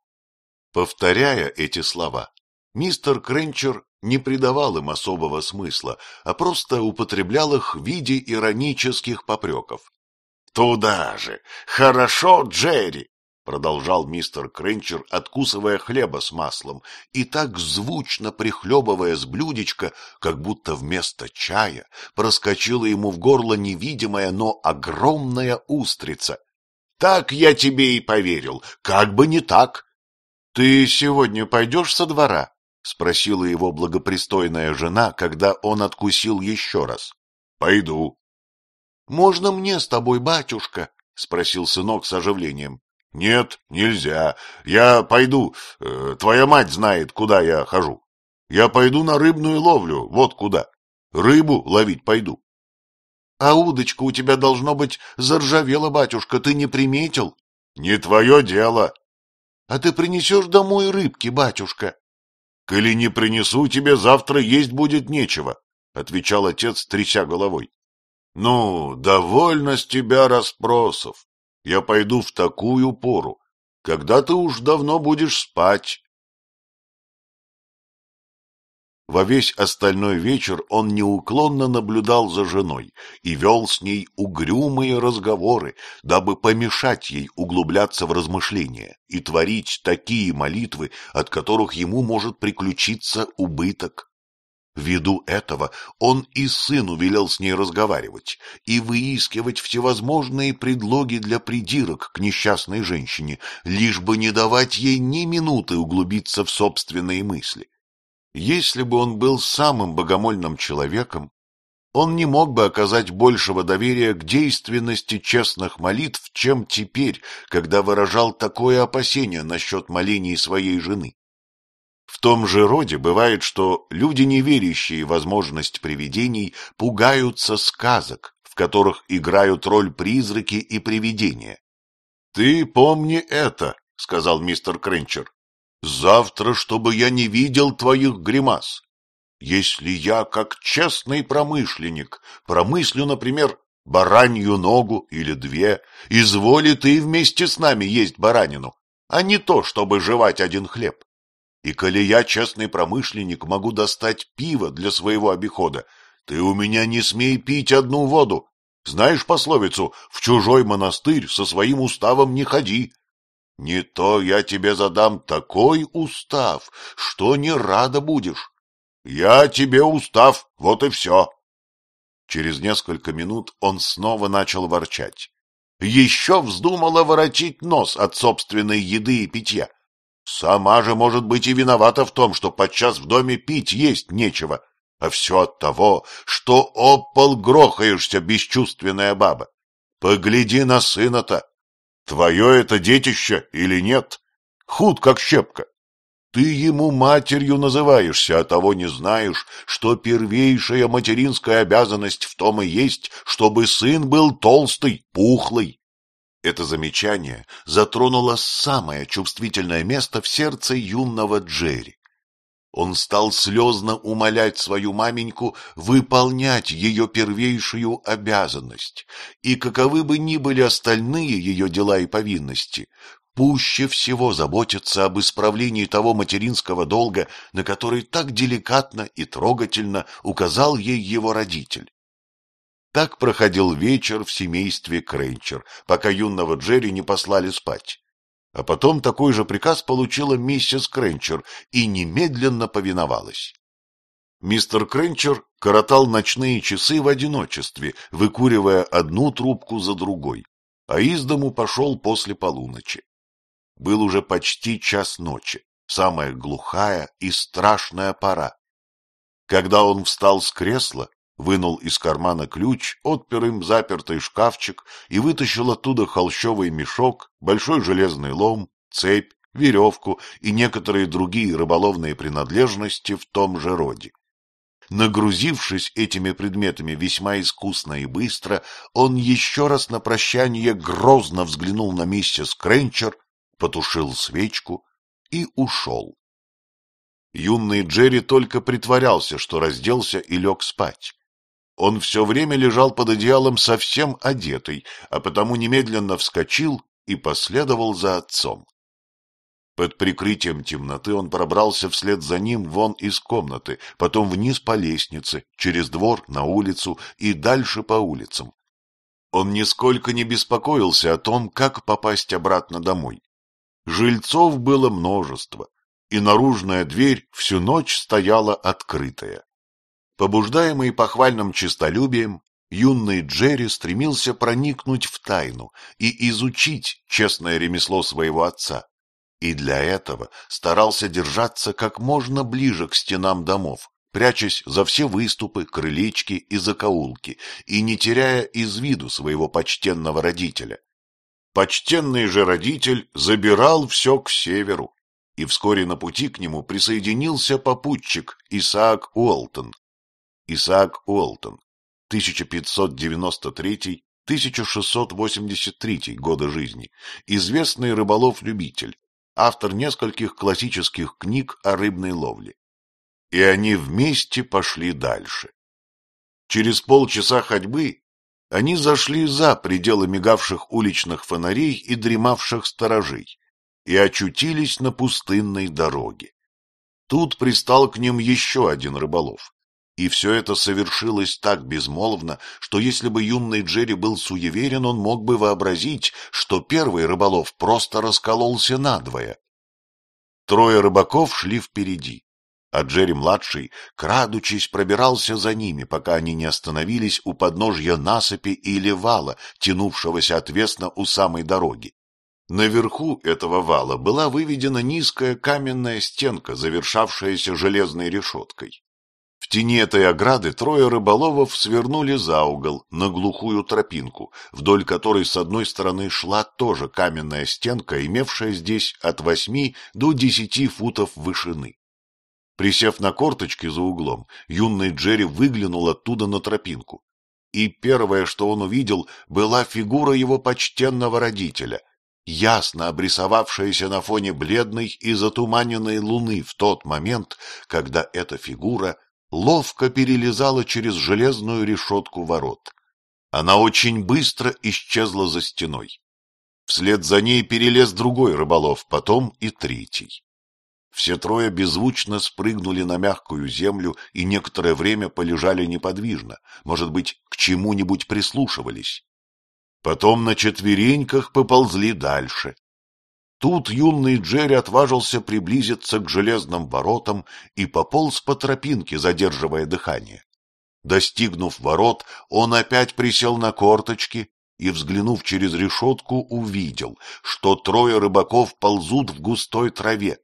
Повторяя эти слова, мистер Кринчер не придавал им особого смысла, а просто употреблял их в виде иронических попреков. «Туда же! Хорошо, Джерри!» — продолжал мистер Кренчер, откусывая хлеба с маслом и так звучно прихлебывая с блюдечка, как будто вместо чая проскочила ему в горло невидимая, но огромная устрица. «Так я тебе и поверил, как бы не так!» «Ты сегодня пойдешь со двора?» — спросила его благопристойная жена, когда он откусил еще раз. — Пойду, можно мне с тобой, батюшка? — спросил сынок с оживлением. — Нет, нельзя. Я пойду. Э, твоя мать знает, куда я хожу. Я пойду на рыбную ловлю, вот куда. Рыбу ловить пойду. — А удочка у тебя, должно быть, заржавела, батюшка, ты не приметил? — Не твое дело. — А ты принесешь домой рыбки, батюшка? — Коли не принесу, тебе завтра есть будет нечего, — отвечал отец, тряся головой. Ну, довольно с тебя расспросов. Я пойду в такую пору, когда ты уж давно будешь спать. Во весь остальной вечер он неуклонно наблюдал за женой и вел с ней угрюмые разговоры, дабы помешать ей углубляться в размышления и творить такие молитвы, от которых ему может приключиться убыток. Ввиду этого он и сыну велел с ней разговаривать и выискивать всевозможные предлоги для придирок к несчастной женщине, лишь бы не давать ей ни минуты углубиться в собственные мысли. Если бы он был самым богомольным человеком, он не мог бы оказать большего доверия к действенности честных молитв, чем теперь, когда выражал такое опасение насчет молений своей жены том же роде бывает, что люди, не верящие в возможность привидений, пугаются сказок, в которых играют роль призраки и привидения. — Ты помни это, — сказал мистер Кренчер. — Завтра, чтобы я не видел твоих гримас. Если я, как честный промышленник, промыслю, например, баранью ногу или две, изволи ты вместе с нами есть баранину, а не то, чтобы жевать один хлеб. И коли я, честный промышленник, могу достать пиво для своего обихода, ты у меня не смей пить одну воду. Знаешь пословицу «в чужой монастырь со своим уставом не ходи». Не то я тебе задам такой устав, что не рада будешь. Я тебе устав, вот и все. Через несколько минут он снова начал ворчать. Еще вздумала воротить нос от собственной еды и питья. Сама же, может быть, и виновата в том, что подчас в доме пить есть нечего, а все от того, что опол грохаешься, бесчувственная баба. Погляди на сына-то. Твое это детище или нет? Худ, как щепка. Ты ему матерью называешься, а того не знаешь, что первейшая материнская обязанность в том и есть, чтобы сын был толстый, пухлый, это замечание затронуло самое чувствительное место в сердце юного Джерри. Он стал слезно умолять свою маменьку выполнять ее первейшую обязанность, и каковы бы ни были остальные ее дела и повинности, пуще всего заботиться об исправлении того материнского долга, на который так деликатно и трогательно указал ей его родитель. Так проходил вечер в семействе Кренчер, пока юного Джерри не послали спать. А потом такой же приказ получила миссис Кренчер и немедленно повиновалась. Мистер Кренчер коротал ночные часы в одиночестве, выкуривая одну трубку за другой, а из дому пошел после полуночи. Был уже почти час ночи, самая глухая и страшная пора. Когда он встал с кресла, вынул из кармана ключ, отпер им запертый шкафчик и вытащил оттуда холщовый мешок, большой железный лом, цепь, веревку и некоторые другие рыболовные принадлежности в том же роде. Нагрузившись этими предметами весьма искусно и быстро, он еще раз на прощание грозно взглянул на миссис Кренчер, потушил свечку и ушел. Юный Джерри только притворялся, что разделся и лег спать. Он все время лежал под одеялом совсем одетый, а потому немедленно вскочил и последовал за отцом. Под прикрытием темноты он пробрался вслед за ним вон из комнаты, потом вниз по лестнице, через двор, на улицу и дальше по улицам. Он нисколько не беспокоился о том, как попасть обратно домой. Жильцов было множество, и наружная дверь всю ночь стояла открытая. Побуждаемый похвальным честолюбием, юный Джерри стремился проникнуть в тайну и изучить честное ремесло своего отца, и для этого старался держаться как можно ближе к стенам домов, прячась за все выступы, крылечки и закоулки, и не теряя из виду своего почтенного родителя. Почтенный же родитель забирал все к северу, и вскоре на пути к нему присоединился попутчик Исаак Уолтон, Исаак Уолтон, 1593-1683 годы жизни, известный рыболов-любитель, автор нескольких классических книг о рыбной ловле. И они вместе пошли дальше. Через полчаса ходьбы они зашли за пределы мигавших уличных фонарей и дремавших сторожей и очутились на пустынной дороге. Тут пристал к ним еще один рыболов. И все это совершилось так безмолвно, что если бы юный Джерри был суеверен, он мог бы вообразить, что первый рыболов просто раскололся надвое. Трое рыбаков шли впереди, а Джерри-младший, крадучись, пробирался за ними, пока они не остановились у подножья насыпи или вала, тянувшегося отвесно у самой дороги. Наверху этого вала была выведена низкая каменная стенка, завершавшаяся железной решеткой тени этой ограды трое рыболовов свернули за угол на глухую тропинку, вдоль которой с одной стороны шла тоже каменная стенка, имевшая здесь от восьми до десяти футов вышины. Присев на корточки за углом, юный Джерри выглянул оттуда на тропинку. И первое, что он увидел, была фигура его почтенного родителя, ясно обрисовавшаяся на фоне бледной и затуманенной луны в тот момент, когда эта фигура ловко перелезала через железную решетку ворот. Она очень быстро исчезла за стеной. Вслед за ней перелез другой рыболов, потом и третий. Все трое беззвучно спрыгнули на мягкую землю и некоторое время полежали неподвижно, может быть, к чему-нибудь прислушивались. Потом на четвереньках поползли дальше, Тут юный Джерри отважился приблизиться к железным воротам и пополз по тропинке, задерживая дыхание. Достигнув ворот, он опять присел на корточки и, взглянув через решетку, увидел, что трое рыбаков ползут в густой траве,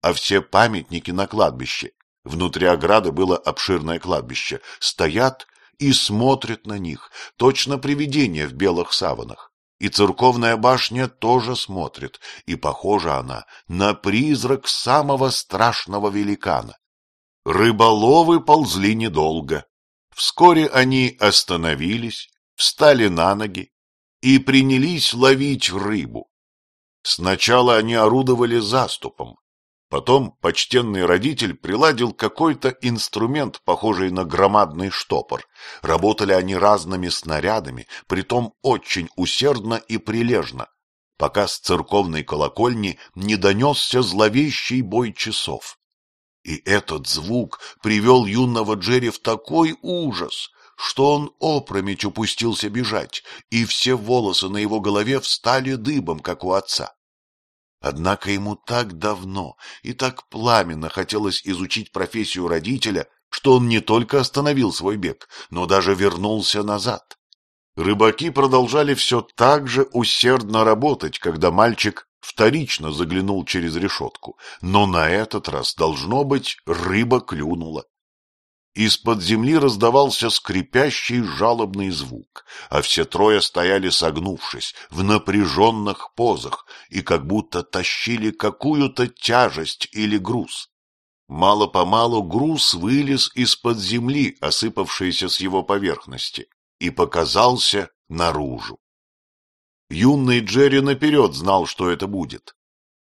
а все памятники на кладбище — Внутри ограды было обширное кладбище. Стоят и смотрят на них, точно привидения в белых саванах. И церковная башня тоже смотрит, и похожа она на призрак самого страшного великана. Рыболовы ползли недолго. Вскоре они остановились, встали на ноги и принялись ловить рыбу. Сначала они орудовали заступом, Потом почтенный родитель приладил какой-то инструмент, похожий на громадный штопор. Работали они разными снарядами, притом очень усердно и прилежно, пока с церковной колокольни не донесся зловещий бой часов. И этот звук привел юного Джерри в такой ужас, что он опрометью пустился бежать, и все волосы на его голове встали дыбом, как у отца. Однако ему так давно и так пламенно хотелось изучить профессию родителя, что он не только остановил свой бег, но даже вернулся назад. Рыбаки продолжали все так же усердно работать, когда мальчик вторично заглянул через решетку, но на этот раз, должно быть, рыба клюнула. Из-под земли раздавался скрипящий жалобный звук, а все трое стояли согнувшись, в напряженных позах, и как будто тащили какую-то тяжесть или груз. Мало-помалу груз вылез из-под земли, осыпавшийся с его поверхности, и показался наружу. Юный Джерри наперед знал, что это будет,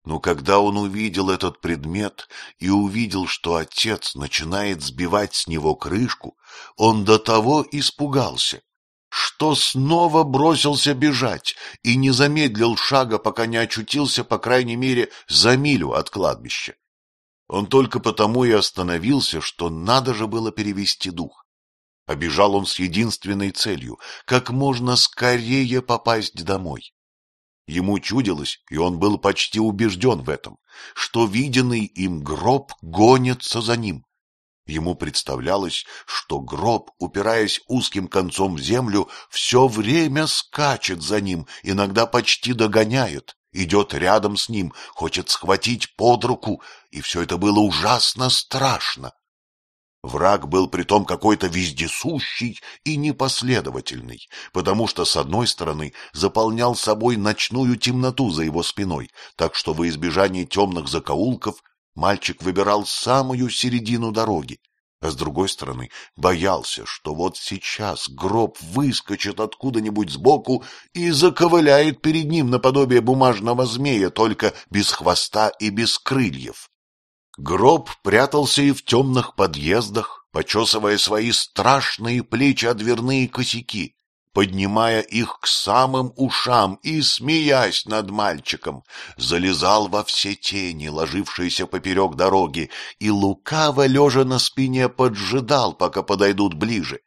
но когда он увидел этот предмет и увидел, что отец начинает сбивать с него крышку, он до того испугался, что снова бросился бежать и не замедлил шага, пока не очутился, по крайней мере, за милю от кладбища. Он только потому и остановился, что надо же было перевести дух. обежал он с единственной целью — как можно скорее попасть домой. Ему чудилось, и он был почти убежден в этом, что виденный им гроб гонится за ним. Ему представлялось, что гроб, упираясь узким концом в землю, все время скачет за ним, иногда почти догоняет, идет рядом с ним, хочет схватить под руку, и все это было ужасно страшно. Враг был притом какой-то вездесущий и непоследовательный, потому что, с одной стороны, заполнял собой ночную темноту за его спиной, так что во избежание темных закоулков мальчик выбирал самую середину дороги, а с другой стороны боялся, что вот сейчас гроб выскочит откуда-нибудь сбоку и заковыляет перед ним наподобие бумажного змея, только без хвоста и без крыльев. Гроб прятался и в темных подъездах, почесывая свои страшные плечи о дверные косяки, поднимая их к самым ушам и, смеясь над мальчиком, залезал во все тени, ложившиеся поперек дороги, и лукаво, лежа на спине, поджидал, пока подойдут ближе.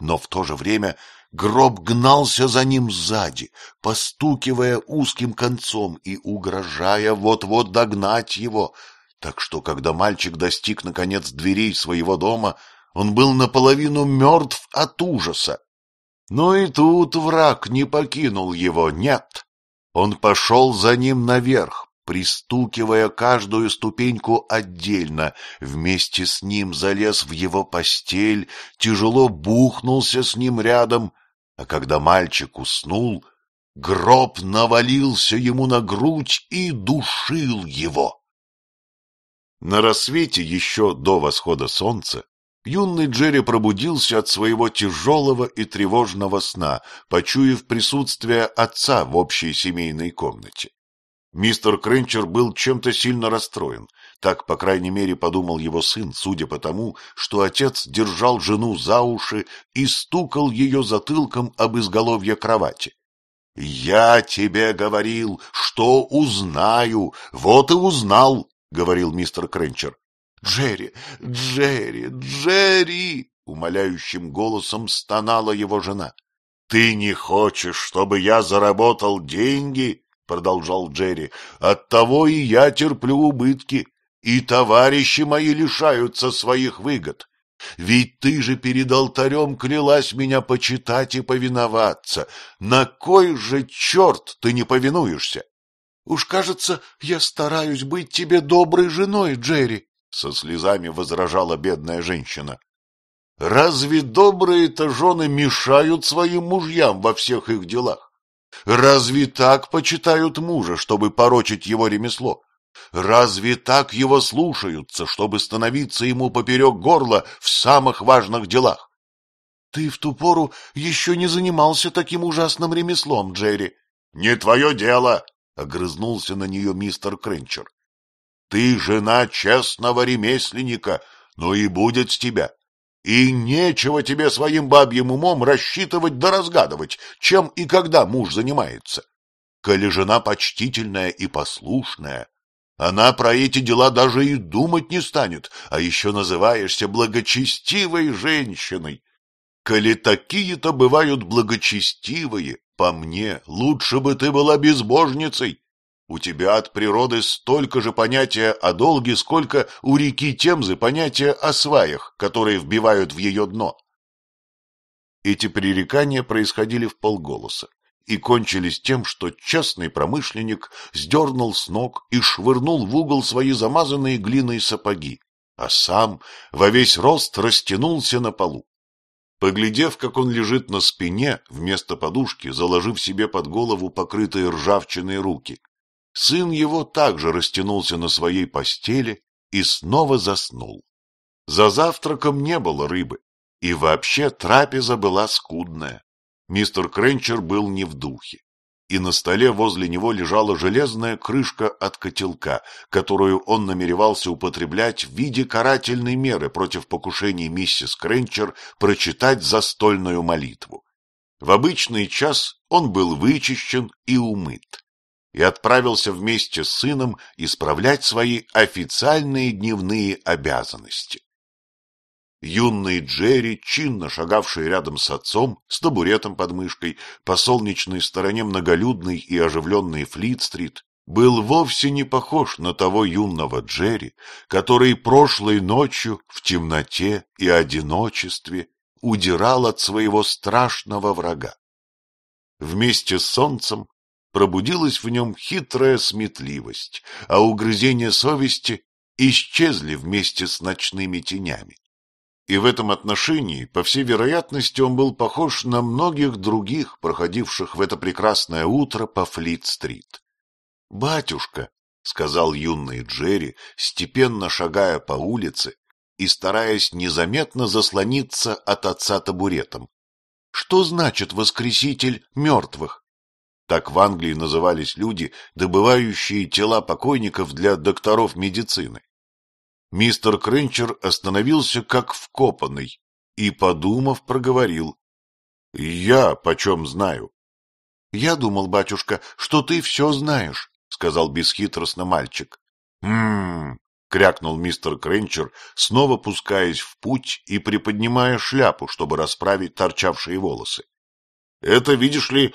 Но в то же время гроб гнался за ним сзади, постукивая узким концом и угрожая вот-вот догнать его — так что, когда мальчик достиг, наконец, дверей своего дома, он был наполовину мертв от ужаса. Но и тут враг не покинул его, нет. Он пошел за ним наверх, пристукивая каждую ступеньку отдельно, вместе с ним залез в его постель, тяжело бухнулся с ним рядом, а когда мальчик уснул, гроб навалился ему на грудь и душил его. На рассвете, еще до восхода солнца, юный Джерри пробудился от своего тяжелого и тревожного сна, почуяв присутствие отца в общей семейной комнате. Мистер Кренчер был чем-то сильно расстроен, так, по крайней мере, подумал его сын, судя по тому, что отец держал жену за уши и стукал ее затылком об изголовье кровати. «Я тебе говорил, что узнаю, вот и узнал», — говорил мистер Кренчер. — Джерри, Джерри, Джерри! — умоляющим голосом стонала его жена. — Ты не хочешь, чтобы я заработал деньги? — продолжал Джерри. — Оттого и я терплю убытки, и товарищи мои лишаются своих выгод. Ведь ты же перед алтарем клялась меня почитать и повиноваться. На кой же черт ты не повинуешься? Уж кажется, я стараюсь быть тебе доброй женой, Джерри, со слезами возражала бедная женщина. Разве добрые-то жены мешают своим мужьям во всех их делах? Разве так почитают мужа, чтобы порочить его ремесло? Разве так его слушаются, чтобы становиться ему поперек горла в самых важных делах? Ты в ту пору еще не занимался таким ужасным ремеслом, Джерри. Не твое дело, — огрызнулся на нее мистер Кренчер. — Ты жена честного ремесленника, но и будет с тебя. И нечего тебе своим бабьим умом рассчитывать да разгадывать, чем и когда муж занимается. Коли жена почтительная и послушная, она про эти дела даже и думать не станет, а еще называешься благочестивой женщиной. Коли такие-то бывают благочестивые, по мне, лучше бы ты была безбожницей. У тебя от природы столько же понятия о долге, сколько у реки Темзы понятия о сваях, которые вбивают в ее дно. Эти пререкания происходили в полголоса и кончились тем, что честный промышленник сдернул с ног и швырнул в угол свои замазанные глиной сапоги, а сам во весь рост растянулся на полу. Поглядев, как он лежит на спине, вместо подушки, заложив себе под голову покрытые ржавчиной руки, сын его также растянулся на своей постели и снова заснул. За завтраком не было рыбы, и вообще трапеза была скудная. Мистер Кренчер был не в духе и на столе возле него лежала железная крышка от котелка, которую он намеревался употреблять в виде карательной меры против покушений миссис Кренчер прочитать застольную молитву. В обычный час он был вычищен и умыт, и отправился вместе с сыном исправлять свои официальные дневные обязанности. Юный Джерри, чинно шагавший рядом с отцом, с табуретом под мышкой, по солнечной стороне многолюдной и оживленной Флит-стрит, был вовсе не похож на того юного Джерри, который прошлой ночью в темноте и одиночестве удирал от своего страшного врага. Вместе с солнцем пробудилась в нем хитрая сметливость, а угрызения совести исчезли вместе с ночными тенями. И в этом отношении, по всей вероятности, он был похож на многих других, проходивших в это прекрасное утро по Флит-стрит. «Батюшка», — сказал юный Джерри, степенно шагая по улице и стараясь незаметно заслониться от отца табуретом, — «что значит воскреситель мертвых?» Так в Англии назывались люди, добывающие тела покойников для докторов медицины. Мистер Кренчер остановился как вкопанный и, подумав, проговорил. — Я почем знаю? — Я думал, батюшка, что ты все знаешь, — сказал бесхитростно мальчик. М-м-м, — крякнул мистер Кренчер, снова пускаясь в путь и приподнимая шляпу, чтобы расправить торчавшие волосы. — Это, видишь ли,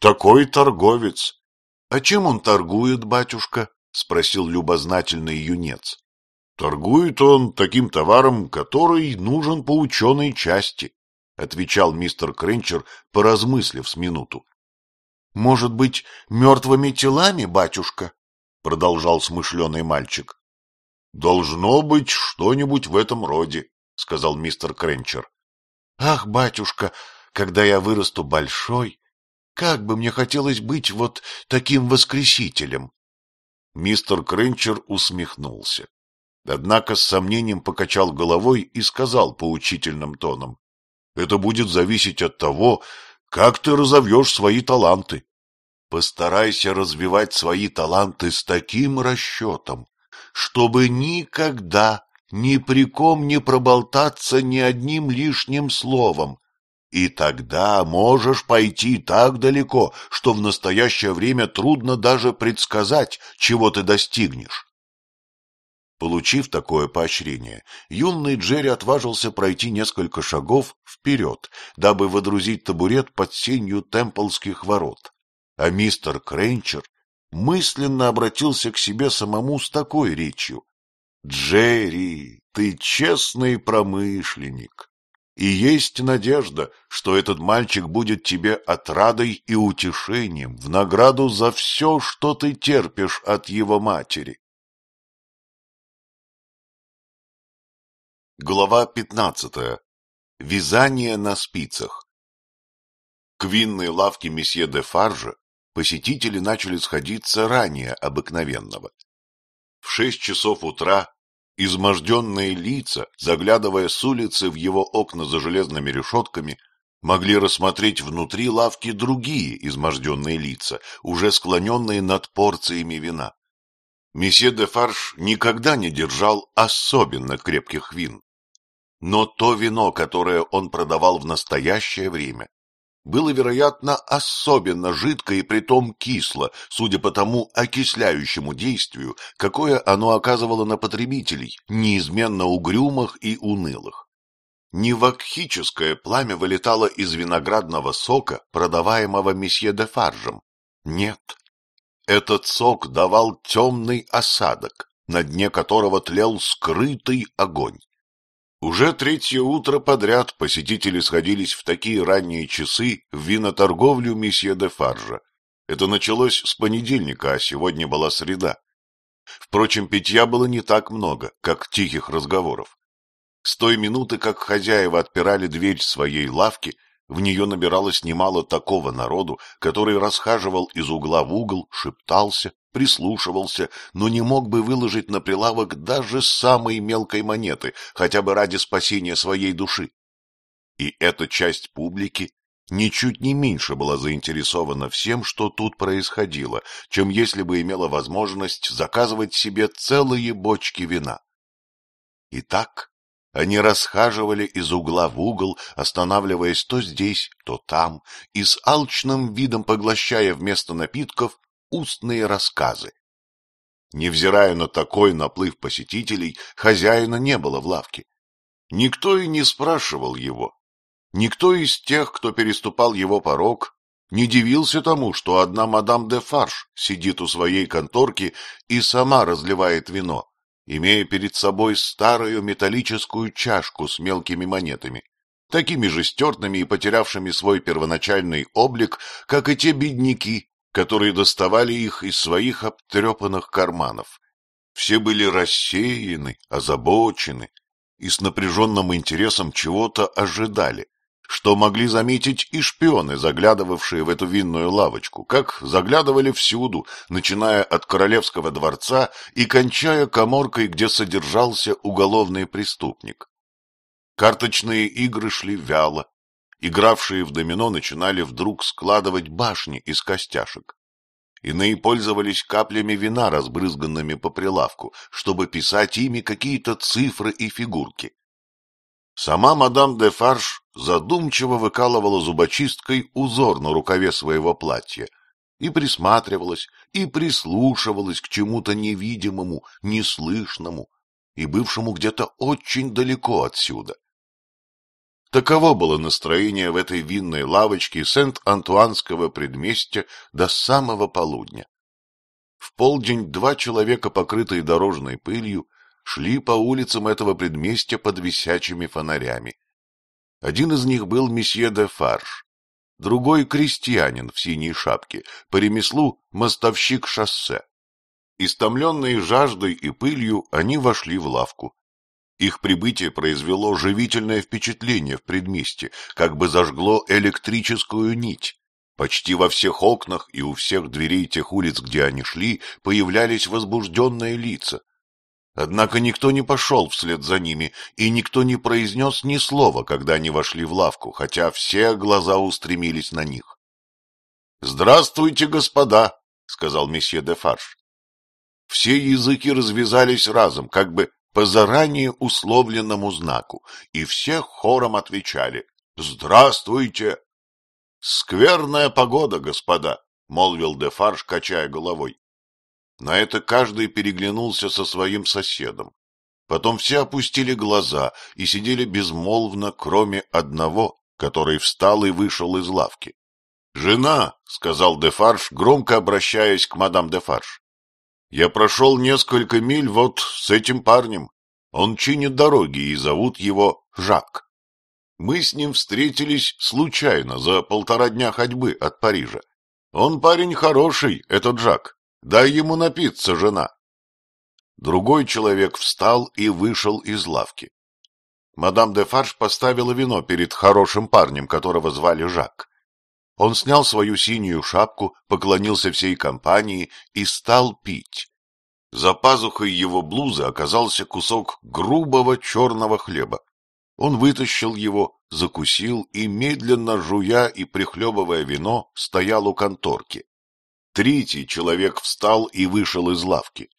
такой торговец. — А чем он торгует, батюшка? — спросил любознательный юнец. Торгует он таким товаром, который нужен по ученой части, — отвечал мистер Кренчер, поразмыслив с минуту. — Может быть, мертвыми телами, батюшка? — продолжал смышленый мальчик. — Должно быть что-нибудь в этом роде, — сказал мистер Кренчер. — Ах, батюшка, когда я вырасту большой, как бы мне хотелось быть вот таким воскресителем! Мистер Кренчер усмехнулся. Однако с сомнением покачал головой и сказал поучительным тоном. — Это будет зависеть от того, как ты разовьешь свои таланты. Постарайся развивать свои таланты с таким расчетом, чтобы никогда ни при ком не проболтаться ни одним лишним словом. И тогда можешь пойти так далеко, что в настоящее время трудно даже предсказать, чего ты достигнешь. Получив такое поощрение, юный Джерри отважился пройти несколько шагов вперед, дабы водрузить табурет под сенью темплских ворот. А мистер Кренчер мысленно обратился к себе самому с такой речью. «Джерри, ты честный промышленник, и есть надежда, что этот мальчик будет тебе отрадой и утешением в награду за все, что ты терпишь от его матери». Глава 15. Вязание на спицах. К винной лавке месье де Фаржа посетители начали сходиться ранее обыкновенного. В шесть часов утра изможденные лица, заглядывая с улицы в его окна за железными решетками, могли рассмотреть внутри лавки другие изможденные лица, уже склоненные над порциями вина. Месье де Фарш никогда не держал особенно крепких вин. Но то вино, которое он продавал в настоящее время, было, вероятно, особенно жидко и притом кисло, судя по тому окисляющему действию, какое оно оказывало на потребителей, неизменно угрюмых и унылых. Невакхическое пламя вылетало из виноградного сока, продаваемого месье де Фаржем. Нет, этот сок давал темный осадок, на дне которого тлел скрытый огонь. Уже третье утро подряд посетители сходились в такие ранние часы в виноторговлю месье де Фаржа. Это началось с понедельника, а сегодня была среда. Впрочем, питья было не так много, как тихих разговоров. С той минуты, как хозяева отпирали дверь своей лавки, в нее набиралось немало такого народу, который расхаживал из угла в угол, шептался, прислушивался, но не мог бы выложить на прилавок даже самой мелкой монеты, хотя бы ради спасения своей души. И эта часть публики ничуть не меньше была заинтересована всем, что тут происходило, чем если бы имела возможность заказывать себе целые бочки вина. Итак, они расхаживали из угла в угол, останавливаясь то здесь, то там, и с алчным видом поглощая вместо напитков устные рассказы. Невзирая на такой наплыв посетителей, хозяина не было в лавке. Никто и не спрашивал его. Никто из тех, кто переступал его порог, не дивился тому, что одна мадам де Фарш сидит у своей конторки и сама разливает вино имея перед собой старую металлическую чашку с мелкими монетами, такими же стертными и потерявшими свой первоначальный облик, как и те бедняки, которые доставали их из своих обтрепанных карманов. Все были рассеяны, озабочены и с напряженным интересом чего-то ожидали что могли заметить и шпионы, заглядывавшие в эту винную лавочку, как заглядывали всюду, начиная от королевского дворца и кончая коморкой, где содержался уголовный преступник. Карточные игры шли вяло. Игравшие в домино начинали вдруг складывать башни из костяшек. Иные пользовались каплями вина, разбрызганными по прилавку, чтобы писать ими какие-то цифры и фигурки. Сама мадам де Фарш задумчиво выкалывала зубочисткой узор на рукаве своего платья и присматривалась, и прислушивалась к чему-то невидимому, неслышному и бывшему где-то очень далеко отсюда. Таково было настроение в этой винной лавочке Сент-Антуанского предместья до самого полудня. В полдень два человека, покрытые дорожной пылью, шли по улицам этого предместья под висячими фонарями. Один из них был месье де Фарш, другой — крестьянин в синей шапке, по ремеслу — мостовщик шоссе. Истомленные жаждой и пылью, они вошли в лавку. Их прибытие произвело живительное впечатление в предместе, как бы зажгло электрическую нить. Почти во всех окнах и у всех дверей тех улиц, где они шли, появлялись возбужденные лица. Однако никто не пошел вслед за ними, и никто не произнес ни слова, когда они вошли в лавку, хотя все глаза устремились на них. — Здравствуйте, господа! — сказал месье де Дефарш. Все языки развязались разом, как бы по заранее условленному знаку, и все хором отвечали «Здравствуйте!» «Скверная погода, господа!» — молвил де Дефарж, качая головой. На это каждый переглянулся со своим соседом. Потом все опустили глаза и сидели безмолвно, кроме одного, который встал и вышел из лавки. «Жена!» — сказал Дефарш, громко обращаясь к мадам Дефарш. «Я прошел несколько миль вот с этим парнем. Он чинит дороги и зовут его Жак. Мы с ним встретились случайно за полтора дня ходьбы от Парижа. Он парень хороший, этот Жак. Дай ему напиться, жена. Другой человек встал и вышел из лавки. Мадам де Фарш поставила вино перед хорошим парнем, которого звали Жак. Он снял свою синюю шапку, поклонился всей компании и стал пить. За пазухой его блузы оказался кусок грубого черного хлеба. Он вытащил его, закусил и, медленно жуя и прихлебывая вино, стоял у конторки. Третий человек встал и вышел из лавки.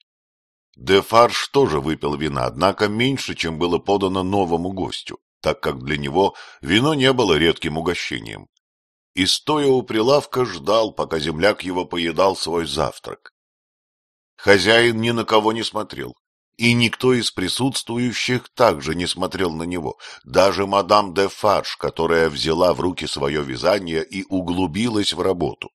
Дефарш тоже выпил вина, однако меньше, чем было подано новому гостю, так как для него вино не было редким угощением. И, стоя у прилавка, ждал, пока земляк его поедал свой завтрак. Хозяин ни на кого не смотрел, и никто из присутствующих также не смотрел на него, даже мадам де Фарш, которая взяла в руки свое вязание и углубилась в работу.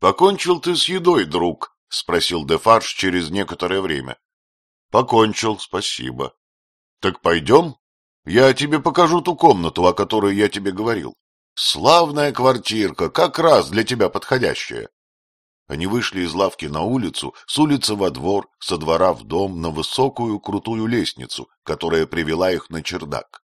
— Покончил ты с едой, друг? — спросил Дефарж через некоторое время. — Покончил, спасибо. — Так пойдем? Я тебе покажу ту комнату, о которой я тебе говорил. Славная квартирка, как раз для тебя подходящая. Они вышли из лавки на улицу, с улицы во двор, со двора в дом, на высокую крутую лестницу, которая привела их на чердак.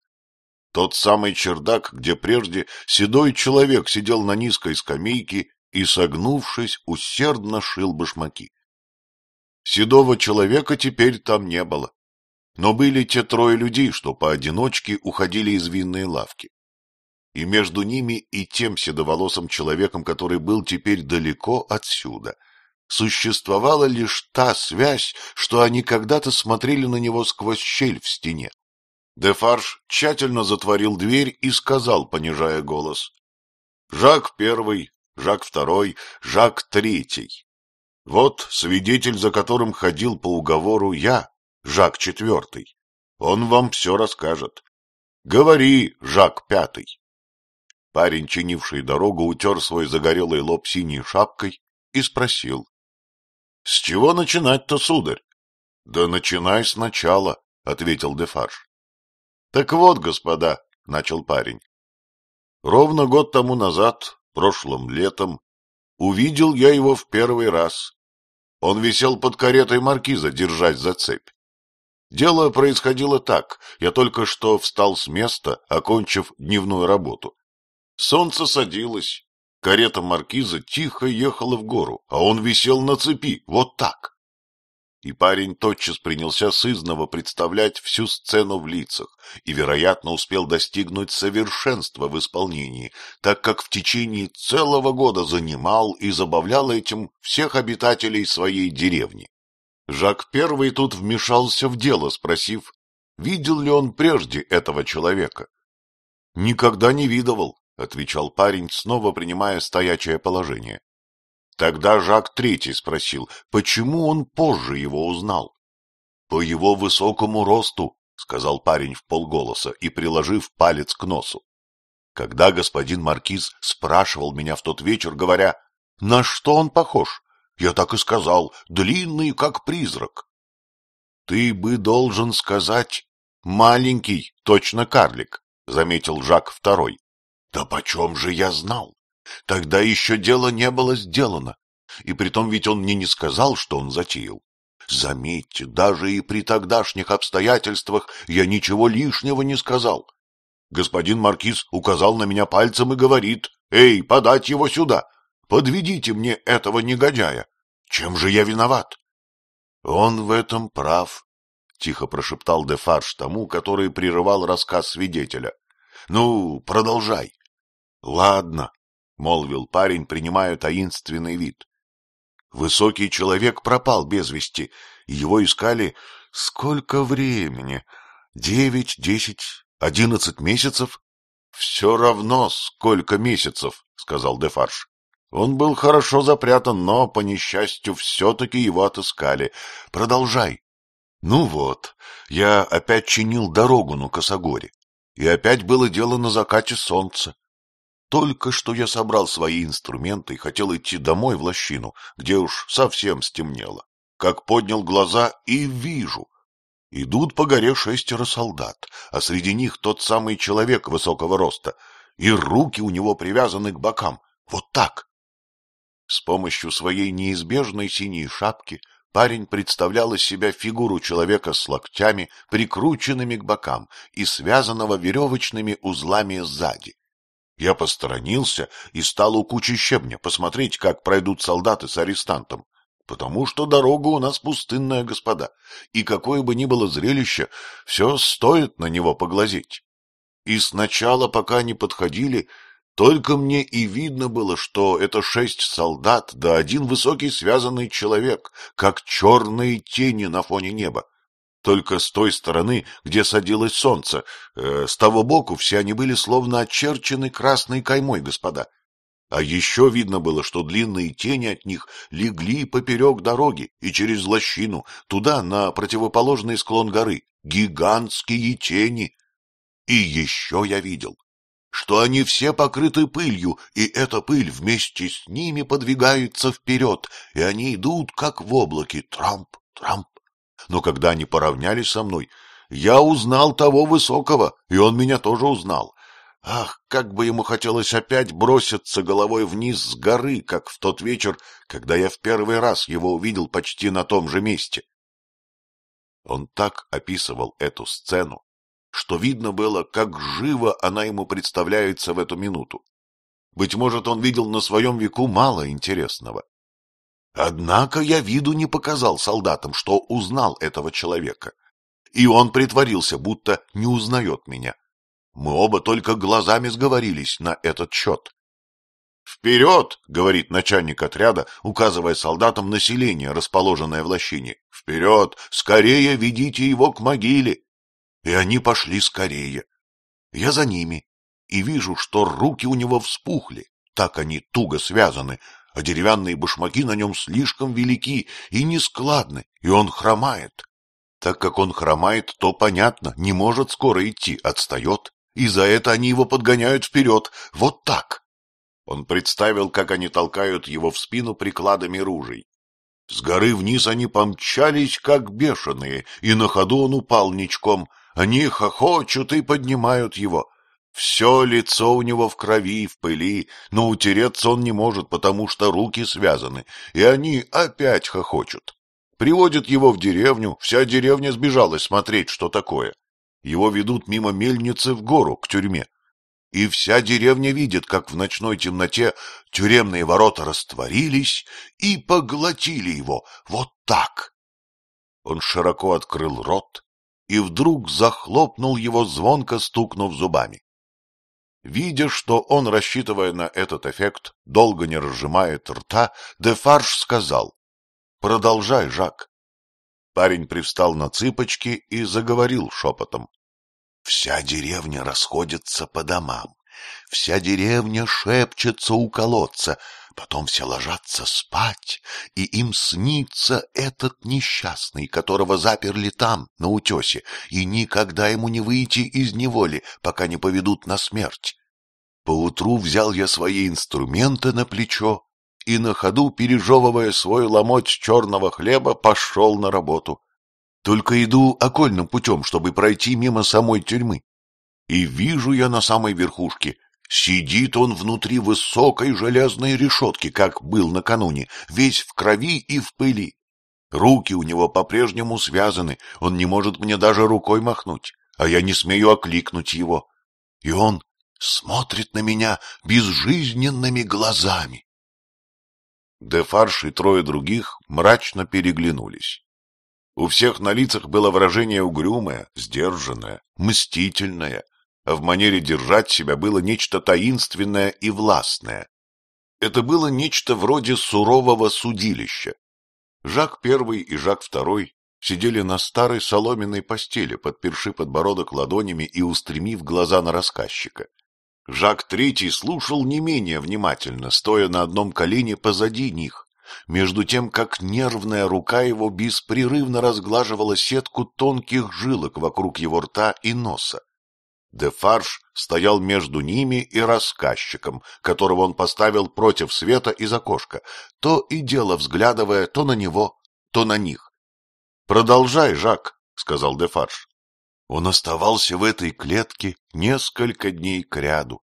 Тот самый чердак, где прежде седой человек сидел на низкой скамейке и, согнувшись, усердно шил башмаки. Седого человека теперь там не было, но были те трое людей, что поодиночке уходили из винной лавки. И между ними и тем седоволосым человеком, который был теперь далеко отсюда, существовала лишь та связь, что они когда-то смотрели на него сквозь щель в стене. Дефарж тщательно затворил дверь и сказал, понижая голос, «Жак Первый, Жак II, Жак III. Вот свидетель, за которым ходил по уговору я, Жак IV. Он вам все расскажет. Говори, Жак Пятый. Парень, чинивший дорогу, утер свой загорелый лоб синей шапкой и спросил. — С чего начинать-то, сударь? — Да начинай сначала, — ответил Дефарж. — Так вот, господа, — начал парень. Ровно год тому назад прошлым летом, увидел я его в первый раз. Он висел под каретой маркиза, держась за цепь. Дело происходило так. Я только что встал с места, окончив дневную работу. Солнце садилось. Карета маркиза тихо ехала в гору, а он висел на цепи, вот так. И парень тотчас принялся сызново представлять всю сцену в лицах и, вероятно, успел достигнуть совершенства в исполнении, так как в течение целого года занимал и забавлял этим всех обитателей своей деревни. Жак Первый тут вмешался в дело, спросив, видел ли он прежде этого человека. — Никогда не видывал, — отвечал парень, снова принимая стоячее положение. Тогда Жак Третий спросил, почему он позже его узнал. — По его высокому росту, — сказал парень в полголоса и приложив палец к носу. Когда господин Маркиз спрашивал меня в тот вечер, говоря, на что он похож, я так и сказал, длинный, как призрак. — Ты бы должен сказать, маленький, точно карлик, — заметил Жак Второй. — Да почем же я знал? Тогда еще дело не было сделано. И притом ведь он мне не сказал, что он затеял. Заметьте, даже и при тогдашних обстоятельствах я ничего лишнего не сказал. Господин маркиз указал на меня пальцем и говорит, «Эй, подать его сюда! Подведите мне этого негодяя! Чем же я виноват?» «Он в этом прав», — тихо прошептал Дефарш тому, который прерывал рассказ свидетеля. — Ну, продолжай. — Ладно, — молвил парень, принимая таинственный вид. Высокий человек пропал без вести, и его искали сколько времени? Девять, десять, одиннадцать месяцев? — Все равно, сколько месяцев, — сказал Дефарш. Он был хорошо запрятан, но, по несчастью, все-таки его отыскали. Продолжай. Ну вот, я опять чинил дорогу на Косогоре, и опять было дело на закате солнца. Только что я собрал свои инструменты и хотел идти домой в лощину, где уж совсем стемнело. Как поднял глаза и вижу. Идут по горе шестеро солдат, а среди них тот самый человек высокого роста, и руки у него привязаны к бокам. Вот так. С помощью своей неизбежной синей шапки парень представлял из себя фигуру человека с локтями, прикрученными к бокам и связанного веревочными узлами сзади. Я посторонился и стал у кучи щебня посмотреть, как пройдут солдаты с арестантом, потому что дорога у нас пустынная, господа, и какое бы ни было зрелище, все стоит на него поглазеть. И сначала, пока не подходили, только мне и видно было, что это шесть солдат да один высокий связанный человек, как черные тени на фоне неба только с той стороны, где садилось солнце. Э, с того боку все они были словно очерчены красной каймой, господа. А еще видно было, что длинные тени от них легли поперек дороги и через лощину, туда, на противоположный склон горы. Гигантские тени! И еще я видел, что они все покрыты пылью, и эта пыль вместе с ними подвигается вперед, и они идут, как в облаке, трамп, трамп, но когда они поравнялись со мной, я узнал того высокого, и он меня тоже узнал. Ах, как бы ему хотелось опять броситься головой вниз с горы, как в тот вечер, когда я в первый раз его увидел почти на том же месте. Он так описывал эту сцену, что видно было, как живо она ему представляется в эту минуту. Быть может, он видел на своем веку мало интересного, Однако я виду не показал солдатам, что узнал этого человека. И он притворился, будто не узнает меня. Мы оба только глазами сговорились на этот счет. «Вперед!» — говорит начальник отряда, указывая солдатам население, расположенное в лощине. «Вперед! Скорее ведите его к могиле!» И они пошли скорее. Я за ними и вижу, что руки у него вспухли, так они туго связаны, а деревянные башмаки на нем слишком велики и нескладны, и он хромает. Так как он хромает, то понятно, не может скоро идти, отстает, и за это они его подгоняют вперед, вот так. Он представил, как они толкают его в спину прикладами ружей. С горы вниз они помчались, как бешеные, и на ходу он упал ничком. Они хохочут и поднимают его. Все лицо у него в крови, и в пыли, но утереться он не может, потому что руки связаны, и они опять хохочут. Приводят его в деревню, вся деревня сбежалась смотреть, что такое. Его ведут мимо мельницы в гору, к тюрьме. И вся деревня видит, как в ночной темноте тюремные ворота растворились и поглотили его. Вот так. Он широко открыл рот и вдруг захлопнул его, звонко стукнув зубами. Видя, что он, рассчитывая на этот эффект, долго не разжимает рта, Дефарж сказал «Продолжай, Жак». Парень привстал на цыпочки и заговорил шепотом. «Вся деревня расходится по домам, вся деревня шепчется у колодца, потом все ложатся спать, и им снится этот несчастный, которого заперли там, на утесе, и никогда ему не выйти из неволи, пока не поведут на смерть. Поутру взял я свои инструменты на плечо и на ходу, пережевывая свой ломоть черного хлеба, пошел на работу. Только иду окольным путем, чтобы пройти мимо самой тюрьмы. И вижу я на самой верхушке. Сидит он внутри высокой железной решетки, как был накануне, весь в крови и в пыли. Руки у него по-прежнему связаны, он не может мне даже рукой махнуть, а я не смею окликнуть его. И он смотрит на меня безжизненными глазами. Дефарш и трое других мрачно переглянулись. У всех на лицах было выражение угрюмое, сдержанное, мстительное, а в манере держать себя было нечто таинственное и властное. Это было нечто вроде сурового судилища. Жак первый и Жак второй сидели на старой соломенной постели, подперши подбородок ладонями и устремив глаза на рассказчика — Жак Третий слушал не менее внимательно, стоя на одном колене позади них, между тем, как нервная рука его беспрерывно разглаживала сетку тонких жилок вокруг его рта и носа. Дефарж стоял между ними и рассказчиком, которого он поставил против света из окошка, то и дело взглядывая то на него, то на них. — Продолжай, Жак, — сказал Дефарж. Он оставался в этой клетке несколько дней кряду.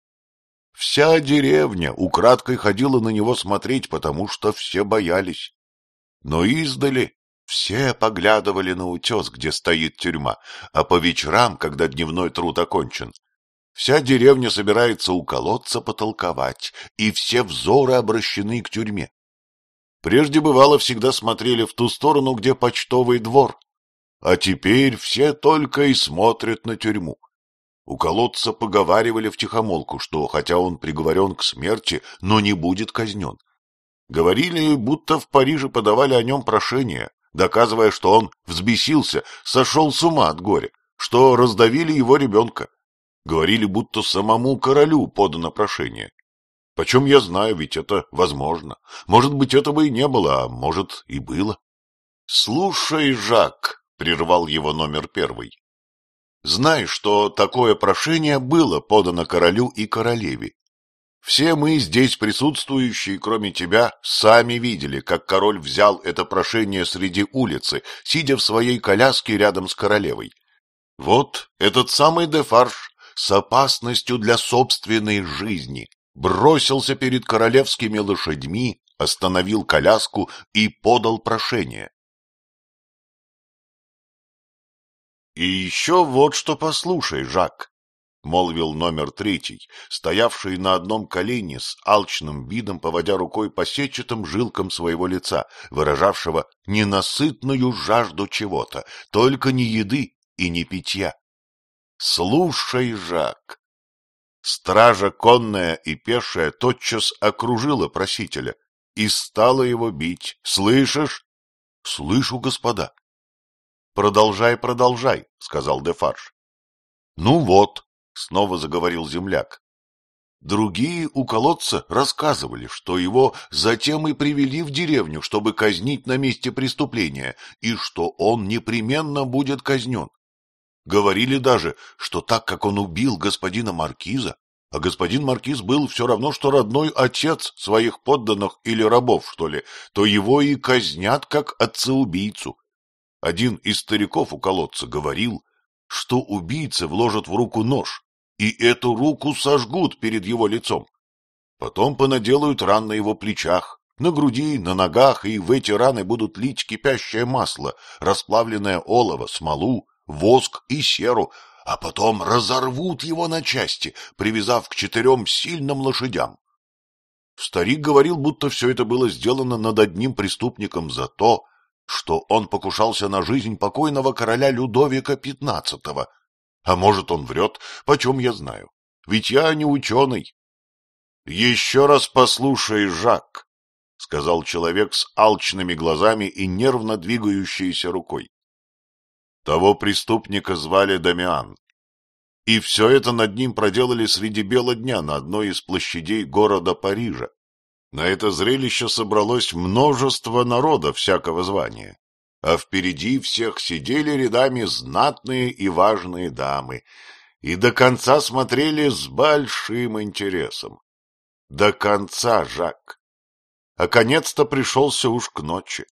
Вся деревня украдкой ходила на него смотреть, потому что все боялись. Но издали все поглядывали на утес, где стоит тюрьма, а по вечерам, когда дневной труд окончен, вся деревня собирается у колодца потолковать, и все взоры обращены к тюрьме. Прежде бывало всегда смотрели в ту сторону, где почтовый двор, а теперь все только и смотрят на тюрьму. У колодца поговаривали втихомолку, что, хотя он приговорен к смерти, но не будет казнен. Говорили, будто в Париже подавали о нем прошение, доказывая, что он взбесился, сошел с ума от горя, что раздавили его ребенка. Говорили, будто самому королю подано прошение. Почем я знаю, ведь это возможно. Может быть, этого и не было, а может, и было. — Слушай, Жак, прервал его номер первый. Знай, что такое прошение было подано королю и королеве. Все мы здесь присутствующие, кроме тебя, сами видели, как король взял это прошение среди улицы, сидя в своей коляске рядом с королевой. Вот этот самый Дефарш с опасностью для собственной жизни бросился перед королевскими лошадьми, остановил коляску и подал прошение. — И еще вот что послушай, Жак, — молвил номер третий, стоявший на одном колене с алчным видом, поводя рукой по сетчатым жилкам своего лица, выражавшего ненасытную жажду чего-то, только не еды и не питья. — Слушай, Жак! Стража конная и пешая тотчас окружила просителя и стала его бить. — Слышишь? — Слышу, господа, — Продолжай, продолжай, — сказал Дефарж. — Ну вот, — снова заговорил земляк. Другие у колодца рассказывали, что его затем и привели в деревню, чтобы казнить на месте преступления, и что он непременно будет казнен. Говорили даже, что так как он убил господина Маркиза, а господин Маркиз был все равно, что родной отец своих подданных или рабов, что ли, то его и казнят как отца-убийцу. Один из стариков у колодца говорил, что убийца вложит в руку нож, и эту руку сожгут перед его лицом. Потом понаделают ран на его плечах, на груди, на ногах, и в эти раны будут лить кипящее масло, расплавленное олово, смолу, воск и серу, а потом разорвут его на части, привязав к четырем сильным лошадям. Старик говорил, будто все это было сделано над одним преступником за то, что он покушался на жизнь покойного короля Людовика XV. А может, он врет, почем я знаю. Ведь я не ученый. — Еще раз послушай, Жак, — сказал человек с алчными глазами и нервно двигающейся рукой. Того преступника звали Дамиан. И все это над ним проделали среди бела дня на одной из площадей города Парижа. На это зрелище собралось множество народа всякого звания, а впереди всех сидели рядами знатные и важные дамы и до конца смотрели с большим интересом. До конца, Жак. А конец-то пришелся уж к ночи.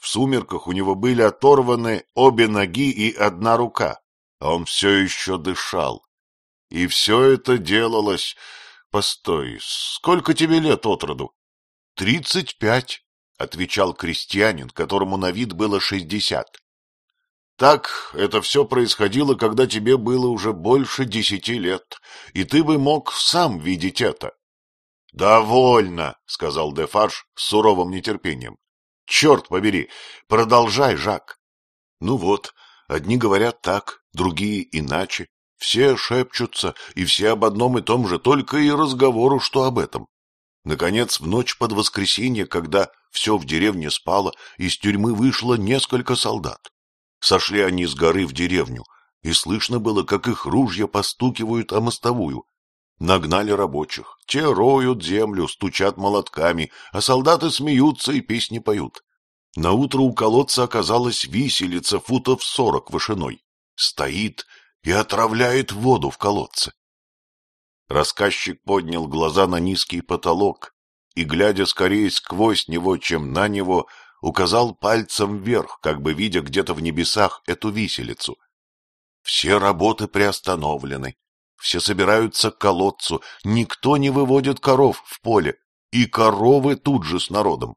В сумерках у него были оторваны обе ноги и одна рука, а он все еще дышал. И все это делалось — Постой, сколько тебе лет от роду? — Тридцать пять, — отвечал крестьянин, которому на вид было шестьдесят. — Так, это все происходило, когда тебе было уже больше десяти лет, и ты бы мог сам видеть это. — Довольно, — сказал Дефарж с суровым нетерпением. — Черт побери, продолжай, Жак. — Ну вот, одни говорят так, другие иначе, все шепчутся, и все об одном и том же, только и разговору, что об этом. Наконец, в ночь под воскресенье, когда все в деревне спало, из тюрьмы вышло несколько солдат. Сошли они с горы в деревню, и слышно было, как их ружья постукивают о мостовую. Нагнали рабочих, те роют землю, стучат молотками, а солдаты смеются и песни поют. Наутро у колодца оказалась виселица футов сорок вышиной. Стоит и отравляет воду в колодце. Рассказчик поднял глаза на низкий потолок и, глядя скорее сквозь него, чем на него, указал пальцем вверх, как бы видя где-то в небесах эту виселицу. Все работы приостановлены, все собираются к колодцу, никто не выводит коров в поле, и коровы тут же с народом.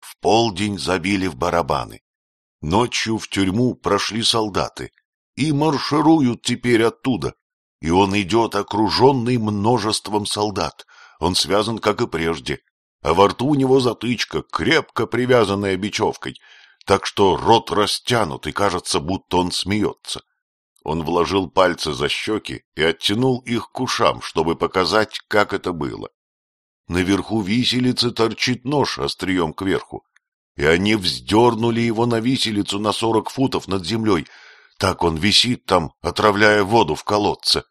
В полдень забили в барабаны. Ночью в тюрьму прошли солдаты, и маршируют теперь оттуда. И он идет окруженный множеством солдат. Он связан, как и прежде. А во рту у него затычка, крепко привязанная бечевкой, так что рот растянут, и кажется, будто он смеется. Он вложил пальцы за щеки и оттянул их к ушам, чтобы показать, как это было. Наверху виселицы торчит нож острием кверху, и они вздернули его на виселицу на сорок футов над землей — так он висит там, отравляя воду в колодце.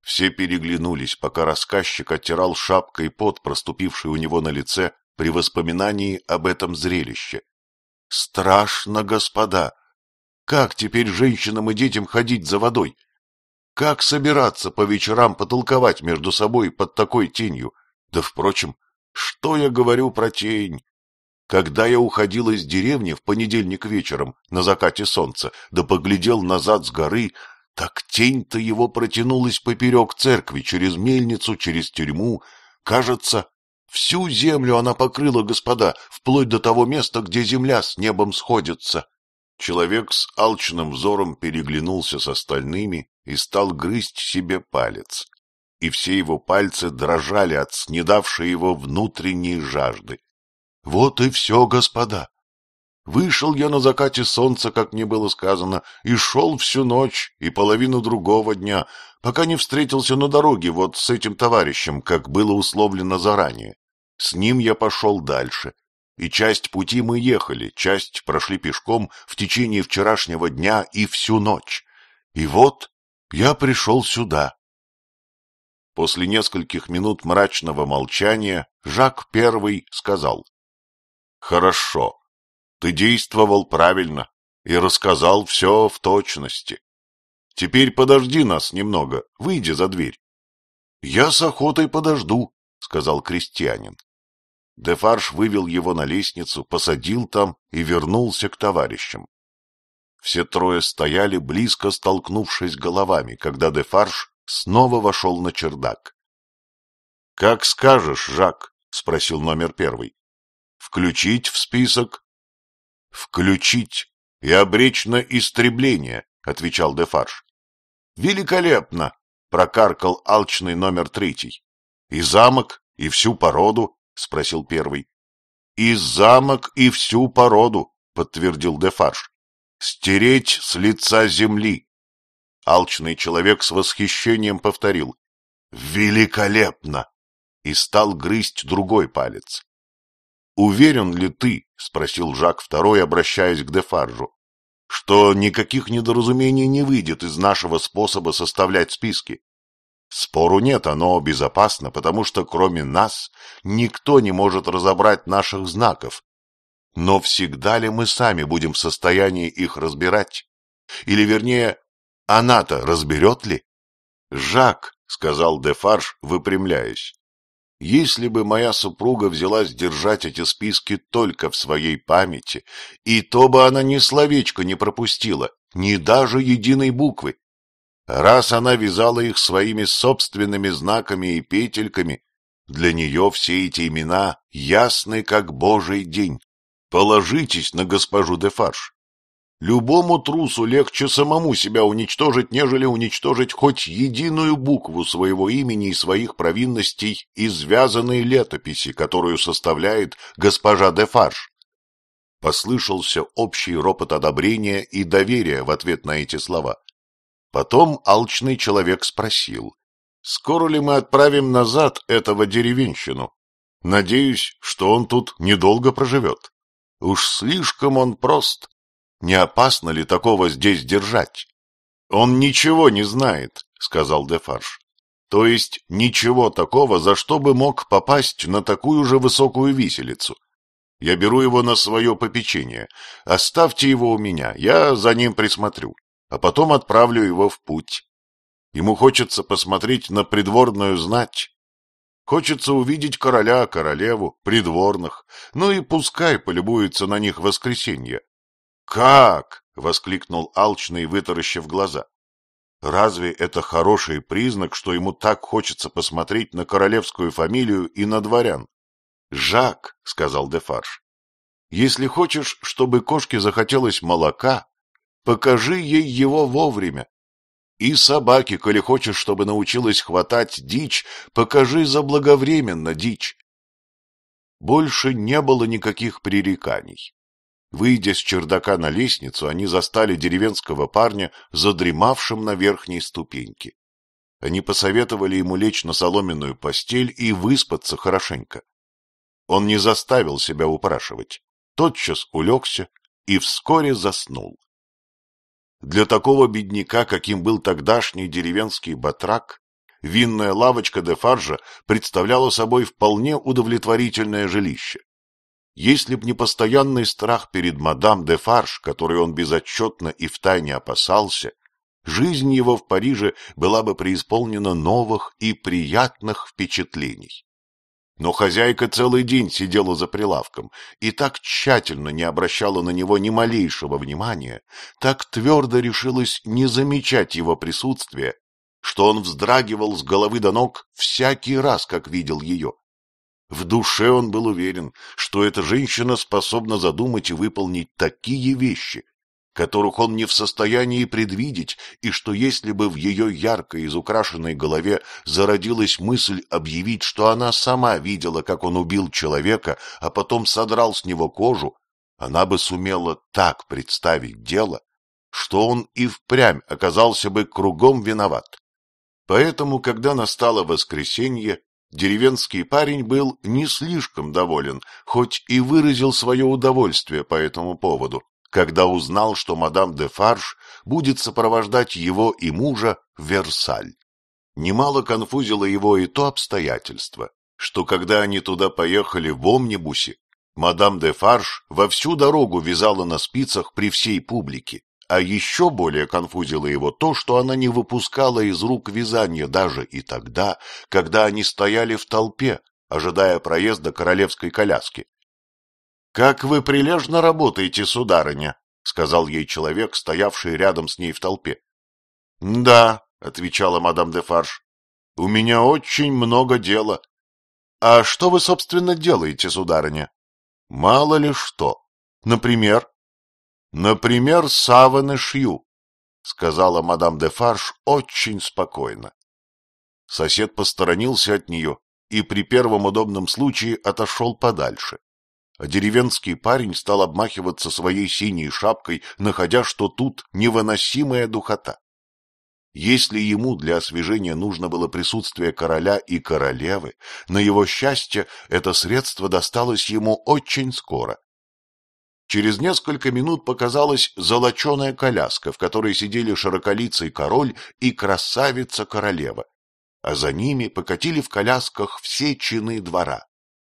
Все переглянулись, пока рассказчик оттирал шапкой пот, проступивший у него на лице, при воспоминании об этом зрелище. Страшно, господа! Как теперь женщинам и детям ходить за водой? Как собираться по вечерам потолковать между собой под такой тенью? Да, впрочем, что я говорю про тень? Когда я уходил из деревни в понедельник вечером на закате солнца, да поглядел назад с горы, так тень-то его протянулась поперек церкви, через мельницу, через тюрьму. Кажется, всю землю она покрыла, господа, вплоть до того места, где земля с небом сходится. Человек с алчным взором переглянулся с остальными и стал грызть себе палец. И все его пальцы дрожали от снедавшей его внутренней жажды. Вот и все, господа. Вышел я на закате солнца, как мне было сказано, и шел всю ночь и половину другого дня, пока не встретился на дороге вот с этим товарищем, как было условлено заранее. С ним я пошел дальше, и часть пути мы ехали, часть прошли пешком в течение вчерашнего дня и всю ночь. И вот я пришел сюда. После нескольких минут мрачного молчания Жак Первый сказал. Хорошо. Ты действовал правильно и рассказал все в точности. Теперь подожди нас немного, выйди за дверь. — Я с охотой подожду, — сказал крестьянин. Дефарш вывел его на лестницу, посадил там и вернулся к товарищам. Все трое стояли, близко столкнувшись головами, когда Дефарш снова вошел на чердак. — Как скажешь, Жак, — спросил номер первый. Включить в список? Включить и обречь на истребление, отвечал Дефарж. Великолепно, прокаркал алчный номер третий. И замок, и всю породу, спросил первый. И замок, и всю породу, подтвердил Дефарж. Стереть с лица земли. Алчный человек с восхищением повторил. «Великолепно!» И стал грызть другой палец. «Уверен ли ты, — спросил Жак II, обращаясь к Дефаржу, — что никаких недоразумений не выйдет из нашего способа составлять списки? Спору нет, оно безопасно, потому что кроме нас никто не может разобрать наших знаков. Но всегда ли мы сами будем в состоянии их разбирать? Или, вернее, она-то разберет ли? — Жак, — сказал Дефарж, выпрямляясь, если бы моя супруга взялась держать эти списки только в своей памяти, и то бы она ни словечко не пропустила, ни даже единой буквы. Раз она вязала их своими собственными знаками и петельками, для нее все эти имена ясны, как божий день. Положитесь на госпожу де Фарш. Любому трусу легче самому себя уничтожить, нежели уничтожить хоть единую букву своего имени и своих провинностей из вязаной летописи, которую составляет госпожа де Дефарш. Послышался общий ропот одобрения и доверия в ответ на эти слова. Потом алчный человек спросил, «Скоро ли мы отправим назад этого деревенщину? Надеюсь, что он тут недолго проживет. Уж слишком он прост». Не опасно ли такого здесь держать? Он ничего не знает, сказал Дефарж. То есть ничего такого, за что бы мог попасть на такую же высокую виселицу. Я беру его на свое попечение. Оставьте его у меня, я за ним присмотрю, а потом отправлю его в путь. Ему хочется посмотреть на придворную знать. Хочется увидеть короля, королеву, придворных, ну и пускай полюбуется на них воскресенье, «Как?» — воскликнул алчный, вытаращив глаза. «Разве это хороший признак, что ему так хочется посмотреть на королевскую фамилию и на дворян?» «Жак», — сказал Дефарж, — «если хочешь, чтобы кошке захотелось молока, покажи ей его вовремя. И собаке, коли хочешь, чтобы научилась хватать дичь, покажи заблаговременно дичь». Больше не было никаких пререканий. Выйдя с чердака на лестницу, они застали деревенского парня, задремавшим на верхней ступеньке. Они посоветовали ему лечь на соломенную постель и выспаться хорошенько. Он не заставил себя упрашивать, тотчас улегся и вскоре заснул. Для такого бедняка, каким был тогдашний деревенский батрак, винная лавочка де Фаржа представляла собой вполне удовлетворительное жилище. Если б не постоянный страх перед мадам де Фарш, который он безотчетно и втайне опасался, жизнь его в Париже была бы преисполнена новых и приятных впечатлений. Но хозяйка целый день сидела за прилавком и так тщательно не обращала на него ни малейшего внимания, так твердо решилась не замечать его присутствие, что он вздрагивал с головы до ног всякий раз, как видел ее, в душе он был уверен, что эта женщина способна задумать и выполнить такие вещи, которых он не в состоянии предвидеть, и что если бы в ее ярко изукрашенной голове зародилась мысль объявить, что она сама видела, как он убил человека, а потом содрал с него кожу, она бы сумела так представить дело, что он и впрямь оказался бы кругом виноват. Поэтому, когда настало воскресенье, Деревенский парень был не слишком доволен, хоть и выразил свое удовольствие по этому поводу, когда узнал, что мадам де Фарш будет сопровождать его и мужа в Версаль. Немало конфузило его и то обстоятельство, что когда они туда поехали в омнибусе, мадам де Фарш во всю дорогу вязала на спицах при всей публике, а еще более конфузило его то, что она не выпускала из рук вязания даже и тогда, когда они стояли в толпе, ожидая проезда королевской коляски. — Как вы прилежно работаете, сударыня, — сказал ей человек, стоявший рядом с ней в толпе. — Да, — отвечала мадам де Фарш, — у меня очень много дела. — А что вы, собственно, делаете, сударыня? — Мало ли что. Например, Например, саваны шью, — сказала мадам де Фарш очень спокойно. Сосед посторонился от нее и при первом удобном случае отошел подальше. А деревенский парень стал обмахиваться своей синей шапкой, находя, что тут невыносимая духота. Если ему для освежения нужно было присутствие короля и королевы, на его счастье это средство досталось ему очень скоро. Через несколько минут показалась золоченая коляска, в которой сидели широколицый король и красавица-королева, а за ними покатили в колясках все чины двора.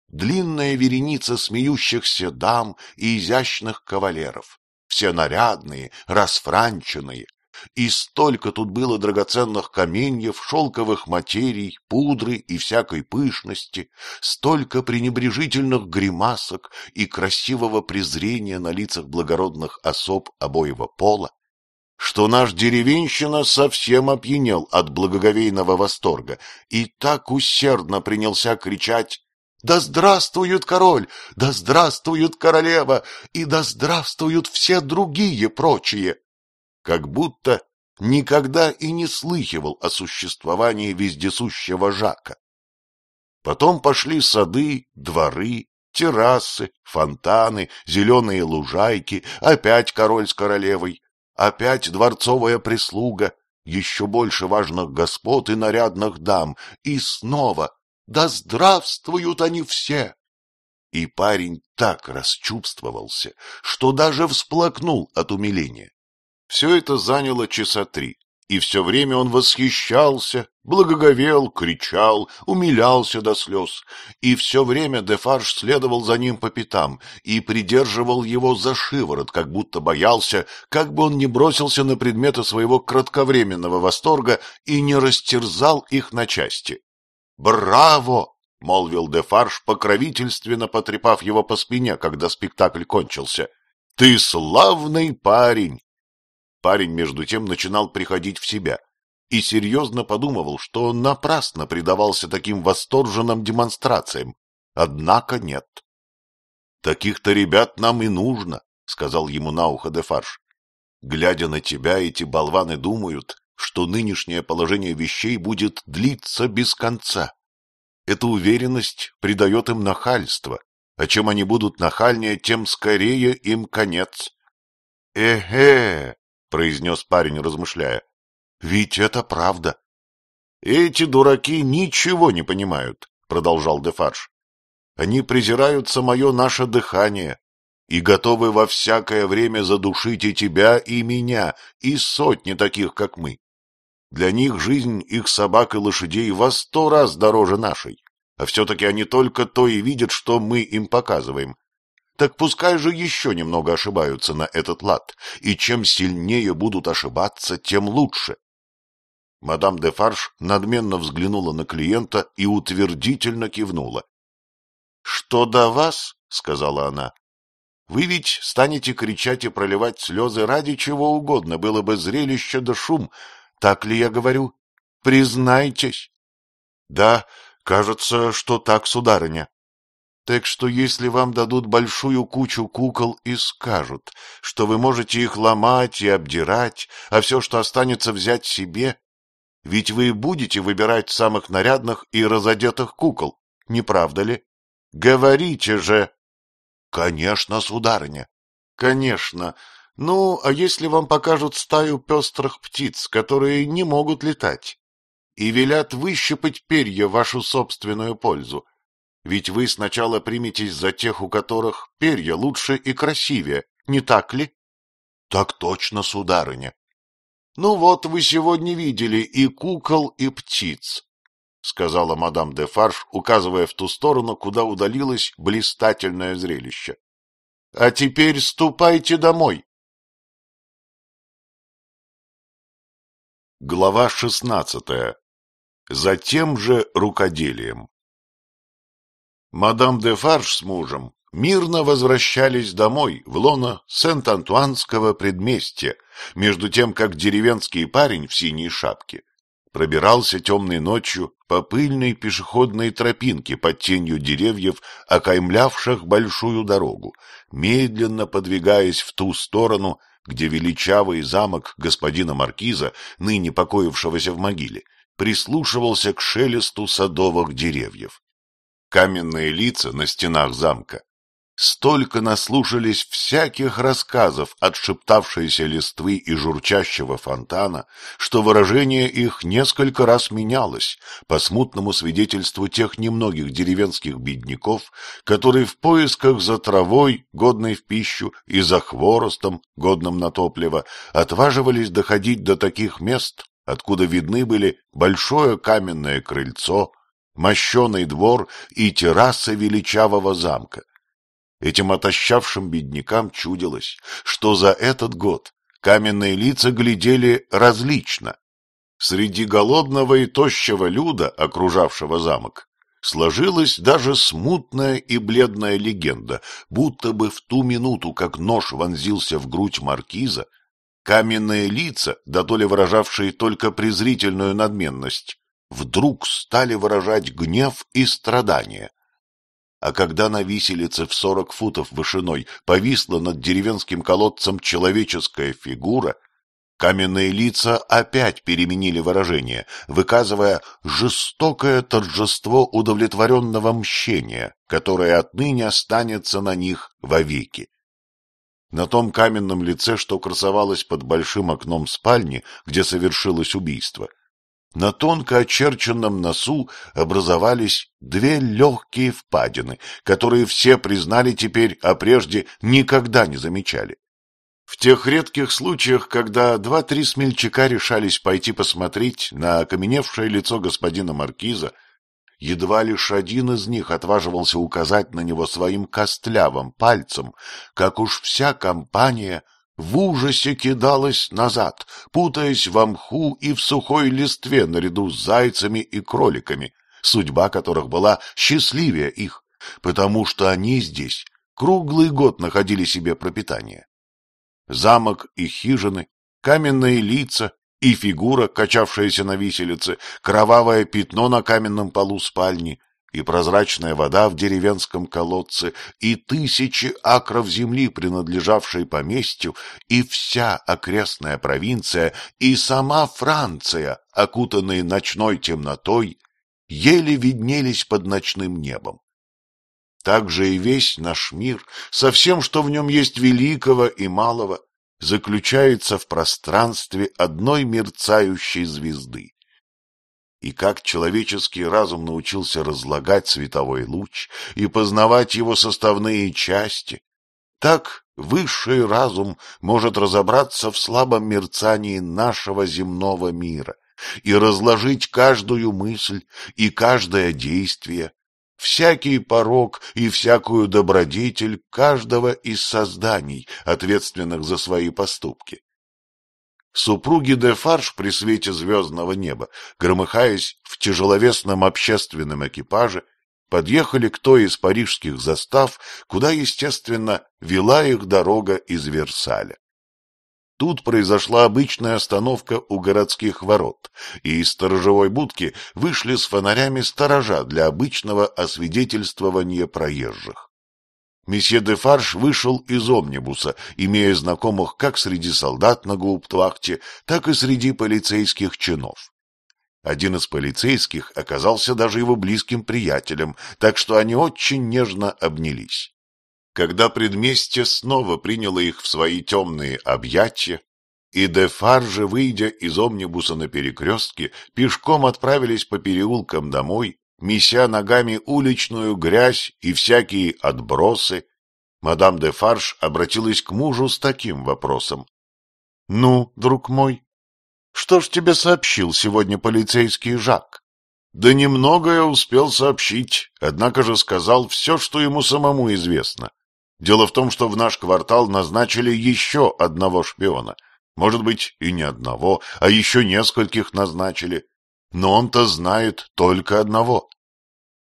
Длинная вереница смеющихся дам и изящных кавалеров, все нарядные, расфранченные, и столько тут было драгоценных каменьев, шелковых материй, пудры и всякой пышности, столько пренебрежительных гримасок и красивого презрения на лицах благородных особ обоего пола, что наш деревенщина совсем опьянел от благоговейного восторга и так усердно принялся кричать «Да здравствует король! Да здравствует королева! И да здравствуют все другие прочие!» как будто никогда и не слыхивал о существовании вездесущего Жака. Потом пошли сады, дворы, террасы, фонтаны, зеленые лужайки, опять король с королевой, опять дворцовая прислуга, еще больше важных господ и нарядных дам, и снова «Да здравствуют они все!» И парень так расчувствовался, что даже всплакнул от умиления. Все это заняло часа три, и все время он восхищался, благоговел, кричал, умилялся до слез, и все время Дефарж следовал за ним по пятам и придерживал его за шиворот, как будто боялся, как бы он не бросился на предметы своего кратковременного восторга и не растерзал их на части. «Браво!» — молвил Дефарж, покровительственно потрепав его по спине, когда спектакль кончился. «Ты славный парень!» Парень, между тем, начинал приходить в себя и серьезно подумывал, что напрасно предавался таким восторженным демонстрациям. Однако нет. «Таких-то ребят нам и нужно», — сказал ему на ухо Дефарж. «Глядя на тебя, эти болваны думают, что нынешнее положение вещей будет длиться без конца. Эта уверенность придает им нахальство, а чем они будут нахальнее, тем скорее им конец». «Эхе!» произнес парень, размышляя. Ведь это правда. Эти дураки ничего не понимают, продолжал Дефарж. Они презирают самое наше дыхание и готовы во всякое время задушить и тебя, и меня, и сотни таких, как мы. Для них жизнь их собак и лошадей во сто раз дороже нашей, а все-таки они только то и видят, что мы им показываем, так пускай же еще немного ошибаются на этот лад, и чем сильнее будут ошибаться, тем лучше. Мадам де Фарш надменно взглянула на клиента и утвердительно кивнула. — Что до вас, — сказала она, — вы ведь станете кричать и проливать слезы ради чего угодно, было бы зрелище да шум. Так ли я говорю? Признайтесь. — Да, кажется, что так, сударыня, так что если вам дадут большую кучу кукол и скажут, что вы можете их ломать и обдирать, а все, что останется, взять себе, ведь вы будете выбирать самых нарядных и разодетых кукол, не правда ли? Говорите же! Конечно, сударыня, конечно. Ну, а если вам покажут стаю пестрых птиц, которые не могут летать, и велят выщипать перья в вашу собственную пользу, ведь вы сначала приметесь за тех, у которых перья лучше и красивее, не так ли? — Так точно, сударыня. — Ну вот, вы сегодня видели и кукол, и птиц, — сказала мадам де Фарш, указывая в ту сторону, куда удалилось блистательное зрелище. — А теперь ступайте домой. Глава шестнадцатая. Затем же рукоделием. Мадам де Фарш с мужем мирно возвращались домой в лоно Сент-Антуанского предместья, между тем, как деревенский парень в синей шапке пробирался темной ночью по пыльной пешеходной тропинке под тенью деревьев, окаймлявших большую дорогу, медленно подвигаясь в ту сторону, где величавый замок господина Маркиза, ныне покоившегося в могиле, прислушивался к шелесту садовых деревьев каменные лица на стенах замка, столько наслушались всяких рассказов от шептавшейся листвы и журчащего фонтана, что выражение их несколько раз менялось по смутному свидетельству тех немногих деревенских бедняков, которые в поисках за травой, годной в пищу, и за хворостом, годным на топливо, отваживались доходить до таких мест, откуда видны были большое каменное крыльцо, мощеный двор и терраса величавого замка. Этим отощавшим беднякам чудилось, что за этот год каменные лица глядели различно. Среди голодного и тощего люда, окружавшего замок, сложилась даже смутная и бледная легенда, будто бы в ту минуту, как нож вонзился в грудь маркиза, каменные лица, дотоле выражавшие только презрительную надменность, вдруг стали выражать гнев и страдание. А когда на виселице в сорок футов вышиной повисла над деревенским колодцем человеческая фигура, каменные лица опять переменили выражение, выказывая жестокое торжество удовлетворенного мщения, которое отныне останется на них вовеки. На том каменном лице, что красовалось под большим окном спальни, где совершилось убийство, — на тонко очерченном носу образовались две легкие впадины, которые все признали теперь, а прежде никогда не замечали. В тех редких случаях, когда два-три смельчака решались пойти посмотреть на окаменевшее лицо господина Маркиза, едва лишь один из них отваживался указать на него своим костлявым пальцем, как уж вся компания в ужасе кидалась назад, путаясь в мху и в сухой листве наряду с зайцами и кроликами, судьба которых была счастливее их, потому что они здесь круглый год находили себе пропитание. Замок и хижины, каменные лица и фигура, качавшаяся на виселице, кровавое пятно на каменном полу спальни, и прозрачная вода в деревенском колодце, и тысячи акров земли, принадлежавшей поместью, и вся окрестная провинция, и сама Франция, окутанные ночной темнотой, еле виднелись под ночным небом. Так же и весь наш мир, со всем, что в нем есть великого и малого, заключается в пространстве одной мерцающей звезды и как человеческий разум научился разлагать световой луч и познавать его составные части, так высший разум может разобраться в слабом мерцании нашего земного мира и разложить каждую мысль и каждое действие, всякий порог и всякую добродетель каждого из созданий, ответственных за свои поступки. Супруги де Фарш при свете звездного неба, громыхаясь в тяжеловесном общественном экипаже, подъехали к той из парижских застав, куда, естественно, вела их дорога из Версаля. Тут произошла обычная остановка у городских ворот, и из сторожевой будки вышли с фонарями сторожа для обычного освидетельствования проезжих. Месье Дефарж вышел из омнибуса, имея знакомых как среди солдат на гауптвахте, так и среди полицейских чинов. Один из полицейских оказался даже его близким приятелем, так что они очень нежно обнялись. Когда предместье снова приняло их в свои темные объятия, и Дефарже, выйдя из омнибуса на перекрестке, пешком отправились по переулкам домой, меся ногами уличную грязь и всякие отбросы, мадам де Фарш обратилась к мужу с таким вопросом. — Ну, друг мой, что ж тебе сообщил сегодня полицейский Жак? — Да немного я успел сообщить, однако же сказал все, что ему самому известно. Дело в том, что в наш квартал назначили еще одного шпиона. Может быть, и не одного, а еще нескольких назначили. Но он-то знает только одного.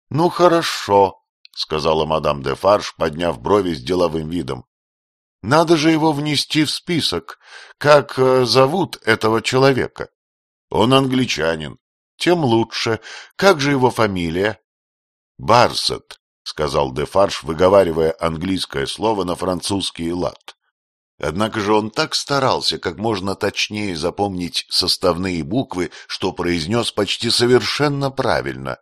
— Ну, хорошо, — сказала мадам де Фарш, подняв брови с деловым видом. — Надо же его внести в список. Как э, зовут этого человека? — Он англичанин. — Тем лучше. Как же его фамилия? — Барсет, — сказал де Фарш, выговаривая английское слово на французский лад. Однако же он так старался как можно точнее запомнить составные буквы, что произнес почти совершенно правильно.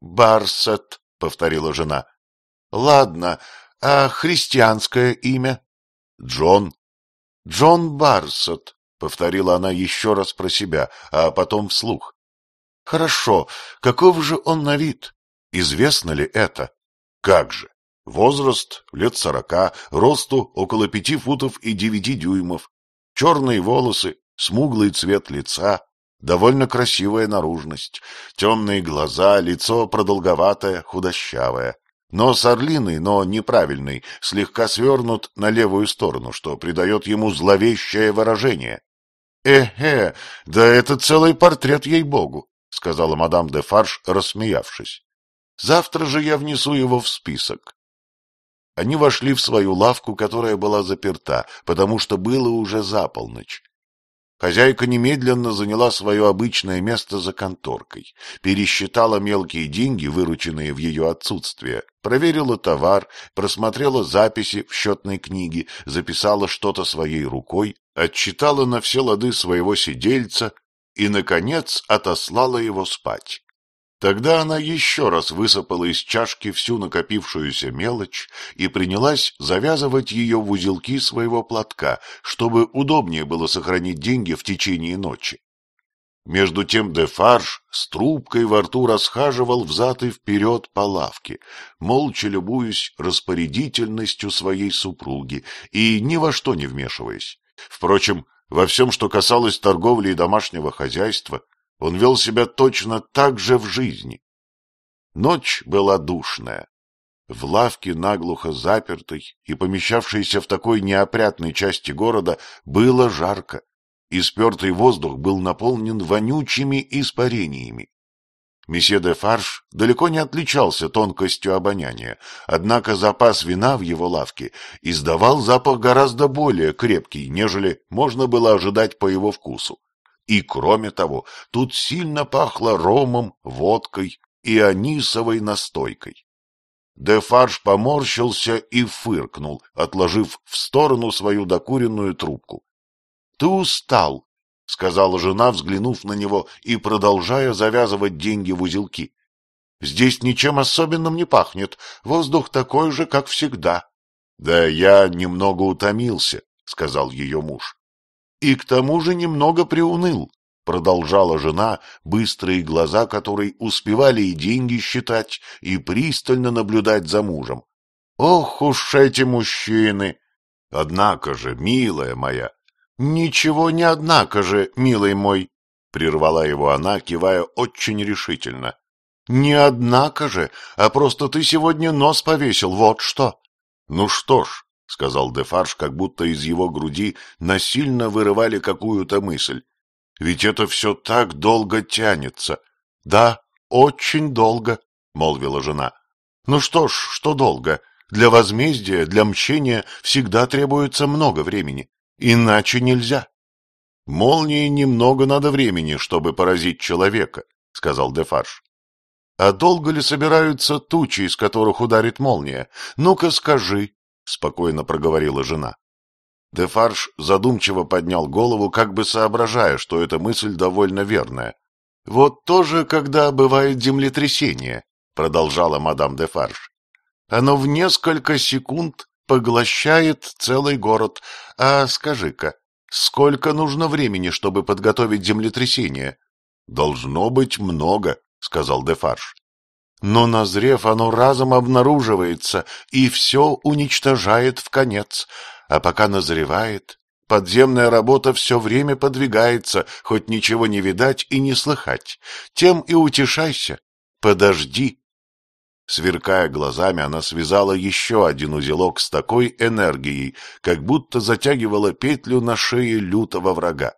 Барсет, — повторила жена. — Ладно, а христианское имя? — Джон. — Джон Барсет, — повторила она еще раз про себя, а потом вслух. — Хорошо, каков же он на вид? Известно ли это? — Как же. Возраст лет сорока, росту около пяти футов и девяти дюймов, черные волосы, смуглый цвет лица, Довольно красивая наружность, темные глаза, лицо продолговатое, худощавое. Нос орлиный, но неправильный, слегка свернут на левую сторону, что придает ему зловещее выражение. «Э-э, да это целый портрет, ей-богу», — сказала мадам де Фарш, рассмеявшись. «Завтра же я внесу его в список». Они вошли в свою лавку, которая была заперта, потому что было уже за полночь. Хозяйка немедленно заняла свое обычное место за конторкой, пересчитала мелкие деньги, вырученные в ее отсутствие, проверила товар, просмотрела записи в счетной книге, записала что-то своей рукой, отчитала на все лады своего сидельца и, наконец, отослала его спать. Тогда она еще раз высыпала из чашки всю накопившуюся мелочь и принялась завязывать ее в узелки своего платка, чтобы удобнее было сохранить деньги в течение ночи. Между тем Дефарж с трубкой во рту расхаживал взад и вперед по лавке, молча любуясь распорядительностью своей супруги и ни во что не вмешиваясь. Впрочем, во всем, что касалось торговли и домашнего хозяйства, он вел себя точно так же в жизни. Ночь была душная. В лавке, наглухо запертой и помещавшейся в такой неопрятной части города, было жарко, и спертый воздух был наполнен вонючими испарениями. Месье де Фарш далеко не отличался тонкостью обоняния, однако запас вина в его лавке издавал запах гораздо более крепкий, нежели можно было ожидать по его вкусу. И, кроме того, тут сильно пахло ромом, водкой и анисовой настойкой. Дефарж поморщился и фыркнул, отложив в сторону свою докуренную трубку. — Ты устал, — сказала жена, взглянув на него и продолжая завязывать деньги в узелки. — Здесь ничем особенным не пахнет, воздух такой же, как всегда. — Да я немного утомился, — сказал ее муж. И к тому же немного приуныл, продолжала жена, быстрые глаза которой успевали и деньги считать, и пристально наблюдать за мужем. Ох уж эти мужчины! Однако же, милая моя, ничего не однако же, милый мой, прервала его она, кивая очень решительно. Не однако же, а просто ты сегодня нос повесил, вот что. Ну что ж, — сказал Дефарж, как будто из его груди насильно вырывали какую-то мысль. — Ведь это все так долго тянется. — Да, очень долго, — молвила жена. — Ну что ж, что долго? Для возмездия, для мщения всегда требуется много времени. Иначе нельзя. — Молнии немного надо времени, чтобы поразить человека, — сказал Дефарж. — А долго ли собираются тучи, из которых ударит молния? Ну-ка скажи, спокойно проговорила жена. Дефарж задумчиво поднял голову, как бы соображая, что эта мысль довольно верная. «Вот тоже, когда бывает землетрясение», — продолжала мадам Дефарж. «Оно в несколько секунд поглощает целый город. А скажи-ка, сколько нужно времени, чтобы подготовить землетрясение?» «Должно быть много», — сказал Дефарж. Но, назрев, оно разом обнаруживается и все уничтожает в конец. А пока назревает, подземная работа все время подвигается, хоть ничего не видать и не слыхать. Тем и утешайся. Подожди. Сверкая глазами, она связала еще один узелок с такой энергией, как будто затягивала петлю на шее лютого врага.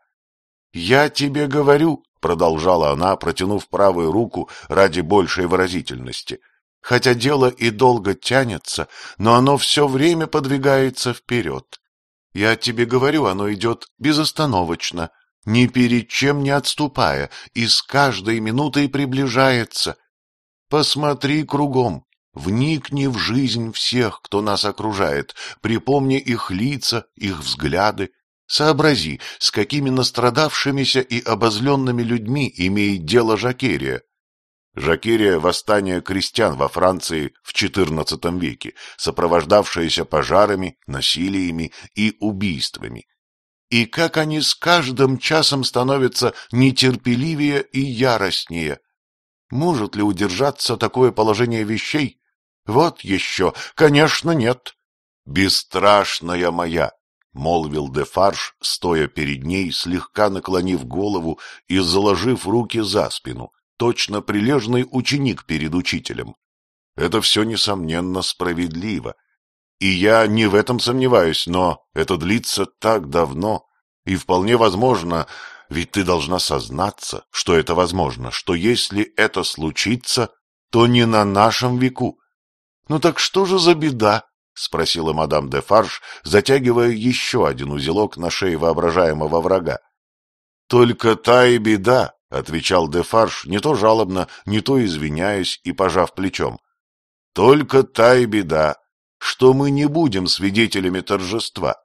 «Я тебе говорю, — продолжала она, протянув правую руку ради большей выразительности. «Хотя дело и долго тянется, но оно все время подвигается вперед. Я тебе говорю, оно идет безостановочно, ни перед чем не отступая, и с каждой минутой приближается. Посмотри кругом, вникни в жизнь всех, кто нас окружает, припомни их лица, их взгляды, Сообрази, с какими настрадавшимися и обозленными людьми имеет дело Жакерия. Жакерия – восстание крестьян во Франции в XIV веке, сопровождавшееся пожарами, насилиями и убийствами. И как они с каждым часом становятся нетерпеливее и яростнее. Может ли удержаться такое положение вещей? Вот еще, конечно, нет. Бесстрашная моя, молвил Дефарж, стоя перед ней, слегка наклонив голову и заложив руки за спину, точно прилежный ученик перед учителем. Это все, несомненно, справедливо. И я не в этом сомневаюсь, но это длится так давно, и вполне возможно, ведь ты должна сознаться, что это возможно, что если это случится, то не на нашем веку. Ну так что же за беда, — спросила мадам де Фарш, затягивая еще один узелок на шее воображаемого врага. — Только та и беда, — отвечал де Фарш, не то жалобно, не то извиняясь и пожав плечом. — Только та и беда, что мы не будем свидетелями торжества.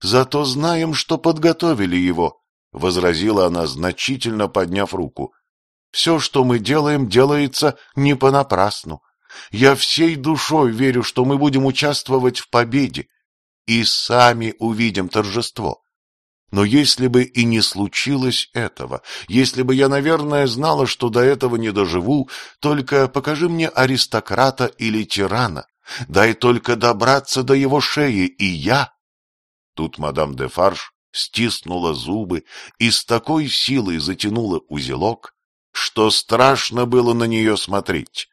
Зато знаем, что подготовили его, — возразила она, значительно подняв руку. — Все, что мы делаем, делается не понапрасну. Я всей душой верю, что мы будем участвовать в победе и сами увидим торжество. Но если бы и не случилось этого, если бы я, наверное, знала, что до этого не доживу, только покажи мне аристократа или тирана, дай только добраться до его шеи, и я... Тут мадам де Фарш стиснула зубы и с такой силой затянула узелок, что страшно было на нее смотреть.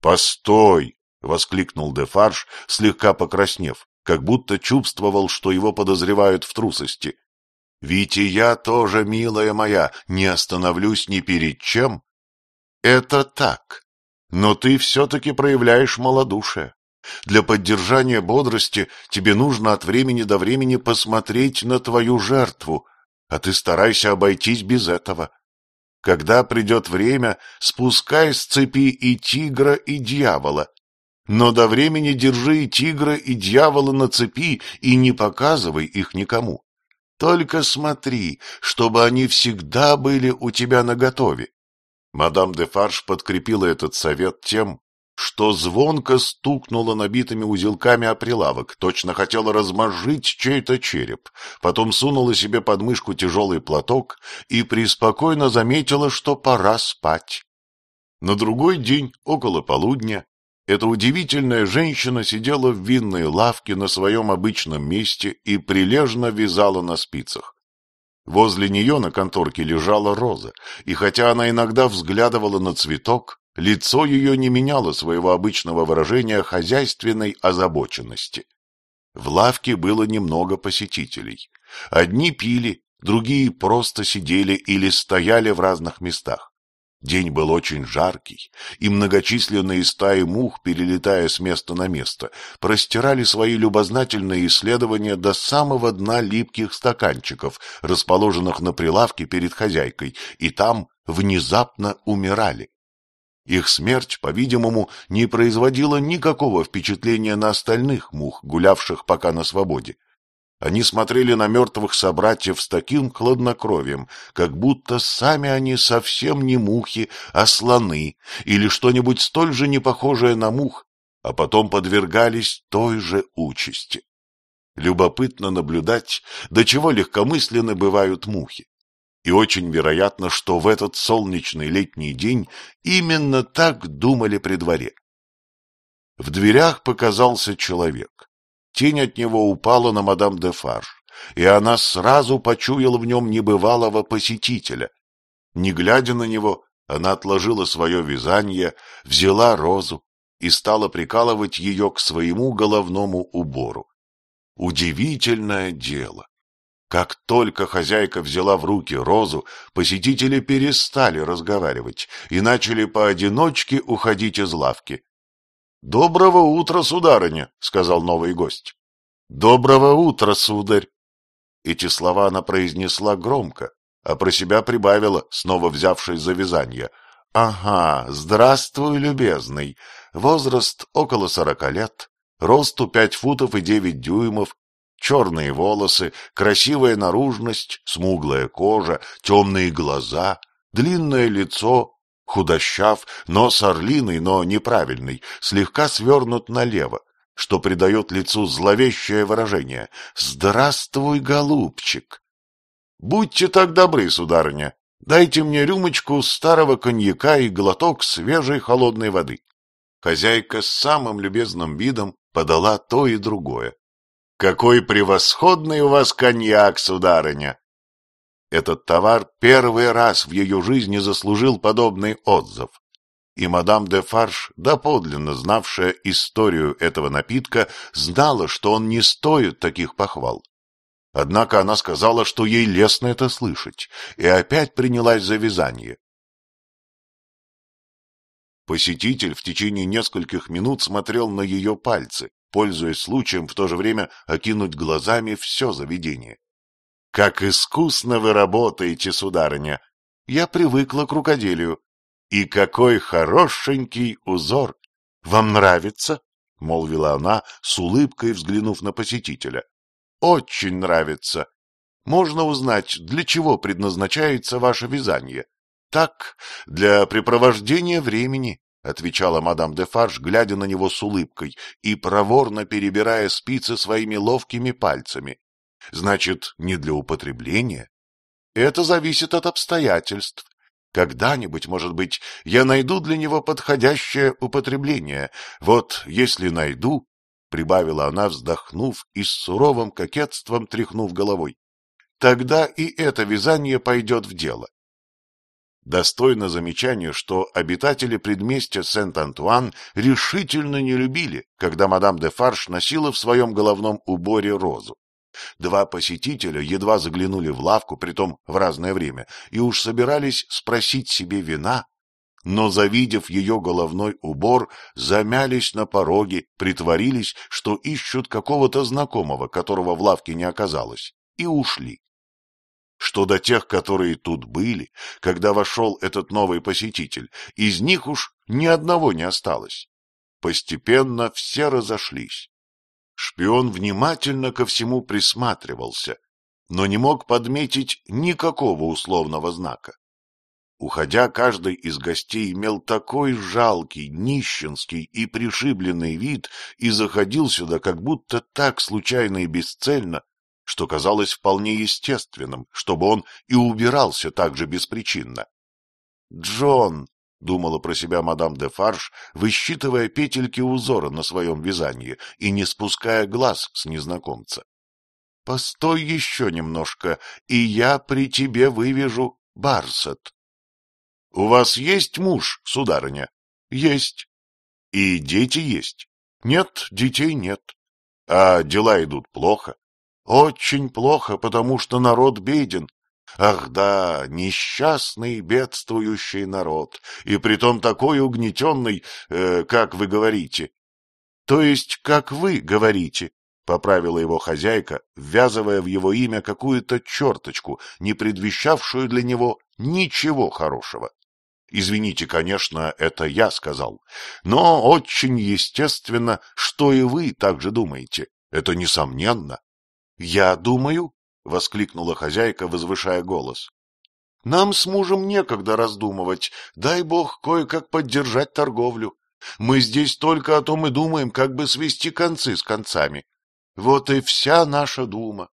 «Постой!» — воскликнул Дефарж, слегка покраснев, как будто чувствовал, что его подозревают в трусости. «Ведь и я тоже, милая моя, не остановлюсь ни перед чем». «Это так. Но ты все-таки проявляешь малодушие. Для поддержания бодрости тебе нужно от времени до времени посмотреть на твою жертву, а ты старайся обойтись без этого. Когда придет время, спускай с цепи и тигра, и дьявола. Но до времени держи и тигра, и дьявола на цепи, и не показывай их никому. Только смотри, чтобы они всегда были у тебя наготове. Мадам де Фарш подкрепила этот совет тем, что звонко стукнуло набитыми узелками о прилавок, точно хотела размозжить чей-то череп, потом сунула себе под мышку тяжелый платок и преспокойно заметила, что пора спать. На другой день, около полудня, эта удивительная женщина сидела в винной лавке на своем обычном месте и прилежно вязала на спицах. Возле нее на конторке лежала роза, и хотя она иногда взглядывала на цветок, Лицо ее не меняло своего обычного выражения хозяйственной озабоченности. В лавке было немного посетителей. Одни пили, другие просто сидели или стояли в разных местах. День был очень жаркий, и многочисленные стаи мух, перелетая с места на место, простирали свои любознательные исследования до самого дна липких стаканчиков, расположенных на прилавке перед хозяйкой, и там внезапно умирали. Их смерть, по-видимому, не производила никакого впечатления на остальных мух, гулявших пока на свободе. Они смотрели на мертвых собратьев с таким хладнокровием, как будто сами они совсем не мухи, а слоны или что-нибудь столь же непохожее на мух, а потом подвергались той же участи. Любопытно наблюдать, до чего легкомысленны бывают мухи. И очень вероятно, что в этот солнечный летний день именно так думали при дворе. В дверях показался человек. Тень от него упала на мадам де Фарж, и она сразу почуяла в нем небывалого посетителя. Не глядя на него, она отложила свое вязание, взяла розу и стала прикалывать ее к своему головному убору. Удивительное дело! Как только хозяйка взяла в руки розу, посетители перестали разговаривать и начали поодиночке уходить из лавки. — Доброго утра, сударыня! — сказал новый гость. — Доброго утра, сударь! Эти слова она произнесла громко, а про себя прибавила, снова взявшись за вязание. — Ага, здравствуй, любезный! Возраст около сорока лет, росту пять футов и девять дюймов, черные волосы, красивая наружность, смуглая кожа, темные глаза, длинное лицо, худощав, но с орлиной, но неправильный, слегка свернут налево, что придает лицу зловещее выражение «Здравствуй, голубчик!» «Будьте так добры, сударыня, дайте мне рюмочку старого коньяка и глоток свежей холодной воды». Хозяйка с самым любезным видом подала то и другое, какой превосходный у вас коньяк, сударыня! Этот товар первый раз в ее жизни заслужил подобный отзыв. И мадам де Фарш, доподлинно знавшая историю этого напитка, знала, что он не стоит таких похвал. Однако она сказала, что ей лестно это слышать, и опять принялась за вязание. Посетитель в течение нескольких минут смотрел на ее пальцы, пользуясь случаем в то же время окинуть глазами все заведение. — Как искусно вы работаете, сударыня! Я привыкла к рукоделию. И какой хорошенький узор! Вам нравится? — молвила она, с улыбкой взглянув на посетителя. — Очень нравится. Можно узнать, для чего предназначается ваше вязание? — Так, для препровождения времени отвечала мадам де Фарш, глядя на него с улыбкой и проворно перебирая спицы своими ловкими пальцами. Значит, не для употребления? Это зависит от обстоятельств. Когда-нибудь, может быть, я найду для него подходящее употребление. Вот если найду, — прибавила она, вздохнув и с суровым кокетством тряхнув головой, — тогда и это вязание пойдет в дело. Достойно замечанию, что обитатели предместья Сент-Антуан решительно не любили, когда мадам де Фарш носила в своем головном уборе розу. Два посетителя едва заглянули в лавку, притом в разное время, и уж собирались спросить себе вина, но, завидев ее головной убор, замялись на пороге, притворились, что ищут какого-то знакомого, которого в лавке не оказалось, и ушли что до тех, которые тут были, когда вошел этот новый посетитель, из них уж ни одного не осталось. Постепенно все разошлись. Шпион внимательно ко всему присматривался, но не мог подметить никакого условного знака. Уходя, каждый из гостей имел такой жалкий, нищенский и пришибленный вид и заходил сюда как будто так случайно и бесцельно, что казалось вполне естественным, чтобы он и убирался так же беспричинно. «Джон!» — думала про себя мадам де Фарш, высчитывая петельки узора на своем вязании и не спуская глаз с незнакомца. «Постой еще немножко, и я при тебе вывяжу барсет». «У вас есть муж, сударыня?» «Есть». «И дети есть?» «Нет, детей нет». «А дела идут плохо?» Очень плохо, потому что народ беден. Ах да, несчастный, бедствующий народ, и притом такой угнетенный, э, как вы говорите. То есть, как вы говорите, поправила его хозяйка, ввязывая в его имя какую-то черточку, не предвещавшую для него ничего хорошего. Извините, конечно, это я сказал, но очень естественно, что и вы так же думаете. Это несомненно. — Я думаю, — воскликнула хозяйка, возвышая голос. — Нам с мужем некогда раздумывать. Дай бог кое-как поддержать торговлю. Мы здесь только о том и думаем, как бы свести концы с концами. Вот и вся наша дума.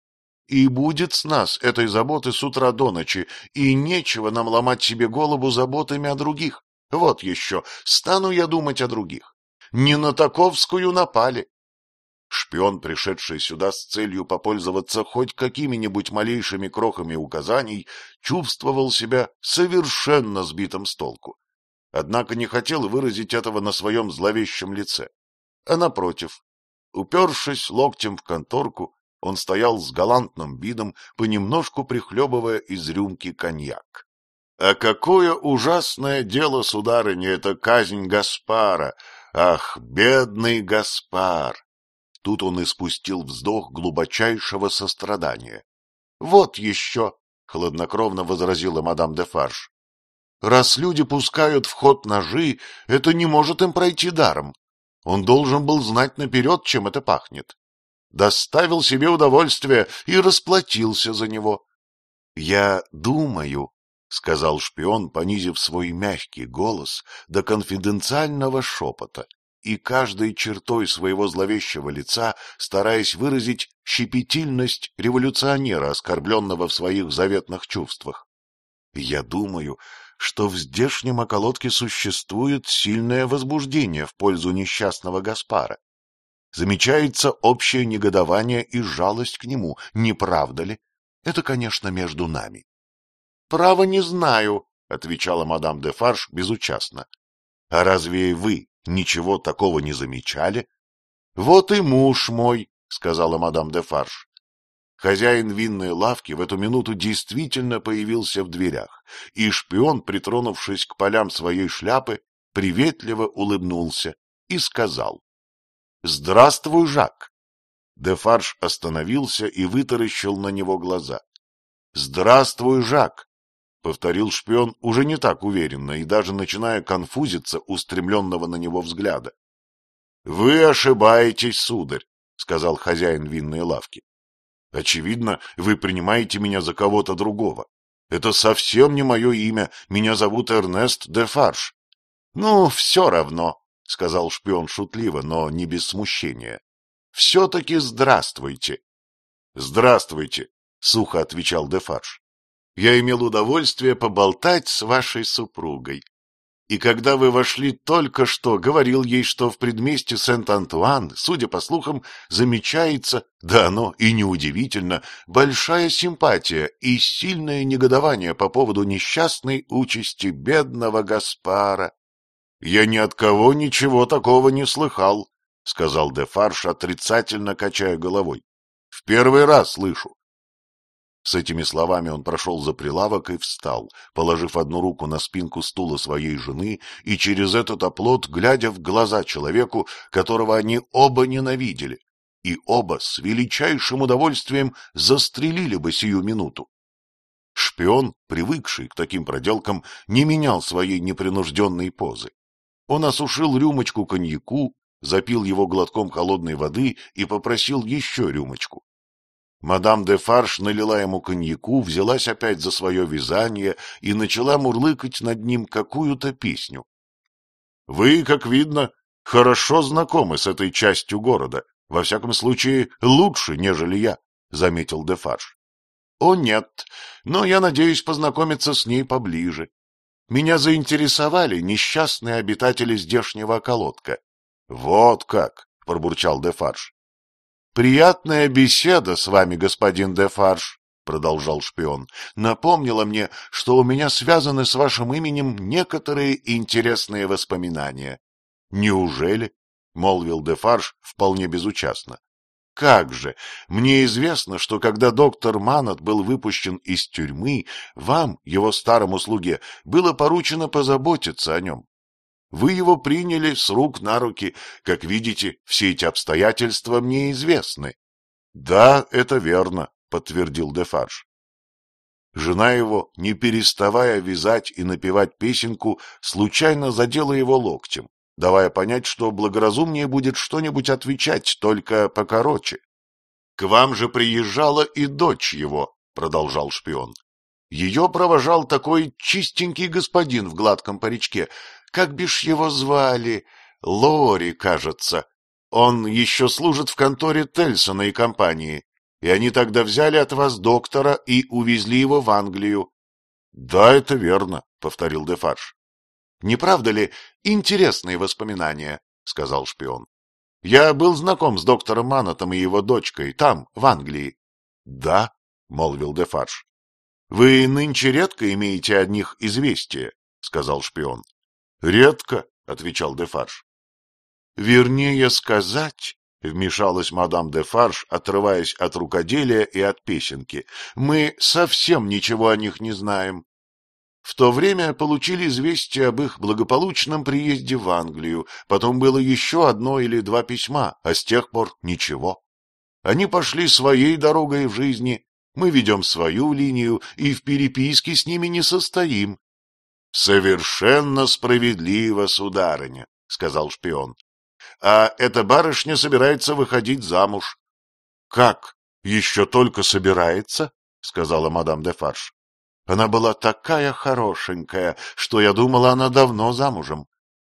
И будет с нас этой заботы с утра до ночи, и нечего нам ломать себе голову заботами о других. Вот еще, стану я думать о других. Не на таковскую напали, Шпион, пришедший сюда с целью попользоваться хоть какими-нибудь малейшими крохами указаний, чувствовал себя совершенно сбитым с толку. Однако не хотел выразить этого на своем зловещем лице. А напротив, упершись локтем в конторку, он стоял с галантным видом, понемножку прихлебывая из рюмки коньяк. — А какое ужасное дело, сударыня, это казнь Гаспара! Ах, бедный Гаспар! Тут он испустил вздох глубочайшего сострадания. — Вот еще! — хладнокровно возразила мадам де Фарш. — Раз люди пускают в ход ножи, это не может им пройти даром. Он должен был знать наперед, чем это пахнет. Доставил себе удовольствие и расплатился за него. — Я думаю, — сказал шпион, понизив свой мягкий голос до конфиденциального шепота, и каждой чертой своего зловещего лица стараясь выразить щепетильность революционера, оскорбленного в своих заветных чувствах. Я думаю, что в здешнем околотке существует сильное возбуждение в пользу несчастного Гаспара. Замечается общее негодование и жалость к нему, не правда ли? Это, конечно, между нами. — Право не знаю, — отвечала мадам де Фарш безучастно. — А разве вы ничего такого не замечали? — Вот и муж мой, — сказала мадам де Фарш. Хозяин винной лавки в эту минуту действительно появился в дверях, и шпион, притронувшись к полям своей шляпы, приветливо улыбнулся и сказал. — Здравствуй, Жак! Де Дефарж остановился и вытаращил на него глаза. — Здравствуй, Жак! Повторил шпион уже не так уверенно и даже начиная конфузиться устремленного на него взгляда. — Вы ошибаетесь, сударь, — сказал хозяин винной лавки. — Очевидно, вы принимаете меня за кого-то другого. Это совсем не мое имя, меня зовут Эрнест де Фарш. — Ну, все равно, — сказал шпион шутливо, но не без смущения. — Все-таки здравствуйте. — Здравствуйте, — сухо отвечал де Дефарш я имел удовольствие поболтать с вашей супругой. И когда вы вошли только что, говорил ей, что в предместе Сент-Антуан, судя по слухам, замечается, да оно и неудивительно, большая симпатия и сильное негодование по поводу несчастной участи бедного Гаспара. — Я ни от кого ничего такого не слыхал, — сказал де Фарш отрицательно качая головой. — В первый раз слышу. С этими словами он прошел за прилавок и встал, положив одну руку на спинку стула своей жены и через этот оплот глядя в глаза человеку, которого они оба ненавидели, и оба с величайшим удовольствием застрелили бы сию минуту. Шпион, привыкший к таким проделкам, не менял своей непринужденной позы. Он осушил рюмочку коньяку, запил его глотком холодной воды и попросил еще рюмочку. Мадам де Фарш налила ему коньяку, взялась опять за свое вязание и начала мурлыкать над ним какую-то песню. — Вы, как видно, хорошо знакомы с этой частью города, во всяком случае лучше, нежели я, — заметил де Фарш. — О, нет, но я надеюсь познакомиться с ней поближе. Меня заинтересовали несчастные обитатели здешнего околотка. — Вот как! — пробурчал де Фарш. Приятная беседа с вами, господин Дефарж, — продолжал шпион, — напомнила мне, что у меня связаны с вашим именем некоторые интересные воспоминания. — Неужели? — молвил Дефарж вполне безучастно. — Как же! Мне известно, что когда доктор Манат был выпущен из тюрьмы, вам, его старому слуге, было поручено позаботиться о нем. Вы его приняли с рук на руки. Как видите, все эти обстоятельства мне известны. — Да, это верно, — подтвердил Дефарж. Жена его, не переставая вязать и напевать песенку, случайно задела его локтем, давая понять, что благоразумнее будет что-нибудь отвечать, только покороче. — К вам же приезжала и дочь его, — продолжал шпион. Ее провожал такой чистенький господин в гладком паричке. Как бишь его звали? Лори, кажется. Он еще служит в конторе Тельсона и компании. И они тогда взяли от вас доктора и увезли его в Англию. — Да, это верно, — повторил Дефарж. — Не правда ли интересные воспоминания? — сказал шпион. — Я был знаком с доктором Манатом и его дочкой там, в Англии. — Да, — молвил Дефарж. — Вы нынче редко имеете о них известие, — сказал шпион. Редко, отвечал Дефарж. Вернее сказать, вмешалась мадам Дефарж, отрываясь от рукоделия и от песенки. Мы совсем ничего о них не знаем. В то время получили известие об их благополучном приезде в Англию, потом было еще одно или два письма, а с тех пор ничего. Они пошли своей дорогой в жизни, мы ведем свою линию и в переписке с ними не состоим. — Совершенно справедливо, сударыня, — сказал шпион. — А эта барышня собирается выходить замуж. — Как? Еще только собирается? — сказала мадам де Фарш. — Она была такая хорошенькая, что я думала, она давно замужем.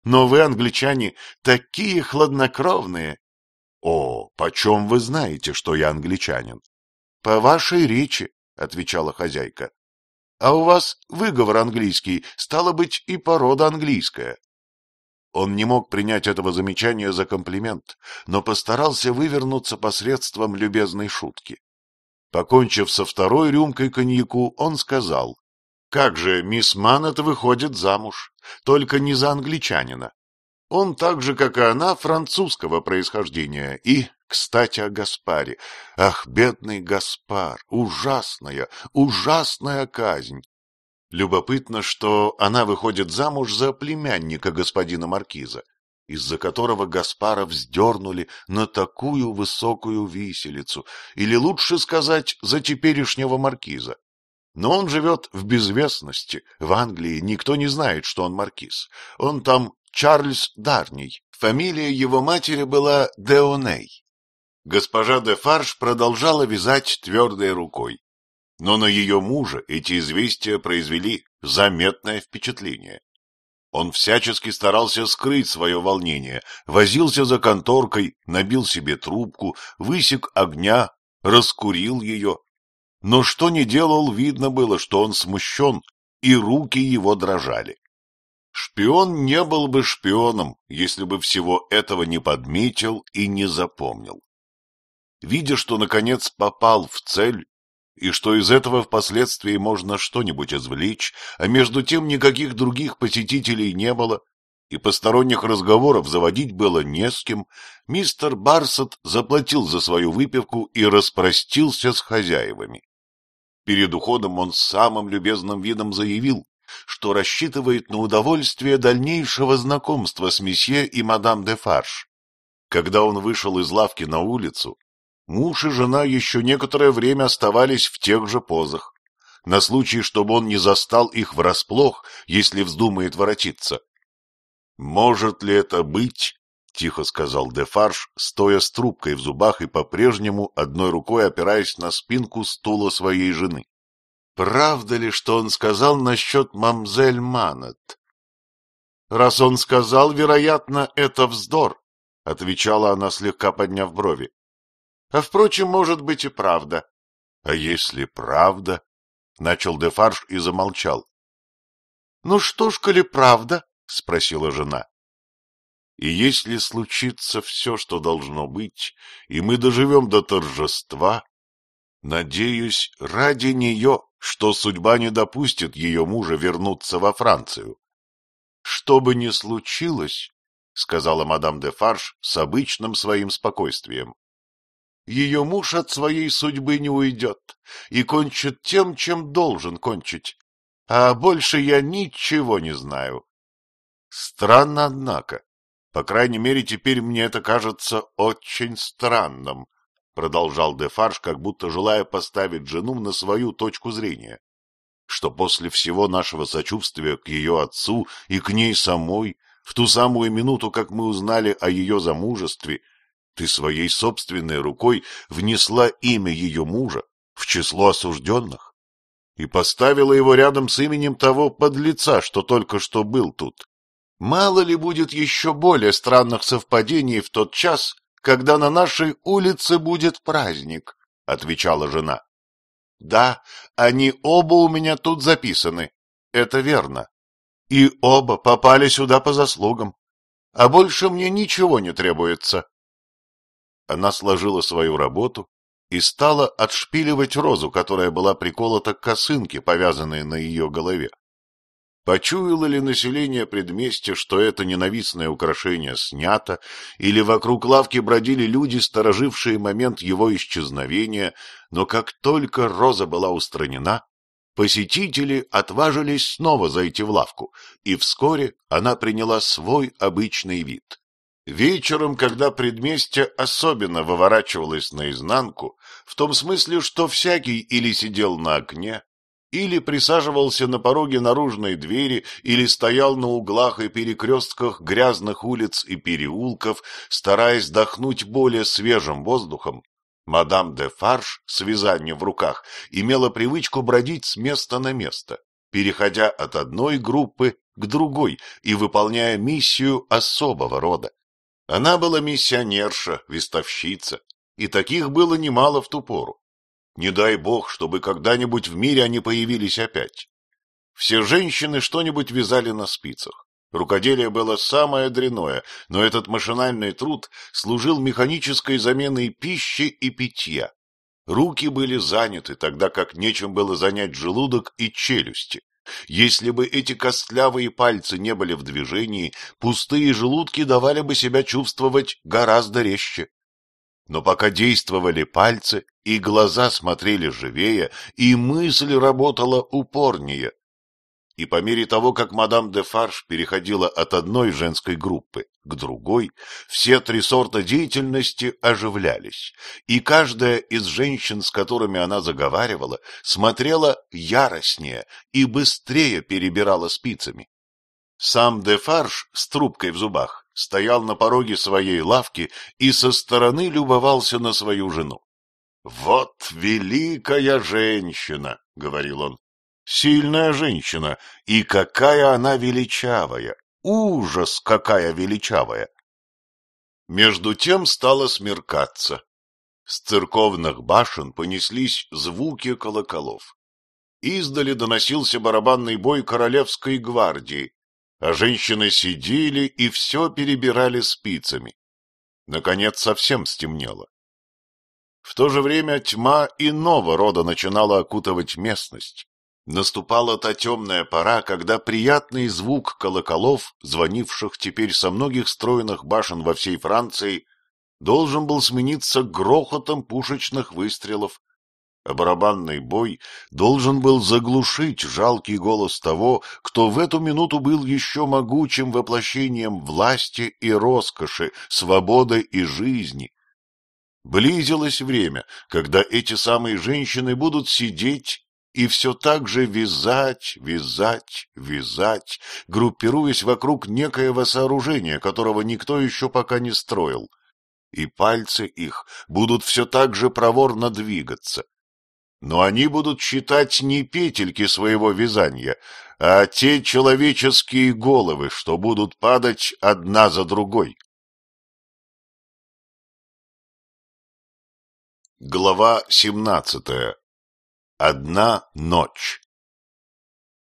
Но вы, англичане, такие хладнокровные. — О, почем вы знаете, что я англичанин? — По вашей речи, — отвечала хозяйка. А у вас выговор английский, стало быть, и порода английская. Он не мог принять этого замечания за комплимент, но постарался вывернуться посредством любезной шутки. Покончив со второй рюмкой коньяку, он сказал, «Как же, мисс Маннет выходит замуж, только не за англичанина. Он так же, как и она, французского происхождения и, кстати, о Гаспаре. Ах, бедный Гаспар! Ужасная, ужасная казнь! Любопытно, что она выходит замуж за племянника господина Маркиза, из-за которого Гаспара вздернули на такую высокую виселицу, или лучше сказать, за теперешнего Маркиза. Но он живет в безвестности, в Англии никто не знает, что он маркиз. Он там Чарльз Дарний, фамилия его матери была Деоней. Госпожа де Фарш продолжала вязать твердой рукой, но на ее мужа эти известия произвели заметное впечатление. Он всячески старался скрыть свое волнение, возился за конторкой, набил себе трубку, высек огня, раскурил ее. Но что не делал, видно было, что он смущен, и руки его дрожали. Шпион не был бы шпионом, если бы всего этого не подметил и не запомнил видя, что, наконец, попал в цель, и что из этого впоследствии можно что-нибудь извлечь, а между тем никаких других посетителей не было, и посторонних разговоров заводить было не с кем, мистер Барсет заплатил за свою выпивку и распростился с хозяевами. Перед уходом он самым любезным видом заявил, что рассчитывает на удовольствие дальнейшего знакомства с месье и мадам де Фарш. Когда он вышел из лавки на улицу, Муж и жена еще некоторое время оставались в тех же позах, на случай, чтобы он не застал их врасплох, если вздумает воротиться. «Может ли это быть?» — тихо сказал Дефарш, стоя с трубкой в зубах и по-прежнему одной рукой опираясь на спинку стула своей жены. «Правда ли, что он сказал насчет мамзель Манет?» «Раз он сказал, вероятно, это вздор», — отвечала она, слегка подняв брови. А, впрочем, может быть и правда. — А если правда? — начал Дефарж и замолчал. — Ну что ж, коли правда? — спросила жена. — И если случится все, что должно быть, и мы доживем до торжества, надеюсь, ради нее, что судьба не допустит ее мужа вернуться во Францию. — Что бы ни случилось, — сказала мадам де Фарш с обычным своим спокойствием, ее муж от своей судьбы не уйдет и кончит тем, чем должен кончить. А больше я ничего не знаю. Странно, однако. По крайней мере, теперь мне это кажется очень странным, — продолжал Дефарж, как будто желая поставить жену на свою точку зрения, — что после всего нашего сочувствия к ее отцу и к ней самой, в ту самую минуту, как мы узнали о ее замужестве, ты своей собственной рукой внесла имя ее мужа в число осужденных и поставила его рядом с именем того подлеца, что только что был тут. Мало ли будет еще более странных совпадений в тот час, когда на нашей улице будет праздник, — отвечала жена. — Да, они оба у меня тут записаны, это верно. И оба попали сюда по заслугам. А больше мне ничего не требуется. Она сложила свою работу и стала отшпиливать розу, которая была приколота к косынке, повязанной на ее голове. Почуяло ли население предместья, что это ненавистное украшение снято, или вокруг лавки бродили люди, сторожившие момент его исчезновения, но как только роза была устранена, посетители отважились снова зайти в лавку, и вскоре она приняла свой обычный вид. Вечером, когда предместье особенно выворачивалось наизнанку, в том смысле, что всякий или сидел на окне, или присаживался на пороге наружной двери, или стоял на углах и перекрестках грязных улиц и переулков, стараясь дохнуть более свежим воздухом, мадам де Фарш с вязанием в руках имела привычку бродить с места на место, переходя от одной группы к другой и выполняя миссию особого рода. Она была миссионерша, вестовщица, и таких было немало в ту пору. Не дай бог, чтобы когда-нибудь в мире они появились опять. Все женщины что-нибудь вязали на спицах. Рукоделие было самое дряное, но этот машинальный труд служил механической заменой пищи и питья. Руки были заняты, тогда как нечем было занять желудок и челюсти. Если бы эти костлявые пальцы не были в движении, пустые желудки давали бы себя чувствовать гораздо резче. Но пока действовали пальцы, и глаза смотрели живее, и мысль работала упорнее. И по мере того, как мадам де Фарш переходила от одной женской группы к другой, все три сорта деятельности оживлялись, и каждая из женщин, с которыми она заговаривала, смотрела яростнее и быстрее перебирала спицами. Сам Дефарж с трубкой в зубах стоял на пороге своей лавки и со стороны любовался на свою жену. — Вот великая женщина! — говорил он. — Сильная женщина, и какая она величавая! Ужас, какая величавая! Между тем стало смеркаться. С церковных башен понеслись звуки колоколов. Издали доносился барабанный бой королевской гвардии, а женщины сидели и все перебирали спицами. Наконец совсем стемнело. В то же время тьма иного рода начинала окутывать местность, Наступала та темная пора, когда приятный звук колоколов, звонивших теперь со многих стройных башен во всей Франции, должен был смениться грохотом пушечных выстрелов, а барабанный бой должен был заглушить жалкий голос того, кто в эту минуту был еще могучим воплощением власти и роскоши, свободы и жизни. Близилось время, когда эти самые женщины будут сидеть и все так же вязать, вязать, вязать, группируясь вокруг некоего сооружения, которого никто еще пока не строил. И пальцы их будут все так же проворно двигаться. Но они будут считать не петельки своего вязания, а те человеческие головы, что будут падать одна за другой. Глава семнадцатая Одна ночь.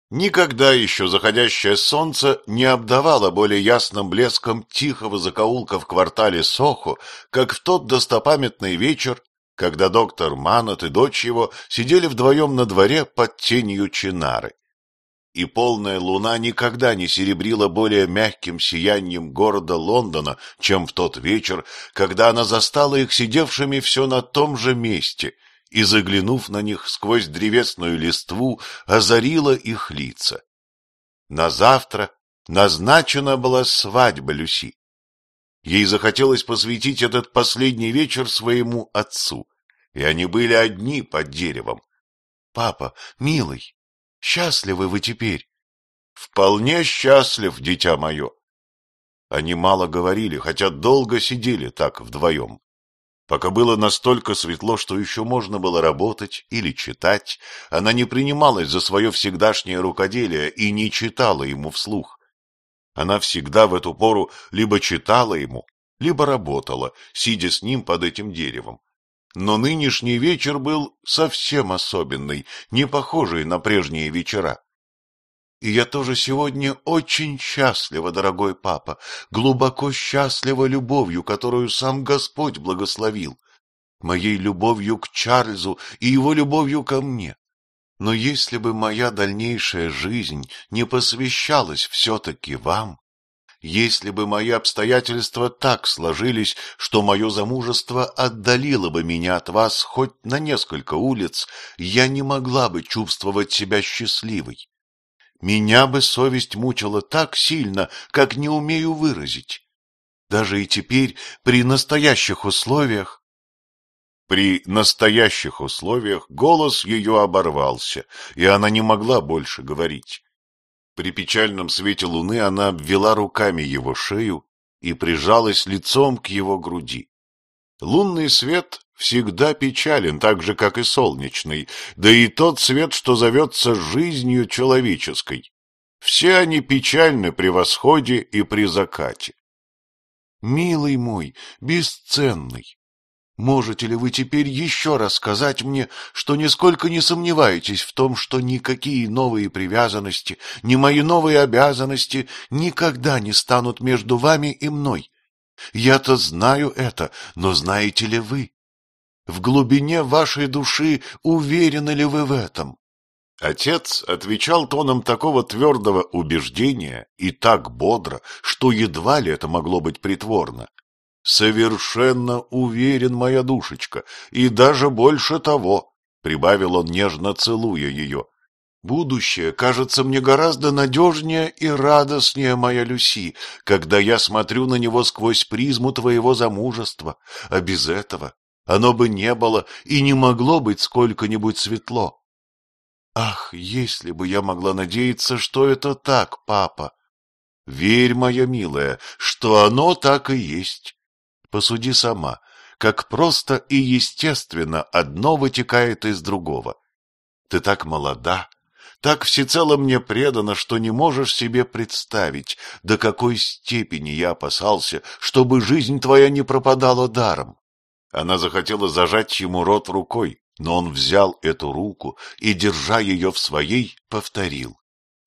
Никогда еще заходящее солнце не обдавало более ясным блеском тихого закоулка в квартале Сохо, как в тот достопамятный вечер, когда доктор Манат и дочь его сидели вдвоем на дворе под тенью Чинары. И полная луна никогда не серебрила более мягким сиянием города Лондона, чем в тот вечер, когда она застала их сидевшими все на том же месте — и, заглянув на них сквозь древесную листву, озарила их лица. На завтра назначена была свадьба Люси. Ей захотелось посвятить этот последний вечер своему отцу, и они были одни под деревом. — Папа, милый, счастливы вы теперь? — Вполне счастлив, дитя мое. Они мало говорили, хотя долго сидели так вдвоем. Пока было настолько светло, что еще можно было работать или читать, она не принималась за свое всегдашнее рукоделие и не читала ему вслух. Она всегда в эту пору либо читала ему, либо работала, сидя с ним под этим деревом. Но нынешний вечер был совсем особенный, не похожий на прежние вечера. И я тоже сегодня очень счастлива, дорогой папа, глубоко счастлива любовью, которую сам Господь благословил, моей любовью к Чарльзу и его любовью ко мне. Но если бы моя дальнейшая жизнь не посвящалась все-таки вам, если бы мои обстоятельства так сложились, что мое замужество отдалило бы меня от вас хоть на несколько улиц, я не могла бы чувствовать себя счастливой. Меня бы совесть мучила так сильно, как не умею выразить. Даже и теперь, при настоящих условиях... При настоящих условиях голос ее оборвался, и она не могла больше говорить. При печальном свете луны она обвела руками его шею и прижалась лицом к его груди. Лунный свет всегда печален, так же, как и солнечный, да и тот свет, что зовется жизнью человеческой. Все они печальны при восходе и при закате. Милый мой, бесценный, можете ли вы теперь еще раз сказать мне, что нисколько не сомневаетесь в том, что никакие новые привязанности, ни мои новые обязанности никогда не станут между вами и мной? Я-то знаю это, но знаете ли вы? В глубине вашей души уверены ли вы в этом? Отец отвечал тоном такого твердого убеждения и так бодро, что едва ли это могло быть притворно. «Совершенно уверен, моя душечка, и даже больше того», — прибавил он, нежно целуя ее. «Будущее кажется мне гораздо надежнее и радостнее, моя Люси, когда я смотрю на него сквозь призму твоего замужества, а без этого оно бы не было и не могло быть сколько-нибудь светло. Ах, если бы я могла надеяться, что это так, папа! Верь, моя милая, что оно так и есть. Посуди сама, как просто и естественно одно вытекает из другого. Ты так молода, так всецело мне предана, что не можешь себе представить, до какой степени я опасался, чтобы жизнь твоя не пропадала даром. Она захотела зажать ему рот рукой, но он взял эту руку и, держа ее в своей, повторил.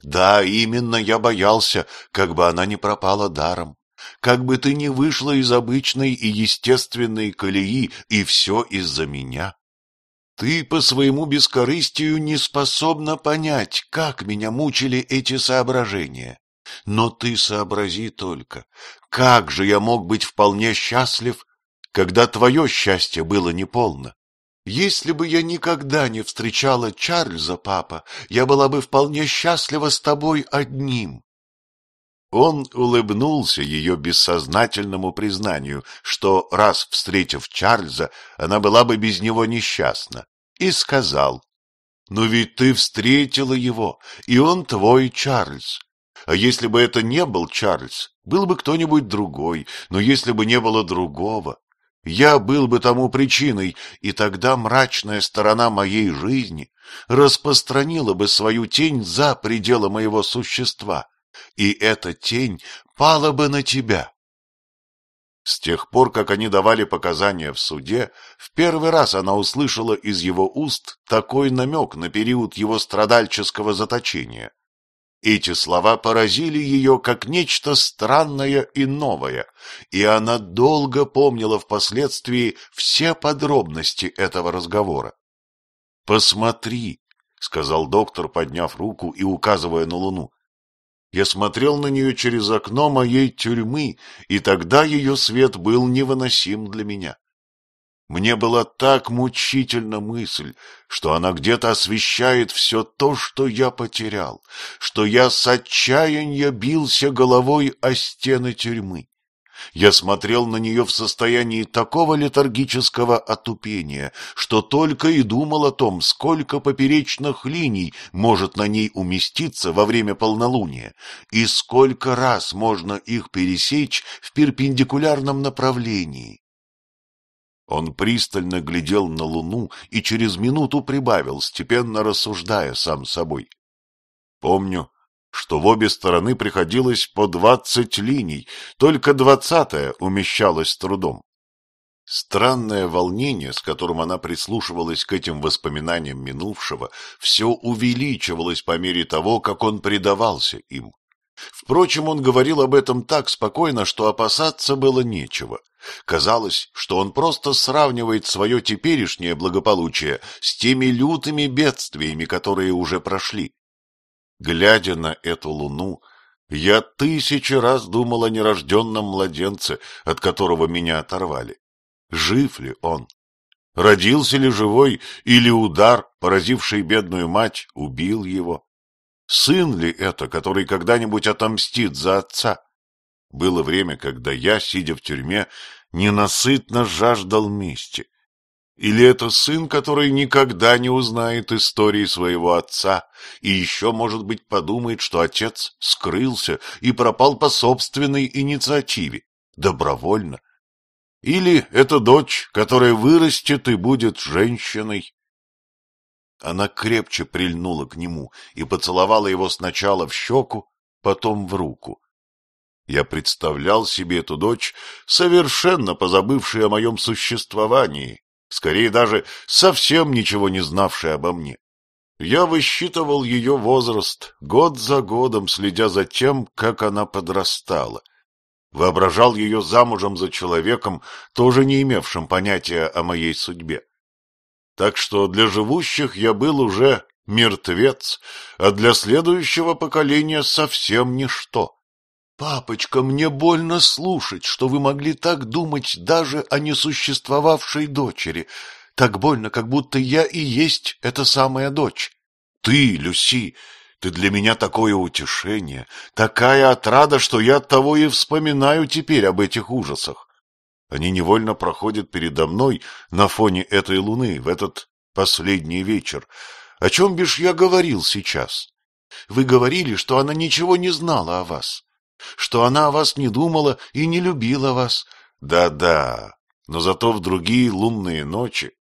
«Да, именно я боялся, как бы она не пропала даром, как бы ты не вышла из обычной и естественной колеи, и все из-за меня. Ты по своему бескорыстию не способна понять, как меня мучили эти соображения. Но ты сообрази только, как же я мог быть вполне счастлив, когда твое счастье было неполно. Если бы я никогда не встречала Чарльза, папа, я была бы вполне счастлива с тобой одним. Он улыбнулся ее бессознательному признанию, что, раз встретив Чарльза, она была бы без него несчастна, и сказал, «Но ведь ты встретила его, и он твой Чарльз. А если бы это не был Чарльз, был бы кто-нибудь другой, но если бы не было другого, я был бы тому причиной, и тогда мрачная сторона моей жизни распространила бы свою тень за пределы моего существа, и эта тень пала бы на тебя. С тех пор, как они давали показания в суде, в первый раз она услышала из его уст такой намек на период его страдальческого заточения. Эти слова поразили ее как нечто странное и новое, и она долго помнила впоследствии все подробности этого разговора. «Посмотри», — сказал доктор, подняв руку и указывая на луну. Я смотрел на нее через окно моей тюрьмы, и тогда ее свет был невыносим для меня. Мне была так мучительна мысль, что она где-то освещает все то, что я потерял, что я с отчаяния бился головой о стены тюрьмы. Я смотрел на нее в состоянии такого летаргического отупения, что только и думал о том, сколько поперечных линий может на ней уместиться во время полнолуния, и сколько раз можно их пересечь в перпендикулярном направлении. Он пристально глядел на луну и через минуту прибавил, степенно рассуждая сам собой. Помню, что в обе стороны приходилось по двадцать линий, только двадцатая умещалась с трудом. Странное волнение, с которым она прислушивалась к этим воспоминаниям минувшего, все увеличивалось по мере того, как он предавался им. Впрочем, он говорил об этом так спокойно, что опасаться было нечего. Казалось, что он просто сравнивает свое теперешнее благополучие с теми лютыми бедствиями, которые уже прошли. Глядя на эту луну, я тысячи раз думал о нерожденном младенце, от которого меня оторвали. Жив ли он? Родился ли живой, или удар, поразивший бедную мать, убил его? сын ли это, который когда-нибудь отомстит за отца? Было время, когда я, сидя в тюрьме, ненасытно жаждал мести. Или это сын, который никогда не узнает истории своего отца и еще, может быть, подумает, что отец скрылся и пропал по собственной инициативе, добровольно? Или это дочь, которая вырастет и будет женщиной, она крепче прильнула к нему и поцеловала его сначала в щеку, потом в руку. Я представлял себе эту дочь, совершенно позабывшую о моем существовании, скорее даже совсем ничего не знавшей обо мне. Я высчитывал ее возраст, год за годом следя за тем, как она подрастала. Воображал ее замужем за человеком, тоже не имевшим понятия о моей судьбе. Так что для живущих я был уже мертвец, а для следующего поколения совсем ничто. Папочка, мне больно слушать, что вы могли так думать даже о несуществовавшей дочери. Так больно, как будто я и есть эта самая дочь. Ты, Люси, ты для меня такое утешение, такая отрада, что я от того и вспоминаю теперь об этих ужасах. Они невольно проходят передо мной на фоне этой луны в этот последний вечер. О чем бишь я говорил сейчас? Вы говорили, что она ничего не знала о вас, что она о вас не думала и не любила вас. Да-да, но зато в другие лунные ночи,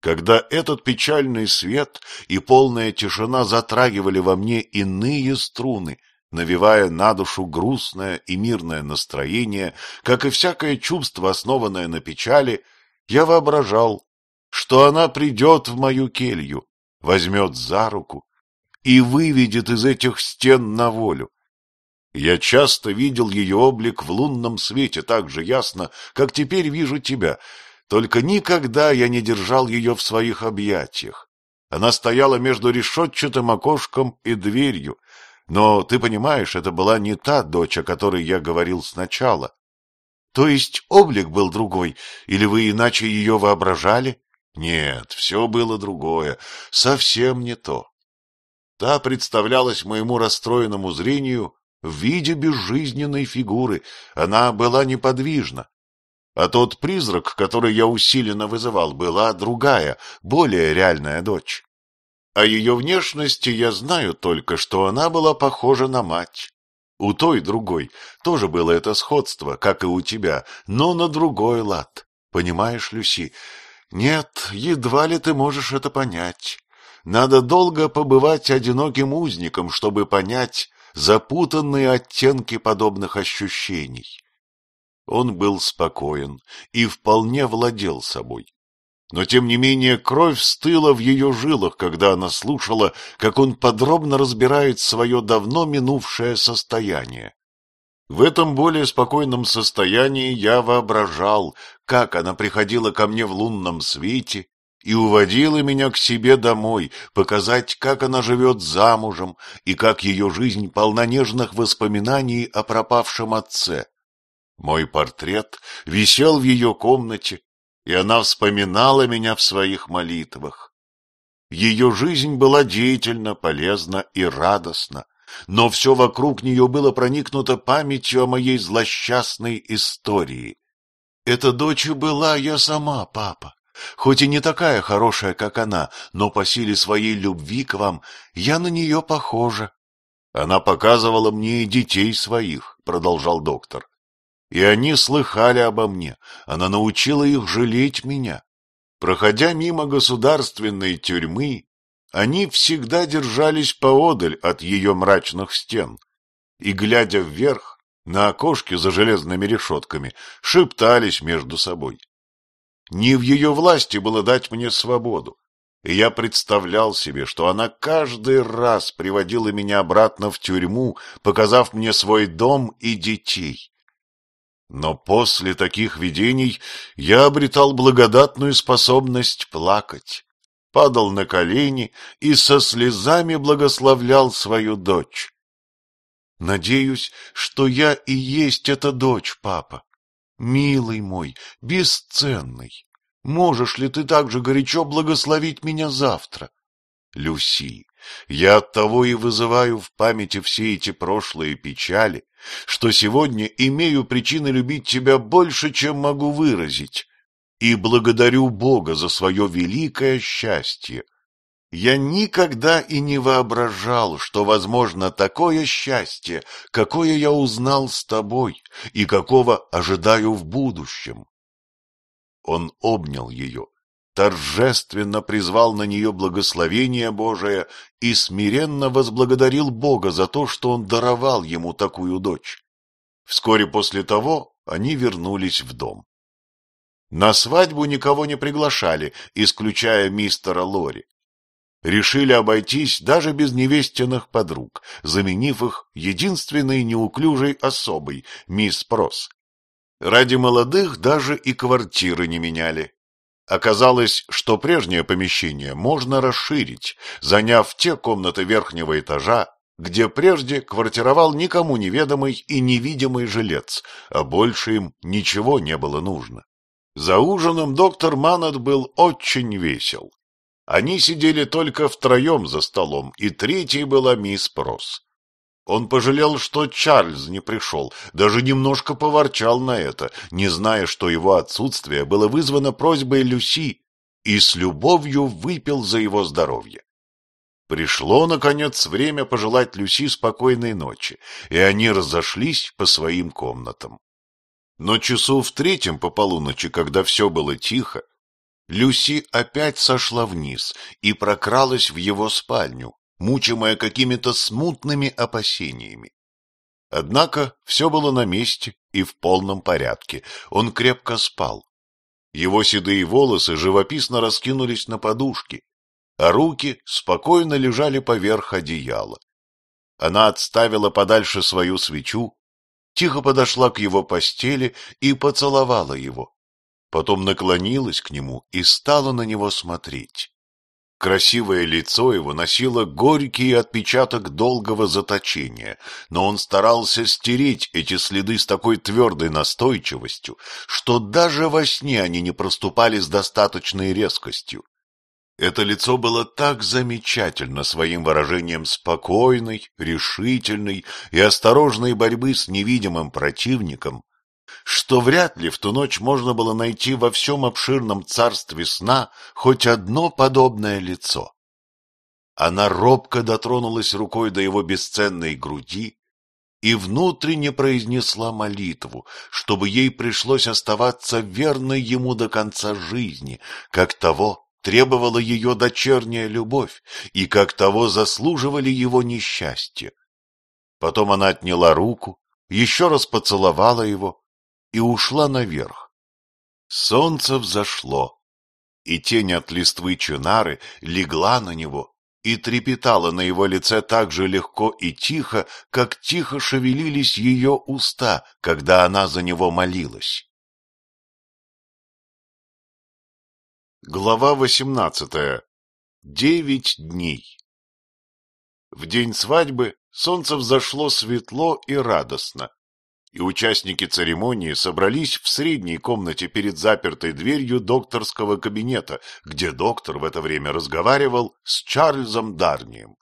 когда этот печальный свет и полная тишина затрагивали во мне иные струны, навевая на душу грустное и мирное настроение, как и всякое чувство, основанное на печали, я воображал, что она придет в мою келью, возьмет за руку и выведет из этих стен на волю. Я часто видел ее облик в лунном свете так же ясно, как теперь вижу тебя, только никогда я не держал ее в своих объятиях. Она стояла между решетчатым окошком и дверью, но ты понимаешь, это была не та дочь, о которой я говорил сначала. То есть облик был другой, или вы иначе ее воображали? Нет, все было другое, совсем не то. Та представлялась моему расстроенному зрению в виде безжизненной фигуры, она была неподвижна. А тот призрак, который я усиленно вызывал, была другая, более реальная дочь. О а ее внешности я знаю только, что она была похожа на мать. У той другой тоже было это сходство, как и у тебя, но на другой лад. Понимаешь, Люси? Нет, едва ли ты можешь это понять. Надо долго побывать одиноким узником, чтобы понять запутанные оттенки подобных ощущений. Он был спокоен и вполне владел собой но тем не менее кровь стыла в ее жилах, когда она слушала, как он подробно разбирает свое давно минувшее состояние. В этом более спокойном состоянии я воображал, как она приходила ко мне в лунном свете и уводила меня к себе домой, показать, как она живет замужем и как ее жизнь полна нежных воспоминаний о пропавшем отце. Мой портрет висел в ее комнате, и она вспоминала меня в своих молитвах. Ее жизнь была деятельна, полезна и радостна, но все вокруг нее было проникнуто памятью о моей злосчастной истории. Эта дочь была я сама, папа. Хоть и не такая хорошая, как она, но по силе своей любви к вам я на нее похожа. Она показывала мне и детей своих, продолжал доктор. И они слыхали обо мне, она научила их жалеть меня. Проходя мимо государственной тюрьмы, они всегда держались поодаль от ее мрачных стен и, глядя вверх, на окошке за железными решетками, шептались между собой. Не в ее власти было дать мне свободу, и я представлял себе, что она каждый раз приводила меня обратно в тюрьму, показав мне свой дом и детей. Но после таких видений я обретал благодатную способность плакать, падал на колени и со слезами благословлял свою дочь. Надеюсь, что я и есть эта дочь, папа. Милый мой, бесценный, можешь ли ты так же горячо благословить меня завтра? Люси. Я оттого и вызываю в памяти все эти прошлые печали, что сегодня имею причины любить тебя больше, чем могу выразить, и благодарю Бога за свое великое счастье. Я никогда и не воображал, что возможно такое счастье, какое я узнал с тобой и какого ожидаю в будущем. Он обнял ее торжественно призвал на нее благословение Божие и смиренно возблагодарил Бога за то, что он даровал ему такую дочь. Вскоре после того они вернулись в дом. На свадьбу никого не приглашали, исключая мистера Лори. Решили обойтись даже без невестиных подруг, заменив их единственной неуклюжей особой, мисс Прос. Ради молодых даже и квартиры не меняли. Оказалось, что прежнее помещение можно расширить, заняв те комнаты верхнего этажа, где прежде квартировал никому неведомый и невидимый жилец, а больше им ничего не было нужно. За ужином доктор Манат был очень весел. Они сидели только втроем за столом, и третьей была мисс Прос. Он пожалел, что Чарльз не пришел, даже немножко поворчал на это, не зная, что его отсутствие было вызвано просьбой Люси, и с любовью выпил за его здоровье. Пришло, наконец, время пожелать Люси спокойной ночи, и они разошлись по своим комнатам. Но часу в третьем по полуночи, когда все было тихо, Люси опять сошла вниз и прокралась в его спальню, мучимая какими-то смутными опасениями. Однако все было на месте и в полном порядке. Он крепко спал. Его седые волосы живописно раскинулись на подушке, а руки спокойно лежали поверх одеяла. Она отставила подальше свою свечу, тихо подошла к его постели и поцеловала его. Потом наклонилась к нему и стала на него смотреть. Красивое лицо его носило горький отпечаток долгого заточения, но он старался стереть эти следы с такой твердой настойчивостью, что даже во сне они не проступали с достаточной резкостью. Это лицо было так замечательно своим выражением спокойной, решительной и осторожной борьбы с невидимым противником, что вряд ли в ту ночь можно было найти во всем обширном царстве сна хоть одно подобное лицо. Она робко дотронулась рукой до его бесценной груди и внутренне произнесла молитву, чтобы ей пришлось оставаться верной ему до конца жизни, как того требовала ее дочерняя любовь и как того заслуживали его несчастье. Потом она отняла руку, еще раз поцеловала его и ушла наверх. Солнце взошло, и тень от листвы чинары легла на него и трепетала на его лице так же легко и тихо, как тихо шевелились ее уста, когда она за него молилась. Глава восемнадцатая. Девять дней. В день свадьбы солнце взошло светло и радостно, и участники церемонии собрались в средней комнате перед запертой дверью докторского кабинета, где доктор в это время разговаривал с Чарльзом Дарнием.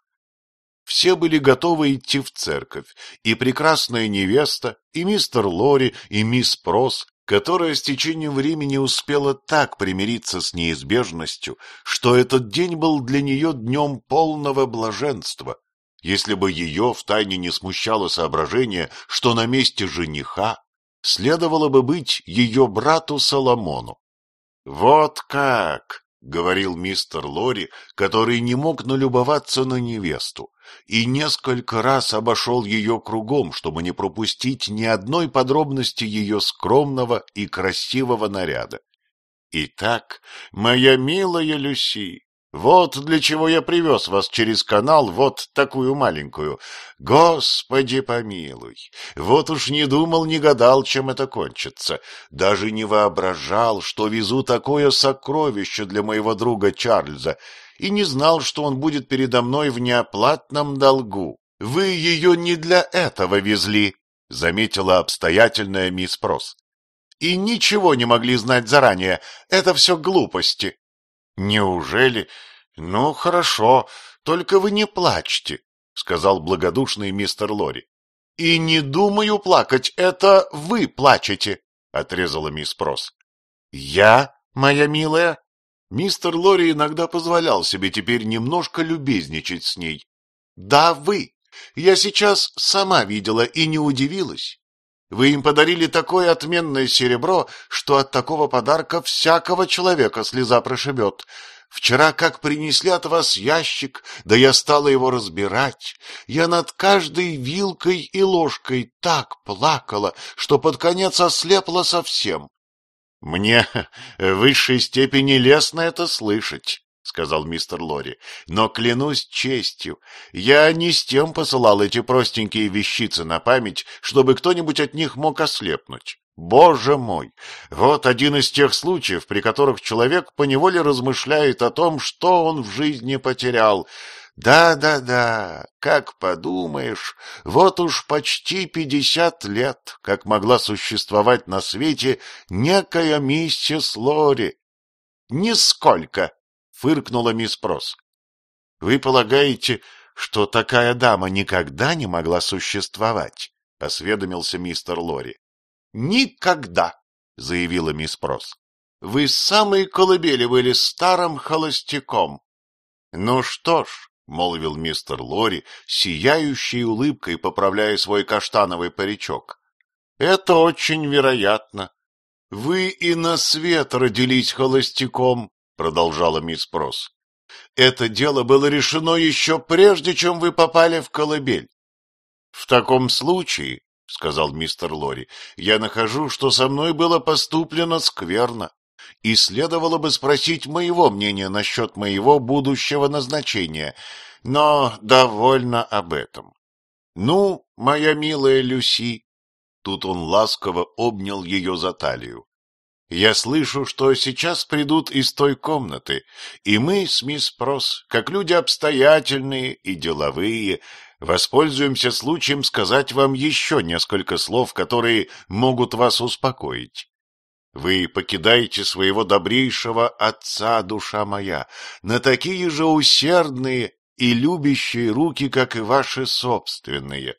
Все были готовы идти в церковь, и прекрасная невеста, и мистер Лори, и мисс Прос, которая с течением времени успела так примириться с неизбежностью, что этот день был для нее днем полного блаженства, если бы ее втайне не смущало соображение, что на месте жениха следовало бы быть ее брату Соломону. — Вот как! — говорил мистер Лори, который не мог налюбоваться на невесту, и несколько раз обошел ее кругом, чтобы не пропустить ни одной подробности ее скромного и красивого наряда. — Итак, моя милая Люси, вот для чего я привез вас через канал, вот такую маленькую. Господи помилуй! Вот уж не думал, не гадал, чем это кончится. Даже не воображал, что везу такое сокровище для моего друга Чарльза, и не знал, что он будет передо мной в неоплатном долгу. Вы ее не для этого везли, — заметила обстоятельная мисс Прос. И ничего не могли знать заранее, это все глупости. Неужели? Ну, хорошо, только вы не плачьте, сказал благодушный мистер Лори. И не думаю плакать, это вы плачете, отрезала мисс Прос. Я, моя милая? Мистер Лори иногда позволял себе теперь немножко любезничать с ней. Да, вы. Я сейчас сама видела и не удивилась. Вы им подарили такое отменное серебро, что от такого подарка всякого человека слеза прошибет. Вчера, как принесли от вас ящик, да я стала его разбирать, я над каждой вилкой и ложкой так плакала, что под конец ослепла совсем. Мне в высшей степени лестно это слышать, сказал мистер Лори, — но, клянусь честью, я не с тем посылал эти простенькие вещицы на память, чтобы кто-нибудь от них мог ослепнуть. Боже мой! Вот один из тех случаев, при которых человек поневоле размышляет о том, что он в жизни потерял. Да-да-да, как подумаешь, вот уж почти пятьдесят лет, как могла существовать на свете некая миссис Лори. — Нисколько, фыркнула мисс Прос. «Вы полагаете, что такая дама никогда не могла существовать?» — осведомился мистер Лори. «Никогда!» — заявила мисс Прос. «Вы самые самой колыбели были старым холостяком». «Ну что ж», — молвил мистер Лори, сияющей улыбкой поправляя свой каштановый паричок, — «это очень вероятно. Вы и на свет родились холостяком, продолжала мисс Прос. Это дело было решено еще прежде, чем вы попали в колыбель. В таком случае, сказал мистер Лори, я нахожу, что со мной было поступлено скверно, и следовало бы спросить моего мнения насчет моего будущего назначения, но довольно об этом. Ну, моя милая Люси, тут он ласково обнял ее за талию. Я слышу, что сейчас придут из той комнаты, и мы с мисс Прос, как люди обстоятельные и деловые, воспользуемся случаем сказать вам еще несколько слов, которые могут вас успокоить. Вы покидаете своего добрейшего отца, душа моя, на такие же усердные и любящие руки, как и ваши собственные.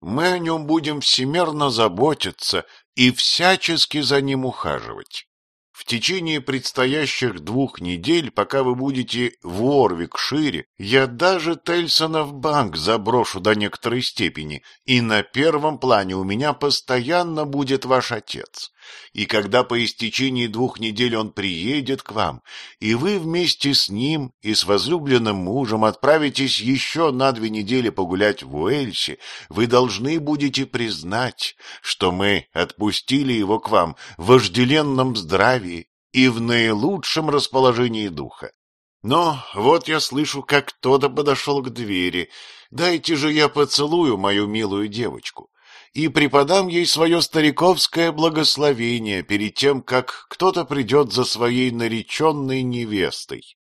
Мы о нем будем всемерно заботиться и всячески за ним ухаживать. В течение предстоящих двух недель, пока вы будете в Уорвикшире, я даже в банк заброшу до некоторой степени, и на первом плане у меня постоянно будет ваш отец. И когда по истечении двух недель он приедет к вам, и вы вместе с ним и с возлюбленным мужем отправитесь еще на две недели погулять в Уэльсе, вы должны будете признать, что мы отпустили его к вам в вожделенном здравии и в наилучшем расположении духа. Но вот я слышу, как кто-то подошел к двери. Дайте же я поцелую мою милую девочку и преподам ей свое стариковское благословение перед тем, как кто-то придет за своей нареченной невестой.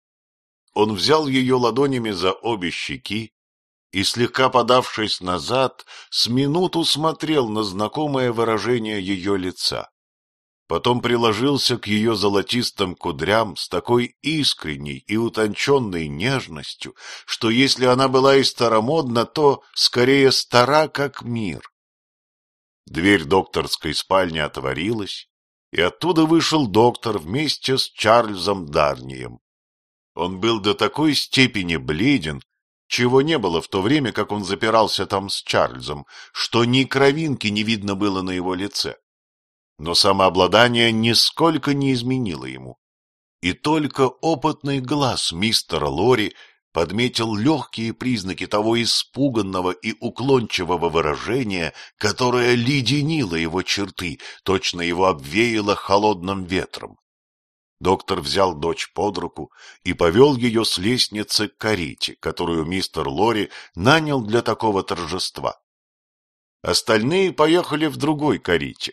Он взял ее ладонями за обе щеки и, слегка подавшись назад, с минуту смотрел на знакомое выражение ее лица. Потом приложился к ее золотистым кудрям с такой искренней и утонченной нежностью, что если она была и старомодна, то скорее стара, как мир. Дверь докторской спальни отворилась, и оттуда вышел доктор вместе с Чарльзом Дарнием. Он был до такой степени бледен, чего не было в то время, как он запирался там с Чарльзом, что ни кровинки не видно было на его лице. Но самообладание нисколько не изменило ему. И только опытный глаз мистера Лори подметил легкие признаки того испуганного и уклончивого выражения, которое леденило его черты, точно его обвеяло холодным ветром. Доктор взял дочь под руку и повел ее с лестницы к карите, которую мистер Лори нанял для такого торжества. Остальные поехали в другой карите,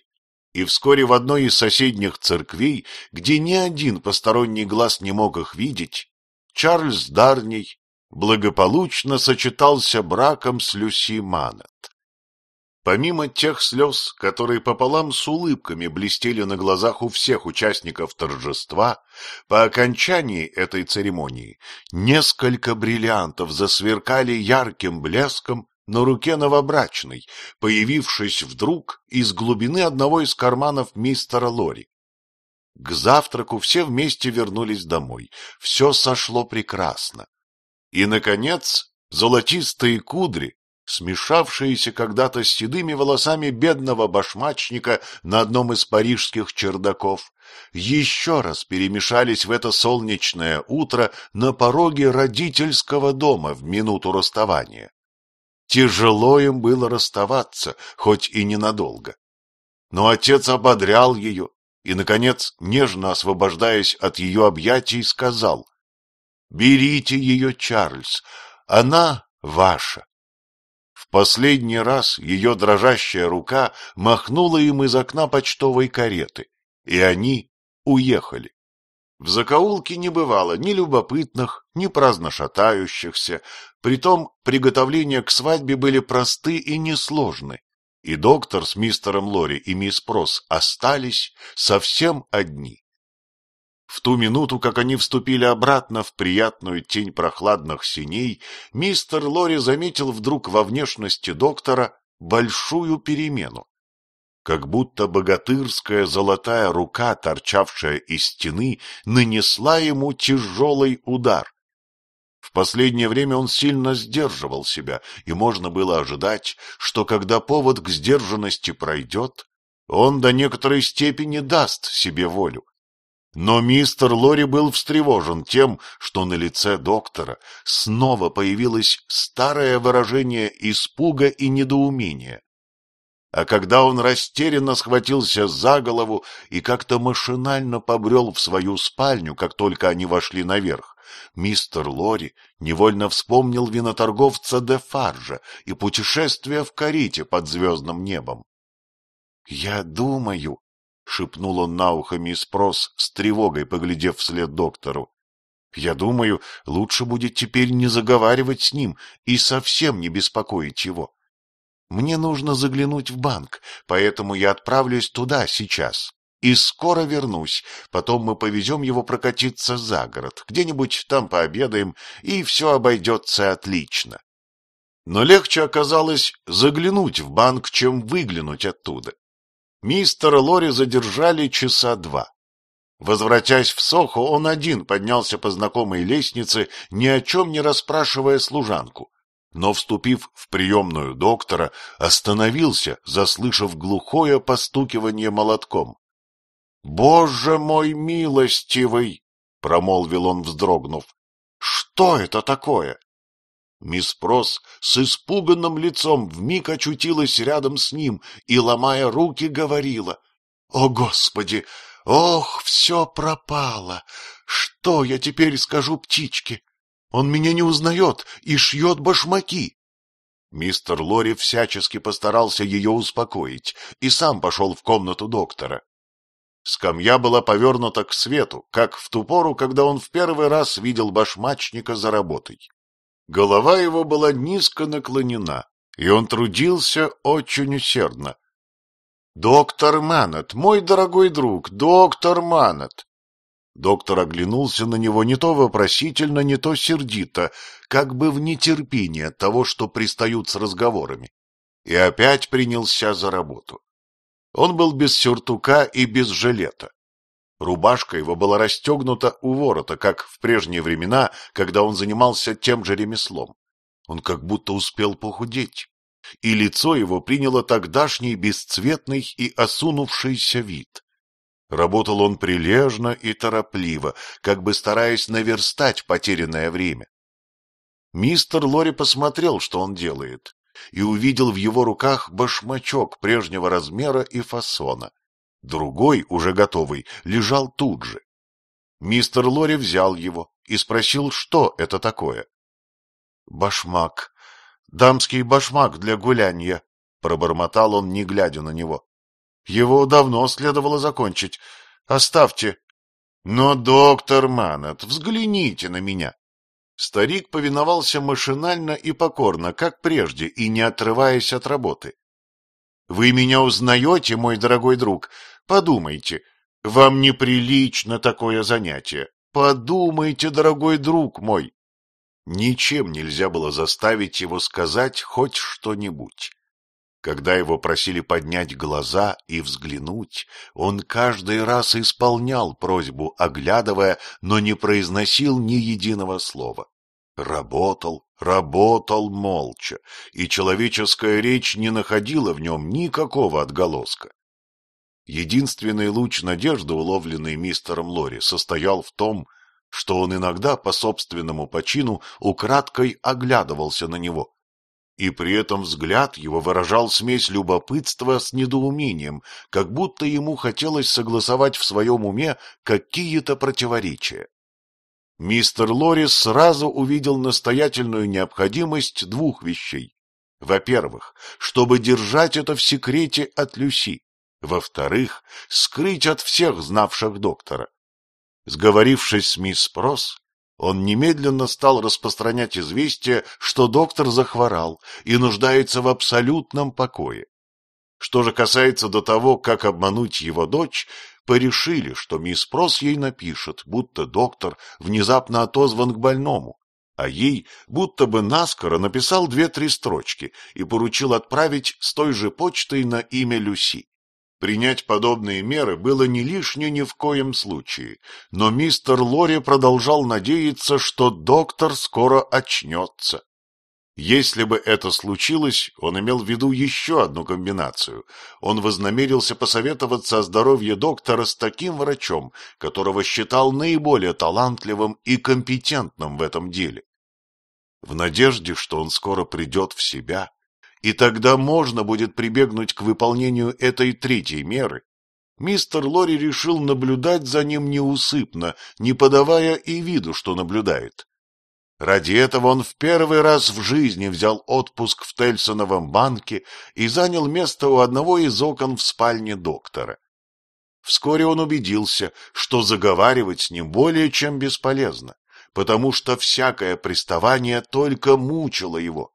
и вскоре в одной из соседних церквей, где ни один посторонний глаз не мог их видеть, Чарльз Дарний благополучно сочетался браком с Люси Манет. Помимо тех слез, которые пополам с улыбками блестели на глазах у всех участников торжества, по окончании этой церемонии несколько бриллиантов засверкали ярким блеском на руке новобрачной, появившись вдруг из глубины одного из карманов мистера Лори. К завтраку все вместе вернулись домой. Все сошло прекрасно. И, наконец, золотистые кудри, смешавшиеся когда-то с седыми волосами бедного башмачника на одном из парижских чердаков, еще раз перемешались в это солнечное утро на пороге родительского дома в минуту расставания. Тяжело им было расставаться, хоть и ненадолго. Но отец ободрял ее, и, наконец, нежно освобождаясь от ее объятий, сказал «Берите ее, Чарльз, она ваша». В последний раз ее дрожащая рука махнула им из окна почтовой кареты, и они уехали. В закоулке не бывало ни любопытных, ни праздно шатающихся, притом приготовления к свадьбе были просты и несложны и доктор с мистером Лори и мисс Прос остались совсем одни. В ту минуту, как они вступили обратно в приятную тень прохладных синей, мистер Лори заметил вдруг во внешности доктора большую перемену. Как будто богатырская золотая рука, торчавшая из стены, нанесла ему тяжелый удар. В последнее время он сильно сдерживал себя, и можно было ожидать, что когда повод к сдержанности пройдет, он до некоторой степени даст себе волю. Но мистер Лори был встревожен тем, что на лице доктора снова появилось старое выражение испуга и недоумения а когда он растерянно схватился за голову и как-то машинально побрел в свою спальню, как только они вошли наверх, мистер Лори невольно вспомнил виноторговца де Фаржа и путешествие в карите под звездным небом. — Я думаю, — шепнул он на ухо мисс Прос с тревогой, поглядев вслед доктору, — я думаю, лучше будет теперь не заговаривать с ним и совсем не беспокоить его. Мне нужно заглянуть в банк, поэтому я отправлюсь туда сейчас. И скоро вернусь. Потом мы повезем его прокатиться за город. Где-нибудь там пообедаем, и все обойдется отлично. Но легче оказалось заглянуть в банк, чем выглянуть оттуда. Мистера Лори задержали часа два. Возвратясь в Сохо, он один поднялся по знакомой лестнице, ни о чем не расспрашивая служанку но, вступив в приемную доктора, остановился, заслышав глухое постукивание молотком. — Боже мой милостивый! — промолвил он, вздрогнув. — Что это такое? Мисс Прос с испуганным лицом вмиг очутилась рядом с ним и, ломая руки, говорила. — О, Господи! Ох, все пропало! Что я теперь скажу птичке? Он меня не узнает и шьет башмаки. Мистер Лори всячески постарался ее успокоить и сам пошел в комнату доктора. Скамья была повернута к свету, как в ту пору, когда он в первый раз видел башмачника за работой. Голова его была низко наклонена, и он трудился очень усердно. — Доктор Манет, мой дорогой друг, доктор Манет! Доктор оглянулся на него не то вопросительно, не то сердито, как бы в нетерпение от того, что пристают с разговорами, и опять принялся за работу. Он был без сюртука и без жилета. Рубашка его была расстегнута у ворота, как в прежние времена, когда он занимался тем же ремеслом. Он как будто успел похудеть, и лицо его приняло тогдашний бесцветный и осунувшийся вид. Работал он прилежно и торопливо, как бы стараясь наверстать потерянное время. Мистер Лори посмотрел, что он делает, и увидел в его руках башмачок прежнего размера и фасона. Другой, уже готовый, лежал тут же. Мистер Лори взял его и спросил, что это такое. — Башмак. Дамский башмак для гулянья, — пробормотал он, не глядя на него. Его давно следовало закончить. Оставьте. Но, доктор Манет, взгляните на меня. Старик повиновался машинально и покорно, как прежде, и не отрываясь от работы. Вы меня узнаете, мой дорогой друг? Подумайте. Вам неприлично такое занятие. Подумайте, дорогой друг мой. Ничем нельзя было заставить его сказать хоть что-нибудь. Когда его просили поднять глаза и взглянуть, он каждый раз исполнял просьбу, оглядывая, но не произносил ни единого слова. Работал, работал молча, и человеческая речь не находила в нем никакого отголоска. Единственный луч надежды, уловленный мистером Лори, состоял в том, что он иногда по собственному почину украдкой оглядывался на него, и при этом взгляд его выражал смесь любопытства с недоумением, как будто ему хотелось согласовать в своем уме какие-то противоречия. Мистер Лорис сразу увидел настоятельную необходимость двух вещей. Во-первых, чтобы держать это в секрете от Люси. Во-вторых, скрыть от всех знавших доктора. Сговорившись с мисс Прос, он немедленно стал распространять известие, что доктор захворал и нуждается в абсолютном покое. Что же касается до того, как обмануть его дочь, порешили, что мисс Прос ей напишет, будто доктор внезапно отозван к больному, а ей будто бы наскоро написал две-три строчки и поручил отправить с той же почтой на имя Люси. Принять подобные меры было не лишне ни в коем случае, но мистер Лори продолжал надеяться, что доктор скоро очнется. Если бы это случилось, он имел в виду еще одну комбинацию. Он вознамерился посоветоваться о здоровье доктора с таким врачом, которого считал наиболее талантливым и компетентным в этом деле. В надежде, что он скоро придет в себя, и тогда можно будет прибегнуть к выполнению этой третьей меры. Мистер Лори решил наблюдать за ним неусыпно, не подавая и виду, что наблюдает. Ради этого он в первый раз в жизни взял отпуск в Тельсоновом банке и занял место у одного из окон в спальне доктора. Вскоре он убедился, что заговаривать с ним более чем бесполезно, потому что всякое приставание только мучило его.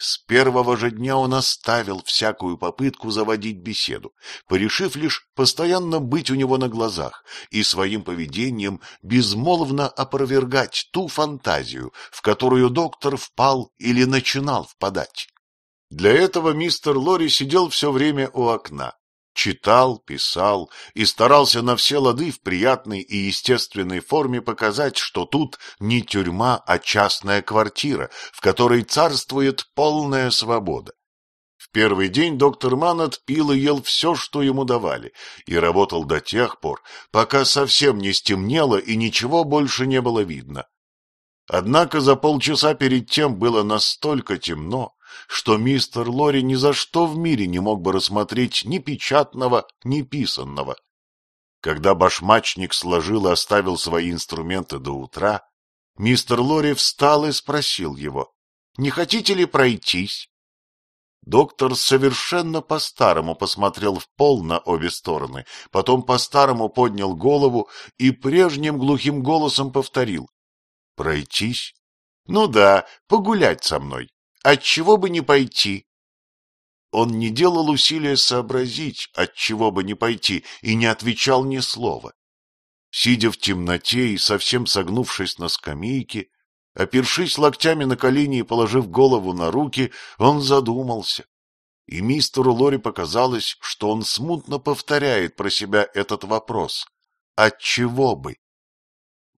С первого же дня он оставил всякую попытку заводить беседу, порешив лишь постоянно быть у него на глазах и своим поведением безмолвно опровергать ту фантазию, в которую доктор впал или начинал впадать. Для этого мистер Лори сидел все время у окна, читал, писал и старался на все лады в приятной и естественной форме показать, что тут не тюрьма, а частная квартира, в которой царствует полная свобода. В первый день доктор Маннет пил и ел все, что ему давали, и работал до тех пор, пока совсем не стемнело и ничего больше не было видно. Однако за полчаса перед тем было настолько темно, что мистер Лори ни за что в мире не мог бы рассмотреть ни печатного, ни писанного. Когда башмачник сложил и оставил свои инструменты до утра, мистер Лори встал и спросил его, «Не хотите ли пройтись?» Доктор совершенно по-старому посмотрел в пол на обе стороны, потом по-старому поднял голову и прежним глухим голосом повторил. — Пройтись? — Ну да, погулять со мной. Отчего бы не пойти? Он не делал усилия сообразить, отчего бы не пойти, и не отвечал ни слова. Сидя в темноте и совсем согнувшись на скамейке, опершись локтями на колени и положив голову на руки, он задумался. И мистеру Лори показалось, что он смутно повторяет про себя этот вопрос. Отчего бы?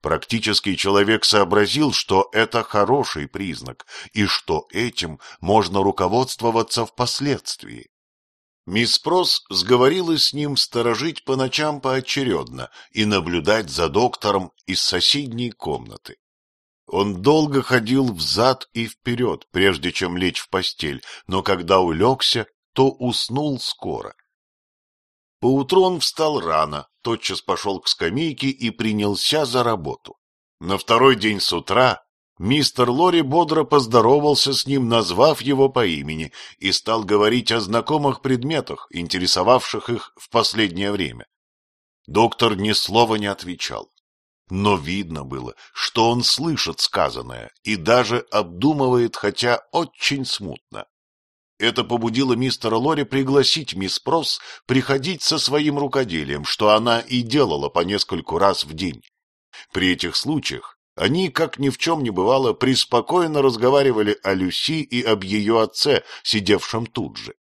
Практический человек сообразил, что это хороший признак и что этим можно руководствоваться впоследствии. Мисс Прос сговорилась с ним сторожить по ночам поочередно и наблюдать за доктором из соседней комнаты. Он долго ходил взад и вперед, прежде чем лечь в постель, но когда улегся, то уснул скоро. Поутру он встал рано, тотчас пошел к скамейке и принялся за работу. На второй день с утра мистер Лори бодро поздоровался с ним, назвав его по имени, и стал говорить о знакомых предметах, интересовавших их в последнее время. Доктор ни слова не отвечал, но видно было, что он слышит сказанное и даже обдумывает, хотя очень смутно. Это побудило мистера Лори пригласить мисс Прос приходить со своим рукоделием, что она и делала по нескольку раз в день. При этих случаях они, как ни в чем не бывало, преспокойно разговаривали о Люси и об ее отце, сидевшем тут же.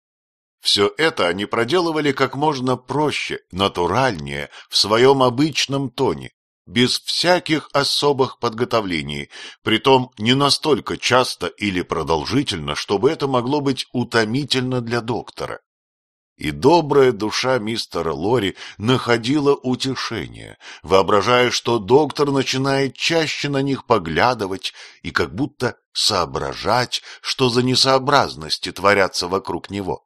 Все это они проделывали как можно проще, натуральнее, в своем обычном тоне, без всяких особых подготовлений, притом не настолько часто или продолжительно, чтобы это могло быть утомительно для доктора. И добрая душа мистера Лори находила утешение, воображая, что доктор начинает чаще на них поглядывать и как будто соображать, что за несообразности творятся вокруг него.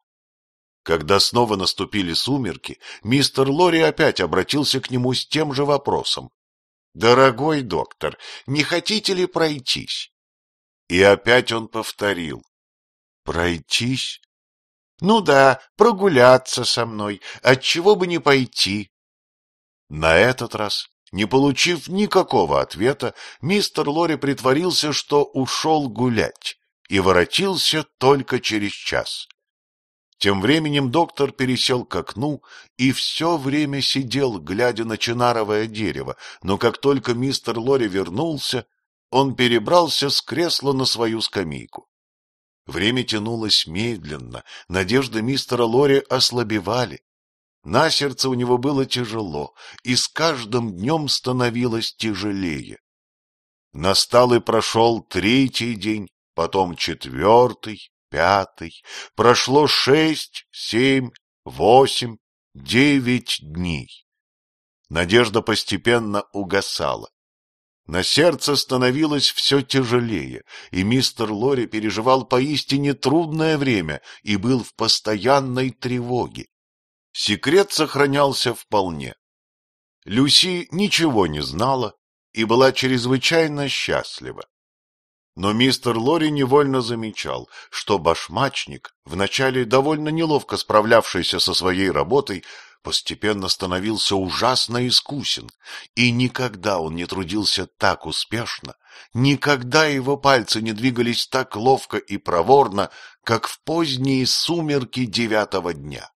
Когда снова наступили сумерки, мистер Лори опять обратился к нему с тем же вопросом. «Дорогой доктор, не хотите ли пройтись?» И опять он повторил. «Пройтись?» «Ну да, прогуляться со мной, отчего бы не пойти». На этот раз, не получив никакого ответа, мистер Лори притворился, что ушел гулять, и воротился только через час. Тем временем доктор пересел к окну и все время сидел, глядя на чинаровое дерево, но как только мистер Лори вернулся, он перебрался с кресла на свою скамейку. Время тянулось медленно, надежды мистера Лори ослабевали. На сердце у него было тяжело, и с каждым днем становилось тяжелее. Настал и прошел третий день, потом четвертый, пятый, прошло шесть, семь, восемь, девять дней. Надежда постепенно угасала. На сердце становилось все тяжелее, и мистер Лори переживал поистине трудное время и был в постоянной тревоге. Секрет сохранялся вполне. Люси ничего не знала и была чрезвычайно счастлива. Но мистер Лори невольно замечал, что башмачник, вначале довольно неловко справлявшийся со своей работой, постепенно становился ужасно искусен, и никогда он не трудился так успешно, никогда его пальцы не двигались так ловко и проворно, как в поздние сумерки девятого дня.